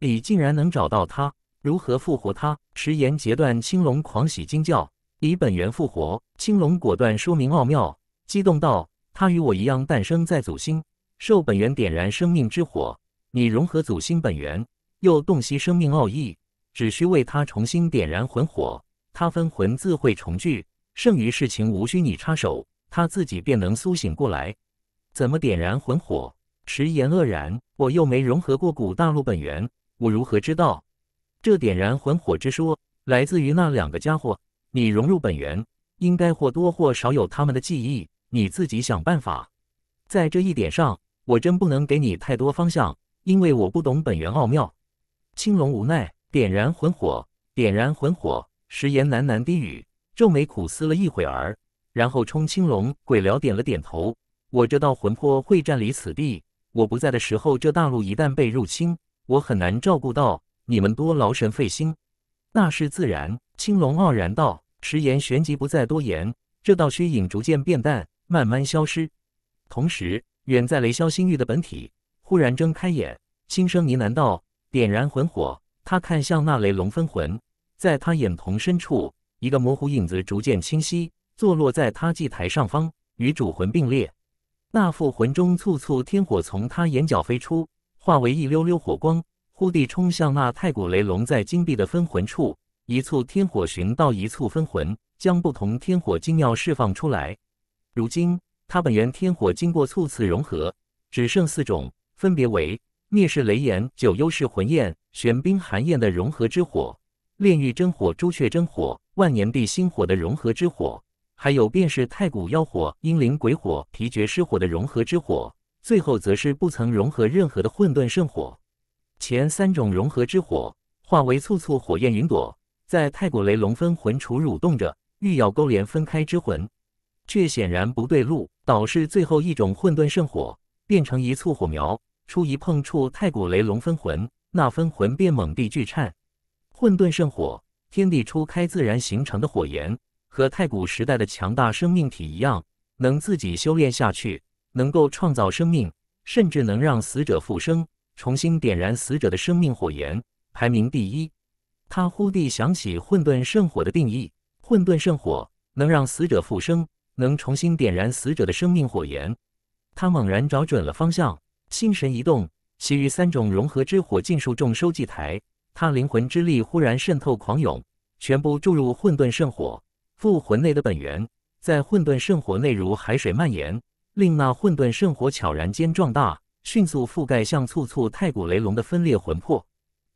你竟然能找到他！如何复活他？迟言截断青龙狂喜惊叫，以本源复活。青龙果断说明奥妙，激动道。他与我一样，诞生在祖星，受本源点燃生命之火。你融合祖星本源，又洞悉生命奥义，只需为他重新点燃魂火，他分魂自会重聚，剩余事情无需你插手，他自己便能苏醒过来。怎么点燃魂火？迟言愕然，我又没融合过古大陆本源，我如何知道？这点燃魂火之说，来自于那两个家伙。你融入本源，应该或多或少有他们的记忆。你自己想办法，在这一点上，我真不能给你太多方向，因为我不懂本源奥妙。青龙无奈，点燃魂火，点燃魂火。石岩喃喃低语，皱眉苦思了一会儿，然后冲青龙、鬼辽点了点头。我这道魂魄会占离此地，我不在的时候，这大陆一旦被入侵，我很难照顾到你们，多劳神费心。那是自然。青龙傲然道。石岩旋即不再多言，这道虚影逐渐变淡。慢慢消失，同时，远在雷霄星域的本体忽然睁开眼，轻声呢喃道：“点燃魂火。”他看向那雷龙分魂，在他眼瞳深处，一个模糊影子逐渐清晰，坐落在他祭台上方，与主魂并列。那副魂中，簇簇天火从他眼角飞出，化为一溜溜火光，忽地冲向那太古雷龙，在金币的分魂处，一簇天火寻到一簇分魂，将不同天火精妙释放出来。如今，他本源天火经过促次融合，只剩四种，分别为灭世雷炎、九幽噬魂焰、玄冰寒焰的融合之火，炼狱真火、朱雀真火、万年地心火的融合之火，还有便是太古妖火、阴灵鬼火、皮绝尸火的融合之火，最后则是不曾融合任何的混沌圣火。前三种融合之火化为簇簇火焰云朵，在太古雷龙分魂处蠕动着，欲要勾连分开之魂。却显然不对路，导致最后一种混沌圣火变成一簇火苗，初一碰触太古雷龙分魂，那分魂便猛地巨颤。混沌圣火，天地初开自然形成的火焰，和太古时代的强大生命体一样，能自己修炼下去，能够创造生命，甚至能让死者复生，重新点燃死者的生命火焰。排名第一，他忽地想起混沌圣火的定义：混沌圣火能让死者复生。能重新点燃死者的生命火焰，他猛然找准了方向，心神一动，其余三种融合之火尽数众收祭台。他灵魂之力忽然渗透狂涌，全部注入混沌圣火，复魂内的本源在混沌圣火内如海水蔓延，令那混沌圣火悄然间壮大，迅速覆盖向簇簇太古雷龙的分裂魂魄。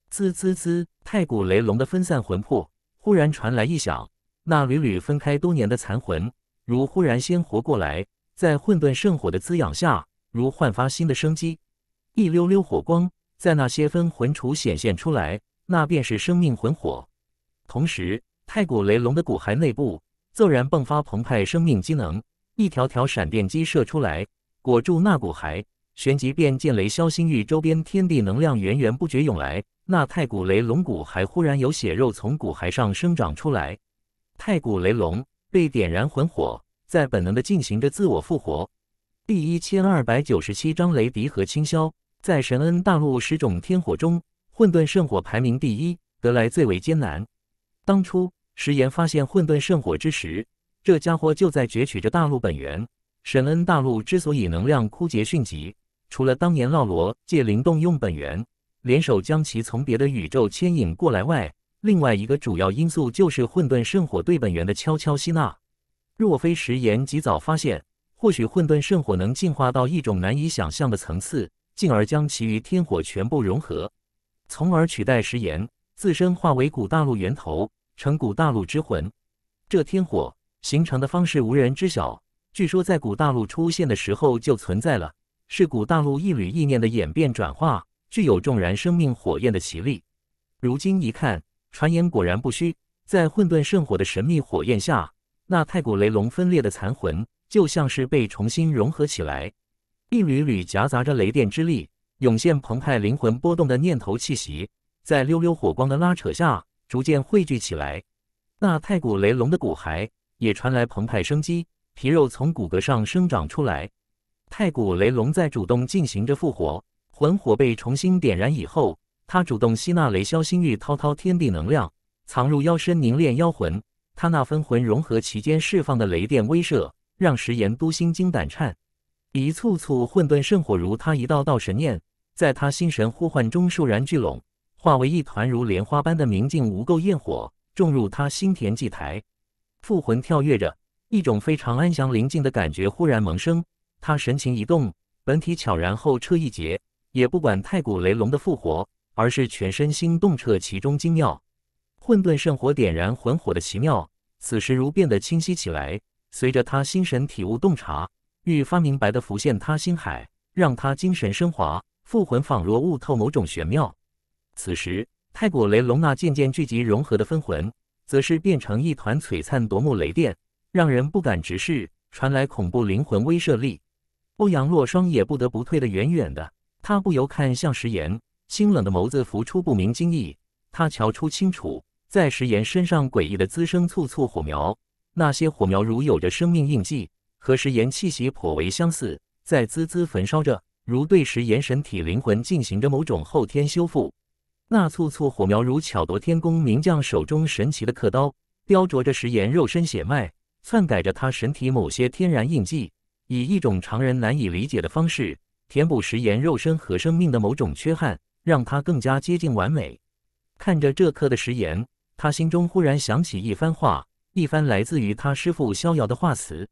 滋滋滋！太古雷龙的分散魂魄忽然传来异响，那缕缕分开多年的残魂。如忽然鲜活过来，在混沌圣火的滋养下，如焕发新的生机。一溜溜火光在那些分魂处显现出来，那便是生命魂火。同时，太古雷龙的骨骸内部骤然迸发澎湃生命机能，一条条闪电击射出来，裹住那骨骸，旋即便见雷霄星域周边天地能量源源不绝涌来。那太古雷龙骨骸忽然有血肉从骨骸上生长出来，太古雷龙。被点燃魂火，在本能的进行着自我复活。第一千二百九十七章，雷迪和青霄在神恩大陆十种天火中，混沌圣火排名第一，得来最为艰难。当初石岩发现混沌圣火之时，这家伙就在攫取着大陆本源。神恩大陆之所以能量枯竭迅疾，除了当年老罗借灵动用本源联手将其从别的宇宙牵引过来外，另外一个主要因素就是混沌圣火对本源的悄悄吸纳。若非石岩及早发现，或许混沌圣火能进化到一种难以想象的层次，进而将其余天火全部融合，从而取代石岩，自身化为古大陆源头，成古大陆之魂。这天火形成的方式无人知晓，据说在古大陆出现的时候就存在了，是古大陆一缕意念的演变转化，具有纵燃生命火焰的奇力。如今一看。传言果然不虚，在混沌圣火的神秘火焰下，那太古雷龙分裂的残魂就像是被重新融合起来，一缕缕夹杂着雷电之力、涌现澎湃灵魂波动的念头气息，在溜溜火光的拉扯下逐渐汇聚起来。那太古雷龙的骨骸也传来澎湃生机，皮肉从骨骼上生长出来。太古雷龙在主动进行着复活，魂火被重新点燃以后。他主动吸纳雷霄星域滔滔天地能量，藏入妖身凝炼妖魂。他那分魂融合其间释放的雷电威慑，让石岩都心惊胆颤。一簇簇混沌圣火如他一道道神念，在他心神呼唤中骤然聚拢，化为一团如莲花般的明净无垢焰火，种入他心田祭台。复魂跳跃着，一种非常安详宁静的感觉忽然萌生。他神情一动，本体悄然后撤一截，也不管太古雷龙的复活。而是全身心洞彻其中精妙，混沌圣火点燃魂火的奇妙，此时如变得清晰起来。随着他心神体悟洞察，愈发明白的浮现他心海，让他精神升华，复魂仿若悟透某种玄妙。此时，太古雷龙那渐渐聚集融合的分魂，则是变成一团璀璨夺目雷电，让人不敢直视，传来恐怖灵魂威慑力。欧阳洛霜也不得不退得远远的，他不由看向石岩。清冷的眸子浮出不明惊异，他瞧出清楚，在石岩身上诡异的滋生簇簇火苗，那些火苗如有着生命印记，和石岩气息颇为相似，在滋滋焚烧着，如对石岩神体灵魂进行着某种后天修复。那簇簇火苗如巧夺天工名将手中神奇的刻刀，雕琢着石岩肉身血脉，篡改着他神体某些天然印记，以一种常人难以理解的方式，填补石岩肉身和生命的某种缺憾。让他更加接近完美。看着这刻的食岩，他心中忽然想起一番话，一番来自于他师父逍遥的话词。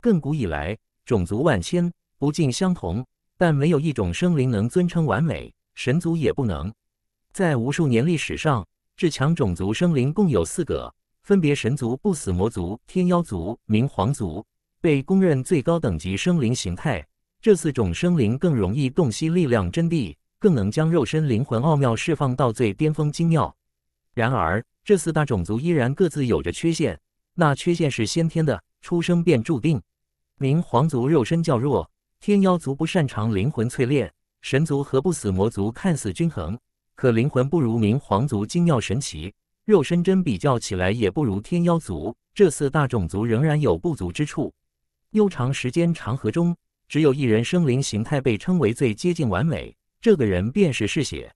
亘古以来，种族万千，不尽相同，但没有一种生灵能尊称完美，神族也不能。在无数年历史上，至强种族生灵共有四个，分别神族、不死魔族、天妖族、冥皇族，被公认最高等级生灵形态。这四种生灵更容易洞悉力量真谛。更能将肉身灵魂奥妙释放到最巅峰精妙。然而，这四大种族依然各自有着缺陷，那缺陷是先天的，出生便注定。明皇族肉身较弱，天妖族不擅长灵魂淬炼，神族和不死魔族看似均衡，可灵魂不如明皇族精妙神奇，肉身真比较起来也不如天妖族。这四大种族仍然有不足之处。悠长时间长河中，只有一人生灵形态被称为最接近完美。这个人便是嗜血。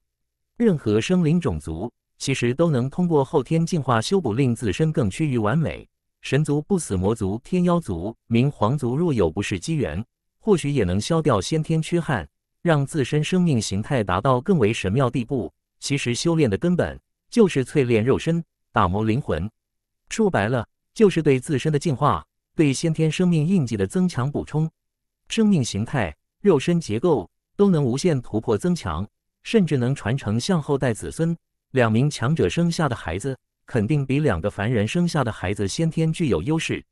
任何生灵种族，其实都能通过后天进化修补，令自身更趋于完美。神族、不死魔族、天妖族、明皇族，若有不是机缘，或许也能消掉先天缺憾，让自身生命形态达到更为神妙地步。其实修炼的根本，就是淬炼肉身，打磨灵魂。说白了，就是对自身的进化，对先天生命印记的增强补充，生命形态、肉身结构。都能无限突破增强，甚至能传承向后代子孙。两名强者生下的孩子，肯定比两个凡人生下的孩子先天具有优势。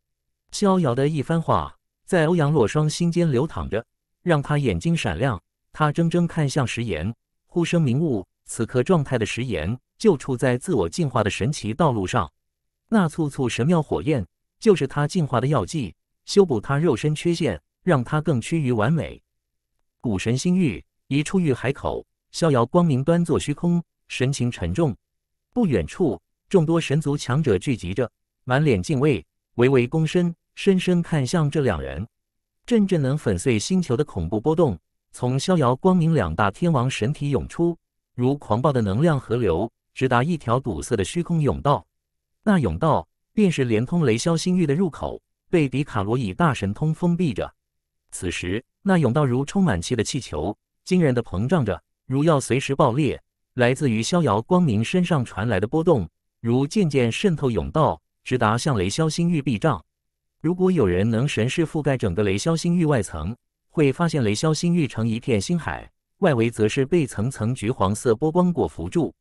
逍遥的一番话在欧阳洛双心间流淌着，让他眼睛闪亮。他怔怔看向石岩，忽生明悟：此刻状态的石岩，就处在自我进化的神奇道路上。那簇簇神妙火焰，就是他进化的药剂，修补他肉身缺陷，让他更趋于完美。古神星域已出域海口，逍遥光明端坐虚空，神情沉重。不远处，众多神族强者聚集着，满脸敬畏，微微躬身，深深看向这两人。阵阵能粉碎星球的恐怖波动从逍遥光明两大天王神体涌出，如狂暴的能量河流，直达一条堵塞的虚空甬道。那甬道便是连通雷霄星域的入口，被迪卡罗以大神通封闭着。此时。那甬道如充满气的气球，惊人的膨胀着，如要随时爆裂。来自于逍遥光明身上传来的波动，如渐渐渗透甬道，直达向雷霄星域壁障。如果有人能神识覆盖整个雷霄星域外层，会发现雷霄星域成一片星海，外围则是被层层橘黄色波光裹扶住，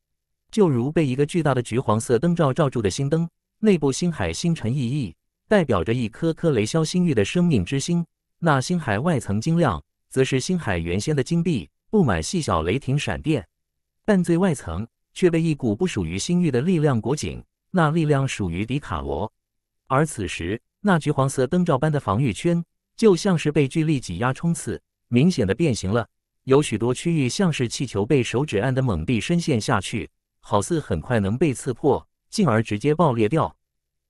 就如被一个巨大的橘黄色灯罩罩住的星灯。内部星海星辰熠熠，代表着一颗颗雷霄星域的生命之星。那星海外层晶亮，则是星海原先的晶壁，布满细小雷霆闪电，但最外层却被一股不属于星域的力量裹紧。那力量属于迪卡罗，而此时那橘黄色灯罩般的防御圈，就像是被巨力挤压冲刺，明显的变形了。有许多区域像是气球被手指按得猛地深陷下去，好似很快能被刺破，进而直接爆裂掉。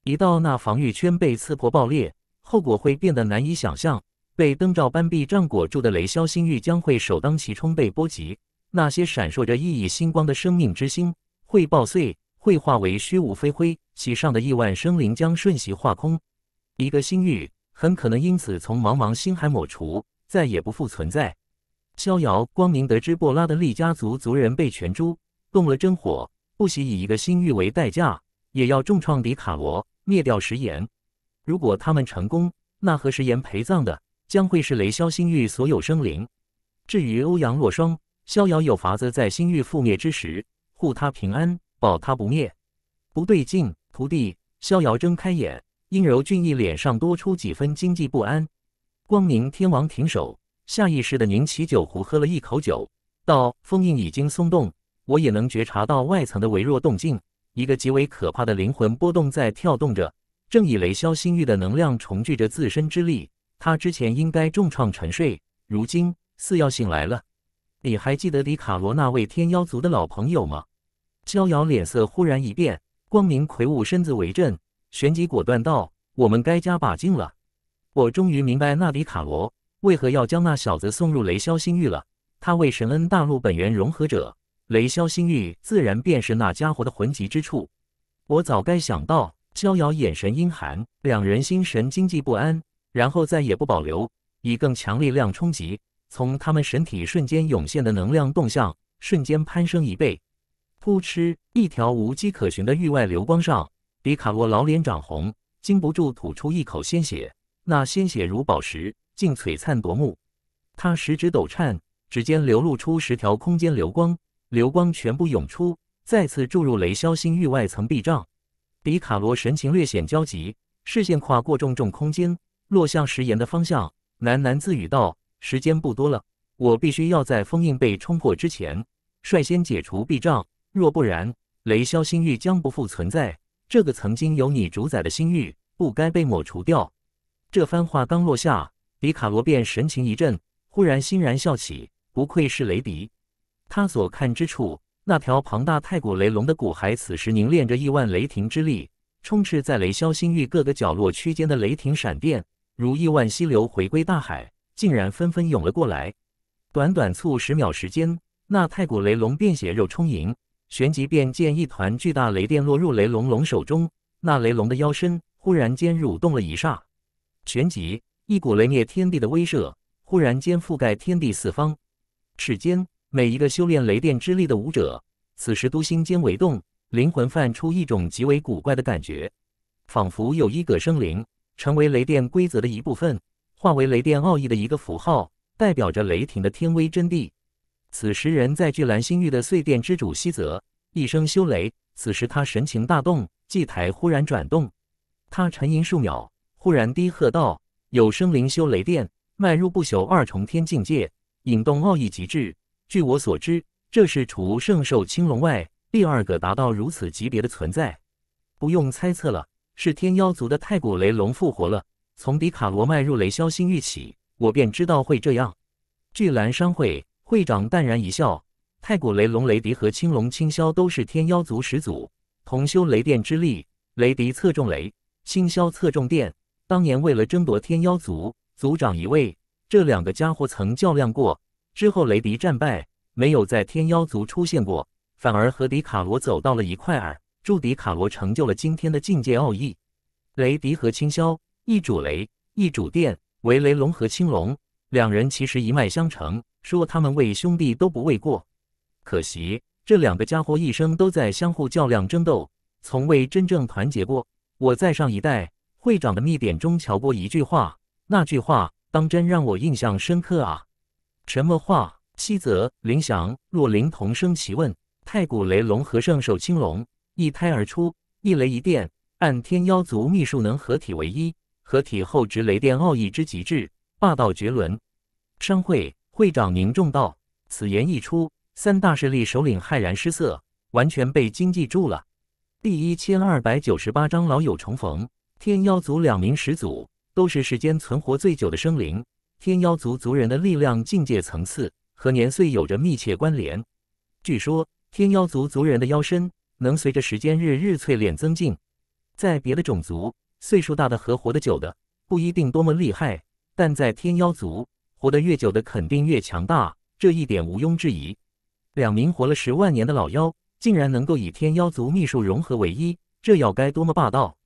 一到那防御圈被刺破爆裂，后果会变得难以想象。被灯罩般臂杖裹住的雷霄星域将会首当其冲被波及，那些闪烁着熠熠星光的生命之星会爆碎，会化为虚无飞灰，其上的亿万生灵将瞬息化空。一个星域很可能因此从茫茫星海抹除，再也不复存在。逍遥光明得知布拉的利家族族人被全诛，动了真火，不惜以一个星域为代价，也要重创迪卡罗，灭掉石岩。如果他们成功，那和石岩陪葬的。将会是雷霄星域所有生灵。至于欧阳若霜，逍遥有法子在星域覆灭之时护他平安，保他不灭。不对劲，徒弟逍遥睁开眼，阴柔俊逸脸上多出几分惊悸不安。光明天王停手，下意识的拧起酒壶喝了一口酒，道：“封印已经松动，我也能觉察到外层的微弱动静，一个极为可怕的灵魂波动在跳动着，正以雷霄星域的能量重聚着自身之力。”他之前应该重创沉睡，如今似要醒来了。你还记得李卡罗那位天妖族的老朋友吗？逍遥脸色忽然一变，光明魁梧身子为震，旋即果断道：“我们该加把劲了。”我终于明白那李卡罗为何要将那小子送入雷霄星域了。他为神恩大陆本源融合者，雷霄星域自然便是那家伙的魂籍之处。我早该想到。逍遥眼神阴寒，两人心神惊悸不安。然后再也不保留，以更强力量冲击，从他们身体瞬间涌现的能量动向瞬间攀升一倍。扑哧，一条无迹可寻的域外流光上，比卡罗老脸涨红，禁不住吐出一口鲜血。那鲜血如宝石，竟璀璨夺目。他食指抖颤，指尖流露出十条空间流光，流光全部涌出，再次注入雷霄星域外层壁障。比卡罗神情略显焦急，视线跨过重重空间。落向石岩的方向，喃喃自语道：“时间不多了，我必须要在封印被冲破之前，率先解除壁障。若不然，雷霄星域将不复存在。这个曾经由你主宰的星域，不该被抹除掉。”这番话刚落下，迪卡罗便神情一振，忽然欣然笑起：“不愧是雷迪。”他所看之处，那条庞大太古雷龙的骨骸，此时凝练着亿万雷霆之力，充斥在雷霄星域各个角落区间的雷霆闪电。如亿万溪流回归大海，竟然纷纷涌了过来。短短数十秒时间，那太古雷龙便血肉充盈，旋即便见一团巨大雷电落入雷龙龙手中。那雷龙的腰身忽然间蠕动了一霎，旋即一股雷灭天地的威慑忽然间覆盖天地四方。世间每一个修炼雷电之力的武者，此时都心间为动，灵魂泛出一种极为古怪的感觉，仿佛有一个生灵。成为雷电规则的一部分，化为雷电奥义的一个符号，代表着雷霆的天威真谛。此时，人在巨蓝星域的碎殿之主西泽一声修雷。此时，他神情大动，祭台忽然转动。他沉吟数秒，忽然低喝道：“有生灵修雷电，迈入不朽二重天境界，引动奥义极致。据我所知，这是除圣兽青龙外，第二个达到如此级别的存在。不用猜测了。”是天妖族的太古雷龙复活了。从迪卡罗迈入雷霄星域起，我便知道会这样。巨蓝商会会长淡然一笑：“太古雷龙雷迪和青龙青霄都是天妖族始祖，同修雷电之力。雷迪侧重雷，青霄侧重电。当年为了争夺天妖族族长一位，这两个家伙曾较量过。之后雷迪战败，没有在天妖族出现过，反而和迪卡罗走到了一块儿。”筑迪卡罗成就了今天的境界奥义。雷迪和青霄一主雷，一主电，为雷龙和青龙，两人其实一脉相承。说他们为兄弟都不为过。可惜这两个家伙一生都在相互较量争斗，从未真正团结过。我在上一代会长的密典中瞧过一句话，那句话当真让我印象深刻啊！什么话？西泽、林翔、若林同声齐问：太古雷龙和圣兽青龙。一胎而出，一雷一电，按天妖族秘术能合体为一。合体后，直雷电奥义之极致，霸道绝伦。商会会长凝重道：“此言一出，三大势力首领骇然失色，完全被惊记住了。”第一千二百九十八章老友重逢。天妖族两名始祖都是世间存活最久的生灵。天妖族族人的力量境界层次和年岁有着密切关联。据说，天妖族族人的妖身。能随着时间日日淬炼增进，在别的种族，岁数大的和活得久的不一定多么厉害，但在天妖族，活得越久的肯定越强大，这一点毋庸置疑。两名活了十万年的老妖，竟然能够以天妖族秘术融合为一，这要该多么霸道！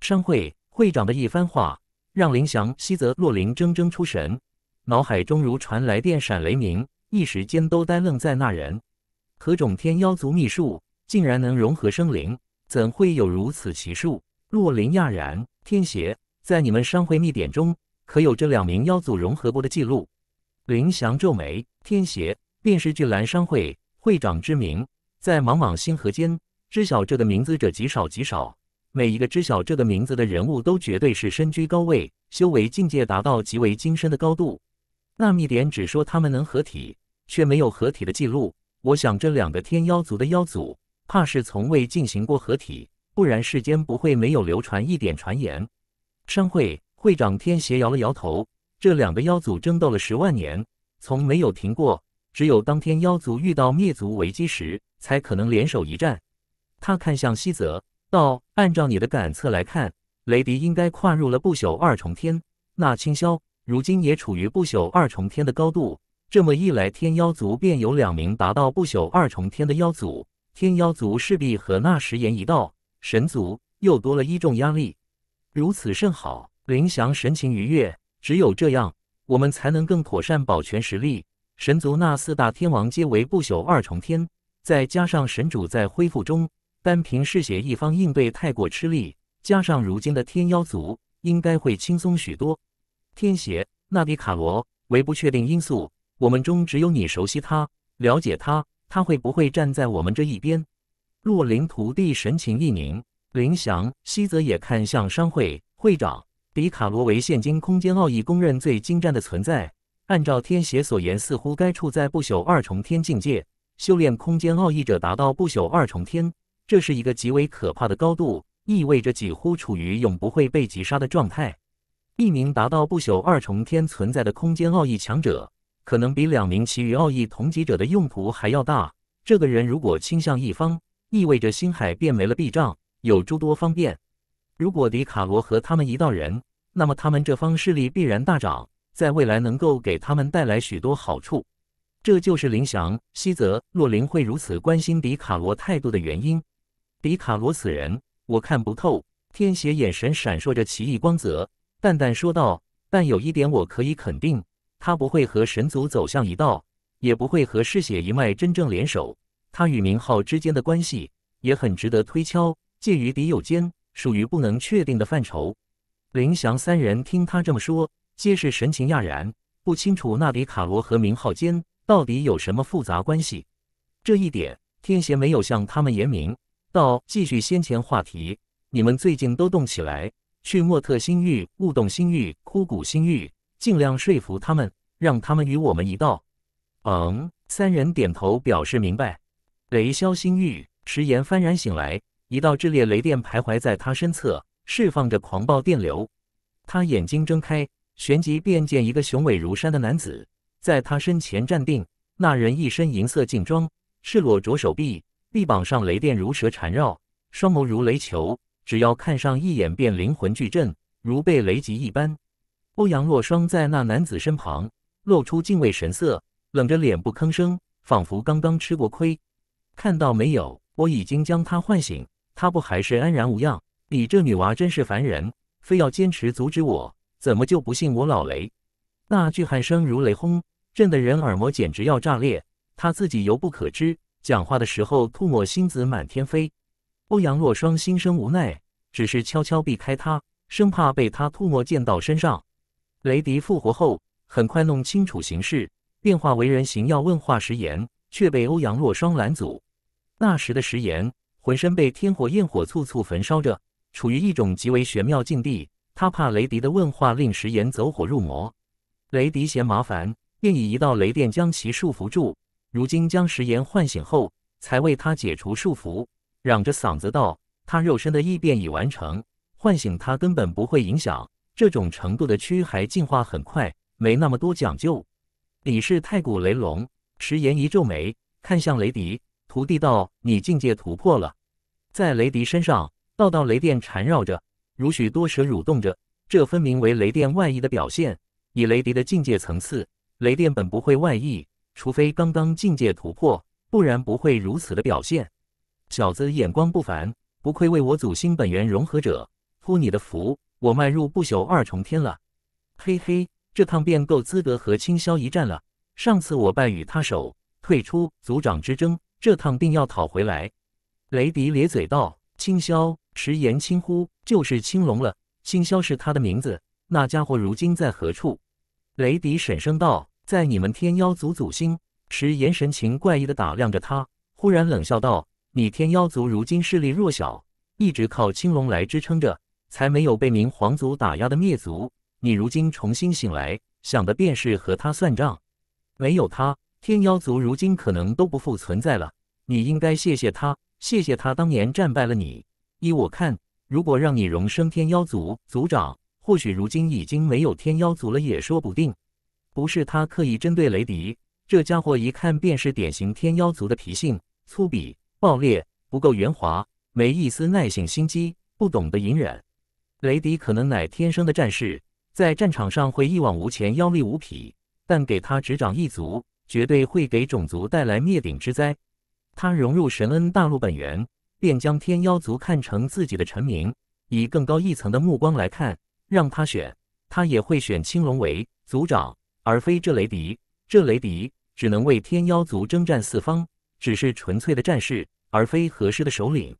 商会会长的一番话，让林翔、西泽、洛林怔怔出神，脑海中如传来电闪雷鸣，一时间都呆愣在那人。何种天妖族秘术？竟然能融合生灵，怎会有如此奇术？洛林讶然。天邪，在你们商会秘典中，可有这两名妖族融合过的记录？林翔皱眉。天邪便是巨蓝商会会长之名，在茫茫星河间，知晓这个名字者极少极少。每一个知晓这个名字的人物，都绝对是身居高位，修为境界达到极为精深的高度。那秘典只说他们能合体，却没有合体的记录。我想，这两个天妖族的妖族。怕是从未进行过合体，不然世间不会没有流传一点传言。商会会长天邪摇了摇头：“这两个妖族争斗了十万年，从没有停过，只有当天妖族遇到灭族危机时，才可能联手一战。”他看向西泽，道：“按照你的感测来看，雷迪应该跨入了不朽二重天，那清霄如今也处于不朽二重天的高度。这么一来，天妖族便有两名达到不朽二重天的妖族。”天妖族势必和那时岩一道，神族又多了一重压力。如此甚好，林翔神情愉悦。只有这样，我们才能更妥善保全实力。神族那四大天王皆为不朽二重天，再加上神主在恢复中，单凭嗜血一方应对太过吃力。加上如今的天妖族，应该会轻松许多。天邪，纳迪卡罗为不确定因素，我们中只有你熟悉他，了解他。他会不会站在我们这一边？洛林徒弟神情一凝，林翔、西泽也看向商会会长比卡罗维。现今空间奥义公认最精湛的存在，按照天邪所言，似乎该处在不朽二重天境界。修炼空间奥义者达到不朽二重天，这是一个极为可怕的高度，意味着几乎处于永不会被击杀的状态。一名达到不朽二重天存在的空间奥义强者。可能比两名其余奥义同级者的用途还要大。这个人如果倾向一方，意味着星海变没了避障，有诸多方便。如果迪卡罗和他们一道人，那么他们这方势力必然大涨，在未来能够给他们带来许多好处。这就是林翔、西泽、洛林会如此关心迪卡罗态度的原因。迪卡罗此人，我看不透。天邪眼神闪烁着奇异光泽，淡淡说道：“但有一点我可以肯定。”他不会和神族走向一道，也不会和嗜血一脉真正联手。他与明浩之间的关系也很值得推敲，介于敌友间，属于不能确定的范畴。林翔三人听他这么说，皆是神情讶然，不清楚那里卡罗和明浩间到底有什么复杂关系。这一点天邪没有向他们言明。到继续先前话题，你们最近都动起来，去莫特星域、雾洞星域、枯骨星域。尽量说服他们，让他们与我们一道。嗯，三人点头表示明白。雷霄心玉迟延幡然醒来，一道炽烈雷电徘徊在他身侧，释放着狂暴电流。他眼睛睁开，旋即便见一个雄伟如山的男子在他身前站定。那人一身银色劲装，赤裸着手臂，臂膀上雷电如蛇缠绕，双眸如雷球，只要看上一眼便灵魂巨震，如被雷击一般。欧阳若霜在那男子身旁露出敬畏神色，冷着脸不吭声，仿佛刚刚吃过亏。看到没有，我已经将他唤醒，他不还是安然无恙？你这女娃真是烦人，非要坚持阻止我，怎么就不信我老雷？那巨喊声如雷轰，震得人耳膜简直要炸裂。他自己犹不可知，讲话的时候吐沫星子满天飞。欧阳若霜心生无奈，只是悄悄避开他，生怕被他吐沫溅到身上。雷迪复活后，很快弄清楚形势，变化为人形要问话食言，却被欧阳若霜拦阻。那时的食言，浑身被天火焰火簇簇焚烧着，处于一种极为玄妙境地。他怕雷迪的问话令食言走火入魔，雷迪嫌麻烦，便以一道雷电将其束缚住。如今将食言唤醒后，才为他解除束缚，嚷着嗓子道：“他肉身的异变已完成，唤醒他根本不会影响。”这种程度的蛆还进化很快，没那么多讲究。你是太古雷龙，迟延一皱眉，看向雷迪徒弟道：“你境界突破了，在雷迪身上，道道雷电缠绕着，如许多蛇蠕动着，这分明为雷电外溢的表现。以雷迪的境界层次，雷电本不会外溢，除非刚刚境界突破，不然不会如此的表现。小子眼光不凡，不愧为我祖星本源融合者，托你的福。”我迈入不朽二重天了，嘿嘿，这趟便够资格和清霄一战了。上次我败于他手，退出族长之争，这趟定要讨回来。雷迪咧嘴道：“清霄，迟言轻呼就是青龙了。清霄是他的名字。那家伙如今在何处？”雷迪沈声道：“在你们天妖族祖星。”迟言神情怪异的打量着他，忽然冷笑道：“你天妖族如今势力弱小，一直靠青龙来支撑着。”才没有被明皇族打压的灭族。你如今重新醒来，想的便是和他算账。没有他，天妖族如今可能都不复存在了。你应该谢谢他，谢谢他当年战败了你。依我看，如果让你荣升天妖族族长，或许如今已经没有天妖族了，也说不定。不是他刻意针对雷迪，这家伙一看便是典型天妖族的脾性：粗鄙、暴烈、不够圆滑，没一丝耐性、心机，不懂得隐忍。雷迪可能乃天生的战士，在战场上会一往无前，妖力无匹。但给他执掌一族，绝对会给种族带来灭顶之灾。他融入神恩大陆本源，便将天妖族看成自己的臣民，以更高一层的目光来看，让他选，他也会选青龙为族长，而非这雷迪。这雷迪只能为天妖族征战四方，只是纯粹的战士，而非合适的首领。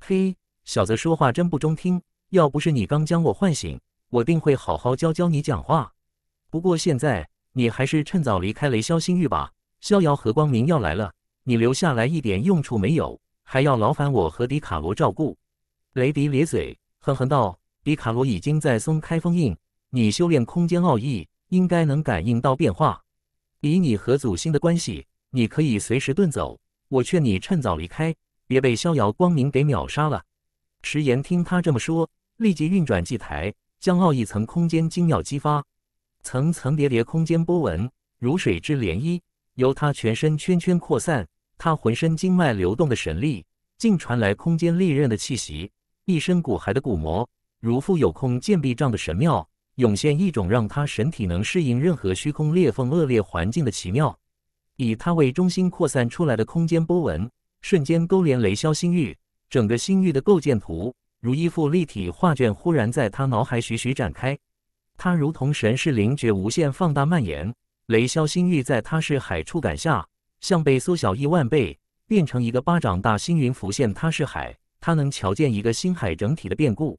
嘿，小泽说话真不中听。要不是你刚将我唤醒，我定会好好教教你讲话。不过现在你还是趁早离开雷霄星域吧。逍遥和光明要来了，你留下来一点用处没有，还要劳烦我和迪卡罗照顾。雷迪咧嘴，哼哼道：“迪卡罗已经在松开封印，你修炼空间奥义，应该能感应到变化。以你和祖星的关系，你可以随时遁走。我劝你趁早离开，别被逍遥光明给秒杀了。”迟言听他这么说。立即运转祭台，将奥义层空间精要激发，层层叠叠空间波纹如水之涟漪，由他全身圈圈扩散。他浑身经脉流动的神力，竟传来空间利刃的气息。一身骨骸的骨膜，如富有空剑壁障的神庙，涌现一种让他神体能适应任何虚空裂缝恶劣环境的奇妙。以他为中心扩散出来的空间波纹，瞬间勾连雷霄星域整个星域的构建图。如一幅立体画卷忽然在他脑海徐徐展开，他如同神是灵觉无限放大蔓延，雷霄星域在他是海触感下，像被缩小亿万倍，变成一个巴掌大星云浮现。他是海，他能瞧见一个星海整体的变故。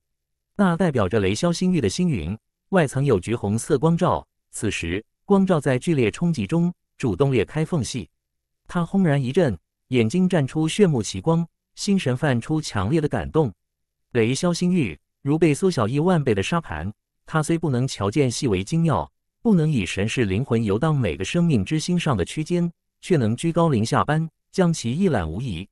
那代表着雷霄星域的星云外层有橘红色光照，此时光照在剧烈冲击中主动裂开缝隙，他轰然一震，眼睛绽出炫目奇光，心神泛出强烈的感动。雷萧星玉如被缩小亿万倍的沙盘，他虽不能瞧见细微精妙，不能以神是灵魂游荡每个生命之心上的区间，却能居高临下般将其一览无遗。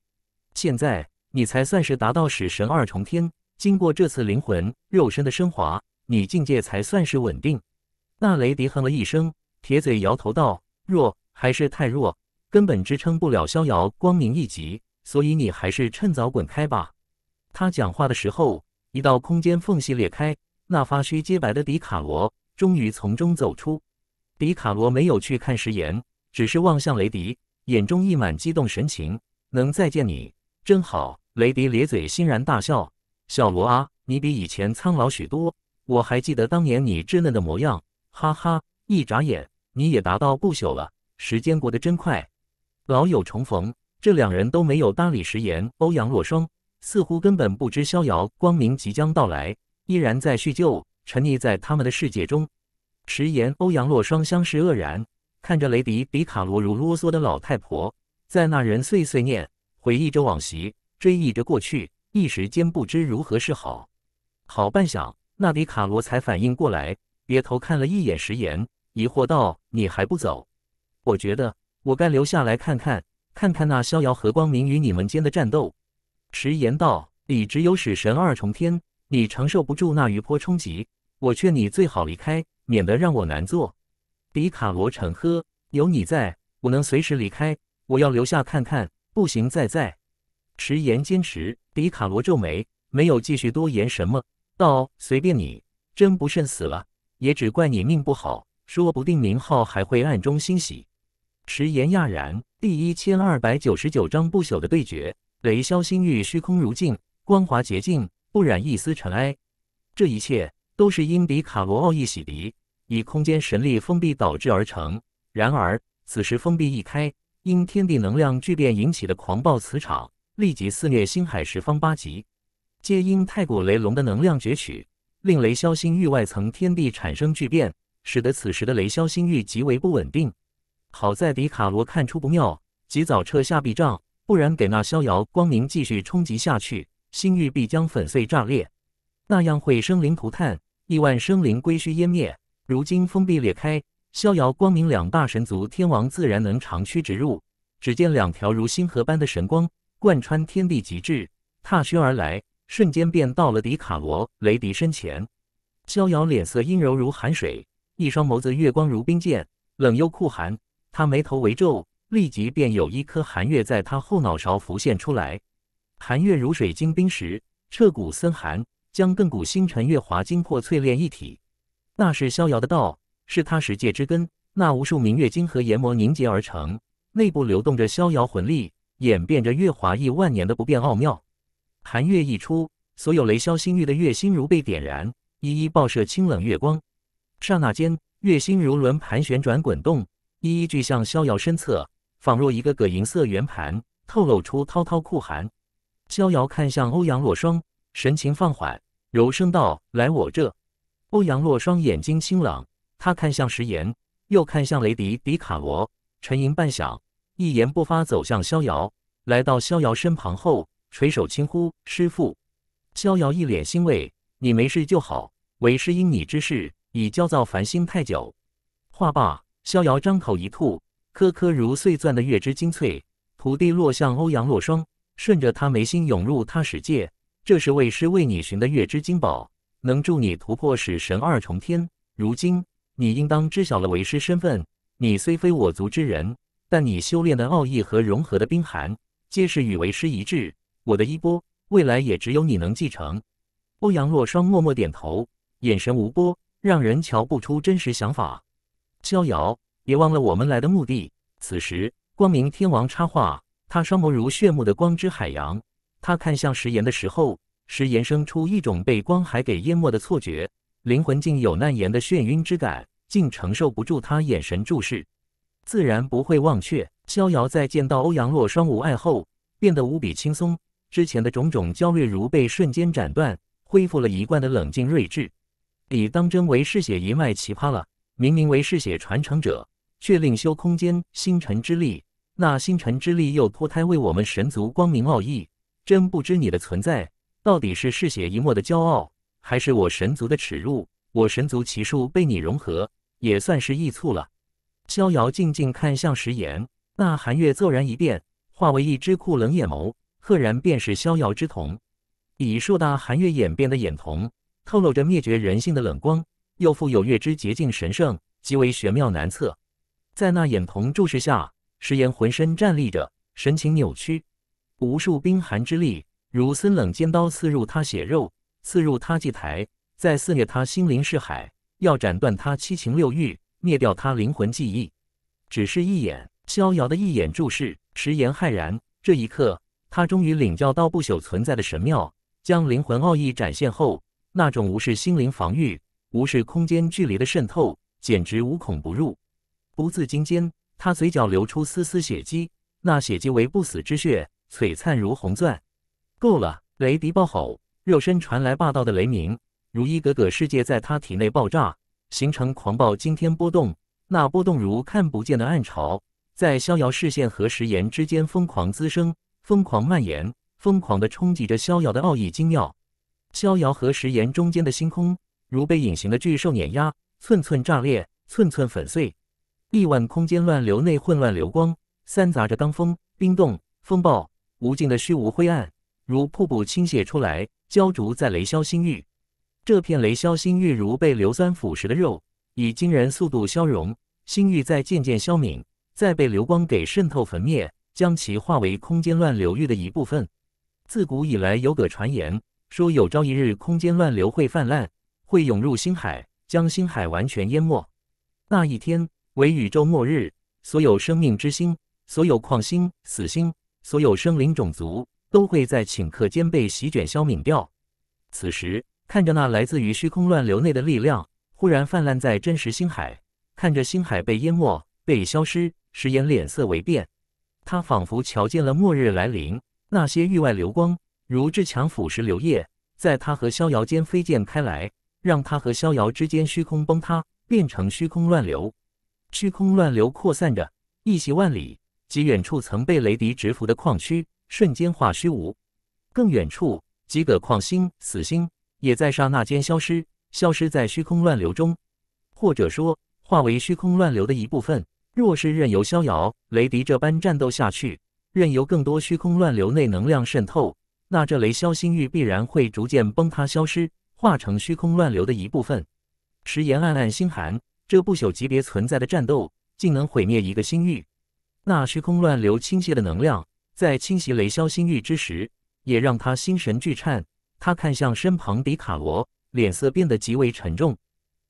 现在你才算是达到使神二重天，经过这次灵魂肉身的升华，你境界才算是稳定。那雷迪哼了一声，铁嘴摇头道：“弱，还是太弱，根本支撑不了逍遥光明一级，所以你还是趁早滚开吧。”他讲话的时候，一道空间缝隙裂开，那发须洁白的迪卡罗终于从中走出。迪卡罗没有去看石岩，只是望向雷迪，眼中溢满激动神情。能再见你，真好。雷迪咧嘴欣然大笑：“小罗啊，你比以前苍老许多，我还记得当年你稚嫩的模样。”哈哈，一眨眼你也达到不朽了，时间过得真快。老友重逢，这两人都没有搭理石岩。欧阳洛霜。似乎根本不知逍遥光明即将到来，依然在叙旧，沉溺在他们的世界中。迟岩、欧阳洛双相视愕然，看着雷迪比卡罗如啰嗦的老太婆，在那人碎碎念，回忆着往昔，追忆着过去，一时间不知如何是好。好半晌，那比卡罗才反应过来，别头看了一眼时岩，疑惑道：“你还不走？我觉得我该留下来看看，看看那逍遥和光明与你们间的战斗。”迟言道：“你只有使神二重天，你承受不住那余波冲击，我劝你最好离开，免得让我难做。”比卡罗沉喝：“有你在，我能随时离开。我要留下看看。”不行，再再。迟言坚持。比卡罗皱眉，没有继续多言什么，道：“随便你，真不慎死了，也只怪你命不好，说不定明浩还会暗中欣喜。”迟言讶然。第一千二百九十九章不朽的对决。雷霄星域虚空如镜，光华洁净，不染一丝尘埃。这一切都是因迪卡罗奥义洗涤，以空间神力封闭导致而成。然而，此时封闭一开，因天地能量巨变引起的狂暴磁场立即肆虐星海十方八极。皆因太古雷龙的能量攫取，令雷霄星域外层天地产生巨变，使得此时的雷霄星域极为不稳定。好在迪卡罗看出不妙，及早撤下避障。不然，给那逍遥光明继续冲击下去，星域必将粉碎炸裂，那样会生灵涂炭，亿万生灵归墟湮灭。如今封闭裂开，逍遥光明两大神族天王自然能长驱直入。只见两条如星河般的神光，贯穿天地极致，踏虚而来，瞬间便到了迪卡罗雷迪身前。逍遥脸色阴柔如寒水，一双眸子月光如冰剑，冷幽酷寒。他眉头微皱。立即便有一颗寒月在他后脑勺浮现出来，寒月如水晶冰石，彻骨森寒，将亘古星辰月华精魄淬炼一体。那是逍遥的道，是他十界之根。那无数明月晶核研磨凝结而成，内部流动着逍遥魂力，演变着月华亿万年的不变奥妙。寒月一出，所有雷霄星域的月星如被点燃，一一爆射清冷月光。刹那间，月星如轮盘旋转滚动，一一聚向逍遥身侧。仿若一个个银色圆盘，透露出滔滔酷寒。逍遥看向欧阳洛霜，神情放缓，柔声道：“来我这。”欧阳洛霜眼睛清朗，他看向石岩，又看向雷迪·迪卡罗，沉吟半晌，一言不发走向逍遥。来到逍遥身旁后，垂首轻呼：“师父。”逍遥一脸欣慰：“你没事就好，为师因你之事已焦躁烦心太久。”话罢，逍遥张口一吐。颗颗如碎钻的月之精粹，土地落向欧阳若霜，顺着他眉心涌入他世界。这是为师为你寻的月之金宝，能助你突破使神二重天。如今你应当知晓了为师身份。你虽非我族之人，但你修炼的奥义和融合的冰寒，皆是与为师一致。我的衣钵，未来也只有你能继承。欧阳若霜默默点头，眼神无波，让人瞧不出真实想法。逍遥。别忘了我们来的目的。此时，光明天王插话，他双眸如血目的光之海洋。他看向石岩的时候，石岩生出一种被光海给淹没的错觉，灵魂竟有难言的眩晕之感，竟承受不住他眼神注视。自然不会忘却。逍遥在见到欧阳洛双无碍后，变得无比轻松，之前的种种焦虑如被瞬间斩断，恢复了一贯的冷静睿智。你当真为嗜血一脉奇葩了？明明为嗜血传承者。却另修空间星辰之力，那星辰之力又脱胎为我们神族光明奥义。真不知你的存在，到底是嗜血一墨的骄傲，还是我神族的耻辱？我神族奇术被你融合，也算是益处了。逍遥静静看向石岩，那寒月骤然一变，化为一只酷冷眼眸，赫然便是逍遥之瞳。以硕大寒月演变的眼瞳，透露着灭绝人性的冷光，又富有月之洁净神圣，极为玄妙难测。在那眼瞳注视下，石岩浑身站立着，神情扭曲，无数冰寒之力如森冷尖刀刺入他血肉，刺入他祭台，在肆虐他心灵视海，要斩断他七情六欲，灭掉他灵魂记忆。只是一眼，逍遥的一眼注视，石岩骇然。这一刻，他终于领教到不朽存在的神妙，将灵魂奥义展现后，那种无视心灵防御、无视空间距离的渗透，简直无孔不入。不自禁间，他嘴角流出丝丝血迹，那血迹为不死之血，璀璨如红钻。够了！雷迪暴吼，肉身传来霸道的雷鸣，如一个个世界在他体内爆炸，形成狂暴惊天波动。那波动如看不见的暗潮，在逍遥视线和石岩之间疯狂滋生、疯狂蔓延、疯狂的冲击着逍遥的奥义精要。逍遥和石岩中间的星空，如被隐形的巨兽碾压，寸寸炸裂，寸寸粉碎。亿万空间乱流内混乱流光，掺杂着罡风、冰冻、风暴，无尽的虚无灰暗，如瀑布倾泻出来，浇筑在雷霄星域。这片雷霄星域如被硫酸腐蚀的肉，以惊人速度消融。星域在渐渐消泯，再被流光给渗透焚灭，将其化为空间乱流域的一部分。自古以来有个传言，说有朝一日空间乱流会泛滥，会涌入星海，将星海完全淹没。那一天。为宇宙末日，所有生命之星，所有矿星、死星，所有生灵种族，都会在顷刻间被席卷消泯掉。此时，看着那来自于虚空乱流内的力量，忽然泛滥在真实星海，看着星海被淹没、被消失，石岩脸色为变，他仿佛瞧见了末日来临。那些域外流光如至强腐蚀流液，在他和逍遥间飞溅开来，让他和逍遥之间虚空崩塌，变成虚空乱流。虚空乱流扩散着，一袭万里，极远处曾被雷迪直伏的矿区瞬间化虚无。更远处几个矿星、死星也在刹那间消失，消失在虚空乱流中，或者说化为虚空乱流的一部分。若是任由逍遥雷迪这般战斗下去，任由更多虚空乱流内能量渗透，那这雷霄星域必然会逐渐崩塌消失，化成虚空乱流的一部分。迟延暗暗心寒。这不朽级别存在的战斗竟能毁灭一个星域，那虚空乱流倾泻的能量在侵袭雷霄星域之时，也让他心神俱颤。他看向身旁迪卡罗，脸色变得极为沉重。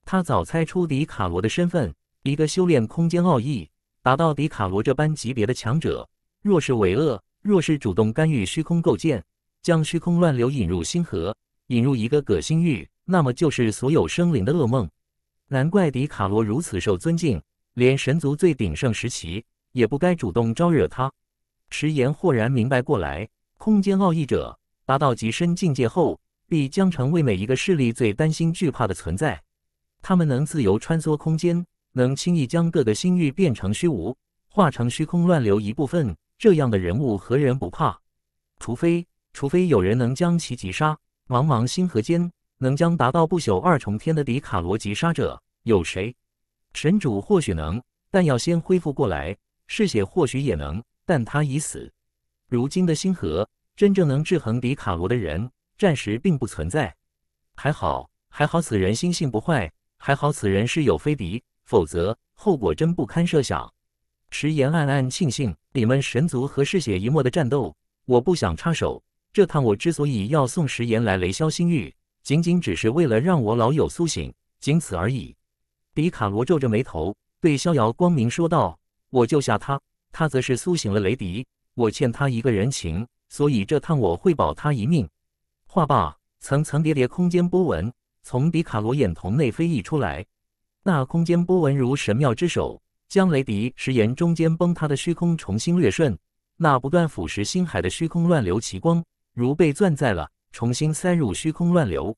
他早猜出迪卡罗的身份，一个修炼空间奥义达到迪卡罗这般级别的强者，若是为恶，若是主动干预虚空构建，将虚空乱流引入星河，引入一个葛星域，那么就是所有生灵的噩梦。难怪迪卡罗如此受尊敬，连神族最鼎盛时期也不该主动招惹他。迟延豁然明白过来，空间奥义者达到极深境界后，必将成为每一个势力最担心惧怕的存在。他们能自由穿梭空间，能轻易将各个星域变成虚无，化成虚空乱流一部分。这样的人物，何人不怕？除非，除非有人能将其击杀。茫茫星河间。能将达到不朽二重天的迪卡罗击杀者有谁？神主或许能，但要先恢复过来；嗜血或许也能，但他已死。如今的星河，真正能制衡迪卡罗的人，暂时并不存在。还好，还好，此人心性不坏，还好此人是有非敌，否则后果真不堪设想。石岩暗暗庆幸，你们神族和嗜血一墨的战斗，我不想插手。这趟我之所以要送石岩来雷霄星域。仅仅只是为了让我老友苏醒，仅此而已。比卡罗皱着眉头对逍遥光明说道：“我救下他，他则是苏醒了雷迪。我欠他一个人情，所以这趟我会保他一命。”话罢，层层叠叠空间波纹从比卡罗眼瞳内飞溢出来，那空间波纹如神庙之手，将雷迪石岩中间崩塌的虚空重新掠顺。那不断腐蚀星海的虚空乱流奇光，如被攥在了。重新塞入虚空乱流。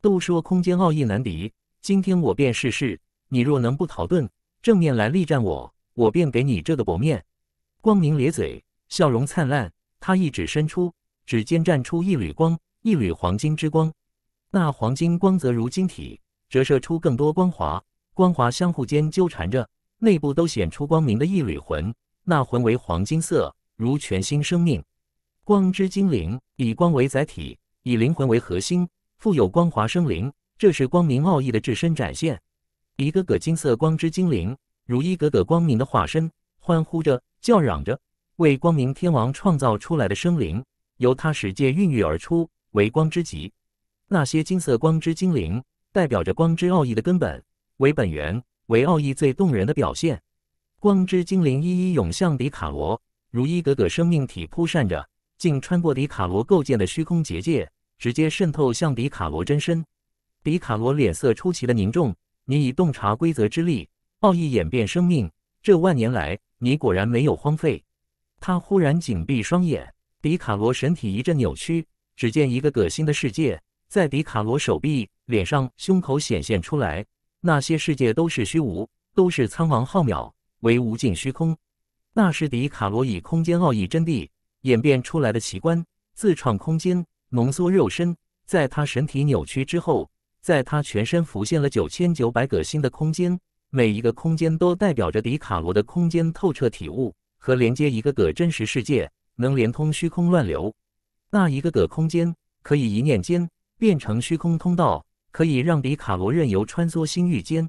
都说空间奥义难敌，今天我便试试。你若能不逃遁，正面来力战我，我便给你这个薄面。光明咧嘴，笑容灿烂。他一指伸出，指尖绽出一缕光，一缕黄金之光。那黄金光泽如晶体，折射出更多光华，光华相互间纠缠着，内部都显出光明的一缕魂。那魂为黄金色，如全新生命。光之精灵以光为载体。以灵魂为核心，富有光华生灵，这是光明奥义的至深展现。一个个金色光之精灵，如一个个光明的化身，欢呼着，叫嚷着，为光明天王创造出来的生灵，由他使界孕育而出，为光之极。那些金色光之精灵，代表着光之奥义的根本，为本源，为奥义最动人的表现。光之精灵一一涌向迪卡罗，如一个个生命体扑扇着，竟穿过迪卡罗构建的虚空结界。直接渗透向迪卡罗真身，迪卡罗脸色出奇的凝重。你以洞察规则之力，奥义演变生命，这万年来你果然没有荒废。他忽然紧闭双眼，迪卡罗身体一阵扭曲，只见一个恶心的世界在迪卡罗手臂、脸上、胸口显现出来。那些世界都是虚无，都是苍茫浩渺，为无尽虚空。那是迪卡罗以空间奥义真谛演变出来的奇观，自创空间。浓缩肉身，在他身体扭曲之后，在他全身浮现了九千九百个新的空间，每一个空间都代表着迪卡罗的空间透彻体悟和连接一个个真实世界，能连通虚空乱流。那一个个空间可以一念间变成虚空通道，可以让迪卡罗任由穿梭星域间。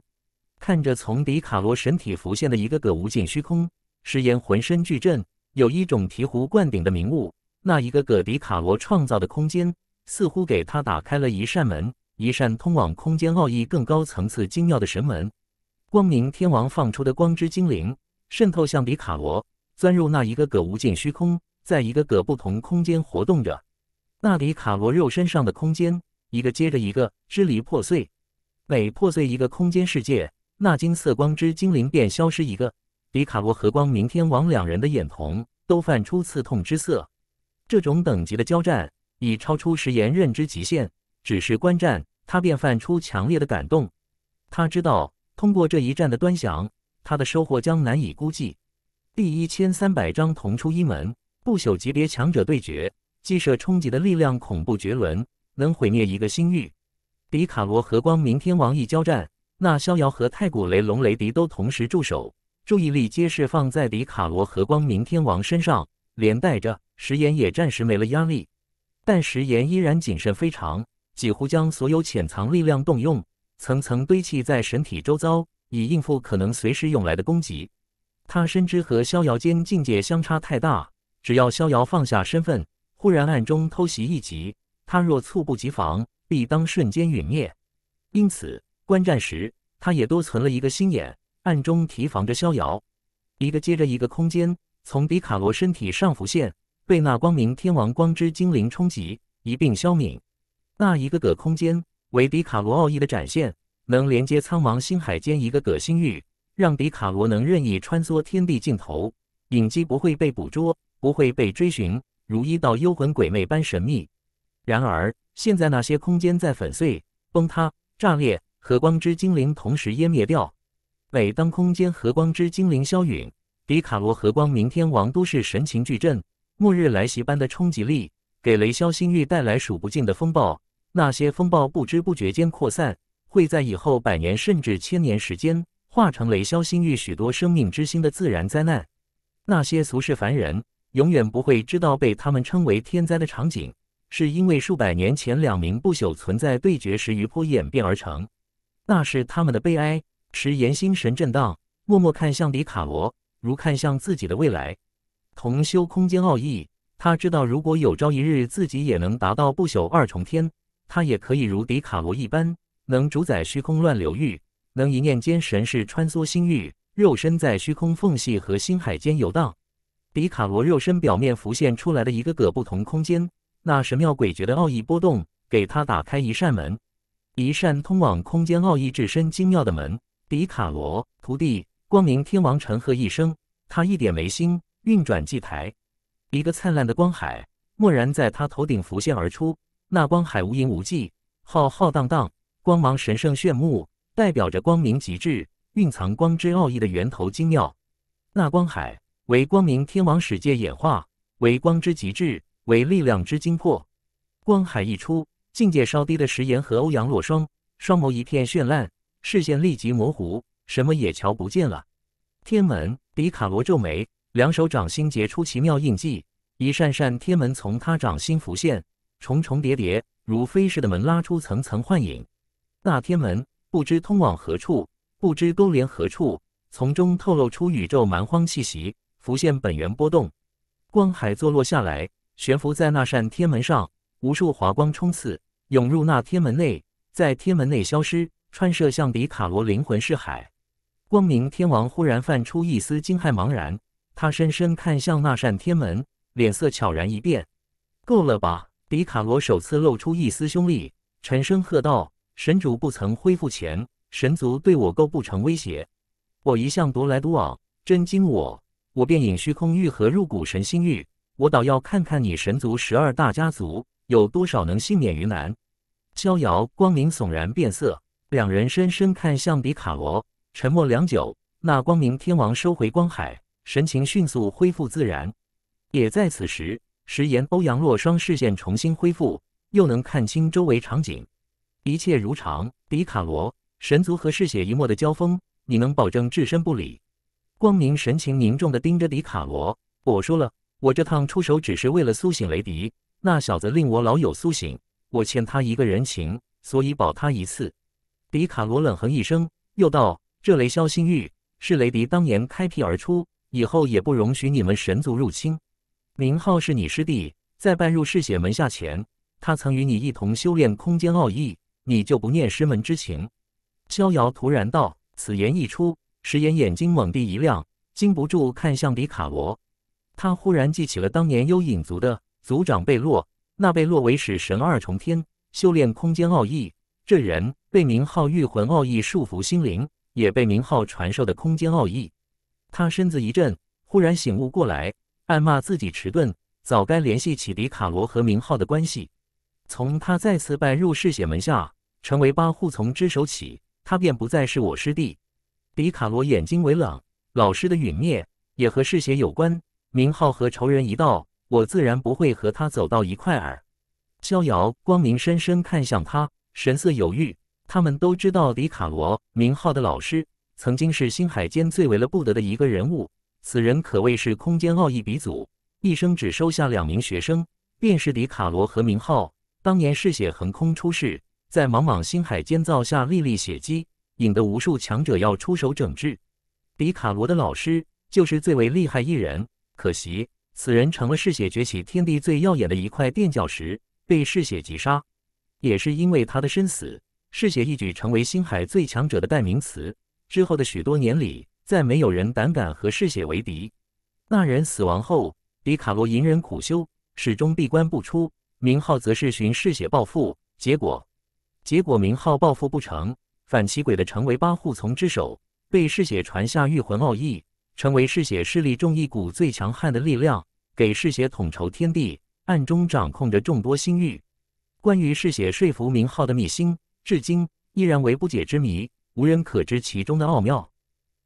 看着从迪卡罗身体浮现的一个个无尽虚空，石岩浑身巨震，有一种醍醐灌顶的明悟。那一个个迪卡罗创造的空间，似乎给他打开了一扇门，一扇通往空间奥义更高层次精妙的神门。光明天王放出的光之精灵，渗透向迪卡罗，钻入那一个个无尽虚空，在一个个不同空间活动着。那迪卡罗肉身上的空间，一个接着一个支离破碎。每破碎一个空间世界，那金色光之精灵便消失一个。迪卡罗和光明天王两人的眼瞳，都泛出刺痛之色。这种等级的交战已超出食言认知极限，只是观战，他便泛出强烈的感动。他知道，通过这一战的端详，他的收获将难以估计。第一千三百章同出一门，不朽级别强者对决，寄舍冲击的力量恐怖绝伦，能毁灭一个星域。迪卡罗和光明天王一交战，那逍遥和太古雷龙雷迪都同时驻守，注意力皆是放在迪卡罗和光明天王身上，连带着。食盐也暂时没了压力，但食盐依然谨慎非常，几乎将所有潜藏力量动用，层层堆砌在身体周遭，以应付可能随时涌来的攻击。他深知和逍遥间境界相差太大，只要逍遥放下身份，忽然暗中偷袭一击，他若猝不及防，必当瞬间陨灭。因此，观战时他也多存了一个心眼，暗中提防着逍遥。一个接着一个空间从比卡罗身体上浮现。被那光明天王光之精灵冲击一并消泯，那一个个空间为迪卡罗奥义的展现，能连接苍茫星海间一个个星域，让迪卡罗能任意穿梭天地尽头，影迹不会被捕捉，不会被追寻，如一道幽魂鬼魅般神秘。然而现在那些空间在粉碎、崩塌、炸裂，和光之精灵同时湮灭掉。每当空间和光之精灵消陨，迪卡罗和光明天王都是神情巨震。末日来袭般的冲击力，给雷霄星域带来数不尽的风暴。那些风暴不知不觉间扩散，会在以后百年甚至千年时间，化成雷霄星域许多生命之星的自然灾难。那些俗世凡人永远不会知道，被他们称为天灾的场景，是因为数百年前两名不朽存在对决时余波演变而成。那是他们的悲哀。迟延心神震荡，默默看向迪卡罗，如看向自己的未来。同修空间奥义，他知道，如果有朝一日自己也能达到不朽二重天，他也可以如迪卡罗一般，能主宰虚空乱流域，能一念间神识穿梭星域，肉身在虚空缝隙和星海间游荡。迪卡罗肉身表面浮现出来的一个个不同空间，那神妙诡谲的奥义波动，给他打开一扇门，一扇通往空间奥义至深精妙的门。迪卡罗徒弟，光明天王陈赫一声，他一点没心。运转祭台，一个灿烂的光海蓦然在他头顶浮现而出。那光海无垠无际，浩浩荡荡，光芒神圣炫目，代表着光明极致，蕴藏光之奥义的源头精妙。那光海为光明天王使界演化，为光之极致，为力量之精魄。光海一出，境界稍低的石岩和欧阳洛霜双眸一片绚烂，视线立即模糊，什么也瞧不见了。天门迪卡罗皱眉。两手掌心结出奇妙印记，一扇扇天门从他掌心浮现，重重叠叠，如飞逝的门拉出层层幻影。那天门不知通往何处，不知勾连何处，从中透露出宇宙蛮荒气息，浮现本源波动。光海坐落下来，悬浮在那扇天门上，无数华光冲刺涌入那天门内，在天门内消失，穿射向迪卡罗灵魂视海。光明天王忽然泛出一丝惊骇茫然。他深深看向那扇天门，脸色悄然一变。够了吧！比卡罗首次露出一丝凶厉，沉声喝道：“神主不曾恢复前，神族对我构不成威胁。我一向独来独往，真惊我！我便引虚空玉和入古神心域，我倒要看看你神族十二大家族有多少能幸免于难。”逍遥光明悚然变色，两人深深看向比卡罗，沉默良久。那光明天王收回光海。神情迅速恢复自然，也在此时，石岩欧阳洛双视线重新恢复，又能看清周围场景，一切如常。迪卡罗神族和嗜血一墨的交锋，你能保证置身不理？光明神情凝重地盯着迪卡罗，我说了，我这趟出手只是为了苏醒雷迪那小子，令我老友苏醒，我欠他一个人情，所以保他一次。迪卡罗冷哼一声，又道：“这雷霄星域是雷迪当年开辟而出。”以后也不容许你们神族入侵。明浩是你师弟，在拜入嗜血门下前，他曾与你一同修炼空间奥义，你就不念师门之情？逍遥突然道。此言一出，石岩眼睛猛地一亮，禁不住看向迪卡罗。他忽然记起了当年幽影族的族长贝洛，那贝洛为使神二重天，修炼空间奥义，这人被明浩御魂奥义束缚心灵，也被明浩传授的空间奥义。他身子一震，忽然醒悟过来，暗骂自己迟钝，早该联系起李卡罗和明浩的关系。从他再次拜入嗜血门下，成为八护从之首起，他便不再是我师弟。李卡罗眼睛微冷，老师的陨灭也和嗜血有关。明浩和仇人一道，我自然不会和他走到一块儿。逍遥光明深深看向他，神色犹豫。他们都知道李卡罗、明浩的老师。曾经是星海间最为了不得的一个人物，此人可谓是空间奥义鼻祖，一生只收下两名学生，便是迪卡罗和明浩。当年嗜血横空出世，在茫茫星海间造下粒粒血迹，引得无数强者要出手整治。迪卡罗的老师就是最为厉害一人，可惜此人成了嗜血崛起天地最耀眼的一块垫脚石，被嗜血击杀，也是因为他的身死，嗜血一举成为星海最强者的代名词。之后的许多年里，再没有人胆敢和嗜血为敌。那人死亡后，比卡罗隐忍苦修，始终闭关不出。名号则是寻嗜血报复，结果，结果名号报复不成，反其鬼的成为八户从之首，被嗜血传下御魂奥义，成为嗜血势力中一股最强悍的力量，给嗜血统筹天地，暗中掌控着众多星域。关于嗜血说服名号的秘辛，至今依然为不解之谜。无人可知其中的奥妙，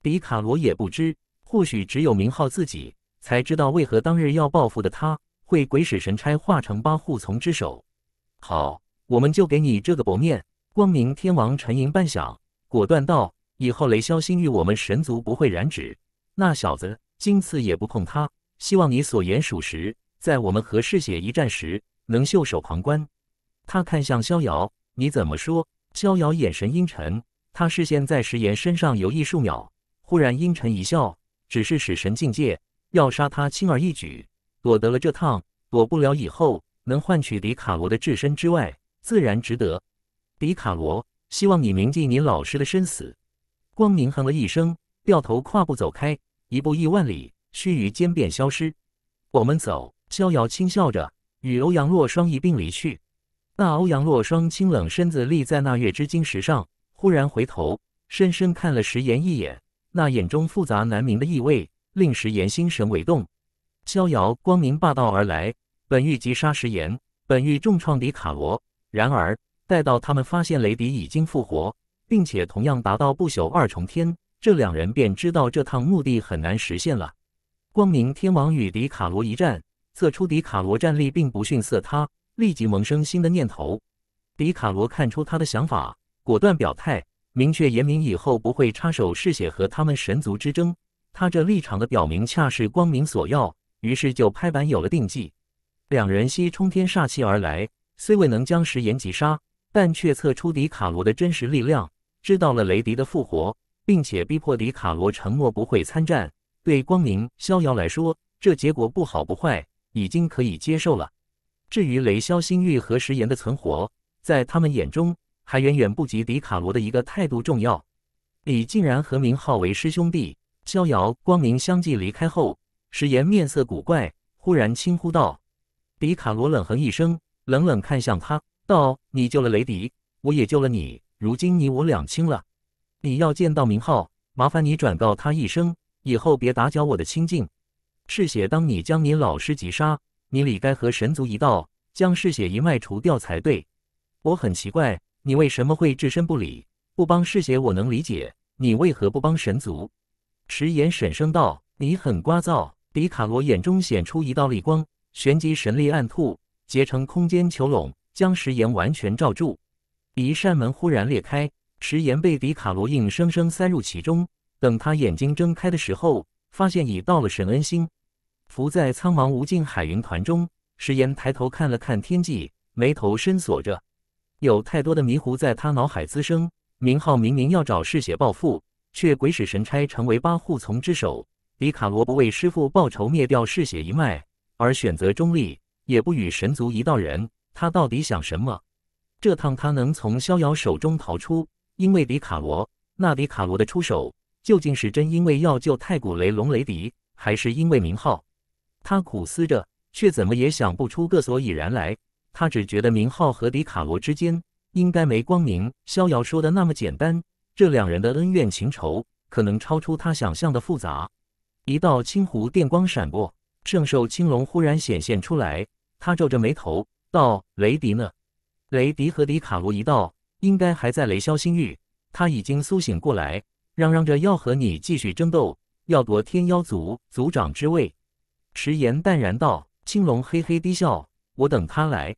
比卡罗也不知，或许只有明浩自己才知道为何当日要报复的他，会鬼使神差化成八护从之首。好，我们就给你这个薄面。光明天王沉吟半晌，果断道：“以后雷霄星域，我们神族不会染指。那小子今次也不碰他。希望你所言属实，在我们和嗜血一战时，能袖手旁观。”他看向逍遥，你怎么说？逍遥眼神阴沉。他视线在石岩身上游弋数秒，忽然阴沉一笑：“只是使神境界，要杀他轻而易举。躲得了这趟，躲不了以后，能换取迪卡罗的置身之外，自然值得。”迪卡罗，希望你铭记你老师的生死。光明哼了一声，掉头跨步走开，一步一万里，须臾间便消失。我们走。逍遥轻笑着，与欧阳洛霜一并离去。那欧阳洛霜清冷身子立在那月之晶石上。忽然回头，深深看了石岩一眼，那眼中复杂难明的意味，令石岩心神为动。逍遥光明霸道而来，本欲击杀石岩，本欲重创迪卡罗。然而，待到他们发现雷迪已经复活，并且同样达到不朽二重天，这两人便知道这趟目的很难实现了。光明天王与迪卡罗一战，测出迪卡罗战力并不逊色他，立即萌生新的念头。迪卡罗看出他的想法。果断表态，明确严明以后不会插手嗜血和他们神族之争。他这立场的表明，恰是光明所要。于是就拍板有了定计。两人吸冲天煞气而来，虽未能将石岩击杀，但却测出迪卡罗的真实力量，知道了雷迪的复活，并且逼迫迪卡罗承诺不会参战。对光明逍遥来说，这结果不好不坏，已经可以接受了。至于雷霄星域和石岩的存活，在他们眼中。还远远不及迪卡罗的一个态度重要。李竟然和明浩为师兄弟。逍遥光明相继离开后，石岩面色古怪，忽然轻呼道：“迪卡罗，冷哼一声，冷冷看向他，道：‘你救了雷迪，我也救了你。如今你我两清了。你要见到明浩，麻烦你转告他一声，以后别打搅我的清静。嗜血，当你将你老师击杀，你理该和神族一道，将嗜血一脉除掉才对。我很奇怪。”你为什么会置身不理、不帮嗜血？我能理解你为何不帮神族。迟岩沈声道：“你很聒噪。”迪卡罗眼中显出一道厉光，旋即神力暗吐，结成空间囚笼，将石岩完全罩住。一扇门忽然裂开，石岩被迪卡罗硬生生塞入其中。等他眼睛睁开的时候，发现已到了神恩星，浮在苍茫无尽海云团中。石岩抬头看了看天际，眉头深锁着。有太多的迷糊在他脑海滋生。明浩明明要找嗜血暴富，却鬼使神差成为八护从之首。迪卡罗不为师父报仇灭掉嗜血一脉，而选择中立，也不与神族一道人。他到底想什么？这趟他能从逍遥手中逃出，因为迪卡罗。那迪卡罗的出手，究竟是真因为要救太古雷龙雷迪，还是因为明浩？他苦思着，却怎么也想不出个所以然来。他只觉得明浩和迪卡罗之间应该没光明逍遥说的那么简单，这两人的恩怨情仇可能超出他想象的复杂。一道青湖电光闪过，圣兽青龙忽然显现出来。他皱着眉头道：“雷迪呢？雷迪和迪卡罗一道，应该还在雷霄星域。他已经苏醒过来，嚷嚷着要和你继续争斗，要夺天妖族族长之位。”迟言淡然道。青龙嘿嘿低笑。我等他来。